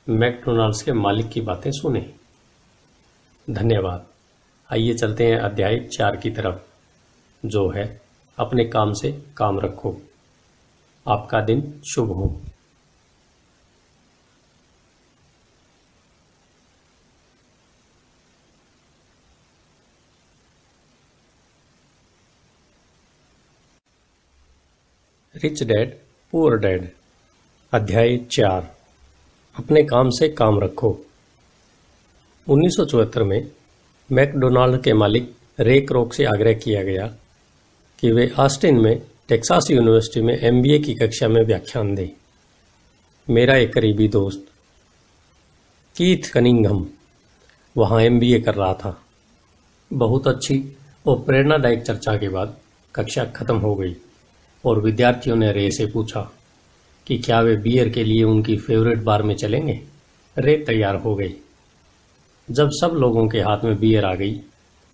Speaker 1: मैकडोनाल्ड्स के मालिक की बातें सुने धन्यवाद आइए चलते हैं अध्याय चार की तरफ जो है अपने काम से काम रखो आपका दिन शुभ हो रिच डैड पुअर डैड अध्याय चार अपने काम से काम रखो उन्नीस में मैकडोनाल्ड के मालिक रे क्रोक से आग्रह किया गया कि वे ऑस्टिन में टेक्सास यूनिवर्सिटी में एमबीए की कक्षा में व्याख्यान दें मेरा एक करीबी दोस्त कीथ कनिंगम वहाँ एमबीए कर रहा था बहुत अच्छी और प्रेरणादायक चर्चा के बाद कक्षा खत्म हो गई और विद्यार्थियों ने रे से पूछा कि क्या वे बियर के लिए उनकी फेवरेट बार में चलेंगे रे तैयार हो गई जब सब लोगों के हाथ में बियर आ गई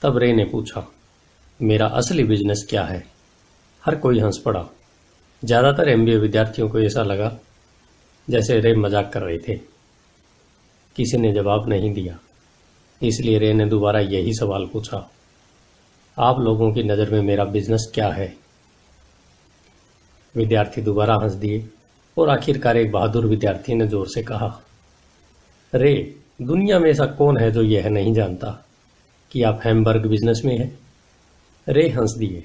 Speaker 1: तब रे ने पूछा मेरा असली बिजनेस क्या है हर कोई हंस पड़ा ज़्यादातर एम विद्यार्थियों को ऐसा लगा जैसे रे मजाक कर रहे थे किसी ने जवाब नहीं दिया इसलिए रे ने दोबारा यही सवाल पूछा आप लोगों की नज़र में मेरा बिजनेस क्या है विद्यार्थी दोबारा हंस दिए और आखिरकार एक बहादुर विद्यार्थी ने जोर से कहा रे दुनिया में ऐसा कौन है जो यह नहीं जानता कि आप हैमबर्ग बिजनेस में हैं रे हंस दिए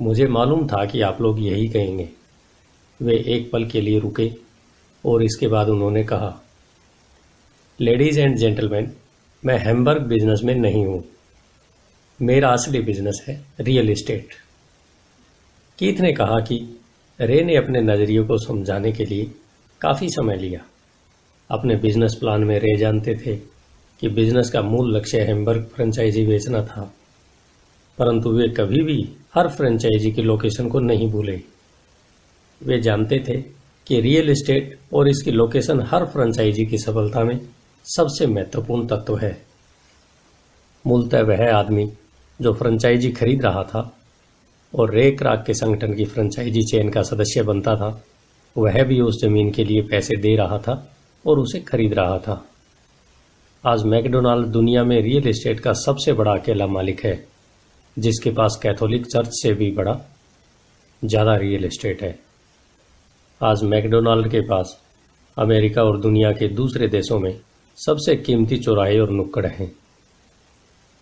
Speaker 1: मुझे मालूम था कि आप लोग यही कहेंगे वे एक पल के लिए रुके और इसके बाद उन्होंने कहा लेडीज़ एंड जेंटलमैन मैं हैमबर्ग बिजनेस में नहीं हूँ मेरा असली बिजनेस है रियल इस्टेट कीथ ने कहा कि रे ने अपने नजरियों को समझाने के लिए काफ़ी समय लिया अपने बिजनेस प्लान में रे जानते थे कि बिजनेस का मूल लक्ष्य हेम्बर्ग फ्रेंचाइजी बेचना था परंतु वे कभी भी हर फ्रेंचाइजी की लोकेशन को नहीं भूले वे जानते थे कि रियल एस्टेट और इसकी लोकेशन हर फ्रेंचाइजी की सफलता में सबसे महत्वपूर्ण तत्व है मूलतः वह आदमी जो फ्रेंचाइजी खरीद रहा था और रेक राग के संगठन की फ्रेंचाइजी चेन का सदस्य बनता था वह भी उस जमीन के लिए पैसे दे रहा था और उसे खरीद रहा था आज मैकडोनाल्ड दुनिया में रियल एस्टेट का सबसे बड़ा अकेला मालिक है जिसके पास कैथोलिक चर्च से भी बड़ा ज़्यादा रियल एस्टेट है आज मैकडोनाल्ड के पास अमेरिका और दुनिया के दूसरे देशों में सबसे कीमती चौराहे और नुक्कड़ हैं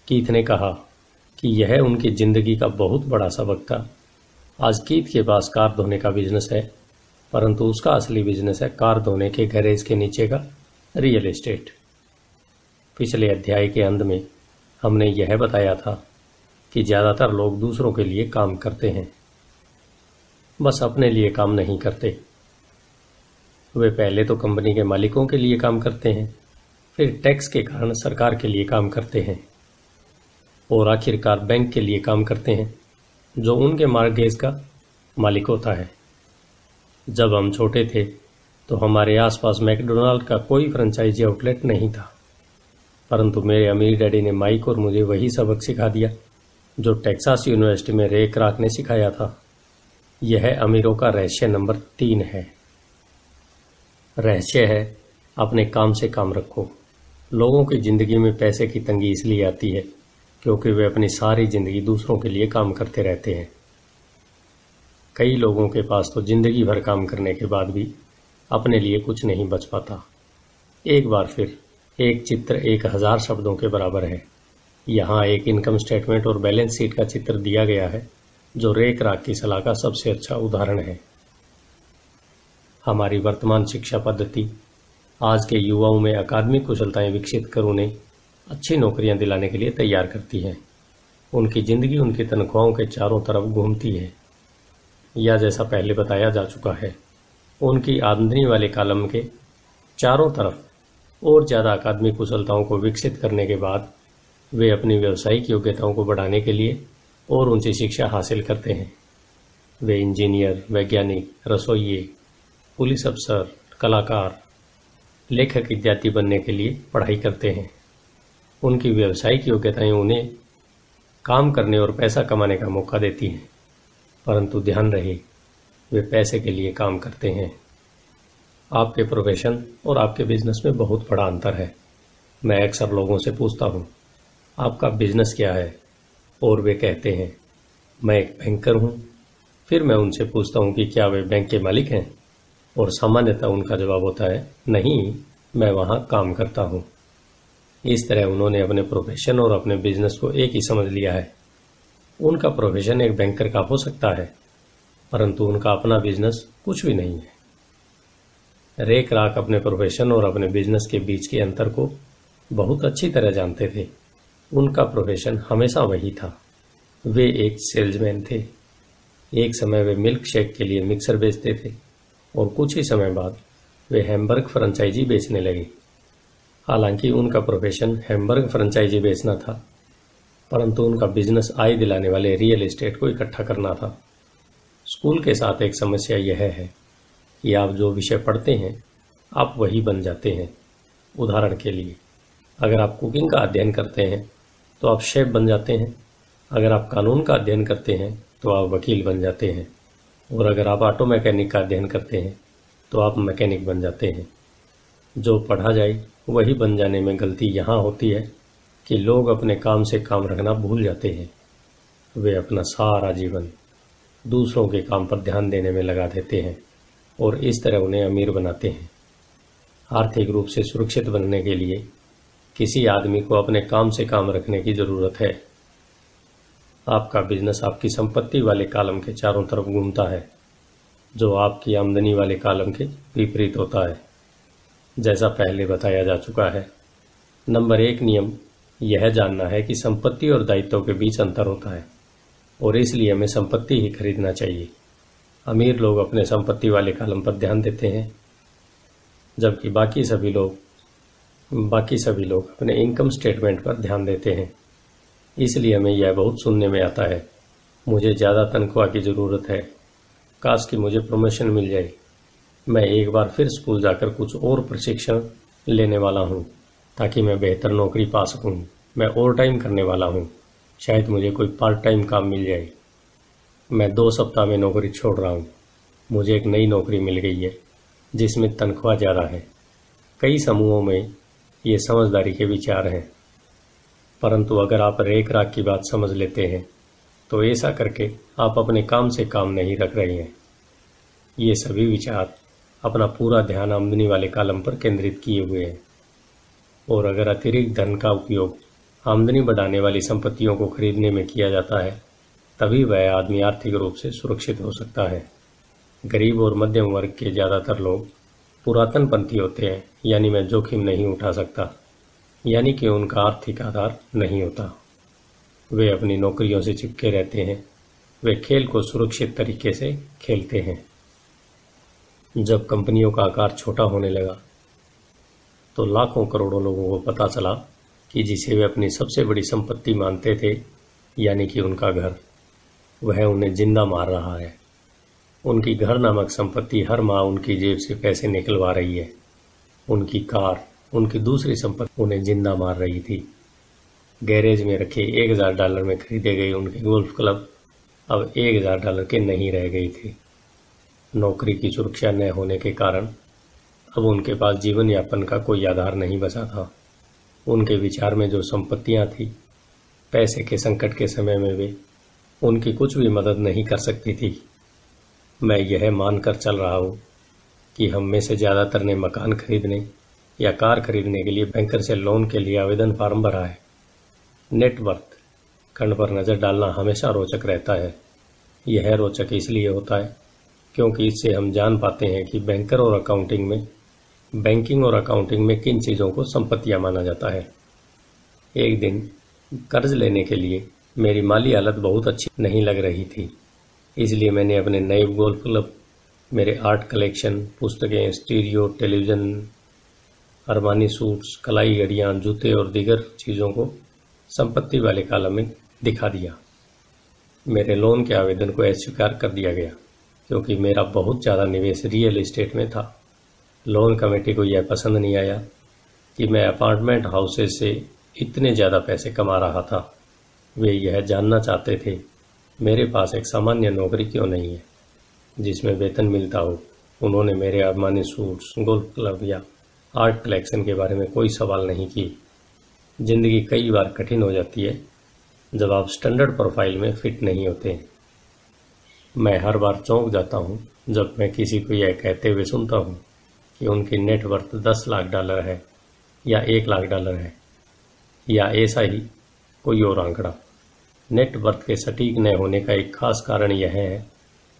Speaker 1: कीथ ने कहा कि यह उनकी ज़िंदगी का बहुत बड़ा सबक था आज कीत के पास कार धोने का बिजनेस है परंतु उसका असली बिजनेस है कार धोने के गैरेज के नीचे का रियल एस्टेट पिछले अध्याय के अंत में हमने यह बताया था कि ज़्यादातर लोग दूसरों के लिए काम करते हैं बस अपने लिए काम नहीं करते वे पहले तो कंपनी के मालिकों के लिए काम करते हैं फिर टैक्स के कारण सरकार के लिए काम करते हैं और आखिरकार बैंक के लिए काम करते हैं जो उनके मार्गेज का मालिक होता है जब हम छोटे थे तो हमारे आसपास मैकडोनाल्ड का कोई फ्रेंचाइजी आउटलेट नहीं था परंतु मेरे अमीर डैडी ने माइक और मुझे वही सबक सिखा दिया जो टेक्सास यूनिवर्सिटी में रे क्राक ने सिखाया था यह अमीरों का रहस्य नंबर तीन है रहस्य है अपने काम से काम रखो लोगों की जिंदगी में पैसे की तंगी इसलिए आती है क्योंकि वे अपनी सारी जिंदगी दूसरों के लिए काम करते रहते हैं कई लोगों के पास तो जिंदगी भर काम करने के बाद भी अपने लिए कुछ नहीं बच पाता एक बार फिर एक चित्र एक हजार शब्दों के बराबर है यहाँ एक इनकम स्टेटमेंट और बैलेंस शीट का चित्र दिया गया है जो रेख राग की सलाह का सबसे अच्छा उदाहरण है हमारी वर्तमान शिक्षा पद्धति आज के युवाओं में अकादमिक कुशलताएं विकसित कर उन्हें अच्छी नौकरियां दिलाने के लिए तैयार करती है उनकी ज़िंदगी उनकी तनख्वाहों के चारों तरफ घूमती है या जैसा पहले बताया जा चुका है उनकी आमदनी वाले कालम के चारों तरफ और ज़्यादा अकादमिक कुशलताओं को विकसित करने के बाद वे अपनी व्यावसायिक योग्यताओं को बढ़ाने के लिए और उनसे शिक्षा हासिल करते हैं वे इंजीनियर वैज्ञानिक रसोइये पुलिस अफसर कलाकार लेखक इत्यादि बनने के लिए पढ़ाई करते हैं उनकी व्यवसायिक योग्यताएं उन्हें काम करने और पैसा कमाने का मौका देती हैं परंतु ध्यान रहे वे पैसे के लिए काम करते हैं आपके प्रोफेशन और आपके बिजनेस में बहुत बड़ा अंतर है मैं अक्सर लोगों से पूछता हूँ आपका बिजनेस क्या है और वे कहते हैं मैं एक बैंकर हूँ फिर मैं उनसे पूछता हूँ कि क्या वे बैंक के मालिक हैं और सामान्यतः उनका जवाब होता है नहीं मैं वहाँ काम करता हूँ इस तरह उन्होंने अपने प्रोफेशन और अपने बिजनेस को एक ही समझ लिया है उनका प्रोफेशन एक बैंकर का हो सकता है परंतु उनका अपना बिजनेस कुछ भी नहीं है रेख राख अपने प्रोफेशन और अपने बिजनेस के बीच के अंतर को बहुत अच्छी तरह जानते थे उनका प्रोफेशन हमेशा वही था वे एक सेल्समैन थे एक समय वे मिल्क शेक के लिए मिक्सर बेचते थे और कुछ ही समय बाद वे हैमबर्ग फ्रेंचाइजी बेचने लगे हालांकि उनका प्रोफेशन हैमबर्ग फ्रेंचाइजी बेचना था परंतु उनका बिजनेस आय दिलाने वाले रियल एस्टेट को इकट्ठा करना था स्कूल के साथ एक समस्या यह है कि आप जो विषय पढ़ते हैं आप वही बन जाते हैं उदाहरण के लिए अगर आप कुकिंग का अध्ययन करते हैं तो आप शेफ बन जाते हैं अगर आप कानून का अध्ययन करते हैं तो आप वकील बन जाते हैं और अगर आप ऑटो मैकेनिक का अध्ययन करते हैं तो आप मैकेनिक बन जाते हैं जो पढ़ा जाए वही बन जाने में गलती यहाँ होती है कि लोग अपने काम से काम रखना भूल जाते हैं वे अपना सारा जीवन दूसरों के काम पर ध्यान देने में लगा देते हैं और इस तरह उन्हें अमीर बनाते हैं आर्थिक रूप से सुरक्षित बनने के लिए किसी आदमी को अपने काम से काम रखने की ज़रूरत है आपका बिजनेस आपकी संपत्ति वाले कालम के चारों तरफ घूमता है जो आपकी आमदनी वाले कालम के विपरीत होता है जैसा पहले बताया जा चुका है नंबर एक नियम यह जानना है कि संपत्ति और दायित्व के बीच अंतर होता है और इसलिए हमें संपत्ति ही खरीदना चाहिए अमीर लोग अपने संपत्ति वाले कालम पर ध्यान देते हैं जबकि बाकी सभी लोग बाकी सभी लोग अपने इनकम स्टेटमेंट पर ध्यान देते हैं इसलिए हमें यह बहुत सुनने में आता है मुझे ज़्यादा तनख्वाह की ज़रूरत है काश कि मुझे प्रमोशन मिल जाए मैं एक बार फिर स्कूल जाकर कुछ और प्रशिक्षण लेने वाला हूँ ताकि मैं बेहतर नौकरी पा सकूँ मैं ओवर टाइम करने वाला हूँ शायद मुझे कोई पार्ट टाइम काम मिल जाए मैं दो सप्ताह में नौकरी छोड़ रहा हूँ मुझे एक नई नौकरी मिल गई है जिसमें तनख्वाह ज़्यादा है कई समूहों में ये समझदारी के विचार हैं परंतु अगर आप रेख राख की बात समझ लेते हैं तो ऐसा करके आप अपने काम से काम नहीं रख रहे हैं ये सभी विचार अपना पूरा ध्यान आमदनी वाले कालम पर केंद्रित किए हुए हैं और अगर अतिरिक्त धन का उपयोग आमदनी बढ़ाने वाली संपत्तियों को खरीदने में किया जाता है तभी वह आदमी आर्थिक रूप से सुरक्षित हो सकता है गरीब और मध्यम वर्ग के ज़्यादातर लोग पुरातन पंथी होते हैं यानी मैं जोखिम नहीं उठा सकता यानी कि उनका आर्थिक आधार नहीं होता वे अपनी नौकरियों से चिपके रहते हैं वे खेल को सुरक्षित तरीके से खेलते हैं जब कंपनियों का आकार छोटा होने लगा तो लाखों करोड़ों लोगों को पता चला कि जिसे वे अपनी सबसे बड़ी संपत्ति मानते थे यानी कि उनका घर वह उन्हें जिंदा मार रहा है उनकी घर नामक संपत्ति हर माह उनकी जेब से पैसे निकलवा रही है उनकी कार उनकी दूसरी संपत्ति उन्हें जिंदा मार रही थी गैरेज में रखे एक हज़ार डॉलर में खरीदे गए उनके गोल्फ क्लब अब एक हज़ार डॉलर के नहीं रह गए थे नौकरी की सुरक्षा न होने के कारण अब उनके पास जीवन यापन का कोई आधार नहीं बचा था उनके विचार में जो संपत्तियां थी पैसे के संकट के समय में वे उनकी कुछ भी मदद नहीं कर सकती थी मैं यह मानकर चल रहा हूँ कि हम में से ज़्यादातर ने मकान खरीदने या कार खरीदने के लिए बैंकर से लोन के लिए आवेदन फार्म भरा है नेटवर्थ खंड पर नज़र डालना हमेशा रोचक रहता है यह रोचक इसलिए होता है क्योंकि इससे हम जान पाते हैं कि बैंकर और अकाउंटिंग में बैंकिंग और अकाउंटिंग में किन चीज़ों को संपत्तियाँ माना जाता है एक दिन कर्ज लेने के लिए मेरी माली हालत बहुत अच्छी नहीं लग रही थी इसलिए मैंने अपने नए गोल्फ क्लब मेरे आर्ट कलेक्शन पुस्तकें स्टीरियो टेलीविज़न अरमानी सूट्स कलाई घड़ियाँ जूते और दीगर चीज़ों को संपत्ति वाले कालम में दिखा दिया मेरे लोन के आवेदन को अस्वीकार कर दिया गया क्योंकि मेरा बहुत ज़्यादा निवेश रियल इस्टेट में था लोन कमेटी को यह पसंद नहीं आया कि मैं अपार्टमेंट हाउसेस से इतने ज़्यादा पैसे कमा रहा था वे यह जानना चाहते थे मेरे पास एक सामान्य नौकरी क्यों नहीं है जिसमें वेतन मिलता हो उन्होंने मेरे अरमानी सूट्स गोल्फ क्लब या आर्ट कलेक्शन के बारे में कोई सवाल नहीं किए ज़िंदगी कई बार कठिन हो जाती है जब आप स्टैंडर्ड प्रोफाइल में फिट नहीं होते हैं मैं हर बार चौंक जाता हूँ जब मैं किसी को यह कहते हुए सुनता हूँ कि उनकी नेटवर्थ दस लाख डॉलर है या एक लाख डॉलर है या ऐसा ही कोई और आंकड़ा नेटवर्थ के सटीक न होने का एक खास कारण यह है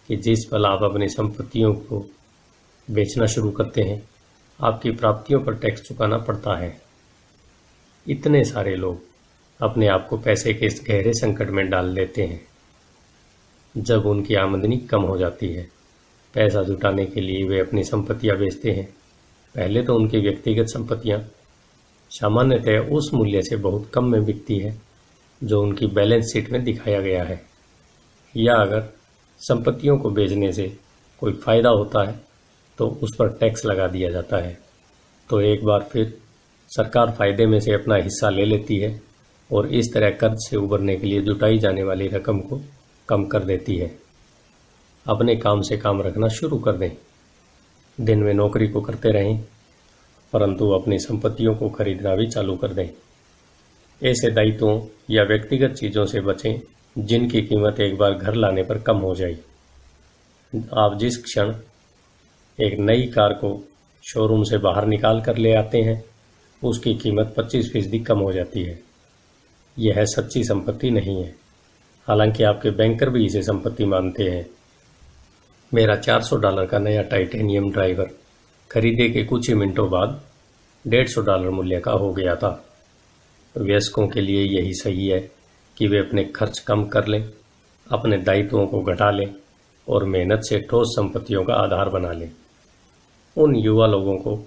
Speaker 1: कि जिस पल आप अपनी संपत्तियों को बेचना शुरू करते हैं आपकी प्राप्तियों पर टैक्स चुकाना पड़ता है इतने सारे लोग अपने आप को पैसे के इस गहरे संकट में डाल लेते हैं जब उनकी आमदनी कम हो जाती है पैसा जुटाने के लिए वे अपनी संपत्तियां बेचते हैं पहले तो उनकी व्यक्तिगत संपत्तियां सामान्यतः उस मूल्य से बहुत कम में बिकती है जो उनकी बैलेंस शीट में दिखाया गया है या अगर संपत्तियों को बेचने से कोई फ़ायदा होता है तो उस पर टैक्स लगा दिया जाता है तो एक बार फिर सरकार फ़ायदे में से अपना हिस्सा ले लेती है और इस तरह कर्ज से उबरने के लिए जुटाई जाने वाली रकम को कम कर देती है अपने काम से काम रखना शुरू कर दें दिन में नौकरी को करते रहें परंतु अपनी संपत्तियों को खरीदना भी चालू कर दें ऐसे दायित्वों या व्यक्तिगत चीज़ों से बचें जिनकी कीमत एक बार घर लाने पर कम हो जाए आप जिस क्षण एक नई कार को शोरूम से बाहर निकाल कर ले आते हैं उसकी कीमत 25 फीसदी कम हो जाती है यह सच्ची संपत्ति नहीं है हालांकि आपके बैंकर भी इसे संपत्ति मानते हैं मेरा 400 डॉलर का नया टाइटेनियम ड्राइवर खरीदे के कुछ ही मिनटों बाद 150 डॉलर मूल्य का हो गया था वयस्कों के लिए यही सही है कि वे अपने खर्च कम कर लें अपने दायित्वों को घटा लें और मेहनत से ठोस संपत्तियों का आधार बना लें उन युवा लोगों को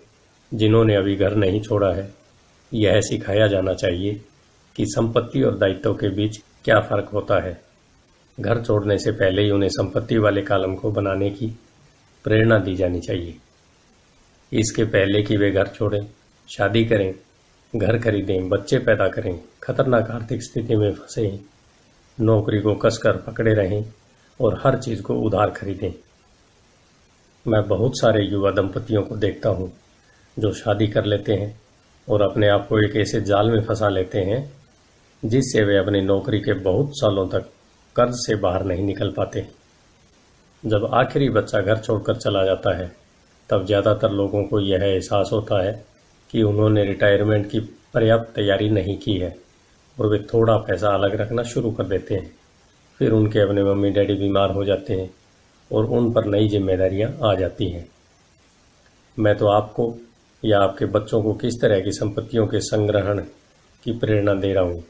Speaker 1: जिन्होंने अभी घर नहीं छोड़ा है यह सिखाया जाना चाहिए कि संपत्ति और दायित्व के बीच क्या फर्क होता है घर छोड़ने से पहले ही उन्हें संपत्ति वाले कालम को बनाने की प्रेरणा दी जानी चाहिए इसके पहले कि वे घर छोड़ें शादी करें घर खरीदें बच्चे पैदा करें खतरनाक आर्थिक स्थिति में फंसें नौकरी को कसकर पकड़े रहें और हर चीज़ को उधार खरीदें मैं बहुत सारे युवा दंपतियों को देखता हूँ जो शादी कर लेते हैं और अपने आप को एक ऐसे जाल में फंसा लेते हैं जिससे वे अपनी नौकरी के बहुत सालों तक कर्ज से बाहर नहीं निकल पाते जब आखिरी बच्चा घर छोड़कर चला जाता है तब ज़्यादातर लोगों को यह एहसास होता है कि उन्होंने रिटायरमेंट की पर्याप्त तैयारी नहीं की है और वे थोड़ा पैसा अलग रखना शुरू कर देते हैं फिर उनके अपने मम्मी डैडी बीमार हो जाते हैं और उन पर नई जिम्मेदारियां आ जाती हैं मैं तो आपको या आपके बच्चों को किस तरह की संपत्तियों के संग्रहण की प्रेरणा दे रहा हूँ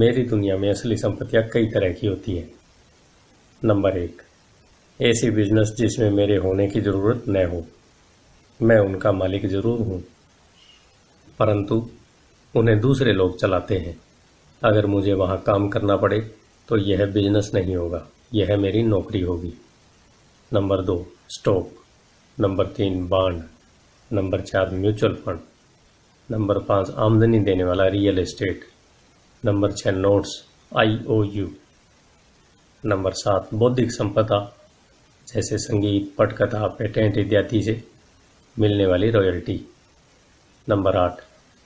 Speaker 1: मेरी दुनिया में असली संपत्तियाँ कई तरह की होती हैं नंबर एक ऐसी बिजनेस जिसमें मेरे होने की ज़रूरत न हो मैं उनका मालिक ज़रूर हूँ परंतु उन्हें दूसरे लोग चलाते हैं अगर मुझे वहाँ काम करना पड़े तो यह बिजनेस नहीं होगा यह मेरी नौकरी होगी नंबर दो स्टॉक नंबर तीन बांड नंबर चार म्यूचुअल फंड नंबर पाँच आमदनी देने वाला रियल एस्टेट नंबर छः notes I O U number सात बौद्धिक संपदा जैसे संगीत पटकथा पेटेंट इत्यादि से मिलने वाली रॉयल्टी नंबर आठ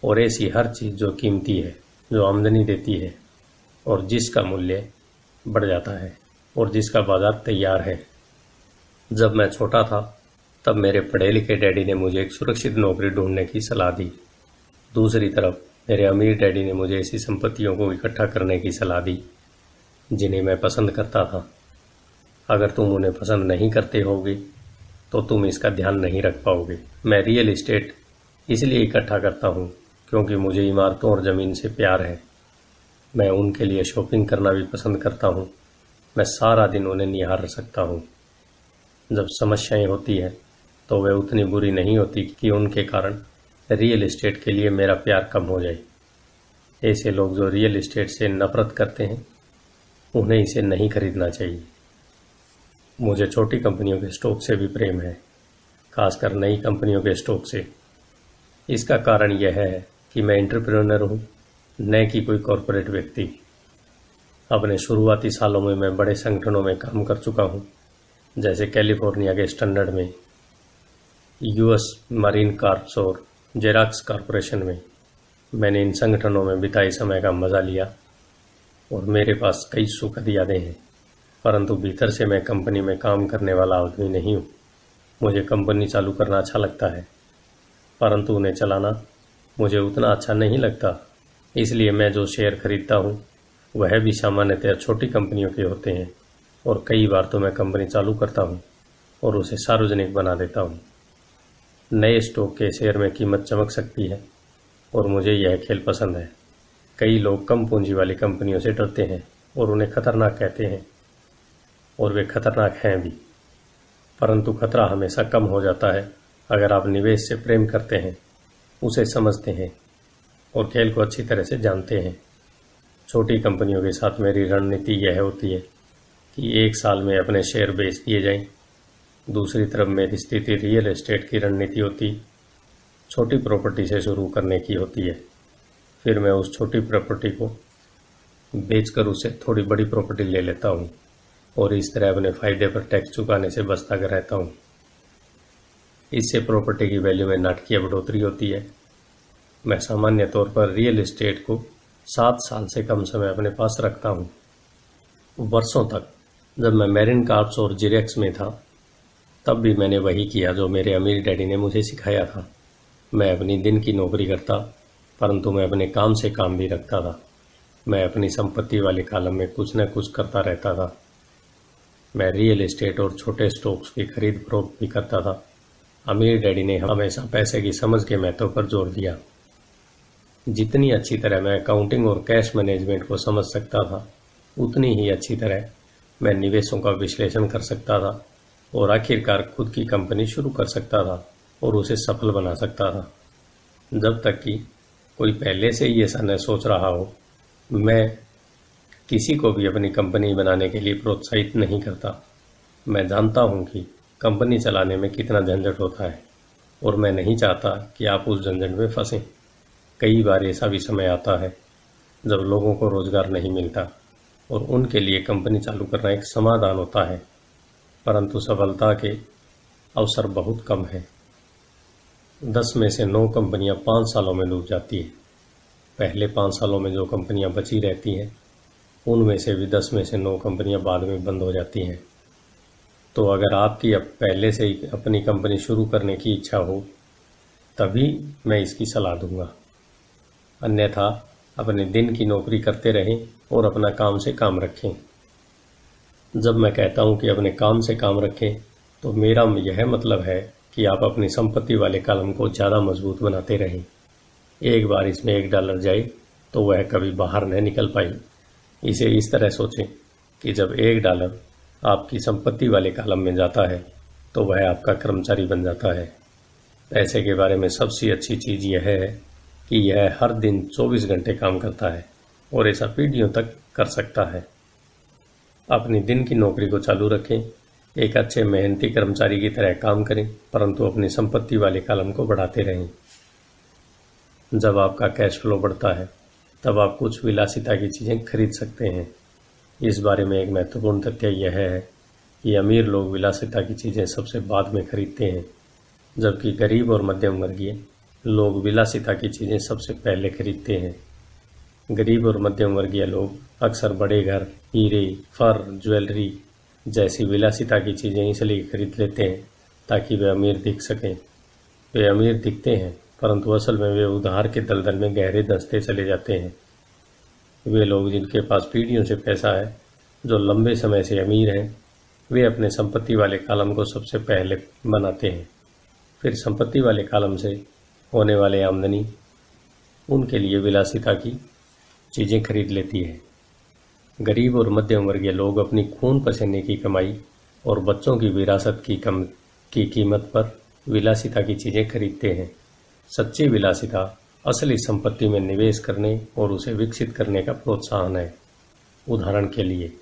Speaker 1: और ऐसी हर चीज़ जो कीमती है जो आमदनी देती है और जिसका मूल्य बढ़ जाता है और जिसका बाज़ार तैयार है जब मैं छोटा था तब मेरे पढ़े लिखे डैडी ने मुझे एक सुरक्षित नौकरी ढूंढने की सलाह दी दूसरी तरफ मेरे अमीर डैडी ने मुझे ऐसी संपत्तियों को इकट्ठा करने की सलाह दी जिन्हें मैं पसंद करता था अगर तुम उन्हें पसंद नहीं करते होगे तो तुम इसका ध्यान नहीं रख पाओगे मैं रियल इस्टेट इसलिए इकट्ठा करता हूँ क्योंकि मुझे इमारतों और ज़मीन से प्यार है मैं उनके लिए शॉपिंग करना भी पसंद करता हूँ मैं सारा दिन उन्हें निहार सकता हूँ जब समस्याएं होती हैं तो वे उतनी बुरी नहीं होती कि उनके कारण रियल इस्टेट के लिए मेरा प्यार कम हो जाए ऐसे लोग जो रियल इस्टेट से नफरत करते हैं उन्हें इसे नहीं खरीदना चाहिए मुझे छोटी कंपनियों के स्टॉक से भी प्रेम है खासकर नई कंपनियों के स्टॉक से इसका कारण यह है कि मैं एंटरप्रेन्योर हूँ न कि कोई कॉरपोरेट व्यक्ति अपने शुरुआती सालों में मैं बड़े संगठनों में काम कर चुका हूँ जैसे कैलिफोर्निया के स्टैंडर्ड में यूएस मरीन कार्प्स और जेराक्स कॉरपोरेशन में मैंने इन संगठनों में बिताए समय का मज़ा लिया और मेरे पास कई सुखद यादें हैं परंतु भीतर से मैं कंपनी में काम करने वाला आदमी नहीं हूँ मुझे कंपनी चालू करना अच्छा लगता है परंतु उन्हें चलाना मुझे उतना अच्छा नहीं लगता इसलिए मैं जो शेयर खरीदता हूँ वह भी सामान्यतः छोटी कंपनियों के होते हैं और कई बार तो मैं कंपनी चालू करता हूँ और उसे सार्वजनिक बना देता हूँ नए स्टॉक के शेयर में कीमत चमक सकती है और मुझे यह खेल पसंद है कई लोग कम पूंजी वाली कंपनियों से डरते हैं और उन्हें खतरनाक कहते हैं और वे खतरनाक हैं भी परंतु खतरा हमेशा कम हो जाता है अगर आप निवेश से प्रेम करते हैं उसे समझते हैं और खेल को अच्छी तरह से जानते हैं छोटी कंपनियों के साथ मेरी रणनीति यह होती है कि एक साल में अपने शेयर बेच दिए जाएं दूसरी तरफ मेरी स्थिति रियल एस्टेट की रणनीति होती छोटी प्रॉपर्टी से शुरू करने की होती है फिर मैं उस छोटी प्रॉपर्टी को बेचकर उसे थोड़ी बड़ी प्रॉपर्टी ले लेता हूँ और इस तरह अपने फायदे पर टैक्स चुकाने से बचता कर रहता हूँ इससे प्रॉपर्टी की वैल्यू में नाटकीय बढ़ोतरी होती है मैं सामान्य तौर पर रियल इस्टेट को सात साल से कम समय अपने पास रखता हूँ वर्षों तक जब मैं मेरिन कार्प्स और जिरेक्स में था तब भी मैंने वही किया जो मेरे अमीर डैडी ने मुझे सिखाया था मैं अपनी दिन की नौकरी करता परंतु मैं अपने काम से काम भी रखता था मैं अपनी संपत्ति वाले कालम में कुछ न कुछ करता रहता था मैं रियल एस्टेट और छोटे स्टॉक्स की खरीद फरोख भी करता था अमीर डैडी ने हमेशा पैसे की समझ के महत्व पर जोर दिया जितनी अच्छी तरह मैं अकाउंटिंग और कैश मैनेजमेंट को समझ सकता था उतनी ही अच्छी तरह मैं निवेशों का विश्लेषण कर सकता था और आखिरकार खुद की कंपनी शुरू कर सकता था और उसे सफल बना सकता था जब तक कि कोई पहले से ही ऐसा न सोच रहा हो मैं किसी को भी अपनी कंपनी बनाने के लिए प्रोत्साहित नहीं करता मैं जानता हूँ कि कंपनी चलाने में कितना झंझट होता है और मैं नहीं चाहता कि आप उस झंझट में फंसें कई बार ऐसा भी समय आता है जब लोगों को रोज़गार नहीं मिलता और उनके लिए कंपनी चालू करना एक समाधान होता है परंतु सफलता के अवसर बहुत कम हैं दस में से नौ कंपनियां पाँच सालों में डूब जाती हैं पहले पाँच सालों में जो कंपनियां बची रहती हैं उनमें से भी दस में से नौ कंपनियां बाद में बंद हो जाती हैं तो अगर आपकी अब पहले से ही अपनी कंपनी शुरू करने की इच्छा हो तभी मैं इसकी सलाह दूंगा अन्यथा अपने दिन की नौकरी करते रहें और अपना काम से काम रखें जब मैं कहता हूं कि अपने काम से काम रखें तो मेरा यह मतलब है कि आप अपनी संपत्ति वाले कलम को ज़्यादा मजबूत बनाते रहें एक बार इसमें एक डॉलर जाए तो वह कभी बाहर नहीं निकल पाई इसे इस तरह सोचें कि जब एक डॉलर आपकी संपत्ति वाले कलम में जाता है तो वह आपका कर्मचारी बन जाता है पैसे के बारे में सबसे अच्छी चीज़ यह है कि यह हर दिन 24 घंटे काम करता है और ऐसा पीढ़ियों तक कर सकता है अपनी दिन की नौकरी को चालू रखें एक अच्छे मेहनती कर्मचारी की तरह काम करें परंतु अपनी संपत्ति वाले कलम को बढ़ाते रहें जब आपका कैश फ्लो बढ़ता है तब आप कुछ विलासिता की चीज़ें खरीद सकते हैं इस बारे में एक महत्वपूर्ण तथ्य यह है कि अमीर लोग विलासिता की चीज़ें सबसे बाद में खरीदते हैं जबकि गरीब और मध्यम वर्गीय लोग विलासिता की चीज़ें सबसे पहले खरीदते हैं गरीब और मध्यम वर्गीय लोग अक्सर बड़े घर हीरे फर ज्वेलरी जैसी विलासिता की चीज़ें इसलिए खरीद लेते हैं ताकि वे अमीर दिख सकें वे अमीर दिखते हैं परंतु असल में वे उधार के दलदल में गहरे दस्ते चले जाते हैं वे लोग जिनके पास पीढ़ियों से पैसा है जो लंबे समय से अमीर हैं वे अपने संपत्ति वाले कालम को सबसे पहले बनाते हैं फिर संपत्ति वाले कालम से होने वाले आमदनी उनके लिए विलासिता की चीज़ें खरीद लेती है गरीब और मध्यम वर्गीय लोग अपनी खून पसीने की कमाई और बच्चों की विरासत की कम की कीमत पर विलासिता की चीज़ें खरीदते हैं सच्ची विलासिता असली संपत्ति में निवेश करने और उसे विकसित करने का प्रोत्साहन है उदाहरण के लिए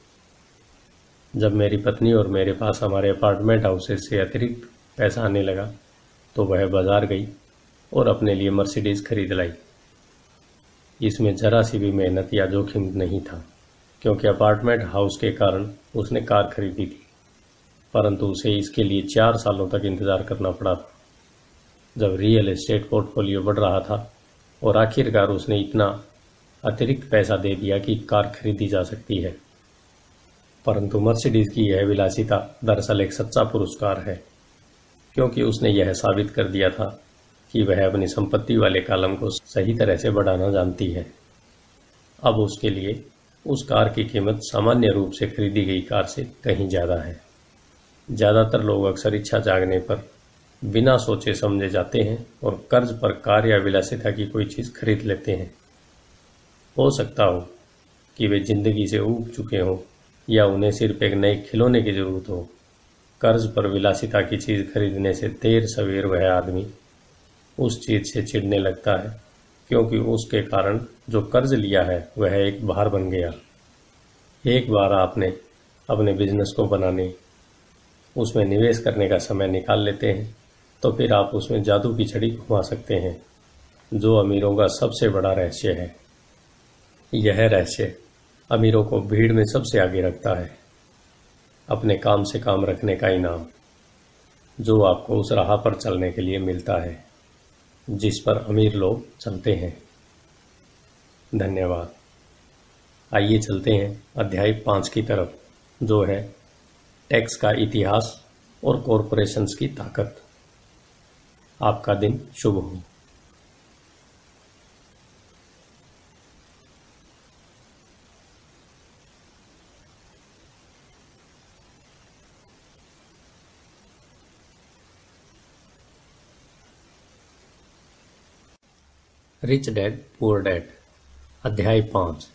Speaker 1: जब मेरी पत्नी और मेरे पास हमारे अपार्टमेंट हाउसेस से अतिरिक्त पैसा आने लगा तो वह बाजार गई और अपने लिए मर्सिडीज़ खरीद लाई इसमें जरा सी भी मेहनत या जोखिम नहीं था क्योंकि अपार्टमेंट हाउस के कारण उसने कार खरीदी थी परंतु उसे इसके लिए चार सालों तक इंतज़ार करना पड़ा था जब रियल एस्टेट पोर्टफोलियो बढ़ रहा था और आखिरकार उसने इतना अतिरिक्त पैसा दे दिया कि कार खरीदी जा सकती है परंतु मर्सिडीज की यह विलासिता दरअसल एक सच्चा पुरस्कार है क्योंकि उसने यह साबित कर दिया था कि वह अपनी संपत्ति वाले कालम को सही तरह से बढ़ाना जानती है अब उसके लिए उस कार की कीमत सामान्य रूप से खरीदी गई कार से कहीं ज़्यादा है ज़्यादातर लोग अक्सर इच्छा जागने पर बिना सोचे समझे जाते हैं और कर्ज पर कार या विलासिता की कोई चीज़ खरीद लेते हैं हो सकता हो कि वे जिंदगी से उग चुके हों या उन्हें सिर्फ एक नए खिलौने की जरूरत हो कर्ज पर विलासिता की चीज़ खरीदने से देर सवेर वह आदमी उस चीज से चिढ़ने लगता है क्योंकि उसके कारण जो कर्ज लिया है वह एक भार बन गया एक बार आपने अपने बिजनेस को बनाने उसमें निवेश करने का समय निकाल लेते हैं तो फिर आप उसमें जादू की छड़ी घुमा सकते हैं जो अमीरों का सबसे बड़ा रहस्य है यह रहस्य अमीरों को भीड़ में सबसे आगे रखता है अपने काम से काम रखने का इनाम जो आपको उस राह पर चलने के लिए मिलता है जिस पर अमीर लोग चलते हैं धन्यवाद आइए चलते हैं अध्याय पाँच की तरफ जो है टैक्स का इतिहास और कॉरपोरेशंस की ताकत आपका दिन शुभ हो रिच डैड पुअर डैड अध्याय पाँच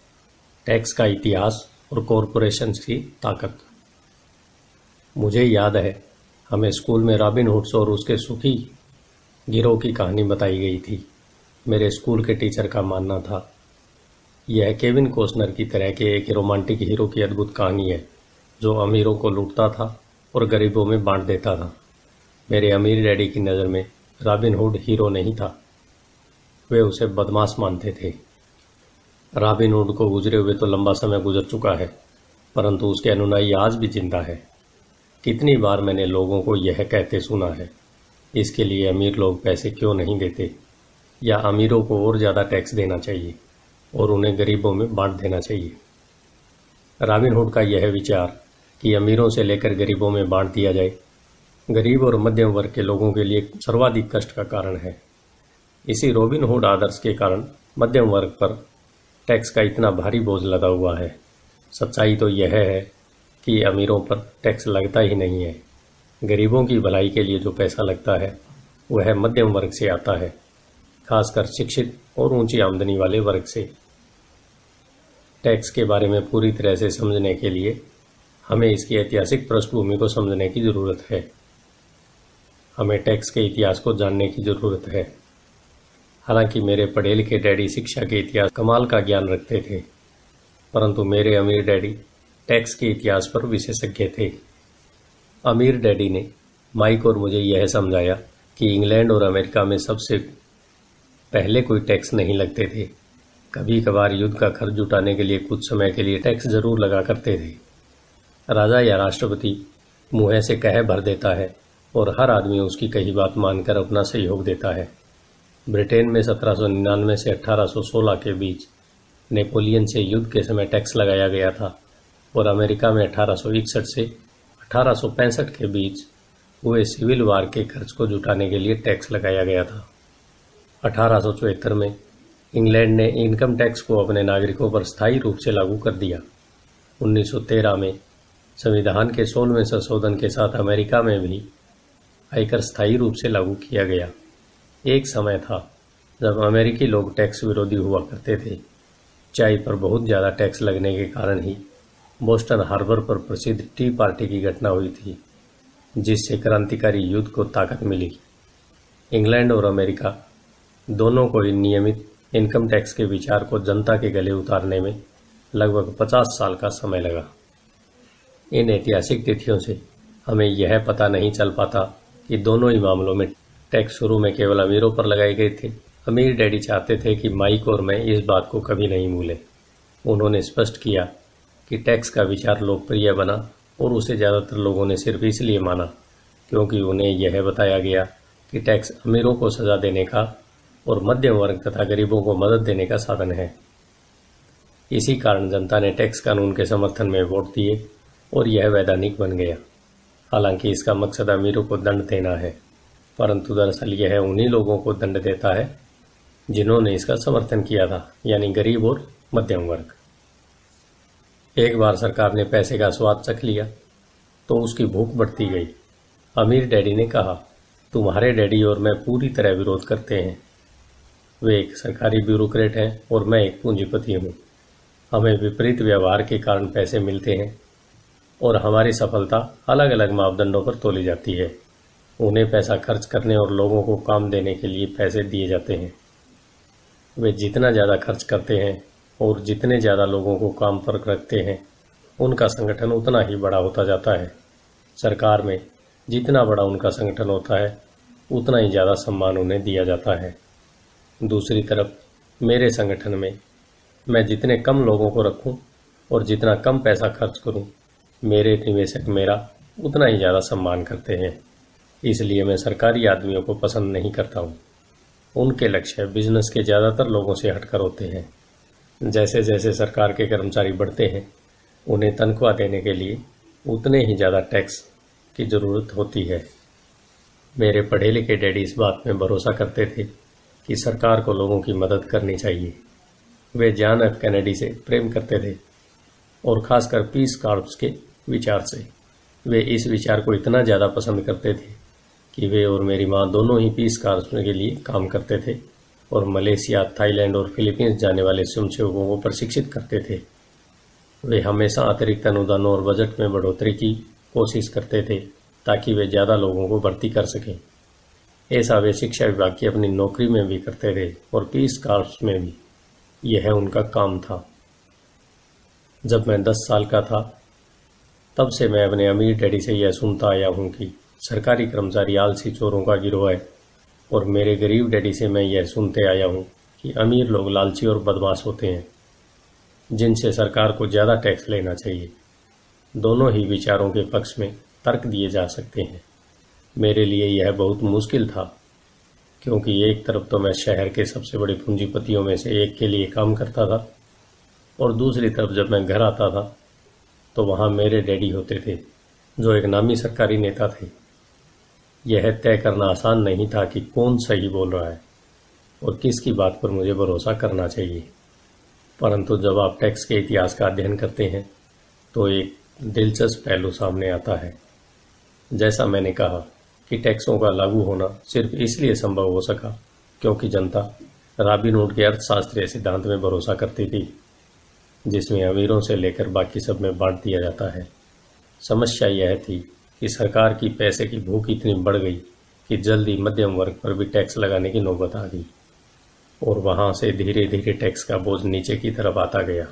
Speaker 1: टैक्स का इतिहास और कॉरपोरेशन की ताकत मुझे याद है हमें स्कूल में रॉबिन हुड्स और उसके सुखी गिरोह की कहानी बताई गई थी मेरे स्कूल के टीचर का मानना था यह केविन कोस्नर की तरह के एक रोमांटिक हीरो की अद्भुत कहानी है जो अमीरों को लूटता था और गरीबों में बांट देता था मेरे अमीर डैडी की नज़र में रॉबिन हुड हीरो नहीं था वे उसे बदमाश मानते थे राबिन उड को गुजरे हुए तो लंबा समय गुजर चुका है परंतु उसके अनुनायी आज भी जिंदा है कितनी बार मैंने लोगों को यह कहते सुना है इसके लिए अमीर लोग पैसे क्यों नहीं देते या अमीरों को और ज़्यादा टैक्स देना चाहिए और उन्हें गरीबों में बांट देना चाहिए हुड का यह विचार कि अमीरों से लेकर गरीबों में बांट दिया जाए गरीब और मध्यम वर्ग के लोगों के लिए सर्वाधिक कष्ट का कारण है इसी रॉबिनहुड आदर्श के कारण मध्यम वर्ग पर टैक्स का इतना भारी बोझ लगा हुआ है सच्चाई तो यह है कि अमीरों पर टैक्स लगता ही नहीं है गरीबों की भलाई के लिए जो पैसा लगता है वह मध्यम वर्ग से आता है खासकर शिक्षित और ऊंची आमदनी वाले वर्ग से टैक्स के बारे में पूरी तरह से समझने के लिए हमें इसकी ऐतिहासिक पृष्ठभूमि को समझने की ज़रूरत है हमें टैक्स के इतिहास को जानने की ज़रूरत है हालांकि मेरे पढ़े लिखे डैडी शिक्षा के इतिहास कमाल का ज्ञान रखते थे परंतु मेरे अमीर डैडी टैक्स के इतिहास पर विशेषज्ञ थे अमीर डैडी ने माइक और मुझे यह समझाया कि इंग्लैंड और अमेरिका में सबसे पहले कोई टैक्स नहीं लगते थे कभी कभार युद्ध का खर्च जुटाने के लिए कुछ समय के लिए टैक्स जरूर लगा करते थे राजा या राष्ट्रपति मुँह से कह भर देता है और हर आदमी उसकी कही बात मानकर अपना सहयोग देता है ब्रिटेन में 1799 से 1816 के बीच नेपोलियन से युद्ध के समय टैक्स लगाया गया था और अमेरिका में 1861 से 1865 के बीच हुए सिविल वार के खर्च को जुटाने के लिए टैक्स लगाया गया था अठारह में इंग्लैंड ने इनकम टैक्स को अपने नागरिकों पर स्थायी रूप से लागू कर दिया 1913 में संविधान के सोलहवें संशोधन के साथ अमेरिका में भी आयकर स्थायी रूप से लागू किया गया एक समय था जब अमेरिकी लोग टैक्स विरोधी हुआ करते थे चाय पर बहुत ज़्यादा टैक्स लगने के कारण ही बोस्टन हार्बर पर प्रसिद्ध टी पार्टी की घटना हुई थी जिससे क्रांतिकारी युद्ध को ताकत मिली इंग्लैंड और अमेरिका दोनों को इन नियमित इनकम टैक्स के विचार को जनता के गले उतारने में लगभग 50 साल का समय लगा इन ऐतिहासिक तिथियों से हमें यह पता नहीं चल पाता कि दोनों ही मामलों में टैक्स शुरू में केवल अमीरों पर लगाई गई थी अमीर डैडी चाहते थे कि माइक और मैं इस बात को कभी नहीं भूले उन्होंने स्पष्ट किया कि टैक्स का विचार लोकप्रिय बना और उसे ज़्यादातर लोगों ने सिर्फ इसलिए माना क्योंकि उन्हें यह बताया गया कि टैक्स अमीरों को सज़ा देने का और मध्यम वर्ग तथा गरीबों को मदद देने का साधन है इसी कारण जनता ने टैक्स कानून के समर्थन में वोट दिए और यह वैधानिक बन गया हालांकि इसका मकसद अमीरों को दंड देना है परंतु दरअसल यह उन्हीं लोगों को दंड देता है जिन्होंने इसका समर्थन किया था यानी गरीब और मध्यम वर्ग एक बार सरकार ने पैसे का स्वाद चख लिया तो उसकी भूख बढ़ती गई अमीर डैडी ने कहा तुम्हारे डैडी और मैं पूरी तरह विरोध करते हैं वे एक सरकारी ब्यूरोक्रेट हैं और मैं एक पूंजीपति हूँ हमें विपरीत व्यवहार के कारण पैसे मिलते हैं और हमारी सफलता अलग अलग मापदंडों पर तोली जाती है उन्हें पैसा खर्च करने और लोगों को काम देने के लिए पैसे दिए जाते हैं वे जितना ज़्यादा खर्च करते हैं और जितने ज़्यादा लोगों को काम पर रखते हैं उनका संगठन उतना ही बड़ा होता जाता है सरकार में जितना बड़ा उनका संगठन होता है उतना ही ज़्यादा सम्मान उन्हें दिया जाता है दूसरी तरफ मेरे संगठन में मैं जितने कम लोगों को रखूं और जितना कम पैसा खर्च करूं मेरे निवेशक मेरा उतना ही ज़्यादा सम्मान करते हैं इसलिए मैं सरकारी आदमियों को पसंद नहीं करता हूँ उनके लक्ष्य बिजनेस के ज़्यादातर लोगों से हटकर होते हैं जैसे जैसे सरकार के कर्मचारी बढ़ते हैं उन्हें तनख्वाह देने के लिए उतने ही ज़्यादा टैक्स की ज़रूरत होती है मेरे पढ़े लिखे डैडी इस बात में भरोसा करते थे कि सरकार को लोगों की मदद करनी चाहिए वे जान एफ कैनेडी से प्रेम करते थे और खासकर पीस कार्प्स के विचार से वे इस विचार को इतना ज़्यादा पसंद करते थे कि वे और मेरी माँ दोनों ही पीस कारपोरेशन के लिए काम करते थे और मलेशिया थाईलैंड और फिलीपींस जाने वाले स्वयंसेवकों को प्रशिक्षित करते थे वे हमेशा अतिरिक्त अनुदानों और बजट में बढ़ोतरी की कोशिश करते थे ताकि वे ज़्यादा लोगों को भर्ती कर सकें ऐसा वे शिक्षा विभाग की अपनी नौकरी में भी करते थे और पीस कार्प्स में भी यह उनका काम था जब मैं दस साल का था तब से मैं अपने अमीर डैडी से यह सुनता आया हूँ कि सरकारी कर्मचारी आलसी चोरों का गिरोह है और मेरे गरीब डैडी से मैं यह सुनते आया हूँ कि अमीर लोग लालची और बदमाश होते हैं जिनसे सरकार को ज़्यादा टैक्स लेना चाहिए दोनों ही विचारों के पक्ष में तर्क दिए जा सकते हैं मेरे लिए यह बहुत मुश्किल था क्योंकि एक तरफ तो मैं शहर के सबसे बड़े पूंजीपतियों में से एक के लिए काम करता था और दूसरी तरफ जब मैं घर आता था तो वहाँ मेरे डैडी होते थे जो एक नामी सरकारी नेता थे यह तय करना आसान नहीं था कि कौन सही बोल रहा है और किसकी बात पर मुझे भरोसा करना चाहिए परंतु जब आप टैक्स के इतिहास का अध्ययन करते हैं तो एक दिलचस्प पहलू सामने आता है जैसा मैंने कहा कि टैक्सों का लागू होना सिर्फ इसलिए संभव हो सका क्योंकि जनता राबी नोट के अर्थशास्त्रीय सिद्धांत में भरोसा करती थी जिसमें अमीरों से लेकर बाकी सब में बांट दिया जाता है समस्या यह थी कि सरकार की पैसे की भूख इतनी बढ़ गई कि जल्दी मध्यम वर्ग पर भी टैक्स लगाने की नौबत आ गई और वहां से धीरे धीरे टैक्स का बोझ नीचे की तरफ आता गया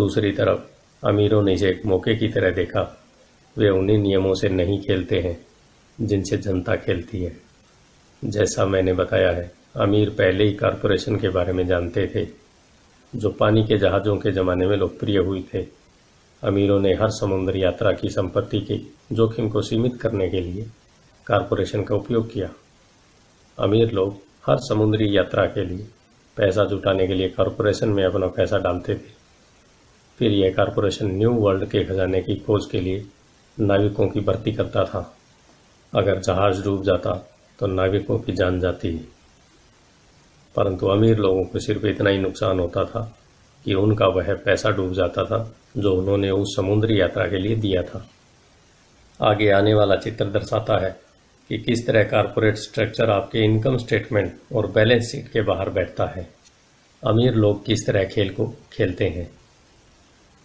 Speaker 1: दूसरी तरफ अमीरों ने इसे एक मौके की तरह देखा वे उन्हीं नियमों से नहीं खेलते हैं जिनसे जनता खेलती है जैसा मैंने बताया है अमीर पहले ही कॉरपोरेशन के बारे में जानते थे जो पानी के जहाज़ों के ज़माने में लोकप्रिय हुई थे अमीरों ने हर समुद्र यात्रा की संपत्ति के जोखिम को सीमित करने के लिए कारपोरेशन का उपयोग किया अमीर लोग हर समुद्री यात्रा के लिए पैसा जुटाने के लिए कारपोरेशन में अपना पैसा डालते थे फिर यह कारपोरेशन न्यू वर्ल्ड के खजाने की खोज के लिए नाविकों की भर्ती करता था अगर जहाज डूब जाता तो नाविकों की जान जाती परंतु अमीर लोगों को सिर्फ इतना ही नुकसान होता था कि उनका वह पैसा डूब जाता था जो उन्होंने उस समुद्री यात्रा के लिए दिया था आगे आने वाला चित्र दर्शाता है कि किस तरह कारपोरेट स्ट्रक्चर आपके इनकम स्टेटमेंट और बैलेंस शीट के बाहर बैठता है अमीर लोग किस तरह खेल को खेलते हैं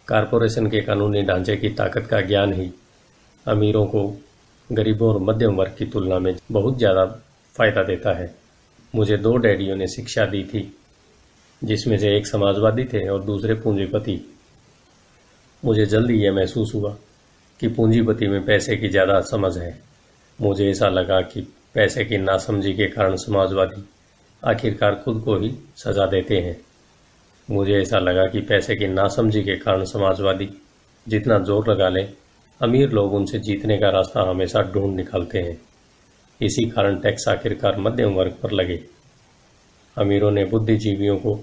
Speaker 1: कारपोरेशन के कानूनी ढांचे की ताकत का ज्ञान ही अमीरों को गरीबों और मध्यम वर्ग की तुलना में बहुत ज़्यादा फायदा देता है मुझे दो डैडियों ने शिक्षा दी थी जिसमें से एक समाजवादी थे और दूसरे पूंजीपति मुझे जल्दी यह महसूस हुआ कि पूंजीपति में पैसे की ज़्यादा समझ है मुझे ऐसा लगा कि पैसे की नासमझी के कारण समाजवादी आखिरकार खुद को ही सजा देते हैं मुझे ऐसा लगा कि पैसे की नासमझी के कारण समाजवादी जितना जोर लगा लें अमीर लोग उनसे जीतने का रास्ता हमेशा ढूंढ निकालते हैं इसी कारण टैक्स आखिरकार मध्यम वर्ग पर लगे अमीरों ने बुद्धिजीवियों को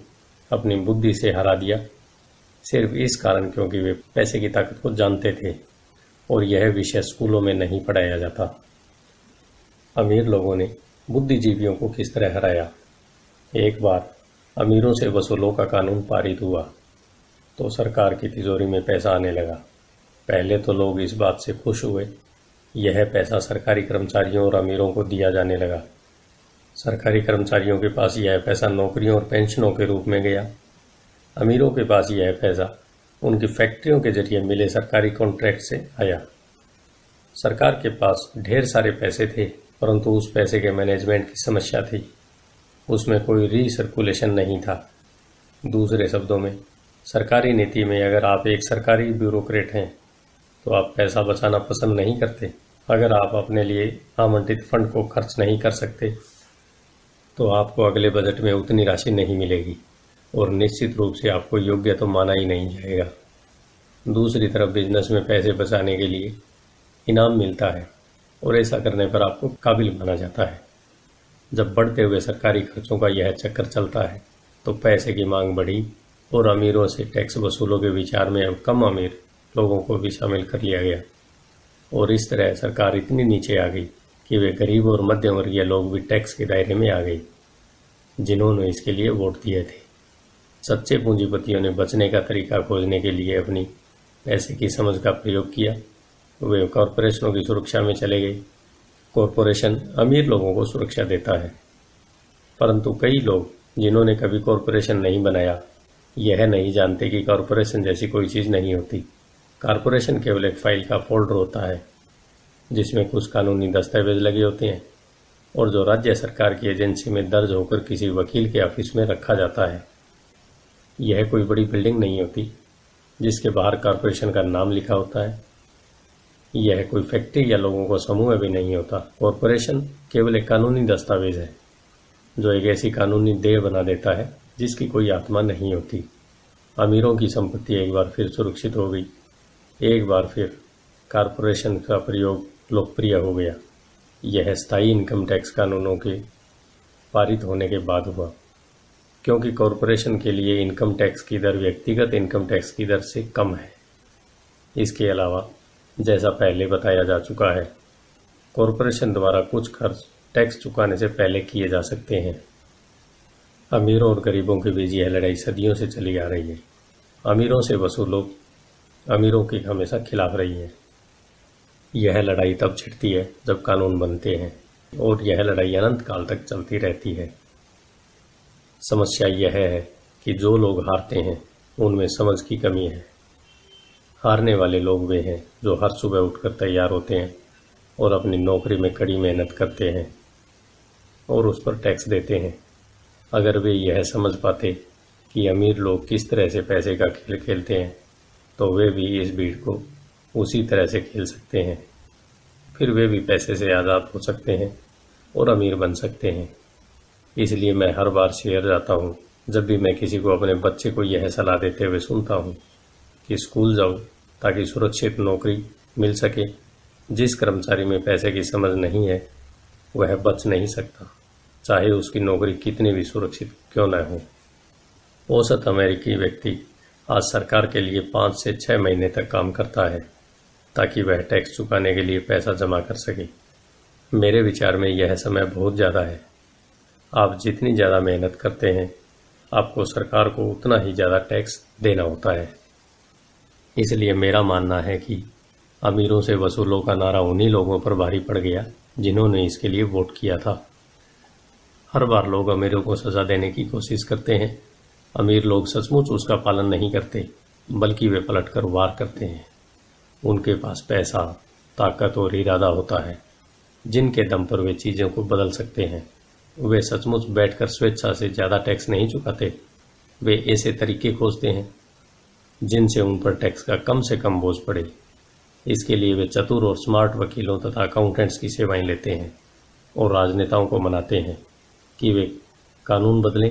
Speaker 1: अपनी बुद्धि से हरा दिया सिर्फ इस कारण क्योंकि वे पैसे की ताकत को जानते थे और यह विषय स्कूलों में नहीं पढ़ाया जाता अमीर लोगों ने बुद्धिजीवियों को किस तरह हराया एक बार अमीरों से वसूलों का कानून पारित हुआ तो सरकार की तिजोरी में पैसा आने लगा पहले तो लोग इस बात से खुश हुए यह पैसा सरकारी कर्मचारियों और अमीरों को दिया जाने लगा सरकारी कर्मचारियों के पास यह पैसा नौकरियों और पेंशनों के रूप में गया अमीरों के पास यह पैसा उनकी फैक्ट्रियों के जरिए मिले सरकारी कॉन्ट्रैक्ट से आया सरकार के पास ढेर सारे पैसे थे परंतु उस पैसे के मैनेजमेंट की समस्या थी उसमें कोई रीसर्कुलेशन नहीं था दूसरे शब्दों में सरकारी नीति में अगर आप एक सरकारी ब्यूरोक्रेट हैं तो आप पैसा बचाना पसंद नहीं करते अगर आप अपने लिए आमंत्रित फंड को खर्च नहीं कर सकते तो आपको अगले बजट में उतनी राशि नहीं मिलेगी और निश्चित रूप से आपको योग्य तो माना ही नहीं जाएगा दूसरी तरफ बिजनेस में पैसे बचाने के लिए इनाम मिलता है और ऐसा करने पर आपको काबिल माना जाता है जब बढ़ते हुए सरकारी खर्चों का यह चक्कर चलता है तो पैसे की मांग बढ़ी और अमीरों से टैक्स वसूलों के विचार में अब कम अमीर लोगों को भी शामिल कर लिया गया और इस तरह सरकार इतनी नीचे आ गई कि वे गरीब और मध्यम वर्गीय लोग भी टैक्स के दायरे में आ गई जिन्होंने इसके लिए वोट दिए थे सच्चे पूंजीपतियों ने बचने का तरीका खोजने के लिए अपनी पैसे की समझ का प्रयोग किया वे कॉरपोरेशनों की सुरक्षा में चले गए कॉरपोरेशन अमीर लोगों को सुरक्षा देता है परंतु कई लोग जिन्होंने कभी कॉरपोरेशन नहीं बनाया यह नहीं जानते कि कॉरपोरेशन जैसी कोई चीज़ नहीं होती कॉरपोरेशन केवल एक फाइल का फोल्डर होता है जिसमें कुछ कानूनी दस्तावेज लगे होते हैं और जो राज्य सरकार की एजेंसी में दर्ज होकर किसी वकील के ऑफिस में रखा जाता है यह कोई बड़ी बिल्डिंग नहीं होती जिसके बाहर कॉरपोरेशन का नाम लिखा होता है यह कोई फैक्ट्री या लोगों का समूह भी नहीं होता कॉरपोरेशन केवल एक कानूनी दस्तावेज है जो एक ऐसी कानूनी देह बना देता है जिसकी कोई आत्मा नहीं होती अमीरों की संपत्ति एक बार फिर सुरक्षित हो गई एक बार फिर कॉरपोरेशन का प्रयोग लोकप्रिय हो गया यह स्थायी इनकम टैक्स कानूनों के पारित होने के बाद हुआ क्योंकि कॉरपोरेशन के लिए इनकम टैक्स की दर व्यक्तिगत इनकम टैक्स की दर से कम है इसके अलावा जैसा पहले बताया जा चुका है कॉरपोरेशन द्वारा कुछ खर्च टैक्स चुकाने से पहले किए जा सकते हैं अमीरों और गरीबों के बीच यह लड़ाई सदियों से चली आ रही है अमीरों से वसूलों अमीरों के हमेशा खिलाफ रही है यह लड़ाई तब छिड़ती है जब कानून बनते हैं और यह लड़ाई अनंत काल तक चलती रहती है समस्या यह है कि जो लोग हारते हैं उनमें समझ की कमी है हारने वाले लोग वे हैं जो हर सुबह उठकर तैयार होते हैं और अपनी नौकरी में कड़ी मेहनत करते हैं और उस पर टैक्स देते हैं अगर वे यह समझ पाते कि अमीर लोग किस तरह से पैसे का खेल खेलते हैं तो वे भी इस भीड़ को उसी तरह से खेल सकते हैं फिर वे भी पैसे से आज़ाद हो सकते हैं और अमीर बन सकते हैं इसलिए मैं हर बार शेयर जाता हूँ जब भी मैं किसी को अपने बच्चे को यह सलाह देते हुए सुनता हूँ कि स्कूल जाओ ताकि सुरक्षित नौकरी मिल सके जिस कर्मचारी में पैसे की समझ नहीं है वह बच नहीं सकता चाहे उसकी नौकरी कितनी भी सुरक्षित क्यों न हो औसत अमेरिकी व्यक्ति आज सरकार के लिए पाँच से छः महीने तक काम करता है ताकि वह टैक्स चुकाने के लिए पैसा जमा कर सके मेरे विचार में यह समय बहुत ज़्यादा है आप जितनी ज़्यादा मेहनत करते हैं आपको सरकार को उतना ही ज़्यादा टैक्स देना होता है इसलिए मेरा मानना है कि अमीरों से वसूलों का नारा उन्हीं लोगों पर भारी पड़ गया जिन्होंने इसके लिए वोट किया था हर बार लोग अमीरों को सज़ा देने की कोशिश करते हैं अमीर लोग सचमुच उसका पालन नहीं करते बल्कि वे पलटकर वार करते हैं उनके पास पैसा ताकत और इरादा होता है जिनके दम पर वे चीज़ों को बदल सकते हैं वे सचमुच बैठकर स्वेच्छा से ज़्यादा टैक्स नहीं चुकाते वे ऐसे तरीके खोजते हैं जिनसे उन पर टैक्स का कम से कम बोझ पड़े इसके लिए वे चतुर और स्मार्ट वकीलों तथा अकाउंटेंट्स की सेवाएं लेते हैं और राजनेताओं को मनाते हैं कि वे कानून बदलें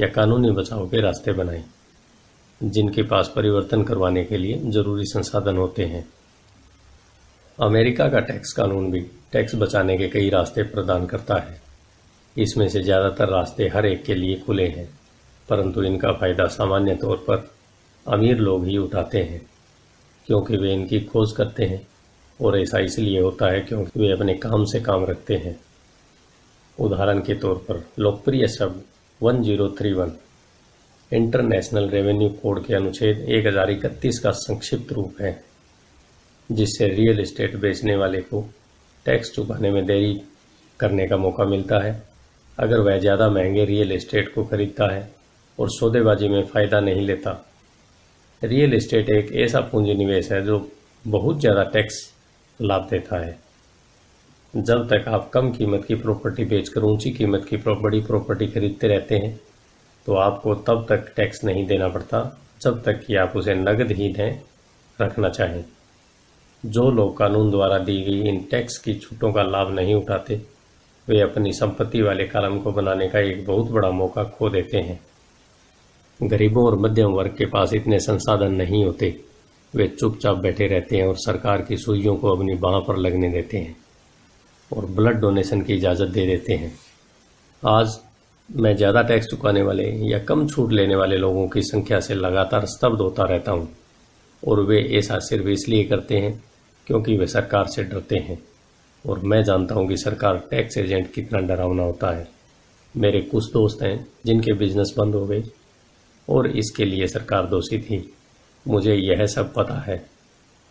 Speaker 1: या कानूनी बचाव के रास्ते बनाएं जिनके पास परिवर्तन करवाने के लिए जरूरी संसाधन होते हैं अमेरिका का टैक्स कानून भी टैक्स बचाने के कई रास्ते प्रदान करता है इसमें से ज़्यादातर रास्ते हर एक के लिए खुले हैं परंतु इनका फ़ायदा सामान्य तौर पर अमीर लोग ही उठाते हैं क्योंकि वे इनकी खोज करते हैं और ऐसा इसलिए होता है क्योंकि वे अपने काम से काम रखते हैं उदाहरण के तौर पर लोकप्रिय शब्द one zero three one international revenue code के अनुच्छेद एक हजार इकतीस का संक्षिप्त रूप है जिससे रियल एस्टेट बेचने वाले को टैक्स चुकाने में देरी करने का मौका मिलता है अगर वह ज़्यादा महंगे रियल एस्टेट को खरीदता है और सौदेबाजी में फ़ायदा नहीं लेता रियल एस्टेट एक ऐसा पूंजी निवेश है जो बहुत ज़्यादा टैक्स लाभ देता है जब तक आप कम कीमत की प्रॉपर्टी बेचकर ऊंची कीमत की बड़ी प्रॉपर्टी खरीदते रहते हैं तो आपको तब तक टैक्स नहीं देना पड़ता जब तक कि आप उसे नगद ही दें रखना चाहें जो लोग कानून द्वारा दी गई इन टैक्स की छूटों का लाभ नहीं उठाते वे अपनी संपत्ति वाले कालम को बनाने का एक बहुत बड़ा मौका खो देते हैं गरीबों और मध्यम वर्ग के पास इतने संसाधन नहीं होते वे चुपचाप बैठे रहते हैं और सरकार की सुइयों को अपनी बाह पर लगने देते हैं और ब्लड डोनेशन की इजाज़त दे देते हैं आज मैं ज़्यादा टैक्स चुकाने वाले या कम छूट लेने वाले लोगों की संख्या से लगातार स्तब्ध होता रहता हूँ और वे ऐसा सिर्फ इसलिए करते हैं क्योंकि वे सरकार से डरते हैं और मैं जानता हूं कि सरकार टैक्स एजेंट कितना डरावना होता है मेरे कुछ दोस्त हैं जिनके बिजनेस बंद हो गए और इसके लिए सरकार दोषी थी मुझे यह सब पता है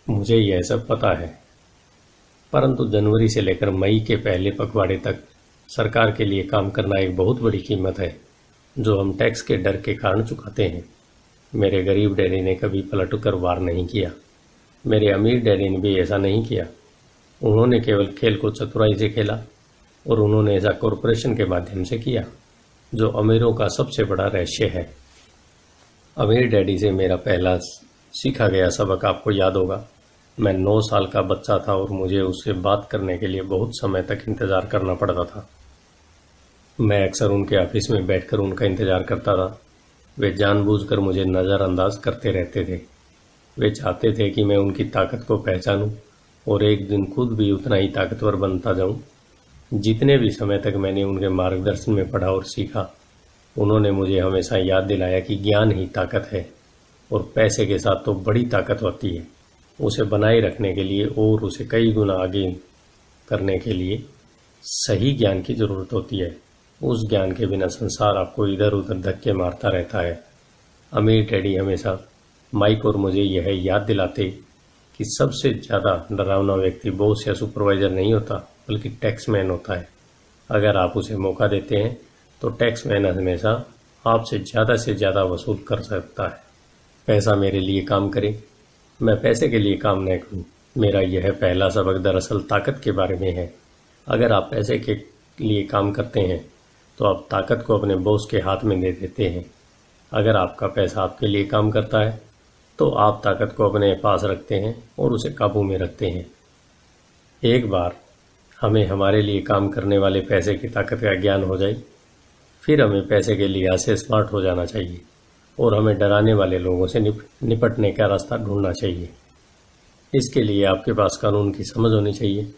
Speaker 1: मुझे यह सब पता है परंतु जनवरी से लेकर मई के पहले पखवाड़े तक सरकार के लिए काम करना एक बहुत बड़ी कीमत है जो हम टैक्स के डर के कारण चुकाते हैं मेरे गरीब डैडी ने कभी पलट कर वार नहीं किया मेरे अमीर डैडी ने भी ऐसा नहीं किया उन्होंने केवल खेल को चतुराई से खेला और उन्होंने ऐसा कॉरपोरेशन के माध्यम से किया जो अमीरों का सबसे बड़ा रहस्य है अमीर डैडी से मेरा पहला सीखा गया सबक आपको याद होगा मैं नौ साल का बच्चा था और मुझे उससे बात करने के लिए बहुत समय तक इंतज़ार करना पड़ता था मैं अक्सर उनके ऑफिस में बैठकर उनका इंतज़ार करता था वे जानबूझकर मुझे नज़रअंदाज करते रहते थे वे चाहते थे कि मैं उनकी ताकत को पहचानूं और एक दिन खुद भी उतना ही ताकतवर बनता जाऊं जितने भी समय तक मैंने उनके मार्गदर्शन में पढ़ा और सीखा उन्होंने मुझे हमेशा याद दिलाया कि ज्ञान ही ताकत है और पैसे के साथ तो बड़ी ताकत होती है उसे बनाए रखने के लिए और उसे कई गुना आगे करने के लिए सही ज्ञान की ज़रूरत होती है उस ज्ञान के बिना संसार आपको इधर उधर धक्के मारता रहता है अमीर टैडी हमेशा माइक और मुझे यह याद दिलाते कि सबसे ज़्यादा डरावना व्यक्ति बॉस या सुपरवाइजर नहीं होता बल्कि टैक्समैन होता है अगर आप उसे मौका देते हैं तो टैक्समैन हमेशा आपसे ज़्यादा से ज़्यादा वसूल कर सकता है पैसा मेरे लिए काम करे मैं पैसे के लिए काम नहीं करूँ मेरा यह पहला सबक दरअसल ताकत के बारे में है अगर आप पैसे के लिए काम करते हैं तो आप ताकत को अपने बॉस के हाथ में दे देते हैं अगर आपका पैसा आपके लिए काम करता है तो आप ताकत को अपने पास रखते हैं और उसे काबू में रखते हैं एक बार हमें हमारे लिए काम करने वाले पैसे की ताकत का ज्ञान हो जाए फिर हमें पैसे के लिहाज से स्मार्ट हो जाना चाहिए और हमें डराने वाले लोगों से निप, निपटने का रास्ता ढूंढना चाहिए इसके लिए आपके पास कानून की समझ होनी चाहिए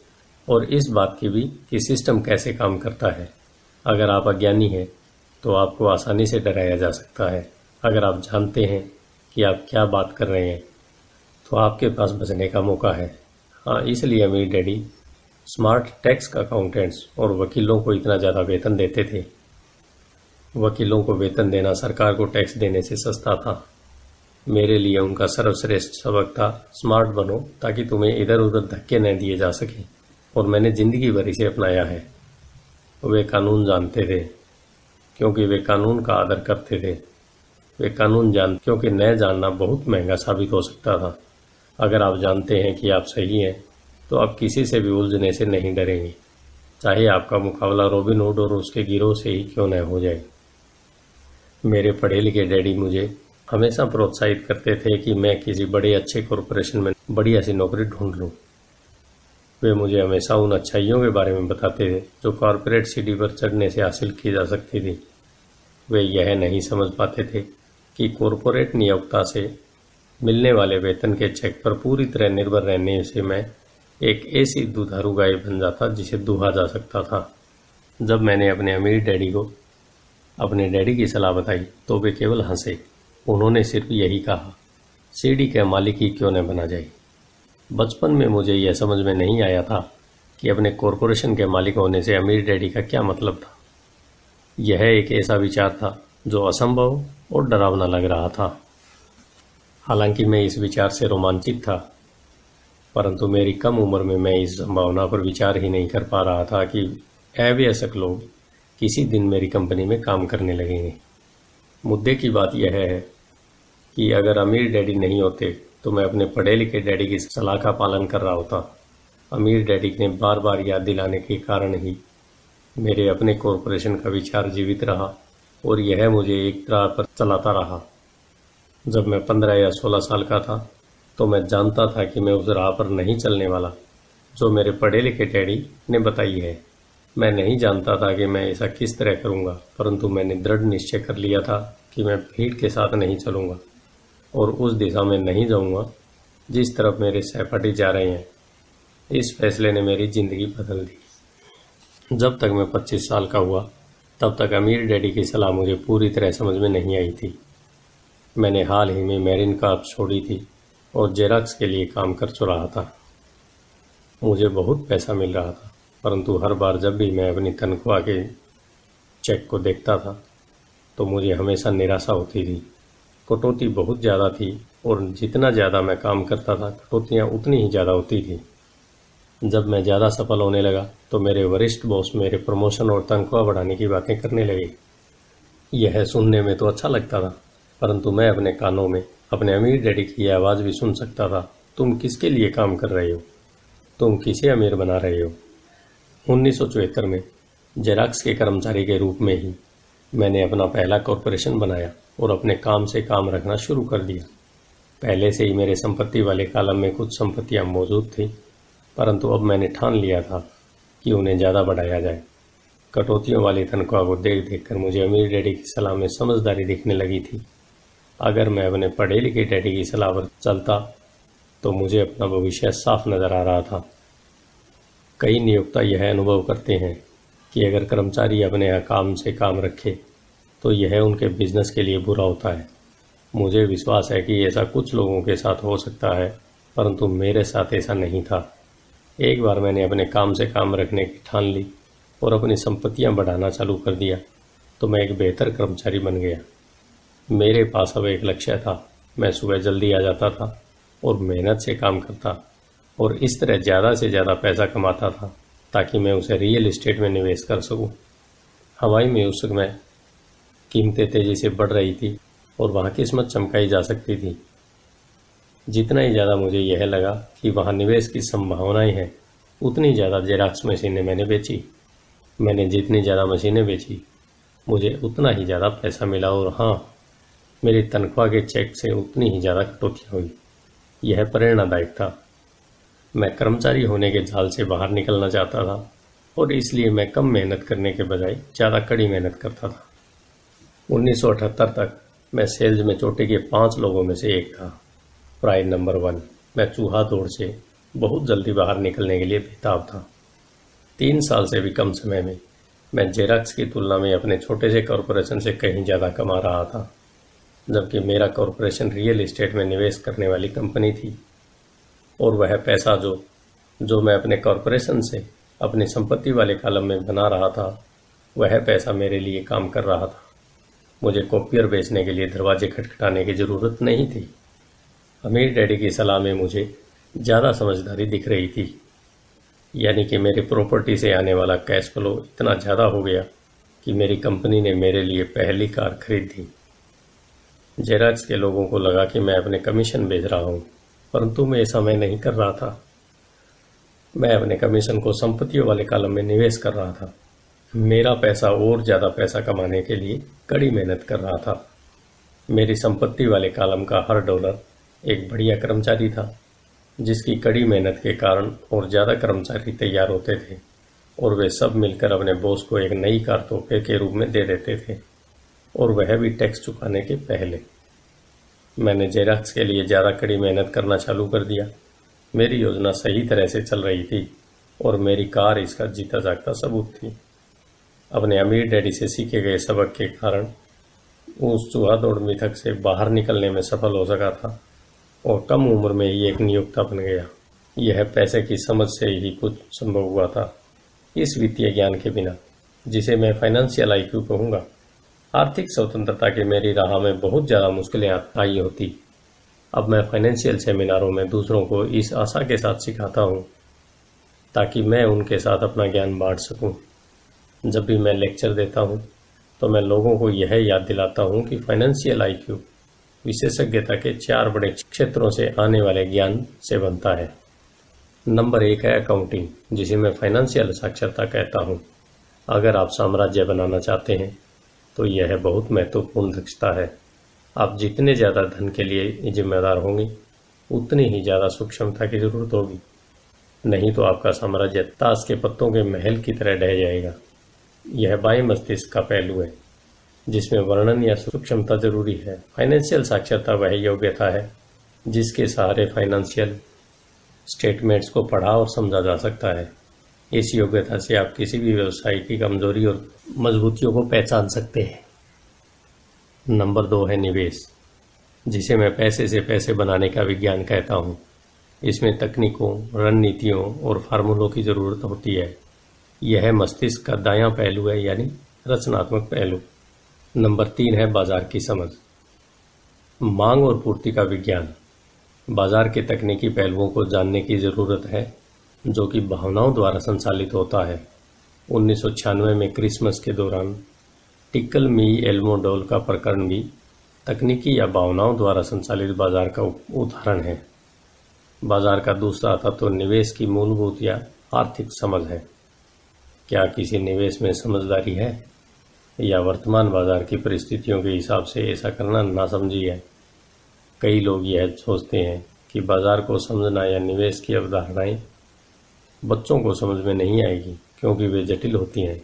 Speaker 1: और इस बात की भी कि सिस्टम कैसे काम करता है अगर आप अज्ञानी हैं तो आपको आसानी से डराया जा सकता है अगर आप जानते हैं कि आप क्या बात कर रहे हैं तो आपके पास बचने का मौका है हाँ इसलिए अमीर डैडी स्मार्ट टैक्स अकाउंटेंट्स और वकीलों को इतना ज़्यादा वेतन देते थे वकीलों को वेतन देना सरकार को टैक्स देने से सस्ता था मेरे लिए उनका सर्वश्रेष्ठ सबक था स्मार्ट बनो ताकि तुम्हें इधर उधर धक्के न दिए जा सके और मैंने ज़िंदगी भर इसे अपनाया है वे कानून जानते थे क्योंकि वे कानून का आदर करते थे वे कानून जान क्योंकि न जानना बहुत महंगा साबित हो सकता था अगर आप जानते हैं कि आप सही हैं तो आप किसी से भी उलझने से नहीं डरेंगे चाहे आपका मुकाबला रोबिन हुड और उसके गिरोह से ही क्यों न हो जाए मेरे पढ़े लिखे डैडी मुझे हमेशा प्रोत्साहित करते थे कि मैं किसी बड़े अच्छे कॉरपोरेशन में बड़ी ऐसी नौकरी ढूंढ लूँ वे मुझे हमेशा उन अच्छाइयों के बारे में बताते थे जो कॉरपोरेट सीढ़ी पर चढ़ने से हासिल की जा सकती थी वे यह नहीं समझ पाते थे कि कॉरपोरेट नियोक्ता से मिलने वाले वेतन के चेक पर पूरी तरह निर्भर रहने से मैं एक ऐसी दुधारू गाय बन जाता जिसे दुहा जा सकता था जब मैंने अपने अमीर डैडी को अपने डैडी की सलाह बताई तो वे केवल हंसे उन्होंने सिर्फ यही कहा सीढ़ी के मालिक ही क्यों न बना जाए बचपन में मुझे यह समझ में नहीं आया था कि अपने कॉरपोरेशन के मालिक होने से अमीर डैडी का क्या मतलब था यह एक ऐसा विचार था जो असंभव और डरावना लग रहा था हालांकि मैं इस विचार से रोमांचित था परंतु मेरी कम उम्र में मैं इस संभावना पर विचार ही नहीं कर पा रहा था कि अवयस्क लोग किसी दिन मेरी कंपनी में काम करने लगेंगे मुद्दे की बात यह है कि अगर अमीर डैडी नहीं होते तो मैं अपने पढ़े लिखे डैडी की सलाह का पालन कर रहा होता अमीर डैडी ने बार बार याद दिलाने के कारण ही मेरे अपने कॉरपोरेशन का विचार जीवित रहा और यह मुझे एक राह पर चलाता रहा जब मैं पंद्रह या सोलह साल का था तो मैं जानता था कि मैं उस राह पर नहीं चलने वाला जो मेरे पढ़े लिखे डैडी ने बताई है मैं नहीं जानता था कि मैं ऐसा किस तरह करूंगा परंतु मैंने दृढ़ निश्चय कर लिया था कि मैं भीड़ के साथ नहीं चलूँगा और उस दिशा में नहीं जाऊँगा जिस तरफ मेरे सहपाठी जा रहे हैं इस फैसले ने मेरी ज़िंदगी बदल दी जब तक मैं 25 साल का हुआ तब तक अमीर डैडी की सलाह मुझे पूरी तरह समझ में नहीं आई थी मैंने हाल ही में मेरिन अब छोड़ी थी और जेराक्स के लिए काम कर चुराहा था मुझे बहुत पैसा मिल रहा था परंतु हर बार जब भी मैं अपनी तनख्वाह के चेक को देखता था तो मुझे हमेशा निराशा होती थी कटौती बहुत ज़्यादा थी और जितना ज़्यादा मैं काम करता था कटौतियाँ उतनी ही ज़्यादा होती थी जब मैं ज़्यादा सफल होने लगा तो मेरे वरिष्ठ बॉस मेरे प्रमोशन और तनख्वाह बढ़ाने की बातें करने लगे यह सुनने में तो अच्छा लगता था परंतु मैं अपने कानों में अपने अमीर डैडी की आवाज़ भी सुन सकता था तुम किसके लिए काम कर रहे हो तुम किसे अमीर बना रहे हो उन्नीस में जेराक्स के कर्मचारी के रूप में ही मैंने अपना पहला कॉरपोरेशन बनाया और अपने काम से काम रखना शुरू कर दिया पहले से ही मेरे संपत्ति वाले कालम में कुछ संपत्तियां मौजूद थी परंतु अब मैंने ठान लिया था कि उन्हें ज़्यादा बढ़ाया जाए कटौतियों वाली तनख्वाह को देख देख कर मुझे अमीर डैडी की सलाह में समझदारी दिखने लगी थी अगर मैं अपने पढ़े लिखे डैडी की सलाह पर चलता तो मुझे अपना भविष्य साफ नज़र आ रहा था कई नियोक्ता यह अनुभव करते हैं कि अगर कर्मचारी अपने काम से काम रखे तो यह उनके बिजनेस के लिए बुरा होता है मुझे विश्वास है कि ऐसा कुछ लोगों के साथ हो सकता है परंतु मेरे साथ ऐसा नहीं था एक बार मैंने अपने काम से काम रखने की ठान ली और अपनी संपत्तियां बढ़ाना चालू कर दिया तो मैं एक बेहतर कर्मचारी बन गया मेरे पास अब एक लक्ष्य था मैं सुबह जल्दी आ जाता था और मेहनत से काम करता और इस तरह ज़्यादा से ज़्यादा पैसा कमाता था ताकि मैं उसे रियल इस्टेट में निवेश कर सकूं। हवाई म्यूजिक में कीमतें तेज़ी से बढ़ रही थी और वहाँ किस्मत चमकाई जा सकती थी जितना ही ज़्यादा मुझे यह लगा कि वहाँ निवेश की संभावनाएं हैं उतनी ज़्यादा जेराक्स मशीनें मैंने बेची मैंने जितनी ज़्यादा मशीनें बेची मुझे उतना ही ज़्यादा पैसा मिला और हाँ मेरी तनख्वाह के चेक से उतनी ही ज़्यादा कटौती हुई यह प्रेरणादायक था मैं कर्मचारी होने के जाल से बाहर निकलना चाहता था और इसलिए मैं कम मेहनत करने के बजाय ज़्यादा कड़ी मेहनत करता था 1978 तक मैं सेल्स में चोटे के पांच लोगों में से एक था प्राय नंबर वन मैं चूहा दौड़ से बहुत जल्दी बाहर निकलने के लिए बेताब था तीन साल से भी कम समय में मैं जेरक्स की तुलना में अपने छोटे से कॉरपोरेशन से कहीं ज़्यादा कमा रहा था जबकि मेरा कॉरपोरेशन रियल इस्टेट में निवेश करने वाली कंपनी थी और वह पैसा जो जो मैं अपने कॉरपोरेशन से अपनी संपत्ति वाले कालम में बना रहा था वह पैसा मेरे लिए काम कर रहा था मुझे कॉपियर बेचने के लिए दरवाजे खटखटाने की ज़रूरत नहीं थी अमीर डैडी की सलाह में मुझे ज़्यादा समझदारी दिख रही थी यानी कि मेरे प्रॉपर्टी से आने वाला कैश फ्लो इतना ज़्यादा हो गया कि मेरी कंपनी ने मेरे लिए पहली कार खरीद दी जयराज के लोगों को लगा कि मैं अपने कमीशन भेज रहा हूँ परंतु मैं ऐसा मैं नहीं कर रहा था मैं अपने कमीशन को संपत्तियों वाले कालम में निवेश कर रहा था मेरा पैसा और ज़्यादा पैसा कमाने के लिए कड़ी मेहनत कर रहा था मेरी संपत्ति वाले कालम का हर डॉलर एक बढ़िया कर्मचारी था जिसकी कड़ी मेहनत के कारण और ज़्यादा कर्मचारी तैयार होते थे और वे सब मिलकर अपने बॉस को एक नई कार तोहफे के रूप में दे देते थे और वह भी टैक्स चुकाने के पहले मैंने जेराक्स के लिए ज़्यादा कड़ी मेहनत करना चालू कर दिया मेरी योजना सही तरह से चल रही थी और मेरी कार इसका जीता जागता सबूत थी अपने अमीर डैडी से सीखे गए सबक के कारण उस चूहा दौड़ मिथक से बाहर निकलने में सफल हो सका था और कम उम्र में ही एक नियोक्ता बन गया यह पैसे की समझ से ही कुछ संभव हुआ था इस वित्तीय ज्ञान के बिना जिसे मैं फाइनेंशियल आई क्यू कहूँगा आर्थिक स्वतंत्रता के मेरी राह में बहुत ज़्यादा मुश्किलें आई होती अब मैं फाइनेंशियल सेमिनारों में दूसरों को इस आशा के साथ सिखाता हूँ ताकि मैं उनके साथ अपना ज्ञान बांट सकूँ जब भी मैं लेक्चर देता हूँ तो मैं लोगों को यह याद दिलाता हूँ कि फाइनेंशियल आई क्यू विशेषज्ञता के चार बड़े क्षेत्रों से आने वाले ज्ञान से बनता है नंबर एक है अकाउंटिंग जिसे मैं फाइनेंशियल साक्षरता कहता हूँ अगर आप साम्राज्य बनाना चाहते हैं तो यह बहुत महत्वपूर्ण दक्षता है आप जितने ज़्यादा धन के लिए जिम्मेदार होंगे उतनी ही ज़्यादा सूक्ष्मता की जरूरत होगी नहीं तो आपका साम्राज्य ताश के पत्तों के महल की तरह ढह जाएगा यह बाएं मस्तिष्क का पहलू है जिसमें वर्णन या सूक्ष्मता जरूरी है फाइनेंशियल साक्षरता वह योग्यता है जिसके सहारे फाइनेंशियल स्टेटमेंट्स को पढ़ा और समझा जा सकता है इस योग्यता से आप किसी भी व्यवसाय की कमजोरी और मजबूतियों को पहचान सकते हैं नंबर दो है निवेश जिसे मैं पैसे से पैसे बनाने का विज्ञान कहता हूँ इसमें तकनीकों रणनीतियों और फार्मूलों की ज़रूरत होती है यह मस्तिष्क का दायां पहलू है यानी रचनात्मक पहलू नंबर तीन है बाजार की समझ मांग और पूर्ति का विज्ञान बाजार के तकनीकी पहलुओं को जानने की ज़रूरत है जो कि भावनाओं द्वारा संचालित होता है उन्नीस में क्रिसमस के दौरान टिकल मी एल्मोडोल का प्रकरण भी तकनीकी या भावनाओं द्वारा संचालित बाजार का उदाहरण है बाजार का दूसरा तत्व तो निवेश की मूलभूत या आर्थिक समझ है क्या किसी निवेश में समझदारी है या वर्तमान बाज़ार की परिस्थितियों के हिसाब से ऐसा करना समझी है कई लोग यह सोचते हैं कि बाज़ार को समझना या निवेश की अवधारणाएं बच्चों को समझ में नहीं आएगी क्योंकि वे जटिल होती हैं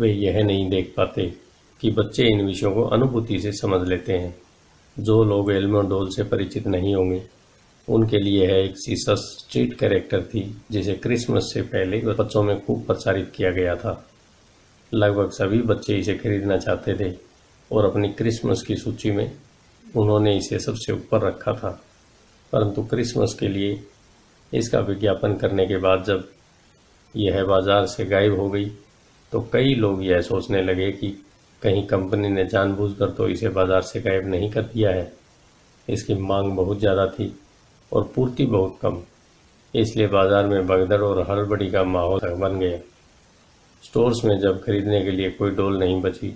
Speaker 1: वे यह नहीं देख पाते कि बच्चे इन विषयों को अनुभूति से समझ लेते हैं जो लोग एल्मोडोल से परिचित नहीं होंगे उनके लिए है एक सीसस स्ट्रीट कैरेक्टर थी जिसे क्रिसमस से पहले बच्चों में खूब प्रचारित किया गया था लगभग सभी बच्चे इसे खरीदना चाहते थे और अपनी क्रिसमस की सूची में उन्होंने इसे सबसे ऊपर रखा था परंतु क्रिसमस के लिए इसका विज्ञापन करने के बाद जब यह बाज़ार से गायब हो गई तो कई लोग यह सोचने लगे कि कहीं कंपनी ने जानबूझकर तो इसे बाज़ार से गायब नहीं कर दिया है इसकी मांग बहुत ज़्यादा थी और पूर्ति बहुत कम इसलिए बाज़ार में बगदड़ और हड़बड़ी का माहौल बन गया स्टोर्स में जब खरीदने के लिए कोई डोल नहीं बची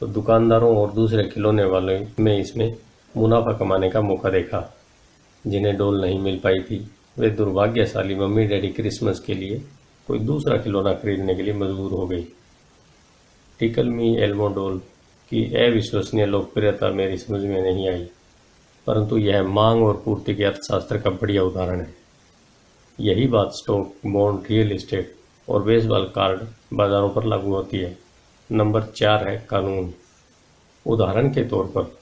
Speaker 1: तो दुकानदारों और दूसरे खिलौने वालों में इसमें मुनाफा कमाने का मौका देखा जिन्हें डोल नहीं मिल पाई थी वे दुर्भाग्यशाली मम्मी डैडी क्रिसमस के लिए कोई दूसरा खिलौना खरीदने के लिए मजबूर हो गई टिकल मी एल्मो डोल की अविश्वसनीय लोकप्रियता मेरी समझ में नहीं आई परंतु यह मांग और पूर्ति के अर्थशास्त्र का बढ़िया उदाहरण है यही बात स्टॉक बॉन्ड रियल इस्टेट और बेसबॉल कार्ड बाज़ारों पर लागू होती है नंबर चार है कानून उदाहरण के तौर पर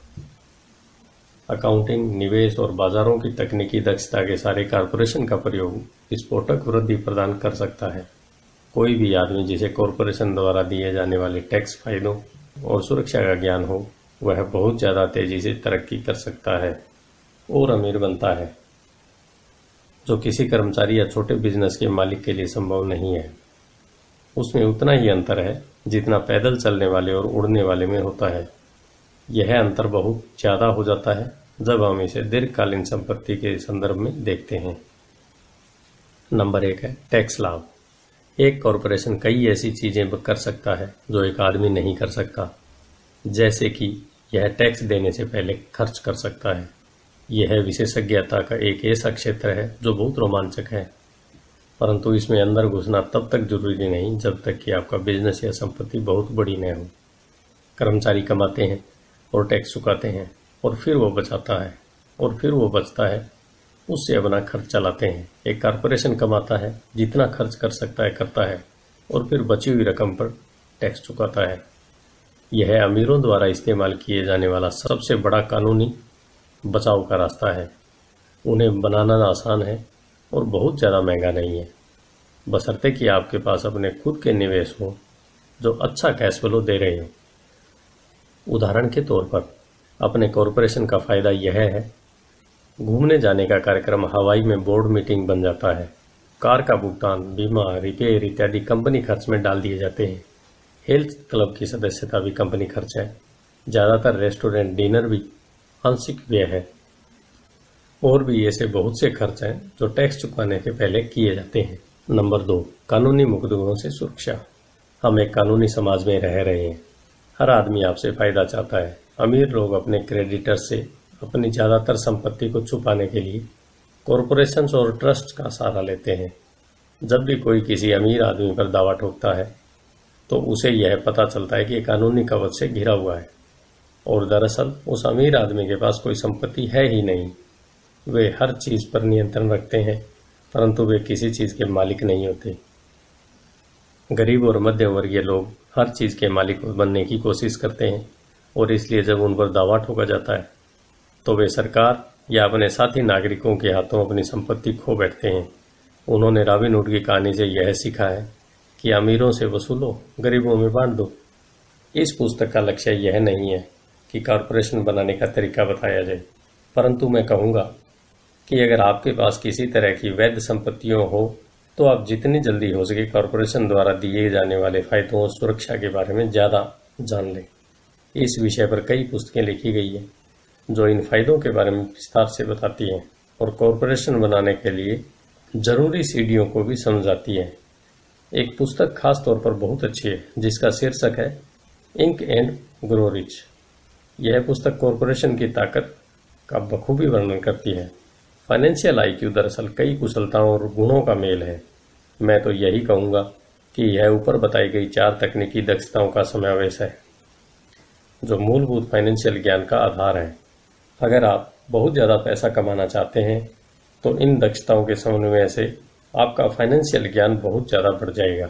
Speaker 1: अकाउंटिंग निवेश और बाज़ारों की तकनीकी दक्षता के सारे कॉरपोरेशन का प्रयोग स्फोटक वृद्धि प्रदान कर सकता है कोई भी आदमी जिसे कॉरपोरेशन द्वारा दिए जाने वाले टैक्स फायदों और सुरक्षा का ज्ञान हो वह बहुत ज़्यादा तेज़ी से तरक्की कर सकता है और अमीर बनता है जो किसी कर्मचारी या छोटे बिजनेस के मालिक के लिए संभव नहीं है उसमें उतना ही अंतर है जितना पैदल चलने वाले और उड़ने वाले में होता है यह अंतर बहुत ज़्यादा हो जाता है जब हम इसे दीर्घकालीन संपत्ति के संदर्भ में देखते हैं नंबर एक है टैक्स लाभ एक कॉरपोरेशन कई ऐसी चीज़ें कर सकता है जो एक आदमी नहीं कर सकता जैसे कि यह टैक्स देने से पहले खर्च कर सकता है यह विशेषज्ञता का एक ऐसा क्षेत्र है जो बहुत रोमांचक है परंतु इसमें अंदर घुसना तब तक जरूरी नहीं जब तक कि आपका बिजनेस या संपत्ति बहुत बड़ी न हो कर्मचारी कमाते हैं और टैक्स चुकाते हैं और फिर वो बचाता है और फिर वो बचता है उससे अपना खर्च चलाते हैं एक कारपोरेशन कमाता है जितना खर्च कर सकता है करता है और फिर बची हुई रकम पर टैक्स चुकाता है यह अमीरों द्वारा इस्तेमाल किए जाने वाला सबसे बड़ा कानूनी बचाव का रास्ता है उन्हें बनाना आसान है और बहुत ज़्यादा महंगा नहीं है बसरते कि आपके पास अपने खुद के निवेश हों जो अच्छा कैश फ्लो दे रहे हों उदाहरण के तौर पर अपने कॉरपोरेशन का फ़ायदा यह है घूमने जाने का कार्यक्रम हवाई में बोर्ड मीटिंग बन जाता है कार का भुगतान बीमा रिपेयर इत्यादि कंपनी खर्च में डाल दिए जाते हैं हेल्थ क्लब की सदस्यता भी कंपनी खर्च है ज़्यादातर रेस्टोरेंट डिनर भी आंशिक व्यय है और भी ऐसे बहुत से खर्च हैं जो टैक्स चुकाने के पहले किए जाते हैं नंबर दो कानूनी मुकदमों से सुरक्षा हम एक कानूनी समाज में रह रहे हैं हर आदमी आपसे फ़ायदा चाहता है अमीर लोग अपने क्रेडिटर से अपनी ज़्यादातर संपत्ति को छुपाने के लिए कॉरपोरेशंस और ट्रस्ट का सहारा लेते हैं जब भी कोई किसी अमीर आदमी पर दावा ठोकता है तो उसे यह पता चलता है कि कानूनी कवच से घिरा हुआ है और दरअसल उस अमीर आदमी के पास कोई संपत्ति है ही नहीं वे हर चीज़ पर नियंत्रण रखते हैं परंतु वे किसी चीज़ के मालिक नहीं होते गरीब और मध्यम वर्गीय लोग हर चीज़ के मालिक बनने की कोशिश करते हैं और इसलिए जब उन पर दावा ठोका जाता है तो वे सरकार या अपने साथी नागरिकों के हाथों अपनी संपत्ति खो बैठते हैं उन्होंने रावी नोट की कहानी से यह सीखा है कि अमीरों से वसूलो गरीबों में बांट दो इस पुस्तक का लक्ष्य यह नहीं है कि कॉरपोरेशन बनाने का तरीका बताया जाए परंतु मैं कहूँगा कि अगर आपके पास किसी तरह की वैध संपत्तियों हो तो आप जितनी जल्दी हो सके कॉरपोरेशन द्वारा दिए जाने वाले फायदों और सुरक्षा के बारे में ज़्यादा जान लें इस विषय पर कई पुस्तकें लिखी गई हैं जो इन फायदों के बारे में विस्तार से बताती हैं और कॉरपोरेशन बनाने के लिए जरूरी सीढ़ियों को भी समझाती हैं एक पुस्तक खास तौर पर बहुत अच्छी है जिसका शीर्षक है इंक एंड ग्रो रिच यह पुस्तक कॉरपोरेशन की ताकत का बखूबी वर्णन करती है फाइनेंशियल आईक्यू दरअसल कई कुशलताओं और गुणों का मेल है मैं तो यही कहूँगा कि यह ऊपर बताई गई चार तकनीकी दक्षताओं का समावेश है जो मूलभूत फाइनेंशियल ज्ञान का आधार है अगर आप बहुत ज़्यादा पैसा कमाना चाहते हैं तो इन दक्षताओं के समन्वय से आपका फाइनेंशियल ज्ञान बहुत ज़्यादा बढ़ जाएगा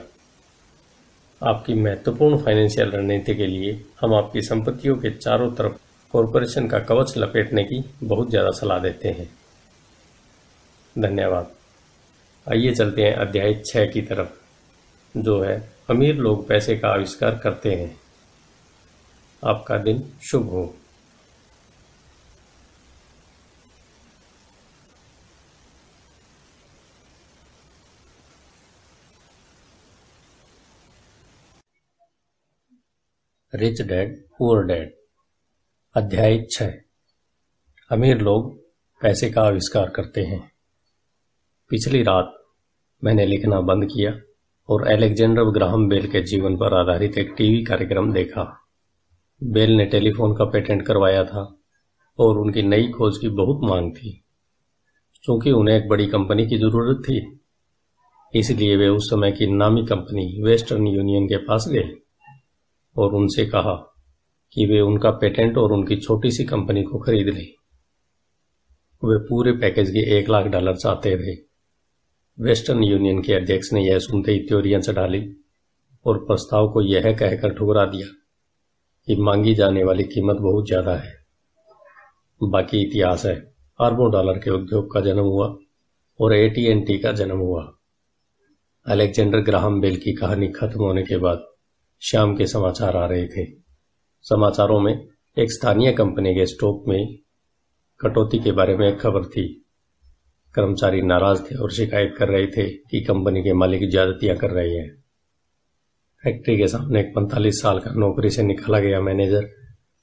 Speaker 1: आपकी महत्वपूर्ण फाइनेंशियल रणनीति के लिए हम आपकी संपत्तियों के चारों तरफ कॉरपोरेशन का कवच लपेटने की बहुत ज़्यादा सलाह देते हैं धन्यवाद आइए चलते हैं अध्याय छः की तरफ जो है अमीर लोग पैसे का आविष्कार करते हैं आपका दिन शुभ हो रिच डैड पुअर डैड अध्याय छः अमीर लोग पैसे का आविष्कार करते हैं पिछली रात मैंने लिखना बंद किया और एलेक्जेंडर ग्राहम बेल के जीवन पर आधारित एक टीवी कार्यक्रम देखा बेल ने टेलीफोन का पेटेंट करवाया था और उनकी नई खोज की बहुत मांग थी चूंकि उन्हें एक बड़ी कंपनी की ज़रूरत थी इसलिए वे उस समय की नामी कंपनी वेस्टर्न यूनियन के पास गए और उनसे कहा कि वे उनका पेटेंट और उनकी छोटी सी कंपनी को खरीद लें वे पूरे पैकेज के एक लाख डॉलर चाहते थे वेस्टर्न यूनियन के अध्यक्ष ने यह सुनते ही त्योरियन से डाली और प्रस्ताव को यह कहकर ठुकरा दिया कि मांगी जाने वाली कीमत बहुत ज्यादा है बाकी इतिहास है अरबों डॉलर के उद्योग का जन्म हुआ और ए का जन्म हुआ अलेक्जेंडर ग्राहम बेल की कहानी खत्म होने के बाद शाम के समाचार आ रहे थे समाचारों में एक स्थानीय कंपनी के स्टॉक में कटौती के बारे में एक खबर थी कर्मचारी नाराज थे और शिकायत कर रहे थे कि कंपनी के मालिक ज्यादतियां कर रहे हैं फैक्ट्री के सामने एक पैंतालीस साल का नौकरी से निकाला गया मैनेजर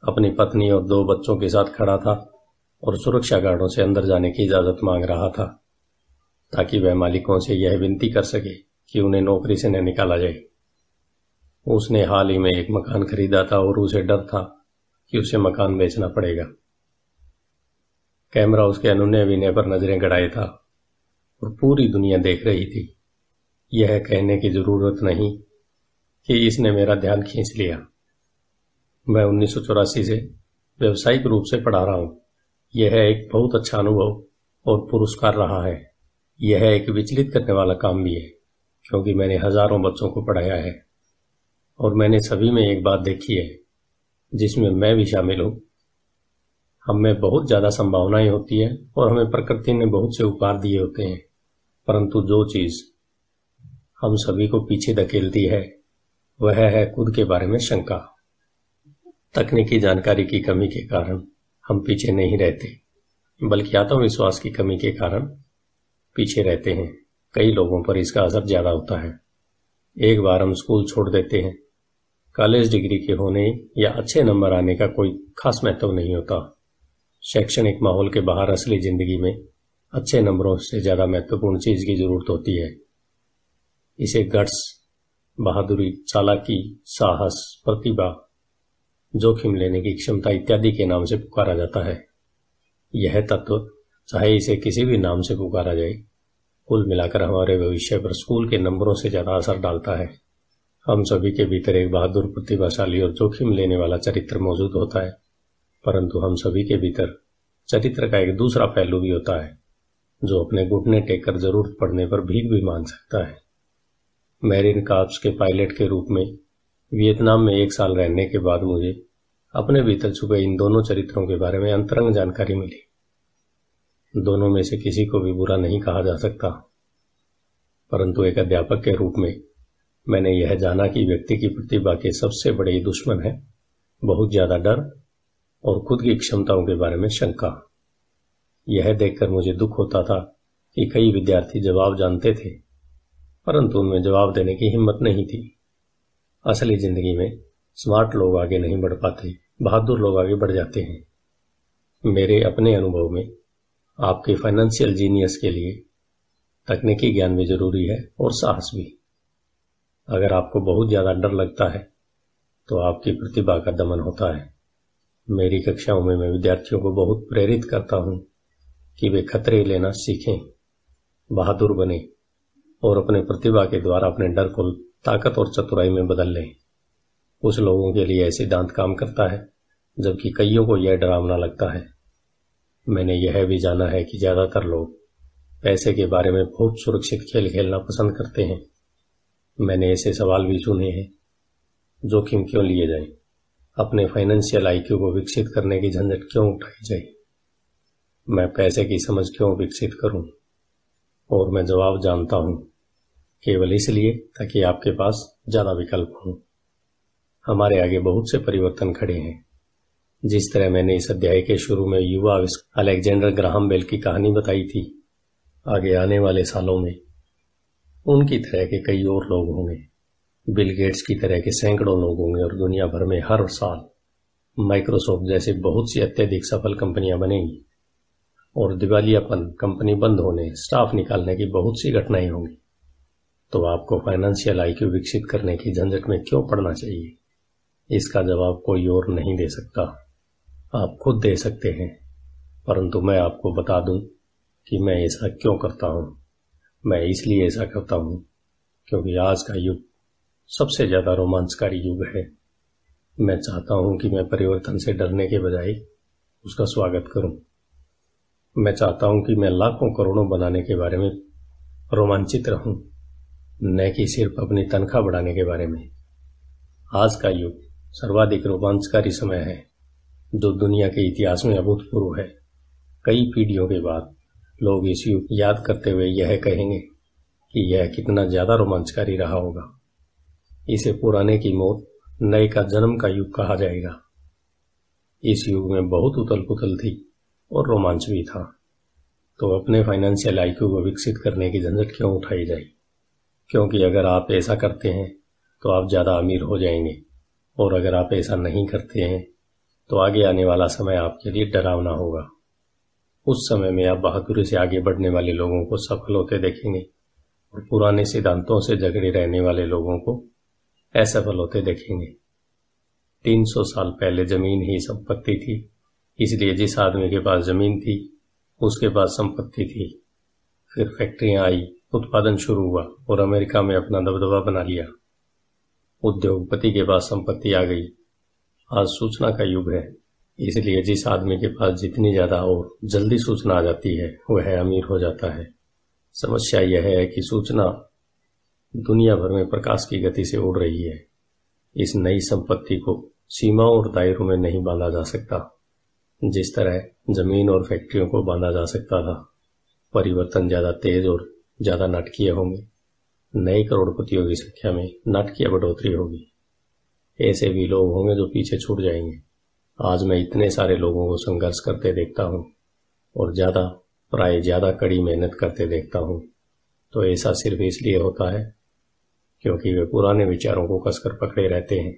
Speaker 1: अपनी पत्नी और दो बच्चों के साथ खड़ा था और सुरक्षा गार्डों से अंदर जाने की इजाजत मांग रहा था ताकि वह मालिकों से यह विनती कर सके कि उन्हें नौकरी से न निकाला जाए उसने हाल ही में एक मकान खरीदा था और उसे डर था कि उसे मकान बेचना पड़ेगा कैमरा उसके अनुन्य विनय पर नजरें गड़ाए था और पूरी दुनिया देख रही थी यह कहने की जरूरत नहीं कि इसने मेरा ध्यान खींच लिया मैं उन्नीस से व्यावसायिक रूप से पढ़ा रहा हूं यह एक बहुत अच्छा अनुभव और पुरस्कार रहा है यह एक विचलित करने वाला काम भी है क्योंकि मैंने हजारों बच्चों को पढ़ाया है और मैंने सभी में एक बात देखी है जिसमें मैं भी शामिल हूं हम में बहुत ज़्यादा संभावनाएं होती है और हमें प्रकृति ने बहुत से उपहार दिए होते हैं परंतु जो चीज़ हम सभी को पीछे धकेलती है वह है खुद के बारे में शंका तकनीकी जानकारी की कमी के कारण हम पीछे नहीं रहते बल्कि आत्मविश्वास की कमी के कारण पीछे रहते हैं कई लोगों पर इसका असर ज़्यादा होता है एक बार हम स्कूल छोड़ देते हैं कॉलेज डिग्री के होने या अच्छे नंबर आने का कोई खास महत्व नहीं होता शैक्षणिक माहौल के बाहर असली जिंदगी में अच्छे नंबरों से ज़्यादा महत्वपूर्ण चीज़ की जरूरत होती है इसे गट्स बहादुरी चालाकी साहस प्रतिभा जोखिम लेने की क्षमता इत्यादि के नाम से पुकारा जाता है यह तत्व चाहे इसे किसी भी नाम से पुकारा जाए कुल मिलाकर हमारे भविष्य पर स्कूल के नंबरों से ज्यादा असर डालता है हम सभी के भीतर एक बहादुर प्रतिभाशाली और जोखिम लेने वाला चरित्र मौजूद होता है परंतु हम सभी के भीतर चरित्र का एक दूसरा पहलू भी होता है जो अपने घुटने टेक कर जरूरत पड़ने पर भीख भी मांग सकता है मैरिन काप्स के पायलट के रूप में वियतनाम में एक साल रहने के बाद मुझे अपने भीतर छुपे इन दोनों चरित्रों के बारे में अंतरंग जानकारी मिली दोनों में से किसी को भी बुरा नहीं कहा जा सकता परंतु एक अध्यापक के रूप में मैंने यह जाना कि व्यक्ति की प्रतिभा के सबसे बड़े दुश्मन है बहुत ज्यादा डर और खुद की क्षमताओं के बारे में शंका यह देखकर मुझे दुख होता था कि कई विद्यार्थी जवाब जानते थे परंतु उनमें जवाब देने की हिम्मत नहीं थी असली जिंदगी में स्मार्ट लोग आगे नहीं बढ़ पाते बहादुर लोग आगे बढ़ जाते हैं मेरे अपने अनुभव में आपके फाइनेंशियल जीनियस के लिए तकनीकी ज्ञान भी जरूरी है और साहस भी अगर आपको बहुत ज़्यादा डर लगता है तो आपकी प्रतिभा का दमन होता है मेरी कक्षाओं में मैं विद्यार्थियों को बहुत प्रेरित करता हूँ कि वे खतरे लेना सीखें बहादुर बने और अपने प्रतिभा के द्वारा अपने डर को ताकत और चतुराई में बदल लें कुछ लोगों के लिए ऐसे दांत काम करता है जबकि कईयों को यह डरावना लगता है मैंने यह भी जाना है कि ज्यादातर लोग पैसे के बारे में बहुत सुरक्षित खेल खेलना पसंद करते हैं मैंने ऐसे सवाल भी सुने हैं जोखिम क्यों लिए जाए अपने फाइनेंशियल आईक्यू को विकसित करने की झंझट क्यों उठाई जाए मैं पैसे की समझ क्यों विकसित करूं और मैं जवाब जानता हूं केवल इसलिए ताकि आपके पास ज्यादा विकल्प हों हमारे आगे बहुत से परिवर्तन खड़े हैं जिस तरह मैंने इस अध्याय के शुरू में युवा अलेक्जेंडर ग्राहम बेल की कहानी बताई थी आगे आने वाले सालों में उनकी तरह के कई और लोग होंगे बिल गेट्स की तरह के सैकड़ों लोग होंगे और दुनिया भर में हर साल माइक्रोसॉफ्ट जैसे बहुत सी अत्यधिक सफल कंपनियां बनेंगी और दिवालियापन कंपनी बंद होने स्टाफ निकालने की बहुत सी घटनाएं होंगी तो आपको फाइनेंशियल आईक्यू विकसित करने की झंझट में क्यों पड़ना चाहिए इसका जवाब कोई और नहीं दे सकता आप खुद दे सकते हैं परंतु मैं आपको बता दूं कि मैं ऐसा क्यों करता हूं मैं इसलिए ऐसा करता हूं क्योंकि आज का युग सबसे ज़्यादा रोमांचकारी युग है मैं चाहता हूं कि मैं परिवर्तन से डरने के बजाय उसका स्वागत करूं मैं चाहता हूं कि मैं लाखों करोड़ों बनाने के बारे में रोमांचित रहूं न कि सिर्फ अपनी तनख्वाह बढ़ाने के बारे में आज का युग सर्वाधिक रोमांचकारी समय है जो दुनिया के इतिहास में अभूतपूर्व है कई पीढ़ियों के बाद लोग इस युग याद करते हुए यह कहेंगे कि यह कितना ज्यादा रोमांचकारी रहा होगा इसे पुराने की मौत नए का जन्म का युग कहा जाएगा इस युग में बहुत उथल पुथल थी और रोमांच भी था तो अपने फाइनेंशियल आईक्यू को विकसित करने की झंझट क्यों उठाई जाए क्योंकि अगर आप ऐसा करते हैं तो आप ज़्यादा अमीर हो जाएंगे और अगर आप ऐसा नहीं करते हैं तो आगे आने वाला समय आपके लिए डरावना होगा उस समय में आप बहादुरी से आगे बढ़ने वाले लोगों को सफल होते देखेंगे और पुराने सिद्धांतों से झगड़े रहने वाले लोगों को असफल होते देखेंगे 300 साल पहले जमीन ही संपत्ति थी इसलिए जिस आदमी के पास जमीन थी उसके पास संपत्ति थी फिर फैक्ट्रियां आई उत्पादन शुरू हुआ और अमेरिका में अपना दबदबा बना लिया उद्योगपति के पास संपत्ति आ गई आज सूचना का युग है इसलिए जिस आदमी के पास जितनी ज्यादा और जल्दी सूचना आ जाती है वह अमीर हो जाता है समस्या यह है कि सूचना दुनिया भर में प्रकाश की गति से उड़ रही है इस नई संपत्ति को सीमाओं और दायरों में नहीं बांधा जा सकता जिस तरह जमीन और फैक्ट्रियों को बांधा जा सकता था परिवर्तन ज्यादा तेज और ज्यादा नाटकीय होंगे नए करोड़पतियों की संख्या में नाटकीय बढ़ोतरी होगी ऐसे भी लोग होंगे जो पीछे छूट जाएंगे आज मैं इतने सारे लोगों को संघर्ष करते देखता हूँ और ज़्यादा प्राय ज़्यादा कड़ी मेहनत करते देखता हूँ तो ऐसा सिर्फ इसलिए होता है क्योंकि वे पुराने विचारों को कसकर पकड़े रहते हैं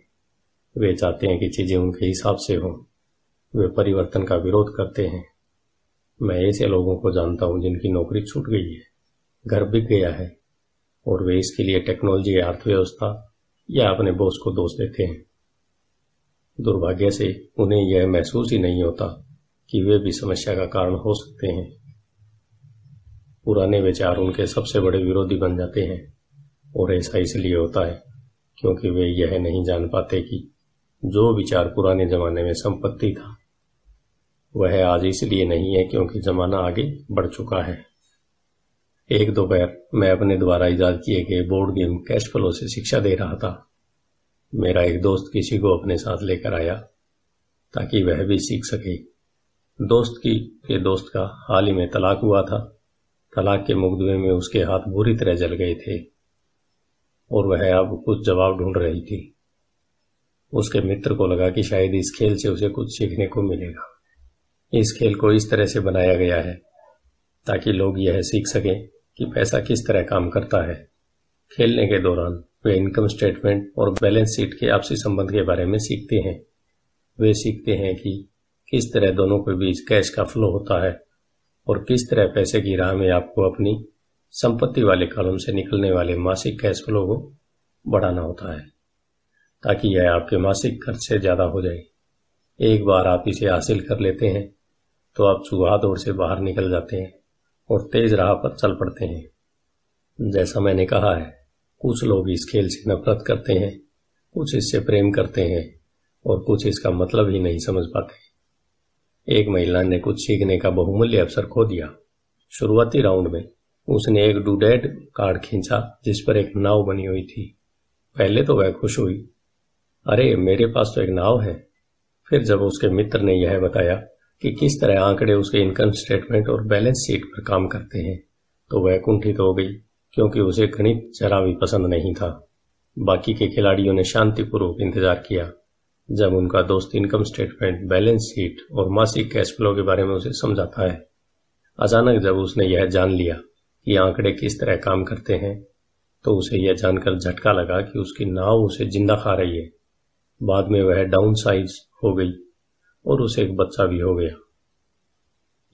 Speaker 1: वे चाहते हैं कि चीज़ें उनके हिसाब से हों वे परिवर्तन का विरोध करते हैं मैं ऐसे लोगों को जानता हूँ जिनकी नौकरी छूट गई है घर बिक गया है और वे इसके लिए टेक्नोलॉजी अर्थव्यवस्था या अपने बॉस को दोष देते हैं दुर्भाग्य से उन्हें यह महसूस ही नहीं होता कि वे भी समस्या का कारण हो सकते हैं पुराने विचार उनके सबसे बड़े विरोधी बन जाते हैं और ऐसा इसलिए होता है क्योंकि वे यह नहीं जान पाते कि जो विचार पुराने जमाने में संपत्ति था वह आज इसलिए नहीं है क्योंकि जमाना आगे बढ़ चुका है एक दोपहर मैं अपने द्वारा ईजाद किए गए बोर्ड गेम कैश फ्लो से शिक्षा दे रहा था मेरा एक दोस्त किसी को अपने साथ लेकर आया ताकि वह भी सीख सके दोस्त की के दोस्त का हाल ही में तलाक हुआ था तलाक के मुकदमे में उसके हाथ बुरी तरह जल गए थे और वह अब कुछ जवाब ढूंढ रही थी उसके मित्र को लगा कि शायद इस खेल से उसे कुछ सीखने को मिलेगा इस खेल को इस तरह से बनाया गया है ताकि लोग यह सीख सकें कि पैसा किस तरह काम करता है खेलने के दौरान वे इनकम स्टेटमेंट और बैलेंस शीट के आपसी संबंध के बारे में सीखते हैं वे सीखते हैं कि किस तरह दोनों के बीच कैश का फ्लो होता है और किस तरह पैसे की राह में आपको अपनी संपत्ति वाले कॉलम से निकलने वाले मासिक कैश फ्लो को बढ़ाना होता है ताकि यह आपके मासिक खर्च से ज़्यादा हो जाए एक बार आप इसे हासिल कर लेते हैं तो आप दौड़ से बाहर निकल जाते हैं और तेज राह पर चल पड़ते हैं जैसा मैंने कहा है कुछ लोग इस खेल से नफरत करते हैं कुछ इससे प्रेम करते हैं और कुछ इसका मतलब ही नहीं समझ पाते एक महिला ने कुछ सीखने का बहुमूल्य अवसर खो दिया शुरुआती राउंड में उसने एक डूडेड कार्ड खींचा जिस पर एक नाव बनी हुई थी पहले तो वह खुश हुई अरे मेरे पास तो एक नाव है फिर जब उसके मित्र ने यह बताया कि किस तरह आंकड़े उसके इनकम स्टेटमेंट और बैलेंस शीट पर काम करते हैं तो वह कुंठित हो गई क्योंकि उसे गणित जरा भी पसंद नहीं था बाकी के खिलाड़ियों ने शांतिपूर्वक इंतजार किया जब उनका दोस्त इनकम स्टेटमेंट बैलेंस शीट और मासिक कैश फ्लो के बारे में उसे समझाता है अचानक जब उसने यह जान लिया कि आंकड़े किस तरह काम करते हैं तो उसे यह जानकर झटका लगा कि उसकी नाव उसे जिंदा खा रही है बाद में वह डाउन साइज हो गई और उसे एक बच्चा भी हो गया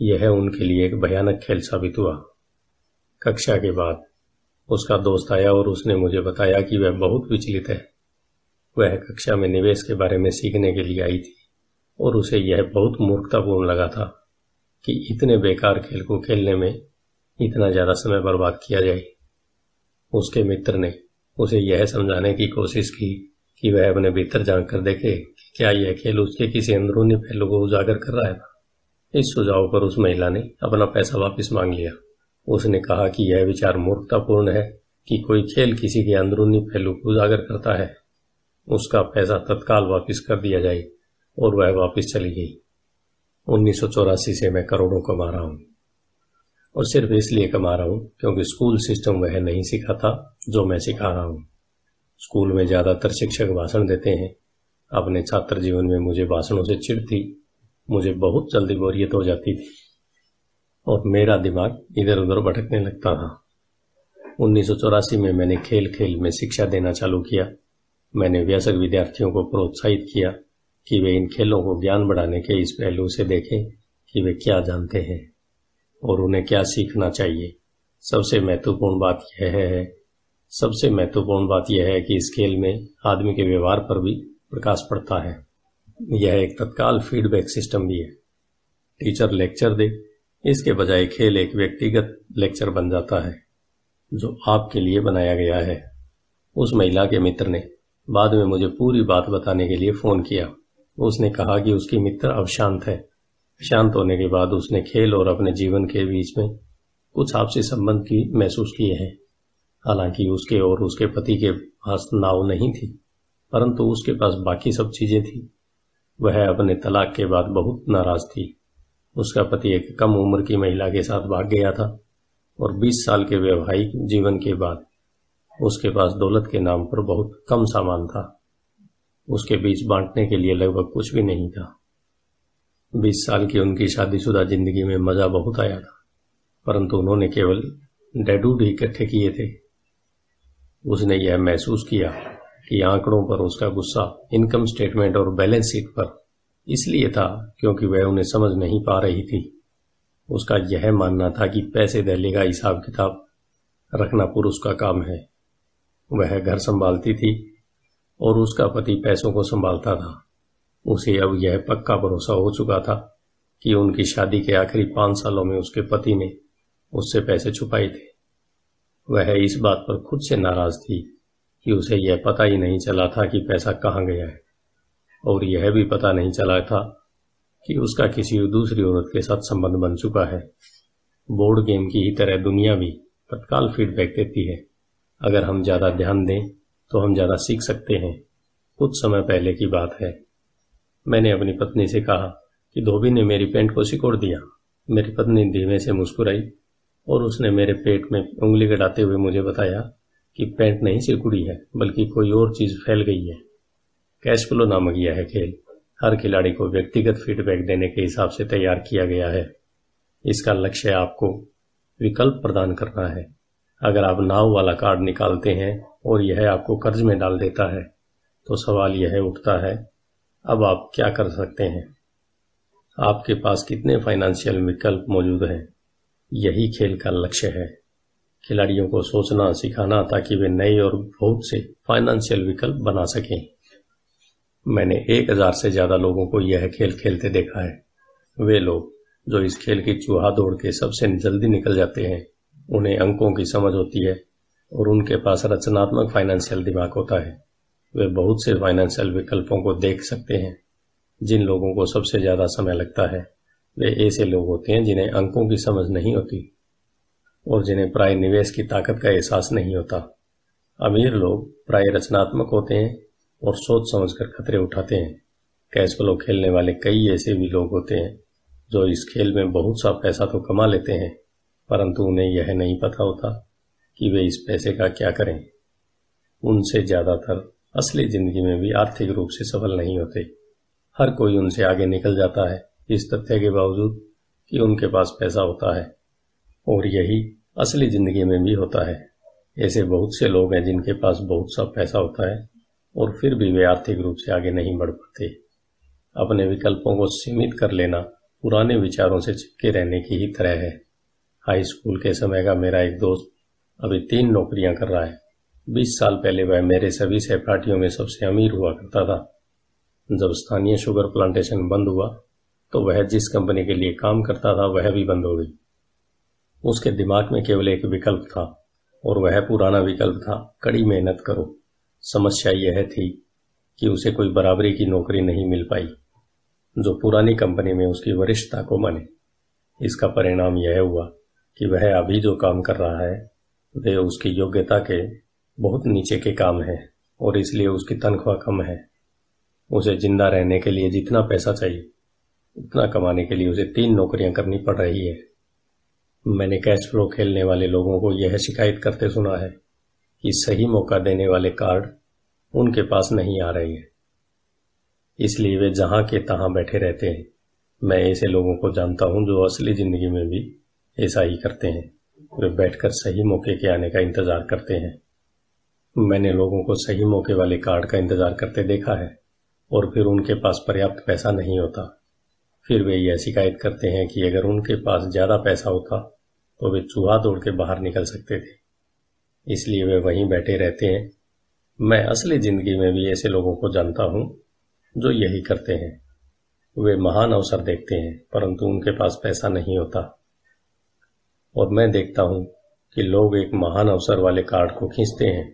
Speaker 1: यह उनके लिए एक भयानक खेल साबित हुआ कक्षा के बाद उसका दोस्त आया और उसने मुझे बताया कि वह बहुत विचलित है वह कक्षा में निवेश के बारे में सीखने के लिए आई थी और उसे यह बहुत मूर्खतापूर्ण लगा था कि इतने बेकार खेल को खेलने में इतना ज़्यादा समय बर्बाद किया जाए उसके मित्र ने उसे यह समझाने की कोशिश की कि वह अपने भीतर जाकर देखे क्या यह खेल उसके किसी अंदरूनी पहलू को उजागर कर रहा है इस सुझाव पर उस महिला ने अपना पैसा वापस मांग लिया उसने कहा कि यह विचार मूर्खतापूर्ण है कि कोई खेल किसी के अंदरूनी पहलू को उजागर करता है उसका पैसा तत्काल वापस कर दिया जाए और वह वापस चली गई उन्नीस से मैं करोड़ों कमा रहा हूँ और सिर्फ इसलिए कमा रहा हूँ क्योंकि स्कूल सिस्टम वह नहीं सिखाता जो मैं सिखा रहा हूँ स्कूल में ज़्यादातर शिक्षक भाषण देते हैं अपने छात्र जीवन में मुझे भाषणों से चिड़ थी मुझे बहुत जल्दी बोरियत हो जाती थी और मेरा दिमाग इधर उधर भटकने लगता था उन्नीस में मैंने खेल खेल में शिक्षा देना चालू किया मैंने व्यसक विद्यार्थियों को प्रोत्साहित किया कि वे इन खेलों को ज्ञान बढ़ाने के इस पहलू से देखें कि वे क्या जानते हैं और उन्हें क्या सीखना चाहिए सबसे महत्वपूर्ण बात यह है सबसे महत्वपूर्ण बात यह है कि इस खेल में आदमी के व्यवहार पर भी प्रकाश पड़ता है यह एक तत्काल फीडबैक सिस्टम भी है टीचर लेक्चर दे इसके बजाय खेल एक व्यक्तिगत लेक्चर बन जाता है जो आपके लिए बनाया गया है उस महिला के मित्र ने बाद में मुझे पूरी बात बताने के लिए फोन किया उसने कहा कि उसकी मित्र अब शांत है शांत होने के बाद उसने खेल और अपने जीवन के बीच में कुछ आपसी संबंध की महसूस किए हैं हालांकि उसके और उसके पति के पास नाव नहीं थी परंतु उसके पास बाकी सब चीजें थी वह अपने तलाक के बाद बहुत नाराज थी उसका पति एक कम उम्र की महिला के साथ भाग गया था और 20 साल के वैवाहिक जीवन के बाद उसके पास दौलत के नाम पर बहुत कम सामान था उसके बीच बांटने के लिए लगभग कुछ भी नहीं था बीस साल की उनकी शादीशुदा जिंदगी में मजा बहुत आया था परंतु उन्होंने केवल डेडूड ही इकट्ठे किए थे उसने यह महसूस किया कि आंकड़ों पर उसका गुस्सा इनकम स्टेटमेंट और बैलेंस शीट पर इसलिए था क्योंकि वह उन्हें समझ नहीं पा रही थी उसका यह मानना था कि पैसे दहले का हिसाब किताब रखना पुरुष का काम है वह घर संभालती थी और उसका पति पैसों को संभालता था उसे अब यह पक्का भरोसा हो चुका था कि उनकी शादी के आखिरी पांच सालों में उसके पति ने उससे पैसे छुपाए थे वह इस बात पर खुद से नाराज थी कि उसे यह पता ही नहीं चला था कि पैसा कहाँ गया है और यह भी पता नहीं चला था कि उसका किसी दूसरी औरत के साथ संबंध बन चुका है बोर्ड गेम की ही तरह दुनिया भी तत्काल फीडबैक देती है अगर हम ज़्यादा ध्यान दें तो हम ज़्यादा सीख सकते हैं कुछ समय पहले की बात है मैंने अपनी पत्नी से कहा कि धोबी ने मेरी पेंट को सिकोड़ दिया मेरी पत्नी धीमे से मुस्कुराई और उसने मेरे पेट में उंगली गड़ाते हुए मुझे बताया कि पैंट नहीं सिकुड़ी है बल्कि कोई और चीज फैल गई है कैश फ्लो नामक यह है खेल हर खिलाड़ी को व्यक्तिगत फीडबैक देने के हिसाब से तैयार किया गया है इसका लक्ष्य आपको विकल्प प्रदान करना है अगर आप नाव वाला कार्ड निकालते हैं और यह आपको कर्ज में डाल देता है तो सवाल यह उठता है अब आप क्या कर सकते हैं आपके पास कितने फाइनेंशियल विकल्प मौजूद हैं यही खेल का लक्ष्य है खिलाड़ियों को सोचना सिखाना ताकि वे नए और बहुत से फाइनेंशियल विकल्प बना सकें मैंने एक हजार से ज्यादा लोगों को यह खेल खेलते देखा है वे लोग जो इस खेल की चूहा दौड़ के सबसे जल्दी निकल जाते हैं उन्हें अंकों की समझ होती है और उनके पास रचनात्मक फाइनेंशियल दिमाग होता है वे बहुत से फाइनेंशियल विकल्पों को देख सकते हैं जिन लोगों को सबसे ज्यादा समय लगता है वे ऐसे लोग होते हैं जिन्हें अंकों की समझ नहीं होती और जिन्हें प्राय निवेश की ताकत का एहसास नहीं होता अमीर लोग प्राय रचनात्मक होते हैं और सोच समझकर खतरे उठाते हैं कैश फ्लो खेलने वाले कई ऐसे भी लोग होते हैं जो इस खेल में बहुत सा पैसा तो कमा लेते हैं परंतु उन्हें यह नहीं पता होता कि वे इस पैसे का क्या करें उनसे ज़्यादातर असली जिंदगी में भी आर्थिक रूप से सफल नहीं होते हर कोई उनसे आगे निकल जाता है इस तथ्य के बावजूद कि उनके पास पैसा होता है और यही असली जिंदगी में भी होता है ऐसे बहुत से लोग हैं जिनके पास बहुत सा पैसा होता है और फिर भी वे आर्थिक रूप से आगे नहीं बढ़ पाते अपने विकल्पों को सीमित कर लेना पुराने विचारों से चिपके रहने की ही तरह है हाई स्कूल के समय का मेरा एक दोस्त अभी तीन नौकरियां कर रहा है बीस साल पहले वह मेरे सभी सहपाठियों में सबसे अमीर हुआ करता था जब स्थानीय शुगर प्लांटेशन बंद हुआ तो वह जिस कंपनी के लिए काम करता था वह भी बंद हो गई उसके दिमाग में केवल एक विकल्प था और वह पुराना विकल्प था कड़ी मेहनत करो समस्या यह थी कि उसे कोई बराबरी की नौकरी नहीं मिल पाई जो पुरानी कंपनी में उसकी वरिष्ठता को माने इसका परिणाम यह हुआ कि वह अभी जो काम कर रहा है वे उसकी योग्यता के बहुत नीचे के काम हैं और इसलिए उसकी तनख्वाह कम है उसे जिंदा रहने के लिए जितना पैसा चाहिए उतना कमाने के लिए उसे तीन नौकरियां करनी पड़ रही है मैंने कैश फ्लो खेलने वाले लोगों को यह शिकायत करते सुना है कि सही मौका देने वाले कार्ड उनके पास नहीं आ रहे हैं इसलिए वे जहां के तहां बैठे रहते हैं मैं ऐसे लोगों को जानता हूं जो असली जिंदगी में भी ऐसा ही करते हैं वे बैठकर सही मौके के आने का इंतजार करते हैं मैंने लोगों को सही मौके वाले कार्ड का इंतजार करते देखा है और फिर उनके पास पर्याप्त पैसा नहीं होता फिर वे यह शिकायत करते हैं कि अगर उनके पास ज़्यादा पैसा होता तो वे चूहा दौड़ के बाहर निकल सकते थे इसलिए वे वहीं बैठे रहते हैं मैं असली ज़िंदगी में भी ऐसे लोगों को जानता हूं जो यही करते हैं वे महान अवसर देखते हैं परंतु उनके पास पैसा नहीं होता और मैं देखता हूं कि लोग एक महान अवसर वाले कार्ड को खींचते हैं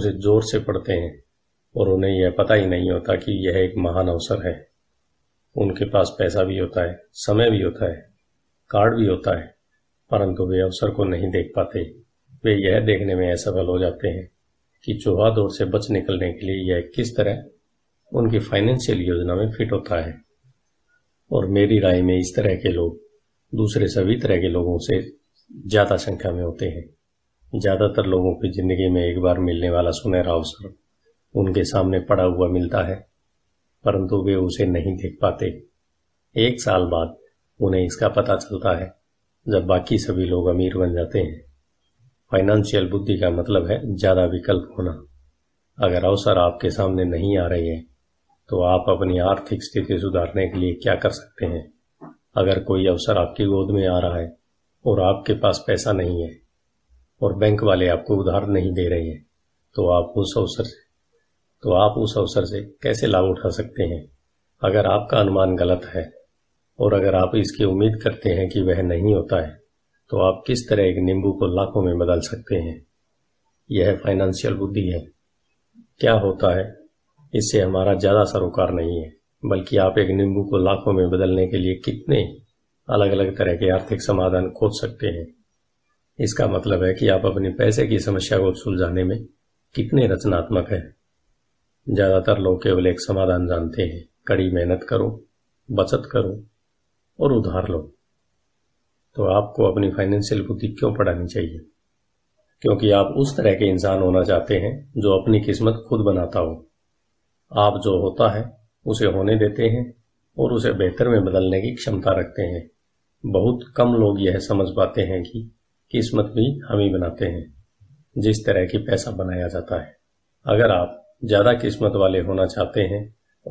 Speaker 1: उसे जोर से पढ़ते हैं और उन्हें यह पता ही नहीं होता कि यह एक महान अवसर है उनके पास पैसा भी होता है समय भी होता है कार्ड भी होता है परंतु वे अवसर को नहीं देख पाते वे यह देखने में असफल हो जाते हैं कि चूहा दौड़ से बच निकलने के लिए यह किस तरह उनकी फाइनेंशियल योजना में फिट होता है और मेरी राय में इस तरह के लोग दूसरे सभी तरह के लोगों से ज़्यादा संख्या में होते हैं ज़्यादातर लोगों की ज़िंदगी में एक बार मिलने वाला सुनहरा अवसर उनके सामने पड़ा हुआ मिलता है परंतु वे उसे नहीं देख पाते एक साल बाद उन्हें इसका पता चलता है जब बाकी सभी लोग अमीर बन जाते हैं फाइनेंशियल बुद्धि का मतलब है ज़्यादा विकल्प होना अगर अवसर आपके सामने नहीं आ रहे हैं तो आप अपनी आर्थिक स्थिति सुधारने के लिए क्या कर सकते हैं अगर कोई अवसर आपकी गोद में आ रहा है और आपके पास पैसा नहीं है और बैंक वाले आपको उधार नहीं दे रहे हैं तो आप उस अवसर से तो आप उस अवसर से कैसे लाभ उठा सकते हैं अगर आपका अनुमान गलत है और अगर आप इसकी उम्मीद करते हैं कि वह नहीं होता है तो आप किस तरह एक नींबू को लाखों में बदल सकते हैं यह फाइनेंशियल बुद्धि है क्या होता है इससे हमारा ज़्यादा सरोकार नहीं है बल्कि आप एक नींबू को लाखों में बदलने के लिए कितने अलग अलग तरह के आर्थिक समाधान खोज सकते हैं इसका मतलब है कि आप अपने पैसे की समस्या को सुलझाने में कितने रचनात्मक हैं ज्यादातर लोग केवल एक समाधान जानते हैं कड़ी मेहनत करो बचत करो और उधार लो तो आपको अपनी फाइनेंशियल बुद्धि क्यों पढ़ानी चाहिए क्योंकि आप उस तरह के इंसान होना चाहते हैं जो अपनी किस्मत खुद बनाता हो आप जो होता है उसे होने देते हैं और उसे बेहतर में बदलने की क्षमता रखते हैं बहुत कम लोग यह समझ पाते हैं कि किस्मत भी हम ही बनाते हैं जिस तरह की पैसा बनाया जाता है अगर आप ज़्यादा किस्मत वाले होना चाहते हैं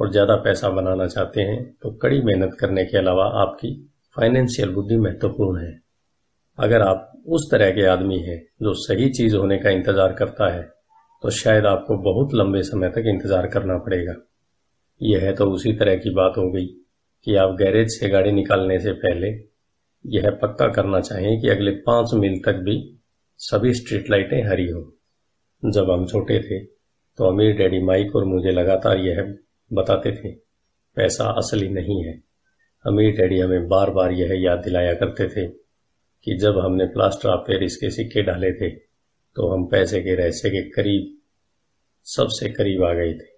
Speaker 1: और ज़्यादा पैसा बनाना चाहते हैं तो कड़ी मेहनत करने के अलावा आपकी फाइनेंशियल बुद्धि महत्वपूर्ण है अगर आप उस तरह के आदमी हैं जो सही चीज़ होने का इंतज़ार करता है तो शायद आपको बहुत लंबे समय तक इंतज़ार करना पड़ेगा यह तो उसी तरह की बात हो गई कि आप गैरेज से गाड़ी निकालने से पहले यह पक्का करना चाहिए कि अगले पांच मील तक भी सभी स्ट्रीट लाइटें हरी हों जब हम छोटे थे तो अमीर डैडी माइक और मुझे लगातार यह बताते थे पैसा असली नहीं है अमीर डैडी हमें बार बार यह याद दिलाया करते थे कि जब हमने प्लास्टर ऑफ पेरिस के सिक्के डाले थे तो हम पैसे के रहस्य के करीब सबसे करीब आ गए थे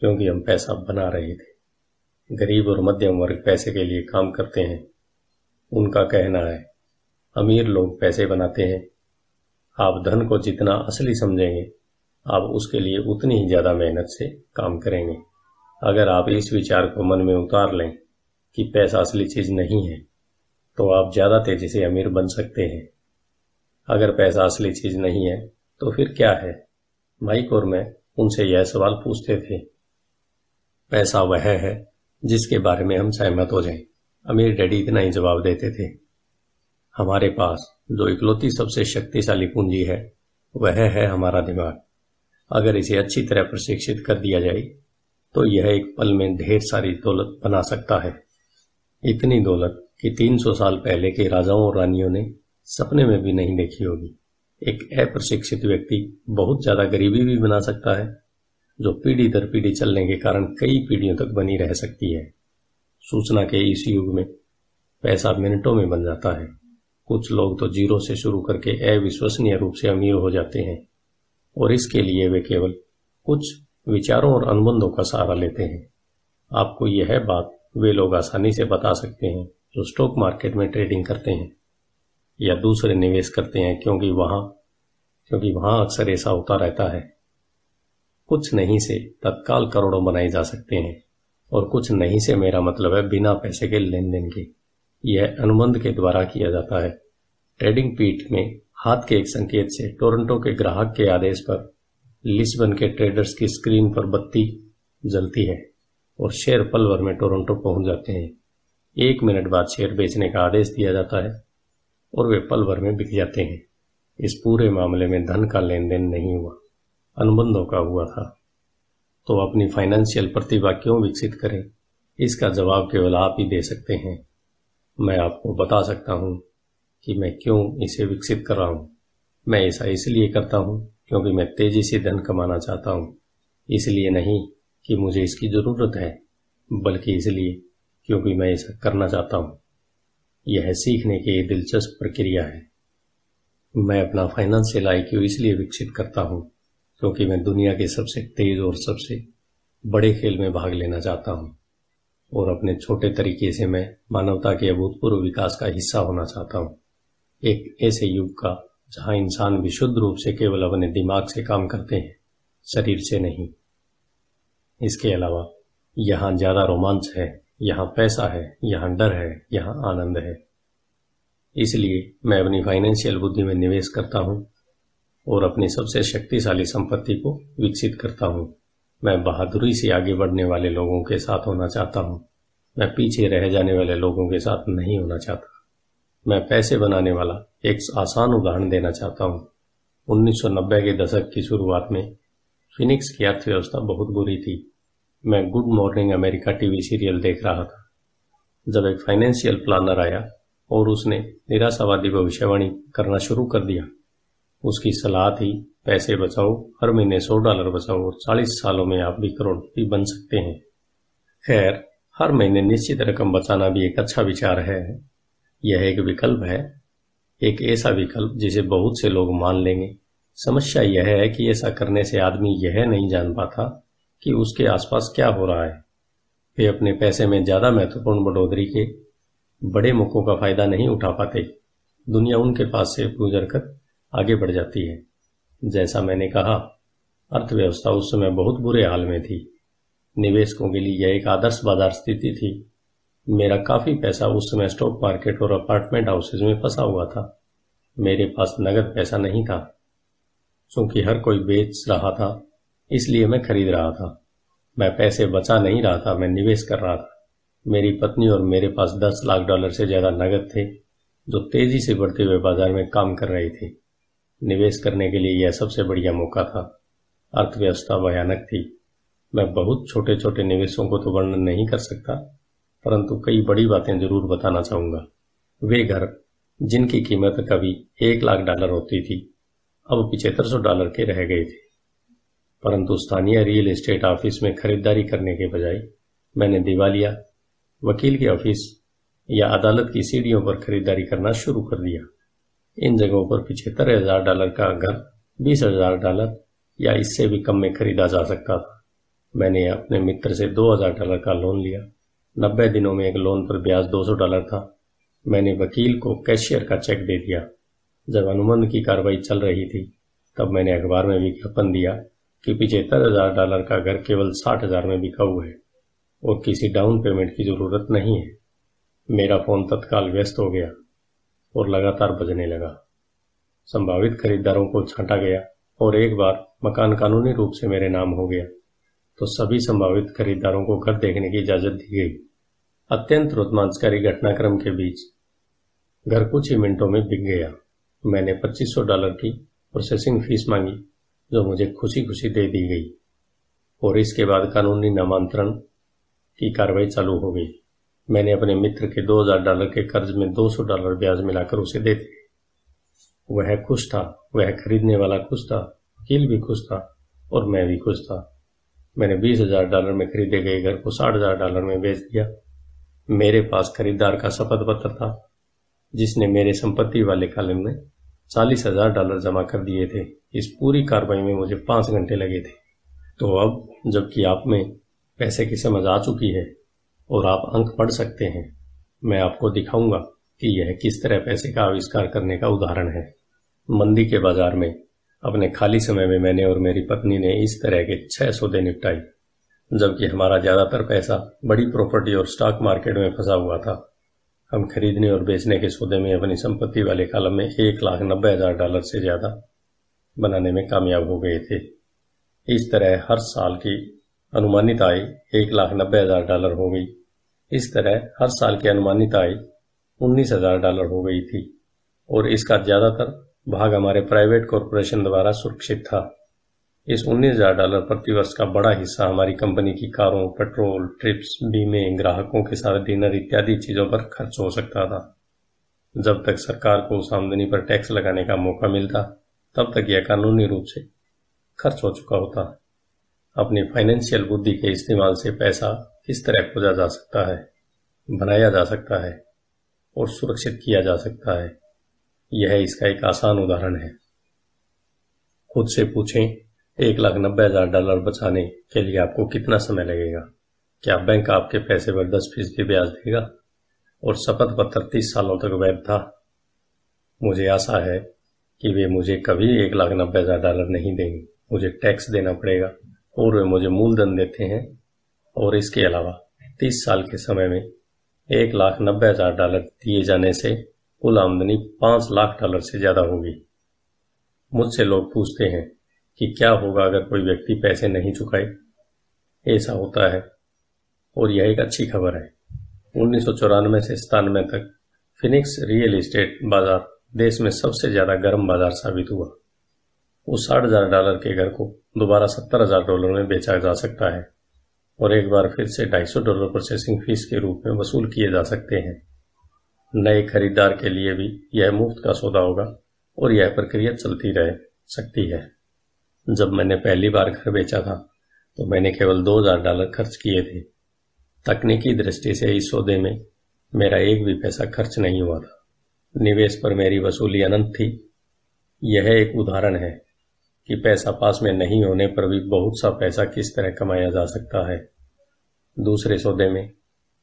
Speaker 1: क्योंकि हम पैसा बना रहे थे गरीब और मध्यम वर्ग पैसे के लिए काम करते हैं उनका कहना है अमीर लोग पैसे बनाते हैं आप धन को जितना असली समझेंगे आप उसके लिए उतनी ही ज़्यादा मेहनत से काम करेंगे अगर आप इस विचार को मन में उतार लें कि पैसा असली चीज़ नहीं है तो आप ज़्यादा तेजी से अमीर बन सकते हैं अगर पैसा असली चीज़ नहीं है तो फिर क्या है माइक और मैं उनसे यह सवाल पूछते थे पैसा वह है जिसके बारे में हम सहमत हो जाएं। अमीर डैडी इतना ही जवाब देते थे हमारे पास जो इकलौती सबसे शक्तिशाली पूंजी है वह है हमारा दिमाग अगर इसे अच्छी तरह प्रशिक्षित कर दिया जाए तो यह एक पल में ढेर सारी दौलत बना सकता है इतनी दौलत कि 300 साल पहले के राजाओं और रानियों ने सपने में भी नहीं देखी होगी एक अप्रशिक्षित व्यक्ति बहुत ज्यादा गरीबी भी बना सकता है जो पीढ़ी दर पीढ़ी चलने के कारण कई पीढ़ियों तक बनी रह सकती है सूचना के इस युग में पैसा मिनटों में बन जाता है कुछ लोग तो जीरो से शुरू करके अविश्वसनीय रूप से अमीर हो जाते हैं और इसके लिए वे केवल कुछ विचारों और अनुबंधों का सहारा लेते हैं आपको यह बात वे लोग आसानी से बता सकते हैं जो स्टॉक मार्केट में ट्रेडिंग करते हैं या दूसरे निवेश करते हैं क्योंकि वहां क्योंकि वहां अक्सर ऐसा होता रहता है कुछ नहीं से तत्काल करोड़ों बनाए जा सकते हैं और कुछ नहीं से मेरा मतलब है बिना पैसे के लेन देन के यह अनुबंध के द्वारा किया जाता है ट्रेडिंग पीठ में हाथ के एक संकेत से टोरंटो के ग्राहक के आदेश पर लिस्बन के ट्रेडर्स की स्क्रीन पर बत्ती जलती है और शेयर पलवर में टोरंटो पहुंच जाते हैं एक मिनट बाद शेयर बेचने का आदेश दिया जाता है और वे पलवर में बिक जाते हैं इस पूरे मामले में धन का लेन देन नहीं हुआ अनुबंधों का हुआ था तो अपनी फाइनेंशियल प्रतिभा क्यों विकसित करें इसका जवाब केवल आप ही दे सकते हैं मैं आपको बता सकता हूं कि मैं क्यों इसे विकसित कर रहा हूं मैं ऐसा इसलिए करता हूं क्योंकि मैं तेजी से धन कमाना चाहता हूं इसलिए नहीं कि मुझे इसकी जरूरत है बल्कि इसलिए क्योंकि मैं ऐसा करना चाहता हूं यह सीखने की दिलचस्प प्रक्रिया है मैं अपना फाइनेंशियल आई क्यू इसलिए विकसित करता हूं क्योंकि मैं दुनिया के सबसे तेज और सबसे बड़े खेल में भाग लेना चाहता हूं और अपने छोटे तरीके से मैं मानवता के अभूतपूर्व विकास का हिस्सा होना चाहता हूं एक ऐसे युग का जहां इंसान विशुद्ध रूप से केवल अपने दिमाग से काम करते हैं शरीर से नहीं इसके अलावा यहां ज्यादा रोमांच है यहां पैसा है यहां डर है यहां आनंद है इसलिए मैं अपनी फाइनेंशियल बुद्धि में निवेश करता हूं और अपनी सबसे शक्तिशाली संपत्ति को विकसित करता हूं मैं बहादुरी से आगे बढ़ने वाले लोगों के साथ होना चाहता हूं मैं पीछे रह जाने वाले लोगों के साथ नहीं होना चाहता मैं पैसे बनाने वाला एक आसान उदाहरण देना चाहता हूं 1990 के दशक की शुरुआत में फिनिक्स की अर्थव्यवस्था बहुत बुरी थी मैं good morning America TV serial देख रहा था जब एक फाइनेंशियल प्लानर आया और उसने निराशावादी भविष्यवाणी करना शुरू कर दिया उसकी सलाह थी पैसे बचाओ हर महीने सौ डॉलर बचाओ और चालीस सालों में आप भी करोड़पति बन सकते हैं खैर हर महीने निश्चित रकम बचाना भी एक अच्छा विचार है यह एक विकल्प है एक ऐसा विकल्प जिसे बहुत से लोग मान लेंगे समस्या यह है कि ऐसा करने से आदमी यह नहीं जान पाता कि उसके आसपास क्या हो रहा है वे अपने पैसे में ज्यादा महत्वपूर्ण बढ़ोतरी के बड़े मौकों का फायदा नहीं उठा पाते दुनिया उनके पास से गुजर कर आगे बढ़ जाती है जैसा मैंने कहा अर्थव्यवस्था उस समय बहुत बुरे हाल में थी निवेशकों के लिए यह एक आदर्श बाजार स्थिति थी मेरा काफी पैसा उस समय स्टॉक मार्केट और अपार्टमेंट हाउसेज में फंसा हुआ था मेरे पास नगद पैसा नहीं था क्योंकि हर कोई बेच रहा था इसलिए मैं खरीद रहा था मैं पैसे बचा नहीं रहा था मैं निवेश कर रहा था मेरी पत्नी और मेरे पास दस लाख डॉलर से ज्यादा नगद थे जो तेजी से बढ़ते हुए बाजार में काम कर रहे थे निवेश करने के लिए यह सबसे बढ़िया मौका था अर्थव्यवस्था भयानक थी मैं बहुत छोटे छोटे निवेशों को तो वर्णन नहीं कर सकता परंतु कई बड़ी बातें जरूर बताना चाहूंगा वे घर जिनकी कीमत कभी एक लाख डॉलर होती थी अब पिछहत्तर सौ डॉलर के रह गए थे परंतु स्थानीय रियल एस्टेट ऑफिस में खरीदारी करने के बजाय मैंने दिवालिया वकील के ऑफिस या अदालत की सीढ़ियों पर खरीदारी करना शुरू कर दिया इन जगहों पर पिछहत्तर हजार डॉलर का घर बीस हजार डॉलर या इससे भी कम में खरीदा जा सकता था मैंने अपने मित्र से दो हजार डॉलर का लोन लिया नब्बे दिनों में एक लोन पर ब्याज दो सौ डॉलर था मैंने वकील को कैशियर का चेक दे दिया जब अनुबंध की कार्रवाई चल रही थी तब मैंने अखबार में विज्ञापन दिया कि पिछहत्तर हजार डॉलर का घर केवल साठ हजार में बिका हुआ है और किसी डाउन पेमेंट की जरूरत नहीं है मेरा फोन तत्काल व्यस्त हो गया और लगातार बजने लगा संभावित खरीदारों को छांटा गया और एक बार मकान कानूनी रूप से मेरे नाम हो गया तो सभी संभावित खरीदारों को घर देखने की इजाजत दी गई अत्यंत रोमांचकारी घटनाक्रम के बीच घर कुछ ही मिनटों में बिक गया मैंने 2500 डॉलर की प्रोसेसिंग फीस मांगी जो मुझे खुशी खुशी दे दी गई और इसके बाद कानूनी नामांतरण की कार्रवाई चालू हो गई मैंने अपने मित्र के 2000 डॉलर के कर्ज में 200 डॉलर ब्याज मिलाकर उसे दे दिए वह खुश था वह खरीदने वाला खुश था वकील भी खुश था और मैं भी खुश था मैंने बीस हजार डॉलर में खरीदे गए घर को साठ हजार डॉलर में बेच दिया मेरे पास खरीदार का शपथ पत्र था जिसने मेरे संपत्ति वाले कालम में चालीस हजार डॉलर जमा कर दिए थे इस पूरी कार्रवाई में मुझे पांच घंटे लगे थे तो अब जबकि आप में पैसे की समझ आ चुकी है और आप अंक पढ़ सकते हैं मैं आपको दिखाऊंगा कि यह किस तरह पैसे का आविष्कार करने का उदाहरण है मंदी के बाजार में अपने खाली समय में मैंने और मेरी पत्नी ने इस तरह के छह सौदे निपटाई जबकि हमारा ज्यादातर पैसा बड़ी प्रॉपर्टी और स्टॉक मार्केट में फंसा हुआ था हम खरीदने और बेचने के सौदे में अपनी संपत्ति वाले कालम में एक लाख नब्बे हजार डॉलर से ज्यादा बनाने में कामयाब हो गए थे इस तरह हर साल की अनुमानित आय एक लाख नब्बे हजार डॉलर हो गई इस तरह हर साल की अनुमानित आय उन्नीस हजार डॉलर हो गई थी और इसका ज्यादातर भाग हमारे प्राइवेट कॉरपोरेशन द्वारा सुरक्षित था इस उन्नीस हजार डॉलर प्रतिवर्ष का बड़ा हिस्सा हमारी कंपनी की कारों पेट्रोल ट्रिप्स बीमे ग्राहकों के साथ डिनर इत्यादि चीजों पर खर्च हो सकता था जब तक सरकार को उस आमदनी पर टैक्स लगाने का मौका मिलता तब तक यह कानूनी रूप से खर्च हो चुका होता अपनी फाइनेंशियल बुद्धि के इस्तेमाल से पैसा किस तरह खोजा जा सकता है बनाया जा सकता है और सुरक्षित किया जा सकता है यह इसका एक आसान उदाहरण है खुद से पूछें एक लाख नब्बे हजार डॉलर बचाने के लिए आपको कितना समय लगेगा क्या बैंक आपके पैसे पर दस फीसदी ब्याज देगा और शपथ पत्र तीस सालों तक वैध था मुझे आशा है कि वे मुझे कभी एक लाख नब्बे हजार डॉलर नहीं देंगे मुझे टैक्स देना पड़ेगा और वे मुझे मूलधन देते हैं और इसके अलावा तीस साल के समय में एक लाख नब्बे हजार डॉलर दिए जाने से कुल आमदनी पांच लाख डॉलर से ज्यादा होगी मुझसे लोग पूछते हैं कि क्या होगा अगर कोई व्यक्ति पैसे नहीं चुकाए ऐसा होता है और यह एक अच्छी खबर है उन्नीस से सतानवे तक फिनिक्स रियल एस्टेट बाजार देश में सबसे ज्यादा गर्म बाजार साबित हुआ उस साठ हजार डॉलर के घर को दोबारा सत्तर हजार डॉलर में बेचा जा सकता है और एक बार फिर से ढाई सौ डॉलर प्रोसेसिंग फीस के रूप में वसूल किए जा सकते हैं नए खरीदार के लिए भी यह मुफ्त का सौदा होगा और यह प्रक्रिया चलती रह सकती है जब मैंने पहली बार घर बेचा था तो मैंने केवल 2000 डॉलर खर्च किए थे तकनीकी दृष्टि से इस सौदे में मेरा एक भी पैसा खर्च नहीं हुआ था निवेश पर मेरी वसूली अनंत थी यह एक उदाहरण है कि पैसा पास में नहीं होने पर भी बहुत सा पैसा किस तरह कमाया जा सकता है दूसरे सौदे में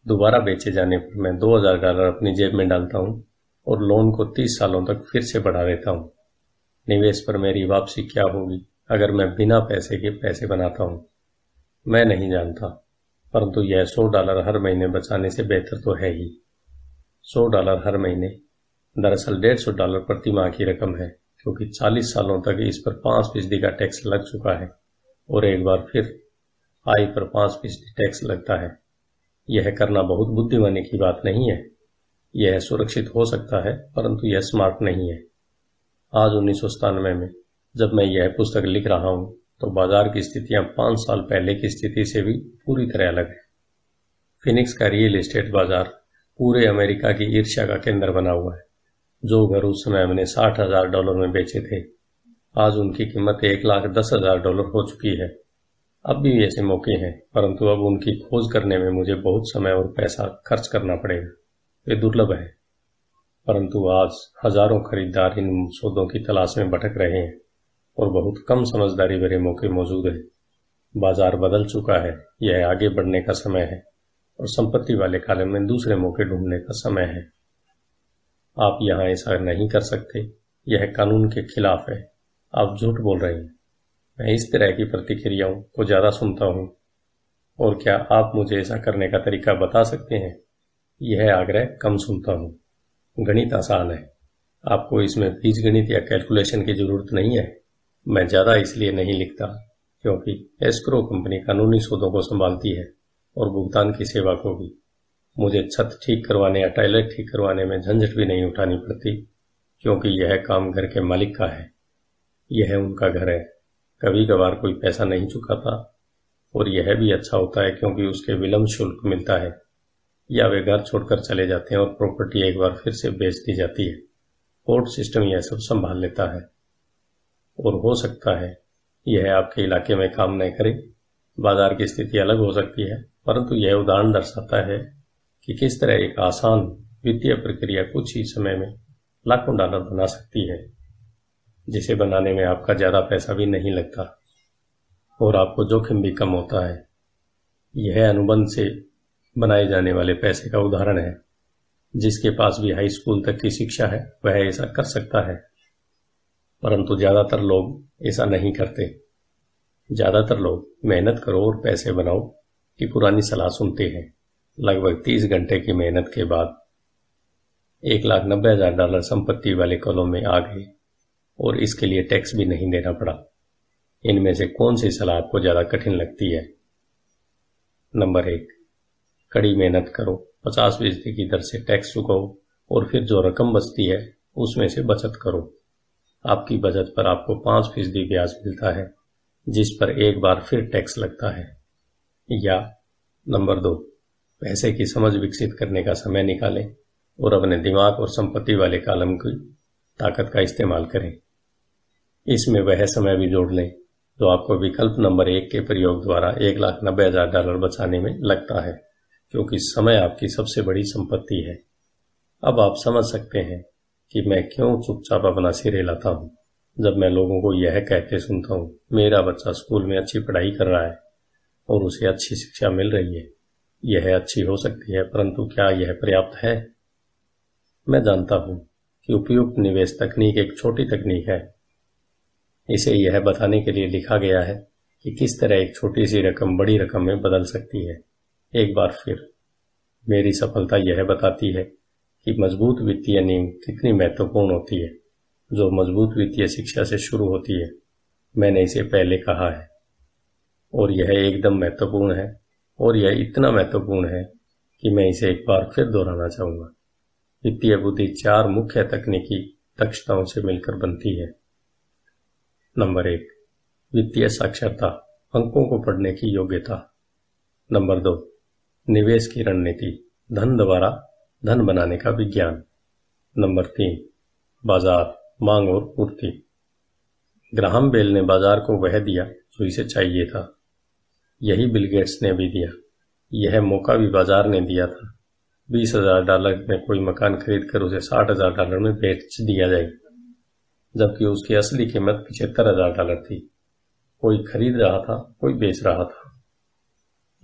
Speaker 1: दोबारा बेचे जाने पर मैं 2000 डॉलर अपनी जेब में डालता हूं और लोन को 30 सालों तक फिर से बढ़ा देता हूं निवेश पर मेरी वापसी क्या होगी अगर मैं बिना पैसे के पैसे बनाता हूं मैं नहीं जानता परंतु यह सौ डॉलर हर महीने बचाने से बेहतर तो है ही सौ डॉलर हर महीने दरअसल डेढ़ सौ डॉलर प्रति माह की रकम है क्योंकि चालीस सालों तक इस पर पांच फीसदी का टैक्स लग चुका है और एक बार फिर आय पर पांच फीसदी टैक्स लगता है यह करना बहुत बुद्धिमानी की बात नहीं है यह सुरक्षित हो सकता है परंतु यह स्मार्ट नहीं है आज उन्नीस में जब मैं यह पुस्तक लिख रहा हूं तो बाजार की स्थितियां पांच साल पहले की स्थिति से भी पूरी तरह अलग है फिनिक्स का रियल एस्टेट बाजार पूरे अमेरिका की ईर्ष्या का केंद्र बना हुआ है जो घर उस समय हमने साठ हजार डॉलर में बेचे थे आज उनकी कीमत एक लाख दस हजार डॉलर हो चुकी है अब भी ऐसे मौके हैं परंतु अब उनकी खोज करने में मुझे बहुत समय और पैसा खर्च करना पड़ेगा वे दुर्लभ है परंतु आज हजारों खरीदार इन सौदों की तलाश में भटक रहे हैं और बहुत कम समझदारी भरे मौके मौजूद है बाजार बदल चुका है यह आगे बढ़ने का समय है और संपत्ति वाले काले में दूसरे मौके ढूंढने का समय है आप यहां ऐसा नहीं कर सकते यह कानून के खिलाफ है आप झूठ बोल रहे हैं मैं इस तरह की प्रतिक्रियाओं को ज़्यादा सुनता हूँ और क्या आप मुझे ऐसा करने का तरीका बता सकते हैं यह आग्रह कम सुनता हूँ गणित आसान है आपको इसमें बीज गणित या कैलकुलेशन की ज़रूरत नहीं है मैं ज़्यादा इसलिए नहीं लिखता क्योंकि एस्क्रो कंपनी कानूनी सौदों को संभालती है और भुगतान की सेवा को भी मुझे छत ठीक करवाने या टॉयलेट ठीक करवाने में झंझट भी नहीं उठानी पड़ती क्योंकि यह काम घर के मालिक का है यह उनका घर है कभी कभार कोई पैसा नहीं चुकाता और यह भी अच्छा होता है क्योंकि उसके विलम्ब शुल्क मिलता है या वे घर छोड़कर चले जाते हैं और प्रॉपर्टी एक बार फिर से बेच दी जाती है कोर्ट सिस्टम यह सब संभाल लेता है और हो सकता है यह आपके इलाके में काम न करे बाजार की स्थिति अलग हो सकती है परंतु यह उदाहरण दर्शाता है कि किस तरह एक आसान वित्तीय प्रक्रिया कुछ ही समय में लाखों डॉलर बना सकती है जिसे बनाने में आपका ज़्यादा पैसा भी नहीं लगता और आपको जोखिम भी कम होता है यह अनुबंध से बनाए जाने वाले पैसे का उदाहरण है जिसके पास भी हाई स्कूल तक की शिक्षा है वह ऐसा कर सकता है परंतु ज़्यादातर लोग ऐसा नहीं करते ज़्यादातर लोग मेहनत करो और पैसे बनाओ की पुरानी सलाह सुनते हैं लगभग तीस घंटे की मेहनत के बाद एक लाख नब्बे हजार डॉलर संपत्ति वाले कॉलम में आ गए और इसके लिए टैक्स भी नहीं देना पड़ा इनमें से कौन सी सलाह आपको ज्यादा कठिन लगती है नंबर एक कड़ी मेहनत करो पचास फीसदी की दर से टैक्स चुकाओ और फिर जो रकम बचती है उसमें से बचत करो आपकी बचत पर आपको पांच फीसदी ब्याज मिलता है जिस पर एक बार फिर टैक्स लगता है या नंबर दो पैसे की समझ विकसित करने का समय निकालें और अपने दिमाग और संपत्ति वाले कालम की ताकत का इस्तेमाल करें इसमें वह समय भी जोड़ लें तो आपको विकल्प नंबर एक के प्रयोग द्वारा एक लाख नब्बे हजार डॉलर बचाने में लगता है क्योंकि समय आपकी सबसे बड़ी संपत्ति है अब आप समझ सकते हैं कि मैं क्यों चुपचाप अपना सिरे लाता हूँ जब मैं लोगों को यह कहते सुनता हूँ मेरा बच्चा स्कूल में अच्छी पढ़ाई कर रहा है और उसे अच्छी शिक्षा मिल रही है यह अच्छी हो सकती है परंतु क्या यह पर्याप्त है मैं जानता हूँ कि उपयुक्त निवेश तकनीक एक छोटी तकनीक है इसे यह बताने के लिए लिखा गया है कि किस तरह एक छोटी सी रकम बड़ी रकम में बदल सकती है एक बार फिर मेरी सफलता यह बताती है कि मजबूत वित्तीय नींव कितनी महत्वपूर्ण होती है जो मजबूत वित्तीय शिक्षा से शुरू होती है मैंने इसे पहले कहा है और यह एकदम महत्वपूर्ण है और यह इतना महत्वपूर्ण है कि मैं इसे एक बार फिर दोहराना चाहूंगा वित्तीय बुद्धि चार मुख्य तकनीकी दक्षताओं से मिलकर बनती है नंबर एक वित्तीय साक्षरता अंकों को पढ़ने की योग्यता नंबर दो निवेश की रणनीति धन द्वारा धन बनाने का विज्ञान नंबर तीन बाजार मांग और पूर्ति ग्राहम बेल ने बाजार को वह दिया जो इसे चाहिए था यही बिल गेट्स ने भी दिया यह मौका भी बाजार ने दिया था बीस हजार डॉलर में कोई मकान खरीद कर उसे साठ हजार डॉलर में बेच दिया जाएगा जबकि उसकी असली कीमत पिछहत्तर हजार डॉलर थी कोई खरीद रहा था कोई बेच रहा था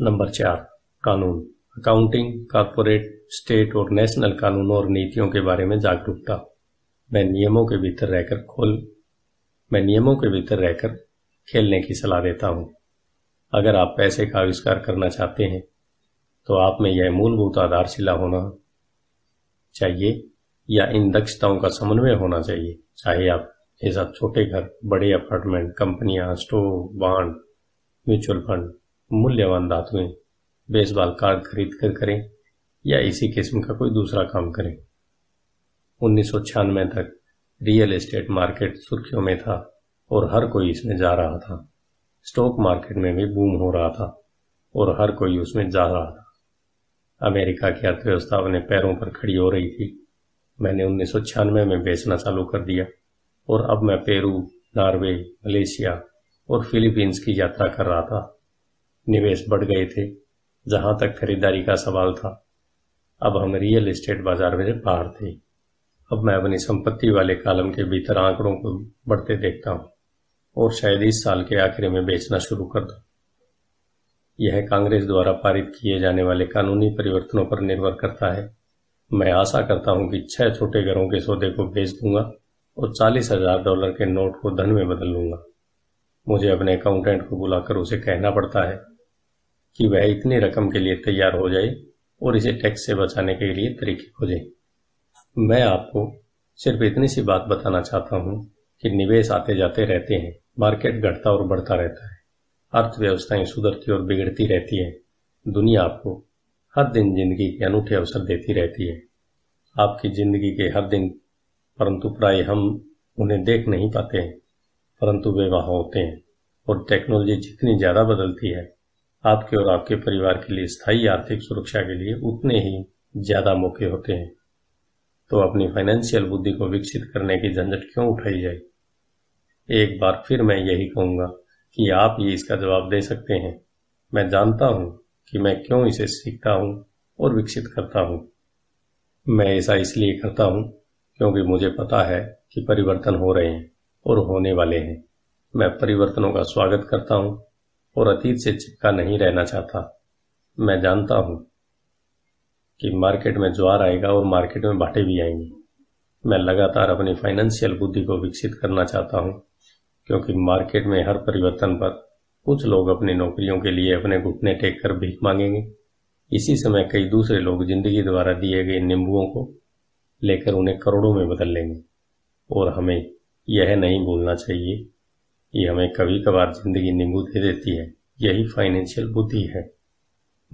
Speaker 1: नंबर चार कानून अकाउंटिंग कॉरपोरेट स्टेट और नेशनल कानूनों और नीतियों के बारे में जागरूकता मैं नियमों के भीतर रहकर खोल मैं नियमों के भीतर रहकर खेलने की सलाह देता हूं अगर आप पैसे का आविष्कार करना चाहते हैं तो आप में यह मूलभूत आधारशिला होना चाहिए या इन दक्षताओं का समन्वय होना चाहिए चाहे आप ऐसा छोटे घर बड़े अपार्टमेंट कंपनियां स्टोर बांड म्यूचुअल फंड मूल्यवान धातुएं बेसबॉल कार्ड खरीद कर करें या इसी किस्म का कोई दूसरा काम करें उन्नीस तक रियल एस्टेट मार्केट सुर्खियों में था और हर कोई इसमें जा रहा था स्टॉक मार्केट में भी बूम हो रहा था और हर कोई उसमें जा रहा था अमेरिका की अर्थव्यवस्था अपने पैरों पर खड़ी हो रही थी मैंने उन्नीस में बेचना चालू कर दिया और अब मैं पेरू नॉर्वे मलेशिया और फिलीपींस की यात्रा कर रहा था निवेश बढ़ गए थे जहां तक खरीदारी का सवाल था अब हम रियल एस्टेट बाजार में बाहर थे अब मैं अपनी संपत्ति वाले कालम के भीतर आंकड़ों को बढ़ते देखता हूं और शायद इस साल के आखिर में बेचना शुरू कर दूं यह कांग्रेस द्वारा पारित किए जाने वाले कानूनी परिवर्तनों पर निर्भर करता है मैं आशा करता हूं कि छह छोटे घरों के सौदे को बेच दूंगा और चालीस हजार डॉलर के नोट को धन में बदल लूंगा मुझे अपने अकाउंटेंट को बुलाकर उसे कहना पड़ता है कि वह इतनी रकम के लिए तैयार हो जाए और इसे टैक्स से बचाने के लिए तरीके खोजे मैं आपको सिर्फ इतनी सी बात बताना चाहता हूं कि निवेश आते जाते रहते हैं मार्केट घटता और बढ़ता रहता है अर्थव्यवस्थाएं सुधरती और बिगड़ती रहती है दुनिया आपको हर दिन जिंदगी के अनूठे अवसर देती रहती है आपकी जिंदगी के हर दिन परंतु प्राय हम उन्हें देख नहीं पाते हैं परंतु वे वहां होते हैं और टेक्नोलॉजी जितनी ज़्यादा बदलती है आपके और आपके परिवार के लिए स्थायी आर्थिक सुरक्षा के लिए उतने ही ज़्यादा मौके होते हैं तो अपनी फाइनेंशियल बुद्धि को विकसित करने की झंझट क्यों उठाई जाए एक बार फिर मैं यही कहूंगा कि आप ये इसका जवाब दे सकते हैं मैं जानता हूं कि मैं क्यों इसे सीखता हूं और विकसित करता हूं मैं ऐसा इसलिए करता हूं क्योंकि मुझे पता है कि परिवर्तन हो रहे हैं और होने वाले हैं मैं परिवर्तनों का स्वागत करता हूं और अतीत से चिपका नहीं रहना चाहता मैं जानता हूं कि मार्केट में ज्वार आएगा और मार्केट में बाटे भी आएंगे मैं लगातार अपनी फाइनेंशियल बुद्धि को विकसित करना चाहता हूं क्योंकि मार्केट में हर परिवर्तन पर कुछ लोग अपनी नौकरियों के लिए अपने घुटने टेक कर भीख मांगेंगे इसी समय कई दूसरे लोग जिंदगी द्वारा दिए गए निम्बुओं को लेकर उन्हें करोड़ों में बदल लेंगे और हमें यह नहीं भूलना चाहिए कि हमें कभी कभार जिंदगी नींबू दे देती है यही फाइनेंशियल बुद्धि है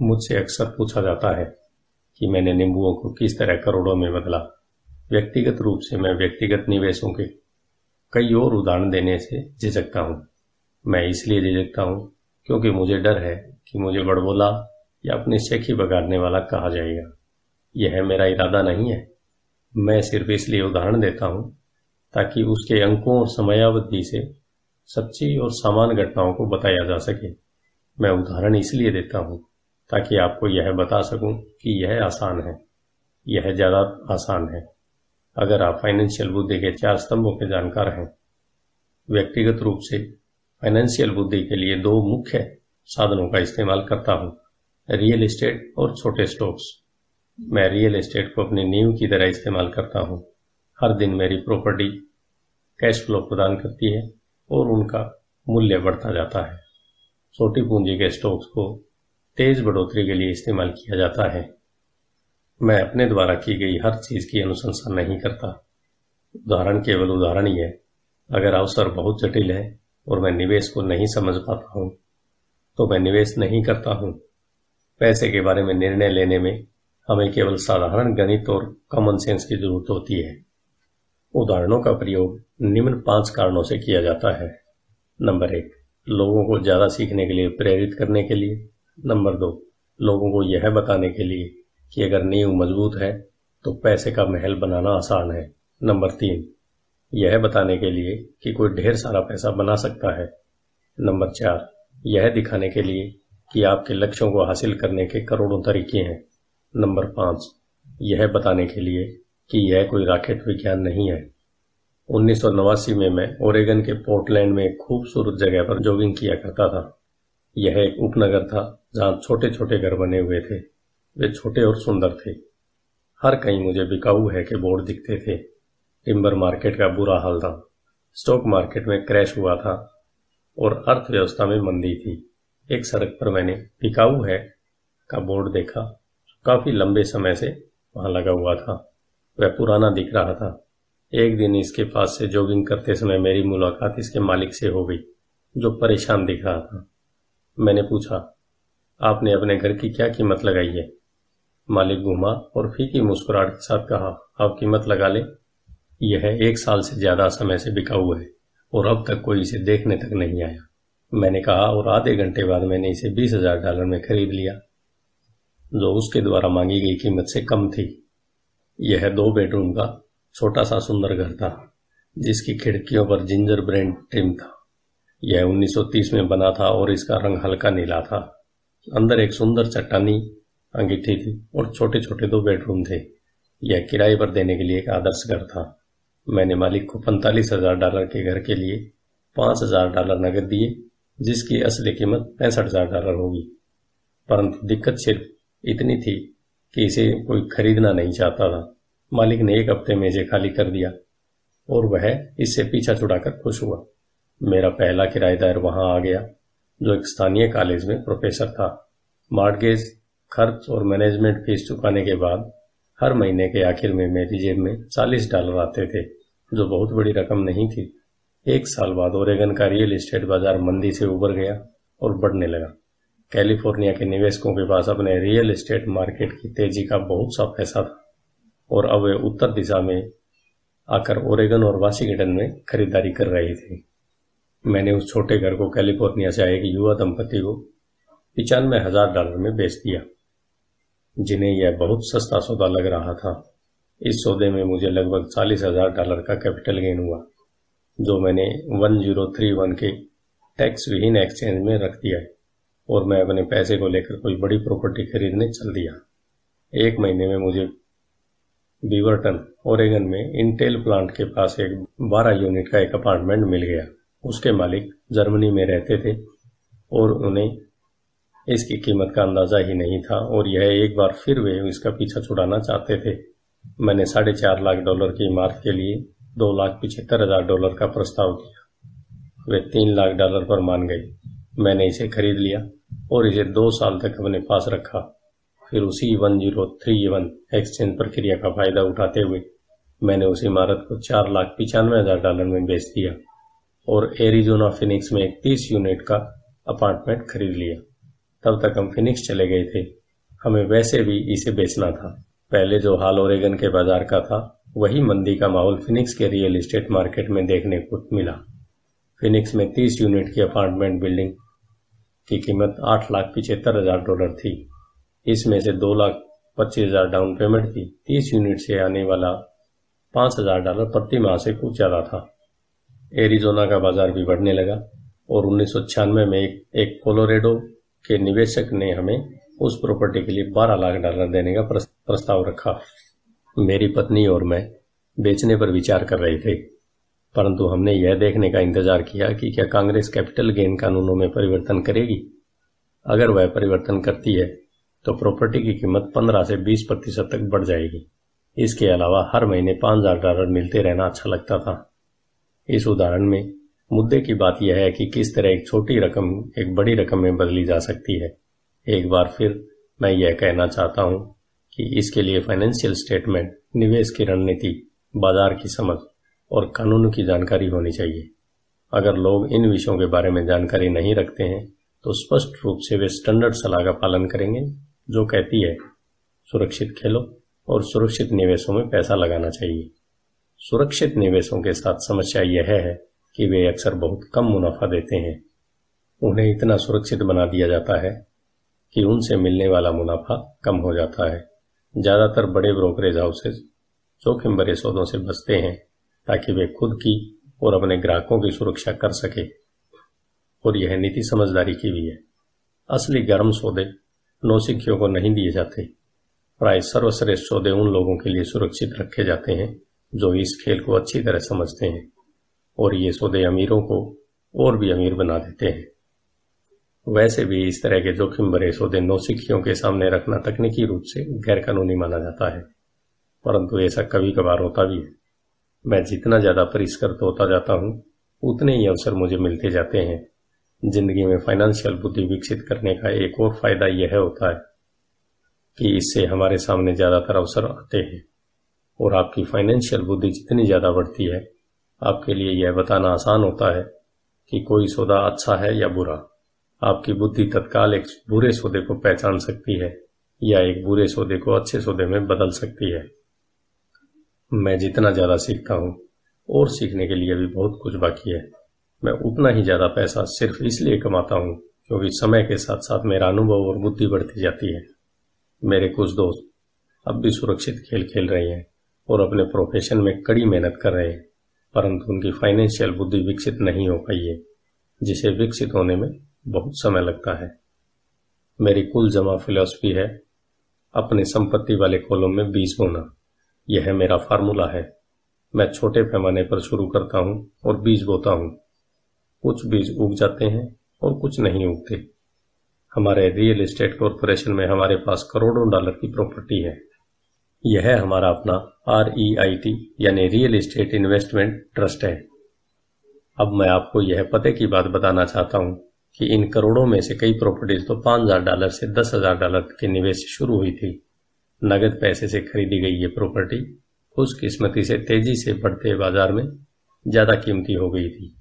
Speaker 1: मुझसे अक्सर पूछा जाता है कि मैंने नींबुओं को किस तरह करोड़ों में बदला व्यक्तिगत रूप से मैं व्यक्तिगत निवेशों के कई और उदाहरण देने से झिझकता हूं मैं इसलिए दे देता हूँ क्योंकि मुझे डर है कि मुझे बड़बोला या अपनी शेखी बगाड़ने वाला कहा जाएगा यह मेरा इरादा नहीं है मैं सिर्फ इसलिए उदाहरण देता हूँ ताकि उसके अंकों और समयावधि से सच्ची और समान घटनाओं को बताया जा सके मैं उदाहरण इसलिए देता हूं ताकि आपको यह बता सकूं कि यह आसान है यह ज़्यादा आसान है अगर आप फाइनेंशियल बुद्धि के चार स्तंभों के जानकार हैं व्यक्तिगत रूप से फाइनेंशियल बुद्धि के लिए दो मुख्य साधनों का इस्तेमाल करता हूँ रियल एस्टेट और छोटे स्टॉक्स मैं रियल एस्टेट को अपनी नींव की तरह इस्तेमाल करता हूँ हर दिन मेरी प्रॉपर्टी कैश फ्लो प्रदान करती है और उनका मूल्य बढ़ता जाता है छोटी पूंजी के स्टॉक्स को तेज बढ़ोतरी के लिए इस्तेमाल किया जाता है मैं अपने द्वारा की गई हर चीज की अनुशंसा नहीं करता उदाहरण केवल उदाहरण ही है अगर अवसर बहुत जटिल है और मैं निवेश को नहीं समझ पाता हूं तो मैं निवेश नहीं करता हूं पैसे के बारे में निर्णय लेने में हमें केवल साधारण गणित और कॉमन सेंस की जरूरत होती है उदाहरणों का प्रयोग निम्न पांच कारणों से किया जाता है नंबर एक लोगों को ज्यादा सीखने के लिए प्रेरित करने के लिए नंबर दो लोगों को यह बताने के लिए कि अगर नींव मजबूत है तो पैसे का महल बनाना आसान है नंबर तीन यह बताने के लिए कि कोई ढेर सारा पैसा बना सकता है नंबर चार यह दिखाने के लिए कि आपके लक्ष्यों को हासिल करने के करोड़ों तरीके हैं नंबर पाँच यह बताने के लिए कि यह कोई राकेट विज्ञान नहीं है उन्नीस में मैं ओरेगन के पोर्टलैंड में एक खूबसूरत जगह पर जॉगिंग किया करता था यह एक उपनगर था जहाँ छोटे छोटे घर बने हुए थे वे छोटे और सुंदर थे हर कहीं मुझे बिकाऊ है के बोर्ड दिखते थे टिम्बर मार्केट का बुरा हाल था स्टॉक मार्केट में क्रैश हुआ था और अर्थव्यवस्था में मंदी थी एक सड़क पर मैंने पिकाऊ है का बोर्ड देखा काफी लंबे समय से वहां लगा हुआ था वह पुराना दिख रहा था एक दिन इसके पास से जॉगिंग करते समय मेरी मुलाकात इसके मालिक से हो गई जो परेशान दिख रहा था मैंने पूछा आपने अपने घर की क्या कीमत लगाई है मालिक घुमा और फीकी मुस्कुराहट के साथ कहा आप कीमत लगा ले यह एक साल से ज्यादा समय से बिका हुआ है और अब तक कोई इसे देखने तक नहीं आया मैंने कहा और आधे घंटे बाद मैंने इसे बीस हजार डॉलर में खरीद लिया जो उसके द्वारा मांगी गई कीमत से कम थी यह दो बेडरूम का छोटा सा सुंदर घर था जिसकी खिड़कियों पर जिंजर ब्रेंड ट्रिम था यह 1930 में बना था और इसका रंग हल्का नीला था अंदर एक सुंदर चट्टानी अंगीठी थी और छोटे छोटे दो बेडरूम थे यह किराए पर देने के लिए एक आदर्श घर था मैंने मालिक को पैंतालीस हजार डॉलर के घर के लिए पांच हजार डॉलर नगद दिए जिसकी असली कीमत पैंसठ हजार डॉलर होगी परंतु दिक्कत सिर्फ इतनी थी कि इसे कोई खरीदना नहीं चाहता था मालिक ने एक हफ्ते में इसे खाली कर दिया और वह इससे पीछा छुड़ाकर खुश हुआ मेरा पहला किराएदार वहां आ गया जो एक स्थानीय कॉलेज में प्रोफेसर था मार्गेज खर्च और मैनेजमेंट फीस चुकाने के बाद हर महीने के आखिर में मेरी जेब में चालीस डॉलर आते थे जो बहुत बड़ी रकम नहीं थी एक साल बाद ओरेगन का रियल इस्टेट बाजार मंदी से उबर गया और बढ़ने लगा कैलिफोर्निया के निवेशकों के पास अपने रियल इस्टेट मार्केट की तेजी का बहुत सा पैसा था और अब वे उत्तर दिशा में आकर ओरेगन और वाशिंगटन में खरीदारी कर रहे थे मैंने उस छोटे घर को कैलिफोर्निया से आए एक युवा दंपति को पिचानवे हजार डॉलर में बेच दिया जिन्हें यह बहुत सस्ता सौदा लग रहा था इस सौदे में मुझे लगभग चालीस हजार डॉलर का कैपिटल गेन हुआ जो मैंने 1031 के टैक्स विहीन एक्सचेंज में रख दिया और मैं अपने पैसे को लेकर कोई बड़ी प्रॉपर्टी खरीदने चल दिया एक महीने में मुझे बीवर्टन ओरेगन में इंटेल प्लांट के पास एक 12 यूनिट का एक अपार्टमेंट मिल गया उसके मालिक जर्मनी में रहते थे और उन्हें इसकी कीमत का अंदाजा ही नहीं था और यह एक बार फिर वे इसका पीछा छुड़ाना चाहते थे मैंने साढ़े चार लाख डॉलर की इमारत के लिए दो लाख पिछहत्तर हजार डॉलर का प्रस्ताव दिया वे तीन लाख डॉलर पर मान गई मैंने इसे खरीद लिया और इसे दो साल तक अपने पास रखा फिर उसी one zero three one exchange प्रक्रिया का फायदा उठाते हुए मैंने उस इमारत को चार लाख पिचानवे हजार डॉलर में बेच दिया और एरिजोना फिनिक्स में एक तीस यूनिट का अपार्टमेंट खरीद लिया तब तक हम फिनिक्स चले गए थे हमें वैसे भी इसे बेचना था पहले जो हाल ओरेगन के बाजार का था वही मंदी का माहौल फिनिक्स के रियल इस्टेट मार्केट में देखने को मिला फिनिक्स में 30 यूनिट की अपार्टमेंट बिल्डिंग की कीमत आठ लाख पिछहत्तर हजार डॉलर थी इसमें से दो लाख पच्चीस हजार डाउन पेमेंट थी तीस यूनिट से आने वाला पाँच हजार डॉलर प्रति माह से कुछ ज़्यादा था एरिजोना का बाजार भी बढ़ने लगा और उन्नीस में एक, एक कोलोरेडो के निवेशक ने हमें उस प्रॉपर्टी के लिए बारह लाख डॉलर देने का प्रस्ताव रखा मेरी पत्नी और मैं बेचने पर विचार कर रहे थे परंतु हमने यह देखने का इंतजार किया कि क्या कांग्रेस कैपिटल गेन कानूनों में परिवर्तन करेगी अगर वह परिवर्तन करती है तो प्रॉपर्टी की कीमत 15 से 20 प्रतिशत तक बढ़ जाएगी इसके अलावा हर महीने 5000 हजार डॉलर मिलते रहना अच्छा लगता था इस उदाहरण में मुद्दे की बात यह है कि किस तरह एक छोटी रकम एक बड़ी रकम में बदली जा सकती है एक बार फिर मैं यह कहना चाहता हूं कि इसके लिए फाइनेंशियल स्टेटमेंट निवेश की रणनीति बाजार की समझ और कानून की जानकारी होनी चाहिए अगर लोग इन विषयों के बारे में जानकारी नहीं रखते हैं तो स्पष्ट रूप से वे स्टैंडर्ड सलाह का पालन करेंगे जो कहती है सुरक्षित खेलो और सुरक्षित निवेशों में पैसा लगाना चाहिए सुरक्षित निवेशों के साथ समस्या यह है कि वे अक्सर बहुत कम मुनाफा देते हैं उन्हें इतना सुरक्षित बना दिया जाता है कि उनसे मिलने वाला मुनाफा कम हो जाता है ज़्यादातर बड़े ब्रोकरेज हाउसेज जोखिम भरे सौदों से बचते हैं ताकि वे खुद की और अपने ग्राहकों की सुरक्षा कर सके और यह नीति समझदारी की भी है असली गर्म सौदे नौसिखियों को नहीं दिए जाते प्राय सर्वश्रेष्ठ सौदे उन लोगों के लिए सुरक्षित रखे जाते हैं जो इस खेल को अच्छी तरह समझते हैं और ये सौदे अमीरों को और भी अमीर बना देते हैं वैसे भी इस तरह के जोखिम भरे सौदे नौसिखियों के सामने रखना तकनीकी रूप से गैरकानूनी माना जाता है परंतु ऐसा कभी कभार होता भी है मैं जितना ज़्यादा परिष्कृत होता जाता हूँ उतने ही अवसर मुझे मिलते जाते हैं जिंदगी में फाइनेंशियल बुद्धि विकसित करने का एक और फायदा यह होता है कि इससे हमारे सामने ज़्यादातर अवसर आते हैं और आपकी फाइनेंशियल बुद्धि जितनी ज़्यादा बढ़ती है आपके लिए यह बताना आसान होता है कि कोई सौदा अच्छा है या बुरा आपकी बुद्धि तत्काल एक बुरे सौदे को पहचान सकती है या एक बुरे सौदे को अच्छे सौदे में बदल सकती है मैं जितना ज़्यादा सीखता हूँ और सीखने के लिए भी बहुत कुछ बाकी है मैं उतना ही ज़्यादा पैसा सिर्फ इसलिए कमाता हूँ क्योंकि समय के साथ साथ मेरा अनुभव और बुद्धि बढ़ती जाती है मेरे कुछ दोस्त अब भी सुरक्षित खेल खेल रहे हैं और अपने प्रोफेशन में कड़ी मेहनत कर रहे हैं परंतु उनकी फाइनेंशियल बुद्धि विकसित नहीं हो पाई है जिसे विकसित होने में बहुत समय लगता है मेरी कुल जमा फिलॉसफी है अपने संपत्ति वाले कॉलम में बीज बोना यह मेरा फार्मूला है मैं छोटे पैमाने पर शुरू करता हूँ और बीज बोता हूँ कुछ बीज उग जाते हैं और कुछ नहीं उगते हमारे रियल एस्टेट कॉरपोरेशन में हमारे पास करोड़ों डॉलर की प्रॉपर्टी है यह हमारा अपना आर ई आई टी यानी रियल इस्टेट इन्वेस्टमेंट ट्रस्ट है अब मैं आपको यह पते की बात बताना चाहता हूँ कि इन करोड़ों में से कई प्रॉपर्टीज तो 5000 हजार डॉलर से दस हजार डॉलर के निवेश से शुरू हुई थी नगद पैसे से खरीदी गई ये प्रॉपर्टी खुशकिस्मती से तेजी से बढ़ते बाजार में ज्यादा कीमती हो गई थी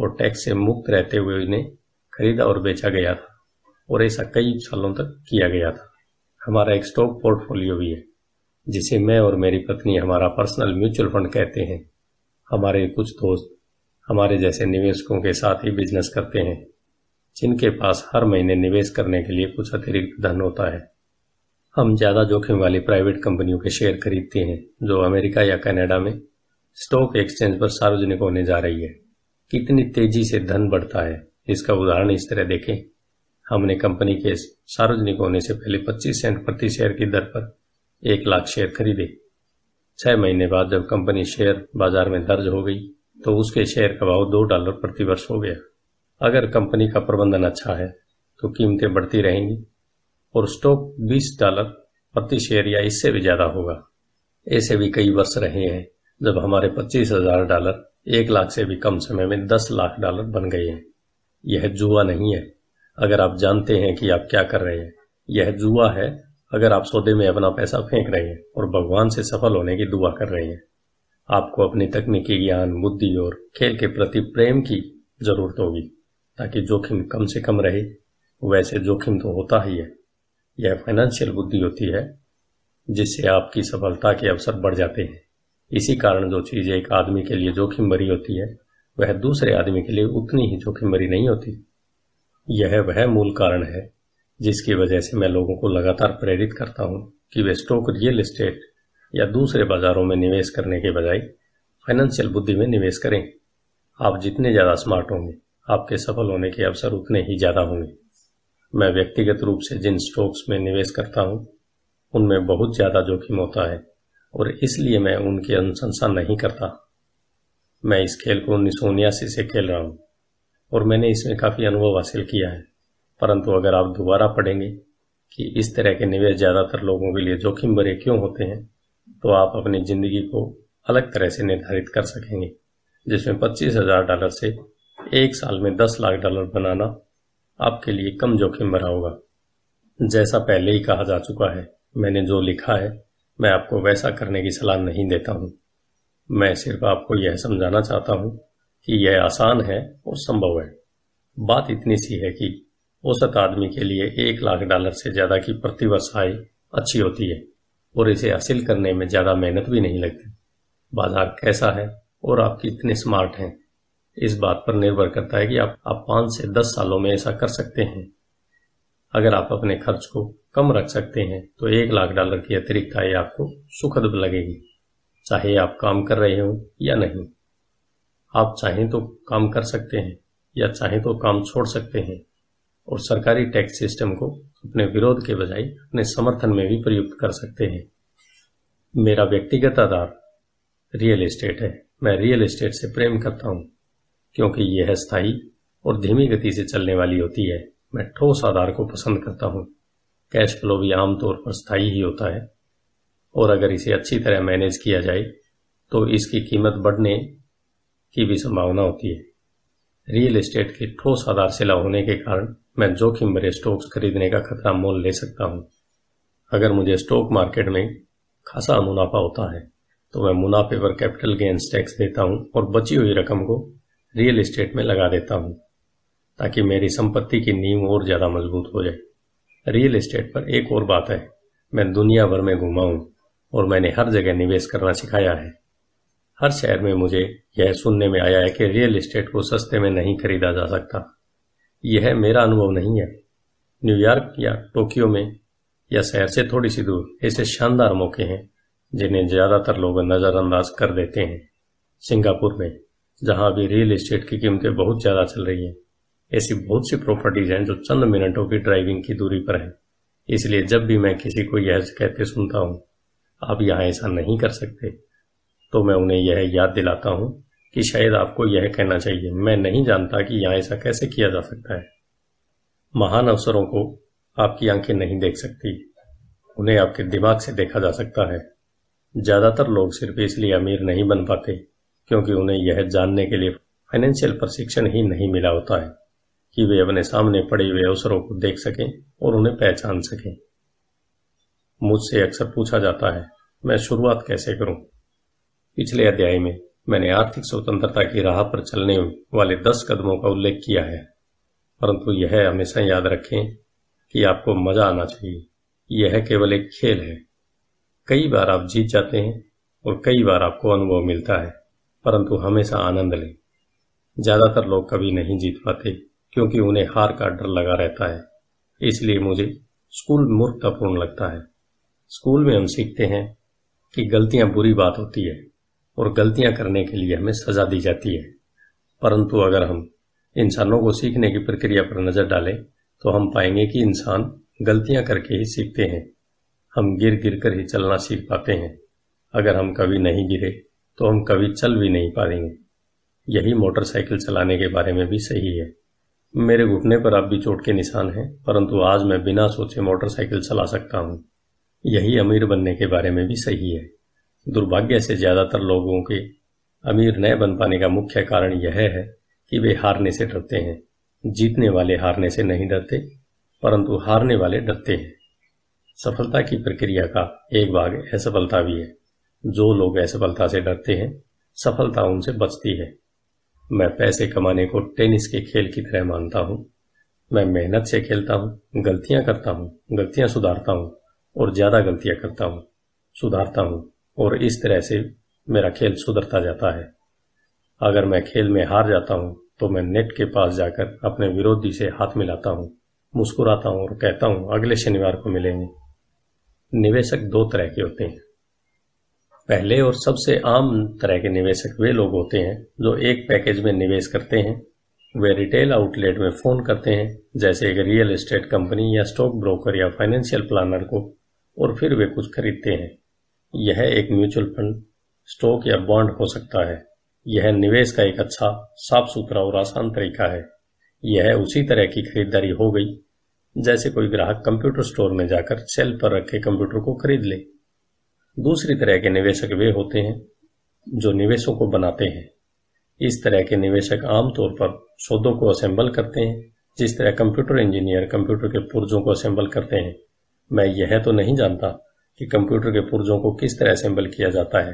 Speaker 1: और टैक्स से मुक्त रहते हुए इन्हें खरीदा और बेचा गया था और ऐसा कई सालों तक किया गया था हमारा एक स्टॉक पोर्टफोलियो भी है जिसे मैं और मेरी पत्नी हमारा पर्सनल म्यूचुअल फंड कहते हैं हमारे कुछ दोस्त हमारे जैसे निवेशकों के साथ ही बिजनेस करते हैं जिनके पास हर महीने निवेश करने के लिए कुछ अतिरिक्त धन होता है हम ज़्यादा जोखिम वाली प्राइवेट कंपनियों के शेयर खरीदते हैं जो अमेरिका या कनाडा में स्टॉक एक्सचेंज पर सार्वजनिक होने जा रही है कितनी तेजी से धन बढ़ता है इसका उदाहरण इस तरह देखें हमने कंपनी के सार्वजनिक होने से पहले 25 सेंट प्रति शेयर की दर पर एक लाख शेयर खरीदे छह महीने बाद जब कंपनी शेयर बाजार में दर्ज हो गई तो उसके शेयर का भाव दो डॉलर प्रति वर्ष हो गया अगर कंपनी का प्रबंधन अच्छा है तो कीमतें बढ़ती रहेंगी और स्टॉक 20 डॉलर प्रति शेयर या इससे भी ज्यादा होगा ऐसे भी कई वर्ष रहे हैं जब हमारे पच्चीस हजार डॉलर एक लाख से भी कम समय में दस लाख डॉलर बन गए हैं यह जुआ नहीं है अगर आप जानते हैं कि आप क्या कर रहे हैं यह जुआ है अगर आप सौदे में अपना पैसा फेंक रहे हैं और भगवान से सफल होने की दुआ कर रहे हैं आपको अपनी तकनीकी ज्ञान बुद्धि और खेल के प्रति प्रेम की जरूरत होगी ताकि जोखिम कम से कम रहे वैसे जोखिम तो होता ही है यह फाइनेंशियल बुद्धि होती है जिससे आपकी सफलता के अवसर बढ़ जाते हैं इसी कारण जो चीज़ एक आदमी के लिए जोखिम भरी होती है वह दूसरे आदमी के लिए उतनी ही जोखिम भरी नहीं होती यह वह मूल कारण है जिसकी वजह से मैं लोगों को लगातार प्रेरित करता हूं कि वे स्टॉक रियल एस्टेट या दूसरे बाजारों में निवेश करने के बजाय फाइनेंशियल बुद्धि में निवेश करें आप जितने ज़्यादा स्मार्ट होंगे आपके सफल होने के अवसर उतने ही ज़्यादा होंगे मैं व्यक्तिगत रूप से जिन स्टॉक्स में निवेश करता हूँ उनमें बहुत ज़्यादा जोखिम होता है और इसलिए मैं उनकी अनुशंसा नहीं करता मैं इस खेल को उन्नीस से खेल रहा हूँ और मैंने इसमें काफ़ी अनुभव हासिल किया है परंतु अगर आप दोबारा पढ़ेंगे कि इस तरह के निवेश ज़्यादातर लोगों के लिए जोखिम भरे क्यों होते हैं तो आप अपनी ज़िंदगी को अलग तरह से निर्धारित कर सकेंगे जिसमें पच्चीस हजार डॉलर से एक साल में दस लाख डॉलर बनाना आपके लिए कम जोखिम भरा होगा जैसा पहले ही कहा जा चुका है मैंने जो लिखा है मैं आपको वैसा करने की सलाह नहीं देता हूँ मैं सिर्फ आपको यह समझाना चाहता हूँ कि यह आसान है और संभव है बात इतनी सी है कि औसत आदमी के लिए एक लाख डॉलर से ज्यादा की प्रतिवर्ष आय अच्छी होती है और इसे हासिल करने में ज्यादा मेहनत भी नहीं लगती बाजार कैसा है और आप कितने स्मार्ट हैं इस बात पर निर्भर करता है कि आप, आप पांच से दस सालों में ऐसा कर सकते हैं अगर आप अपने खर्च को कम रख सकते हैं तो एक लाख डॉलर की अतिरिक्त आय आपको सुखद लगेगी चाहे आप काम कर रहे हो या नहीं आप चाहें तो काम कर सकते हैं या चाहें तो काम छोड़ सकते हैं और सरकारी टैक्स सिस्टम को अपने विरोध के बजाय अपने समर्थन में भी प्रयुक्त कर सकते हैं मेरा व्यक्तिगत आधार रियल एस्टेट है मैं रियल एस्टेट से प्रेम करता हूं क्योंकि यह स्थायी और धीमी गति से चलने वाली होती है मैं ठोस आधार को पसंद करता हूं कैश फ्लो भी आमतौर पर स्थायी ही होता है और अगर इसे अच्छी तरह मैनेज किया जाए तो इसकी कीमत बढ़ने की भी संभावना होती है रियल एस्टेट के ठोस आधारशिला होने के कारण मैं जोखिम भरे स्टॉक्स खरीदने का खतरा मोल ले सकता हूं अगर मुझे स्टॉक मार्केट में खासा मुनाफा होता है तो मैं मुनाफे पर कैपिटल गेन्स टैक्स देता हूं और बची हुई रकम को रियल एस्टेट में लगा देता हूं ताकि मेरी संपत्ति की नींव और ज्यादा मजबूत हो जाए रियल एस्टेट पर एक और बात है मैं दुनिया भर में घुमा हूं और मैंने हर जगह निवेश करना सिखाया है हर शहर में मुझे यह सुनने में आया है कि रियल एस्टेट को सस्ते में नहीं खरीदा जा सकता यह मेरा अनुभव नहीं है न्यूयॉर्क या टोक्यो में या शहर से थोड़ी सी दूर ऐसे शानदार मौके हैं जिन्हें ज़्यादातर लोग नज़रअंदाज कर देते हैं सिंगापुर में जहां अभी रियल एस्टेट की कीमतें बहुत ज़्यादा चल रही हैं ऐसी बहुत सी प्रॉपर्टीज हैं जो चंद मिनटों की ड्राइविंग की दूरी पर हैं इसलिए जब भी मैं किसी को यह कहते सुनता हूं आप यहां ऐसा नहीं कर सकते तो मैं उन्हें यह याद दिलाता हूं कि शायद आपको यह कहना चाहिए मैं नहीं जानता कि यहां ऐसा कैसे किया जा सकता है महान अवसरों को आपकी आंखें नहीं देख सकती उन्हें आपके दिमाग से देखा जा सकता है ज़्यादातर लोग सिर्फ इसलिए अमीर नहीं बन पाते क्योंकि उन्हें यह जानने के लिए फाइनेंशियल प्रशिक्षण ही नहीं मिला होता है कि वे अपने सामने पड़े हुए अवसरों को देख सकें और उन्हें पहचान सकें मुझसे अक्सर पूछा जाता है मैं शुरुआत कैसे करूं? पिछले अध्याय में मैंने आर्थिक स्वतंत्रता की राह पर चलने वाले दस कदमों का उल्लेख किया है परंतु यह हमेशा याद रखें कि आपको मजा आना चाहिए यह केवल एक खेल है कई बार आप जीत जाते हैं और कई बार आपको अनुभव मिलता है परंतु हमेशा आनंद लें ज्यादातर लोग कभी नहीं जीत पाते क्योंकि उन्हें हार का डर लगा रहता है इसलिए मुझे स्कूल मूर्खतापूर्ण लगता है स्कूल में हम सीखते हैं कि गलतियां बुरी बात होती है और गलतियां करने के लिए हमें सजा दी जाती है परंतु अगर हम इंसानों को सीखने की प्रक्रिया पर नजर डालें तो हम पाएंगे कि इंसान गलतियां करके ही सीखते हैं हम गिर गिर कर ही चलना सीख पाते हैं अगर हम कभी नहीं गिरे तो हम कभी चल भी नहीं पाएंगे यही मोटरसाइकिल चलाने के बारे में भी सही है मेरे घुटने पर अब भी चोट के निशान हैं परंतु आज मैं बिना सोचे मोटरसाइकिल चला सकता हूँ यही अमीर बनने के बारे में भी सही है दुर्भाग्य से ज्यादातर लोगों के अमीर न बन पाने का मुख्य कारण यह है कि वे हारने से डरते हैं जीतने वाले हारने से नहीं डरते परंतु हारने वाले डरते हैं सफलता की प्रक्रिया का एक भाग असफलता भी है जो लोग असफलता से डरते हैं सफलता उनसे बचती है मैं पैसे कमाने को टेनिस के खेल की तरह मानता हूं मैं मेहनत से खेलता हूं गलतियां करता हूं गलतियां सुधारता हूं और ज़्यादा गलतियां करता हूं सुधारता हूं और इस तरह से मेरा खेल सुधरता जाता है अगर मैं खेल में हार जाता हूँ तो मैं नेट के पास जाकर अपने विरोधी से हाथ मिलाता हूँ मुस्कुराता हूँ और कहता हूँ अगले शनिवार को मिलेंगे निवेशक दो तरह के होते हैं पहले और सबसे आम तरह के निवेशक वे लोग होते हैं जो एक पैकेज में निवेश करते हैं वे रिटेल आउटलेट में फ़ोन करते हैं जैसे एक रियल एस्टेट कंपनी या स्टॉक ब्रोकर या फाइनेंशियल प्लानर को और फिर वे कुछ खरीदते हैं यह एक म्यूचुअल फंड स्टॉक या बॉन्ड हो सकता है यह निवेश का एक अच्छा साफ सुथरा और आसान तरीका है यह उसी तरह की खरीदारी हो गई जैसे कोई ग्राहक कंप्यूटर स्टोर में जाकर सेल पर रखे कंप्यूटर को खरीद ले दूसरी तरह के निवेशक वे होते हैं जो निवेशों को बनाते हैं इस तरह के निवेशक आमतौर पर सौदों को असेंबल करते हैं जिस तरह कंप्यूटर इंजीनियर कंप्यूटर के पुर्जों को असेंबल करते हैं मैं यह तो नहीं जानता कि कंप्यूटर के पुर्जों को किस तरह असेंबल किया जाता है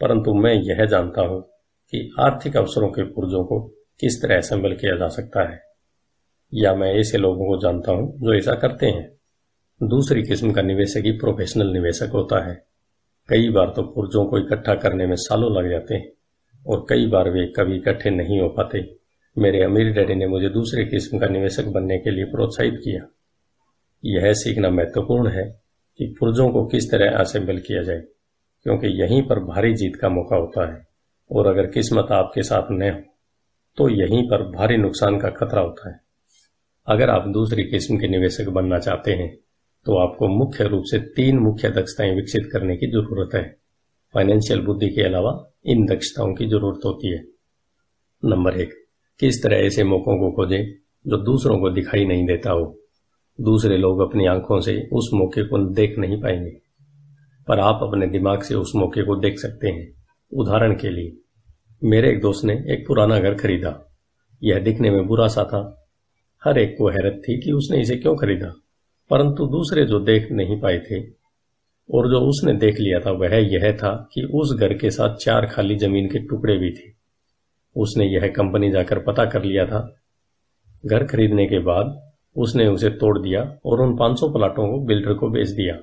Speaker 1: परंतु मैं यह जानता हूं कि आर्थिक अवसरों के पुर्जों को किस तरह असेंबल किया जा सकता है या मैं ऐसे लोगों को जानता हूं जो ऐसा करते हैं दूसरी किस्म का निवेशक ही प्रोफेशनल निवेशक होता है कई बार तो पुर्जों को इकट्ठा करने में सालों लग जाते हैं और कई बार वे कभी इकट्ठे नहीं हो पाते मेरे अमीर डैडी ने मुझे दूसरे किस्म का निवेशक बनने के लिए प्रोत्साहित किया यह सीखना महत्वपूर्ण है कि पुर्जों को किस तरह असेंबल किया जाए क्योंकि यहीं पर भारी जीत का मौका होता है और अगर किस्मत आपके साथ न हो तो यहीं पर भारी नुकसान का खतरा होता है अगर आप दूसरी किस्म के निवेशक बनना चाहते हैं तो आपको मुख्य रूप से तीन मुख्य दक्षताएं विकसित करने की जरूरत है फाइनेंशियल बुद्धि के अलावा इन दक्षताओं की जरूरत होती है नंबर एक किस तरह ऐसे मौकों को खोजें जो दूसरों को दिखाई नहीं देता हो दूसरे लोग अपनी आंखों से उस मौके को देख नहीं पाएंगे पर आप अपने दिमाग से उस मौके को देख सकते हैं उदाहरण के लिए मेरे एक दोस्त ने एक पुराना घर खरीदा यह दिखने में बुरा सा था हर एक को हैरत थी कि उसने इसे क्यों खरीदा परंतु दूसरे जो देख नहीं पाए थे और जो उसने देख लिया था वह यह था कि उस घर के साथ चार खाली जमीन के टुकड़े भी थे उसने यह कंपनी जाकर पता कर लिया था घर खरीदने के बाद उसने उसे तोड़ दिया और उन 500 प्लाटों को बिल्डर को बेच दिया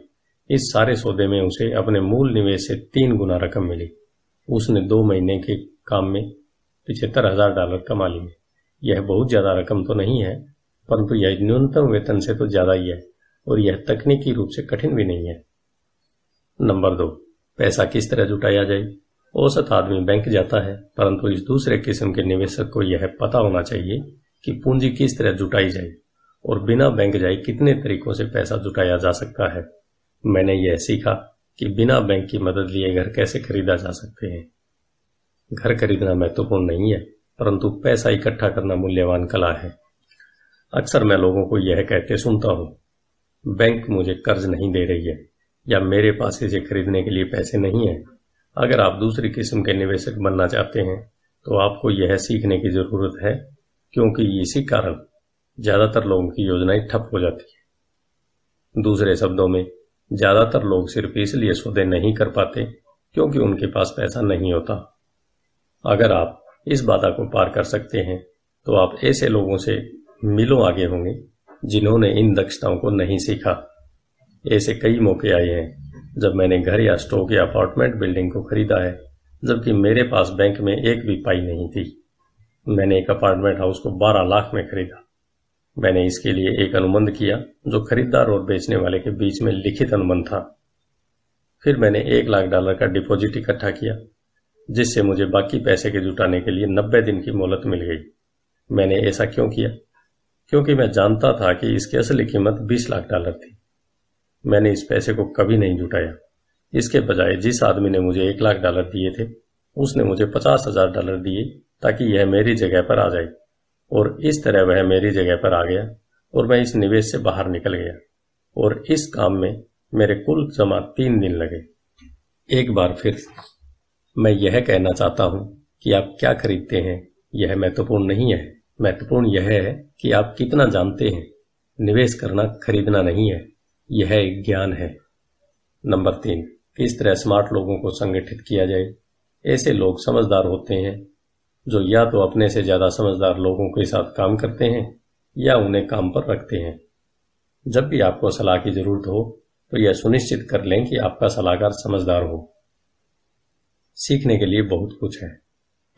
Speaker 1: इस सारे सौदे में उसे अपने मूल निवेश से तीन गुना रकम मिली उसने दो महीने के काम में पिछहत्तर हजार डॉलर कमा लिए यह बहुत ज्यादा रकम तो नहीं है परंतु यह न्यूनतम वेतन से तो ज्यादा ही है और यह तकनीकी रूप से कठिन भी नहीं है नंबर दो पैसा किस तरह जुटाया जाए औसत आदमी बैंक जाता है परंतु इस दूसरे किस्म के निवेशक को यह पता होना चाहिए कि पूंजी किस तरह जुटाई जाए और बिना बैंक जाए कितने तरीकों से पैसा जुटाया जा सकता है मैंने यह सीखा कि बिना बैंक की मदद लिए घर कैसे खरीदा जा सकते हैं घर खरीदना महत्वपूर्ण नहीं है परंतु पैसा इकट्ठा करना मूल्यवान कला है अक्सर मैं लोगों को यह कहते सुनता हूं बैंक मुझे कर्ज नहीं दे रही है या मेरे पास इसे खरीदने के लिए पैसे नहीं है अगर आप दूसरी किस्म के निवेशक बनना चाहते हैं तो आपको यह सीखने की जरूरत है क्योंकि इसी कारण ज़्यादातर लोगों की योजनाएं ठप हो जाती है दूसरे शब्दों में ज़्यादातर लोग सिर्फ इसलिए सौदे नहीं कर पाते क्योंकि उनके पास पैसा नहीं होता अगर आप इस बाधा को पार कर सकते हैं तो आप ऐसे लोगों से मिलो आगे होंगे जिन्होंने इन दक्षताओं को नहीं सीखा ऐसे कई मौके आए हैं जब मैंने घर या स्टोक या अपार्टमेंट बिल्डिंग को खरीदा है जबकि मेरे पास बैंक में एक भी पाई नहीं थी मैंने एक अपार्टमेंट हाउस को 12 लाख में खरीदा मैंने इसके लिए एक अनुबंध किया जो खरीदार और बेचने वाले के बीच में लिखित अनुबंध था फिर मैंने एक लाख डॉलर का डिपॉजिट इकट्ठा किया जिससे मुझे बाकी पैसे के जुटाने के लिए नब्बे दिन की मोहलत मिल गई मैंने ऐसा क्यों किया क्योंकि मैं जानता था कि इसकी असली कीमत बीस लाख डॉलर थी मैंने इस पैसे को कभी नहीं जुटाया इसके बजाय जिस आदमी ने मुझे एक लाख डॉलर दिए थे उसने मुझे पचास हजार डॉलर दिए ताकि यह मेरी जगह पर आ जाए और इस तरह वह मेरी जगह पर आ गया और मैं इस निवेश से बाहर निकल गया और इस काम में मेरे कुल जमा तीन दिन लगे एक बार फिर मैं यह कहना चाहता हूं कि आप क्या खरीदते हैं यह महत्वपूर्ण नहीं है महत्वपूर्ण यह है कि आप कितना जानते हैं निवेश करना खरीदना नहीं है यह एक ज्ञान है नंबर तीन किस तरह स्मार्ट लोगों को संगठित किया जाए ऐसे लोग समझदार होते हैं जो या तो अपने से ज्यादा समझदार लोगों के साथ काम करते हैं या उन्हें काम पर रखते हैं जब भी आपको सलाह की जरूरत हो तो यह सुनिश्चित कर लें कि आपका सलाहकार समझदार हो सीखने के लिए बहुत कुछ है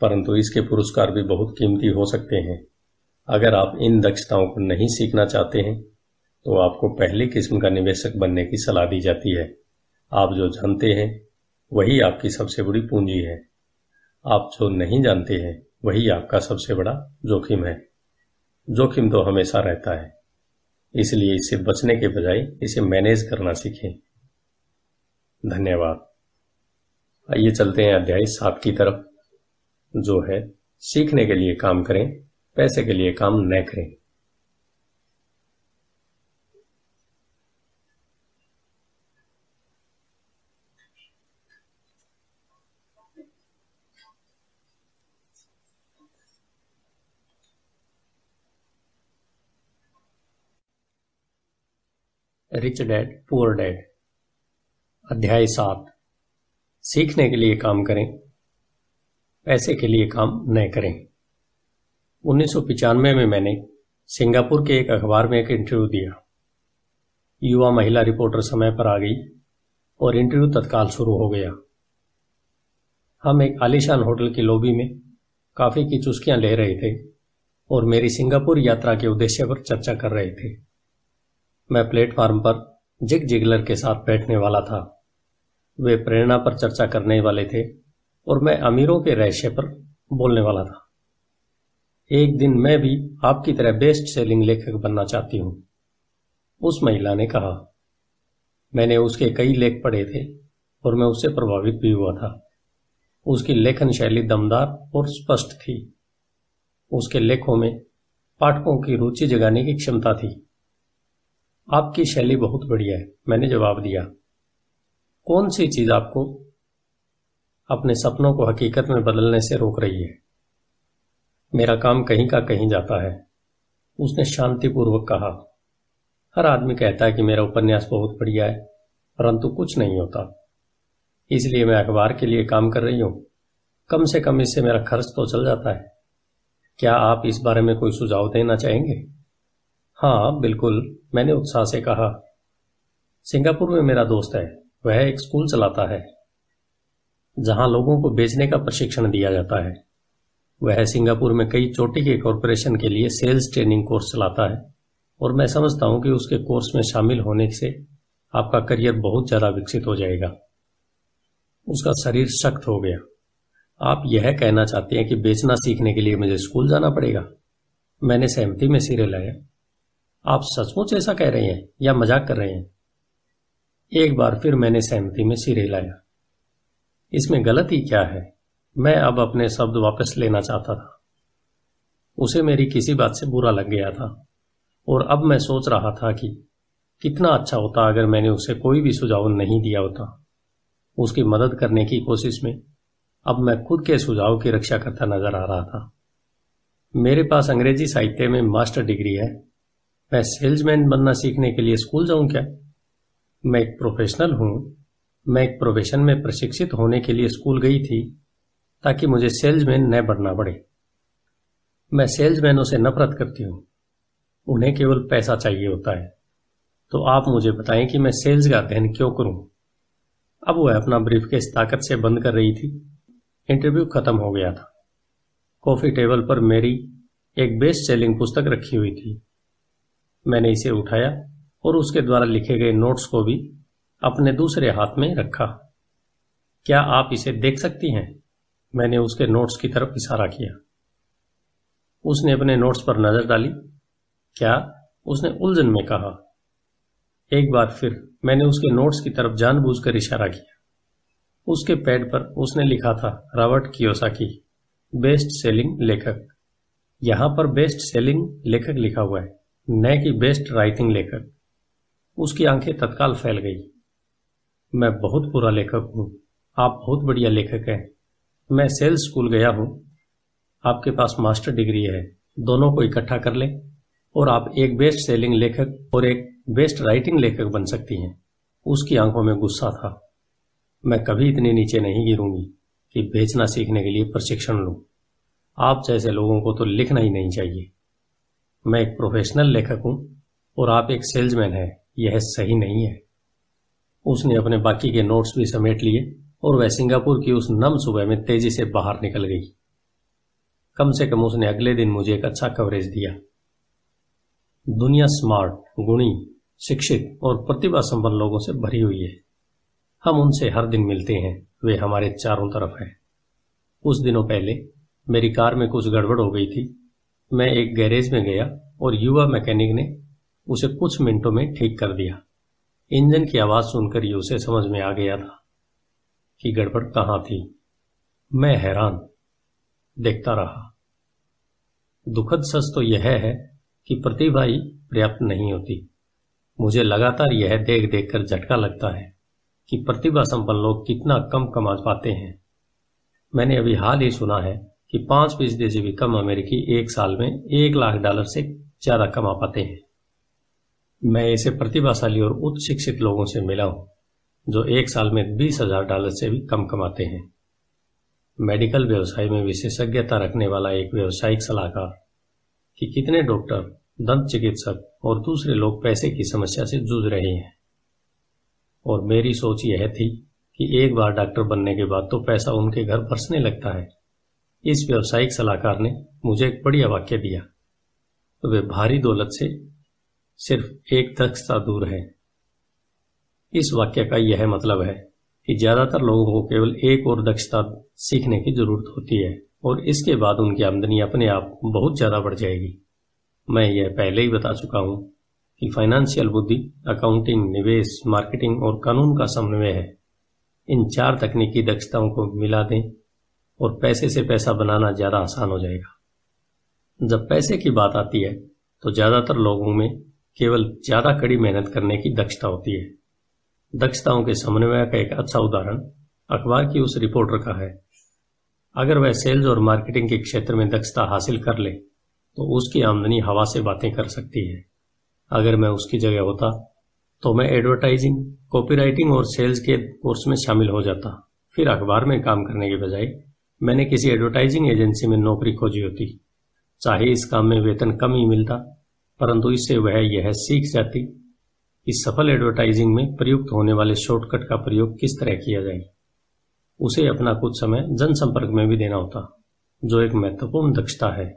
Speaker 1: परंतु इसके पुरस्कार भी बहुत कीमती हो सकते हैं अगर आप इन दक्षताओं को नहीं सीखना चाहते हैं तो आपको पहली किस्म का निवेशक बनने की सलाह दी जाती है आप जो जानते हैं वही आपकी सबसे बड़ी पूंजी है आप जो नहीं जानते हैं वही आपका सबसे बड़ा जोखिम है जोखिम तो हमेशा रहता है इसलिए इसे बचने के बजाय इसे मैनेज करना सीखें धन्यवाद आइए चलते हैं अध्याय सात की तरफ जो है सीखने के लिए काम करें पैसे के लिए काम न करें रिच डैड पुअर डैड अध्याय सात सीखने के लिए काम करें पैसे के लिए काम न करें उन्नीस सौ में मैंने सिंगापुर के एक अखबार में एक इंटरव्यू दिया युवा महिला रिपोर्टर समय पर आ गई और इंटरव्यू तत्काल शुरू हो गया हम एक आलिशान होटल की लॉबी में काफ़ी की चुस्कियां ले रहे थे और मेरी सिंगापुर यात्रा के उद्देश्य पर चर्चा कर रहे थे मैं प्लेटफार्म पर जिग जिगलर के साथ बैठने वाला था वे प्रेरणा पर चर्चा करने वाले थे और मैं अमीरों के रहस्य पर बोलने वाला था एक दिन मैं भी आपकी तरह बेस्ट सेलिंग लेखक बनना चाहती हूं उस महिला ने कहा मैंने उसके कई लेख पढ़े थे और मैं उससे प्रभावित भी हुआ था उसकी लेखन शैली दमदार और स्पष्ट थी उसके लेखों में पाठकों की रुचि जगाने की क्षमता थी आपकी शैली बहुत बढ़िया है मैंने जवाब दिया कौन सी चीज आपको अपने सपनों को हकीकत में बदलने से रोक रही है मेरा काम कहीं का कहीं जाता है उसने शांतिपूर्वक कहा हर आदमी कहता है कि मेरा उपन्यास बहुत बढ़िया है परंतु कुछ नहीं होता इसलिए मैं अखबार के लिए काम कर रही हूं कम से कम इससे मेरा खर्च तो चल जाता है क्या आप इस बारे में कोई सुझाव देना चाहेंगे हाँ बिल्कुल मैंने उत्साह से कहा सिंगापुर में मेरा दोस्त है वह एक स्कूल चलाता है जहां लोगों को बेचने का प्रशिक्षण दिया जाता है वह सिंगापुर में कई चोटी के कॉरपोरेशन के लिए सेल्स ट्रेनिंग कोर्स चलाता है और मैं समझता हूं कि उसके कोर्स में शामिल होने से आपका करियर बहुत ज्यादा विकसित हो जाएगा उसका शरीर सख्त हो गया आप यह कहना चाहते हैं कि बेचना सीखने के लिए मुझे स्कूल जाना पड़ेगा मैंने सहमति में सिरे लाया आप सचमुच ऐसा कह रहे हैं या मजाक कर रहे हैं एक बार फिर मैंने सहमति में सिर हिलाया इसमें गलती क्या है मैं अब अपने शब्द वापस लेना चाहता था उसे मेरी किसी बात से बुरा लग गया था और अब मैं सोच रहा था कि कितना अच्छा होता अगर मैंने उसे कोई भी सुझाव नहीं दिया होता उसकी मदद करने की कोशिश में अब मैं खुद के सुझाव की रक्षा करता नजर आ रहा था मेरे पास अंग्रेजी साहित्य में मास्टर डिग्री है मैं सेल्समैन बनना सीखने के लिए स्कूल जाऊं क्या मैं एक प्रोफेशनल हूं मैं एक प्रोफेशन में प्रशिक्षित होने के लिए स्कूल गई थी ताकि मुझे सेल्समैन न बनना पड़े मैं सेल्समैनों से नफरत करती हूं उन्हें केवल पैसा चाहिए होता है तो आप मुझे बताएं कि मैं सेल्स का अध्ययन क्यों करूं अब वह अपना ब्रीफ केस ताकत से बंद कर रही थी इंटरव्यू खत्म हो गया था कॉफी टेबल पर मेरी एक बेस्ट सेलिंग पुस्तक रखी हुई थी मैंने इसे उठाया और उसके द्वारा लिखे गए नोट्स को भी अपने दूसरे हाथ में रखा क्या आप इसे देख सकती हैं मैंने उसके नोट्स की तरफ इशारा किया उसने अपने नोट्स पर नजर डाली क्या उसने उलझन में कहा एक बार फिर मैंने उसके नोट्स की तरफ जानबूझकर इशारा किया उसके पैड पर उसने लिखा था रॉबर्ट कियोसाकी बेस्ट सेलिंग लेखक यहां पर बेस्ट सेलिंग लेखक लिखा हुआ है नए की बेस्ट राइटिंग लेकर उसकी आंखें तत्काल फैल गई मैं बहुत बुरा लेखक हूं आप बहुत बढ़िया लेखक हैं मैं सेल्स स्कूल गया हूं आपके पास मास्टर डिग्री है दोनों को इकट्ठा कर लें और आप एक बेस्ट सेलिंग लेखक और एक बेस्ट राइटिंग लेखक बन सकती हैं उसकी आंखों में गुस्सा था मैं कभी इतने नीचे नहीं गिरूंगी कि बेचना सीखने के लिए प्रशिक्षण लूं आप जैसे लोगों को तो लिखना ही नहीं चाहिए मैं एक प्रोफेशनल लेखक हूं और आप एक सेल्समैन हैं यह सही नहीं है उसने अपने बाकी के नोट्स भी समेट लिए और वह सिंगापुर की उस नम सुबह में तेजी से बाहर निकल गई कम से कम उसने अगले दिन मुझे एक अच्छा कवरेज दिया दुनिया स्मार्ट गुणी शिक्षित और प्रतिभा संपन्न लोगों से भरी हुई है हम उनसे हर दिन मिलते हैं वे हमारे चारों तरफ हैं कुछ दिनों पहले मेरी कार में कुछ गड़बड़ हो गई थी मैं एक गैरेज में गया और युवा मैकेनिक ने उसे कुछ मिनटों में ठीक कर दिया इंजन की आवाज सुनकर ही उसे समझ में आ गया था कि गड़बड़ कहां थी मैं हैरान देखता रहा दुखद सच तो यह है कि प्रतिभा पर्याप्त नहीं होती मुझे लगातार यह देख देख कर झटका लगता है कि प्रतिभा संपन्न लोग कितना कम कमा पाते हैं मैंने अभी हाल ही सुना है कि पांच फीसदी से भी कम अमेरिकी एक साल में एक लाख डॉलर से ज्यादा कमा पाते हैं मैं ऐसे प्रतिभाशाली और उच्च शिक्षित लोगों से मिला हूं जो एक साल में बीस हजार डॉलर से भी कम कमाते हैं मेडिकल व्यवसाय में विशेषज्ञता रखने वाला एक व्यवसायिक सलाहकार कि कितने डॉक्टर दंत चिकित्सक और दूसरे लोग पैसे की समस्या से जूझ रहे हैं और मेरी सोच यह थी कि एक बार डॉक्टर बनने के बाद तो पैसा उनके घर बरसने लगता है इस व्यवसायिक सलाहकार ने मुझे एक बढ़िया वाक्य दिया वे भारी दौलत से सिर्फ एक दक्षता दूर है इस वाक्य का यह मतलब है कि ज्यादातर लोगों को केवल एक और दक्षता सीखने की जरूरत होती है और इसके बाद उनकी आमदनी अपने आप बहुत ज्यादा बढ़ जाएगी मैं यह पहले ही बता चुका हूं कि फाइनेंशियल बुद्धि अकाउंटिंग निवेश मार्केटिंग और कानून का समन्वय है इन चार तकनीकी दक्षताओं को मिला दें और पैसे से पैसा बनाना ज्यादा आसान हो जाएगा जब पैसे की बात आती है तो ज्यादातर लोगों में केवल ज्यादा कड़ी मेहनत करने की दक्षता होती है दक्षताओं के समन्वय का एक अच्छा उदाहरण अखबार की उस रिपोर्टर का है अगर वह सेल्स और मार्केटिंग के क्षेत्र में दक्षता हासिल कर ले तो उसकी आमदनी हवा से बातें कर सकती है अगर मैं उसकी जगह होता तो मैं एडवर्टाइजिंग कॉपीराइटिंग और सेल्स के कोर्स में शामिल हो जाता फिर अखबार में काम करने के बजाय मैंने किसी एडवर्टाइजिंग एजेंसी में नौकरी खोजी होती चाहे इस काम में वेतन कम ही मिलता परंतु इससे वह यह सीख जाती कि सफल एडवर्टाइजिंग में प्रयुक्त होने वाले शॉर्टकट का प्रयोग किस तरह किया जाए उसे अपना कुछ समय जनसंपर्क में भी देना होता जो एक महत्वपूर्ण दक्षता है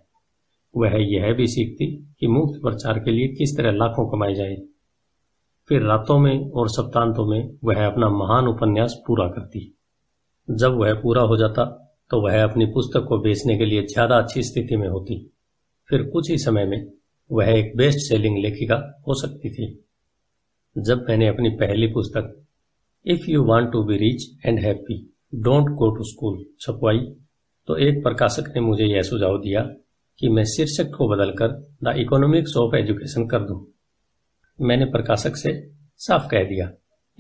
Speaker 1: वह यह भी सीखती कि मुफ्त प्रचार के लिए किस तरह लाखों कमाए जाए फिर रातों में और सप्तांतों में वह अपना महान उपन्यास पूरा करती जब वह पूरा हो जाता तो वह अपनी पुस्तक को बेचने के लिए ज्यादा अच्छी स्थिति में होती फिर कुछ ही समय में वह एक बेस्ट सेलिंग लेखिका हो सकती थी जब मैंने अपनी पहली पुस्तक if you want to be rich and happy don't go to school छपवाई तो एक प्रकाशक ने मुझे यह सुझाव दिया कि मैं शीर्षक को बदलकर द इकोनॉमिक्स ऑफ एजुकेशन कर दूं। मैंने प्रकाशक से साफ कह दिया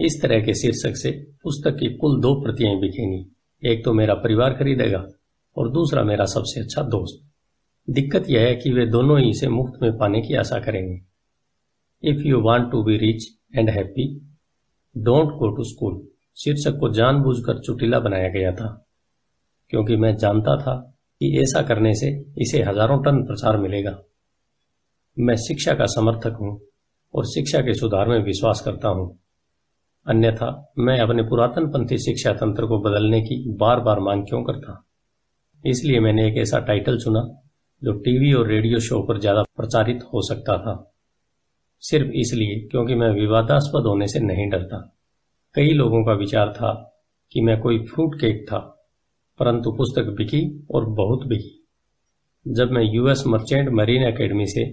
Speaker 1: इस तरह के शीर्षक से पुस्तक की कुल दो प्रतियां बिकेंगी एक तो मेरा परिवार खरीदेगा और दूसरा मेरा सबसे अच्छा दोस्त दिक्कत यह है कि वे दोनों ही इसे मुफ्त में पाने की आशा करेंगे if you want to be rich and happy don't go to school शीर्षक को जानबूझकर चुटिला बनाया गया था क्योंकि मैं जानता था कि ऐसा करने से इसे हजारों टन प्रचार मिलेगा मैं शिक्षा का समर्थक हूं और शिक्षा के सुधार में विश्वास करता हूं अन्यथा मैं अपने पुरातन पंथी शिक्षा तंत्र को बदलने की बार बार मांग क्यों करता इसलिए मैंने एक ऐसा टाइटल चुना जो टीवी और रेडियो शो पर ज्यादा प्रचारित हो सकता था सिर्फ इसलिए क्योंकि मैं विवादास्पद होने से नहीं डरता कई लोगों का विचार था कि मैं कोई फ्रूट केक था परंतु पुस्तक बिकी और बहुत बिकी जब मैं यूएस मर्चेंट मरीन एकेडमी से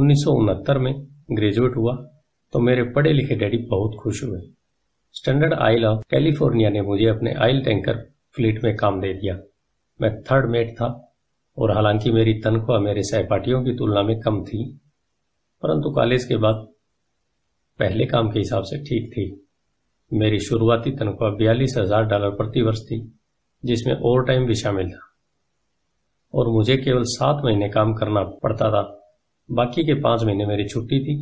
Speaker 1: उन्नीस में ग्रेजुएट हुआ तो मेरे पढ़े लिखे डैडी बहुत खुश हुए स्टैंडर्ड आयल ऑफ कैलिफोर्निया ने मुझे अपने आयल टैंकर फ्लीट में काम दे दिया मैं थर्ड मेट था और हालांकि मेरी तनख्वाह मेरे सहपाठियों की तुलना में कम थी परंतु कॉलेज के बाद पहले काम के हिसाब से ठीक थी मेरी शुरुआती तनख्वाह बयालीस हजार डॉलर प्रति वर्ष थी जिसमें ओवर टाइम भी शामिल था और मुझे केवल सात महीने काम करना पड़ता था बाकी के पांच महीने मेरी छुट्टी थी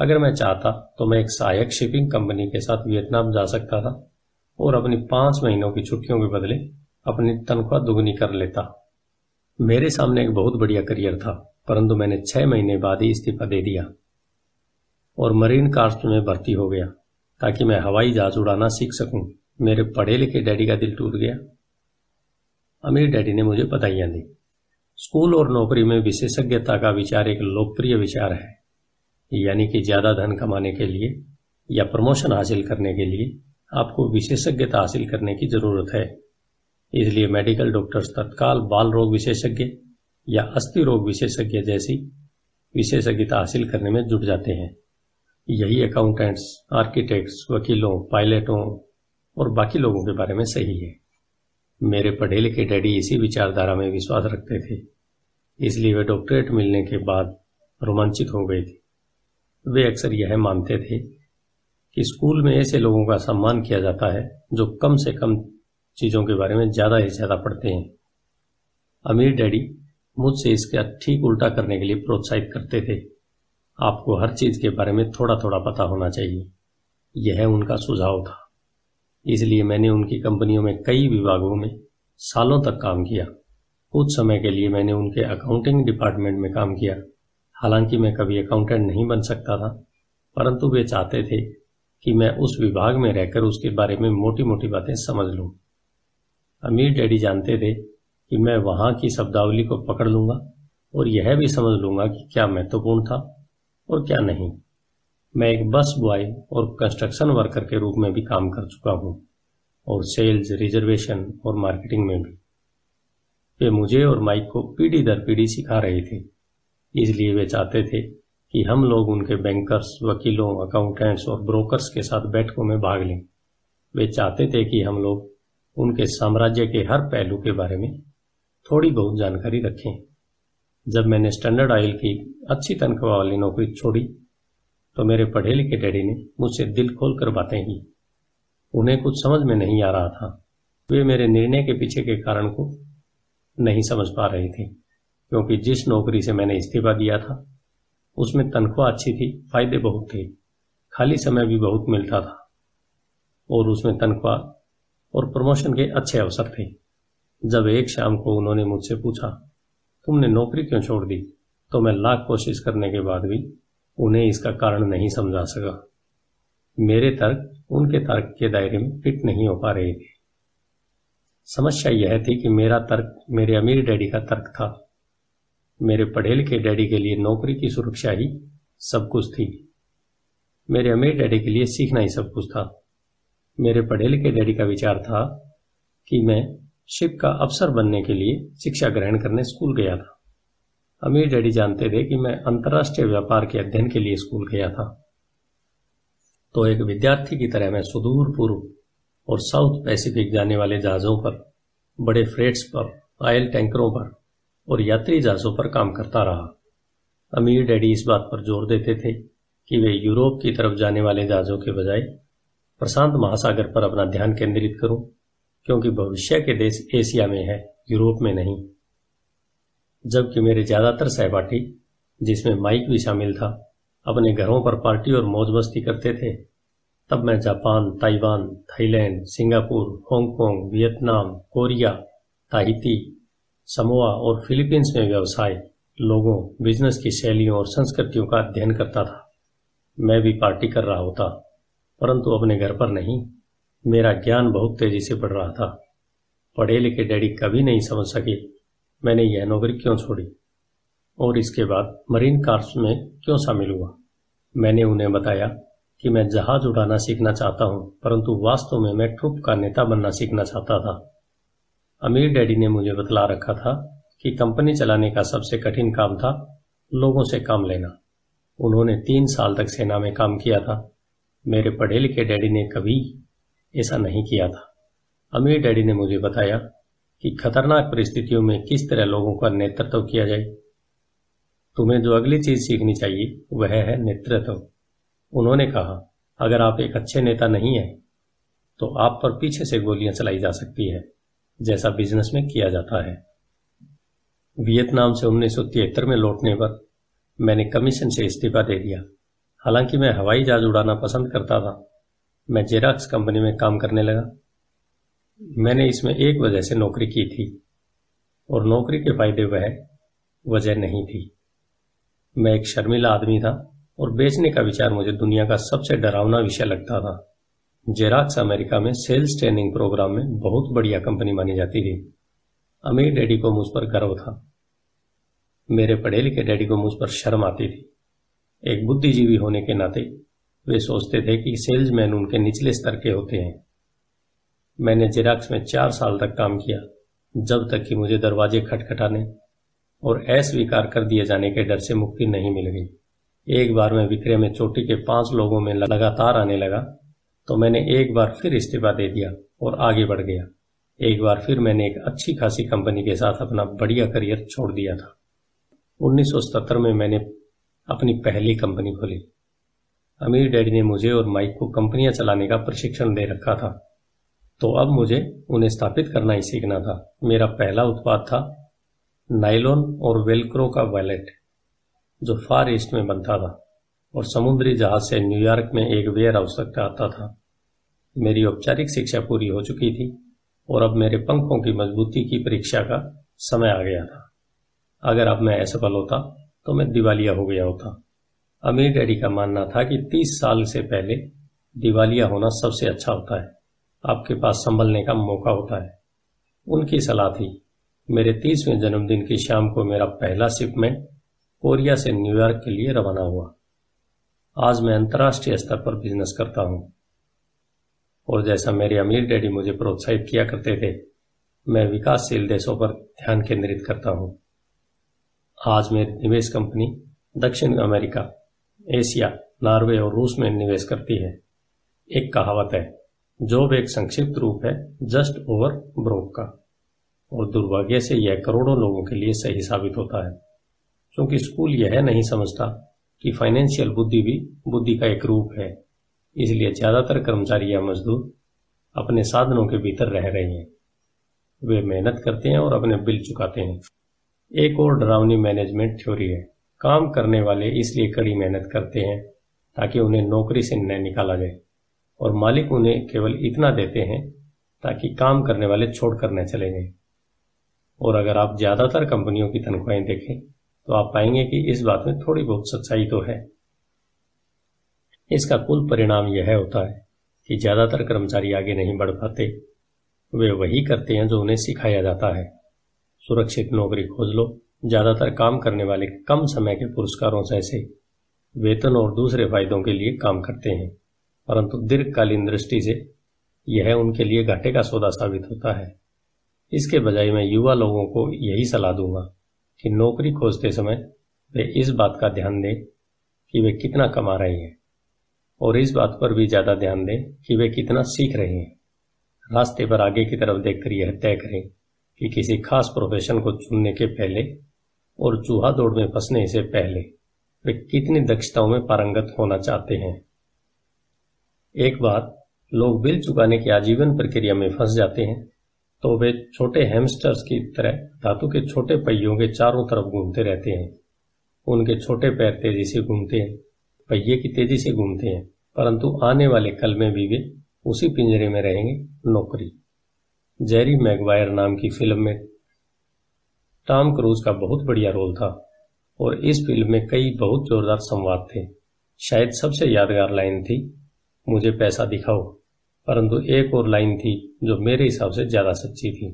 Speaker 1: अगर मैं चाहता तो मैं एक सहायक शिपिंग कंपनी के साथ वियतनाम जा सकता था और अपनी पांच महीनों की छुट्टियों के बदले अपनी तनख्वाह दुगनी कर लेता मेरे सामने एक बहुत बढ़िया करियर था परंतु मैंने छह महीने बाद ही इस्तीफा दे दिया और मरीन कार्स में भर्ती हो गया ताकि मैं हवाई जहाज उड़ाना सीख सकूं मेरे पढ़े लिखे डैडी का दिल टूट गया अमीर डैडी ने मुझे बधाइयां दी स्कूल और नौकरी में विशेषज्ञता का विचार एक लोकप्रिय विचार है यानी कि ज़्यादा धन कमाने के लिए या प्रमोशन हासिल करने के लिए आपको विशेषज्ञता हासिल करने की ज़रूरत है इसलिए मेडिकल डॉक्टर्स तत्काल बाल रोग विशेषज्ञ या अस्थि रोग विशेषज्ञ जैसी विशेषज्ञता हासिल करने में जुट जाते हैं यही अकाउंटेंट्स आर्किटेक्ट्स वकीलों पायलटों और बाकी लोगों के बारे में सही है मेरे पढ़े लिखे डैडी इसी विचारधारा में विश्वास रखते थे इसलिए वे डॉक्टरेट मिलने के बाद रोमांचित हो गए थे वे अक्सर यह मानते थे कि स्कूल में ऐसे लोगों का सम्मान किया जाता है जो कम से कम चीज़ों के बारे में ज़्यादा ही ज़्यादा पढ़ते हैं अमीर डैडी मुझसे इसका ठीक उल्टा करने के लिए प्रोत्साहित करते थे आपको हर चीज़ के बारे में थोड़ा थोड़ा पता होना चाहिए यह उनका सुझाव था इसलिए मैंने उनकी कंपनियों में कई विभागों में सालों तक काम किया कुछ समय के लिए मैंने उनके अकाउंटिंग डिपार्टमेंट में काम किया हालांकि मैं कभी अकाउंटेंट नहीं बन सकता था परंतु वे चाहते थे कि मैं उस विभाग में रहकर उसके बारे में मोटी मोटी बातें समझ लूं। अमीर डैडी जानते थे कि मैं वहां की शब्दावली को पकड़ लूंगा और यह भी समझ लूंगा कि क्या महत्वपूर्ण था और क्या नहीं मैं एक बस बॉय और कंस्ट्रक्शन वर्कर के रूप में भी काम कर चुका हूं और सेल्स रिजर्वेशन और मार्केटिंग में भी वे मुझे और माइक को पीढ़ी दर पीढ़ी सिखा रहे थे इसलिए वे चाहते थे कि हम लोग उनके बैंकर्स वकीलों अकाउंटेंट्स और ब्रोकर्स के साथ बैठकों में भाग लें वे चाहते थे कि हम लोग उनके साम्राज्य के हर पहलू के बारे में थोड़ी बहुत जानकारी रखें जब मैंने स्टैंडर्ड ऑयल की अच्छी तनख्वाह वाली नौकरी छोड़ी तो मेरे पढ़े लिखे डैडी ने मुझसे दिल खोल कर बातें की उन्हें कुछ समझ में नहीं आ रहा था वे मेरे निर्णय के पीछे के कारण को नहीं समझ पा रहे थे क्योंकि जिस नौकरी से मैंने इस्तीफा दिया था उसमें तनख्वाह अच्छी थी फायदे बहुत थे खाली समय भी बहुत मिलता था और उसमें तनख्वाह और प्रमोशन के अच्छे अवसर थे जब एक शाम को उन्होंने मुझसे पूछा तुमने नौकरी क्यों छोड़ दी तो मैं लाख कोशिश करने के बाद भी उन्हें इसका कारण नहीं समझा सका मेरे तर्क उनके तर्क के दायरे में फिट नहीं हो पा रहे थे समस्या यह थी कि मेरा तर्क मेरे अमीर डैडी का तर्क था मेरे पढ़े लिखे डैडी के लिए नौकरी की सुरक्षा ही सब कुछ थी मेरे अमीर डैडी के लिए सीखना ही सब कुछ था मेरे पढ़े लिखे डैडी का विचार था कि मैं शिप का अफसर बनने के लिए शिक्षा ग्रहण करने स्कूल गया था अमीर डैडी जानते थे कि मैं अंतर्राष्ट्रीय व्यापार के अध्ययन के लिए स्कूल गया था तो एक विद्यार्थी की तरह मैं सुदूर पूर्व और साउथ पैसिफिक जाने वाले जहाजों पर बड़े फ्रेट्स पर ऑयल टैंकरों पर और यात्री जहाज़ों पर काम करता रहा अमीर डैडी इस बात पर जोर देते थे कि वे यूरोप की तरफ जाने वाले जहाज़ों के बजाय प्रशांत महासागर पर अपना ध्यान केंद्रित करूं क्योंकि भविष्य के देश एशिया में है यूरोप में नहीं जबकि मेरे ज़्यादातर सहपाठी जिसमें माइक भी शामिल था अपने घरों पर पार्टी और मौज मस्ती करते थे तब मैं Japan Taiwan Thailand Singapore Hong Kong Vietnam Korea Tahiti Samoa और फिलीपींस में व्यवसाय लोगों बिजनेस की शैलियों और संस्कृतियों का अध्ययन करता था मैं भी पार्टी कर रहा होता परंतु अपने घर पर नहीं मेरा ज्ञान बहुत तेजी से बढ़ रहा था पढ़े लिखे डैडी कभी नहीं समझ सके मैंने यह नौकरी क्यों छोड़ी और इसके बाद मरीन कार्प्स में क्यों शामिल हुआ मैंने उन्हें बताया कि मैं जहाज उड़ाना सीखना चाहता हूं परंतु वास्तव में मैं ट्रुप का नेता बनना सीखना चाहता था अमीर डैडी ने मुझे बतला रखा था कि कंपनी चलाने का सबसे कठिन काम था लोगों से काम लेना उन्होंने तीन साल तक सेना में काम किया था मेरे पढ़े लिखे डैडी ने कभी ऐसा नहीं किया था अमीर डैडी ने मुझे बताया कि खतरनाक परिस्थितियों में किस तरह लोगों का नेतृत्व किया जाए तुम्हें जो अगली चीज सीखनी चाहिए वह है नेतृत्व उन्होंने कहा अगर आप एक अच्छे नेता नहीं हैं तो आप पर पीछे से गोलियां चलाई जा सकती है जैसा बिजनेस में किया जाता है वियतनाम से उन्नीस में लौटने पर मैंने कमीशन से इस्तीफा दे दिया हालांकि मैं हवाई जहाज उड़ाना पसंद करता था मैं जेराक्स कंपनी में काम करने लगा मैंने इसमें एक वजह से नौकरी की थी और नौकरी के फायदे वह वजह नहीं थी मैं एक शर्मिला आदमी था और बेचने का विचार मुझे दुनिया का सबसे डरावना विषय लगता था जेराक्स अमेरिका में सेल्स ट्रेनिंग प्रोग्राम में बहुत बढ़िया कंपनी मानी जाती थी अमीर डैडी को मुझ पर गर्व था मेरे पढ़े लिखे डैडी को मुझ पर शर्म आती थी एक बुद्धिजीवी होने के नाते वे सोचते थे कि सेल्समैन उनके निचले स्तर के होते हैं मैंने जेराक्स में चार साल तक काम किया जब तक कि मुझे दरवाजे खटखटाने और अस्वीकार कर दिए जाने के डर से मुक्ति नहीं मिल गई एक बार मैं विक्रय में चोटी के पांच लोगों में लगातार आने लगा तो मैंने एक बार फिर इस्तीफा दे दिया और आगे बढ़ गया एक बार फिर मैंने एक अच्छी खासी कंपनी के साथ अपना बढ़िया करियर छोड़ दिया था 1977 में मैंने अपनी पहली कंपनी खोली अमीर डैडी ने मुझे और माइक को कंपनियां चलाने का प्रशिक्षण दे रखा था तो अब मुझे उन्हें स्थापित करना ही सीखना था मेरा पहला उत्पाद था नाइलॉन और वेलक्रो का वैलेट जो फार ईस्ट में बनता था और समुद्री जहाज से न्यूयॉर्क में एक वेयर हाउस तक आता था मेरी औपचारिक शिक्षा पूरी हो चुकी थी और अब मेरे पंखों की मजबूती की परीक्षा का समय आ गया था अगर अब मैं असफल होता तो मैं दिवालिया हो गया होता अमीर डैडी का मानना था कि तीस साल से पहले दिवालिया होना सबसे अच्छा होता है आपके पास संभलने का मौका होता है उनकी सलाह थी मेरे तीसवें जन्मदिन की शाम को मेरा पहला शिपमेंट कोरिया से न्यूयॉर्क के लिए रवाना हुआ आज मैं अंतर्राष्ट्रीय स्तर पर बिजनेस करता हूं और जैसा मेरे अमीर डैडी मुझे प्रोत्साहित किया करते थे मैं विकासशील देशों पर ध्यान केंद्रित करता हूं आज मेरी निवेश कंपनी दक्षिण अमेरिका एशिया नॉर्वे और रूस में निवेश करती है एक कहावत है जॉब एक संक्षिप्त रूप है जस्ट ओवर ब्रोक का और दुर्भाग्य से यह करोड़ों लोगों के लिए सही साबित होता है क्योंकि स्कूल यह नहीं समझता कि फाइनेंशियल बुद्धि भी बुद्धि का एक रूप है इसलिए ज्यादातर कर्मचारी या मजदूर अपने साधनों के भीतर रह रहे हैं वे मेहनत करते हैं और अपने बिल चुकाते हैं एक और डरावनी मैनेजमेंट थ्योरी है काम करने वाले इसलिए कड़ी मेहनत करते हैं ताकि उन्हें नौकरी से न निकाला जाए और मालिक उन्हें केवल इतना देते हैं ताकि काम करने वाले छोड़कर न चले जाए और अगर आप ज्यादातर कंपनियों की तनख्वाहें देखें तो आप पाएंगे कि इस बात में थोड़ी बहुत सच्चाई तो है इसका कुल परिणाम यह होता है कि ज्यादातर कर्मचारी आगे नहीं बढ़ पाते वे वही करते हैं जो उन्हें सिखाया जाता है सुरक्षित नौकरी खोज लो ज्यादातर काम करने वाले कम समय के पुरस्कारों ऐसे वेतन और दूसरे फायदों के लिए काम करते हैं परंतु दीर्घकालीन दृष्टि से यह उनके लिए घाटे का सौदा साबित होता है इसके बजाय मैं युवा लोगों को यही सलाह दूंगा कि नौकरी खोजते समय वे इस बात का ध्यान दें कि वे कितना कमा रहे हैं और इस बात पर भी ज़्यादा ध्यान दें कि वे कितना सीख रहे हैं रास्ते पर आगे की तरफ देखकर यह तय करें कि किसी खास प्रोफेशन को चुनने के पहले और चूहा दौड़ में फंसने से पहले वे कितनी दक्षताओं में पारंगत होना चाहते हैं एक बार लोग बिल चुकाने की आजीवन प्रक्रिया में फंस जाते हैं तो वे छोटे हैमस्टर्स की तरह धातु के छोटे पहियों के चारों तरफ घूमते रहते हैं उनके छोटे पैर तेजी से घूमते हैं पहिए की तेजी से घूमते हैं परंतु आने वाले कल में भी वे उसी पिंजरे में रहेंगे नौकरी जेरी मैगवायर नाम की फिल्म में टॉम क्रूज का बहुत बढ़िया रोल था और इस फिल्म में कई बहुत जोरदार संवाद थे शायद सबसे यादगार लाइन थी मुझे पैसा दिखाओ परंतु एक और लाइन थी जो मेरे हिसाब से ज्यादा सच्ची थी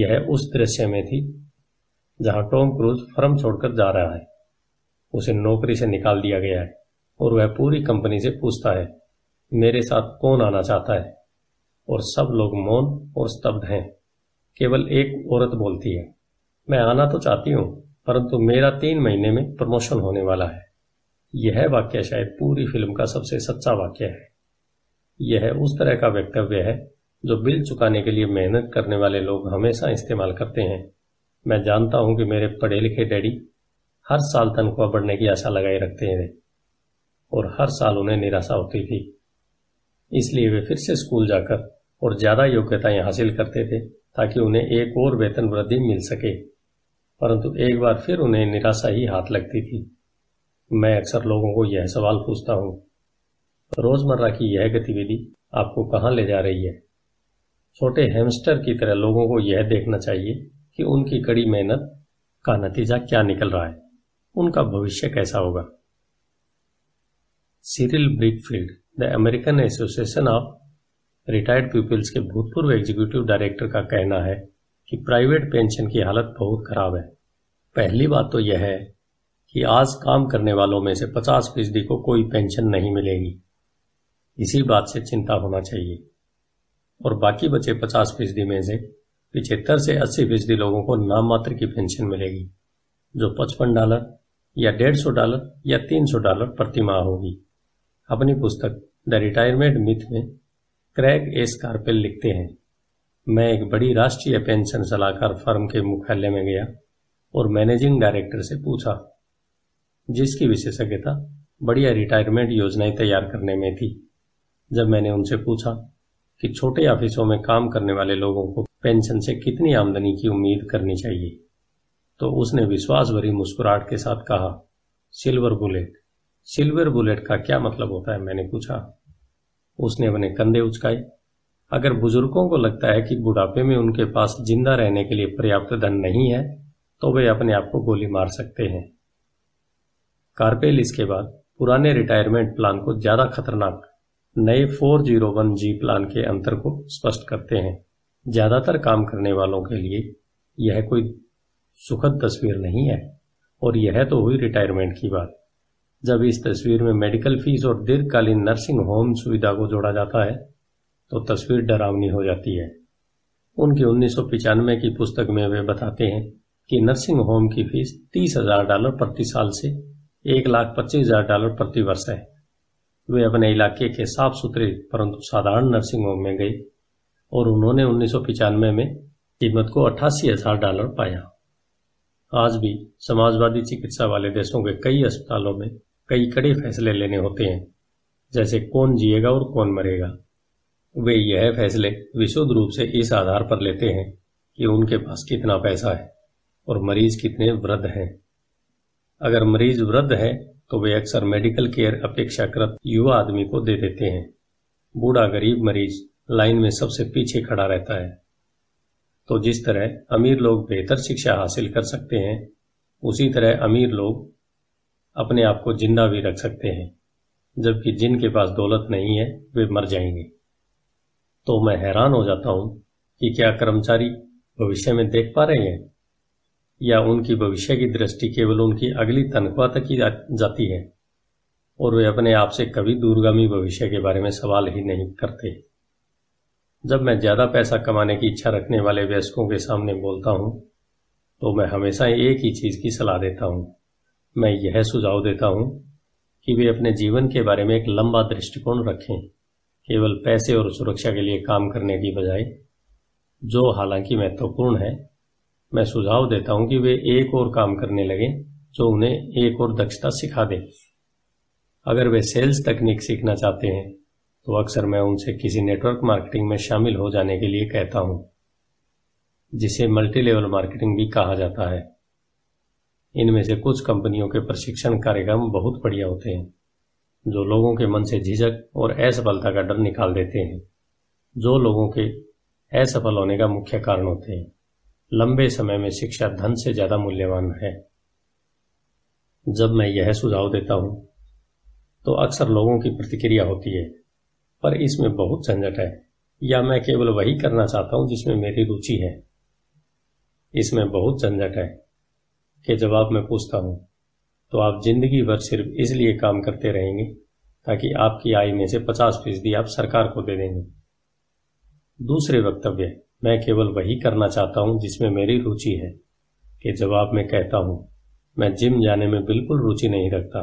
Speaker 1: यह उस दृश्य में थी जहां टॉम क्रूज फर्म छोड़कर जा रहा है उसे नौकरी से निकाल दिया गया है और वह पूरी कंपनी से पूछता है मेरे साथ कौन आना चाहता है और सब लोग मौन और स्तब्ध हैं केवल एक औरत बोलती है मैं आना तो चाहती हूं परंतु मेरा तीन महीने में प्रमोशन होने वाला है यह वाक्य शायद पूरी फिल्म का सबसे सच्चा वाक्य है यह उस तरह का वक्तव्य है जो बिल चुकाने के लिए मेहनत करने वाले लोग हमेशा इस्तेमाल करते हैं मैं जानता हूं कि मेरे पढ़े लिखे डैडी हर साल तनख्वाह बढ़ने की आशा लगाए रखते हैं और हर साल उन्हें निराशा होती थी इसलिए वे फिर से स्कूल जाकर और ज्यादा योग्यताएं हासिल करते थे ताकि उन्हें एक और वेतन वृद्धि मिल सके परंतु एक बार फिर उन्हें निराशा ही हाथ लगती थी मैं अक्सर लोगों को यह सवाल पूछता हूं रोजमर्रा की यह गतिविधि आपको कहाँ ले जा रही है छोटे हेमस्टर की तरह लोगों को यह देखना चाहिए कि उनकी कड़ी मेहनत का नतीजा क्या निकल रहा है उनका भविष्य कैसा होगा Cyril Brickfield the American association of retired peoples के भूतपूर्व एग्जीक्यूटिव डायरेक्टर का कहना है कि प्राइवेट पेंशन की हालत बहुत खराब है पहली बात तो यह है कि आज काम करने वालों में से 50 फीसदी को कोई पेंशन नहीं मिलेगी इसी बात से चिंता होना चाहिए और बाकी बचे पचास फीसदी में से पिछहत्तर से अस्सी फीसदी लोगों को नाम मात्र की पेंशन मिलेगी जो पचपन डॉलर या डेढ़ सौ डॉलर या तीन सौ डॉलर प्रति माह होगी अपनी पुस्तक द रिटायरमेंट मिथ में क्रैग एस कार्पेल लिखते हैं मैं एक बड़ी राष्ट्रीय पेंशन सलाहकार फर्म के मुख्यालय में गया और मैनेजिंग डायरेक्टर से पूछा जिसकी विशेषज्ञता बढ़िया रिटायरमेंट योजनाएं तैयार करने में थी जब मैंने उनसे पूछा कि छोटे ऑफिसों में काम करने वाले लोगों को पेंशन से कितनी आमदनी की उम्मीद करनी चाहिए तो उसने विश्वास भरी मुस्कुराहट के साथ कहा सिल्वर बुलेट सिल्वर बुलेट का क्या मतलब होता है मैंने पूछा उसने अपने कंधे उचकाए अगर बुजुर्गों को लगता है कि बुढ़ापे में उनके पास जिंदा रहने के लिए पर्याप्त धन नहीं है तो वे अपने आप को गोली मार सकते हैं कार्पेल इसके बाद पुराने रिटायरमेंट प्लान को ज्यादा खतरनाक नए 401G प्लान के अंतर को स्पष्ट करते हैं ज़्यादातर काम करने वालों के लिए यह कोई सुखद तस्वीर नहीं है और यह तो हुई रिटायरमेंट की बात जब इस तस्वीर में मेडिकल फीस और दीर्घकालीन नर्सिंग होम सुविधा को जोड़ा जाता है तो तस्वीर डरावनी हो जाती है उनकी उन्नीस की पुस्तक में वे बताते हैं कि नर्सिंग होम की फीस तीस हजार डॉलर प्रति साल से एक लाख पच्चीस हजार डॉलर प्रति वर्ष है वे अपने इलाके के साफ सुथरे परंतु साधारण नर्सिंग होम में गए और उन्होंने उन्नीस में कीमत को अट्ठासी हजार डॉलर पाया आज भी समाजवादी चिकित्सा वाले देशों के कई अस्पतालों में कई कड़े फैसले लेने होते हैं जैसे कौन जिएगा और कौन मरेगा वे यह फैसले विशुद्ध रूप से इस आधार पर लेते हैं कि उनके पास कितना पैसा है और मरीज कितने वृद्ध हैं अगर मरीज वृद्ध है तो वे अक्सर मेडिकल केयर अपेक्षाकृत युवा आदमी को दे देते हैं बूढ़ा गरीब मरीज लाइन में सबसे पीछे खड़ा रहता है तो जिस तरह अमीर लोग बेहतर शिक्षा हासिल कर सकते हैं उसी तरह अमीर लोग अपने आप को जिंदा भी रख सकते हैं जबकि जिनके पास दौलत नहीं है वे मर जाएंगे तो मैं हैरान हो जाता हूं कि क्या कर्मचारी भविष्य में देख पा रहे हैं या उनकी भविष्य की दृष्टि केवल उनकी अगली तनख्वाह तक ही जाती है और वे अपने आप से कभी दूरगामी भविष्य के बारे में सवाल ही नहीं करते जब मैं ज़्यादा पैसा कमाने की इच्छा रखने वाले वयस्कों के सामने बोलता हूं तो मैं हमेशा एक ही चीज़ की सलाह देता हूं मैं यह सुझाव देता हूं कि वे अपने जीवन के बारे में एक लंबा दृष्टिकोण रखें केवल पैसे और सुरक्षा के लिए काम करने की बजाय जो हालांकि महत्वपूर्ण है मैं सुझाव देता हूं कि वे एक और काम करने लगे जो उन्हें एक और दक्षता सिखा दे अगर वे सेल्स तकनीक सीखना चाहते हैं तो अक्सर मैं उनसे किसी नेटवर्क मार्केटिंग में शामिल हो जाने के लिए कहता हूं जिसे मल्टी लेवल मार्केटिंग भी कहा जाता है इनमें से कुछ कंपनियों के प्रशिक्षण कार्यक्रम बहुत बढ़िया होते हैं जो लोगों के मन से झिझक और असफलता का डर निकाल देते हैं जो लोगों के असफल होने का मुख्य कारण होते हैं लंबे समय में शिक्षा धन से ज्यादा मूल्यवान है जब मैं यह सुझाव देता हूं तो अक्सर लोगों की प्रतिक्रिया होती है पर इसमें बहुत झंझट है या मैं केवल वही करना चाहता हूं जिसमें मेरी रुचि है इसमें बहुत झंझट है जब जवाब मैं पूछता हूं तो आप जिंदगी भर सिर्फ इसलिए काम करते रहेंगे ताकि आपकी आय में से पचास फीसदी आप सरकार को दे देंगे दूसरे वक्तव्य मैं केवल वही करना चाहता हूं जिसमें मेरी रुचि है कि जवाब में कहता हूं मैं जिम जाने में बिल्कुल रुचि नहीं रखता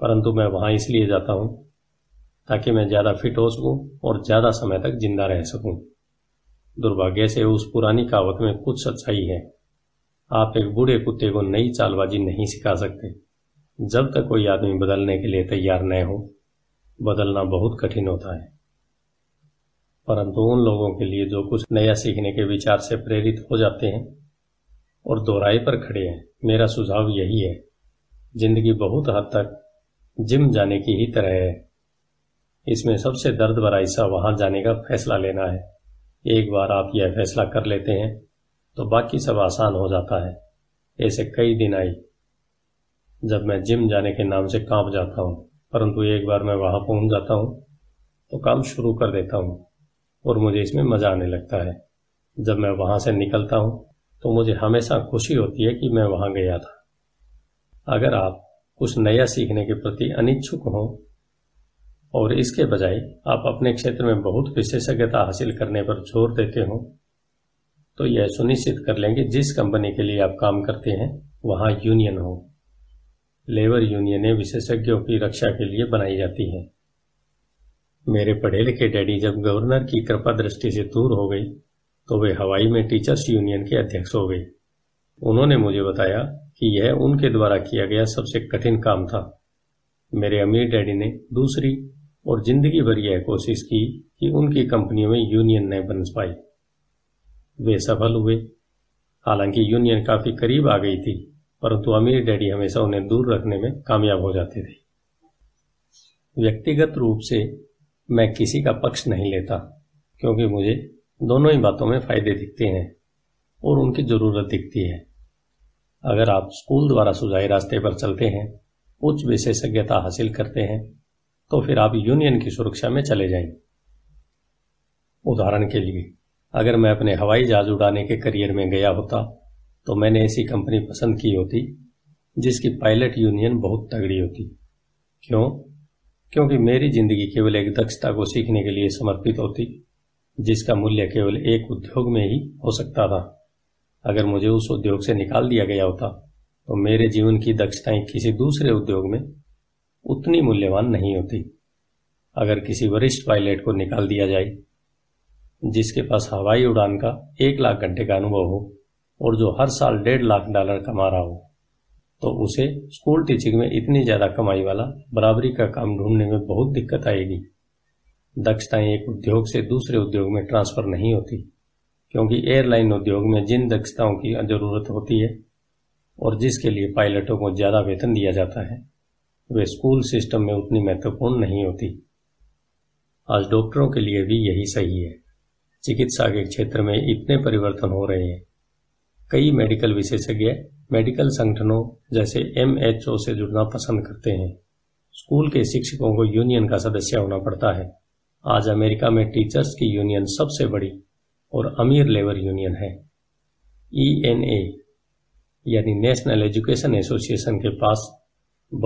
Speaker 1: परंतु मैं वहां इसलिए जाता हूं ताकि मैं ज़्यादा फिट हो सकूं और ज़्यादा समय तक जिंदा रह सकूं दुर्भाग्य से उस पुरानी कहावत में कुछ सच्चाई है आप एक बूढ़े कुत्ते को नई चालबाजी नहीं सिखा सकते जब तक कोई आदमी बदलने के लिए तैयार न हो बदलना बहुत कठिन होता है परंतु उन लोगों के लिए जो कुछ नया सीखने के विचार से प्रेरित हो जाते हैं और दोहराई पर खड़े हैं मेरा सुझाव यही है जिंदगी बहुत हद तक जिम जाने की ही तरह है इसमें सबसे दर्द भरा हिस्सा वहां जाने का फैसला लेना है एक बार आप यह फैसला कर लेते हैं तो बाकी सब आसान हो जाता है ऐसे कई दिन आई जब मैं जिम जाने के नाम से कांप जाता हूं परंतु एक बार मैं वहां पहुंच जाता हूँ तो काम शुरू कर देता हूं और मुझे इसमें मज़ा आने लगता है जब मैं वहां से निकलता हूं तो मुझे हमेशा खुशी होती है कि मैं वहां गया था अगर आप कुछ नया सीखने के प्रति अनिच्छुक हो और इसके बजाय आप अपने क्षेत्र में बहुत विशेषज्ञता हासिल करने पर जोर देते हो तो यह सुनिश्चित कर लेंगे जिस कंपनी के लिए आप काम करते हैं वहां यूनियन हो लेबर यूनियनें विशेषज्ञों की रक्षा के लिए बनाई जाती हैं मेरे पढ़े लिखे डैडी जब गवर्नर की कृपा दृष्टि से दूर हो गई तो वे हवाई में टीचर्स यूनियन के अध्यक्ष हो गई उन्होंने मुझे बताया कि यह उनके द्वारा किया गया सबसे कठिन काम था मेरे अमीर डैडी ने दूसरी और जिंदगी भर यह कोशिश की कि उनकी कंपनियों में यूनियन न बन पाई वे सफल हुए हालांकि यूनियन काफी करीब आ गई थी परंतु अमीर डैडी हमेशा उन्हें दूर रखने में कामयाब हो जाते थे व्यक्तिगत रूप से मैं किसी का पक्ष नहीं लेता क्योंकि मुझे दोनों ही बातों में फायदे दिखते हैं और उनकी ज़रूरत दिखती है अगर आप स्कूल द्वारा सुझाए रास्ते पर चलते हैं उच्च विशेषज्ञता हासिल करते हैं तो फिर आप यूनियन की सुरक्षा में चले जाएं। उदाहरण के लिए अगर मैं अपने हवाई जहाज उड़ाने के करियर में गया होता तो मैंने ऐसी कंपनी पसंद की होती जिसकी पायलट यूनियन बहुत तगड़ी होती क्यों क्योंकि मेरी जिंदगी केवल एक दक्षता को सीखने के लिए समर्पित होती जिसका मूल्य केवल एक उद्योग में ही हो सकता था अगर मुझे उस उद्योग से निकाल दिया गया होता तो मेरे जीवन की दक्षताएं किसी दूसरे उद्योग में उतनी मूल्यवान नहीं होती अगर किसी वरिष्ठ पायलट को निकाल दिया जाए जिसके पास हवाई उड़ान का एक लाख घंटे का अनुभव हो और जो हर साल डेढ़ लाख डॉलर कमा रहा हो तो उसे स्कूल टीचिंग में इतनी ज़्यादा कमाई वाला बराबरी का काम ढूंढने में बहुत दिक्कत आएगी दक्षताएं एक उद्योग से दूसरे उद्योग में ट्रांसफर नहीं होती क्योंकि एयरलाइन उद्योग में जिन दक्षताओं की ज़रूरत होती है और जिसके लिए पायलटों को ज़्यादा वेतन दिया जाता है वे स्कूल सिस्टम में उतनी महत्वपूर्ण नहीं होती आज डॉक्टरों के लिए भी यही सही है चिकित्सा के क्षेत्र में इतने परिवर्तन हो रहे हैं कई मेडिकल विशेषज्ञ मेडिकल संगठनों जैसे एम से जुड़ना पसंद करते हैं स्कूल के शिक्षकों को यूनियन का सदस्य होना पड़ता है आज अमेरिका में टीचर्स की यूनियन सबसे बड़ी और अमीर लेबर यूनियन है ई e एन यानी नेशनल एजुकेशन एसोसिएशन के पास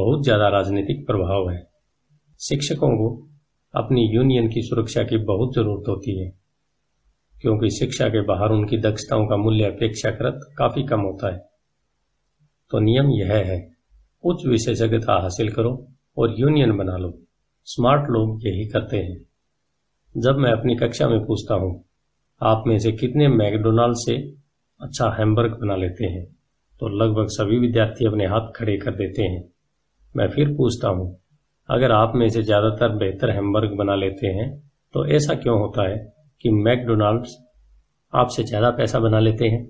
Speaker 1: बहुत ज़्यादा राजनीतिक प्रभाव है शिक्षकों को अपनी यूनियन की सुरक्षा की बहुत ज़रूरत होती है क्योंकि शिक्षा के बाहर उनकी दक्षताओं का मूल्य अपेक्षाकृत काफ़ी कम होता है तो नियम यह है उच्च विशेषज्ञता हासिल करो और यूनियन बना लो स्मार्ट लोग यही करते हैं जब मैं अपनी कक्षा में पूछता हूं आप में से कितने मैकडोनाल्ड से अच्छा हैमबर्ग बना लेते हैं तो लगभग सभी विद्यार्थी अपने हाथ खड़े कर देते हैं मैं फिर पूछता हूं अगर आप में से ज्यादातर बेहतर हैमबर्ग बना लेते हैं तो ऐसा क्यों होता है कि मैकडोनाल्ड्स आपसे ज्यादा पैसा बना लेते हैं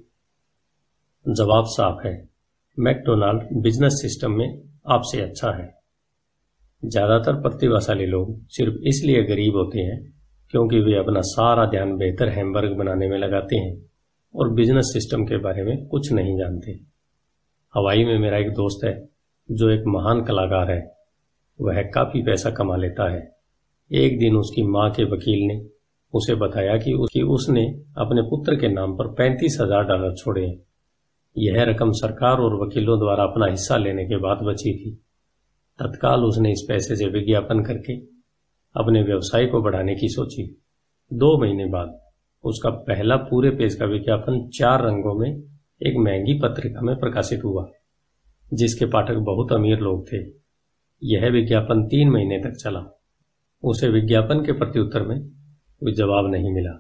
Speaker 1: जवाब साफ है मैकडोनाल्ड बिजनेस सिस्टम में आपसे अच्छा है ज्यादातर प्रतिभाशाली लोग सिर्फ इसलिए गरीब होते हैं क्योंकि वे अपना सारा ध्यान बेहतर हैमबर्ग बनाने में लगाते हैं और बिजनेस सिस्टम के बारे में कुछ नहीं जानते हवाई में मेरा एक दोस्त है जो एक महान कलाकार है वह काफी पैसा कमा लेता है एक दिन उसकी माँ के वकील ने उसे बताया कि उसकी उसने अपने पुत्र के नाम पर पैंतीस हजार डॉलर छोड़े हैं यह रकम सरकार और वकीलों द्वारा अपना हिस्सा लेने के बाद बची थी तत्काल उसने इस पैसे से विज्ञापन करके अपने व्यवसाय को बढ़ाने की सोची दो महीने बाद उसका पहला पूरे पेज का विज्ञापन चार रंगों में एक महंगी पत्रिका में प्रकाशित हुआ जिसके पाठक बहुत अमीर लोग थे यह विज्ञापन तीन महीने तक चला उसे विज्ञापन के प्रत्युत्तर में कोई जवाब नहीं मिला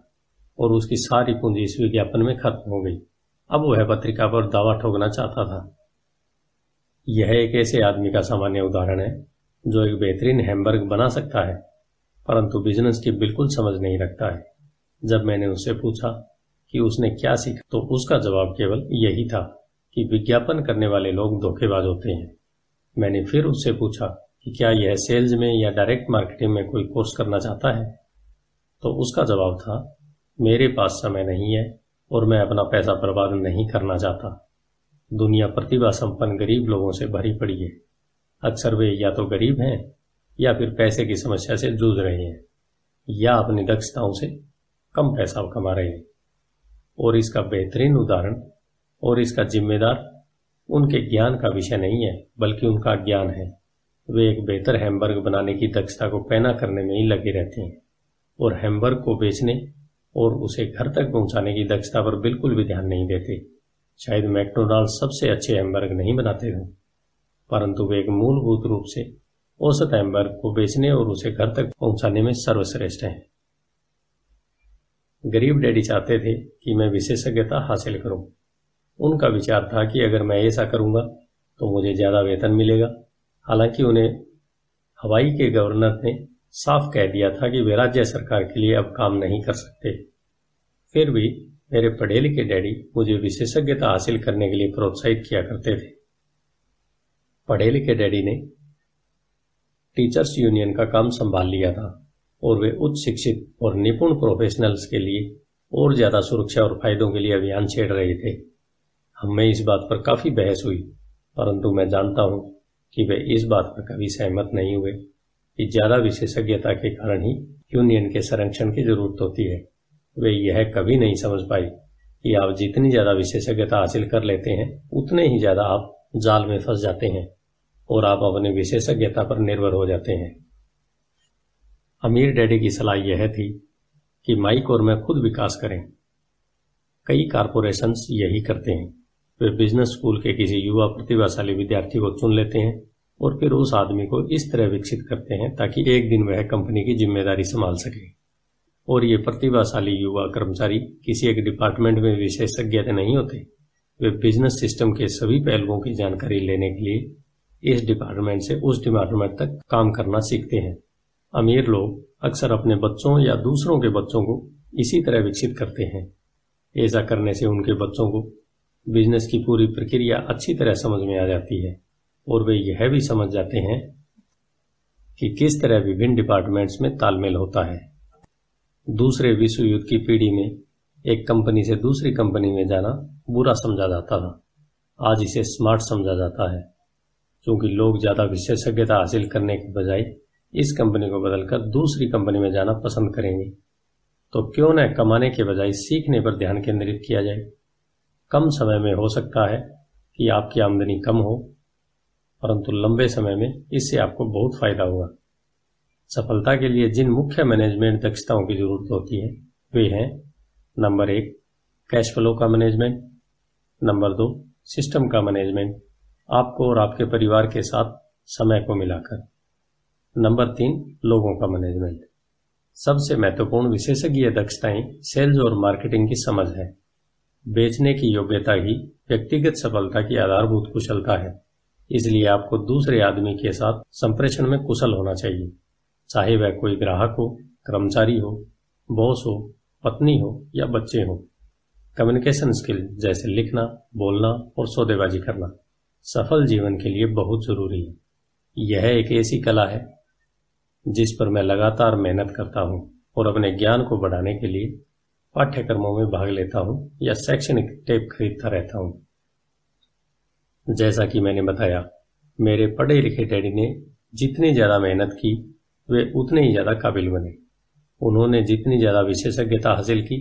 Speaker 1: और उसकी सारी पूंजी इस विज्ञापन में खत्म हो गई अब वह पत्रिका पर दावा ठोकना चाहता था यह एक ऐसे आदमी का सामान्य उदाहरण है जो एक बेहतरीन हैमबर्ग बना सकता है परंतु बिजनेस की बिल्कुल समझ नहीं रखता है जब मैंने उससे पूछा कि उसने क्या सीखा तो उसका जवाब केवल यही था कि विज्ञापन करने वाले लोग धोखेबाज होते हैं मैंने फिर उससे पूछा कि क्या यह सेल्स में या डायरेक्ट मार्केटिंग में कोई कोर्स करना चाहता है तो उसका जवाब था मेरे पास समय नहीं है और मैं अपना पैसा बर्बाद नहीं करना चाहता दुनिया प्रतिभा संपन्न गरीब लोगों से भरी पड़ी है अक्सर वे या तो गरीब हैं या फिर पैसे की समस्या से जूझ रहे हैं या अपनी दक्षताओं से कम पैसा कमा रहे हैं और इसका बेहतरीन उदाहरण और इसका जिम्मेदार उनके ज्ञान का विषय नहीं है बल्कि उनका ज्ञान है वे एक बेहतर हैमबर्ग बनाने की दक्षता को पैना करने में ही लगे रहते हैं और हैमबर्ग को बेचने और उसे घर तक पहुंचाने की दक्षता पर बिल्कुल भी ध्यान नहीं देते शायद मैकडोनाल्ड सबसे अच्छे हैमबर्ग नहीं बनाते हों परंतु वे एक मूलभूत रूप से औसत हैमबर्ग को बेचने और उसे घर तक पहुंचाने में सर्वश्रेष्ठ हैं गरीब डैडी चाहते थे कि मैं विशेषज्ञता हासिल करूं। उनका विचार था कि अगर मैं ऐसा करूंगा तो मुझे ज़्यादा वेतन मिलेगा हालांकि उन्हें हवाई के गवर्नर ने साफ कह दिया था कि वे राज्य सरकार के लिए अब काम नहीं कर सकते फिर भी मेरे पढ़े लिखे डैडी मुझे विशेषज्ञता हासिल करने के लिए प्रोत्साहित किया करते थे पढ़े लिखे डैडी ने टीचर्स यूनियन का काम संभाल लिया था और वे उच्च शिक्षित और निपुण प्रोफेशनल्स के लिए और ज्यादा सुरक्षा और फायदों के लिए अभियान छेड़ रहे थे हमें इस बात पर काफी बहस हुई परंतु मैं जानता हूं कि वे इस बात पर कभी सहमत नहीं हुए कि ज्यादा विशेषज्ञता के कारण ही यूनियन के संरक्षण की जरूरत होती है वे यह कभी नहीं समझ पाई कि आप जितनी ज्यादा विशेषज्ञता हासिल कर लेते हैं उतने ही ज्यादा आप जाल में फंस जाते हैं और आप अपनी विशेषज्ञता पर निर्भर हो जाते हैं अमीर डैडी की सलाह यह थी कि माइक और मैं खुद विकास करें कई कारपोरेशंस यही करते हैं वे बिजनेस स्कूल के किसी युवा प्रतिभाशाली विद्यार्थी को चुन लेते हैं और फिर उस आदमी को इस तरह विकसित करते हैं ताकि एक दिन वह कंपनी की जिम्मेदारी संभाल सके और ये प्रतिभाशाली युवा कर्मचारी किसी एक डिपार्टमेंट में विशेषज्ञ तो नहीं होते वे बिजनेस सिस्टम के सभी पहलुओं की जानकारी लेने के लिए इस डिपार्टमेंट से उस डिपार्टमेंट तक काम करना सीखते हैं अमीर लोग अक्सर अपने बच्चों या दूसरों के बच्चों को इसी तरह विकसित करते हैं ऐसा करने से उनके बच्चों को बिजनेस की पूरी प्रक्रिया अच्छी तरह समझ में आ जाती है और वे यह भी समझ जाते हैं कि किस तरह विभिन्न डिपार्टमेंट्स में तालमेल होता है दूसरे विश्व युद्ध की पीढ़ी में एक कंपनी से दूसरी कंपनी में जाना बुरा समझा जाता था आज इसे स्मार्ट समझा जाता है क्योंकि लोग ज़्यादा विशेषज्ञता हासिल करने के बजाय इस कंपनी को बदलकर दूसरी कंपनी में जाना पसंद करेंगे तो क्यों न कमाने के बजाय सीखने पर ध्यान केंद्रित किया जाए कम समय में हो सकता है कि आपकी आमदनी कम हो परंतु लंबे समय में इससे आपको बहुत फायदा होगा सफलता के लिए जिन मुख्य मैनेजमेंट दक्षताओं की जरूरत होती है वे हैं नंबर एक कैश फ्लो का मैनेजमेंट नंबर दो सिस्टम का मैनेजमेंट आपको और आपके परिवार के साथ समय को मिलाकर नंबर तीन लोगों का मैनेजमेंट सबसे महत्वपूर्ण विशेषज्ञ दक्षताएं सेल्स और मार्केटिंग की समझ है बेचने की योग्यता ही व्यक्तिगत सफलता की आधारभूत कुशलता है इसलिए आपको दूसरे आदमी के साथ संप्रेषण में कुशल होना चाहिए चाहे वह कोई ग्राहक हो कर्मचारी हो बॉस हो पत्नी हो या बच्चे हो कम्युनिकेशन स्किल जैसे लिखना बोलना और सौदेबाजी करना सफल जीवन के लिए बहुत जरूरी है यह एक ऐसी कला है जिस पर मैं लगातार मेहनत करता हूँ और अपने ज्ञान को बढ़ाने के लिए पाठ्यक्रमों में भाग लेता हूँ या शैक्षणिक टेप खरीदता रहता हूँ जैसा कि मैंने बताया मेरे पढ़े लिखे डैडी ने जितनी ज़्यादा मेहनत की वे उतने ही ज़्यादा काबिल बने उन्होंने जितनी ज़्यादा विशेषज्ञता हासिल की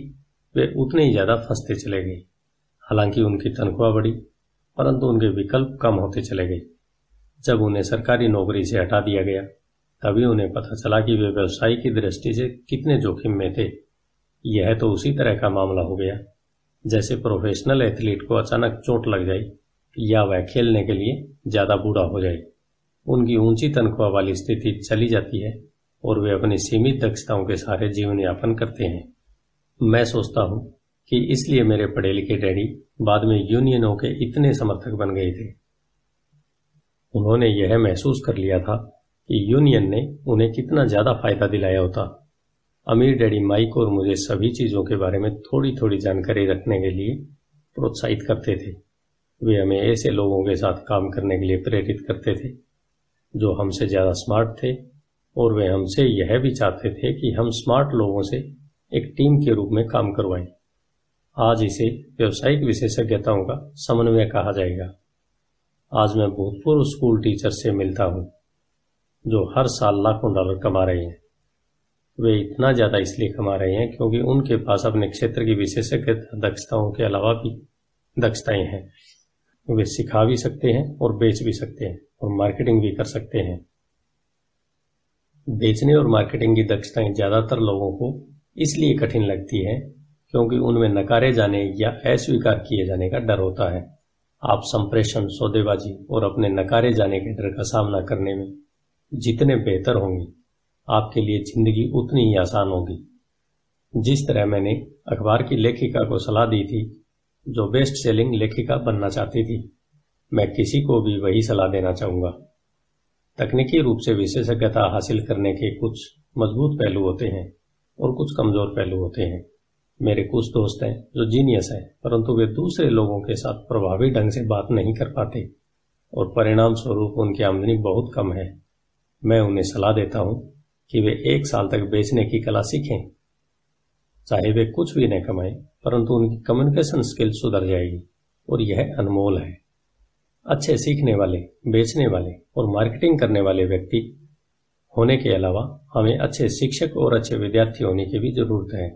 Speaker 1: वे उतने ही ज़्यादा फंसते चले गए हालांकि उनकी तनख्वाह बढ़ी परंतु उनके विकल्प कम होते चले गए जब उन्हें सरकारी नौकरी से हटा दिया गया तभी उन्हें पता चला कि वे व्यवसाय की दृष्टि से कितने जोखिम में थे यह तो उसी तरह का मामला हो गया जैसे प्रोफेशनल एथलीट को अचानक चोट लग जाए या वह खेलने के लिए ज़्यादा बूढ़ा हो जाए उनकी ऊंची तनख्वाह वाली स्थिति चली जाती है और वे अपनी सीमित दक्षताओं के सहारे जीवन यापन करते हैं मैं सोचता हूँ कि इसलिए मेरे पढ़े लिखे डैडी बाद में यूनियनों के इतने समर्थक बन गए थे उन्होंने यह महसूस कर लिया था कि यूनियन ने उन्हें कितना ज़्यादा फायदा दिलाया होता अमीर डैडी माइक और मुझे सभी चीज़ों के बारे में थोड़ी थोड़ी जानकारी रखने के लिए प्रोत्साहित करते थे वे हमें ऐसे लोगों के साथ काम करने के लिए प्रेरित करते थे जो हमसे ज़्यादा स्मार्ट थे और वे हमसे यह भी चाहते थे कि हम स्मार्ट लोगों से एक टीम के रूप में काम करवाएं। आज इसे व्यवसायिक विशेषज्ञताओं का समन्वय कहा जाएगा आज मैं भूतपूर्व स्कूल टीचर से मिलता हूँ जो हर साल लाखों डॉलर कमा रहे हैं वे इतना ज़्यादा इसलिए कमा रहे हैं क्योंकि उनके पास अपने क्षेत्र की विशेषज्ञ दक्षताओं के अलावा भी दक्षताएं हैं तो वे सिखा भी सकते हैं और बेच भी सकते हैं और मार्केटिंग भी कर सकते हैं बेचने और मार्केटिंग की दक्षताएं ज्यादातर लोगों को इसलिए कठिन लगती है क्योंकि उनमें नकारे जाने या अस्वीकार किए जाने का डर होता है आप संप्रेषण सौदेबाजी और अपने नकारे जाने के डर का सामना करने में जितने बेहतर होंगे आपके लिए जिंदगी उतनी ही आसान होगी जिस तरह मैंने अखबार की लेखिका को सलाह दी थी जो बेस्ट सेलिंग लेखिका बनना चाहती थी मैं किसी को भी वही सलाह देना चाहूंगा तकनीकी रूप से विशेषज्ञता हासिल करने के कुछ मजबूत पहलू होते हैं और कुछ कमजोर पहलू होते हैं मेरे कुछ दोस्त हैं जो जीनियस हैं परंतु वे दूसरे लोगों के साथ प्रभावी ढंग से बात नहीं कर पाते और परिणाम स्वरूप उनकी आमदनी बहुत कम है मैं उन्हें सलाह देता हूं कि वे एक साल तक बेचने की कला सीखें चाहे वे कुछ भी न कमाएं परंतु उनकी कम्युनिकेशन स्किल सुधर जाएगी और यह अनमोल है अच्छे सीखने वाले बेचने वाले और मार्केटिंग करने वाले व्यक्ति होने के अलावा हमें अच्छे शिक्षक और अच्छे विद्यार्थी होने की भी जरूरत है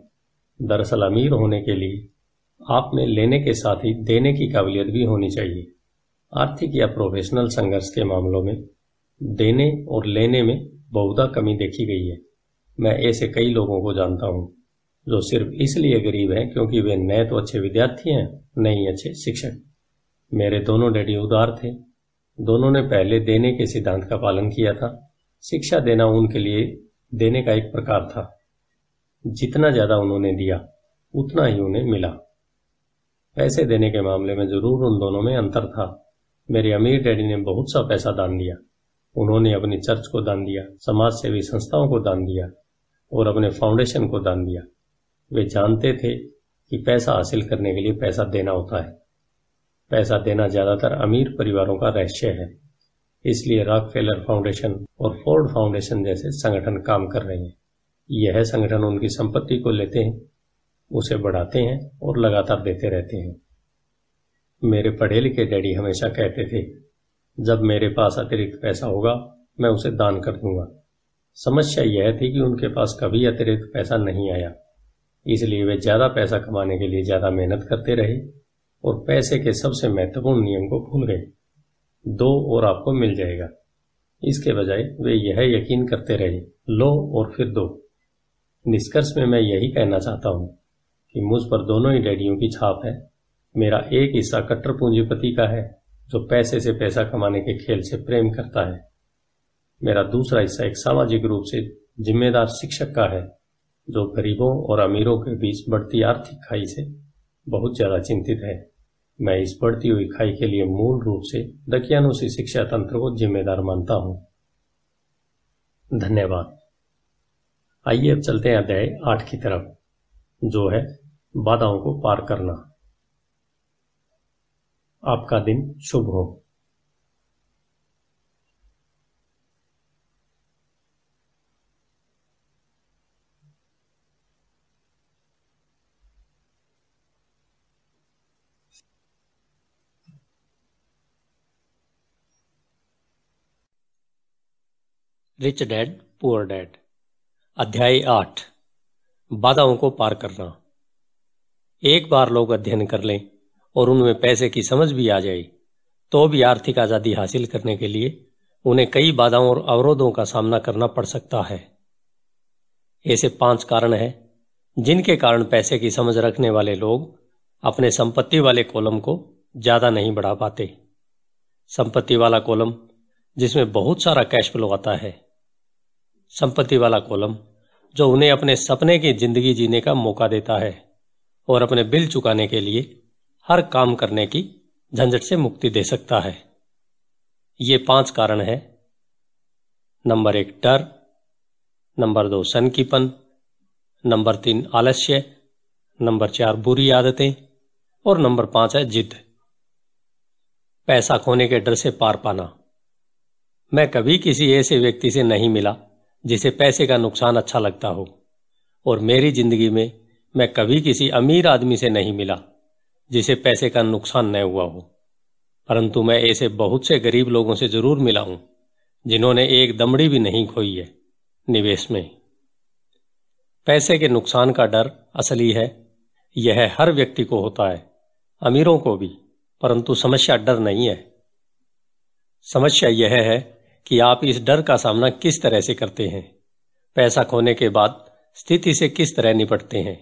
Speaker 1: दरअसल अमीर होने के लिए आप में लेने के साथ ही देने की काबिलियत भी होनी चाहिए आर्थिक या प्रोफेशनल संघर्ष के मामलों में देने और लेने में बहुधा कमी देखी गई है मैं ऐसे कई लोगों को जानता हूँ जो सिर्फ इसलिए गरीब हैं क्योंकि वे न तो अच्छे विद्यार्थी हैं न ही अच्छे शिक्षक मेरे दोनों डैडी उदार थे दोनों ने पहले देने के सिद्धांत का पालन किया था शिक्षा देना उनके लिए देने का एक प्रकार था जितना ज्यादा उन्होंने दिया उतना ही उन्हें मिला पैसे देने के मामले में जरूर उन दोनों में अंतर था मेरे अमीर डैडी ने बहुत सा पैसा दान दिया उन्होंने अपनी चर्च को दान दिया समाज सेवी संस्थाओं को दान दिया और अपने फाउंडेशन को दान दिया वे जानते थे कि पैसा हासिल करने के लिए पैसा देना होता है पैसा देना ज्यादातर अमीर परिवारों का रहस्य है इसलिए रॉक फेलर फाउंडेशन और फोर्ड फाउंडेशन जैसे संगठन काम कर रहे हैं यह संगठन उनकी संपत्ति को लेते हैं उसे बढ़ाते हैं और लगातार देते रहते हैं मेरे पढ़े लिखे डैडी हमेशा कहते थे जब मेरे पास अतिरिक्त पैसा होगा मैं उसे दान कर दूंगा समस्या यह थी कि उनके पास कभी अतिरिक्त पैसा नहीं आया इसलिए वे ज्यादा पैसा कमाने के लिए ज्यादा मेहनत करते रहे और पैसे के सबसे महत्वपूर्ण नियम को भूल गए दो और आपको मिल जाएगा इसके बजाय वे यह यकीन करते रहे लो और फिर दो निष्कर्ष में मैं यही कहना चाहता हूं कि मुझ पर दोनों ही डैडियों की छाप है मेरा एक हिस्सा कट्टर पूंजीपति का है जो पैसे से पैसा कमाने के खेल से प्रेम करता है मेरा दूसरा हिस्सा एक सामाजिक रूप से जिम्मेदार शिक्षक का है जो गरीबों और अमीरों के बीच बढ़ती आर्थिक खाई से बहुत ज़्यादा चिंतित है मैं इस बढ़ती हुई खाई के लिए मूल रूप से दकियानुषी शिक्षा तंत्र को जिम्मेदार मानता हूं धन्यवाद आइए अब चलते हैं अध्याय आठ की तरफ जो है बाधाओं को पार करना आपका दिन शुभ हो रिच डैड पुअर डैड अध्याय आठ बाधाओं को पार करना एक बार लोग अध्ययन कर लें और उनमें पैसे की समझ भी आ जाए तो भी आर्थिक आजादी हासिल करने के लिए उन्हें कई बाधाओं और अवरोधों का सामना करना पड़ सकता है ऐसे पांच कारण हैं जिनके कारण पैसे की समझ रखने वाले लोग अपने संपत्ति वाले कॉलम को ज्यादा नहीं बढ़ा पाते संपत्ति वाला कॉलम जिसमें बहुत सारा कैश फ्लो आता है संपत्ति वाला कॉलम जो उन्हें अपने सपने की जिंदगी जीने का मौका देता है और अपने बिल चुकाने के लिए हर काम करने की झंझट से मुक्ति दे सकता है ये पांच कारण है नंबर एक डर नंबर दो सनकीपन नंबर तीन आलस्य नंबर चार बुरी आदतें और नंबर पांच है जिद पैसा खोने के डर से पार पाना मैं कभी किसी ऐसे व्यक्ति से नहीं मिला जिसे पैसे का नुकसान अच्छा लगता हो और मेरी जिंदगी में मैं कभी किसी अमीर आदमी से नहीं मिला जिसे पैसे का नुकसान न हुआ हो परंतु मैं ऐसे बहुत से गरीब लोगों से जरूर मिला हूं जिन्होंने एक दमड़ी भी नहीं खोई है निवेश में पैसे के नुकसान का डर असली है यह हर व्यक्ति को होता है अमीरों को भी परंतु समस्या डर नहीं है समस्या यह है कि आप इस डर का सामना किस तरह से करते हैं पैसा खोने के बाद स्थिति से किस तरह निपटते हैं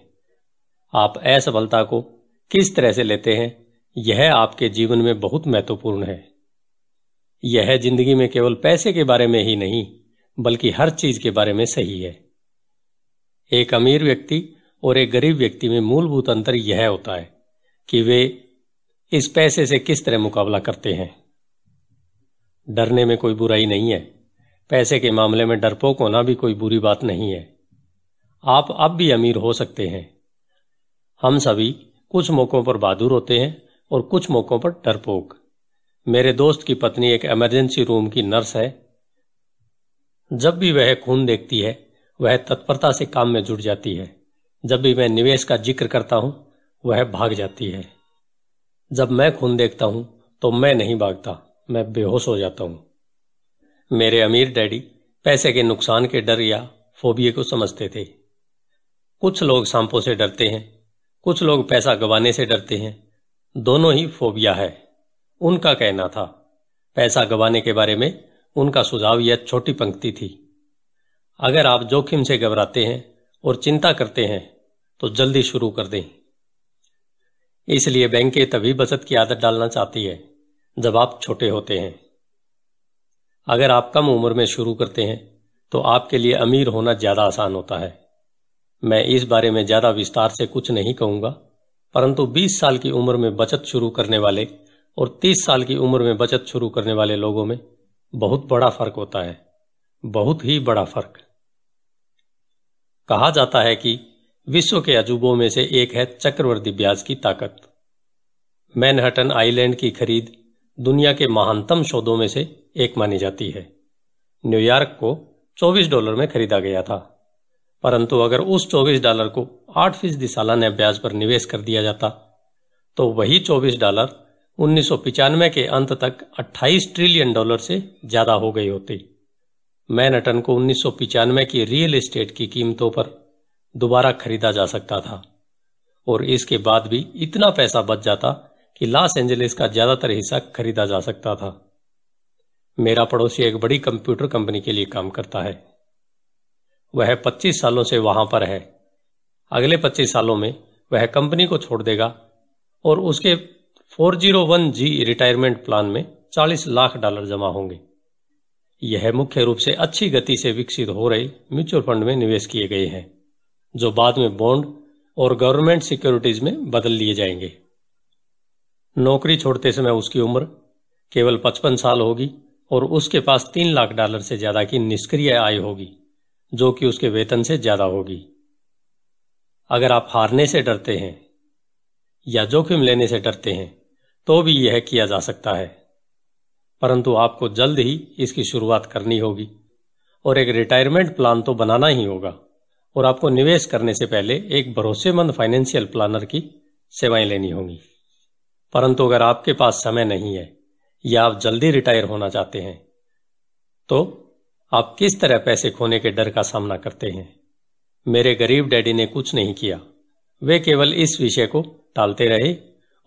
Speaker 1: आप असफलता को किस तरह से लेते हैं यह आपके जीवन में बहुत महत्वपूर्ण है यह जिंदगी में केवल पैसे के बारे में ही नहीं बल्कि हर चीज के बारे में सही है एक अमीर व्यक्ति और एक गरीब व्यक्ति में मूलभूत अंतर यह होता है कि वे इस पैसे से किस तरह मुकाबला करते हैं डरने में कोई बुराई नहीं है पैसे के मामले में डरपोक होना भी कोई बुरी बात नहीं है आप अब भी अमीर हो सकते हैं हम सभी कुछ मौकों पर बहादुर होते हैं और कुछ मौकों पर डरपोक मेरे दोस्त की पत्नी एक इमरजेंसी रूम की नर्स है जब भी वह खून देखती है वह तत्परता से काम में जुट जाती है जब भी मैं निवेश का जिक्र करता हूं वह भाग जाती है जब मैं खून देखता हूं तो मैं नहीं भागता मैं बेहोश हो जाता हूं मेरे अमीर डैडी पैसे के नुकसान के डर या फोबिए को समझते थे कुछ लोग सांपों से डरते हैं कुछ लोग पैसा गंवाने से डरते हैं दोनों ही फोबिया है उनका कहना था पैसा गंवाने के बारे में उनका सुझाव यह छोटी पंक्ति थी अगर आप जोखिम से घबराते हैं और चिंता करते हैं तो जल्दी शुरू कर दें इसलिए बैंकें तभी बचत की आदत डालना चाहती है जब आप छोटे होते हैं अगर आप कम उम्र में शुरू करते हैं तो आपके लिए अमीर होना ज़्यादा आसान होता है मैं इस बारे में ज़्यादा विस्तार से कुछ नहीं कहूंगा परंतु 20 साल की उम्र में बचत शुरू करने वाले और 30 साल की उम्र में बचत शुरू करने वाले लोगों में बहुत बड़ा फर्क होता है बहुत ही बड़ा फर्क कहा जाता है कि विश्व के अजूबों में से एक है चक्रवर्ती ब्याज की ताकत मैनहटन आइलैंड की खरीद दुनिया के महानतम शोधों में से एक मानी जाती है न्यूयॉर्क को 24 डॉलर में खरीदा गया था परंतु अगर उस 24 डॉलर को 8 फीसदी सालाना ब्याज पर निवेश कर दिया जाता तो वही 24 डॉलर उन्नीस के अंत तक 28 ट्रिलियन डॉलर से ज्यादा हो गई होती मैनहटन को उन्नीस की रियल एस्टेट की कीमतों पर दोबारा खरीदा जा सकता था और इसके बाद भी इतना पैसा बच जाता कि लॉस एंजलिस का ज्यादातर हिस्सा खरीदा जा सकता था मेरा पड़ोसी एक बड़ी कंप्यूटर कंपनी के लिए काम करता है वह 25 सालों से वहां पर है अगले 25 सालों में वह कंपनी को छोड़ देगा और उसके 401 जी रिटायरमेंट प्लान में 40 लाख डॉलर जमा होंगे यह मुख्य रूप से अच्छी गति से विकसित हो रही म्यूचुअल फंड में निवेश किए गए हैं जो बाद में बॉन्ड और गवर्नमेंट सिक्योरिटीज में बदल लिए जाएंगे नौकरी छोड़ते समय उसकी उम्र केवल पचपन साल होगी और उसके पास तीन लाख डॉलर से ज्यादा की निष्क्रिय आय होगी जो कि उसके वेतन से ज्यादा होगी अगर आप हारने से डरते हैं या जोखिम लेने से डरते हैं तो भी यह किया जा सकता है परंतु आपको जल्द ही इसकी शुरुआत करनी होगी और एक रिटायरमेंट प्लान तो बनाना ही होगा और आपको निवेश करने से पहले एक भरोसेमंद फाइनेंशियल प्लानर की सेवाएं लेनी होंगी परंतु अगर आपके पास समय नहीं है या आप जल्दी रिटायर होना चाहते हैं तो आप किस तरह पैसे खोने के डर का सामना करते हैं मेरे गरीब डैडी ने कुछ नहीं किया वे केवल इस विषय को टालते रहे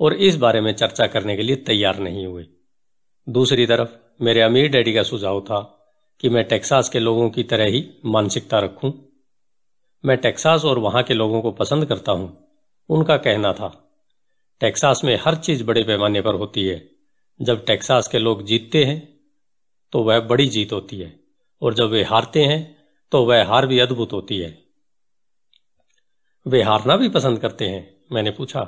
Speaker 1: और इस बारे में चर्चा करने के लिए तैयार नहीं हुए दूसरी तरफ मेरे अमीर डैडी का सुझाव था कि मैं टेक्सास के लोगों की तरह ही मानसिकता रखूं मैं टेक्सास और वहां के लोगों को पसंद करता हूं उनका कहना था टेक्सास में हर चीज बड़े पैमाने पर होती है जब टेक्सास के लोग जीतते हैं तो वह बड़ी जीत होती है और जब वे हारते हैं तो वह हार भी अद्भुत होती है वे हारना भी पसंद करते हैं मैंने पूछा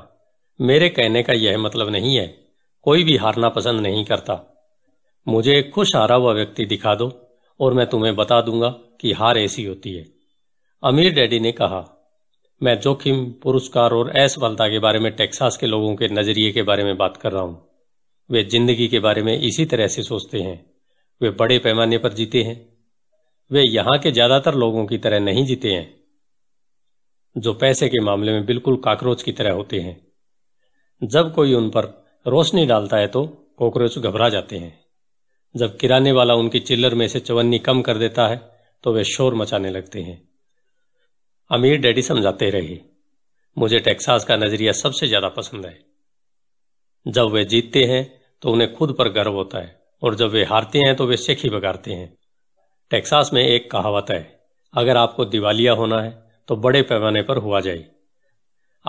Speaker 1: मेरे कहने का यह मतलब नहीं है कोई भी हारना पसंद नहीं करता मुझे एक खुश हारा हुआ व्यक्ति दिखा दो और मैं तुम्हें बता दूंगा कि हार ऐसी होती है अमीर डैडी ने कहा मैं जोखिम पुरस्कार और असफलता के बारे में टेक्सास के लोगों के नजरिए के बारे में बात कर रहा हूं वे जिंदगी के बारे में इसी तरह से सोचते हैं वे बड़े पैमाने पर जीते हैं वे यहां के ज्यादातर लोगों की तरह नहीं जीते हैं जो पैसे के मामले में बिल्कुल काकरोच की तरह होते हैं जब कोई उन पर रोशनी डालता है तो कॉकरोच घबरा जाते हैं जब किराने वाला उनकी चिल्लर में से चवन्नी कम कर देता है तो वे शोर मचाने लगते हैं अमीर डैडी समझाते रहे मुझे टेक्सास का नजरिया सबसे ज्यादा पसंद है जब वे जीतते हैं तो उन्हें खुद पर गर्व होता है और जब वे हारते हैं तो वे शेखी बगाड़ते हैं टेक्सास में एक कहावत है अगर आपको दिवालिया होना है तो बड़े पैमाने पर हुआ जाए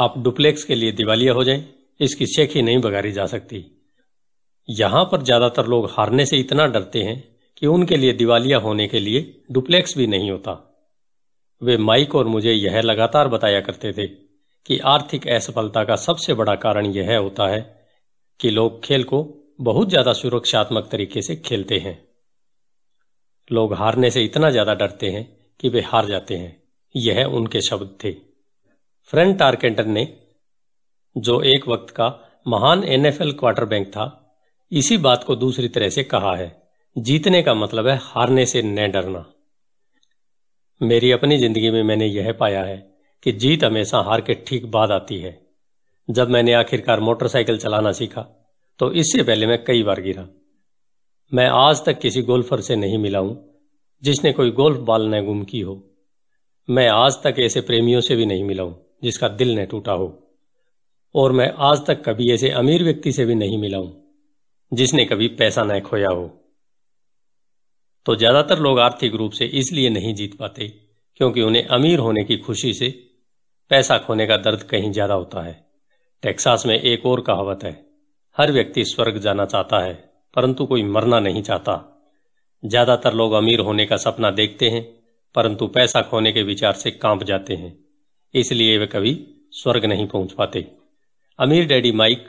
Speaker 1: आप डुप्लेक्स के लिए दिवालिया हो जाएं, इसकी ही नहीं बगाड़ी जा सकती यहां पर ज्यादातर लोग हारने से इतना डरते हैं कि उनके लिए दिवालिया होने के लिए डुप्लेक्स भी नहीं होता वे माइक और मुझे यह लगातार बताया करते थे कि आर्थिक असफलता का सबसे बड़ा कारण यह होता है कि लोग खेल को बहुत ज्यादा सुरक्षात्मक तरीके से खेलते हैं लोग हारने से इतना ज्यादा डरते हैं कि वे हार जाते हैं यह उनके शब्द थे फ्रेंड टारकेंटर ने जो एक वक्त का महान एनएफएल क्वार्टरबैंक था इसी बात को दूसरी तरह से कहा है जीतने का मतलब है हारने से न डरना मेरी अपनी जिंदगी में मैंने यह पाया है कि जीत हमेशा हार के ठीक बाद आती है जब मैंने आखिरकार मोटरसाइकिल चलाना सीखा तो इससे पहले मैं कई बार गिरा मैं आज तक किसी गोल्फर से नहीं मिला हूं जिसने कोई गोल्फ बाल न गुम की हो मैं आज तक ऐसे प्रेमियों से भी नहीं मिला हूं जिसका दिल न टूटा हो और मैं आज तक कभी ऐसे अमीर व्यक्ति से भी नहीं मिला हूं जिसने कभी पैसा न खोया हो तो ज्यादातर लोग आर्थिक रूप से इसलिए नहीं जीत पाते क्योंकि उन्हें अमीर होने की खुशी से पैसा खोने का दर्द कहीं ज्यादा होता है टेक्सास में एक और कहावत है हर व्यक्ति स्वर्ग जाना चाहता है परंतु कोई मरना नहीं चाहता ज्यादातर लोग अमीर होने का सपना देखते हैं परंतु पैसा खोने के विचार से कांप जाते हैं इसलिए वे कभी स्वर्ग नहीं पहुंच पाते अमीर डैडी माइक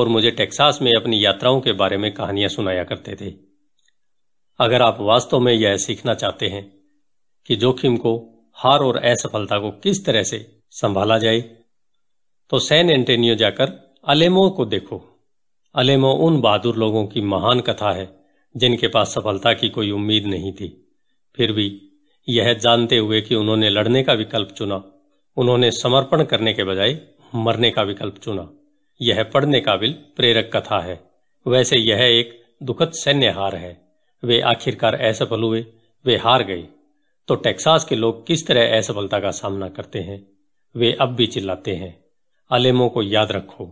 Speaker 1: और मुझे टेक्सास में अपनी यात्राओं के बारे में कहानियां सुनाया करते थे अगर आप वास्तव में यह सीखना चाहते हैं कि जोखिम को हार और असफलता को किस तरह से संभाला जाए तो सैन एंटेनियो जाकर अलेमो को देखो अलेमो उन बहादुर लोगों की महान कथा है जिनके पास सफलता की कोई उम्मीद नहीं थी फिर भी यह जानते हुए कि उन्होंने लड़ने का विकल्प चुना उन्होंने समर्पण करने के बजाय मरने का विकल्प चुना यह पढ़ने काबिल प्रेरक कथा है वैसे यह एक दुखद सैन्य हार है वे आखिरकार असफल हुए वे हार गए तो टेक्सास के लोग किस तरह असफलता का सामना करते हैं वे अब भी चिल्लाते हैं अलेमो को याद रखो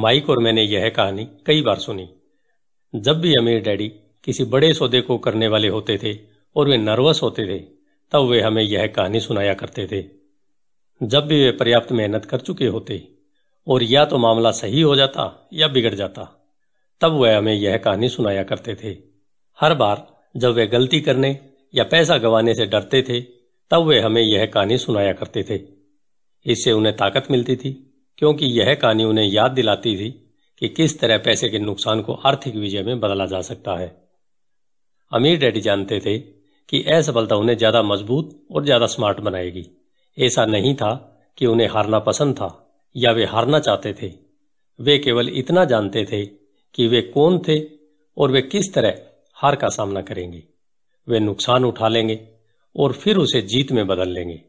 Speaker 1: माइक और मैंने यह कहानी कई बार सुनी जब भी अमीर डैडी किसी बड़े सौदे को करने वाले होते थे और वे नर्वस होते थे तब वे हमें यह कहानी सुनाया करते थे जब भी वे पर्याप्त मेहनत कर चुके होते और या तो मामला सही हो जाता या बिगड़ जाता तब वह हमें यह कहानी सुनाया करते थे हर बार जब वे गलती करने या पैसा गंवाने से डरते थे तब वे हमें यह कहानी सुनाया करते थे इससे उन्हें ताकत मिलती थी क्योंकि यह कहानी उन्हें याद दिलाती थी कि किस तरह पैसे के नुकसान को आर्थिक विजय में बदला जा सकता है अमीर डैडी जानते थे कि असफलता तो उन्हें ज्यादा मजबूत और ज्यादा स्मार्ट बनाएगी ऐसा नहीं था कि उन्हें हारना पसंद था या वे हारना चाहते थे वे केवल इतना जानते थे कि वे कौन थे और वे किस तरह हार का सामना करेंगे वे नुकसान उठा लेंगे और फिर उसे जीत में बदल लेंगे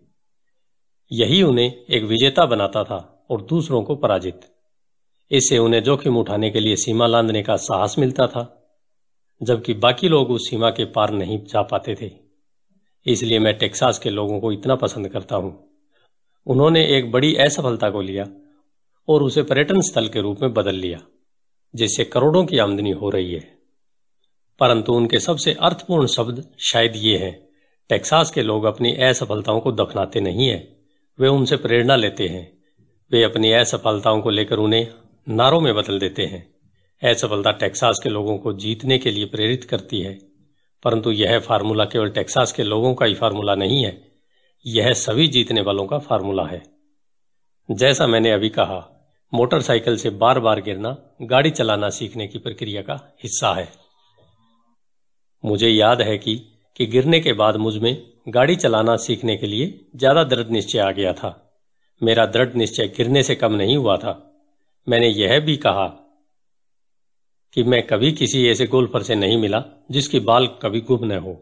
Speaker 1: यही उन्हें एक विजेता बनाता था और दूसरों को पराजित इससे उन्हें जोखिम उठाने के लिए सीमा लांदने का साहस मिलता था जबकि बाकी लोग उस सीमा के पार नहीं जा पाते थे इसलिए मैं टेक्सास के लोगों को इतना पसंद करता हूं उन्होंने एक बड़ी असफलता को लिया और उसे पर्यटन स्थल के रूप में बदल लिया जिससे करोड़ों की आमदनी हो रही है परंतु उनके सबसे अर्थपूर्ण शब्द शायद ये हैं टेक्सास के लोग अपनी असफलताओं को दफनाते नहीं है वे उनसे प्रेरणा लेते हैं वे अपनी असफलताओं को लेकर उन्हें नारों में बदल देते हैं असफलता टेक्सास के लोगों को जीतने के लिए प्रेरित करती है परंतु यह फार्मूला केवल टेक्सास के लोगों का ही फार्मूला नहीं है यह सभी जीतने वालों का फार्मूला है जैसा मैंने अभी कहा मोटरसाइकिल से बार बार गिरना गाड़ी चलाना सीखने की प्रक्रिया का हिस्सा है मुझे याद है कि कि गिरने के बाद मुझ में गाड़ी चलाना सीखने के लिए ज़्यादा दृढ़ निश्चय आ गया था मेरा दृढ़ निश्चय गिरने से कम नहीं हुआ था मैंने यह भी कहा कि मैं कभी किसी ऐसे गोल्फर से नहीं मिला जिसकी बाल कभी गुम न हो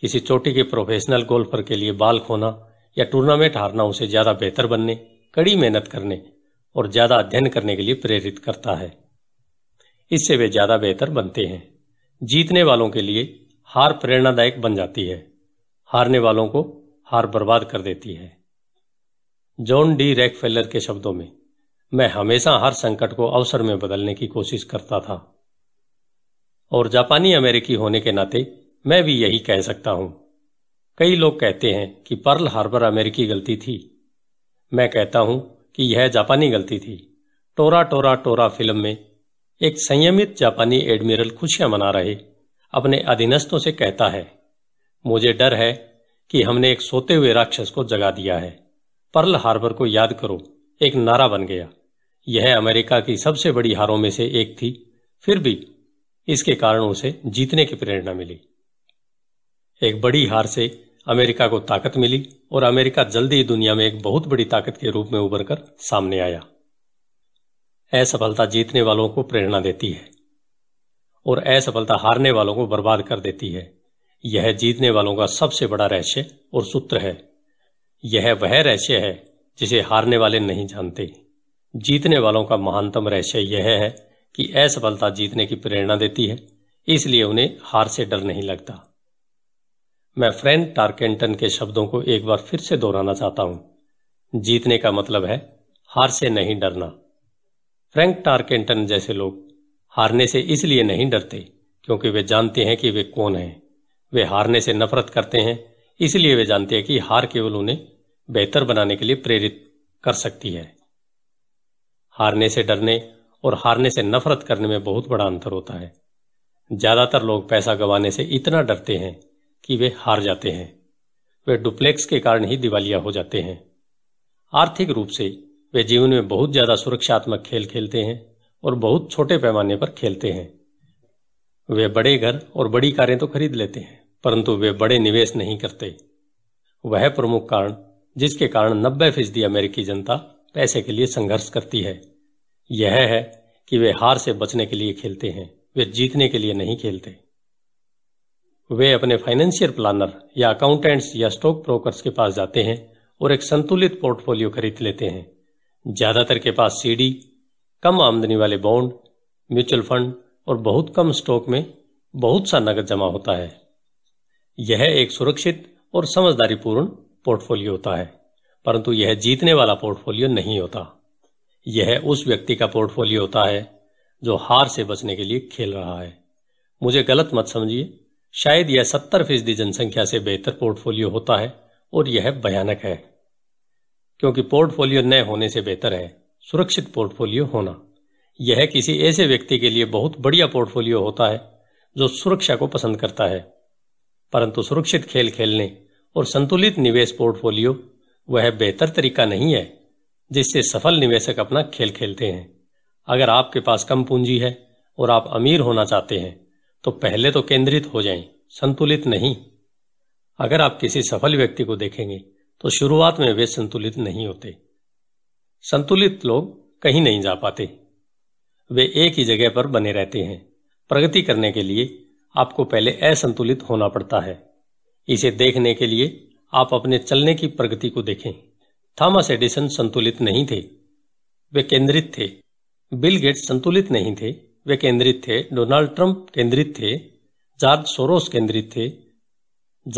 Speaker 1: किसी चोटी के प्रोफेशनल गोल्फर के लिए बाल खोना या टूर्नामेंट हारना उसे ज़्यादा बेहतर बनने कड़ी मेहनत करने और ज़्यादा अध्ययन करने के लिए प्रेरित करता है इससे वे ज़्यादा बेहतर बनते हैं जीतने वालों के लिए हार प्रेरणादायक बन जाती है हारने वालों को हार बर्बाद कर देती है जॉन डी रैकफेलर के शब्दों में मैं हमेशा हर संकट को अवसर में बदलने की कोशिश करता था और जापानी अमेरिकी होने के नाते मैं भी यही कह सकता हूं कई लोग कहते हैं कि पर्ल हार्बर अमेरिकी गलती थी मैं कहता हूं कि यह जापानी गलती थी टोरा टोरा टोरा फिल्म में एक संयमित जापानी एडमिरल खुशियां मना रहे अपने अधीनस्थों से कहता है मुझे डर है कि हमने एक सोते हुए राक्षस को जगा दिया है पर्ल हार्बर को याद करो एक नारा बन गया यह अमेरिका की सबसे बड़ी हारों में से एक थी फिर भी इसके कारण उसे जीतने की प्रेरणा मिली एक बड़ी हार से अमेरिका को ताकत मिली और अमेरिका जल्दी ही दुनिया में एक बहुत बड़ी ताकत के रूप में उभरकर सामने आया असफलता जीतने वालों को प्रेरणा देती है और असफलता हारने वालों को बर्बाद कर देती है यह जीतने वालों का सबसे बड़ा रहस्य और सूत्र है यह वह रहस्य है जिसे हारने वाले नहीं जानते जीतने वालों का महानतम रहस्य यह है कि असफलता जीतने की प्रेरणा देती है इसलिए उन्हें हार से डर नहीं लगता मैं फ्रेंड टार्केंटन के शब्दों को एक बार फिर से दोहराना चाहता हूं जीतने का मतलब है हार से नहीं डरना फ्रैंक टार्केंटन जैसे लोग हारने से इसलिए नहीं डरते क्योंकि वे जानते हैं कि वे कौन हैं वे हारने से नफरत करते हैं इसलिए वे जानते हैं कि हार केवल उन्हें बेहतर बनाने के लिए प्रेरित कर सकती है हारने से डरने और हारने से नफरत करने में बहुत बड़ा अंतर होता है ज्यादातर लोग पैसा गंवाने से इतना डरते हैं कि वे हार जाते हैं वे डुप्लेक्स के कारण ही दिवालिया हो जाते हैं आर्थिक रूप से वे जीवन में बहुत ज्यादा सुरक्षात्मक खेल खेलते हैं और बहुत छोटे पैमाने पर खेलते हैं वे बड़े घर और बड़ी कारें तो खरीद लेते हैं परंतु वे बड़े निवेश नहीं करते वह प्रमुख कारण जिसके कारण नब्बे फीसदी अमेरिकी जनता पैसे के लिए संघर्ष करती है यह है कि वे हार से बचने के लिए खेलते हैं वे जीतने के लिए नहीं खेलते वे अपने फाइनेंशियल प्लानर या अकाउंटेंट्स या स्टॉक ब्रोकर्स के पास जाते हैं और एक संतुलित पोर्टफोलियो खरीद लेते हैं ज्यादातर के पास सीडी कम आमदनी वाले बॉन्ड म्यूचुअल फंड और बहुत कम स्टॉक में बहुत सा नकद जमा होता है यह एक सुरक्षित और समझदारीपूर्ण पोर्टफोलियो होता है परंतु यह जीतने वाला पोर्टफोलियो नहीं होता यह उस व्यक्ति का पोर्टफोलियो होता है जो हार से बचने के लिए खेल रहा है मुझे गलत मत समझिए शायद यह सत्तर फीसदी जनसंख्या से बेहतर पोर्टफोलियो होता है और यह भयानक है क्योंकि पोर्टफोलियो न होने से बेहतर है सुरक्षित पोर्टफोलियो होना यह किसी ऐसे व्यक्ति के लिए बहुत बढ़िया पोर्टफोलियो होता है जो सुरक्षा को पसंद करता है परंतु सुरक्षित खेल खेलने और संतुलित निवेश पोर्टफोलियो वह बेहतर तरीका नहीं है जिससे सफल निवेशक अपना खेल खेलते हैं अगर आपके पास कम पूंजी है और आप अमीर होना चाहते हैं तो पहले तो केंद्रित हो जाएं, संतुलित नहीं अगर आप किसी सफल व्यक्ति को देखेंगे तो शुरुआत में वे संतुलित नहीं होते संतुलित लोग कहीं नहीं जा पाते वे एक ही जगह पर बने रहते हैं प्रगति करने के लिए आपको पहले असंतुलित होना पड़ता है इसे देखने के लिए आप अपने चलने की प्रगति को देखें थॉमस एडिसन संतुलित नहीं थे वे केंद्रित थे बिल गेट्स संतुलित नहीं थे वे केंद्रित थे डोनाल्ड ट्रंप केंद्रित थे जॉर्ज सोरोस केंद्रित थे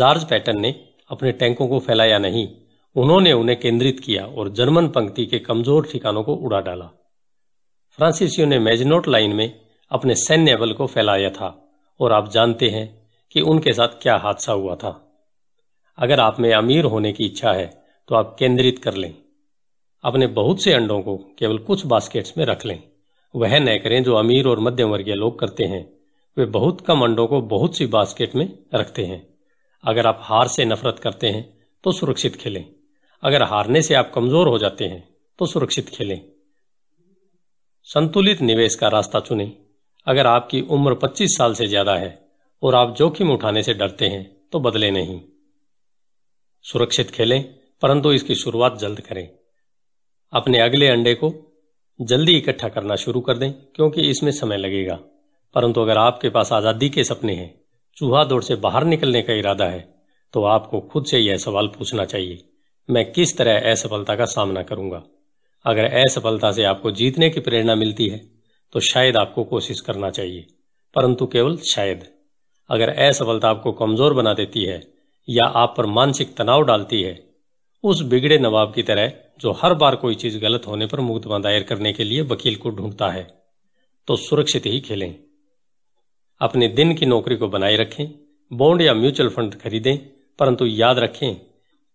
Speaker 1: जॉर्ज पैटर्न ने अपने टैंकों को फैलाया नहीं उन्होंने उन्हें केंद्रित किया और जर्मन पंक्ति के कमजोर ठिकानों को उड़ा डाला फ्रांसीसियों ने मेजनोट लाइन में अपने सैन्य बल को फैलाया था और आप जानते हैं कि उनके साथ क्या हादसा हुआ था अगर आप में अमीर होने की इच्छा है तो आप केंद्रित कर लें अपने बहुत से अंडों को केवल कुछ बास्केट्स में रख लें वह न करें जो अमीर और मध्यम वर्गीय लोग करते हैं वे बहुत कम अंडों को बहुत सी बास्केट में रखते हैं अगर आप हार से नफरत करते हैं तो सुरक्षित खेलें अगर हारने से आप कमजोर हो जाते हैं तो सुरक्षित खेलें संतुलित निवेश का रास्ता चुनें अगर आपकी उम्र 25 साल से ज्यादा है और आप जोखिम उठाने से डरते हैं तो बदले नहीं सुरक्षित खेलें परंतु इसकी शुरुआत जल्द करें अपने अगले अंडे को जल्दी इकट्ठा करना शुरू कर दें क्योंकि इसमें समय लगेगा परंतु अगर आपके पास आज़ादी के सपने हैं चूहा दौड़ से बाहर निकलने का इरादा है तो आपको खुद से यह सवाल पूछना चाहिए मैं किस तरह असफलता का सामना करूंगा अगर असफलता से आपको जीतने की प्रेरणा मिलती है तो शायद आपको कोशिश करना चाहिए परंतु केवल शायद अगर असफलता आपको कमजोर बना देती है या आप पर मानसिक तनाव डालती है उस बिगड़े नवाब की तरह जो हर बार कोई चीज गलत होने पर मुकदमा दायर करने के लिए वकील को ढूंढता है तो सुरक्षित ही खेलें अपने दिन की नौकरी को बनाए रखें बॉन्ड या म्यूचुअल फंड खरीदें परंतु याद रखें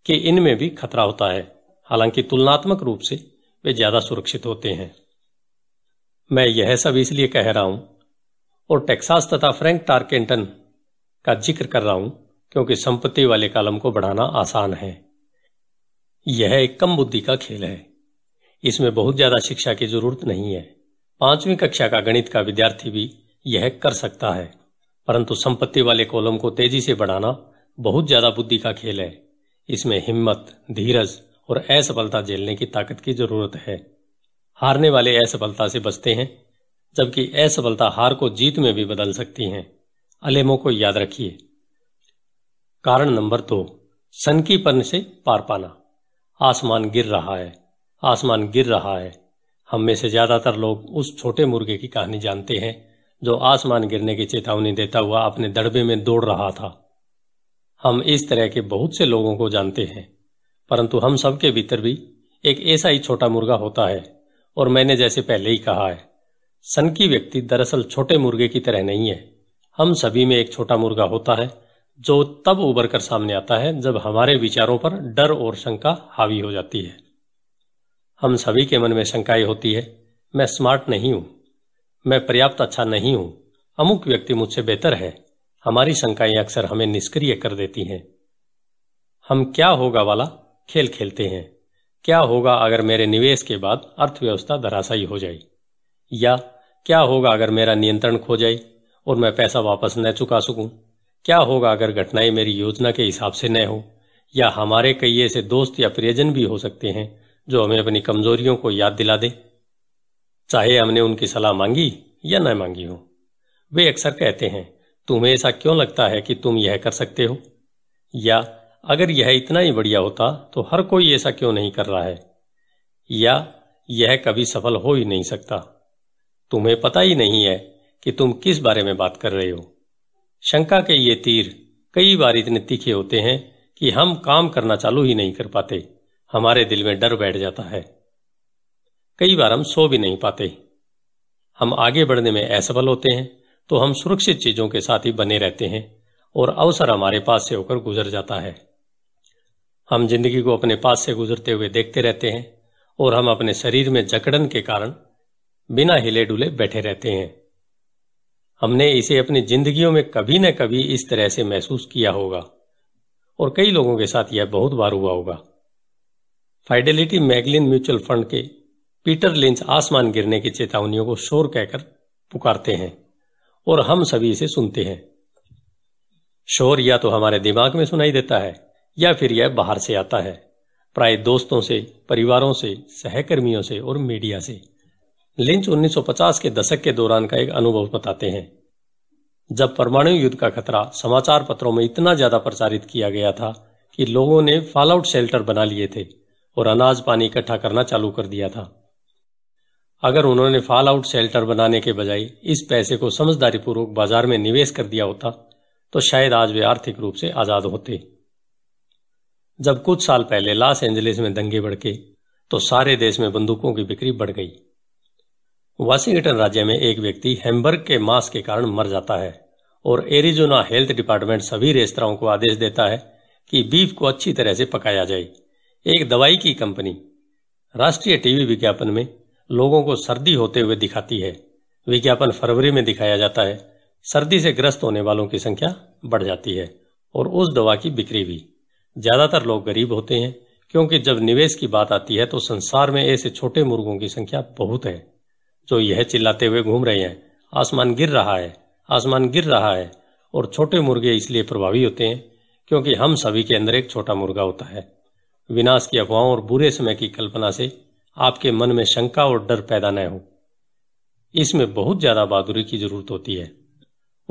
Speaker 1: कि इनमें भी खतरा होता है हालांकि तुलनात्मक रूप से वे ज्यादा सुरक्षित होते हैं मैं यह सब इसलिए कह रहा हूं और टेक्सास तथा फ्रैंक टार्केंटन का जिक्र कर रहा हूं क्योंकि संपत्ति वाले कालम को बढ़ाना आसान है यह एक कम बुद्धि का खेल है इसमें बहुत ज्यादा शिक्षा की जरूरत नहीं है पांचवी कक्षा का गणित का विद्यार्थी भी यह कर सकता है परंतु संपत्ति वाले कॉलम को तेजी से बढ़ाना बहुत ज्यादा बुद्धि का खेल है इसमें हिम्मत धीरज और असफलता झेलने की ताकत की जरूरत है हारने वाले असफलता से बचते हैं जबकि असफलता हार को जीत में भी बदल सकती है अलेमों को याद रखिए कारण नंबर दो सनकीपन से पार पाना आसमान गिर रहा है आसमान गिर रहा है हम में से ज्यादातर लोग उस छोटे मुर्गे की कहानी जानते हैं जो आसमान गिरने की चेतावनी देता हुआ अपने दड़बे में दौड़ रहा था हम इस तरह के बहुत से लोगों को जानते हैं परंतु हम सबके भीतर भी एक ऐसा ही छोटा मुर्गा होता है और मैंने जैसे पहले ही कहा है सनकी व्यक्ति दरअसल छोटे मुर्गे की तरह नहीं है हम सभी में एक छोटा मुर्गा होता है जो तब उभर कर सामने आता है जब हमारे विचारों पर डर और शंका हावी हो जाती है हम सभी के मन में शंकाएं होती है मैं स्मार्ट नहीं हूं मैं पर्याप्त अच्छा नहीं हूं अमुक व्यक्ति मुझसे बेहतर है हमारी शंकाएं अक्सर हमें निष्क्रिय कर देती हैं हम क्या होगा वाला खेल खेलते हैं क्या होगा अगर मेरे निवेश के बाद अर्थव्यवस्था धराशायी हो जाए या क्या होगा अगर मेरा नियंत्रण खो जाए और मैं पैसा वापस न चुका सकूं क्या होगा अगर घटनाएं मेरी योजना के हिसाब से न हो या हमारे कई ऐसे दोस्त या प्रियजन भी हो सकते हैं जो हमें अपनी कमजोरियों को याद दिला दें चाहे हमने उनकी सलाह मांगी या न मांगी हो वे अक्सर कहते हैं तुम्हें ऐसा क्यों लगता है कि तुम यह कर सकते हो या अगर यह इतना ही बढ़िया होता तो हर कोई ऐसा क्यों नहीं कर रहा है या यह कभी सफल हो ही नहीं सकता तुम्हें पता ही नहीं है कि तुम किस बारे में बात कर रहे हो शंका के ये तीर कई बार इतने तीखे होते हैं कि हम काम करना चालू ही नहीं कर पाते हमारे दिल में डर बैठ जाता है कई बार हम सो भी नहीं पाते हम आगे बढ़ने में असफल होते हैं तो हम सुरक्षित चीजों के साथ ही बने रहते हैं और अवसर हमारे पास से होकर गुजर जाता है हम जिंदगी को अपने पास से गुजरते हुए देखते रहते हैं और हम अपने शरीर में जकड़न के कारण बिना हिले डुले बैठे रहते हैं हमने इसे अपनी जिंदगियों में कभी न कभी इस तरह से महसूस किया होगा और कई लोगों के साथ यह बहुत बार हुआ होगा फाइडेलिटी मैगलिन म्यूचुअल फंड के पीटर लिंच आसमान गिरने की चेतावनियों को शोर कहकर पुकारते हैं और हम सभी इसे सुनते हैं शोर या तो हमारे दिमाग में सुनाई देता है या फिर यह बाहर से आता है प्राय दोस्तों से परिवारों से सहकर्मियों से और मीडिया से लिंच 1950 के दशक के दौरान का एक अनुभव बताते हैं जब परमाणु युद्ध का खतरा समाचार पत्रों में इतना ज्यादा प्रचारित किया गया था कि लोगों ने फॉलआउट शेल्टर बना लिए थे और अनाज पानी इकट्ठा करना चालू कर दिया था अगर उन्होंने फॉल आउट शेल्टर बनाने के बजाय इस पैसे को समझदारी पूर्वक बाजार में निवेश कर दिया होता तो शायद आज वे आर्थिक रूप से आजाद होते जब कुछ साल पहले लॉस एंजलिस में दंगे बढ़के तो सारे देश में बंदूकों की बिक्री बढ़ गई वाशिंगटन राज्य में एक व्यक्ति हेम्बर्ग के मास के कारण मर जाता है और एरिजोना हेल्थ डिपार्टमेंट सभी रेस्तराओं को आदेश देता है कि बीफ को अच्छी तरह से पकाया जाए एक दवाई की कंपनी राष्ट्रीय टीवी विज्ञापन में लोगों को सर्दी होते हुए दिखाती है विज्ञापन फरवरी में दिखाया जाता है सर्दी से ग्रस्त होने वालों की संख्या बढ़ जाती है और उस दवा की बिक्री भी ज्यादातर लोग गरीब होते हैं क्योंकि जब निवेश की बात आती है तो संसार में ऐसे छोटे मुर्गों की संख्या बहुत है जो यह चिल्लाते हुए घूम रहे हैं आसमान गिर रहा है आसमान गिर रहा है और छोटे मुर्गे इसलिए प्रभावी होते हैं क्योंकि हम सभी के अंदर एक छोटा मुर्गा होता है विनाश की अफवाहों और बुरे समय की कल्पना से आपके मन में शंका और डर पैदा न हो इसमें बहुत ज्यादा बहादुरी की जरूरत होती है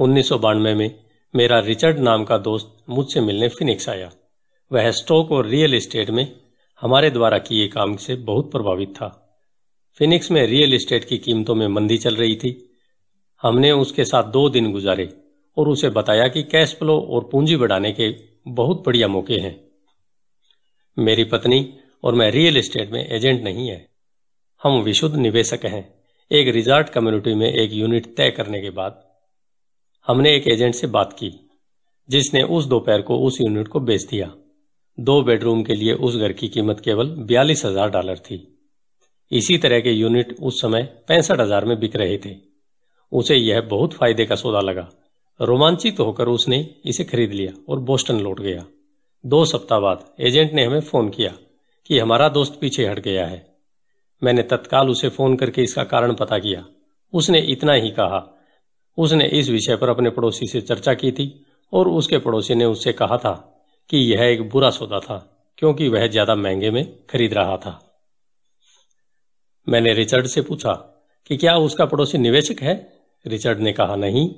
Speaker 1: उन्नीस में मेरा रिचर्ड नाम का दोस्त मुझसे मिलने फिनिक्स आया वह स्टॉक और रियल एस्टेट में हमारे द्वारा किए काम से बहुत प्रभावित था फिनिक्स में रियल एस्टेट की कीमतों में मंदी चल रही थी हमने उसके साथ दो दिन गुजारे और उसे बताया कि कैश फ्लो और पूंजी बढ़ाने के बहुत बढ़िया मौके हैं मेरी पत्नी और मैं रियल एस्टेट में एजेंट नहीं है हम विशुद्ध निवेशक हैं एक रिजॉर्ट कम्युनिटी में एक यूनिट तय करने के बाद हमने एक एजेंट से बात की जिसने उस दोपहर को उस यूनिट को बेच दिया दो बेडरूम के लिए उस घर की कीमत केवल बयालीस हजार डॉलर थी इसी तरह के यूनिट उस समय पैंसठ हजार में बिक रहे थे उसे यह बहुत फायदे का सौदा लगा रोमांचित होकर उसने इसे खरीद लिया और बोस्टन लौट गया दो सप्ताह बाद एजेंट ने हमें फोन किया कि हमारा दोस्त पीछे हट गया है मैंने तत्काल उसे फोन करके इसका कारण पता किया उसने इतना ही कहा उसने इस विषय पर अपने पड़ोसी से चर्चा की थी और उसके पड़ोसी ने उससे कहा था कि यह एक बुरा सौदा था क्योंकि वह ज्यादा महंगे में खरीद रहा था मैंने रिचर्ड से पूछा कि क्या उसका पड़ोसी निवेशक है रिचर्ड ने कहा नहीं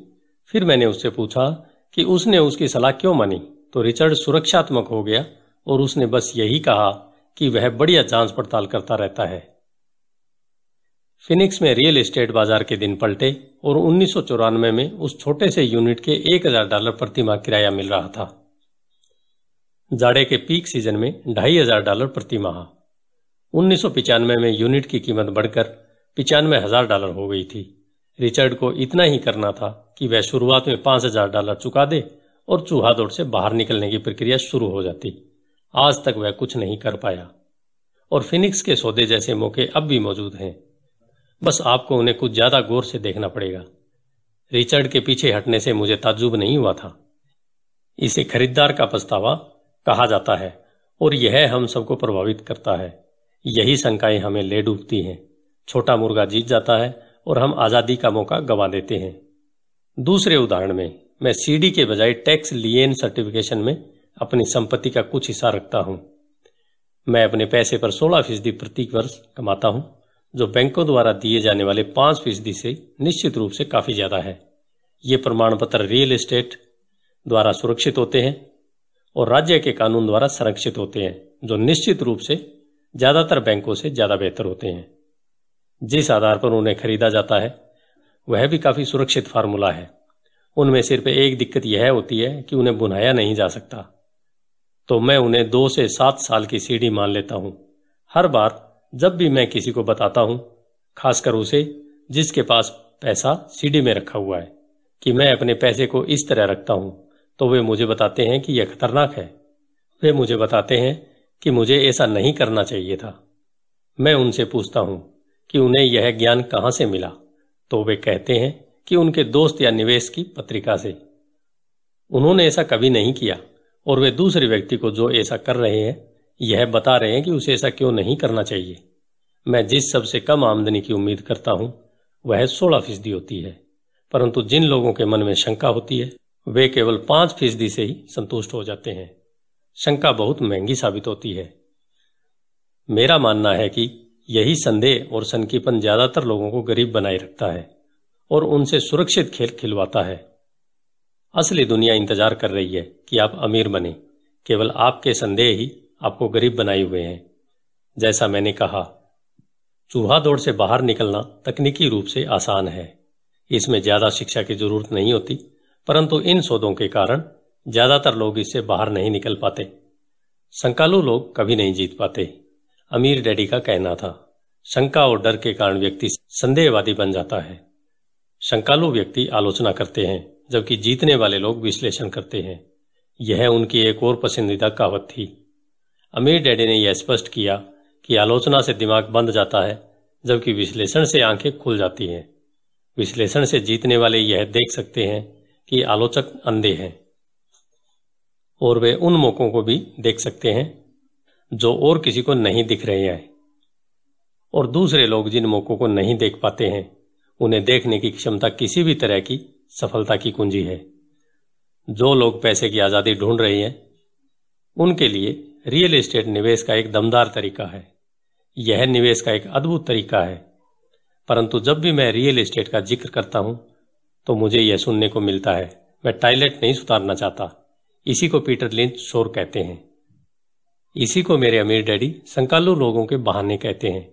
Speaker 1: फिर मैंने उससे पूछा कि उसने उसकी सलाह क्यों मानी तो रिचर्ड सुरक्षात्मक हो गया और उसने बस यही कहा कि वह बढ़िया जांच पड़ताल करता रहता है फिनिक्स में रियल एस्टेट बाजार के दिन पलटे और उन्नीस में उस छोटे से यूनिट के 1000 डॉलर प्रति माह किराया मिल रहा था जाड़े के पीक सीजन में ढाई हजार डॉलर प्रति माह उन्नीस में यूनिट की कीमत बढ़कर पिचानवे हजार डॉलर हो गई थी रिचर्ड को इतना ही करना था कि वह शुरुआत में पांच हजार डॉलर चुका दे और चूहा दौड़ से बाहर निकलने की प्रक्रिया शुरू हो जाती आज तक वह कुछ नहीं कर पाया और फिनिक्स के सौदे जैसे मौके अब भी मौजूद हैं बस आपको उन्हें कुछ ज्यादा गौर से देखना पड़ेगा रिचर्ड के पीछे हटने से मुझे ताजुब नहीं हुआ था इसे खरीदार का पछतावा कहा जाता है और यह हम सबको प्रभावित करता है यही शंकाएं हमें ले डूबती हैं छोटा मुर्गा जीत जाता है और हम आज़ादी का मौका गंवा देते हैं दूसरे उदाहरण में मैं सीडी के बजाय टैक्स लियन सर्टिफिकेशन में अपनी संपत्ति का कुछ हिस्सा रखता हूं मैं अपने पैसे पर 16 फीसदी प्रति वर्ष कमाता हूं जो बैंकों द्वारा दिए जाने वाले 5 फीसदी से निश्चित रूप से काफी ज्यादा है ये प्रमाण पत्र रियल एस्टेट द्वारा सुरक्षित होते हैं और राज्य के कानून द्वारा संरक्षित होते हैं जो निश्चित रूप से ज्यादातर बैंकों से ज्यादा बेहतर होते हैं जिस आधार पर उन्हें खरीदा जाता है वह भी काफी सुरक्षित फार्मूला है उनमें सिर्फ एक दिक्कत यह होती है कि उन्हें बुनाया नहीं जा सकता तो मैं उन्हें दो से सात साल की सीढ़ी मान लेता हूं हर बार जब भी मैं किसी को बताता हूं खासकर उसे जिसके पास पैसा सीढ़ी में रखा हुआ है कि मैं अपने पैसे को इस तरह रखता हूं तो वे मुझे बताते हैं कि यह खतरनाक है वे मुझे बताते हैं कि मुझे ऐसा नहीं करना चाहिए था मैं उनसे पूछता हूं कि उन्हें यह ज्ञान कहां से मिला तो वे कहते हैं कि उनके दोस्त या निवेश की पत्रिका से उन्होंने ऐसा कभी नहीं किया और वे दूसरे व्यक्ति को जो ऐसा कर रहे हैं यह बता रहे हैं कि उसे ऐसा क्यों नहीं करना चाहिए मैं जिस सबसे कम आमदनी की उम्मीद करता हूं वह सोलह फीसदी होती है परंतु जिन लोगों के मन में शंका होती है वे केवल पांच फीसदी से ही संतुष्ट हो जाते हैं शंका बहुत महंगी साबित होती है मेरा मानना है कि यही संदेह और संकीपन ज्यादातर लोगों को गरीब बनाए रखता है और उनसे सुरक्षित खेल खिलवाता है असली दुनिया इंतजार कर रही है कि आप अमीर बने केवल आपके संदेह ही आपको गरीब बनाए हुए हैं जैसा मैंने कहा चूहा दौड़ से बाहर निकलना तकनीकी रूप से आसान है इसमें ज्यादा शिक्षा की जरूरत नहीं होती परंतु इन शोधों के कारण ज्यादातर लोग इससे बाहर नहीं निकल पाते संकालु लोग कभी नहीं जीत पाते अमीर डैडी का कहना था शंका और डर के कारण व्यक्ति संदेहवादी बन जाता है शंकालु व्यक्ति आलोचना करते हैं जबकि जीतने वाले लोग विश्लेषण करते हैं यह उनकी एक और पसंदीदा कहावत थी अमीर डैडी ने यह स्पष्ट किया कि आलोचना से दिमाग बंद जाता है जबकि विश्लेषण से आंखें खुल जाती हैं विश्लेषण से जीतने वाले यह देख सकते हैं कि आलोचक अंधे हैं और वे उन मौकों को भी देख सकते हैं जो और किसी को नहीं दिख रहे हैं और दूसरे लोग जिन मौकों को नहीं देख पाते हैं उन्हें देखने की क्षमता किसी भी तरह की सफलता की कुंजी है जो लोग पैसे की आज़ादी ढूंढ रहे हैं उनके लिए रियल एस्टेट निवेश का एक दमदार तरीका है यह निवेश का एक अद्भुत तरीका है परंतु जब भी मैं रियल एस्टेट का जिक्र करता हूं तो मुझे यह सुनने को मिलता है मैं टॉयलेट नहीं सुधारना चाहता इसी को पीटर लिंच शोर कहते हैं इसी को मेरे अमीर डैडी संकालु लोगों के बहाने कहते हैं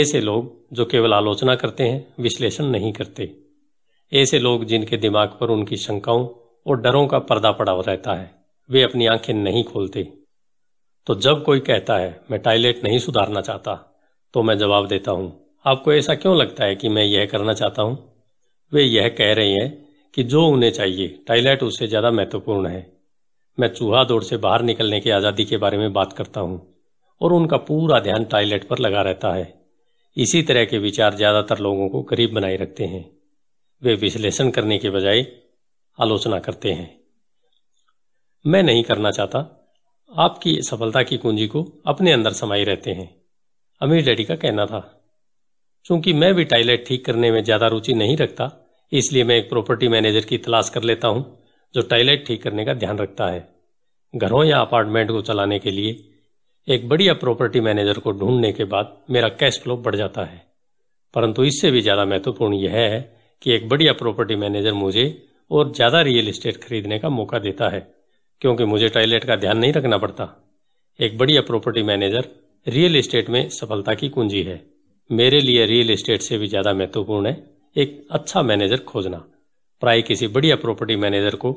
Speaker 1: ऐसे लोग जो केवल आलोचना करते हैं विश्लेषण नहीं करते ऐसे लोग जिनके दिमाग पर उनकी शंकाओं और डरों का पर्दा पड़ा रहता है वे अपनी आंखें नहीं खोलते तो जब कोई कहता है मैं टॉयलेट नहीं सुधारना चाहता तो मैं जवाब देता हूं आपको ऐसा क्यों लगता है कि मैं यह करना चाहता हूं वे यह कह रहे हैं कि जो उन्हें चाहिए टॉयलेट उससे ज्यादा महत्वपूर्ण है मैं चूहा दौड़ से बाहर निकलने की आजादी के बारे में बात करता हूं और उनका पूरा ध्यान टॉयलेट पर लगा रहता है इसी तरह के विचार ज्यादातर लोगों को गरीब बनाए रखते हैं वे विश्लेषण करने के बजाय आलोचना करते हैं मैं नहीं करना चाहता आपकी सफलता की कुंजी को अपने अंदर समाये रहते हैं अमीर डैडी का कहना था चूंकि मैं भी टॉयलेट ठीक करने में ज्यादा रुचि नहीं रखता इसलिए मैं एक प्रॉपर्टी मैनेजर की तलाश कर लेता हूं जो टॉयलेट ठीक करने का ध्यान रखता है घरों या अपार्टमेंट को चलाने के लिए एक बढ़िया प्रॉपर्टी मैनेजर को ढूंढने के बाद मेरा कैश फ्लो बढ़ जाता है परंतु इससे भी ज्यादा महत्वपूर्ण यह है कि एक बढ़िया प्रॉपर्टी मैनेजर मुझे और ज़्यादा रियल इस्टेट खरीदने का मौका देता है क्योंकि मुझे टॉयलेट का ध्यान नहीं रखना पड़ता एक बढ़िया प्रॉपर्टी मैनेजर रियल इस्टेट में सफलता की कुंजी है मेरे लिए रियल इस्टेट से भी ज़्यादा महत्वपूर्ण है एक अच्छा मैनेजर खोजना प्राय किसी बढ़िया प्रॉपर्टी मैनेजर को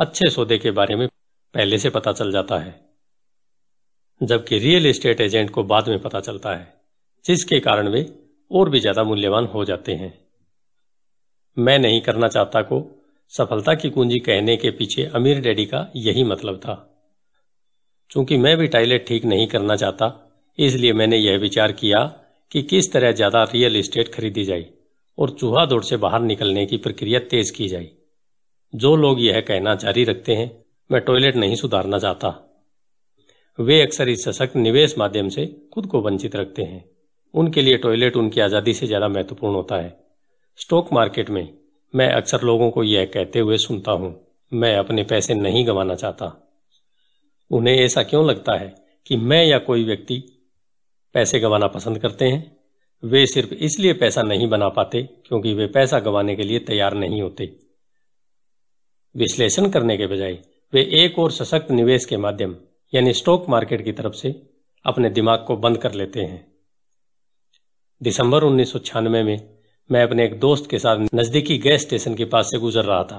Speaker 1: अच्छे सौदे के बारे में पहले से पता चल जाता है जबकि रियल एस्टेट एजेंट को बाद में पता चलता है जिसके कारण वे और भी ज्यादा मूल्यवान हो जाते हैं मैं नहीं करना चाहता को सफलता की कुंजी कहने के पीछे अमीर डैडी का यही मतलब था चूंकि मैं भी टॉयलेट ठीक नहीं करना चाहता इसलिए मैंने यह विचार किया कि किस तरह ज्यादा रियल इस्टेट खरीदी जाए और चूहा दौड़ से बाहर निकलने की प्रक्रिया तेज की जाए जो लोग यह कहना जारी रखते हैं मैं टॉयलेट नहीं सुधारना चाहता वे अक्सर इस सशक्त निवेश माध्यम से खुद को वंचित रखते हैं उनके लिए टॉयलेट उनकी आज़ादी से ज़्यादा महत्वपूर्ण होता है स्टॉक मार्केट में मैं अक्सर लोगों को यह कहते हुए सुनता हूं मैं अपने पैसे नहीं गंवाना चाहता उन्हें ऐसा क्यों लगता है कि मैं या कोई व्यक्ति पैसे गंवाना पसंद करते हैं वे सिर्फ इसलिए पैसा नहीं बना पाते क्योंकि वे पैसा गंवाने के लिए तैयार नहीं होते विश्लेषण करने के बजाय वे एक और सशक्त निवेश के माध्यम यानी स्टॉक मार्केट की तरफ से अपने दिमाग को बंद कर लेते हैं दिसंबर उन्नीस में मैं अपने एक दोस्त के साथ नजदीकी गैस स्टेशन के पास से गुजर रहा था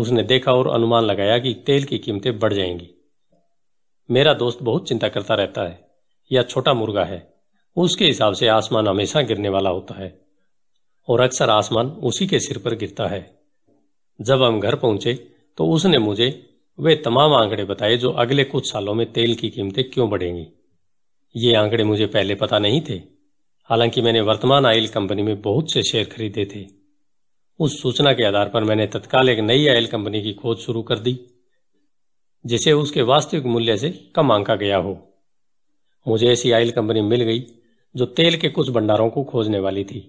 Speaker 1: उसने देखा और अनुमान लगाया कि तेल की कीमतें बढ़ जाएंगी मेरा दोस्त बहुत चिंता करता रहता है यह छोटा मुर्गा है उसके हिसाब से आसमान हमेशा गिरने वाला होता है और अक्सर आसमान उसी के सिर पर गिरता है जब हम घर पहुंचे तो उसने मुझे वे तमाम आंकड़े बताए जो अगले कुछ सालों में तेल की कीमतें क्यों बढ़ेंगी ये आंकड़े मुझे पहले पता नहीं थे हालांकि मैंने वर्तमान आयल कंपनी में बहुत से शेयर खरीदे थे उस सूचना के आधार पर मैंने तत्काल एक नई आयल कंपनी की खोज शुरू कर दी जिसे उसके वास्तविक मूल्य से कम आंका गया हो मुझे ऐसी आयल कंपनी मिल गई जो तेल के कुछ भंडारों को खोजने वाली थी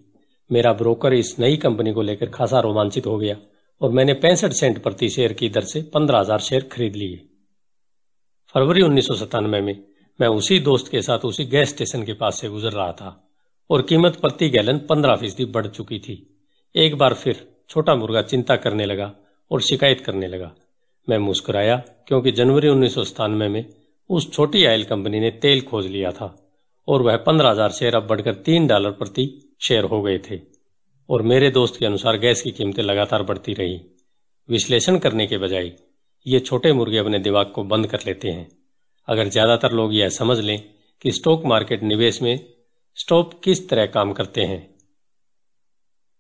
Speaker 1: मेरा ब्रोकर इस नई कंपनी को लेकर खासा रोमांचित हो गया और मैंने पैंसठ सेंट प्रति शेयर की दर से पंद्रह हजार शेयर खरीद लिए फरवरी उन्नीस में मैं उसी दोस्त के साथ उसी गैस स्टेशन के पास से गुजर रहा था और कीमत प्रति गैलन पंद्रह फीसदी बढ़ चुकी थी एक बार फिर छोटा मुर्गा चिंता करने लगा और शिकायत करने लगा मैं मुस्कुराया क्योंकि जनवरी उन्नीस में उस छोटी आयल कंपनी ने तेल खोज लिया था और वह पंद्रह हजार शेयर अब बढ़कर तीन डॉलर प्रति शेयर हो गए थे और मेरे दोस्त के अनुसार गैस की कीमतें लगातार बढ़ती रही विश्लेषण करने के बजाय ये छोटे मुर्गे अपने दिमाग को बंद कर लेते हैं अगर ज्यादातर लोग यह समझ लें कि स्टॉक मार्केट निवेश में स्टोव किस तरह काम करते हैं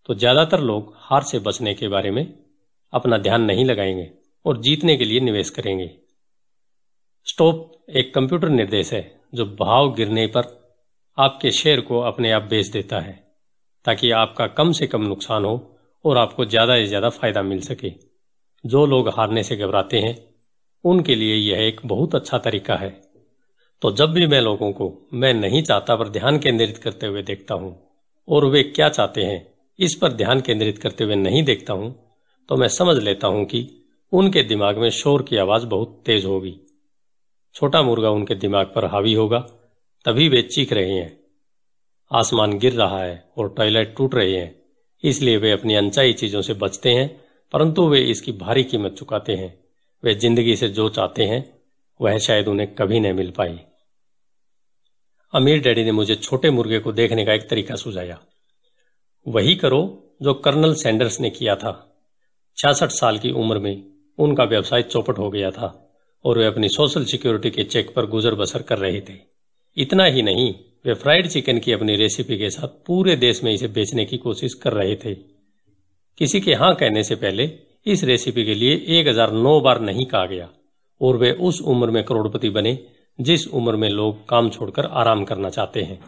Speaker 1: तो ज्यादातर लोग हार से बचने के बारे में अपना ध्यान नहीं लगाएंगे और जीतने के लिए निवेश करेंगे स्टॉप एक कंप्यूटर निर्देश है जो भाव गिरने पर आपके शेयर को अपने आप बेच देता है ताकि आपका कम से कम नुकसान हो और आपको ज़्यादा से ज़्यादा फायदा मिल सके जो लोग हारने से घबराते हैं उनके लिए यह एक बहुत अच्छा तरीका है तो जब भी मैं लोगों को मैं नहीं चाहता पर ध्यान केंद्रित करते हुए देखता हूं और वे क्या चाहते हैं इस पर ध्यान केंद्रित करते हुए नहीं देखता हूं तो मैं समझ लेता हूं कि उनके दिमाग में शोर की आवाज बहुत तेज होगी छोटा मुर्गा उनके दिमाग पर हावी होगा तभी वे चीख रहे हैं आसमान गिर रहा है और टॉयलेट टूट रहे हैं इसलिए वे अपनी अनचाई चीजों से बचते हैं परंतु वे इसकी भारी कीमत चुकाते हैं वे जिंदगी से जो चाहते हैं वह शायद उन्हें कभी नहीं मिल पाई अमीर डैडी ने मुझे छोटे मुर्गे को देखने का एक तरीका सुझाया वही करो जो कर्नल सैंडर्स ने किया था छियासठ साल की उम्र में उनका व्यवसाय चौपट हो गया था और वे अपनी सोशल सिक्योरिटी के चेक पर गुजर बसर कर रहे थे इतना ही नहीं वे फ्राइड चिकन की अपनी रेसिपी के साथ पूरे देश में इसे बेचने की कोशिश कर रहे थे किसी के हाँ कहने से पहले इस रेसिपी के लिए एक बार नहीं कहा गया और वे उस उम्र में करोड़पति बने जिस उम्र में लोग काम छोड़कर आराम करना चाहते हैं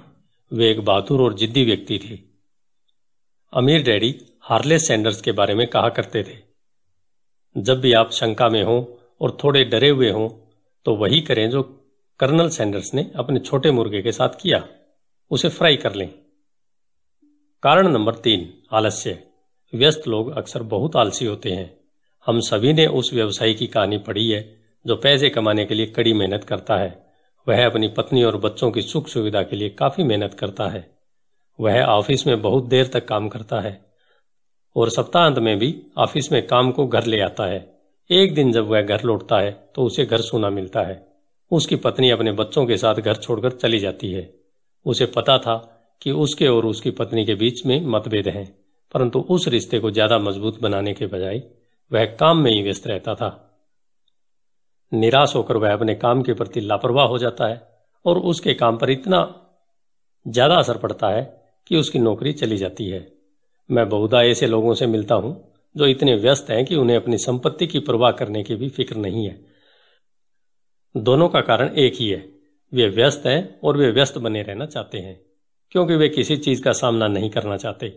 Speaker 1: वे एक बहादुर और जिद्दी व्यक्ति थे अमीर डैडी हार्ले सैंडर्स के बारे में कहा करते थे जब भी आप शंका में हों और थोड़े डरे हुए हों तो वही करें जो कर्नल सैंडर्स ने अपने छोटे मुर्गे के साथ किया उसे फ्राई कर लें कारण नंबर तीन आलस्य व्यस्त लोग अक्सर बहुत आलसी होते हैं हम सभी ने उस व्यवसायी की कहानी पढ़ी है जो पैसे कमाने के लिए कड़ी मेहनत करता है वह अपनी पत्नी और बच्चों की सुख सुविधा के लिए काफी मेहनत करता है वह ऑफिस में बहुत देर तक काम करता है और सप्ताहांत में भी ऑफिस में काम को घर ले आता है एक दिन जब वह घर लौटता है तो उसे घर सोना मिलता है उसकी पत्नी अपने बच्चों के साथ घर छोड़कर चली जाती है उसे पता था कि उसके और उसकी पत्नी के बीच में मतभेद हैं परंतु उस रिश्ते को ज्यादा मजबूत बनाने के बजाय वह काम में ही व्यस्त रहता था निराश होकर वह अपने काम के प्रति लापरवाह हो जाता है और उसके काम पर इतना ज़्यादा असर पड़ता है कि उसकी नौकरी चली जाती है मैं बहुधा ऐसे लोगों से मिलता हूं जो इतने व्यस्त हैं कि उन्हें अपनी संपत्ति की परवाह करने की भी फिक्र नहीं है दोनों का कारण एक ही है वे व्यस्त हैं और वे व्यस्त बने रहना चाहते हैं क्योंकि वे किसी चीज का सामना नहीं करना चाहते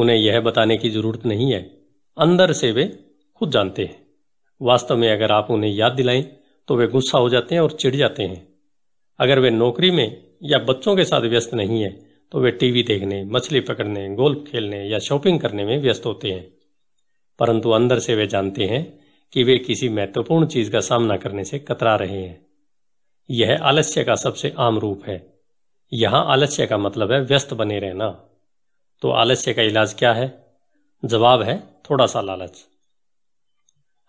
Speaker 1: उन्हें यह बताने की जरूरत नहीं है अंदर से वे खुद जानते हैं वास्तव में अगर आप उन्हें याद दिलाएं तो वे गुस्सा हो जाते हैं और चिढ़ जाते हैं अगर वे नौकरी में या बच्चों के साथ व्यस्त नहीं है तो वे टीवी देखने मछली पकड़ने गोल्फ खेलने या शॉपिंग करने में व्यस्त होते हैं परंतु अंदर से वे जानते हैं कि वे किसी महत्वपूर्ण चीज का सामना करने से कतरा रहे हैं यह आलस्य का सबसे आम रूप है यहां आलस्य का मतलब है व्यस्त बने रहना तो आलस्य का इलाज क्या है जवाब है थोड़ा सा लालच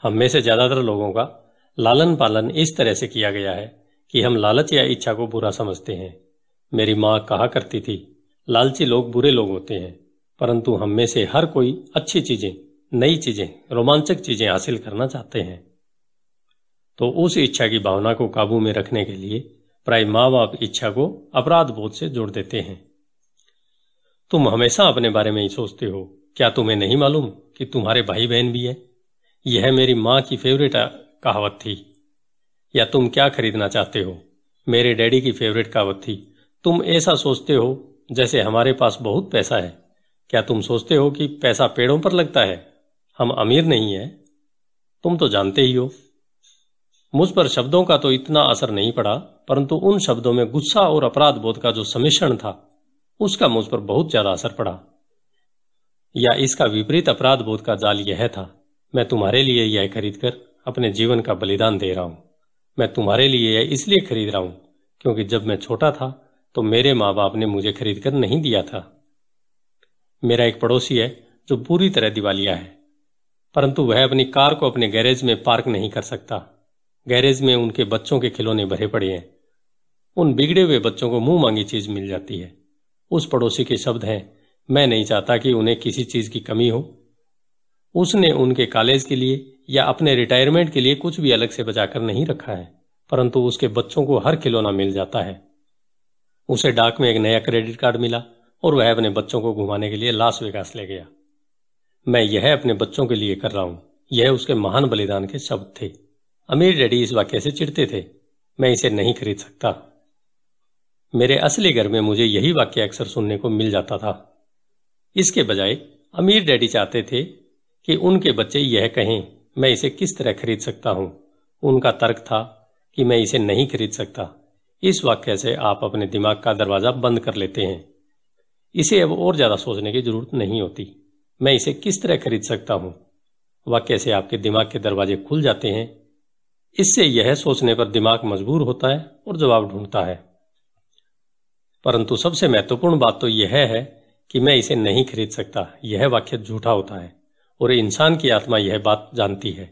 Speaker 1: हम में से ज्यादातर लोगों का लालन पालन इस तरह से किया गया है कि हम लालच या इच्छा को बुरा समझते हैं मेरी माँ कहा करती थी लालची लोग बुरे लोग होते हैं परंतु हम में से हर कोई अच्छी चीजें नई चीजें रोमांचक चीजें हासिल करना चाहते हैं तो उस इच्छा की भावना को काबू में रखने के लिए प्राय माँ बाप इच्छा को अपराध बोध से जोड़ देते हैं तुम हमेशा अपने बारे में ही सोचते हो क्या तुम्हें नहीं मालूम कि तुम्हारे भाई बहन भी है यह मेरी माँ की फेवरेट कहावत थी या तुम क्या खरीदना चाहते हो मेरे डैडी की फेवरेट कहावत थी तुम ऐसा सोचते हो जैसे हमारे पास बहुत पैसा है क्या तुम सोचते हो कि पैसा पेड़ों पर लगता है हम अमीर नहीं है तुम तो जानते ही हो मुझ पर शब्दों का तो इतना असर नहीं पड़ा परंतु उन शब्दों में गुस्सा और अपराध बोध का जो समिश्रण था उसका मुझ पर बहुत ज्यादा असर पड़ा या इसका विपरीत अपराध बोध का जाल यह था मैं तुम्हारे लिए यह खरीदकर अपने जीवन का बलिदान दे रहा हूं मैं तुम्हारे लिए यह इसलिए खरीद रहा हूं क्योंकि जब मैं छोटा था तो मेरे माँ बाप ने मुझे खरीद कर नहीं दिया था मेरा एक पड़ोसी है जो पूरी तरह दिवालिया है परंतु वह अपनी कार को अपने गैरेज में पार्क नहीं कर सकता गैरेज में उनके बच्चों के खिलौने भरे पड़े हैं उन बिगड़े हुए बच्चों को मुंह मांगी चीज मिल जाती है उस पड़ोसी के शब्द हैं मैं नहीं चाहता कि उन्हें किसी चीज की कमी हो उसने उनके कॉलेज के लिए या अपने रिटायरमेंट के लिए कुछ भी अलग से बचाकर नहीं रखा है परंतु उसके बच्चों को हर खिलौना मिल जाता है उसे डाक में एक नया क्रेडिट कार्ड मिला और वह अपने बच्चों को घुमाने के लिए लास वेगास ले गया मैं यह अपने बच्चों के लिए कर रहा हूं यह उसके महान बलिदान के शब्द थे अमीर डैडी इस वाक्य से चिढ़ते थे मैं इसे नहीं खरीद सकता मेरे असली घर में मुझे यही वाक्य अक्सर सुनने को मिल जाता था इसके बजाय अमीर डैडी चाहते थे कि उनके बच्चे यह कहें मैं इसे किस तरह खरीद सकता हूं उनका तर्क था कि मैं इसे नहीं खरीद सकता इस वाक्य से आप अपने दिमाग का दरवाजा बंद कर लेते हैं इसे अब और ज्यादा सोचने की जरूरत नहीं होती मैं इसे किस तरह खरीद सकता हूं वाक्य से आपके दिमाग के दरवाजे खुल जाते हैं इससे यह सोचने पर दिमाग मजबूर होता है और जवाब ढूंढता है परंतु सबसे महत्वपूर्ण बात तो यह है कि मैं इसे नहीं खरीद सकता यह वाक्य झूठा होता है और इंसान की आत्मा यह बात जानती है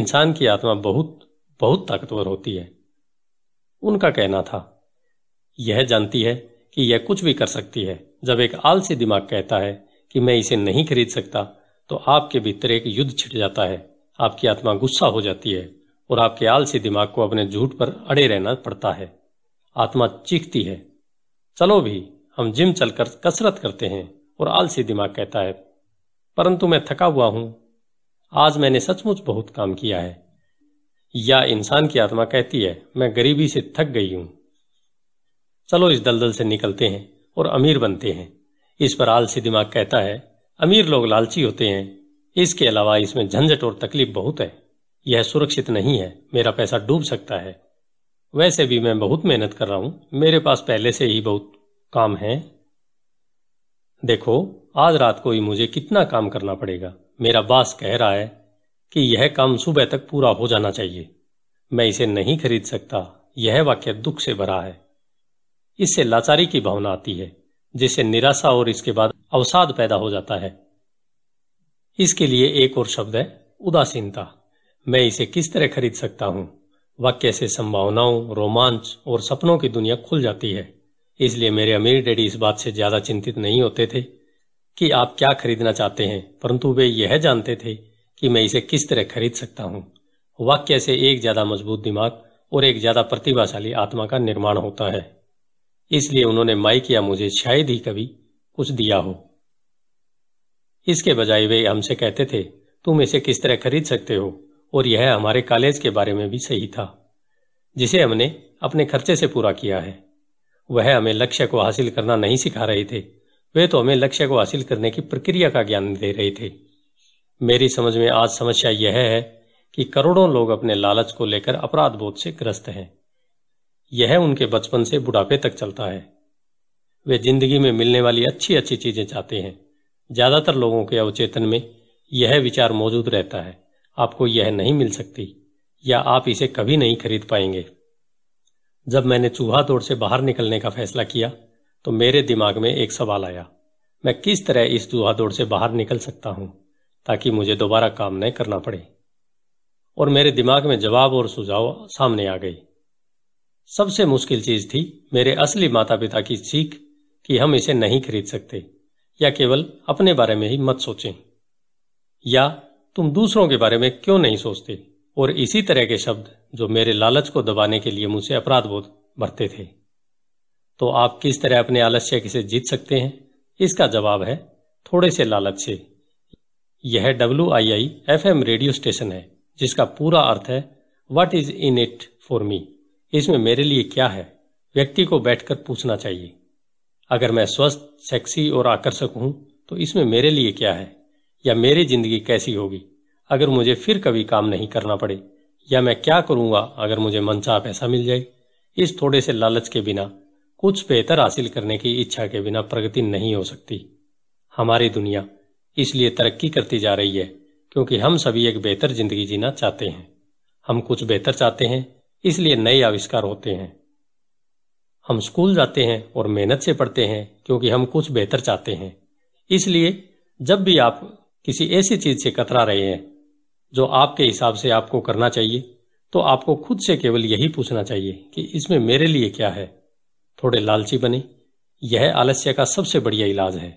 Speaker 1: इंसान की आत्मा बहुत बहुत ताकतवर होती है उनका कहना था यह जानती है कि यह कुछ भी कर सकती है जब एक आलसी दिमाग कहता है कि मैं इसे नहीं खरीद सकता तो आपके भीतर एक युद्ध छिट जाता है आपकी आत्मा गुस्सा हो जाती है और आपके आलसी दिमाग को अपने झूठ पर अड़े रहना पड़ता है आत्मा चीखती है चलो भी हम जिम चलकर कसरत करते हैं और आलसी दिमाग कहता है परंतु मैं थका हुआ हूं आज मैंने सचमुच बहुत काम किया है या इंसान की आत्मा कहती है मैं गरीबी से थक गई हूं चलो इस दलदल से निकलते हैं और अमीर बनते हैं इस पर आलसी दिमाग कहता है अमीर लोग लालची होते हैं इसके अलावा इसमें झंझट और तकलीफ बहुत है यह सुरक्षित नहीं है मेरा पैसा डूब सकता है वैसे भी मैं बहुत मेहनत कर रहा हूं मेरे पास पहले से ही बहुत काम है देखो आज रात को ही मुझे कितना काम करना पड़ेगा मेरा बास कह रहा है कि यह काम सुबह तक पूरा हो जाना चाहिए मैं इसे नहीं खरीद सकता यह वाक्य दुख से भरा है इससे लाचारी की भावना आती है जिससे निराशा और इसके बाद अवसाद पैदा हो जाता है इसके लिए एक और शब्द है उदासीनता मैं इसे किस तरह खरीद सकता हूं वाक्य से संभावनाओं रोमांच और सपनों की दुनिया खुल जाती है इसलिए मेरे अमीर डैडी इस बात से ज्यादा चिंतित नहीं होते थे कि आप क्या खरीदना चाहते हैं परंतु वे यह जानते थे कि मैं इसे किस तरह खरीद सकता हूँ वाक्य से एक ज्यादा मजबूत दिमाग और एक ज्यादा प्रतिभाशाली आत्मा का निर्माण होता है इसलिए उन्होंने माइक या मुझे शायद ही कभी कुछ दिया हो इसके बजाय वे हमसे कहते थे तुम इसे किस तरह खरीद सकते हो और यह हमारे कॉलेज के बारे में भी सही था जिसे हमने अपने खर्चे से पूरा किया है वह हमें लक्ष्य को हासिल करना नहीं सिखा रहे थे वे तो हमें लक्ष्य को हासिल करने की प्रक्रिया का ज्ञान दे रहे थे मेरी समझ में आज समस्या यह है कि करोड़ों लोग अपने लालच को लेकर अपराध बोध से ग्रस्त हैं यह उनके बचपन से बुढ़ापे तक चलता है वे जिंदगी में मिलने वाली अच्छी अच्छी चीजें चाहते हैं ज्यादातर लोगों के अवचेतन में यह विचार मौजूद रहता है आपको यह नहीं मिल सकती या आप इसे कभी नहीं खरीद पाएंगे जब मैंने चूहा से बाहर निकलने का फैसला किया तो मेरे दिमाग में एक सवाल आया मैं किस तरह इस चूहा दौड़ से बाहर निकल सकता हूं ताकि मुझे दोबारा काम नहीं करना पड़े और मेरे दिमाग में जवाब और सुझाव सामने आ गए सबसे मुश्किल चीज थी मेरे असली माता पिता की सीख कि हम इसे नहीं खरीद सकते या केवल अपने बारे में ही मत सोचें या तुम दूसरों के बारे में क्यों नहीं सोचते और इसी तरह के शब्द जो मेरे लालच को दबाने के लिए मुझसे अपराध बोध भरते थे तो आप किस तरह अपने आलस्य से जीत सकते हैं इसका जवाब है थोड़े से लालच से यह W I I F M radio station है जिसका पूरा अर्थ है what is in it for me इसमें मेरे लिए क्या है व्यक्ति को बैठकर पूछना चाहिए अगर मैं स्वस्थ सेक्सी और आकर्षक हूं तो इसमें मेरे लिए क्या है या मेरी जिंदगी कैसी होगी अगर मुझे फिर कभी काम नहीं करना पड़े या मैं क्या करूंगा अगर मुझे मनचाह पैसा मिल जाए इस थोड़े से लालच के बिना कुछ बेहतर हासिल करने की इच्छा के बिना प्रगति नहीं हो सकती हमारी दुनिया इसलिए तरक्की करती जा रही है क्योंकि हम सभी एक बेहतर जिंदगी जीना चाहते हैं हम कुछ बेहतर चाहते हैं इसलिए नए आविष्कार होते हैं हम स्कूल जाते हैं और मेहनत से पढ़ते हैं क्योंकि हम कुछ बेहतर चाहते हैं इसलिए जब भी आप किसी ऐसी चीज से कतरा रहे हैं जो आपके हिसाब से आपको करना चाहिए तो आपको खुद से केवल यही पूछना चाहिए कि इसमें मेरे लिए क्या है थोड़े लालची बने यह आलस्य का सबसे बढ़िया इलाज है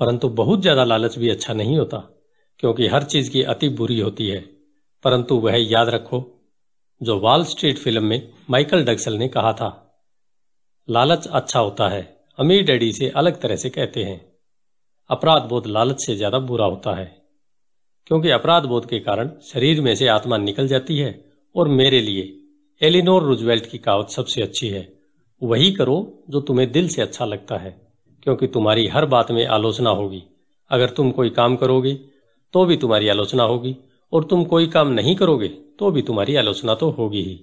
Speaker 1: परंतु बहुत ज्यादा लालच भी अच्छा नहीं होता क्योंकि हर चीज की अति बुरी होती है परंतु वह याद रखो जो वॉल स्ट्रीट फिल्म में माइकल डगसल ने कहा था लालच अच्छा होता है अमीर डैडी से अलग तरह से कहते हैं अपराध बोध लालच से ज्यादा बुरा होता है क्योंकि अपराध बोध के कारण शरीर में से आत्मा निकल जाती है और मेरे लिए एलिनोर रुजवेल्ट की कहावत सबसे अच्छी है वही करो जो तुम्हें दिल से अच्छा लगता है क्योंकि तुम्हारी हर बात में आलोचना होगी अगर तुम कोई काम करोगे तो भी तुम्हारी आलोचना होगी और तुम कोई काम नहीं करोगे तो भी तुम्हारी आलोचना तो होगी ही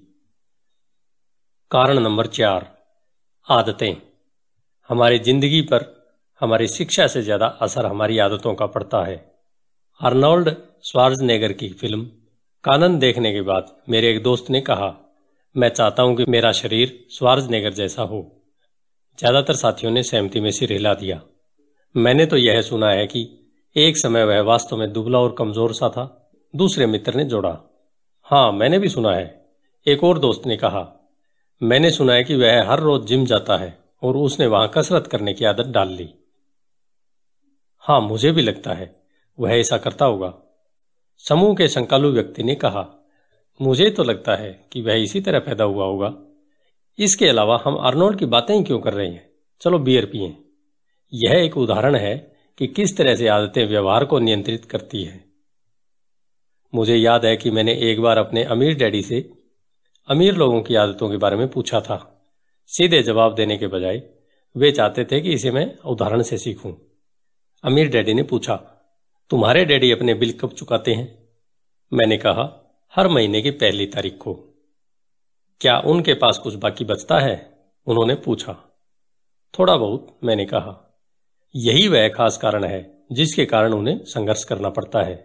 Speaker 1: कारण नंबर चार आदतें हमारी जिंदगी पर हमारी शिक्षा से ज्यादा असर हमारी आदतों का पड़ता है अर्नोल्ड स्वार्जनेगर की फिल्म कानन देखने के बाद मेरे एक दोस्त ने कहा मैं चाहता हूं कि मेरा शरीर स्वार्जनेगर जैसा हो ज्यादातर साथियों ने सहमति में सिर हिला दिया मैंने तो यह सुना है कि एक समय वह वास्तव में दुबला और कमजोर सा था दूसरे मित्र ने जोड़ा हाँ मैंने भी सुना है एक और दोस्त ने कहा मैंने सुना है कि वह हर रोज जिम जाता है और उसने वहां कसरत करने की आदत डाल ली हाँ मुझे भी लगता है वह ऐसा करता होगा समूह के शंकालु व्यक्ति ने कहा मुझे तो लगता है कि वह इसी तरह पैदा हुआ होगा इसके अलावा हम अर्नोल्ड की बातें ही क्यों कर रहे हैं चलो बियर पिए यह एक उदाहरण है कि किस तरह से आदतें व्यवहार को नियंत्रित करती है मुझे याद है कि मैंने एक बार अपने अमीर डैडी से अमीर लोगों की आदतों के बारे में पूछा था सीधे जवाब देने के बजाय वे चाहते थे कि इसे मैं उदाहरण से सीखूं। अमीर डैडी ने पूछा तुम्हारे डैडी अपने बिल कब चुकाते हैं मैंने कहा हर महीने की पहली तारीख को क्या उनके पास कुछ बाकी बचता है उन्होंने पूछा थोड़ा बहुत मैंने कहा यही वह खास कारण है जिसके कारण उन्हें संघर्ष करना पड़ता है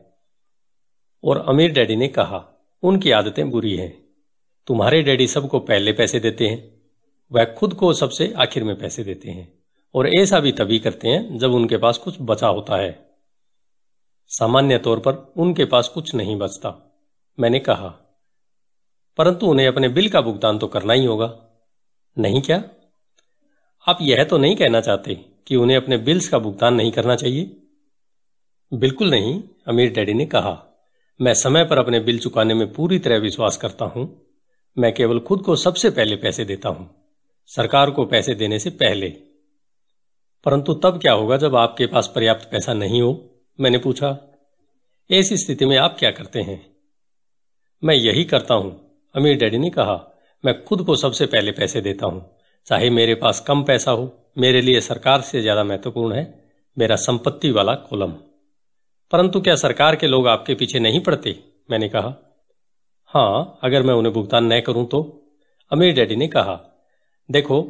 Speaker 1: और अमीर डैडी ने कहा उनकी आदतें बुरी हैं तुम्हारे डैडी सबको पहले पैसे देते हैं वह खुद को सबसे आखिर में पैसे देते हैं और ऐसा भी तभी करते हैं जब उनके पास कुछ बचा होता है सामान्य तौर पर उनके पास कुछ नहीं बचता मैंने कहा परंतु उन्हें अपने बिल का भुगतान तो करना ही होगा नहीं क्या आप यह तो नहीं कहना चाहते कि उन्हें अपने बिल्स का भुगतान नहीं करना चाहिए बिल्कुल नहीं अमीर डैडी ने कहा मैं समय पर अपने बिल चुकाने में पूरी तरह विश्वास करता हूं मैं केवल खुद को सबसे पहले पैसे देता हूं सरकार को पैसे देने से पहले परंतु तब क्या होगा जब आपके पास पर्याप्त पैसा नहीं हो मैंने पूछा इस स्थिति में आप क्या करते हैं मैं यही करता हूं अमीर डैडी ने कहा मैं खुद को सबसे पहले पैसे देता हूं चाहे मेरे पास कम पैसा हो मेरे लिए सरकार से ज्यादा महत्वपूर्ण है मेरा संपत्ति वाला कोलम परंतु क्या सरकार के लोग आपके पीछे नहीं पड़ते मैंने कहा हाँ अगर मैं उन्हें भुगतान न करूं तो अमीर डैडी ने कहा देखो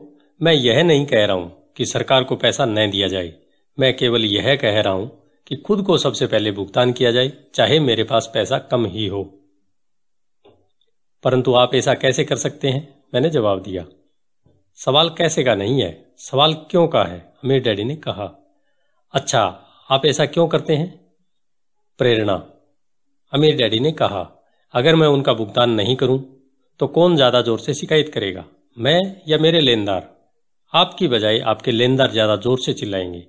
Speaker 1: मैं यह नहीं कह रहा हूं कि सरकार को पैसा न दिया जाए मैं केवल यह कह रहा हूं कि खुद को सबसे पहले भुगतान किया जाए चाहे मेरे पास पैसा कम ही हो परंतु आप ऐसा कैसे कर सकते हैं मैंने जवाब दिया सवाल कैसे का नहीं है सवाल क्यों का है हमें डैडी ने कहा अच्छा आप ऐसा क्यों करते हैं प्रेरणा अमीर डैडी ने कहा अगर मैं उनका भुगतान नहीं करूं तो कौन ज्यादा जोर से शिकायत करेगा मैं या मेरे लेनदार आपकी बजाय आपके लेनदार ज्यादा जोर से चिल्लाएंगे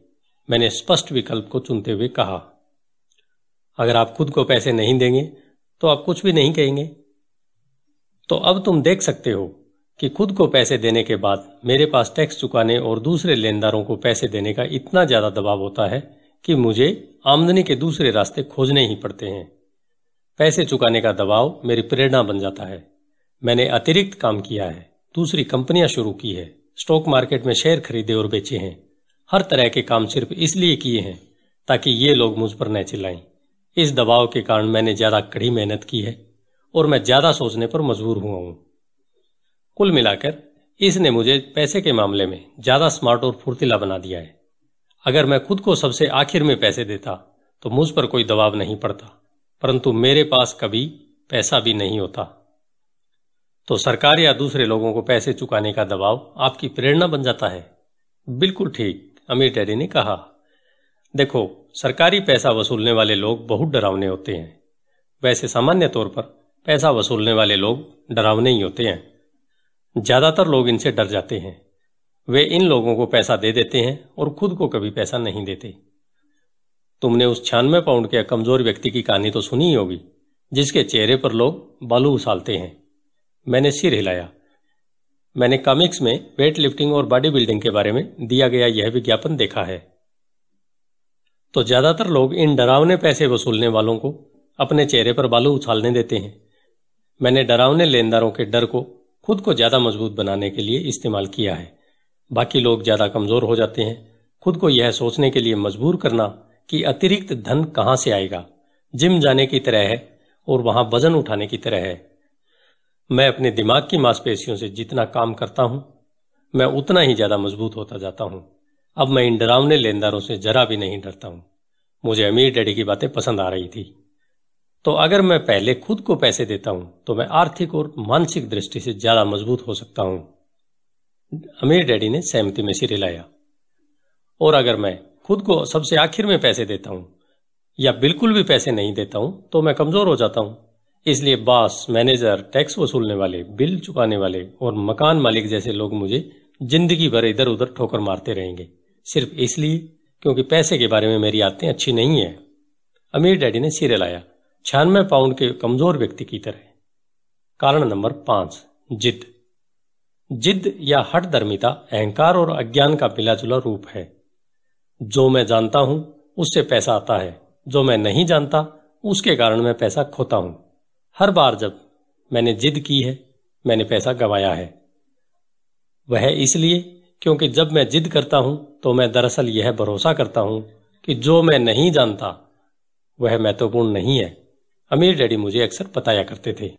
Speaker 1: मैंने स्पष्ट विकल्प को चुनते हुए कहा अगर आप खुद को पैसे नहीं देंगे तो आप कुछ भी नहीं कहेंगे तो अब तुम देख सकते हो कि खुद को पैसे देने के बाद मेरे पास टैक्स चुकाने और दूसरे लेनदारों को पैसे देने का इतना ज़्यादा दबाव होता है कि मुझे आमदनी के दूसरे रास्ते खोजने ही पड़ते हैं पैसे चुकाने का दबाव मेरी प्रेरणा बन जाता है मैंने अतिरिक्त काम किया है दूसरी कंपनियां शुरू की है स्टॉक मार्केट में शेयर खरीदे और बेचे हैं हर तरह के काम सिर्फ इसलिए किए हैं ताकि ये लोग मुझ पर न चिल्लाएं इस दबाव के कारण मैंने ज्यादा कड़ी मेहनत की है और मैं ज्यादा सोचने पर मजबूर हुआ हूं कुल मिलाकर इसने मुझे पैसे के मामले में ज्यादा स्मार्ट और फुर्तीला बना दिया है अगर मैं खुद को सबसे आखिर में पैसे देता तो मुझ पर कोई दबाव नहीं पड़ता परंतु मेरे पास कभी पैसा भी नहीं होता तो सरकार या दूसरे लोगों को पैसे चुकाने का दबाव आपकी प्रेरणा बन जाता है बिल्कुल ठीक अमीर डैडी ने कहा देखो सरकारी पैसा वसूलने वाले लोग बहुत डरावने होते हैं वैसे सामान्य तौर पर पैसा वसूलने वाले लोग डरावने ही होते हैं ज्यादातर लोग इनसे डर जाते हैं वे इन लोगों को पैसा दे देते हैं और खुद को कभी पैसा नहीं देते तुमने उस छियानवे पाउंड के कमजोर व्यक्ति की कहानी तो सुनी ही होगी जिसके चेहरे पर लोग बालू उछालते हैं मैंने सिर हिलाया मैंने कॉमिक्स में वेट लिफ्टिंग और बॉडी बिल्डिंग के बारे में दिया गया यह विज्ञापन देखा है तो ज्यादातर लोग इन डरावने पैसे वसूलने वालों को अपने चेहरे पर बालू उछालने देते हैं मैंने डरावने लेनदारों के डर को खुद को ज्यादा मजबूत बनाने के लिए इस्तेमाल किया है बाकी लोग ज्यादा कमजोर हो जाते हैं खुद को यह सोचने के लिए मजबूर करना कि अतिरिक्त धन कहां से आएगा जिम जाने की तरह है और वहां वजन उठाने की तरह है मैं अपने दिमाग की मांसपेशियों से जितना काम करता हूं मैं उतना ही ज्यादा मजबूत होता जाता हूं अब मैं इन डरावने लेनदारों से जरा भी नहीं डरता हूं मुझे अमीर डैडी की बातें पसंद आ रही थी तो अगर मैं पहले खुद को पैसे देता हूं तो मैं आर्थिक और मानसिक दृष्टि से ज्यादा मजबूत हो सकता हूं अमीर डैडी ने सहमति में सिर हिलाया और अगर मैं खुद को सबसे आखिर में पैसे देता हूं या बिल्कुल भी पैसे नहीं देता हूं तो मैं कमजोर हो जाता हूं इसलिए बास मैनेजर टैक्स वसूलने वाले बिल चुकाने वाले और मकान मालिक जैसे लोग मुझे जिंदगी भर इधर उधर ठोकर मारते रहेंगे सिर्फ इसलिए क्योंकि पैसे के बारे में मेरी आदतें अच्छी नहीं है अमीर डैडी ने सिरे लाया छियानवे पाउंड के कमजोर व्यक्ति की तरह कारण नंबर पांच जिद जिद या हट धर्मिता अहंकार और अज्ञान का मिला जुला रूप है जो मैं जानता हूं उससे पैसा आता है जो मैं नहीं जानता उसके कारण मैं पैसा खोता हूं हर बार जब मैंने जिद की है मैंने पैसा गवाया है वह इसलिए क्योंकि जब मैं जिद करता हूं तो मैं दरअसल यह भरोसा करता हूं कि जो मैं नहीं जानता वह महत्वपूर्ण नहीं है अमीर डैडी मुझे अक्सर बताया करते थे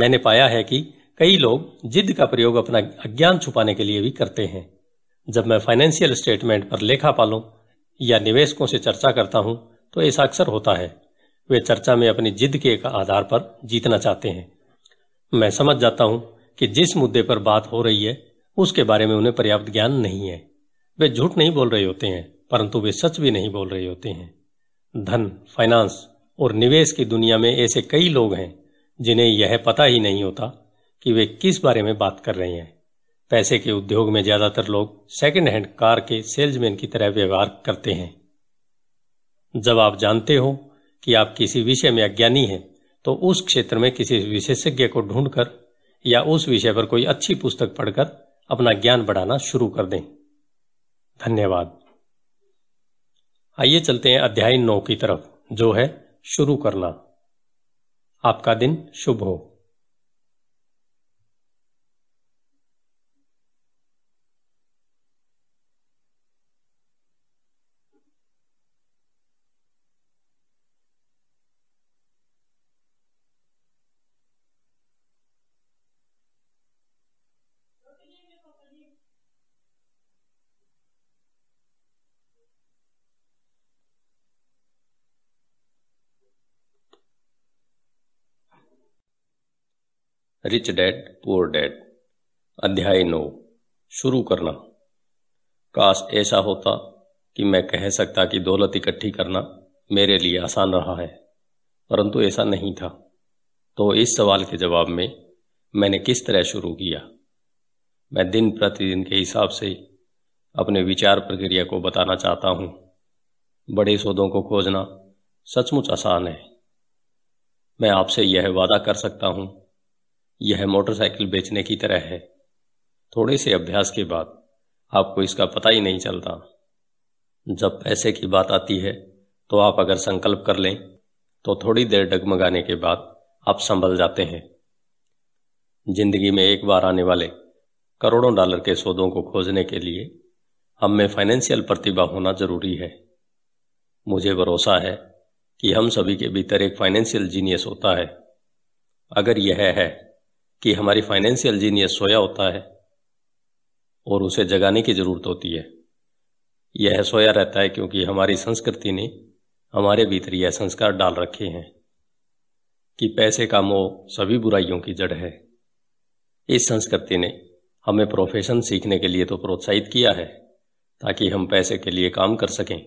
Speaker 1: मैंने पाया है कि कई लोग जिद का प्रयोग अपना अज्ञान छुपाने के लिए भी करते हैं जब मैं फाइनेंशियल स्टेटमेंट पर लेखा पालों या निवेशकों से चर्चा करता हूं तो ऐसा अक्सर होता है वे चर्चा में अपनी जिद के आधार पर जीतना चाहते हैं मैं समझ जाता हूं कि जिस मुद्दे पर बात हो रही है उसके बारे में उन्हें पर्याप्त ज्ञान नहीं है वे झूठ नहीं बोल रहे होते हैं परंतु वे सच भी नहीं बोल रहे होते हैं धन फाइनेंस और निवेश की दुनिया में ऐसे कई लोग हैं जिन्हें यह पता ही नहीं होता कि वे किस बारे में बात कर रहे हैं पैसे के उद्योग में ज्यादातर लोग सेकेंड हैंड कार के सेल्समैन की तरह व्यवहार करते हैं जब आप जानते हो कि आप किसी विषय में अज्ञानी हैं तो उस क्षेत्र में किसी विशेषज्ञ को ढूंढकर या उस विषय पर कोई अच्छी पुस्तक पढ़कर अपना ज्ञान बढ़ाना शुरू कर दें धन्यवाद आइए चलते हैं अध्याय नौ की तरफ जो है शुरू करना आपका दिन शुभ हो रिच डैड पुअर डैड अध्याय नौ शुरू करना काश ऐसा होता कि मैं कह सकता कि दौलत इकट्ठी करना मेरे लिए आसान रहा है परंतु ऐसा नहीं था तो इस सवाल के जवाब में मैंने किस तरह शुरू किया मैं दिन प्रतिदिन के हिसाब से अपने विचार प्रक्रिया को बताना चाहता हूँ बड़े सौदों को खोजना सचमुच आसान है मैं आपसे यह वादा कर सकता हूँ यह मोटरसाइकिल बेचने की तरह है थोड़े से अभ्यास के बाद आपको इसका पता ही नहीं चलता जब पैसे की बात आती है तो आप अगर संकल्प कर लें तो थोड़ी देर डगमगाने के बाद आप संभल जाते हैं जिंदगी में एक बार आने वाले करोड़ों डॉलर के सौदों को खोजने के लिए हम में फाइनेंशियल प्रतिभा होना जरूरी है मुझे भरोसा है कि हम सभी के भीतर एक फाइनेंशियल जीनियस होता है अगर यह है कि हमारी फाइनेंशियल जीनियस सोया होता है और उसे जगाने की ज़रूरत होती है यह सोया रहता है क्योंकि हमारी संस्कृति ने हमारे भीतर यह संस्कार डाल रखे हैं कि पैसे का मोह सभी बुराइयों की जड़ है इस संस्कृति ने हमें प्रोफेशन सीखने के लिए तो प्रोत्साहित किया है ताकि हम पैसे के लिए काम कर सकें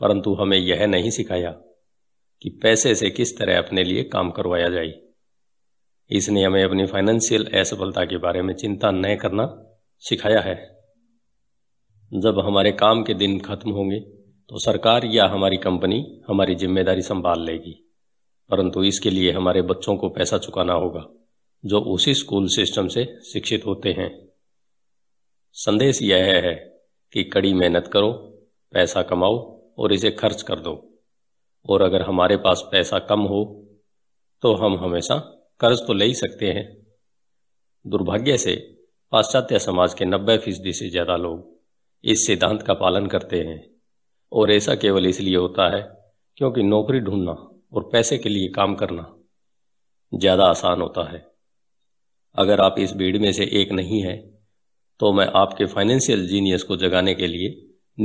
Speaker 1: परंतु हमें यह नहीं सिखाया कि पैसे से किस तरह अपने लिए काम करवाया जाए इसने हमें अपनी फाइनेंशियल असफलता के बारे में चिंता न करना सिखाया है जब हमारे काम के दिन खत्म होंगे तो सरकार या हमारी कंपनी हमारी जिम्मेदारी संभाल लेगी परंतु इसके लिए हमारे बच्चों को पैसा चुकाना होगा जो उसी स्कूल सिस्टम से शिक्षित होते हैं संदेश यह है कि कड़ी मेहनत करो पैसा कमाओ और इसे खर्च कर दो और अगर हमारे पास पैसा कम हो तो हम हमेशा कर्ज तो ले ही सकते हैं दुर्भाग्य से पाश्चात्य समाज के नब्बे फीसदी से ज़्यादा लोग इस सिद्धांत का पालन करते हैं और ऐसा केवल इसलिए होता है क्योंकि नौकरी ढूंढना और पैसे के लिए काम करना ज़्यादा आसान होता है अगर आप इस भीड़ में से एक नहीं है तो मैं आपके फाइनेंशियल जीनियस को जगाने के लिए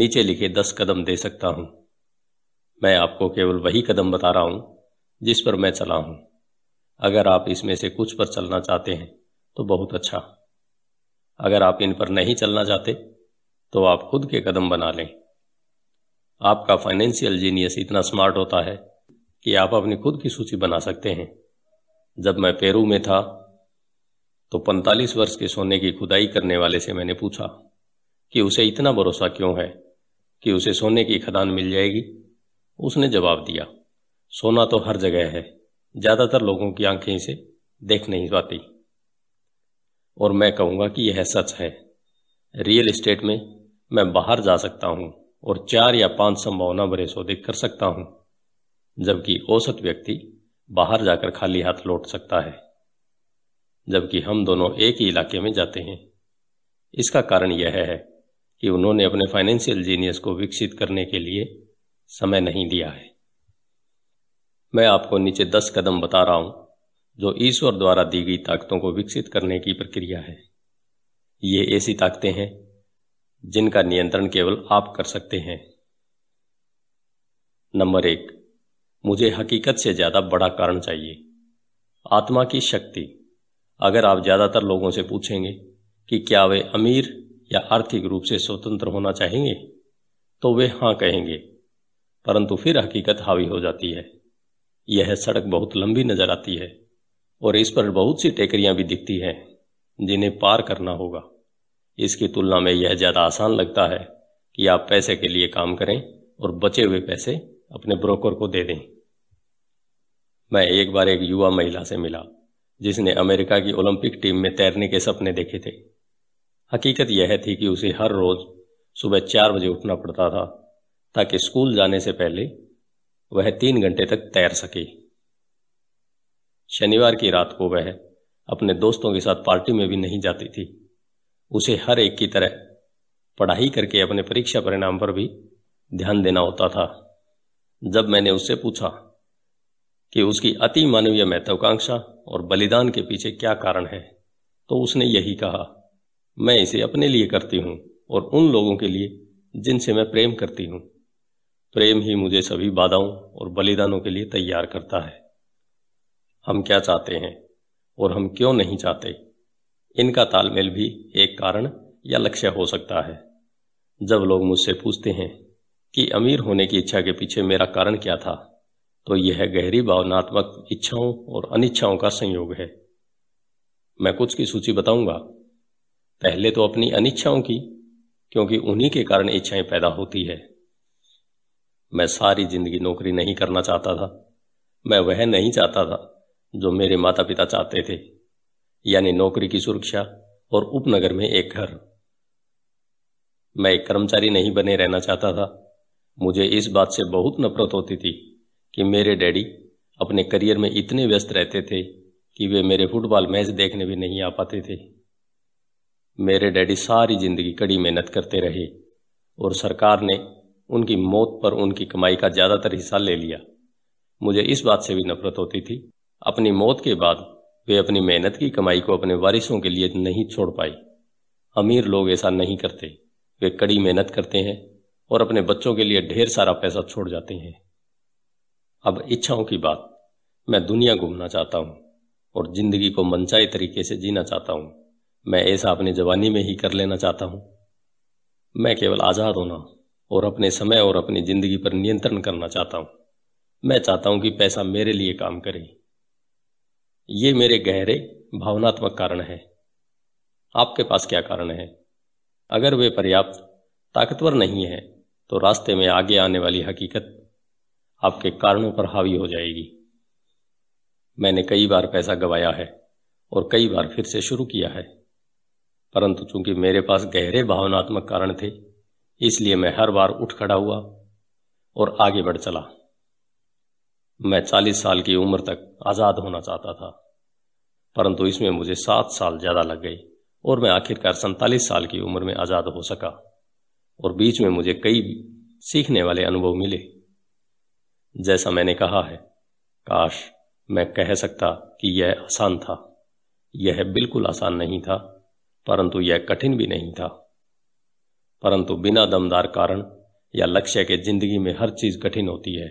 Speaker 1: नीचे लिखे दस कदम दे सकता हूं मैं आपको केवल वही कदम बता रहा हूं जिस पर मैं चला हूं अगर आप इसमें से कुछ पर चलना चाहते हैं तो बहुत अच्छा अगर आप इन पर नहीं चलना चाहते तो आप खुद के कदम बना लें आपका फाइनेंशियल जीनियस इतना स्मार्ट होता है कि आप अपनी खुद की सूची बना सकते हैं जब मैं पेरू में था तो 45 वर्ष के सोने की खुदाई करने वाले से मैंने पूछा कि उसे इतना भरोसा क्यों है कि उसे सोने की खदान मिल जाएगी उसने जवाब दिया सोना तो हर जगह है ज़्यादातर लोगों की आंखें इसे देख नहीं पाती और मैं कहूंगा कि यह सच है रियल एस्टेट में मैं बाहर जा सकता हूं और चार या पांच संभावना भरे सौदे कर सकता हूं जबकि औसत व्यक्ति बाहर जाकर खाली हाथ लौट सकता है जबकि हम दोनों एक ही इलाके में जाते हैं इसका कारण यह है कि उन्होंने अपने फाइनेंशियल जीनियस को विकसित करने के लिए समय नहीं दिया है मैं आपको नीचे दस कदम बता रहा हूं जो ईश्वर द्वारा दी गई ताकतों को विकसित करने की प्रक्रिया है ये ऐसी ताकतें हैं जिनका नियंत्रण केवल आप कर सकते हैं नंबर एक मुझे हकीकत से ज़्यादा बड़ा कारण चाहिए आत्मा की शक्ति अगर आप ज़्यादातर लोगों से पूछेंगे कि क्या वे अमीर या आर्थिक रूप से स्वतंत्र होना चाहेंगे तो वे हां कहेंगे परंतु फिर हकीकत हावी हो जाती है यह सड़क बहुत लंबी नजर आती है और इस पर बहुत सी टेकरियां भी दिखती हैं जिन्हें पार करना होगा इसकी तुलना में यह ज़्यादा आसान लगता है कि आप पैसे के लिए काम करें और बचे हुए पैसे अपने ब्रोकर को दे दें मैं एक बार एक युवा महिला से मिला जिसने अमेरिका की ओलंपिक टीम में तैरने के सपने देखे थे हकीकत यह थी कि उसे हर रोज सुबह चार बजे उठना पड़ता था ताकि स्कूल जाने से पहले वह तीन घंटे तक तैर सके शनिवार की रात को वह अपने दोस्तों के साथ पार्टी में भी नहीं जाती थी उसे हर एक की तरह पढ़ाई करके अपने परीक्षा परिणाम पर भी ध्यान देना होता था जब मैंने उससे पूछा कि उसकी अति मानवीय महत्वाकांक्षा और बलिदान के पीछे क्या कारण है तो उसने यही कहा मैं इसे अपने लिए करती हूं और उन लोगों के लिए जिनसे मैं प्रेम करती हूं प्रेम ही मुझे सभी बाधाओं और बलिदानों के लिए तैयार करता है हम क्या चाहते हैं और हम क्यों नहीं चाहते इनका तालमेल भी एक कारण या लक्ष्य हो सकता है जब लोग मुझसे पूछते हैं कि अमीर होने की इच्छा के पीछे मेरा कारण क्या था तो यह गहरी भावनात्मक इच्छाओं और अनिच्छाओं का संयोग है मैं कुछ की सूची बताऊंगा पहले तो अपनी अनिच्छाओं की क्योंकि उन्हीं के कारण इच्छाएं पैदा होती है मैं सारी जिंदगी नौकरी नहीं करना चाहता था मैं वह नहीं चाहता था जो मेरे माता पिता चाहते थे यानी नौकरी की सुरक्षा और उपनगर में एक घर मैं एक कर्मचारी नहीं बने रहना चाहता था मुझे इस बात से बहुत नफरत होती थी कि मेरे डैडी अपने करियर में इतने व्यस्त रहते थे कि वे मेरे फुटबॉल मैच देखने भी नहीं आ पाते थे मेरे डैडी सारी जिंदगी कड़ी मेहनत करते रहे और सरकार ने उनकी मौत पर उनकी कमाई का ज्यादातर हिस्सा ले लिया मुझे इस बात से भी नफरत होती थी अपनी मौत के बाद वे अपनी मेहनत की कमाई को अपने वारिसों के लिए नहीं छोड़ पाई अमीर लोग ऐसा नहीं करते वे कड़ी मेहनत करते हैं और अपने बच्चों के लिए ढेर सारा पैसा छोड़ जाते हैं अब इच्छाओं की बात मैं दुनिया घूमना चाहता हूं और जिंदगी को मनचाही तरीके से जीना चाहता हूं मैं ऐसा अपनी जवानी में ही कर लेना चाहता हूं मैं केवल आज़ाद होना और अपने समय और अपनी जिंदगी पर नियंत्रण करना चाहता हूं मैं चाहता हूं कि पैसा मेरे लिए काम करे ये मेरे गहरे भावनात्मक कारण है आपके पास क्या कारण है अगर वे पर्याप्त ताकतवर नहीं है तो रास्ते में आगे आने वाली हकीकत आपके कारणों पर हावी हो जाएगी मैंने कई बार पैसा गवाया है और कई बार फिर से शुरू किया है परंतु चूंकि मेरे पास गहरे भावनात्मक कारण थे इसलिए मैं हर बार उठ खड़ा हुआ और आगे बढ़ चला मैं चालीस साल की उम्र तक आज़ाद होना चाहता था परंतु इसमें मुझे सात साल ज़्यादा लग गई और मैं आखिरकार सैतालीस साल की उम्र में आज़ाद हो सका और बीच में मुझे कई सीखने वाले अनुभव मिले जैसा मैंने कहा है काश मैं कह सकता कि यह आसान था यह बिल्कुल आसान नहीं था परंतु यह कठिन भी नहीं था परंतु बिना दमदार कारण या लक्ष्य के जिंदगी में हर चीज कठिन होती है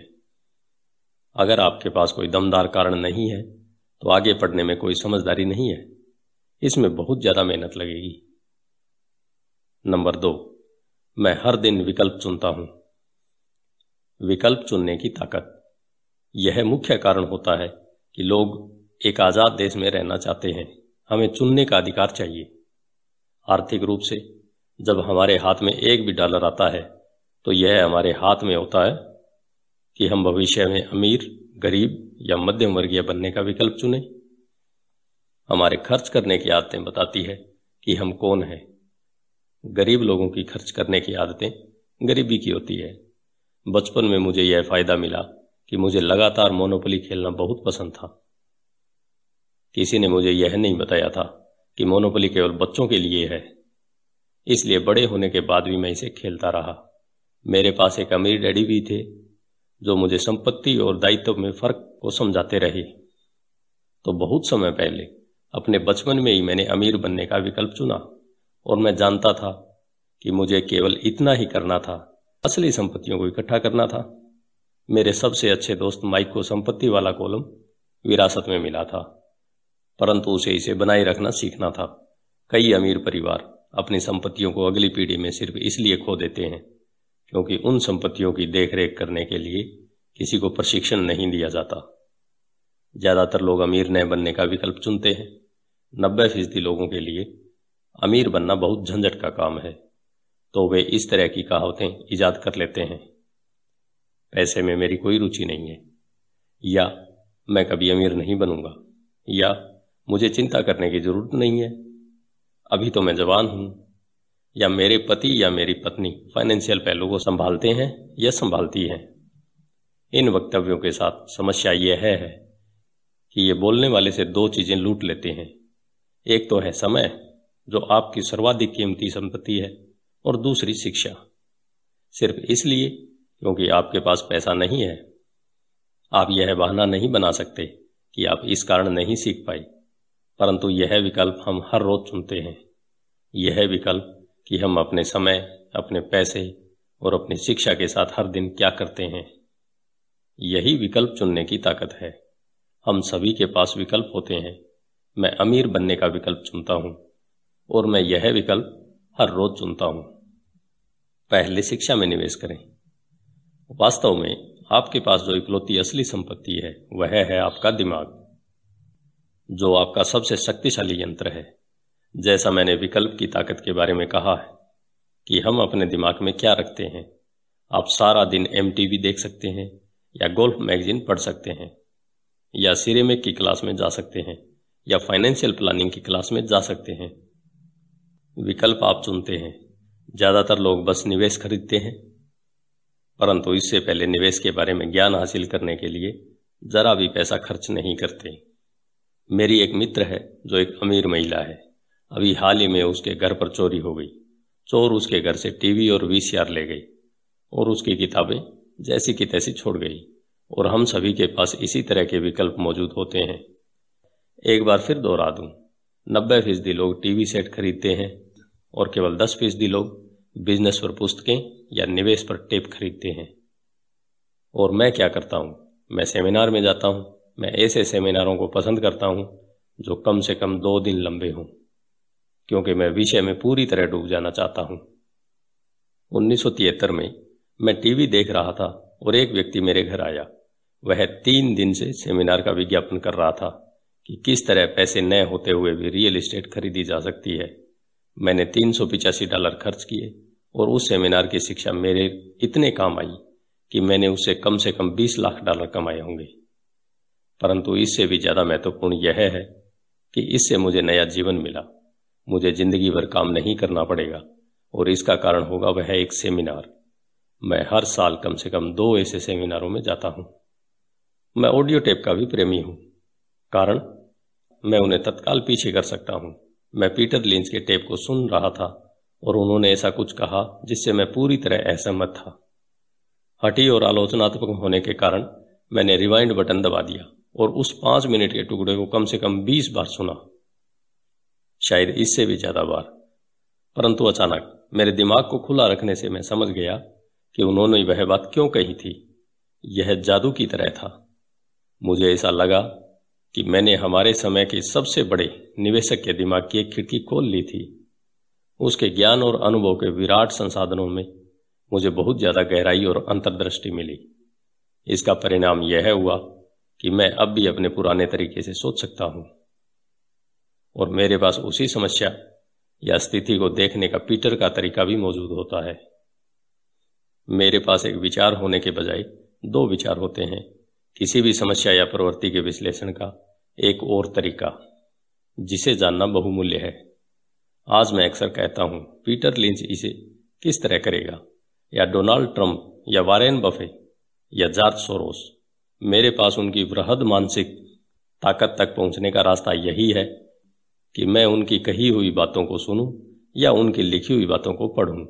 Speaker 1: अगर आपके पास कोई दमदार कारण नहीं है तो आगे पढ़ने में कोई समझदारी नहीं है इसमें बहुत ज्यादा मेहनत लगेगी नंबर दो मैं हर दिन विकल्प चुनता हूं विकल्प चुनने की ताकत यह मुख्य कारण होता है कि लोग एक आजाद देश में रहना चाहते हैं हमें चुनने का अधिकार चाहिए आर्थिक रूप से जब हमारे हाथ में एक भी डॉलर आता है तो यह हमारे हाथ में होता है कि हम भविष्य में अमीर गरीब या मध्यम वर्गीय बनने का विकल्प चुने हमारे खर्च करने की आदतें बताती है कि हम कौन हैं गरीब लोगों की खर्च करने की आदतें गरीबी की होती है बचपन में मुझे यह फायदा मिला कि मुझे लगातार मोनोपोली खेलना बहुत पसंद था किसी ने मुझे यह नहीं बताया था कि मोनोपोली केवल बच्चों के लिए है इसलिए बड़े होने के बाद भी मैं इसे खेलता रहा मेरे पास एक अमीर डैडी भी थे जो मुझे संपत्ति और दायित्व में फर्क को समझाते रहे तो बहुत समय पहले अपने बचपन में ही मैंने अमीर बनने का विकल्प चुना और मैं जानता था कि मुझे केवल इतना ही करना था असली संपत्तियों को इकट्ठा करना था मेरे सबसे अच्छे दोस्त माइक को संपत्ति वाला कॉलम विरासत में मिला था परंतु उसे इसे बनाए रखना सीखना था कई अमीर परिवार अपनी संपत्तियों को अगली पीढ़ी में सिर्फ इसलिए खो देते हैं क्योंकि उन संपत्तियों की देखरेख करने के लिए किसी को प्रशिक्षण नहीं दिया जाता ज़्यादातर लोग अमीर नए बनने का विकल्प चुनते हैं नब्बे फीसदी लोगों के लिए अमीर बनना बहुत झंझट का काम है तो वे इस तरह की कहावतें ईजाद कर लेते हैं पैसे में मेरी कोई रुचि नहीं है या मैं कभी अमीर नहीं बनूंगा या मुझे चिंता करने की ज़रूरत नहीं है अभी तो मैं जवान हूं या मेरे पति या मेरी पत्नी फाइनेंशियल पहलू को संभालते हैं या संभालती हैं इन वक्तव्यों के साथ समस्या यह है, है कि ये बोलने वाले से दो चीजें लूट लेते हैं एक तो है समय जो आपकी सर्वाधिक कीमती संपत्ति है और दूसरी शिक्षा सिर्फ इसलिए क्योंकि आपके पास पैसा नहीं है आप यह बहाना नहीं बना सकते कि आप इस कारण नहीं सीख पाए परंतु यह विकल्प हम हर रोज चुनते हैं यह विकल्प कि हम अपने समय अपने पैसे और अपनी शिक्षा के साथ हर दिन क्या करते हैं यही विकल्प चुनने की ताकत है हम सभी के पास विकल्प होते हैं मैं अमीर बनने का विकल्प चुनता हूं और मैं यह विकल्प हर रोज चुनता हूं पहले शिक्षा में निवेश करें वास्तव में आपके पास जो इकलौती असली संपत्ति है वह है आपका दिमाग जो आपका सबसे शक्तिशाली यंत्र है जैसा मैंने विकल्प की ताकत के बारे में कहा है कि हम अपने दिमाग में क्या रखते हैं आप सारा दिन एम देख सकते हैं या गोल्फ मैगजीन पढ़ सकते हैं या सिरेमिक की क्लास में जा सकते हैं या फाइनेंशियल प्लानिंग की क्लास में जा सकते हैं विकल्प आप चुनते हैं ज़्यादातर लोग बस निवेश खरीदते हैं परंतु इससे पहले निवेश के बारे में ज्ञान हासिल करने के लिए ज़रा भी पैसा खर्च नहीं करते मेरी एक मित्र है जो एक अमीर महिला है अभी हाल ही में उसके घर पर चोरी हो गई चोर उसके घर से टीवी और वीसीआर ले गई और उसकी किताबें जैसी की तैसी छोड़ गई और हम सभी के पास इसी तरह के विकल्प मौजूद होते हैं एक बार फिर दोहरा दूं नब्बे फीसदी लोग टीवी सेट खरीदते हैं और केवल दस फीसदी लोग बिजनेस पर पुस्तकें या निवेश पर टेप खरीदते हैं और मैं क्या करता हूँ मैं सेमिनार में जाता हूँ मैं ऐसे सेमिनारों को पसंद करता हूं जो कम से कम दो दिन लंबे हों क्योंकि मैं विषय में पूरी तरह डूब जाना चाहता हूं उन्नीस में मैं टीवी देख रहा था और एक व्यक्ति मेरे घर आया वह तीन दिन से सेमिनार का विज्ञापन कर रहा था कि किस तरह पैसे न होते हुए भी रियल एस्टेट खरीदी जा सकती है मैंने तीन डॉलर खर्च किए और उस सेमिनार की शिक्षा मेरे इतने काम आई कि मैंने उससे कम से कम 20 लाख डॉलर कमाए होंगे परंतु इससे भी ज्यादा महत्वपूर्ण यह है कि इससे मुझे नया जीवन मिला मुझे जिंदगी भर काम नहीं करना पड़ेगा और इसका कारण होगा वह एक सेमिनार मैं हर साल कम से कम दो ऐसे सेमिनारों में जाता हूं मैं ऑडियो टेप का भी प्रेमी हूं कारण मैं उन्हें तत्काल पीछे कर सकता हूं मैं पीटर लिंच के टेप को सुन रहा था और उन्होंने ऐसा कुछ कहा जिससे मैं पूरी तरह असहमत था हटी और आलोचनात्मक होने के कारण मैंने रिवाइंड बटन दबा दिया और उस पांच मिनट के टुकड़े को कम से कम बीस बार सुना शायद इससे भी ज्यादा बार परंतु अचानक मेरे दिमाग को खुला रखने से मैं समझ गया कि उन्होंने वह बात क्यों कही थी यह जादू की तरह था मुझे ऐसा लगा कि मैंने हमारे समय के सबसे बड़े निवेशक के दिमाग की एक खिड़की खोल ली थी उसके ज्ञान और अनुभव के विराट संसाधनों में मुझे बहुत ज्यादा गहराई और अंतर्दृष्टि मिली इसका परिणाम यह हुआ कि मैं अब भी अपने पुराने तरीके से सोच सकता हूं और मेरे पास उसी समस्या या स्थिति को देखने का पीटर का तरीका भी मौजूद होता है मेरे पास एक विचार होने के बजाय दो विचार होते हैं किसी भी समस्या या प्रवृत्ति के विश्लेषण का एक और तरीका जिसे जानना बहुमूल्य है आज मैं अक्सर कहता हूं पीटर लिंच इसे किस तरह करेगा या डोनाल्ड ट्रंप या वारेन बफे या जार्ज सोरोस मेरे पास उनकी वृहद मानसिक ताकत तक पहुंचने का रास्ता यही है कि मैं उनकी कही हुई बातों को सुनूं या उनकी लिखी हुई बातों को पढूं।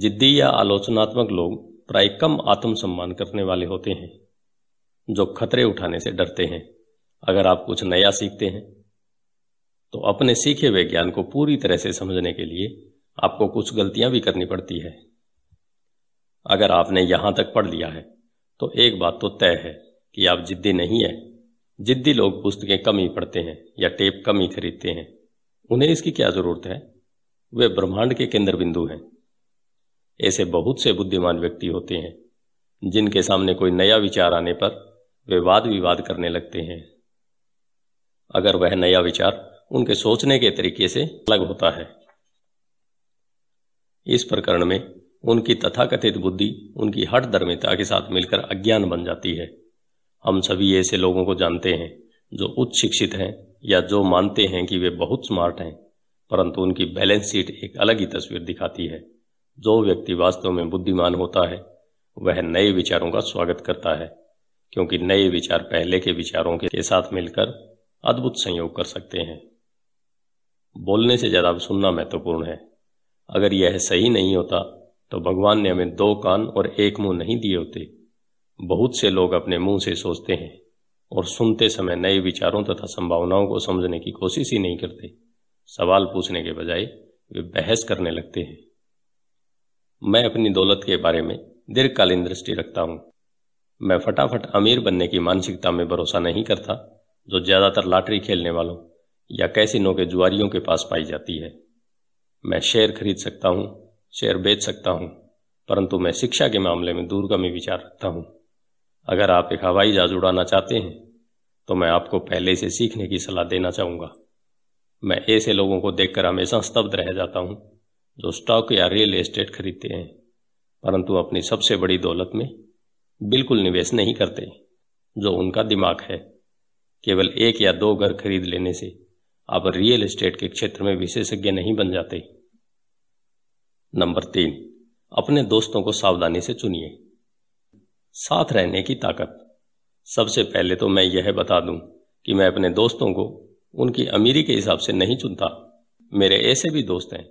Speaker 1: जिद्दी या आलोचनात्मक लोग प्राय कम आत्मसम्मान करने वाले होते हैं जो खतरे उठाने से डरते हैं अगर आप कुछ नया सीखते हैं तो अपने सीखे हुए ज्ञान को पूरी तरह से समझने के लिए आपको कुछ गलतियां भी करनी पड़ती है अगर आपने यहां तक पढ़ लिया है तो एक बात तो तय है कि आप जिद्दी नहीं है जिद्दी लोग पुस्तकें कम ही पढ़ते हैं या टेप कम ही खरीदते हैं उन्हें इसकी क्या जरूरत है वे ब्रह्मांड के केंद्र बिंदु हैं ऐसे बहुत से बुद्धिमान व्यक्ति होते हैं जिनके सामने कोई नया विचार आने पर वे वाद विवाद करने लगते हैं अगर वह नया विचार उनके सोचने के तरीके से अलग होता है इस प्रकरण में उनकी तथाकथित बुद्धि उनकी हट धर्मिता के साथ मिलकर अज्ञान बन जाती है हम सभी ऐसे लोगों को जानते हैं जो उच्च शिक्षित हैं या जो मानते हैं कि वे बहुत स्मार्ट हैं परंतु उनकी बैलेंस शीट एक अलग ही तस्वीर दिखाती है जो व्यक्ति वास्तव में बुद्धिमान होता है वह नए विचारों का स्वागत करता है क्योंकि नए विचार पहले के विचारों के साथ मिलकर अद्भुत संयोग कर सकते हैं बोलने से ज़्यादा सुनना महत्वपूर्ण है अगर यह सही नहीं होता तो भगवान ने हमें दो कान और एक मुंह नहीं दिए होते बहुत से लोग अपने मुंह से सोचते हैं और सुनते समय नए विचारों तथा संभावनाओं को समझने की कोशिश ही नहीं करते सवाल पूछने के बजाय वे बहस करने लगते हैं मैं अपनी दौलत के बारे में दीर्घकालीन दृष्टि रखता हूं मैं फटाफट अमीर बनने की मानसिकता में भरोसा नहीं करता जो ज़्यादातर लॉटरी खेलने वालों या कैसिनो के जुआरियों के पास पाई जाती है मैं शेयर खरीद सकता हूं शेयर बेच सकता हूं परंतु मैं शिक्षा के मामले में दूरगामी विचार रखता हूं अगर आप एक हवाई जहाज उड़ाना चाहते हैं तो मैं आपको पहले से सीखने की सलाह देना चाहूंगा मैं ऐसे लोगों को देखकर हमेशा स्तब्ध रह जाता हूं जो स्टॉक या रियल एस्टेट खरीदते हैं परंतु अपनी सबसे बड़ी दौलत में बिल्कुल निवेश नहीं करते जो उनका दिमाग है केवल एक या दो घर खरीद लेने से आप रियल एस्टेट के क्षेत्र में विशेषज्ञ नहीं बन जाते नंबर तीन अपने दोस्तों को सावधानी से चुनिए साथ रहने की ताकत सबसे पहले तो मैं यह बता दूं कि मैं अपने दोस्तों को उनकी अमीरी के हिसाब से नहीं चुनता मेरे ऐसे भी दोस्त हैं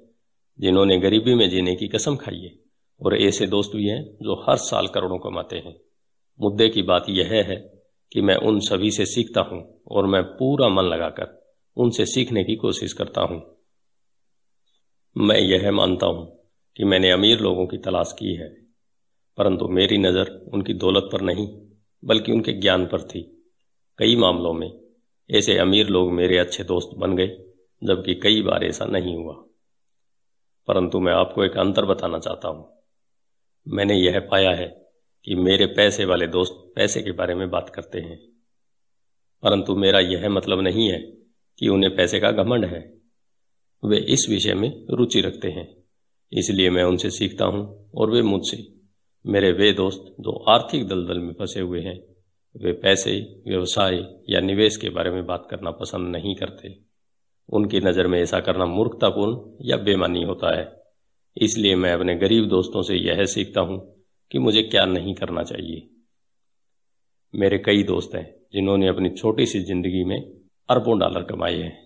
Speaker 1: जिन्होंने गरीबी में जीने की कसम खाई है और ऐसे दोस्त भी हैं जो हर साल करोड़ों कमाते हैं मुद्दे की बात यह है कि मैं उन सभी से सीखता हूं और मैं पूरा मन लगाकर उनसे सीखने की कोशिश करता हूं मैं यह मानता हूं कि मैंने अमीर लोगों की तलाश की है परंतु मेरी नज़र उनकी दौलत पर नहीं बल्कि उनके ज्ञान पर थी कई मामलों में ऐसे अमीर लोग मेरे अच्छे दोस्त बन गए जबकि कई बार ऐसा नहीं हुआ परंतु मैं आपको एक अंतर बताना चाहता हूं मैंने यह पाया है कि मेरे पैसे वाले दोस्त पैसे के बारे में बात करते हैं परंतु मेरा यह मतलब नहीं है कि उन्हें पैसे का घमंड है वे इस विषय में रुचि रखते हैं इसलिए मैं उनसे सीखता हूं और वे मुझसे मेरे वे दोस्त जो आर्थिक दलदल में फंसे हुए हैं वे पैसे व्यवसाय या निवेश के बारे में बात करना पसंद नहीं करते उनकी नज़र में ऐसा करना मूर्खतापूर्ण या बेमानी होता है इसलिए मैं अपने गरीब दोस्तों से यह सीखता हूं कि मुझे क्या नहीं करना चाहिए मेरे कई दोस्त हैं जिन्होंने अपनी छोटी सी जिंदगी में अरबों डॉलर कमाए हैं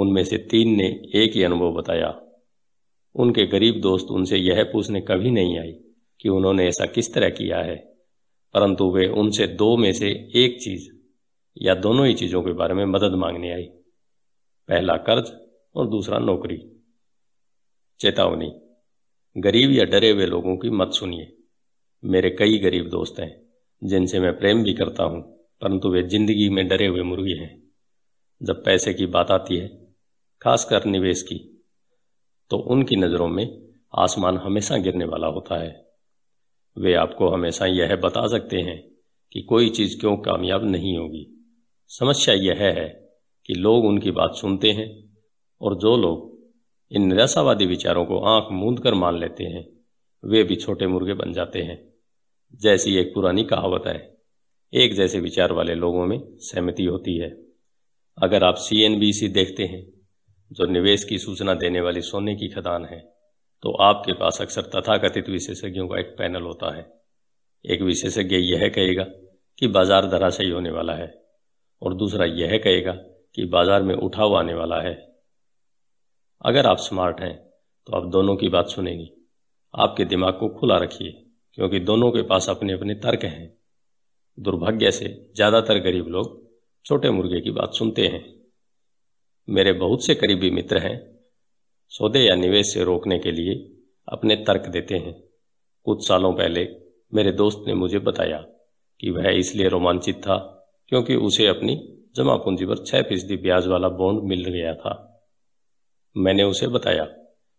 Speaker 1: उनमें से तीन ने एक ही अनुभव बताया उनके गरीब दोस्त उनसे यह पूछने कभी नहीं आई कि उन्होंने ऐसा किस तरह किया है परंतु वे उनसे दो में से एक चीज या दोनों ही चीजों के बारे में मदद मांगने आई पहला कर्ज और दूसरा नौकरी चेतावनी गरीब या डरे हुए लोगों की मत सुनिए मेरे कई गरीब दोस्त हैं जिनसे मैं प्रेम भी करता हूं परंतु वे जिंदगी में डरे हुए मुर्गी हैं जब पैसे की बात आती है खासकर निवेश की तो उनकी नज़रों में आसमान हमेशा गिरने वाला होता है वे आपको हमेशा यह बता सकते हैं कि कोई चीज़ क्यों कामयाब नहीं होगी समस्या यह है कि लोग उनकी बात सुनते हैं और जो लोग इन निराशावादी विचारों को आंख मूंद कर मान लेते हैं वे भी छोटे मुर्गे बन जाते हैं जैसी एक पुरानी कहावत है एक जैसे विचार वाले लोगों में सहमति होती है अगर आप सी देखते हैं जो निवेश की सूचना देने वाली सोने की खदान है तो आपके पास अक्सर तथाकथित विशेषज्ञों का एक पैनल होता है एक विशेषज्ञ यह कहेगा कि बाजार धराशायी होने वाला है और दूसरा यह कहेगा कि बाजार में उठाव आने वाला है अगर आप स्मार्ट हैं तो आप दोनों की बात सुनेंगे आपके दिमाग को खुला रखिए क्योंकि दोनों के पास अपने अपने तर्क हैं दुर्भाग्य से ज़्यादातर गरीब लोग छोटे मुर्गे की बात सुनते हैं मेरे बहुत से करीबी मित्र हैं सौदे या निवेश से रोकने के लिए अपने तर्क देते हैं कुछ सालों पहले मेरे दोस्त ने मुझे बताया कि वह इसलिए रोमांचित था क्योंकि उसे अपनी जमा पूंजी पर छह फीसदी ब्याज वाला बॉन्ड मिल गया था मैंने उसे बताया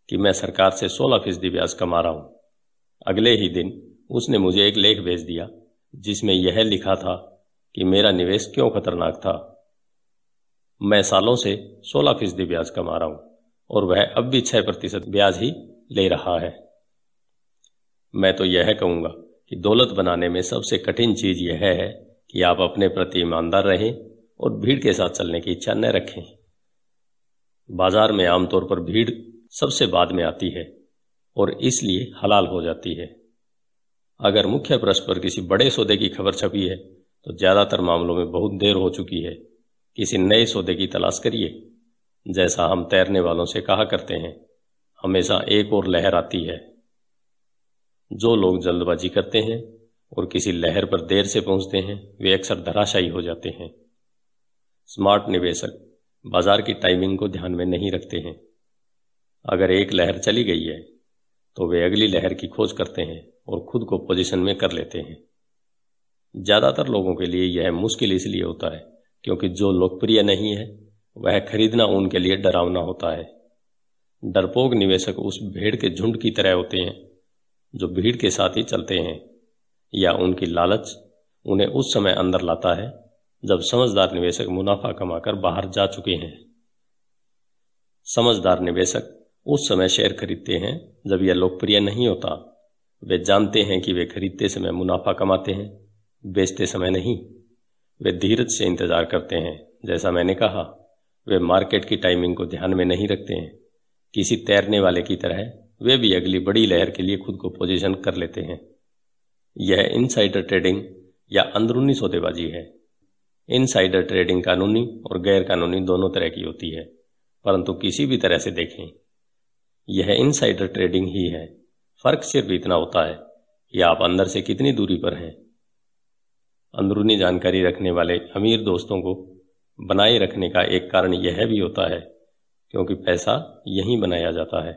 Speaker 1: कि मैं सरकार से सोलह फीसदी ब्याज कमा रहा हूं अगले ही दिन उसने मुझे एक लेख भेज दिया जिसमें यह लिखा था कि मेरा निवेश क्यों खतरनाक था मैं सालों से 16 फीसदी ब्याज कमा रहा हूं और वह अब भी 6 प्रतिशत ब्याज ही ले रहा है मैं तो यह कहूंगा कि दौलत बनाने में सबसे कठिन चीज यह है कि आप अपने प्रति ईमानदार रहें और भीड़ के साथ चलने की इच्छा न रखें बाजार में आमतौर पर भीड़ सबसे बाद में आती है और इसलिए हलाल हो जाती है अगर मुख्य प्रश्न पर किसी बड़े सौदे की खबर छपी है तो ज़्यादातर मामलों में बहुत देर हो चुकी है किसी नए सौदे की तलाश करिए जैसा हम तैरने वालों से कहा करते हैं हमेशा एक और लहर आती है जो लोग जल्दबाजी करते हैं और किसी लहर पर देर से पहुंचते हैं वे अक्सर धराशायी हो जाते हैं स्मार्ट निवेशक बाजार की टाइमिंग को ध्यान में नहीं रखते हैं अगर एक लहर चली गई है तो वे अगली लहर की खोज करते हैं और खुद को पोजीशन में कर लेते हैं ज़्यादातर लोगों के लिए यह मुश्किल इसलिए होता है क्योंकि जो लोकप्रिय नहीं है वह खरीदना उनके लिए डरावना होता है डरपोक निवेशक उस भेड़ के झुंड की तरह होते हैं जो भीड़ के साथ ही चलते हैं या उनकी लालच उन्हें उस समय अंदर लाता है जब समझदार निवेशक मुनाफा कमाकर बाहर जा चुके हैं समझदार निवेशक उस समय शेयर खरीदते हैं जब यह लोकप्रिय नहीं होता वे जानते हैं कि वे खरीदते समय मुनाफा कमाते हैं बेचते समय नहीं वे धीरज से इंतजार करते हैं जैसा मैंने कहा वे मार्केट की टाइमिंग को ध्यान में नहीं रखते हैं किसी तैरने वाले की तरह वे भी अगली बड़ी लहर के लिए खुद को पोजीशन कर लेते हैं यह इनसाइडर ट्रेडिंग या अंदरूनी सौदेबाजी है इनसाइडर ट्रेडिंग कानूनी और गैर कानूनी दोनों तरह की होती है परंतु किसी भी तरह से देखें यह इनसाइडर ट्रेडिंग ही है फर्क सिर्फ इतना होता है कि आप अंदर से कितनी दूरी पर हैं अंदरूनी जानकारी रखने वाले अमीर दोस्तों को बनाए रखने का एक कारण यह भी होता है क्योंकि पैसा यहीं बनाया जाता है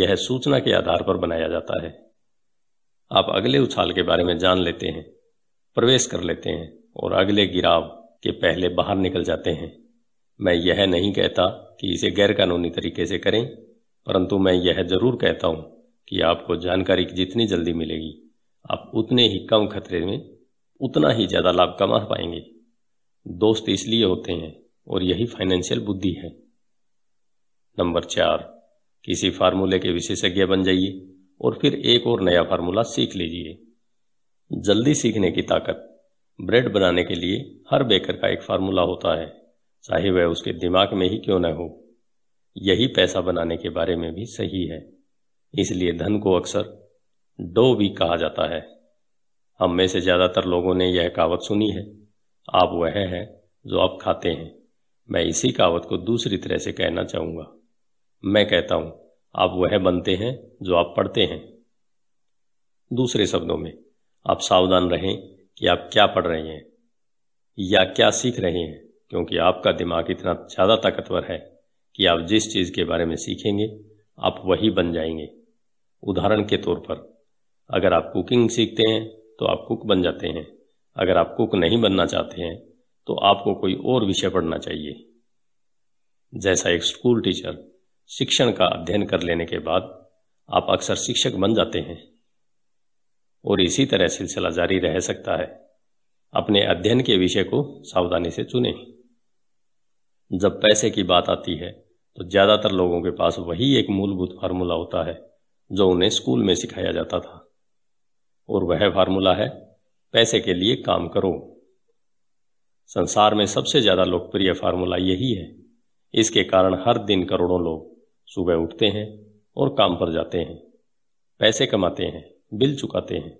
Speaker 1: यह सूचना के आधार पर बनाया जाता है आप अगले उछाल के बारे में जान लेते हैं प्रवेश कर लेते हैं और अगले गिराव के पहले बाहर निकल जाते हैं मैं यह नहीं कहता कि इसे गैरकानूनी तरीके से करें परंतु मैं यह जरूर कहता हूं कि आपको जानकारी जितनी जल्दी मिलेगी आप उतने ही कम खतरे में उतना ही ज़्यादा लाभ कमा पाएंगे दोस्त इसलिए होते हैं और यही फाइनेंशियल बुद्धि है नंबर चार किसी फार्मूले के विशेषज्ञ बन जाइए और फिर एक और नया फार्मूला सीख लीजिए जल्दी सीखने की ताकत ब्रेड बनाने के लिए हर बेकर का एक फार्मूला होता है चाहे वह उसके दिमाग में ही क्यों न हो यही पैसा बनाने के बारे में भी सही है इसलिए धन को अक्सर डो भी कहा जाता है हम में से ज़्यादातर लोगों ने यह कहावत सुनी है आप वह हैं जो आप खाते हैं मैं इसी कहावत को दूसरी तरह से कहना चाहूँगा मैं कहता हूँ आप वह बनते हैं जो आप पढ़ते हैं दूसरे शब्दों में आप सावधान रहें कि आप क्या पढ़ रहे हैं या क्या सीख रहे हैं क्योंकि आपका दिमाग इतना ज़्यादा ताकतवर है कि आप जिस चीज़ के बारे में सीखेंगे आप वही बन जाएंगे उदाहरण के तौर पर अगर आप कुकिंग सीखते हैं तो आप कुक बन जाते हैं अगर आप कुक नहीं बनना चाहते हैं तो आपको कोई और विषय पढ़ना चाहिए जैसा एक स्कूल टीचर शिक्षण का अध्ययन कर लेने के बाद आप अक्सर शिक्षक बन जाते हैं और इसी तरह सिलसिला जारी रह सकता है अपने अध्ययन के विषय को सावधानी से चुने जब पैसे की बात आती है तो ज़्यादातर लोगों के पास वही एक मूलभूत फार्मूला होता है जो उन्हें स्कूल में सिखाया जाता था और वह फार्मूला है पैसे के लिए काम करो संसार में सबसे ज़्यादा लोकप्रिय फार्मूला यही है इसके कारण हर दिन करोड़ों लोग सुबह उठते हैं और काम पर जाते हैं पैसे कमाते हैं बिल चुकाते हैं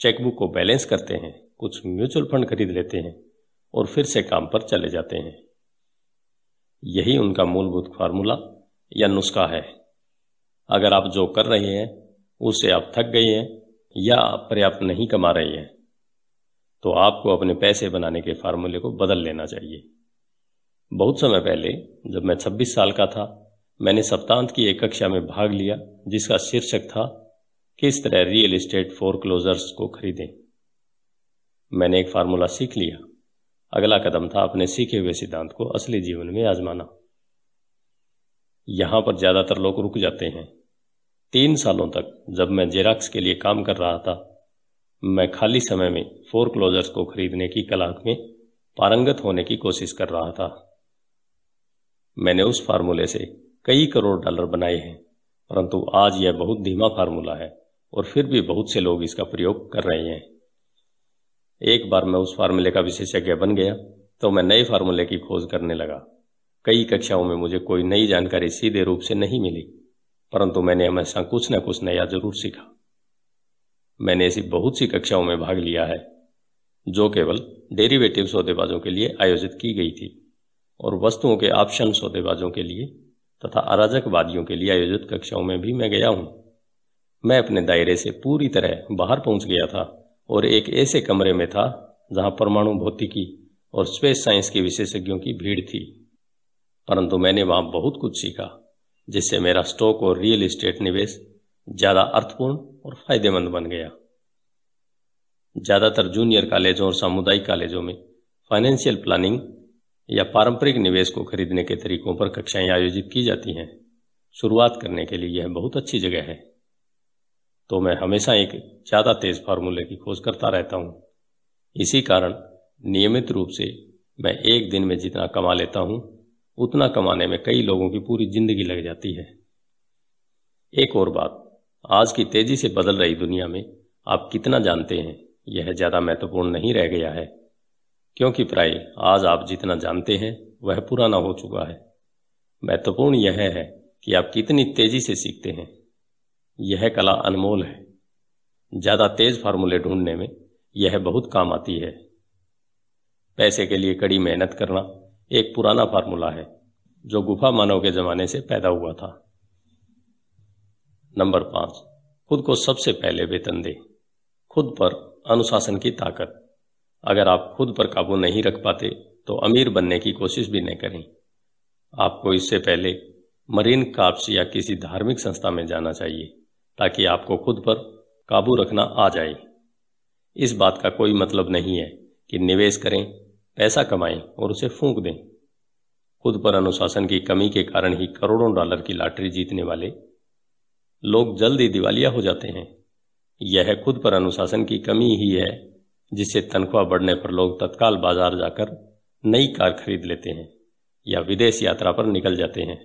Speaker 1: चेकबुक को बैलेंस करते हैं कुछ म्यूचुअल फंड खरीद लेते हैं और फिर से काम पर चले जाते हैं यही उनका मूलभूत फार्मूला या नुस्खा है अगर आप जो कर रहे हैं उससे आप थक गए हैं या आप पर्याप्त नहीं कमा रहे हैं तो आपको अपने पैसे बनाने के फार्मूले को बदल लेना चाहिए बहुत समय पहले जब मैं 26 साल का था मैंने सप्तांत की एक कक्षा में भाग लिया जिसका शीर्षक था किस तरह रियल इस्टेट फोरक्लोजर्स को खरीदें मैंने एक फार्मूला सीख लिया अगला कदम था अपने सीखे हुए सिद्धांत को असली जीवन में आजमाना यहां पर ज्यादातर लोग रुक जाते हैं तीन सालों तक जब मैं जेराक्स के लिए काम कर रहा था मैं खाली समय में फोर क्लोजर्स को खरीदने की कला में पारंगत होने की कोशिश कर रहा था मैंने उस फार्मूले से कई करोड़ डॉलर बनाए हैं परंतु आज यह बहुत धीमा फार्मूला है और फिर भी बहुत से लोग इसका प्रयोग कर रहे हैं एक बार मैं उस फार्मूले का विशेषज्ञ बन गया तो मैं नए फार्मूले की खोज करने लगा कई कक्षाओं में मुझे कोई नई जानकारी सीधे रूप से नहीं मिली परंतु मैंने हमेशा कुछ न कुछ नया जरूर सीखा मैंने ऐसी बहुत सी कक्षाओं में भाग लिया है जो केवल डेरिवेटिव सौदेबाजों के लिए आयोजित की गई थी और वस्तुओं के ऑप्शन सौदेबाजों के लिए तथा अराजकवादियों के लिए आयोजित कक्षाओं में भी मैं गया हूं मैं अपने दायरे से पूरी तरह बाहर पहुंच गया था और एक ऐसे कमरे में था जहां परमाणु भौतिकी और स्पेस साइंस के विशेषज्ञों की भीड़ थी परंतु मैंने वहां बहुत कुछ सीखा जिससे मेरा स्टॉक और रियल इस्टेट निवेश ज़्यादा अर्थपूर्ण और फायदेमंद बन गया ज़्यादातर जूनियर कॉलेजों और सामुदायिक कॉलेजों में फाइनेंशियल प्लानिंग या पारंपरिक निवेश को खरीदने के तरीकों पर कक्षाएं आयोजित की जाती हैं शुरुआत करने के लिए यह बहुत अच्छी जगह है तो मैं हमेशा एक ज़्यादा तेज फार्मूले की खोज करता रहता हूं इसी कारण नियमित रूप से मैं एक दिन में जितना कमा लेता हूं उतना कमाने में कई लोगों की पूरी जिंदगी लग जाती है एक और बात आज की तेजी से बदल रही दुनिया में आप कितना जानते हैं यह ज़्यादा महत्वपूर्ण नहीं रह गया है क्योंकि प्राय आज आप जितना जानते हैं वह पुराना हो चुका है महत्वपूर्ण यह है कि आप कितनी तेजी से सीखते हैं यह कला अनमोल है ज़्यादा तेज फार्मूले ढूंढने में यह बहुत काम आती है पैसे के लिए कड़ी मेहनत करना एक पुराना फार्मूला है जो गुफा मानव के जमाने से पैदा हुआ था नंबर पांच खुद को सबसे पहले वेतन दे खुद पर अनुशासन की ताकत अगर आप खुद पर काबू नहीं रख पाते तो अमीर बनने की कोशिश भी नहीं करें आपको इससे पहले मरीन काप्स या किसी धार्मिक संस्था में जाना चाहिए ताकि आपको खुद पर काबू रखना आ जाए इस बात का कोई मतलब नहीं है कि निवेश करें पैसा कमाएं और उसे फूंक दें खुद पर अनुशासन की कमी के कारण ही करोड़ों डॉलर की लॉटरी जीतने वाले लोग जल्द ही दिवालिया हो जाते हैं यह खुद पर अनुशासन की कमी ही है जिससे तनख्वाह बढ़ने पर लोग तत्काल बाजार जाकर नई कार खरीद लेते हैं या विदेश यात्रा पर निकल जाते हैं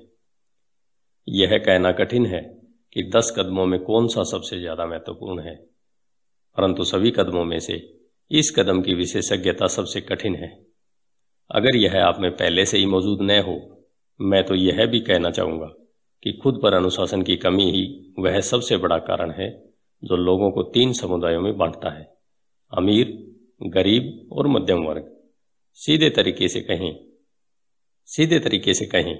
Speaker 1: यह कहना कठिन है कि दस कदमों में कौन सा सबसे ज्यादा महत्वपूर्ण है परंतु सभी कदमों में से इस कदम की विशेषज्ञता सबसे कठिन है अगर यह आप में पहले से ही मौजूद न हो मैं तो यह भी कहना चाहूंगा कि खुद पर अनुशासन की कमी ही वह सबसे बड़ा कारण है जो लोगों को तीन समुदायों में बांटता है अमीर गरीब और मध्यम वर्ग सीधे तरीके से कहें सीधे तरीके से कहें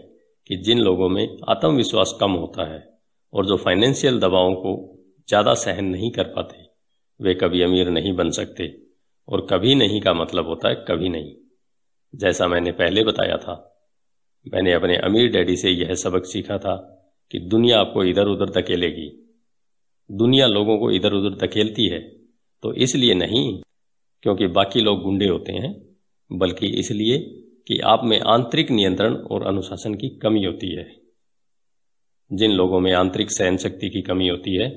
Speaker 1: कि जिन लोगों में आत्मविश्वास कम होता है और जो फाइनेंशियल दबावों को ज़्यादा सहन नहीं कर पाते वे कभी अमीर नहीं बन सकते और कभी नहीं का मतलब होता है कभी नहीं जैसा मैंने पहले बताया था मैंने अपने अमीर डैडी से यह सबक सीखा था कि दुनिया आपको इधर उधर धकेलेगी दुनिया लोगों को इधर उधर धकेलती है तो इसलिए नहीं क्योंकि बाकी लोग गुंडे होते हैं बल्कि इसलिए कि आप में आंतरिक नियंत्रण और अनुशासन की कमी होती है जिन लोगों में आंतरिक सहन शक्ति की कमी होती है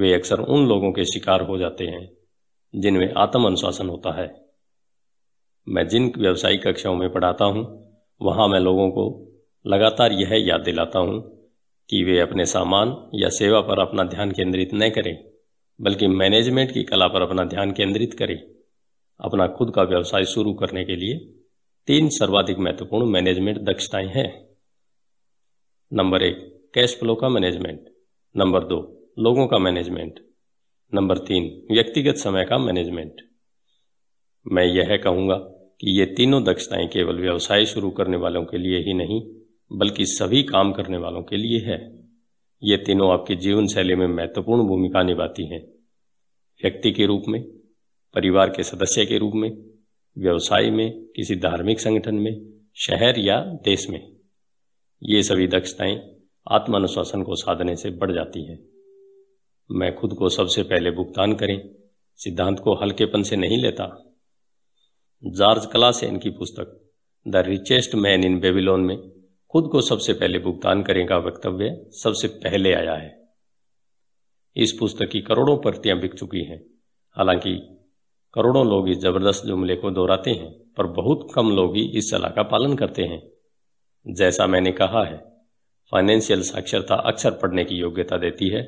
Speaker 1: वे अक्सर उन लोगों के शिकार हो जाते हैं जिनमें आत्म अनुशासन होता है मैं जिन व्यवसायिक कक्षाओं में पढ़ाता हूं वहां मैं लोगों को लगातार यह याद दिलाता हूं कि वे अपने सामान या सेवा पर अपना ध्यान केंद्रित न करें बल्कि मैनेजमेंट की कला पर अपना ध्यान केंद्रित करें अपना खुद का व्यवसाय शुरू करने के लिए तीन सर्वाधिक महत्वपूर्ण मैनेजमेंट दक्षताएं हैं नंबर एक कैश फ्लो का मैनेजमेंट नंबर दो लोगों का मैनेजमेंट नंबर तीन व्यक्तिगत समय का मैनेजमेंट मैं यह कहूंगा कि ये तीनों दक्षताएं केवल व्यवसाय शुरू करने वालों के लिए ही नहीं बल्कि सभी काम करने वालों के लिए है ये तीनों आपके जीवन शैली में महत्वपूर्ण भूमिका निभाती हैं व्यक्ति के रूप में परिवार के सदस्य के रूप में व्यवसाय में किसी धार्मिक संगठन में शहर या देश में ये सभी दक्षताएं आत्मानुशासन को साधने से बढ़ जाती हैं मैं खुद को सबसे पहले भुगतान करें सिद्धांत को हल्केपन से नहीं लेता कला कलासेन की पुस्तक the richest man in Babylon में खुद को सबसे पहले भुगतान करें का वक्तव्य सबसे पहले आया है इस पुस्तक की करोड़ों प्रतियां बिक चुकी हैं हालांकि करोड़ों लोग इस जबरदस्त जुमले को दोहराते हैं पर बहुत कम लोग ही इस सलाह का पालन करते हैं जैसा मैंने कहा है फाइनेंशियल साक्षरता अक्सर पढ़ने की योग्यता देती है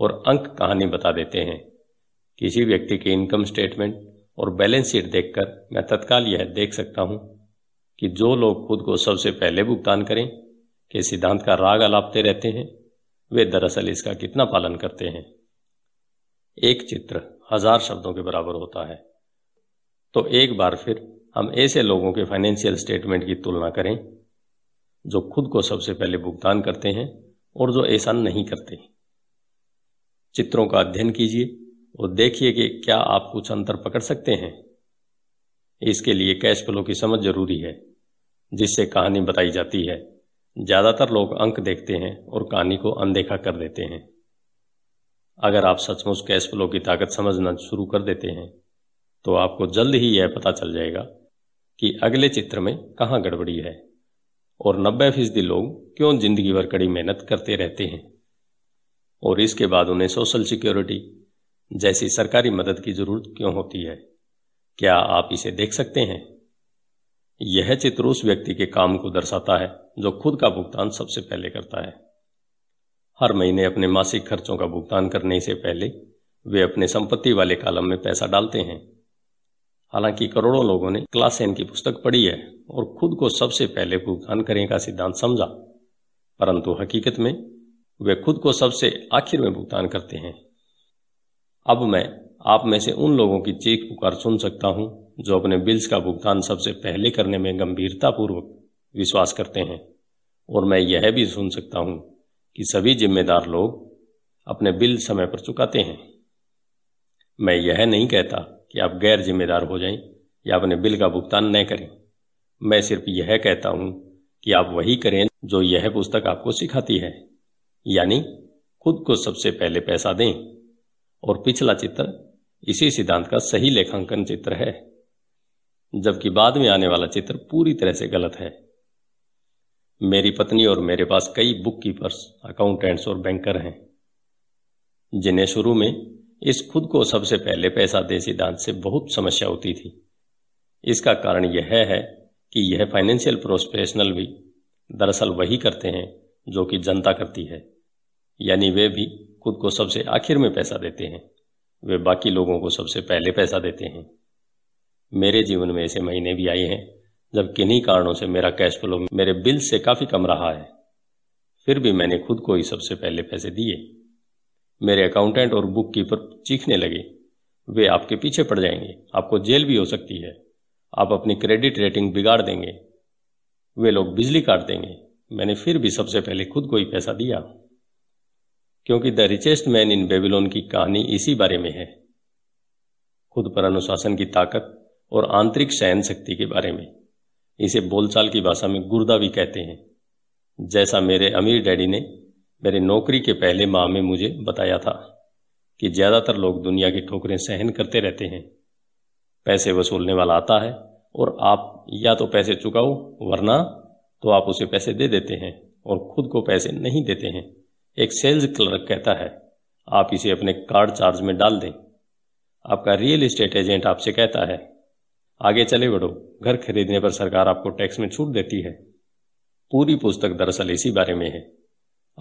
Speaker 1: और अंक कहानी बता देते हैं किसी व्यक्ति के इनकम स्टेटमेंट और बैलेंस शीट देखकर मैं तत्काल यह देख सकता हूं कि जो लोग खुद को सबसे पहले भुगतान करें के सिद्धांत का राग अलापते रहते हैं वे दरअसल इसका कितना पालन करते हैं एक चित्र हजार शब्दों के बराबर होता है तो एक बार फिर हम ऐसे लोगों के फाइनेंशियल स्टेटमेंट की तुलना करें जो खुद को सबसे पहले भुगतान करते हैं और जो ऐसा नहीं करते हैं। चित्रों का अध्ययन कीजिए और देखिए कि क्या आप कुछ अंतर पकड़ सकते हैं इसके लिए कैश फ्लो की समझ जरूरी है जिससे कहानी बताई जाती है ज़्यादातर लोग अंक देखते हैं और कहानी को अनदेखा कर देते हैं अगर आप सचमुच कैश फ्लो की ताकत समझना शुरू कर देते हैं तो आपको जल्द ही यह पता चल जाएगा कि अगले चित्र में कहाँ गड़बड़ी है और नब्बे फीसदी लोग क्यों जिंदगी भर कड़ी मेहनत करते रहते हैं और इसके बाद उन्हें सोशल सिक्योरिटी जैसी सरकारी मदद की जरूरत क्यों होती है क्या आप इसे देख सकते हैं यह चित्र उस व्यक्ति के काम को दर्शाता है जो खुद का भुगतान सबसे पहले करता है हर महीने अपने मासिक खर्चों का भुगतान करने से पहले वे अपने संपत्ति वाले कालम में पैसा डालते हैं हालांकि करोड़ों लोगों ने क्लास एन की पुस्तक पढ़ी है और खुद को सबसे पहले भुगतान करने का सिद्धांत समझा परंतु हकीकत में वे खुद को सबसे आखिर में भुगतान करते हैं अब मैं आप में से उन लोगों की चीख पुकार सुन सकता हूं जो अपने बिल्स का भुगतान सबसे पहले करने में गंभीरतापूर्वक विश्वास करते हैं और मैं यह भी सुन सकता हूं कि सभी जिम्मेदार लोग अपने बिल समय पर चुकाते हैं मैं यह नहीं कहता कि आप गैर जिम्मेदार हो जाएं या अपने बिल का भुगतान न करें मैं सिर्फ यह कहता हूं कि आप वही करें जो यह पुस्तक आपको सिखाती है यानी खुद को सबसे पहले पैसा दें और पिछला चित्र इसी सिद्धांत का सही लेखांकन चित्र है जबकि बाद में आने वाला चित्र पूरी तरह से गलत है मेरी पत्नी और मेरे पास कई बुक कीपर्स अकाउंटेंट्स और बैंकर हैं जिन्हें शुरू में इस खुद को सबसे पहले पैसा दे सिद्धांत से बहुत समस्या होती थी इसका कारण यह है, है कि यह फाइनेंशियल प्रोफेशनल भी दरअसल वही करते हैं जो कि जनता करती है यानी वे भी खुद को सबसे आखिर में पैसा देते हैं वे बाकी लोगों को सबसे पहले पैसा देते हैं मेरे जीवन में ऐसे महीने भी आए हैं जब किन्हीं कारणों से मेरा कैश फ्लो मेरे बिल से काफी कम रहा है फिर भी मैंने खुद को ही सबसे पहले पैसे दिए मेरे अकाउंटेंट और बुक कीपर चीखने लगे वे आपके पीछे पड़ जाएंगे आपको जेल भी हो सकती है आप अपनी क्रेडिट रेटिंग बिगाड़ देंगे वे लोग बिजली काट देंगे मैंने फिर भी सबसे पहले खुद को ही पैसा दिया क्योंकि the richest man in Babylon की कहानी इसी बारे में है खुद पर अनुशासन की ताकत और आंतरिक सहन शक्ति के बारे में इसे बोलचाल की भाषा में गुर्दा भी कहते हैं जैसा मेरे अमीर डैडी ने मेरे नौकरी के पहले माह में मुझे बताया था कि ज़्यादातर लोग दुनिया की ठोकरें सहन करते रहते हैं पैसे वसूलने वाला आता है और आप या तो पैसे चुकाओ वरना तो आप उसे पैसे दे देते हैं और खुद को पैसे नहीं देते हैं एक सेल्स क्लर्क कहता है आप इसे अपने कार्ड चार्ज में डाल दें आपका रियल इस्टेट एजेंट आपसे कहता है आगे चले बढ़ो घर खरीदने पर सरकार आपको टैक्स में छूट देती है पूरी पुस्तक दरअसल इसी बारे में है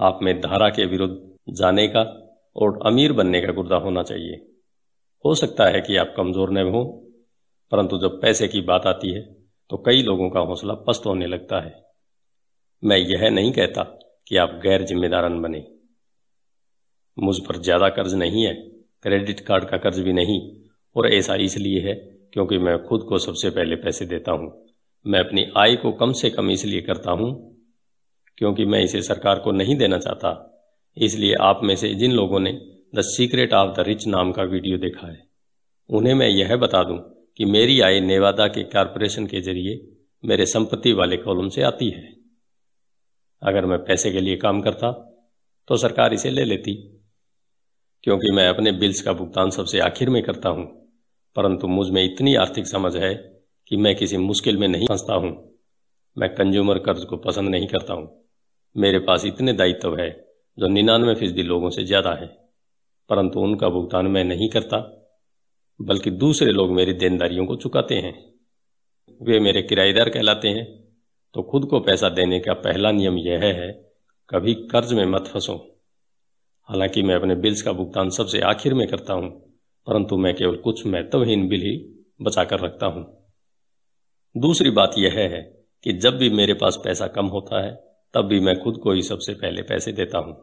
Speaker 1: आप में धारा के विरुद्ध जाने का और अमीर बनने का गुर्दा होना चाहिए हो सकता है कि आप कमजोर न हो परंतु जब पैसे की बात आती है तो कई लोगों का हौसला पस्त होने लगता है मैं यह नहीं कहता कि आप गैर जिम्मेदारन बने मुझ पर ज़्यादा कर्ज नहीं है क्रेडिट कार्ड का कर्ज भी नहीं और ऐसा इसलिए है क्योंकि मैं खुद को सबसे पहले पैसे देता हूं मैं अपनी आय को कम से कम इसलिए करता हूं क्योंकि मैं इसे सरकार को नहीं देना चाहता इसलिए आप में से जिन लोगों ने the secret of the rich नाम का वीडियो देखा है उन्हें मैं यह बता दूं कि मेरी आय नेवादा के कारपोरेशन के जरिए मेरे संपत्ति वाले कॉलम से आती है अगर मैं पैसे के लिए काम करता तो सरकार इसे ले लेती क्योंकि मैं अपने बिल्स का भुगतान सबसे आखिर में करता हूं परंतु मुझ में इतनी आर्थिक समझ है कि मैं किसी मुश्किल में नहीं फंसता हूं मैं कंज्यूमर कर्ज को पसंद नहीं करता हूं मेरे पास इतने दायित्व है जो निन्यानवे फीसदी लोगों से ज्यादा है परंतु उनका भुगतान मैं नहीं करता बल्कि दूसरे लोग मेरी देनदारियों को चुकाते हैं वे मेरे किराएदार कहलाते हैं तो खुद को पैसा देने का पहला नियम यह है कभी कर्ज में मत फंसो हालांकि मैं अपने बिल्स का भुगतान सबसे आखिर में करता हूं परंतु मैं केवल कुछ महत्वहीन बिल ही बचा कर रखता हूं दूसरी बात यह है कि जब भी मेरे पास पैसा कम होता है तब भी मैं खुद को ही सबसे पहले पैसे देता हूं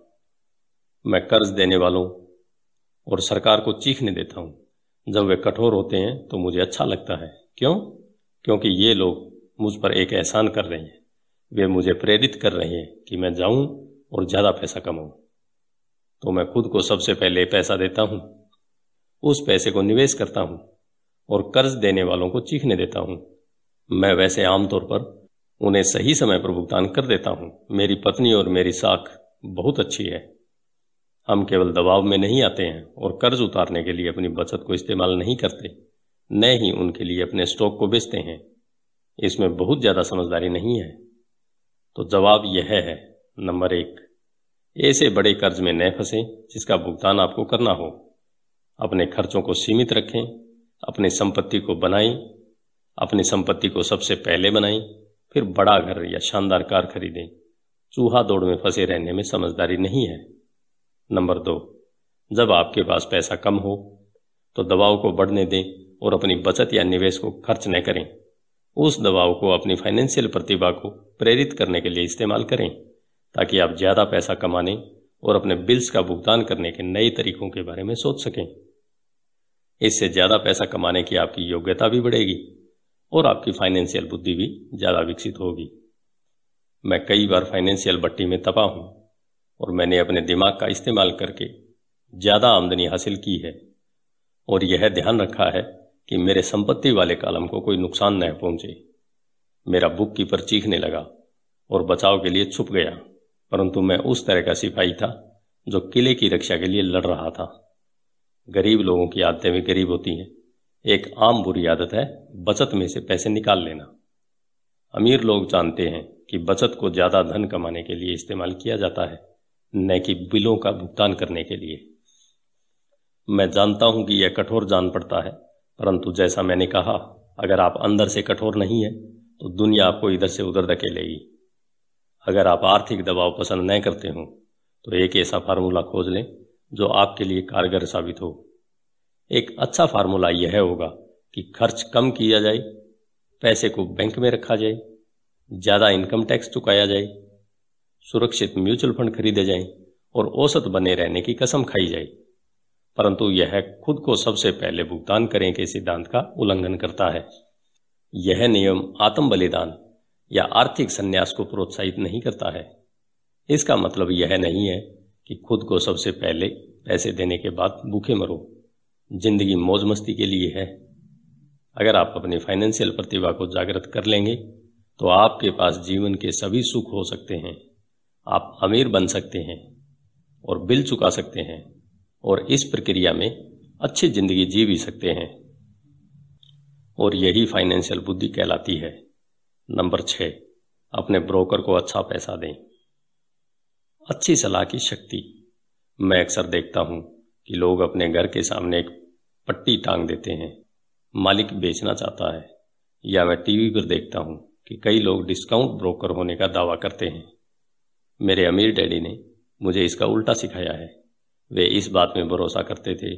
Speaker 1: मैं कर्ज देने वालों और सरकार को चीखने देता हूं जब वे कठोर होते हैं तो मुझे अच्छा लगता है क्यों क्योंकि ये लोग मुझ पर एक एहसान कर रही हैं वे मुझे प्रेरित कर रही हैं कि मैं जाऊं और ज़्यादा पैसा कमाऊं तो मैं खुद को सबसे पहले पैसा देता हूं उस पैसे को निवेश करता हूं और कर्ज देने वालों को चीखने देता हूं मैं वैसे आमतौर पर उन्हें सही समय पर भुगतान कर देता हूं मेरी पत्नी और मेरी साख बहुत अच्छी है हम केवल दबाव में नहीं आते हैं और कर्ज उतारने के लिए अपनी बचत को इस्तेमाल नहीं करते न ही उनके लिए अपने स्टॉक को बेचते हैं इसमें बहुत ज़्यादा समझदारी नहीं है तो जवाब यह है नंबर एक ऐसे बड़े कर्ज में न फंसे जिसका भुगतान आपको करना हो अपने खर्चों को सीमित रखें अपनी संपत्ति को बनाएं अपनी संपत्ति को सबसे पहले बनाएं फिर बड़ा घर या शानदार कार खरीदें चूहा दौड़ में फंसे रहने में समझदारी नहीं है नंबर दो जब आपके पास पैसा कम हो तो दबाव को बढ़ने दें और अपनी बचत या निवेश को खर्च न करें उस दबाव को अपनी फाइनेंशियल प्रतिभा को प्रेरित करने के लिए इस्तेमाल करें ताकि आप ज़्यादा पैसा कमाने और अपने बिल्स का भुगतान करने के नए तरीकों के बारे में सोच सकें इससे ज़्यादा पैसा कमाने की आपकी योग्यता भी बढ़ेगी और आपकी फाइनेंशियल बुद्धि भी ज़्यादा विकसित होगी मैं कई बार फाइनेंशियल बट्टी में तपा हूं और मैंने अपने दिमाग का इस्तेमाल करके ज़्यादा आमदनी हासिल की है और यह ध्यान रखा है कि मेरे संपत्ति वाले कालम को कोई नुकसान न पहुंचे मेरा बुक कीपर चीखने लगा और बचाव के लिए छुप गया परंतु मैं उस तरह का सिपाही था जो किले की रक्षा के लिए लड़ रहा था गरीब लोगों की आदतें भी गरीब होती हैं एक आम बुरी आदत है बचत में से पैसे निकाल लेना अमीर लोग जानते हैं कि बचत को ज़्यादा धन कमाने के लिए इस्तेमाल किया जाता है न कि बिलों का भुगतान करने के लिए मैं जानता हूं कि यह कठोर जान पड़ता है परंतु जैसा मैंने कहा अगर आप अंदर से कठोर नहीं है तो दुनिया आपको इधर से उधर धकेलेगी अगर आप आर्थिक दबाव पसंद नहीं करते हो तो एक ऐसा फार्मूला खोज लें जो आपके लिए कारगर साबित हो एक अच्छा फार्मूला यह होगा कि खर्च कम किया जाए पैसे को बैंक में रखा जाए ज़्यादा इनकम टैक्स चुकाया जाए सुरक्षित म्यूचुअल फंड खरीदे जाएं और औसत बने रहने की कसम खाई जाए परंतु यह खुद को सबसे पहले भुगतान करें के सिद्धांत का उल्लंघन करता है यह नियम आत्म बलिदान या आर्थिक संन्यास को प्रोत्साहित नहीं करता है इसका मतलब यह नहीं है कि खुद को सबसे पहले पैसे देने के बाद भूखे मरो जिंदगी मौज मस्ती के लिए है अगर आप अपनी फाइनेंशियल प्रतिभा को जागृत कर लेंगे तो आपके पास जीवन के सभी सुख हो सकते हैं आप अमीर बन सकते हैं और बिल चुका सकते हैं और इस प्रक्रिया में अच्छी जिंदगी जी भी सकते हैं और यही फाइनेंशियल बुद्धि कहलाती है नंबर छः अपने ब्रोकर को अच्छा पैसा दें अच्छी सलाह की शक्ति मैं अक्सर देखता हूं कि लोग अपने घर के सामने एक पट्टी टांग देते हैं मालिक बेचना चाहता है या मैं टीवी पर देखता हूं कि कई लोग डिस्काउंट ब्रोकर होने का दावा करते हैं मेरे अमीर डैडी ने मुझे इसका उल्टा सिखाया है वे इस बात में भरोसा करते थे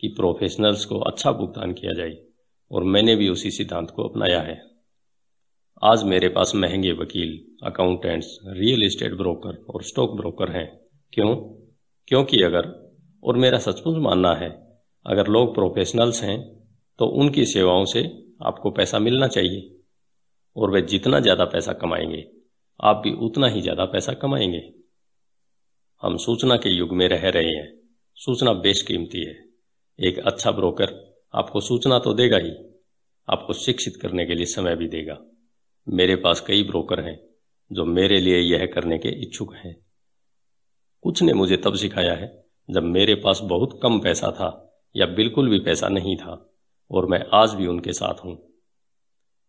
Speaker 1: कि प्रोफेशनल्स को अच्छा भुगतान किया जाए और मैंने भी उसी सिद्धांत को अपनाया है आज मेरे पास महंगे वकील अकाउंटेंट्स रियल इस्टेट ब्रोकर और स्टॉक ब्रोकर हैं क्यों क्योंकि अगर और मेरा सचमुच मानना है अगर लोग प्रोफेशनल्स हैं तो उनकी सेवाओं से आपको पैसा मिलना चाहिए और वे जितना ज़्यादा पैसा कमाएंगे आप भी उतना ही ज़्यादा पैसा कमाएंगे हम सूचना के युग में रह रहे हैं सूचना बेशकीमती है एक अच्छा ब्रोकर आपको सूचना तो देगा ही आपको शिक्षित करने के लिए समय भी देगा मेरे पास कई ब्रोकर हैं जो मेरे लिए यह करने के इच्छुक हैं कुछ ने मुझे तब सिखाया है जब मेरे पास बहुत कम पैसा था या बिल्कुल भी पैसा नहीं था और मैं आज भी उनके साथ हूं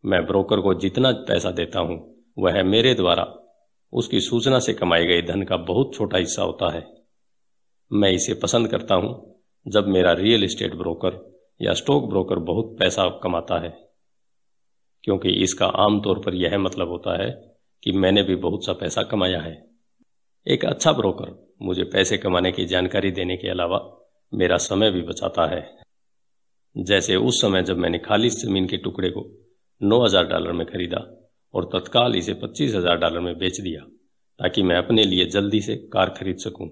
Speaker 1: मैं ब्रोकर को जितना पैसा देता हूं वह मेरे द्वारा उसकी सूचना से कमाए गए धन का बहुत छोटा हिस्सा होता है मैं इसे पसंद करता हूं जब मेरा रियल एस्टेट ब्रोकर या स्टॉक ब्रोकर बहुत पैसा कमाता है क्योंकि इसका आमतौर पर यह मतलब होता है कि मैंने भी बहुत सा पैसा कमाया है एक अच्छा ब्रोकर मुझे पैसे कमाने की जानकारी देने के अलावा मेरा समय भी बचाता है जैसे उस समय जब मैंने खाली जमीन के टुकड़े को 9000 डॉलर में खरीदा और तत्काल इसे पच्चीस हजार डॉलर में बेच दिया ताकि मैं अपने लिए जल्दी से कार खरीद सकूं।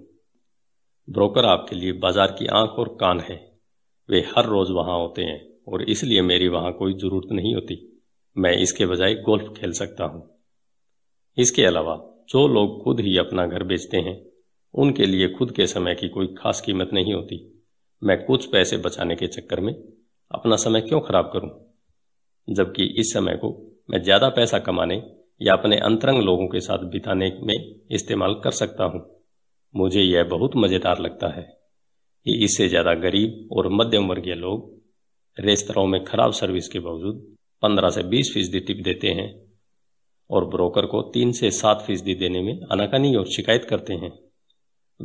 Speaker 1: ब्रोकर आपके लिए बाजार की आंख और कान है वे हर रोज वहां होते हैं और इसलिए मेरी वहां कोई जरूरत नहीं होती मैं इसके बजाय गोल्फ खेल सकता हूं इसके अलावा जो लोग खुद ही अपना घर बेचते हैं उनके लिए खुद के समय की कोई खास कीमत नहीं होती मैं कुछ पैसे बचाने के चक्कर में अपना समय क्यों खराब करूं जबकि इस समय को मैं ज्यादा पैसा कमाने या अपने अंतरंग लोगों के साथ बिताने में इस्तेमाल कर सकता हूं मुझे यह बहुत मजेदार लगता है कि इससे ज्यादा गरीब और मध्यम वर्गीय लोग रेस्तराओं में खराब सर्विस के बावजूद 15 से 20 फीसदी टिप देते हैं और ब्रोकर को 3 से 7 फीसदी देने में अनाकानी और शिकायत करते हैं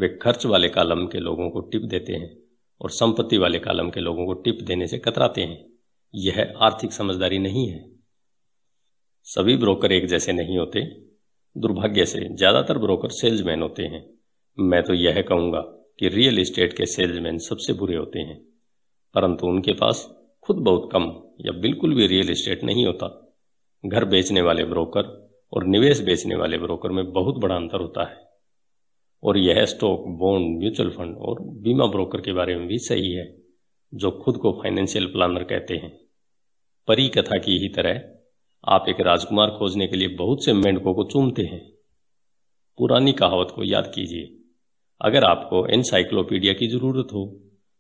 Speaker 1: वे खर्च वाले कालम के लोगों को टिप देते हैं और संपत्ति वाले कालम के लोगों को टिप देने से कतराते हैं यह आर्थिक समझदारी नहीं है सभी ब्रोकर एक जैसे नहीं होते दुर्भाग्य से ज़्यादातर ब्रोकर सेल्समैन होते हैं मैं तो यह कहूंगा कि रियल इस्टेट के सेल्समैन सबसे बुरे होते हैं परंतु उनके पास खुद बहुत कम या बिल्कुल भी रियल इस्टेट नहीं होता घर बेचने वाले ब्रोकर और निवेश बेचने वाले ब्रोकर में बहुत बड़ा अंतर होता है और यह स्टॉक बॉन्ड म्यूचुअल फंड और बीमा ब्रोकर के बारे में भी सही है जो खुद को फाइनेंशियल प्लानर कहते हैं परी कथा की ही तरह आप एक राजकुमार खोजने के लिए बहुत से मेंढकों को चूमते हैं पुरानी कहावत को याद कीजिए अगर आपको एनसाइक्लोपीडिया की जरूरत हो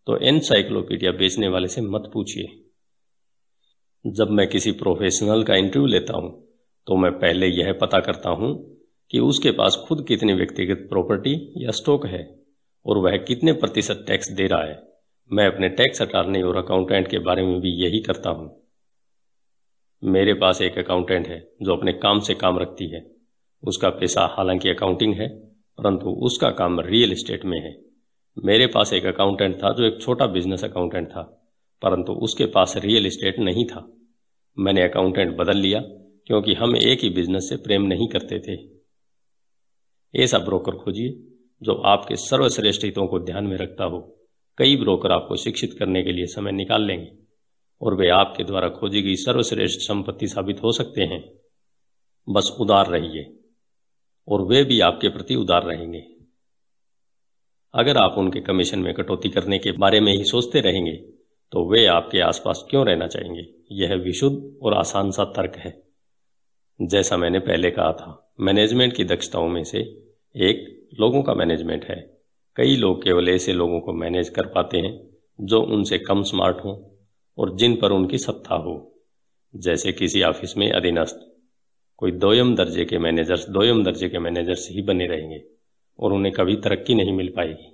Speaker 1: तो एनसाइक्लोपीडिया बेचने वाले से मत पूछिए जब मैं किसी प्रोफेशनल का इंटरव्यू लेता हूं तो मैं पहले यह पता करता हूं कि उसके पास खुद कितनी व्यक्तिगत प्रॉपर्टी या स्टॉक है और वह कितने प्रतिशत टैक्स दे रहा है मैं अपने टैक्स अटार्नी और अकाउंटेंट के बारे में भी यही करता हूं मेरे पास एक अकाउंटेंट है जो अपने काम से काम रखती है उसका पैसा हालांकि अकाउंटिंग है परंतु उसका काम रियल इस्टेट में है मेरे पास एक अकाउंटेंट था जो एक छोटा बिजनेस अकाउंटेंट था परंतु उसके पास रियल इस्टेट नहीं था मैंने अकाउंटेंट बदल लिया क्योंकि हम एक ही बिजनेस से प्रेम नहीं करते थे ऐसा ब्रोकर खोजिए जो आपके सर्वश्रेष्ठ हितों को ध्यान में रखता हो कई ब्रोकर आपको शिक्षित करने के लिए समय निकाल लेंगे और वे आपके द्वारा खोजी गई सर्वश्रेष्ठ संपत्ति साबित हो सकते हैं बस उदार रहिए और वे भी आपके प्रति उदार रहेंगे अगर आप उनके कमीशन में कटौती करने के बारे में ही सोचते रहेंगे तो वे आपके आसपास क्यों रहना चाहेंगे यह विशुद्ध और आसान सा तर्क है जैसा मैंने पहले कहा था मैनेजमेंट की दक्षताओं में से एक लोगों का मैनेजमेंट है कई लोग केवल ऐसे लोगों को मैनेज कर पाते हैं जो उनसे कम स्मार्ट हों और जिन पर उनकी सत्ता हो जैसे किसी ऑफिस में अधीनस्थ कोई दोयम दर्जे के मैनेजर्स दोयम दर्जे के मैनेजर्स ही बने रहेंगे और उन्हें कभी तरक्की नहीं मिल पाएगी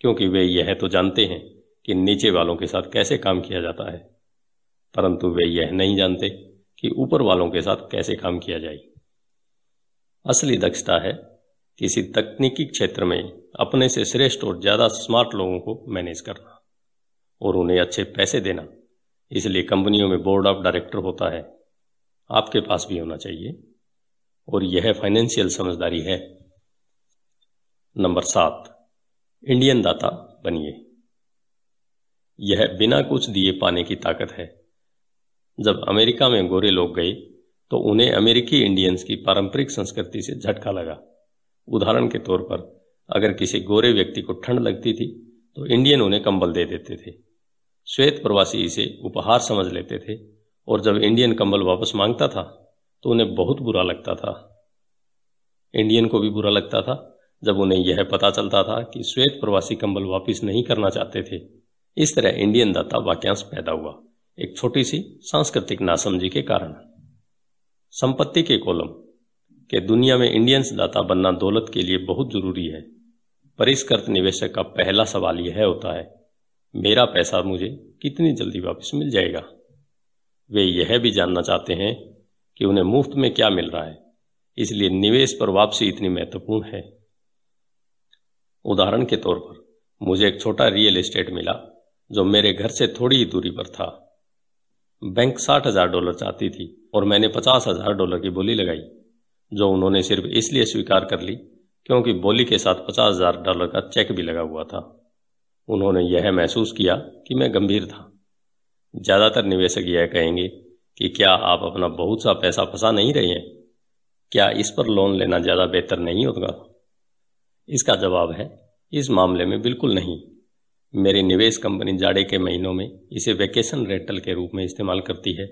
Speaker 1: क्योंकि वे यह तो जानते हैं कि नीचे वालों के साथ कैसे काम किया जाता है परंतु वे यह नहीं जानते कि ऊपर वालों के साथ कैसे काम किया जाए असली दक्षता है किसी तकनीकी क्षेत्र में अपने से श्रेष्ठ और ज्यादा स्मार्ट लोगों को मैनेज करना और उन्हें अच्छे पैसे देना इसलिए कंपनियों में बोर्ड ऑफ डायरेक्टर होता है आपके पास भी होना चाहिए और यह फाइनेंशियल समझदारी है नंबर सात इंडियन दाता बनिए यह बिना कुछ दिए पाने की ताकत है जब अमेरिका में गोरे लोग गए तो उन्हें अमेरिकी इंडियंस की पारंपरिक संस्कृति से झटका लगा उदाहरण के तौर पर अगर किसी गोरे व्यक्ति को ठंड लगती थी तो इंडियन उन्हें कंबल दे देते थे श्वेत प्रवासी इसे उपहार समझ लेते थे और जब इंडियन कंबल वापस मांगता था तो उन्हें बहुत बुरा लगता था इंडियन को भी बुरा लगता था जब उन्हें यह पता चलता था कि श्वेत प्रवासी कंबल वापस नहीं करना चाहते थे इस तरह इंडियन दाता वाक्यांश पैदा हुआ एक छोटी सी सांस्कृतिक नासमझी के कारण संपत्ति के कॉलम के दुनिया में इंडियंस दाता बनना दौलत के लिए बहुत जरूरी है परिष्कृत निवेशक का पहला सवाल यह होता है मेरा पैसा मुझे कितनी जल्दी वापस मिल जाएगा वे यह भी जानना चाहते हैं कि उन्हें मुफ्त में क्या मिल रहा है इसलिए निवेश पर वापसी इतनी महत्वपूर्ण है उदाहरण के तौर पर मुझे एक छोटा रियल एस्टेट मिला जो मेरे घर से थोड़ी ही दूरी पर था बैंक साठ हजार डॉलर चाहती थी और मैंने पचास हजार डॉलर की बोली लगाई जो उन्होंने सिर्फ इसलिए स्वीकार कर ली क्योंकि बोली के साथ पचास हजार डॉलर का चेक भी लगा हुआ था उन्होंने यह महसूस किया कि मैं गंभीर था ज़्यादातर निवेशक यह कहेंगे कि क्या आप अपना बहुत सा पैसा फंसा नहीं रहे हैं क्या इस पर लोन लेना ज़्यादा बेहतर नहीं होगा इसका जवाब है इस मामले में बिल्कुल नहीं मेरी निवेश कंपनी जाड़े के महीनों में इसे वैकेशन रेंटल के रूप में इस्तेमाल करती है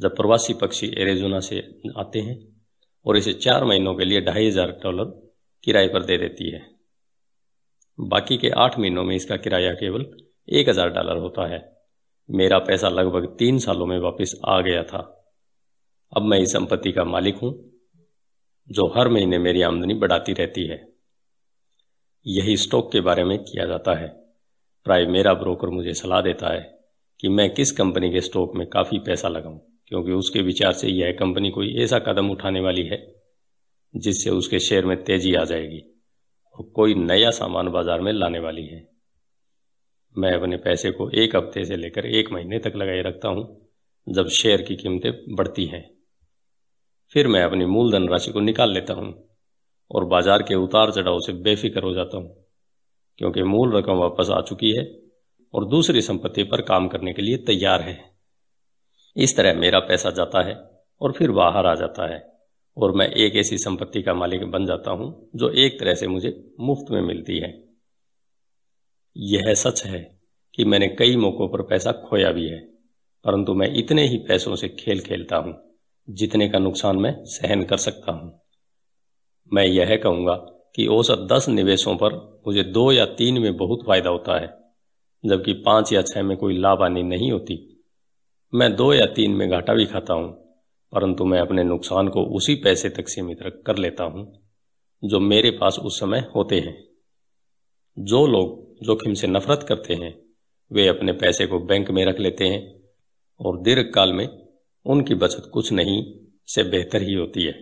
Speaker 1: जब प्रवासी पक्षी एरेजोना से आते हैं और इसे चार महीनों के लिए ढाई हजार डॉलर किराए पर दे देती है बाकी के आठ महीनों में इसका किराया केवल एक हज़ार डॉलर होता है मेरा पैसा लगभग तीन सालों में वापस आ गया था अब मैं इस संपत्ति का मालिक हूं जो हर महीने मेरी आमदनी बढ़ाती रहती है यही स्टॉक के बारे में किया जाता है प्राय मेरा ब्रोकर मुझे सलाह देता है कि मैं किस कंपनी के स्टॉक में काफ़ी पैसा लगाऊं क्योंकि उसके विचार से यह कंपनी कोई ऐसा कदम उठाने वाली है जिससे उसके शेयर में तेजी आ जाएगी और कोई नया सामान बाजार में लाने वाली है मैं अपने पैसे को एक हफ्ते से लेकर एक महीने तक लगाए रखता हूं जब शेयर की कीमतें बढ़ती हैं फिर मैं अपनी मूलधन राशि को निकाल लेता हूं और बाजार के उतार चढ़ाव से बेफिक्र हो जाता हूं क्योंकि मूल रकम वापस आ चुकी है और दूसरी संपत्ति पर काम करने के लिए तैयार है इस तरह मेरा पैसा जाता है और फिर बाहर आ जाता है और मैं एक ऐसी संपत्ति का मालिक बन जाता हूं जो एक तरह से मुझे मुफ्त में मिलती है यह सच है कि मैंने कई मौकों पर पैसा खोया भी है परंतु मैं इतने ही पैसों से खेल खेलता हूं जितने का नुकसान मैं सहन कर सकता हूं मैं यह कहूंगा कि औसत दस निवेशों पर मुझे दो या तीन में बहुत फायदा होता है जबकि पांच या छह में कोई लाभ आनी नहीं होती मैं दो या तीन में घाटा भी खाता हूं परंतु मैं अपने नुकसान को उसी पैसे तक सीमित रख कर लेता हूं जो मेरे पास उस समय होते हैं जो लोग जोखिम से नफरत करते हैं वे अपने पैसे को बैंक में रख लेते हैं और दीर्घ काल में उनकी बचत कुछ नहीं से बेहतर ही होती है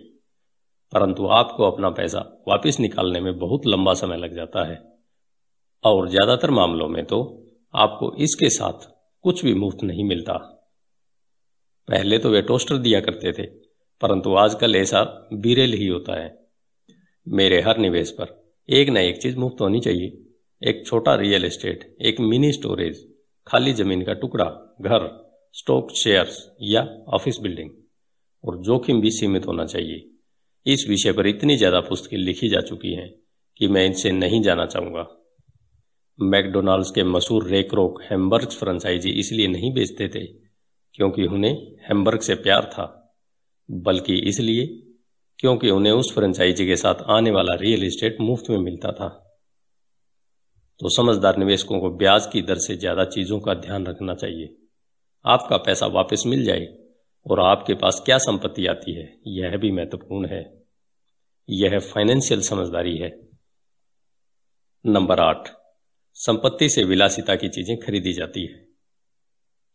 Speaker 1: परंतु आपको अपना पैसा वापस निकालने में बहुत लंबा समय लग जाता है और ज्यादातर मामलों में तो आपको इसके साथ कुछ भी मुफ्त नहीं मिलता पहले तो वे टोस्टर दिया करते थे परंतु आजकल ऐसा बीरेल ही होता है मेरे हर निवेश पर एक न एक चीज मुफ्त होनी चाहिए एक छोटा रियल एस्टेट एक मिनी स्टोरेज खाली जमीन का टुकड़ा घर स्टॉक शेयर्स या ऑफिस बिल्डिंग और जोखिम भी सीमित होना चाहिए इस विषय पर इतनी ज़्यादा पुस्तकें लिखी जा चुकी हैं कि मैं इनसे नहीं जाना चाहूंगा मैकडोनाल्ड्स के मशहूर रेकरोक हैमबर्ग्स फ्रांचाइजी इसलिए नहीं बेचते थे क्योंकि उन्हें हैम्बर्ग से प्यार था बल्कि इसलिए क्योंकि उन्हें उस फ्रेंचाइजी के साथ आने वाला रियल एस्टेट मुफ्त में मिलता था तो समझदार निवेशकों को ब्याज की दर से ज़्यादा चीज़ों का ध्यान रखना चाहिए आपका पैसा वापस मिल जाए और आपके पास क्या संपत्ति आती है यह भी महत्वपूर्ण है यह फाइनेंशियल समझदारी है नंबर आठ संपत्ति से विलासिता की चीजें खरीदी जाती है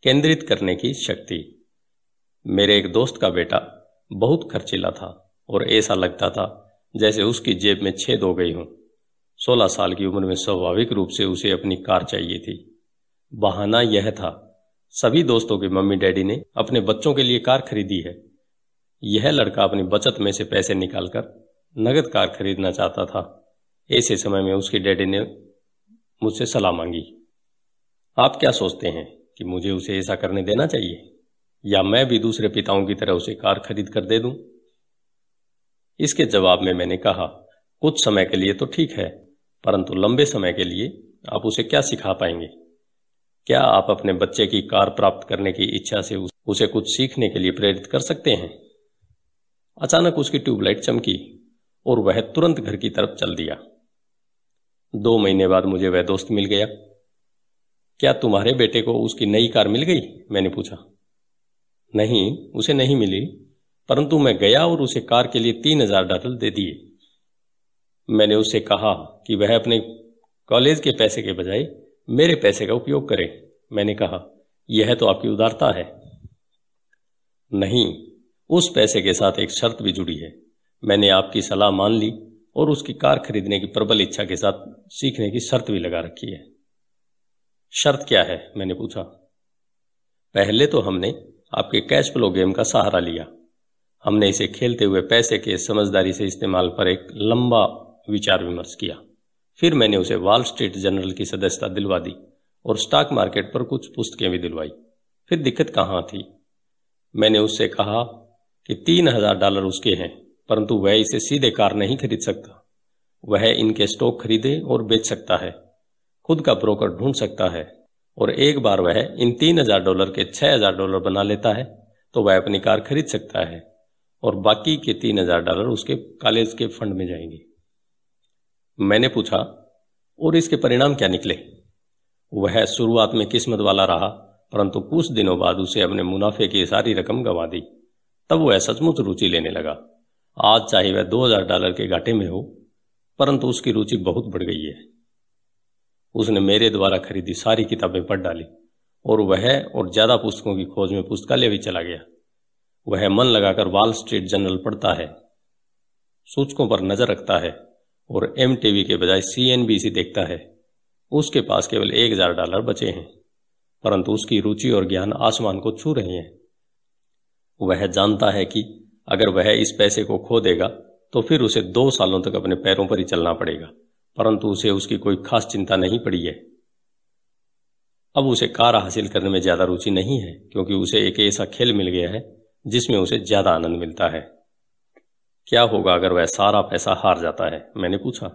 Speaker 1: केंद्रित करने की शक्ति मेरे एक दोस्त का बेटा बहुत खर्चीला था और ऐसा लगता था जैसे उसकी जेब में छेद हो गई हूं सोलह साल की उम्र में स्वाभाविक रूप से उसे अपनी कार चाहिए थी बहाना यह था सभी दोस्तों के मम्मी डैडी ने अपने बच्चों के लिए कार खरीदी है यह लड़का अपनी बचत में से पैसे निकालकर नगद कार खरीदना चाहता था ऐसे समय में उसके डैडी ने मुझसे सलाह मांगी आप क्या सोचते हैं कि मुझे उसे ऐसा करने देना चाहिए या मैं भी दूसरे पिताओं की तरह उसे कार खरीद कर दे दूं? इसके जवाब में मैंने कहा कुछ समय के लिए तो ठीक है परंतु लंबे समय के लिए आप उसे क्या सिखा पाएंगे क्या आप अपने बच्चे की कार प्राप्त करने की इच्छा से उसे कुछ सीखने के लिए प्रेरित कर सकते हैं अचानक उसकी ट्यूबलाइट चमकी और वह तुरंत घर की तरफ चल दिया दो महीने बाद मुझे वह दोस्त मिल गया क्या तुम्हारे बेटे को उसकी नई कार मिल गई मैंने पूछा नहीं उसे नहीं मिली परंतु मैं गया और उसे कार के लिए तीन हजार डॉलर दे दिए मैंने उससे कहा कि वह अपने कॉलेज के पैसे के बजाय मेरे पैसे का उपयोग करे मैंने कहा यह तो आपकी उदारता है नहीं उस पैसे के साथ एक शर्त भी जुड़ी है मैंने आपकी सलाह मान ली और उसकी कार खरीदने की प्रबल इच्छा के साथ सीखने की शर्त भी लगा रखी है शर्त क्या है मैंने पूछा पहले तो हमने आपके कैश फ्लो गेम का सहारा लिया हमने इसे खेलते हुए पैसे के समझदारी से इस्तेमाल पर एक लंबा विचार विमर्श किया फिर मैंने उसे वॉल स्ट्रीट जनरल की सदस्यता दिलवा दी और स्टॉक मार्केट पर कुछ पुस्तकें भी दिलवाई फिर दिक्कत कहां थी मैंने उससे कहा कि तीन हजार डॉलर उसके हैं परंतु वह इसे सीधे कार नहीं खरीद सकता वह इनके स्टॉक खरीदे और बेच सकता है खुद का ब्रोकर ढूंढ सकता है और एक बार वह इन तीन हजार डॉलर के छह हजार डॉलर बना लेता है तो वह अपनी कार खरीद सकता है और बाकी के तीन हजार डॉलर उसके कॉलेज के फंड में जाएंगे मैंने पूछा और इसके परिणाम क्या निकले वह शुरुआत में किस्मत वाला रहा परंतु कुछ दिनों बाद उसे अपने मुनाफे की सारी रकम गंवा दी तब वह सचमुच रुचि लेने लगा आज चाहे वह दो हजार डॉलर के घाटे में हो परंतु उसकी रुचि बहुत बढ़ गई है उसने मेरे द्वारा खरीदी सारी किताबें पढ़ डाली और वह और ज्यादा पुस्तकों की खोज में पुस्तकालय भी चला गया वह मन लगाकर वॉल स्ट्रीट जर्नल पढ़ता है सूचकों पर नजर रखता है और एम टीवी के बजाय सी देखता है उसके पास केवल एक हजार डॉलर बचे हैं परंतु उसकी रुचि और ज्ञान आसमान को छू रहे हैं वह जानता है कि अगर वह इस पैसे को खो देगा तो फिर उसे दो सालों तक अपने पैरों पर ही चलना पड़ेगा परंतु उसे उसकी कोई खास चिंता नहीं पड़ी है अब उसे कार हासिल करने में ज्यादा रुचि नहीं है क्योंकि उसे एक ऐसा खेल मिल गया है जिसमें उसे ज्यादा आनंद मिलता है क्या होगा अगर वह सारा पैसा हार जाता है मैंने पूछा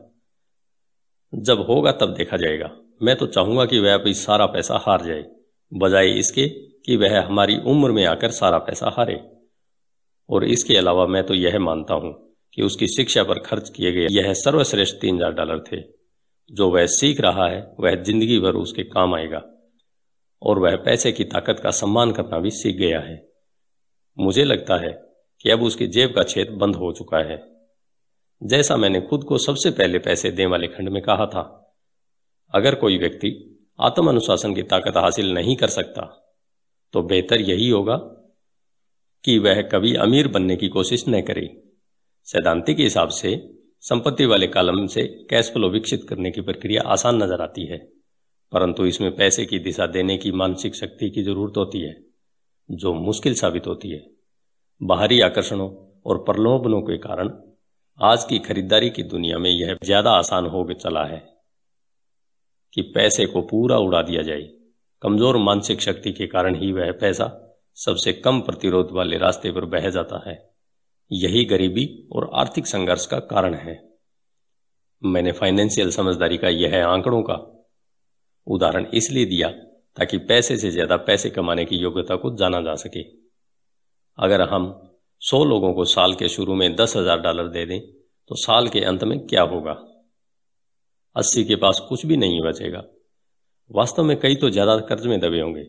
Speaker 1: जब होगा तब देखा जाएगा मैं तो चाहूंगा कि वह अभी सारा पैसा हार जाए बजाय इसके कि वह हमारी उम्र में आकर सारा पैसा हारे और इसके अलावा मैं तो यह मानता हूं कि उसकी शिक्षा पर खर्च किए गए यह सर्वश्रेष्ठ तीन हजार डॉलर थे जो वह सीख रहा है वह जिंदगी भर उसके काम आएगा और वह पैसे की ताकत का सम्मान करना भी सीख गया है मुझे लगता है कि अब उसकी जेब का छेद बंद हो चुका है जैसा मैंने खुद को सबसे पहले पैसे देने वाले खंड में कहा था अगर कोई व्यक्ति आत्म अनुशासन की ताकत हासिल नहीं कर सकता तो बेहतर यही होगा कि वह कभी अमीर बनने की कोशिश न करे सैद्धांतिक के हिसाब से संपत्ति वाले कालम से कैश फ्लो विकसित करने की प्रक्रिया आसान नजर आती है परंतु इसमें पैसे की दिशा देने की मानसिक शक्ति की जरूरत होती है जो मुश्किल साबित होती है बाहरी आकर्षणों और प्रलोभनों के कारण आज की खरीदारी की दुनिया में यह ज्यादा आसान हो चला है कि पैसे को पूरा उड़ा दिया जाए कमजोर मानसिक शक्ति के कारण ही वह पैसा सबसे कम प्रतिरोध वाले रास्ते पर बह जाता है यही गरीबी और आर्थिक संघर्ष का कारण है मैंने फाइनेंशियल समझदारी का यह आंकड़ों का उदाहरण इसलिए दिया ताकि पैसे से ज्यादा पैसे कमाने की योग्यता को जाना जा सके अगर हम 100 लोगों को साल के शुरू में दस हजार डॉलर दे दें तो साल के अंत में क्या होगा अस्सी के पास कुछ भी नहीं बचेगा वास्तव में कई तो ज्यादा कर्ज में दबे होंगे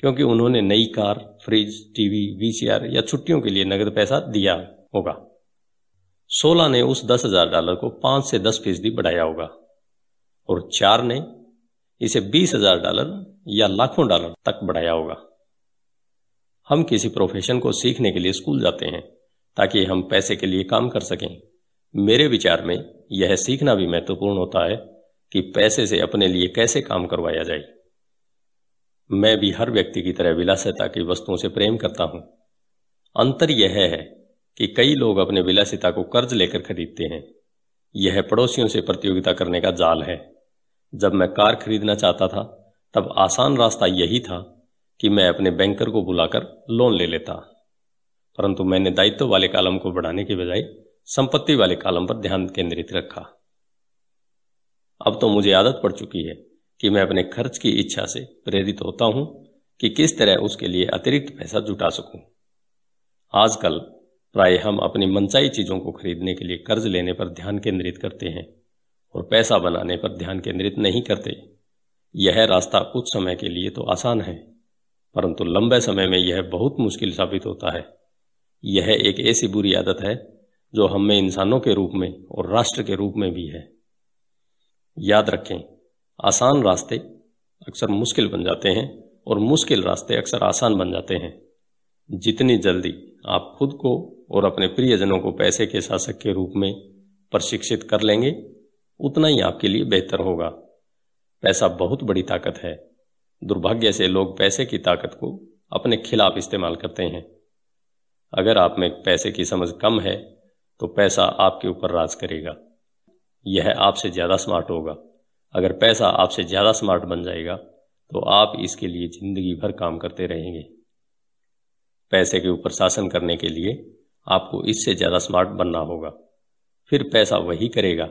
Speaker 1: क्योंकि उन्होंने नई कार फ्रिज टीवी वीसीआर या छुट्टियों के लिए नगद पैसा दिया होगा सोलह ने उस दस हजार डॉलर को पांच से दस फीसदी बढ़ाया होगा और चार ने इसे बीस हजार डॉलर या लाखों डॉलर तक बढ़ाया होगा हम किसी प्रोफेशन को सीखने के लिए स्कूल जाते हैं ताकि हम पैसे के लिए काम कर सकें मेरे विचार में यह सीखना भी महत्वपूर्ण होता है कि पैसे से अपने लिए कैसे काम करवाया जाए मैं भी हर व्यक्ति की तरह विलासता की वस्तुओं से प्रेम करता हूं अंतर यह है कि कई लोग अपने विलासिता को कर्ज लेकर खरीदते हैं यह पड़ोसियों से प्रतियोगिता करने का जाल है जब मैं कार खरीदना चाहता था तब आसान रास्ता यही था कि मैं अपने बैंकर को बुलाकर लोन ले लेता परंतु मैंने दायित्व वाले कालम को बढ़ाने के बजाय संपत्ति वाले कालम पर ध्यान केंद्रित रखा अब तो मुझे आदत पड़ चुकी है कि मैं अपने खर्च की इच्छा से प्रेरित होता हूं कि किस तरह उसके लिए अतिरिक्त पैसा जुटा सकूं आजकल प्राय हम अपनी मनचाही चीज़ों को खरीदने के लिए कर्ज लेने पर ध्यान केंद्रित करते हैं और पैसा बनाने पर ध्यान केंद्रित नहीं करते यह रास्ता कुछ समय के लिए तो आसान है परंतु लंबे समय में यह बहुत मुश्किल साबित होता है यह एक ऐसी बुरी आदत है जो हम में इंसानों के रूप में और राष्ट्र के रूप में भी है याद रखें आसान रास्ते अक्सर मुश्किल बन जाते हैं और मुश्किल रास्ते अक्सर आसान बन जाते हैं जितनी जल्दी आप खुद को और अपने प्रियजनों को पैसे के शासक के रूप में प्रशिक्षित कर लेंगे उतना ही आपके लिए बेहतर होगा पैसा बहुत बड़ी ताकत है दुर्भाग्य से लोग पैसे की ताकत को अपने खिलाफ इस्तेमाल करते हैं अगर आप में पैसे की समझ कम है तो पैसा आपके ऊपर राज करेगा यह आपसे ज़्यादा स्मार्ट होगा अगर पैसा आपसे ज़्यादा स्मार्ट बन जाएगा तो आप इसके लिए ज़िंदगी भर काम करते रहेंगे पैसे के ऊपर शासन करने के लिए आपको इससे ज़्यादा स्मार्ट बनना होगा फिर पैसा वही करेगा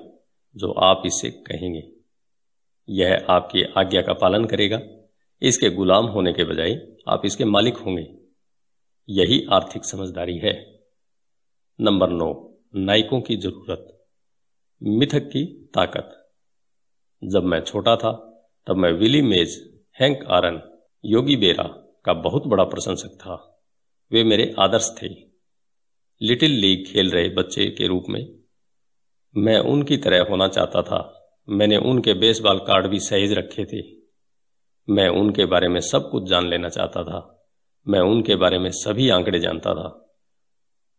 Speaker 1: जो आप इससे कहेंगे यह आपकी आज्ञा का पालन करेगा इसके गुलाम होने के बजाय आप इसके मालिक होंगे यही आर्थिक समझदारी है नंबर नौ नायकों की जरूरत मिथक की ताकत जब मैं छोटा था तब मैं विली मेज हैंक आरन योगी बेरा का बहुत बड़ा प्रशंसक था वे मेरे आदर्श थे लिटिल लीग खेल रहे बच्चे के रूप में मैं उनकी तरह होना चाहता था मैंने उनके बेसबॉल कार्ड भी सहेज रखे थे मैं उनके बारे में सब कुछ जान लेना चाहता था मैं उनके बारे में सभी आंकड़े जानता था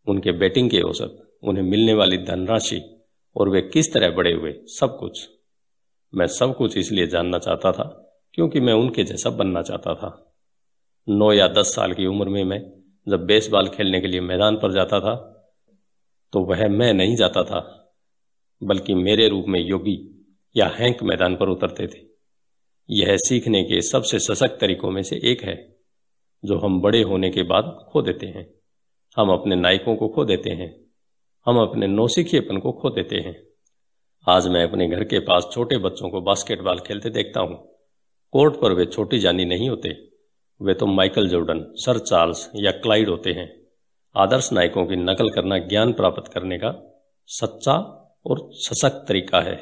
Speaker 1: उनके बैटिंग के औसत उन्हें मिलने वाली धनराशि और वे किस तरह बड़े हुए सब कुछ मैं सब कुछ इसलिए जानना चाहता था क्योंकि मैं उनके जैसा बनना चाहता था नौ या दस साल की उम्र में मैं जब बेसबॉल खेलने के लिए मैदान पर जाता था तो वह मैं नहीं जाता था बल्कि मेरे रूप में योगी या हैंक मैदान पर उतरते थे यह सीखने के सबसे सशक्त तरीकों में से एक है जो हम बड़े होने के बाद खो देते हैं हम अपने नायकों को खो देते हैं हम अपने नौसिखिएपन को खो देते हैं आज मैं अपने घर के पास छोटे बच्चों को बास्केटबॉल खेलते देखता हूं कोर्ट पर वे छोटी जानी नहीं होते वे तो माइकल जोर्डन सर चार्ल्स या क्लाइड होते हैं आदर्श नायकों की नकल करना ज्ञान प्राप्त करने का सच्चा और सशक्त तरीका है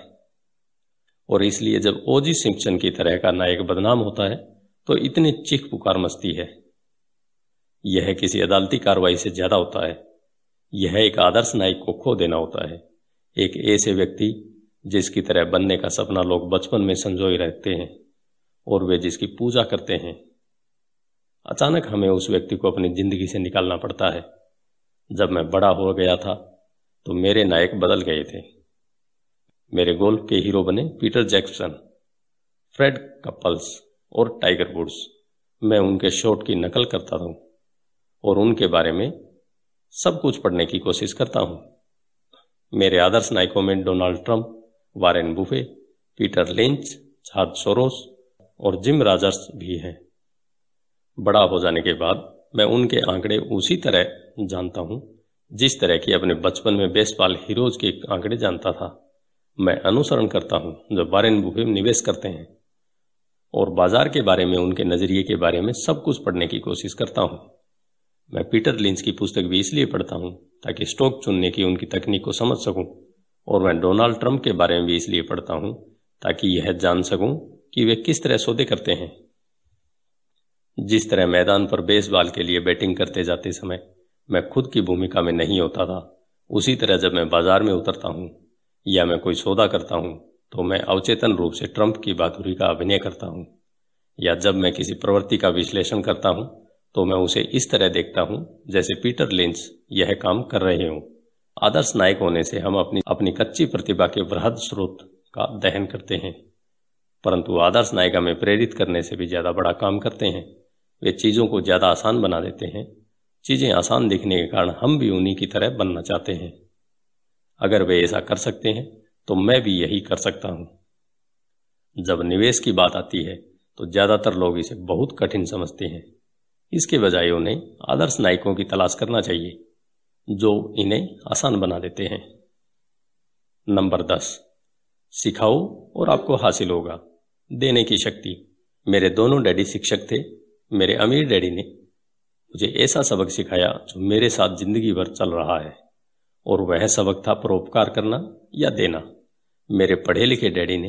Speaker 1: और इसलिए जब ओजी सिंपसन की तरह का नायक बदनाम होता है तो इतनी चीख पुकार मस्ती है यह किसी अदालती कार्रवाई से ज्यादा होता है यह एक आदर्श नायक को खो देना होता है एक ऐसे व्यक्ति जिसकी तरह बनने का सपना लोग बचपन में संजोए रहते हैं और वे जिसकी पूजा करते हैं अचानक हमें उस व्यक्ति को अपनी जिंदगी से निकालना पड़ता है जब मैं बड़ा हो गया था तो मेरे नायक बदल गए थे मेरे गोल्फ के हीरो बने पीटर जैक्सन फ्रेड कपल्स और टाइगर वुड्स मैं उनके शॉट की नकल करता हूं और उनके बारे में सब कुछ पढ़ने की कोशिश करता हूं मेरे आदर्श नायकों में Donald Trump Warren Buffett Peter Lynch George Soros और जिम राजर्स भी हैं बड़ा हो जाने के बाद मैं उनके आंकड़े उसी तरह जानता हूँ जिस तरह की अपने बचपन में बेसबॉल हीरोज के आंकड़े जानता था मैं अनुसरण करता हूँ जो वारेन बुफे में निवेश करते हैं और बाजार के बारे में उनके नज़रिए के बारे में सब कुछ पढ़ने की कोशिश करता हूँ मैं पीटर लिंच की पुस्तक भी इसलिए पढ़ता हूँ ताकि स्टॉक चुनने की उनकी तकनीक को समझ सकूँ और मैं डोनाल्ड ट्रंप के बारे में भी इसलिए पढ़ता हूँ ताकि यह जान सकूँ कि वे किस तरह सौदे करते हैं जिस तरह मैदान पर बेसबॉल के लिए बैटिंग करते जाते समय मैं खुद की भूमिका में नहीं होता था उसी तरह जब मैं बाजार में उतरता हूँ या मैं कोई सौदा करता हूँ तो मैं अवचेतन रूप से ट्रंप की बहादुरी का अभिनय करता हूँ या जब मैं किसी प्रवृत्ति का विश्लेषण करता हूँ तो मैं उसे इस तरह देखता हूँ जैसे पीटर लिंच यह काम कर रहे हों आदर्श नायक होने से हम अपनी अपनी कच्ची प्रतिभा के वृहद स्रोत का दहन करते हैं परंतु आदर्श नायिका में प्रेरित करने से भी ज्यादा बड़ा काम करते हैं वे चीज़ों को ज़्यादा आसान बना देते हैं चीज़ें आसान दिखने के कारण हम भी उन्हीं की तरह बनना चाहते हैं अगर वे ऐसा कर सकते हैं तो मैं भी यही कर सकता हूँ जब निवेश की बात आती है तो ज़्यादातर लोग इसे बहुत कठिन समझते हैं इसके बजाय उन्हें आदर्श नायकों की तलाश करना चाहिए जो इन्हें आसान बना देते हैं नंबर दस सिखाओ और आपको हासिल होगा देने की शक्ति मेरे दोनों डैडी शिक्षक थे मेरे अमीर डैडी ने मुझे ऐसा सबक सिखाया जो मेरे साथ जिंदगी भर चल रहा है और वह सबक था परोपकार करना या देना मेरे पढ़े लिखे डैडी ने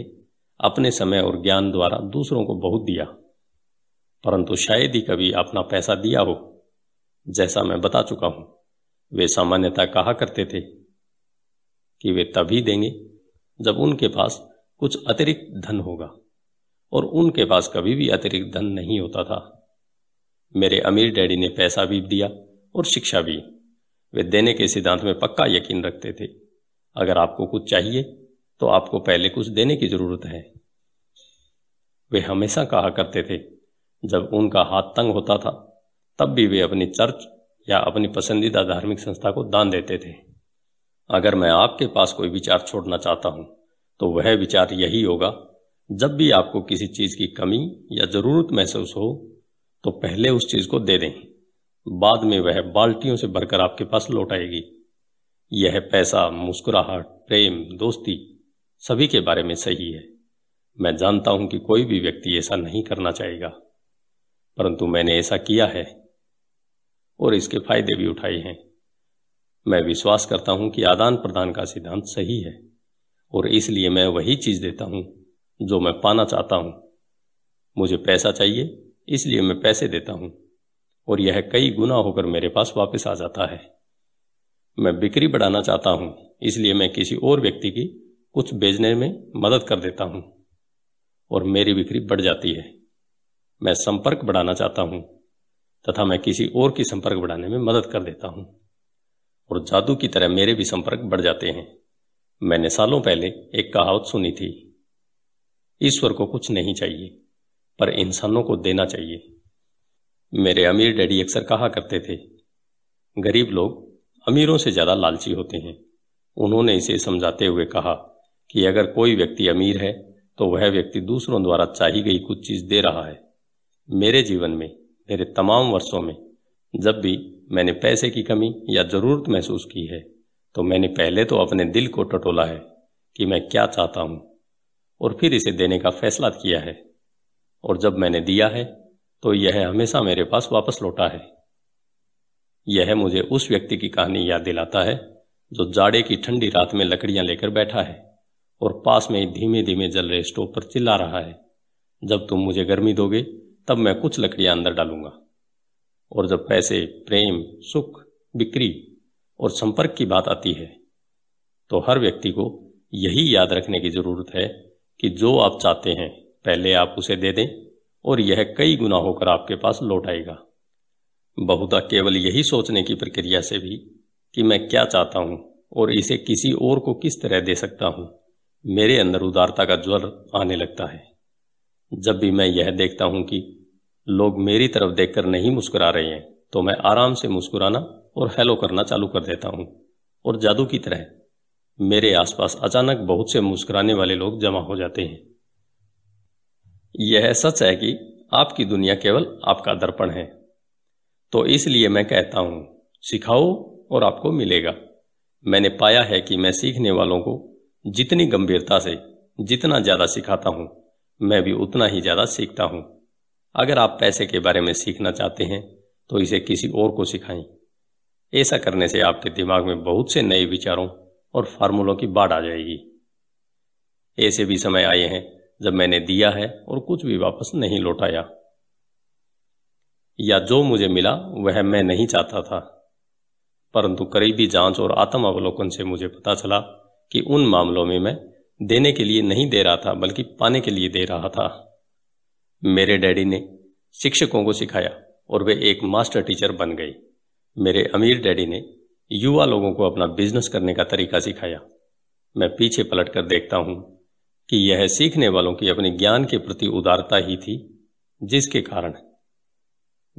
Speaker 1: अपने समय और ज्ञान द्वारा दूसरों को बहुत दिया परंतु शायद ही कभी अपना पैसा दिया हो जैसा मैं बता चुका हूं वे सामान्यतः कहा करते थे कि वे तभी देंगे जब उनके पास कुछ अतिरिक्त धन होगा और उनके पास कभी भी अतिरिक्त धन नहीं होता था मेरे अमीर डैडी ने पैसा भी दिया और शिक्षा भी वे देने के सिद्धांत में पक्का यकीन रखते थे अगर आपको कुछ चाहिए तो आपको पहले कुछ देने की जरूरत है वे हमेशा कहा करते थे जब उनका हाथ तंग होता था तब भी वे अपनी चर्च या अपनी पसंदीदा धार्मिक संस्था को दान देते थे अगर मैं आपके पास कोई विचार छोड़ना चाहता हूं तो वह विचार यही होगा जब भी आपको किसी चीज की कमी या जरूरत महसूस हो तो पहले उस चीज को दे दें बाद में वह बाल्टियों से भरकर आपके पास लौट आएगी यह पैसा मुस्कुराहट प्रेम दोस्ती सभी के बारे में सही है मैं जानता हूं कि कोई भी व्यक्ति ऐसा नहीं करना चाहेगा परंतु मैंने ऐसा किया है और इसके फायदे भी उठाए हैं मैं विश्वास करता हूं कि आदान प्रदान का सिद्धांत सही है और इसलिए मैं वही चीज देता हूं जो मैं पाना चाहता हूं मुझे पैसा चाहिए इसलिए मैं पैसे देता हूं और यह कई गुना होकर मेरे पास वापस आ जाता है मैं बिक्री बढ़ाना चाहता हूं इसलिए मैं किसी और व्यक्ति की कुछ बेचने में मदद कर देता हूं और मेरी बिक्री बढ़ जाती है मैं संपर्क बढ़ाना चाहता हूं तथा मैं किसी और की संपर्क बढ़ाने में मदद कर देता हूं और जादू की तरह मेरे भी संपर्क बढ़ जाते हैं मैंने सालों पहले एक कहावत सुनी थी ईश्वर को कुछ नहीं चाहिए पर इंसानों को देना चाहिए मेरे अमीर डैडी अक्सर कहा करते थे गरीब लोग अमीरों से ज़्यादा लालची होते हैं उन्होंने इसे समझाते हुए कहा कि अगर कोई व्यक्ति अमीर है तो वह व्यक्ति दूसरों द्वारा चाही गई कुछ चीज़ दे रहा है मेरे जीवन में मेरे तमाम वर्षों में जब भी मैंने पैसे की कमी या ज़रूरत महसूस की है तो मैंने पहले तो अपने दिल को टटोला है कि मैं क्या चाहता हूं और फिर इसे देने का फैसला किया है और जब मैंने दिया है तो यह हमेशा मेरे पास वापस लौटा है यह मुझे उस व्यक्ति की कहानी याद दिलाता है जो जाड़े की ठंडी रात में लकड़ियां लेकर बैठा है और पास में धीमे धीमे जल रहे स्टोव पर चिल्ला रहा है जब तुम मुझे गर्मी दोगे तब मैं कुछ लकड़ियां अंदर डालूंगा और जब पैसे प्रेम सुख बिक्री और संपर्क की बात आती है तो हर व्यक्ति को यही याद रखने की जरूरत है कि जो आप चाहते हैं पहले आप उसे दे दें और यह कई गुना होकर आपके पास लौट आएगा बहुधा केवल यही सोचने की प्रक्रिया से भी कि मैं क्या चाहता हूं और इसे किसी और को किस तरह दे सकता हूं मेरे अंदर उदारता का ज्वर आने लगता है जब भी मैं यह देखता हूं कि लोग मेरी तरफ देखकर नहीं मुस्कुरा रहे हैं तो मैं आराम से मुस्कुराना और हेलो करना चालू कर देता हूं और जादू की तरह मेरे आसपास अचानक बहुत से मुस्कुराने वाले लोग जमा हो जाते हैं यह सच है कि आपकी दुनिया केवल आपका दर्पण है तो इसलिए मैं कहता हूं सिखाओ और आपको मिलेगा मैंने पाया है कि मैं सीखने वालों को जितनी गंभीरता से जितना ज़्यादा सिखाता हूं मैं भी उतना ही ज़्यादा सीखता हूं अगर आप पैसे के बारे में सीखना चाहते हैं तो इसे किसी और को सिखाएं ऐसा करने से आपके दिमाग में बहुत से नए विचारों और फार्मूलों की बाढ़ आ जाएगी ऐसे भी समय आए हैं जब मैंने दिया है और कुछ भी वापस नहीं लौटाया या जो मुझे मिला वह मैं नहीं चाहता था परंतु करीबी जांच और आत्म अवलोकन से मुझे पता चला कि उन मामलों में मैं देने के लिए नहीं दे रहा था बल्कि पाने के लिए दे रहा था मेरे डैडी ने शिक्षकों को सिखाया और वे एक मास्टर टीचर बन गए मेरे अमीर डैडी ने युवा लोगों को अपना बिजनेस करने का तरीका सिखाया मैं पीछे पलट कर देखता हूं कि यह सीखने वालों की अपने ज्ञान के प्रति उदारता ही थी जिसके कारण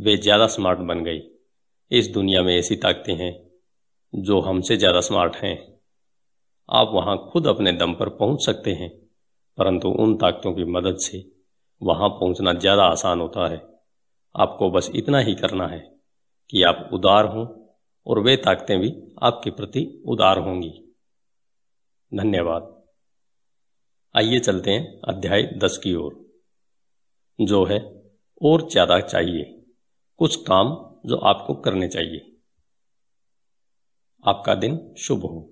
Speaker 1: वे ज्यादा स्मार्ट बन गई इस दुनिया में ऐसी ताकतें हैं जो हमसे ज्यादा स्मार्ट हैं आप वहां खुद अपने दम पर पहुंच सकते हैं परंतु उन ताकतों की मदद से वहां पहुंचना ज्यादा आसान होता है आपको बस इतना ही करना है कि आप उदार हों और वे ताकतें भी आपके प्रति उदार होंगी धन्यवाद आइए चलते हैं अध्याय दस की ओर जो है और ज़्यादा चाहिए कुछ काम जो आपको करने चाहिए आपका दिन शुभ हो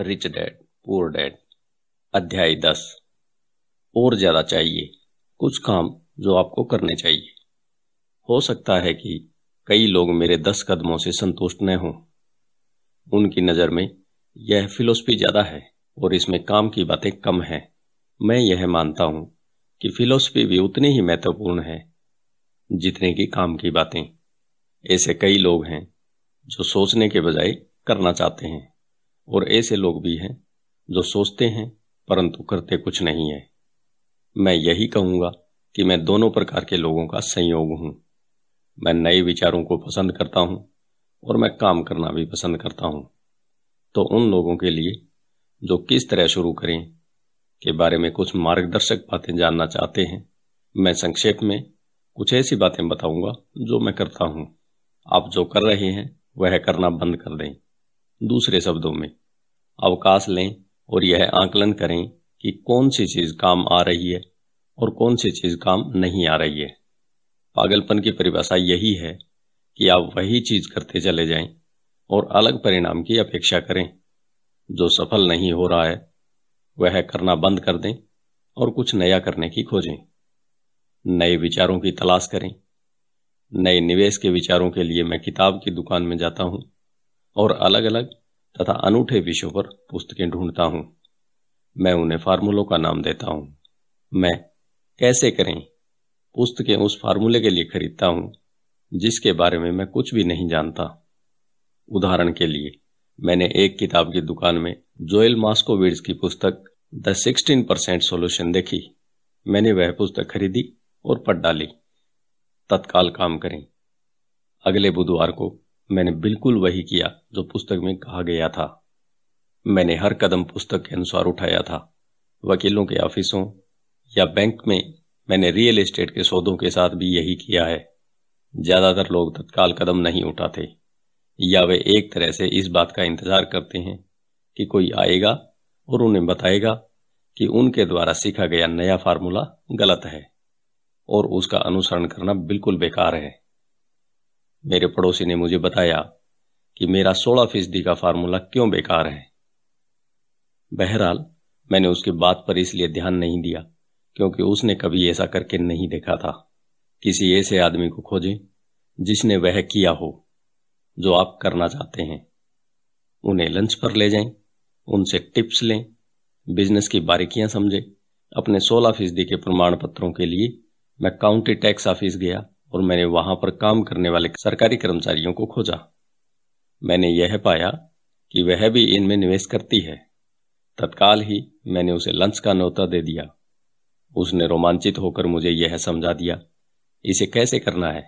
Speaker 1: रिच डैड पुअर डैड अध्याय दस और ज़्यादा चाहिए कुछ काम जो आपको करने चाहिए हो सकता है कि कई लोग मेरे दस कदमों से संतुष्ट न हों उनकी नज़र में यह फिलोसफी ज़्यादा है और इसमें काम की बातें कम हैं मैं यह मानता हूं कि फिलोसफी भी उतनी ही महत्वपूर्ण है जितने की काम की बातें ऐसे कई लोग हैं जो सोचने के बजाय करना चाहते हैं और ऐसे लोग भी हैं जो सोचते हैं परंतु करते कुछ नहीं है मैं यही कहूंगा कि मैं दोनों प्रकार के लोगों का संयोग हूं मैं नए विचारों को पसंद करता हूं और मैं काम करना भी पसंद करता हूं तो उन लोगों के लिए जो किस तरह शुरू करें के बारे में कुछ मार्गदर्शक बातें जानना चाहते हैं मैं संक्षेप में कुछ ऐसी बातें बताऊंगा जो मैं करता हूं आप जो कर रहे हैं वह करना बंद कर दें दूसरे शब्दों में अवकाश लें और यह आकलन करें कि कौन सी चीज़ काम आ रही है और कौन सी चीज़ काम नहीं आ रही है पागलपन की परिभाषा यही है कि आप वही चीज करते चले जाएं और अलग परिणाम की अपेक्षा करें जो सफल नहीं हो रहा है वह करना बंद कर दें और कुछ नया करने की खोजें नए विचारों की तलाश करें नए निवेश के विचारों के लिए मैं किताब की दुकान में जाता हूं और अलग अलग तथा अनूठे विषयों पर पुस्तकें ढूंढता हूं मैं उन्हें फार्मूलों का नाम देता हूं मैं कैसे करें पुस्तकें उस फार्मूले के लिए खरीदता हूं जिसके बारे में मैं कुछ भी नहीं जानता उदाहरण के लिए मैंने एक किताब की दुकान में जोएल मास्कोविड्स की पुस्तक द सिक्सटीन परसेंट सोल्यूशन देखी मैंने वह पुस्तक खरीदी और पढ़ डाली तत्काल काम करें अगले बुधवार को मैंने बिल्कुल वही किया जो पुस्तक में कहा गया था मैंने हर कदम पुस्तक के अनुसार उठाया था वकीलों के ऑफिसों या बैंक में मैंने रियल एस्टेट के सौदों के साथ भी यही किया है ज्यादातर लोग तत्काल कदम नहीं उठाते या वे एक तरह से इस बात का इंतजार करते हैं कि कोई आएगा और उन्हें बताएगा कि उनके द्वारा सीखा गया नया फार्मूला गलत है और उसका अनुसरण करना बिल्कुल बेकार है मेरे पड़ोसी ने मुझे बताया कि मेरा सोलह फीसदी का फार्मूला क्यों बेकार है बहरहाल मैंने उसकी बात पर इसलिए ध्यान नहीं दिया क्योंकि उसने कभी ऐसा करके नहीं देखा था किसी ऐसे आदमी को खोजें जिसने वह किया हो जो आप करना चाहते हैं उन्हें लंच पर ले जाएं, उनसे टिप्स लें बिजनेस की बारीकियां समझें अपने सोलह फीसदी के प्रमाण पत्रों के लिए मैं काउंटी टैक्स ऑफिस गया और मैंने वहां पर काम करने वाले सरकारी कर्मचारियों को खोजा मैंने यह पाया कि वह भी इनमें निवेश करती है तत्काल ही मैंने उसे लंच का नौता दे दिया उसने रोमांचित होकर मुझे यह समझा दिया इसे कैसे करना है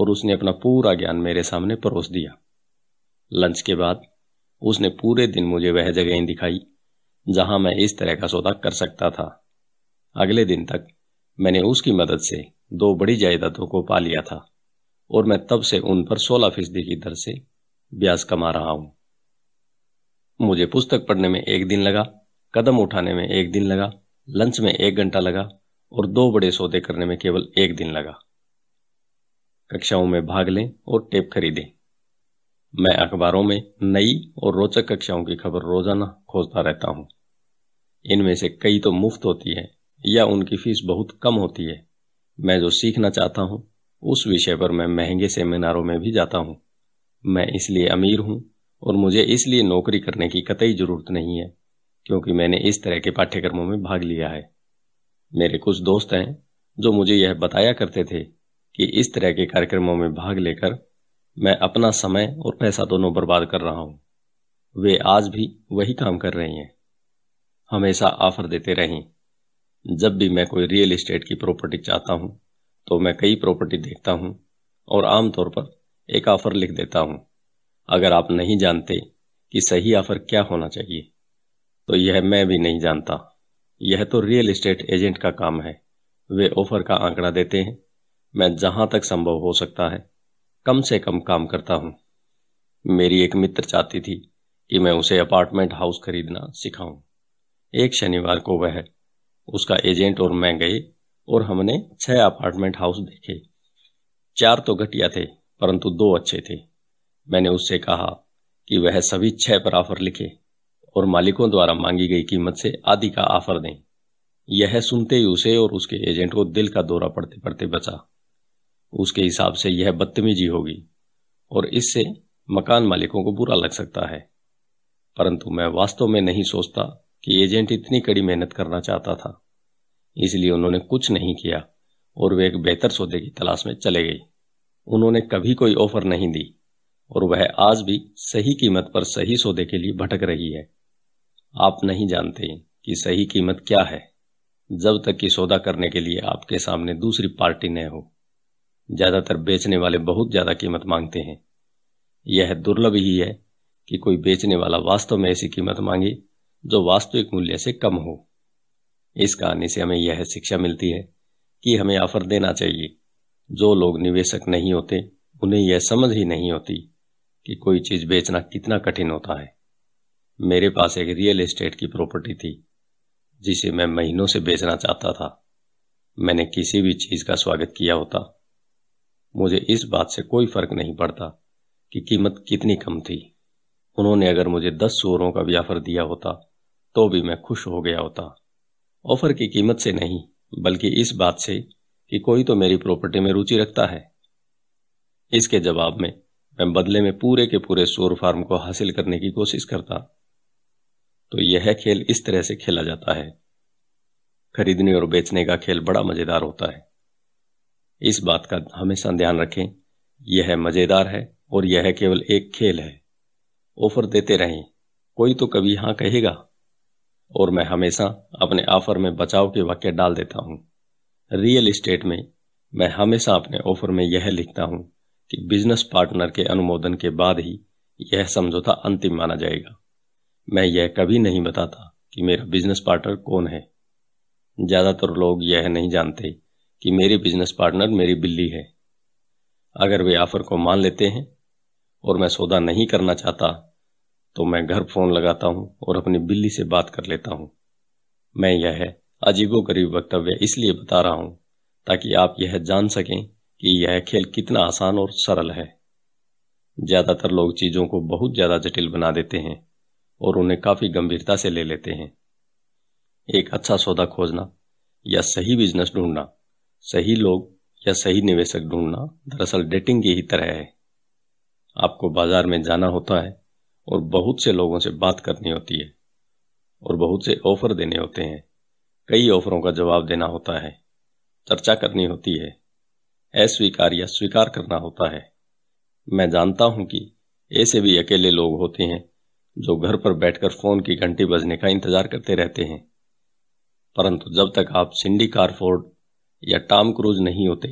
Speaker 1: और उसने अपना पूरा ज्ञान मेरे सामने परोस दिया लंच के बाद उसने पूरे दिन मुझे वह जगहें दिखाई जहां मैं इस तरह का सौदा कर सकता था अगले दिन तक मैंने उसकी मदद से दो बड़ी जायदादों को पा लिया था और मैं तब से उन पर सोलह फीसदी की दर से ब्याज कमा रहा हूं मुझे पुस्तक पढ़ने में एक दिन लगा कदम उठाने में एक दिन लगा लंच में एक घंटा लगा और दो बड़े सौदे करने में केवल एक दिन लगा कक्षाओं में भाग लें और टेप खरीदें मैं अखबारों में नई और रोचक कक्षाओं की खबर रोजाना खोजता रहता हूं इनमें से कई तो मुफ्त होती है या उनकी फीस बहुत कम होती है मैं जो सीखना चाहता हूं उस विषय पर मैं महंगे सेमिनारों में भी जाता हूं मैं इसलिए अमीर हूं और मुझे इसलिए नौकरी करने की कतई जरूरत नहीं है क्योंकि मैंने इस तरह के पाठ्यक्रमों में भाग लिया है मेरे कुछ दोस्त हैं जो मुझे यह बताया करते थे कि इस तरह के कार्यक्रमों में भाग लेकर मैं अपना समय और पैसा दोनों बर्बाद कर रहा हूं वे आज भी वही काम कर रही हैं हमेशा ऑफर देते रहें जब भी मैं कोई रियल इस्टेट की प्रॉपर्टी चाहता हूं तो मैं कई प्रॉपर्टी देखता हूं और आमतौर पर एक ऑफर लिख देता हूं अगर आप नहीं जानते कि सही ऑफर क्या होना चाहिए तो यह मैं भी नहीं जानता यह तो रियल एस्टेट एजेंट का काम है वे ऑफर का आंकड़ा देते हैं मैं जहां तक संभव हो सकता है कम से कम काम करता हूं मेरी एक मित्र चाहती थी कि मैं उसे अपार्टमेंट हाउस खरीदना सिखाऊं एक शनिवार को वह उसका एजेंट और मैं गए और हमने छह अपार्टमेंट हाउस देखे चार तो घटिया थे परंतु दो अच्छे थे मैंने उससे कहा कि वह सभी छह पर ऑफर लिखे और मालिकों द्वारा मांगी गई कीमत से आधी का ऑफर दें यह सुनते ही उसे और उसके एजेंट को दिल का दौरा पड़ते पड़ते बचा उसके हिसाब से यह बदतमीजी होगी और इससे मकान मालिकों को बुरा लग सकता है परंतु मैं वास्तव में नहीं सोचता कि एजेंट इतनी कड़ी मेहनत करना चाहता था इसलिए उन्होंने कुछ नहीं किया और वे एक बेहतर सौदे की तलाश में चले गए उन्होंने कभी कोई ऑफर नहीं दी और वह आज भी सही कीमत पर सही सौदे के लिए भटक रही है आप नहीं जानते कि सही कीमत क्या है जब तक कि सौदा करने के लिए आपके सामने दूसरी पार्टी न हो ज्यादातर बेचने वाले बहुत ज्यादा कीमत मांगते हैं यह दुर्लभ ही है कि कोई बेचने वाला वास्तव में ऐसी कीमत मांगे जो वास्तविक मूल्य से कम हो इस कहानी से हमें यह शिक्षा मिलती है कि हमें ऑफर देना चाहिए जो लोग निवेशक नहीं होते उन्हें यह समझ ही नहीं होती कि कोई चीज बेचना कितना कठिन होता है मेरे पास एक रियल एस्टेट की प्रॉपर्टी थी जिसे मैं महीनों से बेचना चाहता था मैंने किसी भी चीज का स्वागत किया होता मुझे इस बात से कोई फर्क नहीं पड़ता कि कीमत कितनी कम थी उन्होंने अगर मुझे दस सोरों का भी ऑफर दिया होता तो भी मैं खुश हो गया होता ऑफर की कीमत से नहीं बल्कि इस बात से कि कोई तो मेरी प्रॉपर्टी में रुचि रखता है इसके जवाब में मैं बदले में पूरे के पूरे सोर फार्म को हासिल करने की कोशिश करता तो यह खेल इस तरह से खेला जाता है खरीदने और बेचने का खेल बड़ा मजेदार होता है इस बात का हमेशा ध्यान रखें यह मजेदार है और यह केवल एक खेल है ऑफर देते रहें कोई तो कभी हाँ कहेगा और मैं हमेशा अपने ऑफर में बचाव के वाक्य डाल देता हूं रियल इस्टेट में मैं हमेशा अपने ऑफर में यह लिखता हूं कि बिजनेस पार्टनर के अनुमोदन के बाद ही यह समझौता अंतिम माना जाएगा मैं यह कभी नहीं बताता कि मेरा बिजनेस पार्टनर कौन है ज़्यादातर लोग यह नहीं जानते कि मेरे बिजनेस पार्टनर मेरी बिल्ली है अगर वे ऑफर को मान लेते हैं और मैं सौदा नहीं करना चाहता तो मैं घर फोन लगाता हूं और अपनी बिल्ली से बात कर लेता हूं मैं यह अजीबो गरीब वक्तव्य इसलिए बता रहा हूं ताकि आप यह जान सकें कि यह खेल कितना आसान और सरल है ज़्यादातर लोग चीज़ों को बहुत ज़्यादा जटिल बना देते हैं और उन्हें काफी गंभीरता से ले लेते हैं एक अच्छा सौदा खोजना या सही बिजनेस ढूंढना सही लोग या सही निवेशक ढूंढना दरअसल डेटिंग की ही तरह है आपको बाजार में जाना होता है और बहुत से लोगों से बात करनी होती है और बहुत से ऑफर देने होते हैं कई ऑफरों का जवाब देना होता है चर्चा करनी होती है अस्वीकार या स्वीकार करना होता है मैं जानता हूं कि ऐसे भी अकेले लोग होते हैं जो घर पर बैठकर फोन की घंटी बजने का इंतजार करते रहते हैं परंतु जब तक आप सिंडी कारफोर्ड या टॉम क्रूज नहीं होते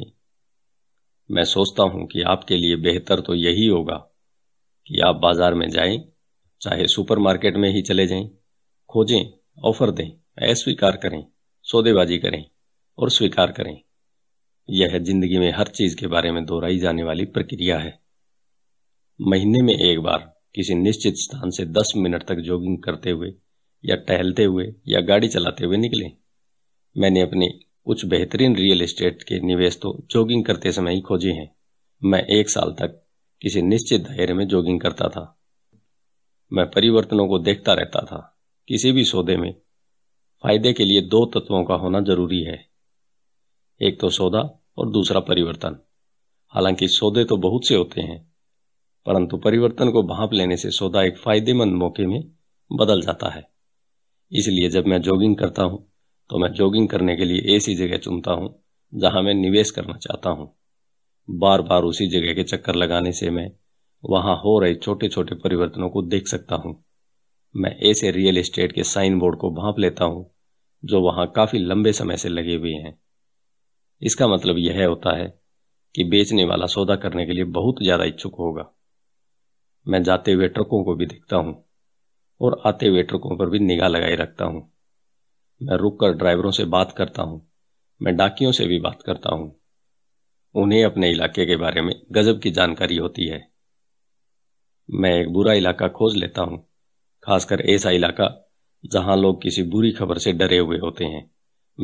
Speaker 1: मैं सोचता हूं कि आपके लिए बेहतर तो यही होगा कि आप बाजार में जाएं चाहे सुपरमार्केट में ही चले जाएं खोजें ऑफर दें अस्वीकार करें सौदेबाजी करें और स्वीकार करें यह जिंदगी में हर चीज के बारे में दोहराई जाने वाली प्रक्रिया है महीने में एक बार किसी निश्चित स्थान से दस मिनट तक जॉगिंग करते हुए या टहलते हुए या गाड़ी चलाते हुए निकले मैंने अपने कुछ बेहतरीन रियल एस्टेट के निवेश तो जॉगिंग करते समय ही खोजे हैं मैं एक साल तक किसी निश्चित दायरे में जॉगिंग करता था मैं परिवर्तनों को देखता रहता था किसी भी सौदे में फायदे के लिए दो तत्वों का होना जरूरी है एक तो सौदा और दूसरा परिवर्तन हालांकि सौदे तो बहुत से होते हैं परंतु परिवर्तन को भाप लेने से सौदा एक फायदेमंद मौके में बदल जाता है इसलिए जब मैं जॉगिंग करता हूं तो मैं जॉगिंग करने के लिए ऐसी जगह चुनता हूं जहां मैं निवेश करना चाहता हूं बार बार उसी जगह के चक्कर लगाने से मैं वहां हो रहे छोटे छोटे परिवर्तनों को देख सकता हूं मैं ऐसे रियल एस्टेट के साइन बोर्ड को भाप लेता हूं जो वहां काफ़ी लंबे समय से लगे हुए हैं इसका मतलब यह होता है कि बेचने वाला सौदा करने के लिए बहुत ज़्यादा इच्छुक होगा मैं जाते हुए ट्रकों को भी देखता हूँ और आते हुए ट्रकों पर भी निगाह लगाए रखता हूँ मैं रुककर ड्राइवरों से बात करता हूँ मैं डाकियों से भी बात करता हूँ उन्हें अपने इलाके के बारे में गजब की जानकारी होती है मैं एक बुरा इलाका खोज लेता हूँ खासकर ऐसा इलाका जहाँ लोग किसी बुरी खबर से डरे हुए होते हैं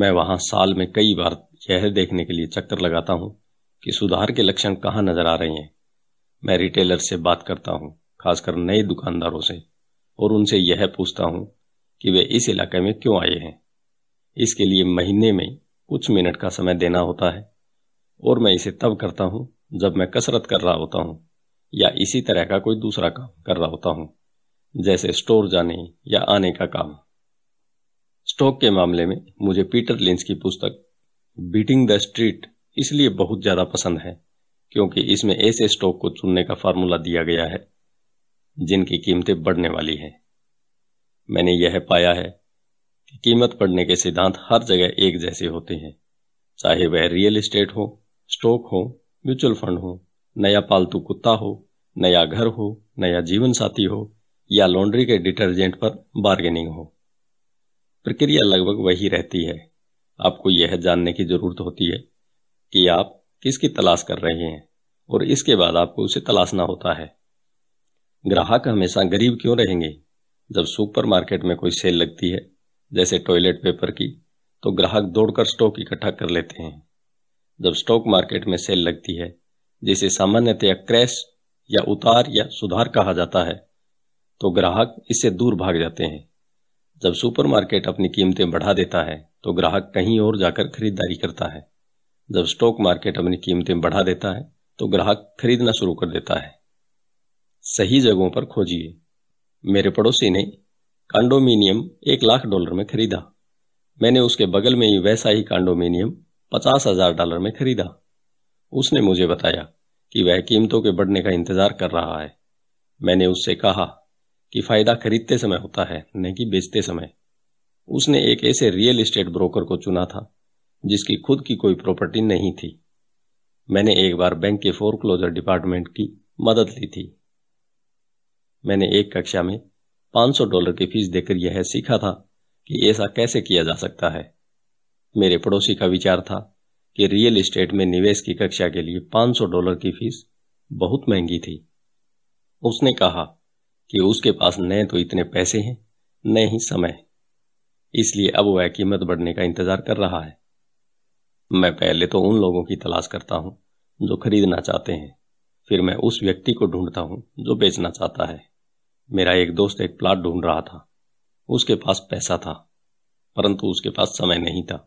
Speaker 1: मैं वहाँ साल में कई बार यह देखने के लिए चक्कर लगाता हूँ कि सुधार के लक्षण कहाँ नजर आ रहे हैं मैं रिटेलर से बात करता हूँ खासकर नए दुकानदारों से और उनसे यह पूछता हूँ कि वे इस इलाके में क्यों आए हैं इसके लिए महीने में कुछ मिनट का समय देना होता है और मैं इसे तब करता हूँ जब मैं कसरत कर रहा होता हूँ या इसी तरह का कोई दूसरा काम कर रहा होता हूँ जैसे स्टोर जाने या आने का काम स्टॉक के मामले में मुझे पीटर लिंस की पुस्तक बीटिंग द स्ट्रीट इसलिए बहुत ज़्यादा पसंद है क्योंकि इसमें ऐसे स्टॉक को चुनने का फार्मूला दिया गया है जिनकी कीमतें बढ़ने वाली हैं मैंने यह पाया है कि कीमत बढ़ने के सिद्धांत हर जगह एक जैसे होते हैं चाहे वह रियल एस्टेट हो स्टॉक हो म्यूचुअल फंड हो नया पालतू कुत्ता हो नया घर हो नया जीवन साथी हो या लॉन्ड्री के डिटर्जेंट पर बार्गेनिंग हो प्रक्रिया लगभग वही रहती है आपको यह जानने की जरूरत होती है कि आप किसकी तलाश कर रहे हैं और इसके बाद आपको उसे तलाशना होता है ग्राहक हमेशा गरीब क्यों रहेंगे जब सुपरमार्केट में कोई सेल लगती है जैसे टॉयलेट पेपर की तो ग्राहक दौड़कर स्टॉक इकट्ठा कर लेते हैं जब स्टॉक मार्केट में सेल लगती है जिसे सामान्यतया क्रैश या उतार या सुधार कहा जाता है तो ग्राहक इससे दूर भाग जाते हैं जब सुपरमार्केट अपनी कीमतें बढ़ा देता है तो ग्राहक कहीं और जाकर खरीदारी करता है जब स्टॉक मार्केट अपनी कीमतें बढ़ा देता है तो ग्राहक खरीदना शुरू कर देता है सही जगहों पर खोजिए मेरे पड़ोसी ने कांडोमिनियम एक लाख डॉलर में खरीदा मैंने उसके बगल में ही वैसा ही कांडोमिनियम पचास हजार डॉलर में खरीदा उसने मुझे बताया कि वह कीमतों के बढ़ने का इंतजार कर रहा है मैंने उससे कहा कि फायदा खरीदते समय होता है न कि बेचते समय उसने एक ऐसे रियल एस्टेट ब्रोकर को चुना था जिसकी खुद की कोई प्रॉपर्टी नहीं थी मैंने एक बार बैंक के फोरक्लोजर डिपार्टमेंट की मदद ली थी मैंने एक कक्षा में 500 डॉलर की फीस देकर यह सीखा था कि ऐसा कैसे किया जा सकता है मेरे पड़ोसी का विचार था कि रियल एस्टेट में निवेश की कक्षा के लिए 500 डॉलर की फीस बहुत महंगी थी उसने कहा कि उसके पास न तो इतने पैसे हैं न ही समय इसलिए अब वह कीमत बढ़ने का इंतजार कर रहा है मैं पहले तो उन लोगों की तलाश करता हूं जो खरीदना चाहते हैं फिर मैं उस व्यक्ति को ढूंढता हूं जो बेचना चाहता है मेरा एक दोस्त एक प्लाट ढूंढ रहा था उसके पास पैसा था परंतु उसके पास समय नहीं था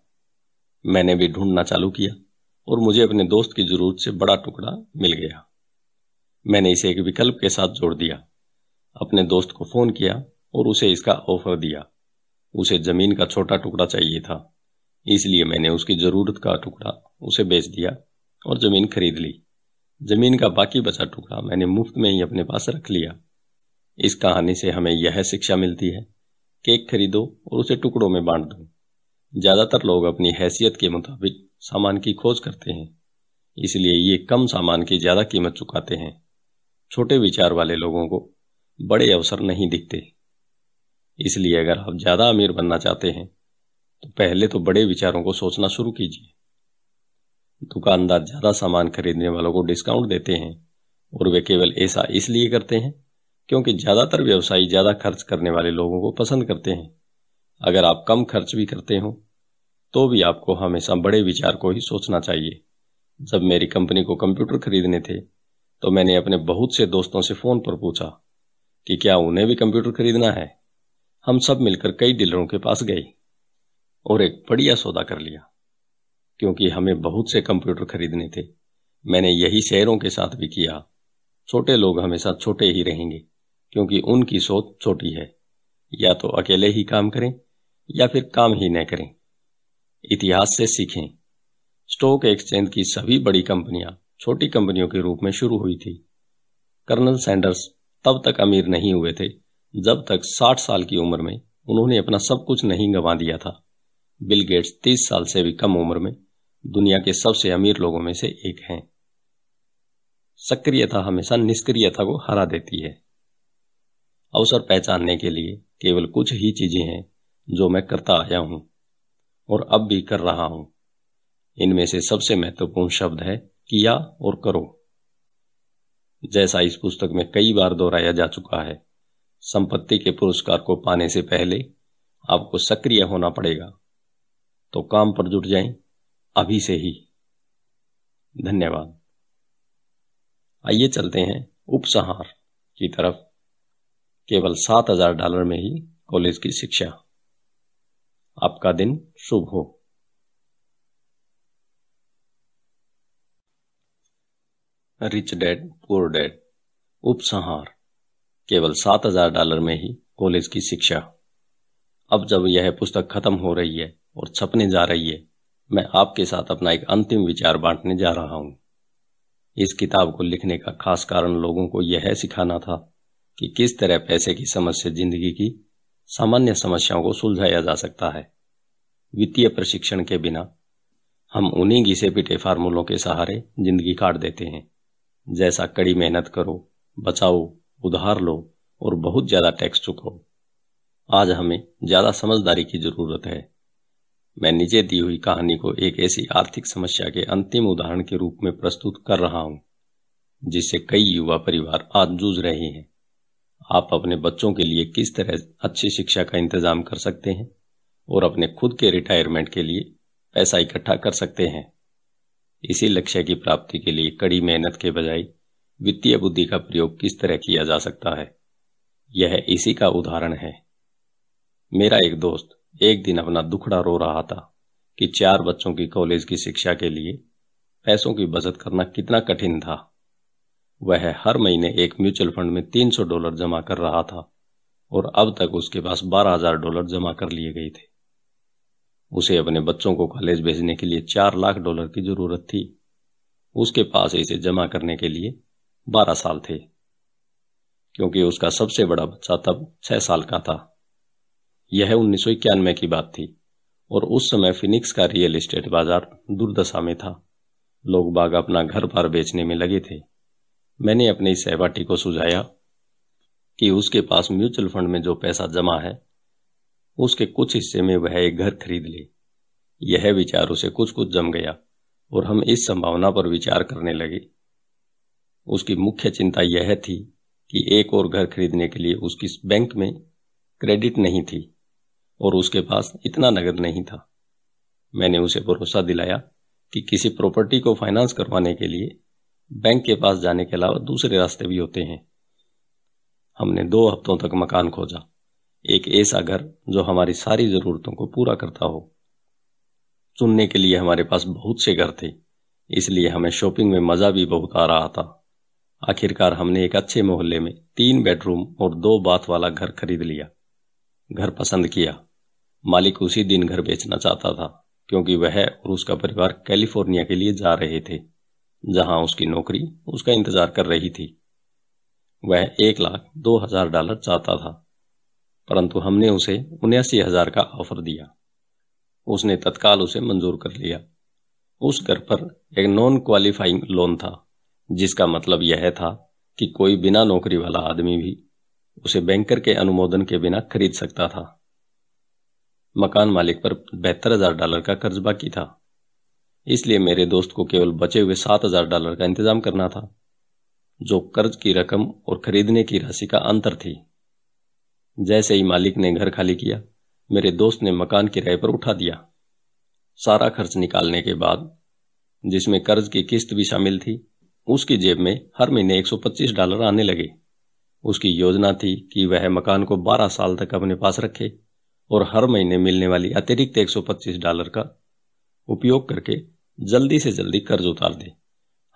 Speaker 1: मैंने भी ढूंढना चालू किया और मुझे अपने दोस्त की जरूरत से बड़ा टुकड़ा मिल गया मैंने इसे एक विकल्प के साथ जोड़ दिया अपने दोस्त को फोन किया और उसे इसका ऑफर दिया उसे जमीन का छोटा टुकड़ा चाहिए था इसलिए मैंने उसकी जरूरत का टुकड़ा उसे बेच दिया और जमीन खरीद ली जमीन का बाकी बचा टुकड़ा मैंने मुफ्त में ही अपने पास रख लिया इस कहानी से हमें यह शिक्षा मिलती है केक खरीदो और उसे टुकड़ों में बांट दो ज्यादातर लोग अपनी हैसियत के मुताबिक सामान की खोज करते हैं इसलिए ये कम सामान की ज्यादा कीमत चुकाते हैं छोटे विचार वाले लोगों को बड़े अवसर नहीं दिखते इसलिए अगर आप ज्यादा अमीर बनना चाहते हैं तो पहले तो बड़े विचारों को सोचना शुरू कीजिए दुकानदार ज्यादा सामान खरीदने वालों को डिस्काउंट देते हैं और वे केवल ऐसा इसलिए करते हैं क्योंकि ज्यादातर व्यवसायी ज्यादा खर्च करने वाले लोगों को पसंद करते हैं अगर आप कम खर्च भी करते हो तो भी आपको हमेशा बड़े विचार को ही सोचना चाहिए जब मेरी कंपनी को कंप्यूटर खरीदने थे तो मैंने अपने बहुत से दोस्तों से फोन पर पूछा कि क्या उन्हें भी कंप्यूटर खरीदना है हम सब मिलकर कई डीलरों के पास गए और एक बढ़िया सौदा कर लिया क्योंकि हमें बहुत से कंप्यूटर खरीदने थे मैंने यही शहरों के साथ भी किया छोटे लोग हमेशा छोटे ही रहेंगे क्योंकि उनकी सोच छोटी है या तो अकेले ही काम करें या फिर काम ही न करें इतिहास से सीखें स्टॉक एक्सचेंज की सभी बड़ी कंपनियां छोटी कंपनियों के रूप में शुरू हुई थी कर्नल सैंडर्स तब तक अमीर नहीं हुए थे जब तक 60 साल की उम्र में उन्होंने अपना सब कुछ नहीं गंवा दिया था बिल गेट्स तीस साल से भी कम उम्र में दुनिया के सबसे अमीर लोगों में से एक हैं सक्रियता हमेशा निष्क्रियता को हरा देती है अवसर पहचानने के लिए केवल कुछ ही चीजें हैं जो मैं करता आया हूं और अब भी कर रहा हूं इनमें से सबसे महत्वपूर्ण शब्द है किया और करो जैसा इस पुस्तक में कई बार दोहराया जा चुका है संपत्ति के पुरस्कार को पाने से पहले आपको सक्रिय होना पड़ेगा तो काम पर जुट जाएं अभी से ही धन्यवाद आइए चलते हैं उपसंहार की तरफ केवल सात हजार डॉलर में ही कॉलेज की शिक्षा आपका दिन शुभ हो रिच डैड पुअर डैड उपसंहार केवल सात हजार डॉलर में ही कॉलेज की शिक्षा अब जब यह पुस्तक खत्म हो रही है और छपने जा रही है मैं आपके साथ अपना एक अंतिम विचार बांटने जा रहा हूं इस किताब को लिखने का खास कारण लोगों को यह सिखाना था कि किस तरह पैसे की समस्या जिंदगी की सामान्य समस्याओं को सुलझाया जा सकता है वित्तीय प्रशिक्षण के बिना हम उन्हीं घिसे पिटे फार्मूलों के सहारे जिंदगी काट देते हैं जैसा कड़ी मेहनत करो बचाओ उधार लो और बहुत ज्यादा टैक्स चुकाओ आज हमें ज्यादा समझदारी की जरूरत है मैं नीचे दी हुई कहानी को एक ऐसी आर्थिक समस्या के अंतिम उदाहरण के रूप में प्रस्तुत कर रहा हूं जिससे कई युवा परिवार आज जूझ रहे हैं आप अपने बच्चों के लिए किस तरह अच्छी शिक्षा का इंतजाम कर सकते हैं और अपने खुद के रिटायरमेंट के लिए पैसा इकट्ठा कर सकते हैं इसी लक्ष्य की प्राप्ति के लिए कड़ी मेहनत के बजाय वित्तीय बुद्धि का प्रयोग किस तरह किया जा सकता है यह इसी का उदाहरण है मेरा एक दोस्त एक दिन अपना दुखड़ा रो रहा था कि चार बच्चों की कॉलेज की शिक्षा के लिए पैसों की बचत करना कितना कठिन था वह हर महीने एक म्यूचुअल फंड में 300 डॉलर जमा कर रहा था और अब तक उसके पास 12000 डॉलर जमा कर लिए गए थे उसे अपने बच्चों को कॉलेज भेजने के लिए चार लाख डॉलर की जरूरत थी उसके पास इसे जमा करने के लिए बारह साल थे क्योंकि उसका सबसे बड़ा बच्चा तब छह साल का था यह उन्नीस की बात थी और उस समय फिनिक्स का रियल एस्टेट बाजार दुर्दशा में था लोग बाग अपना घर पर बेचने में लगे थे मैंने अपने इस सहपाठी को सुझाया कि उसके पास म्यूचुअल फंड में जो पैसा जमा है उसके कुछ हिस्से में वह एक घर खरीद ले यह विचार उसे कुछ कुछ जम गया और हम इस संभावना पर विचार करने लगे उसकी मुख्य चिंता यह थी कि एक और घर खरीदने के लिए उसकी बैंक में क्रेडिट नहीं थी और उसके पास इतना नगद नहीं था मैंने उसे भरोसा दिलाया कि किसी प्रॉपर्टी को फाइनेंस करवाने के लिए बैंक के पास जाने के अलावा दूसरे रास्ते भी होते हैं हमने दो हफ्तों तक मकान खोजा एक ऐसा घर जो हमारी सारी जरूरतों को पूरा करता हो चुनने के लिए हमारे पास बहुत से घर थे इसलिए हमें शॉपिंग में मजा भी बहुत आ रहा था आखिरकार हमने एक अच्छे मोहल्ले में तीन बेडरूम और दो बाथ वाला घर खरीद लिया घर पसंद किया मालिक उसी दिन घर बेचना चाहता था क्योंकि वह और उसका परिवार कैलिफोर्निया के लिए जा रहे थे जहां उसकी नौकरी उसका इंतजार कर रही थी वह एक लाख दो हजार डॉलर चाहता था परंतु हमने उसे उन्यासी हजार का ऑफर दिया उसने तत्काल उसे मंजूर कर लिया उस घर पर एक नॉन क्वालिफाइंग लोन था जिसका मतलब यह था कि कोई बिना नौकरी वाला आदमी भी उसे बैंकर के अनुमोदन के बिना खरीद सकता था मकान मालिक पर बहत्तर हजार डॉलर का कर्ज बाकी था इसलिए मेरे दोस्त को केवल बचे हुए सात हजार डॉलर का इंतजाम करना था जो कर्ज की रकम और खरीदने की राशि का अंतर थी जैसे ही मालिक ने घर खाली किया मेरे दोस्त ने मकान किराए पर उठा दिया सारा खर्च निकालने के बाद जिसमें कर्ज की किस्त भी शामिल थी उसकी जेब में हर महीने 125 डॉलर आने लगे उसकी योजना थी कि वह मकान को 12 साल तक अपने पास रखे और हर महीने मिलने वाली अतिरिक्त 125 डॉलर का उपयोग करके जल्दी से जल्दी कर्ज उतार दें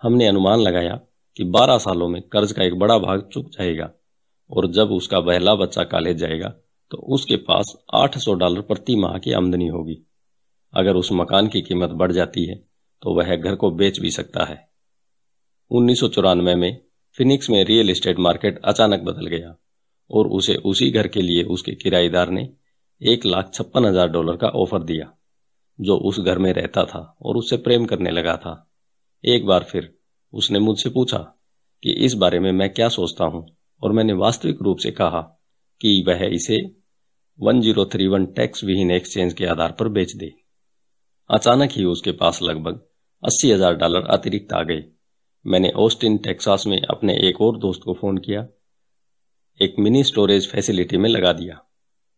Speaker 1: हमने अनुमान लगाया कि 12 सालों में कर्ज का एक बड़ा भाग चुक जाएगा और जब उसका पहला बच्चा कॉलेज जाएगा तो उसके पास 800 डॉलर प्रति माह की आमदनी होगी अगर उस मकान की कीमत बढ़ जाती है तो वह घर को बेच भी सकता है उन्नीस में फिनिक्स में रियल एस्टेट मार्केट अचानक बदल गया और उसे उसी घर के लिए उसके किराएदार ने एक लाख छप्पन हजार डॉलर का ऑफर दिया जो उस घर में रहता था और उससे प्रेम करने लगा था एक बार फिर उसने मुझसे पूछा कि इस बारे में मैं क्या सोचता हूं और मैंने वास्तविक रूप से कहा कि वह इसे 1031 टैक्स विहीन एक्सचेंज के आधार पर बेच दे अचानक ही उसके पास लगभग अस्सी हजार डॉलर अतिरिक्त आ गए मैंने ऑस्टिन टेक्सास में अपने एक और दोस्त को फोन किया एक मिनी स्टोरेज फैसिलिटी में लगा दिया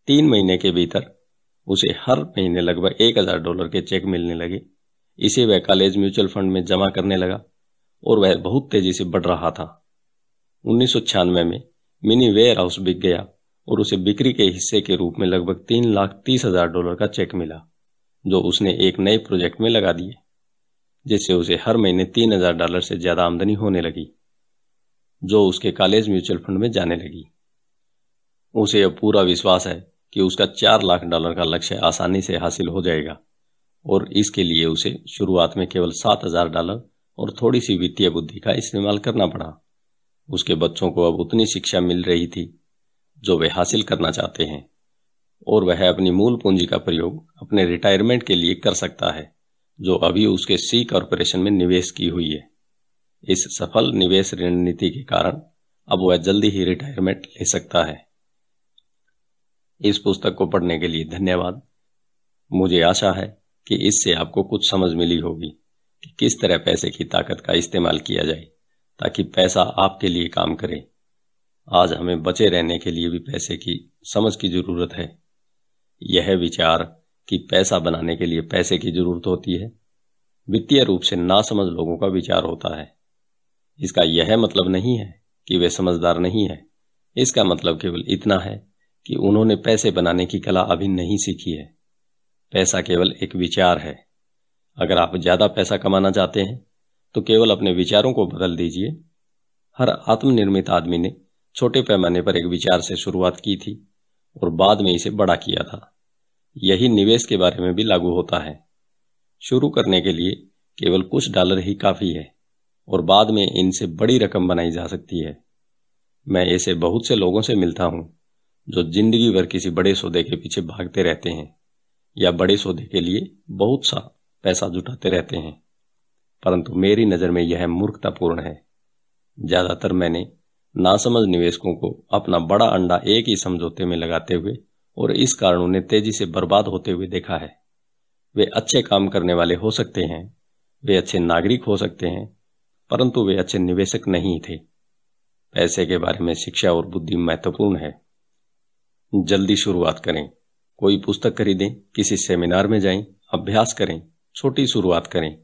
Speaker 1: तीन महीने के भीतर उसे हर महीने लगभग एक हजार डॉलर के चेक मिलने लगे इसे वह कॉलेज म्यूचुअल फंड में जमा करने लगा और वह बहुत तेजी से बढ़ रहा था उन्नीस में मिनी वेयर हाउस बिक गया और उसे बिक्री के हिस्से के रूप में लगभग तीन लाख तीस हजार डॉलर का चेक मिला जो उसने एक नए प्रोजेक्ट में लगा दिए जिससे उसे हर महीने तीन हजार डॉलर से ज्यादा आमदनी होने लगी जो उसके कॉलेज म्यूचुअल फंड में जाने लगी उसे अब पूरा विश्वास है कि उसका चार लाख डॉलर का लक्ष्य आसानी से हासिल हो जाएगा और इसके लिए उसे शुरुआत में केवल सात हजार डॉलर और थोड़ी सी वित्तीय बुद्धि का इस्तेमाल करना पड़ा उसके बच्चों को अब उतनी शिक्षा मिल रही थी जो वे हासिल करना चाहते हैं और वह अपनी मूल पूंजी का प्रयोग अपने रिटायरमेंट के लिए कर सकता है जो अभी उसके सी कॉरपोरेशन में निवेश की हुई है इस सफल निवेश रणनीति के कारण अब वह जल्दी ही रिटायरमेंट ले सकता है इस पुस्तक को पढ़ने के लिए धन्यवाद मुझे आशा है कि इससे आपको कुछ समझ मिली होगी कि किस तरह पैसे की ताकत का इस्तेमाल किया जाए ताकि पैसा आपके लिए काम करे आज हमें बचे रहने के लिए भी पैसे की समझ की जरूरत है यह विचार कि पैसा बनाने के लिए पैसे की जरूरत होती है वित्तीय रूप से नासमझ लोगों का विचार होता है इसका यह मतलब नहीं है कि वे समझदार नहीं है इसका मतलब केवल इतना है कि उन्होंने पैसे बनाने की कला अभी नहीं सीखी है पैसा केवल एक विचार है अगर आप ज्यादा पैसा कमाना चाहते हैं तो केवल अपने विचारों को बदल दीजिए हर आत्मनिर्मित आदमी ने छोटे पैमाने पर एक विचार से शुरुआत की थी और बाद में इसे बड़ा किया था यही निवेश के बारे में भी लागू होता है शुरू करने के लिए केवल कुछ डॉलर ही काफी है और बाद में इनसे बड़ी रकम बनाई जा सकती है मैं ऐसे बहुत से लोगों से मिलता हूं जो जिंदगी भर किसी बड़े सौदे के पीछे भागते रहते हैं या बड़े सौदे के लिए बहुत सा पैसा जुटाते रहते हैं परंतु मेरी नज़र में यह मूर्खतापूर्ण है ज़्यादातर मैंने नासमझ निवेशकों को अपना बड़ा अंडा एक ही समझौते में लगाते हुए और इस कारण उन्हें तेजी से बर्बाद होते हुए देखा है वे अच्छे काम करने वाले हो सकते हैं वे अच्छे नागरिक हो सकते हैं परंतु वे अच्छे निवेशक नहीं थे पैसे के बारे में शिक्षा और बुद्धि महत्वपूर्ण है जल्दी शुरुआत करें कोई पुस्तक खरीदें किसी सेमिनार में जाएं, अभ्यास करें छोटी शुरुआत करें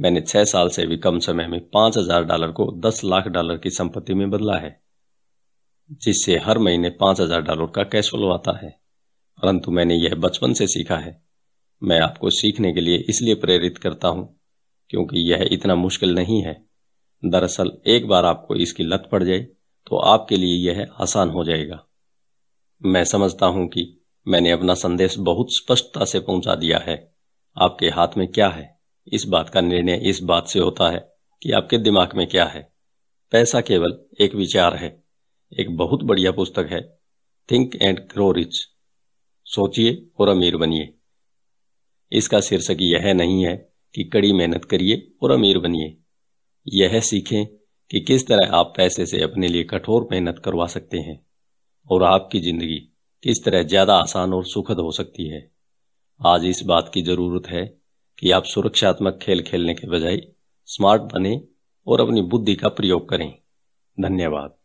Speaker 1: मैंने छह साल से भी कम समय में पांच हजार डॉलर को दस लाख डॉलर की संपत्ति में बदला है जिससे हर महीने पांच हजार डॉलर का कैश फ्लो आता है परंतु मैंने यह बचपन से सीखा है मैं आपको सीखने के लिए इसलिए प्रेरित करता हूं क्योंकि यह इतना मुश्किल नहीं है दरअसल एक बार आपको इसकी लत पड़ जाए तो आपके लिए यह आसान हो जाएगा मैं समझता हूं कि मैंने अपना संदेश बहुत स्पष्टता से पहुंचा दिया है आपके हाथ में क्या है इस बात का निर्णय इस बात से होता है कि आपके दिमाग में क्या है पैसा केवल एक विचार है एक बहुत बढ़िया पुस्तक है थिंक एंड ग्रो रिच सोचिए और अमीर बनिए इसका शीर्षक यह नहीं है कि कड़ी मेहनत करिए और अमीर बनिए यह सीखें कि किस तरह आप पैसे से अपने लिए कठोर मेहनत करवा सकते हैं और आपकी जिंदगी किस तरह ज्यादा आसान और सुखद हो सकती है आज इस बात की जरूरत है कि आप सुरक्षात्मक खेल खेलने के बजाय स्मार्ट बने और अपनी बुद्धि का प्रयोग करें धन्यवाद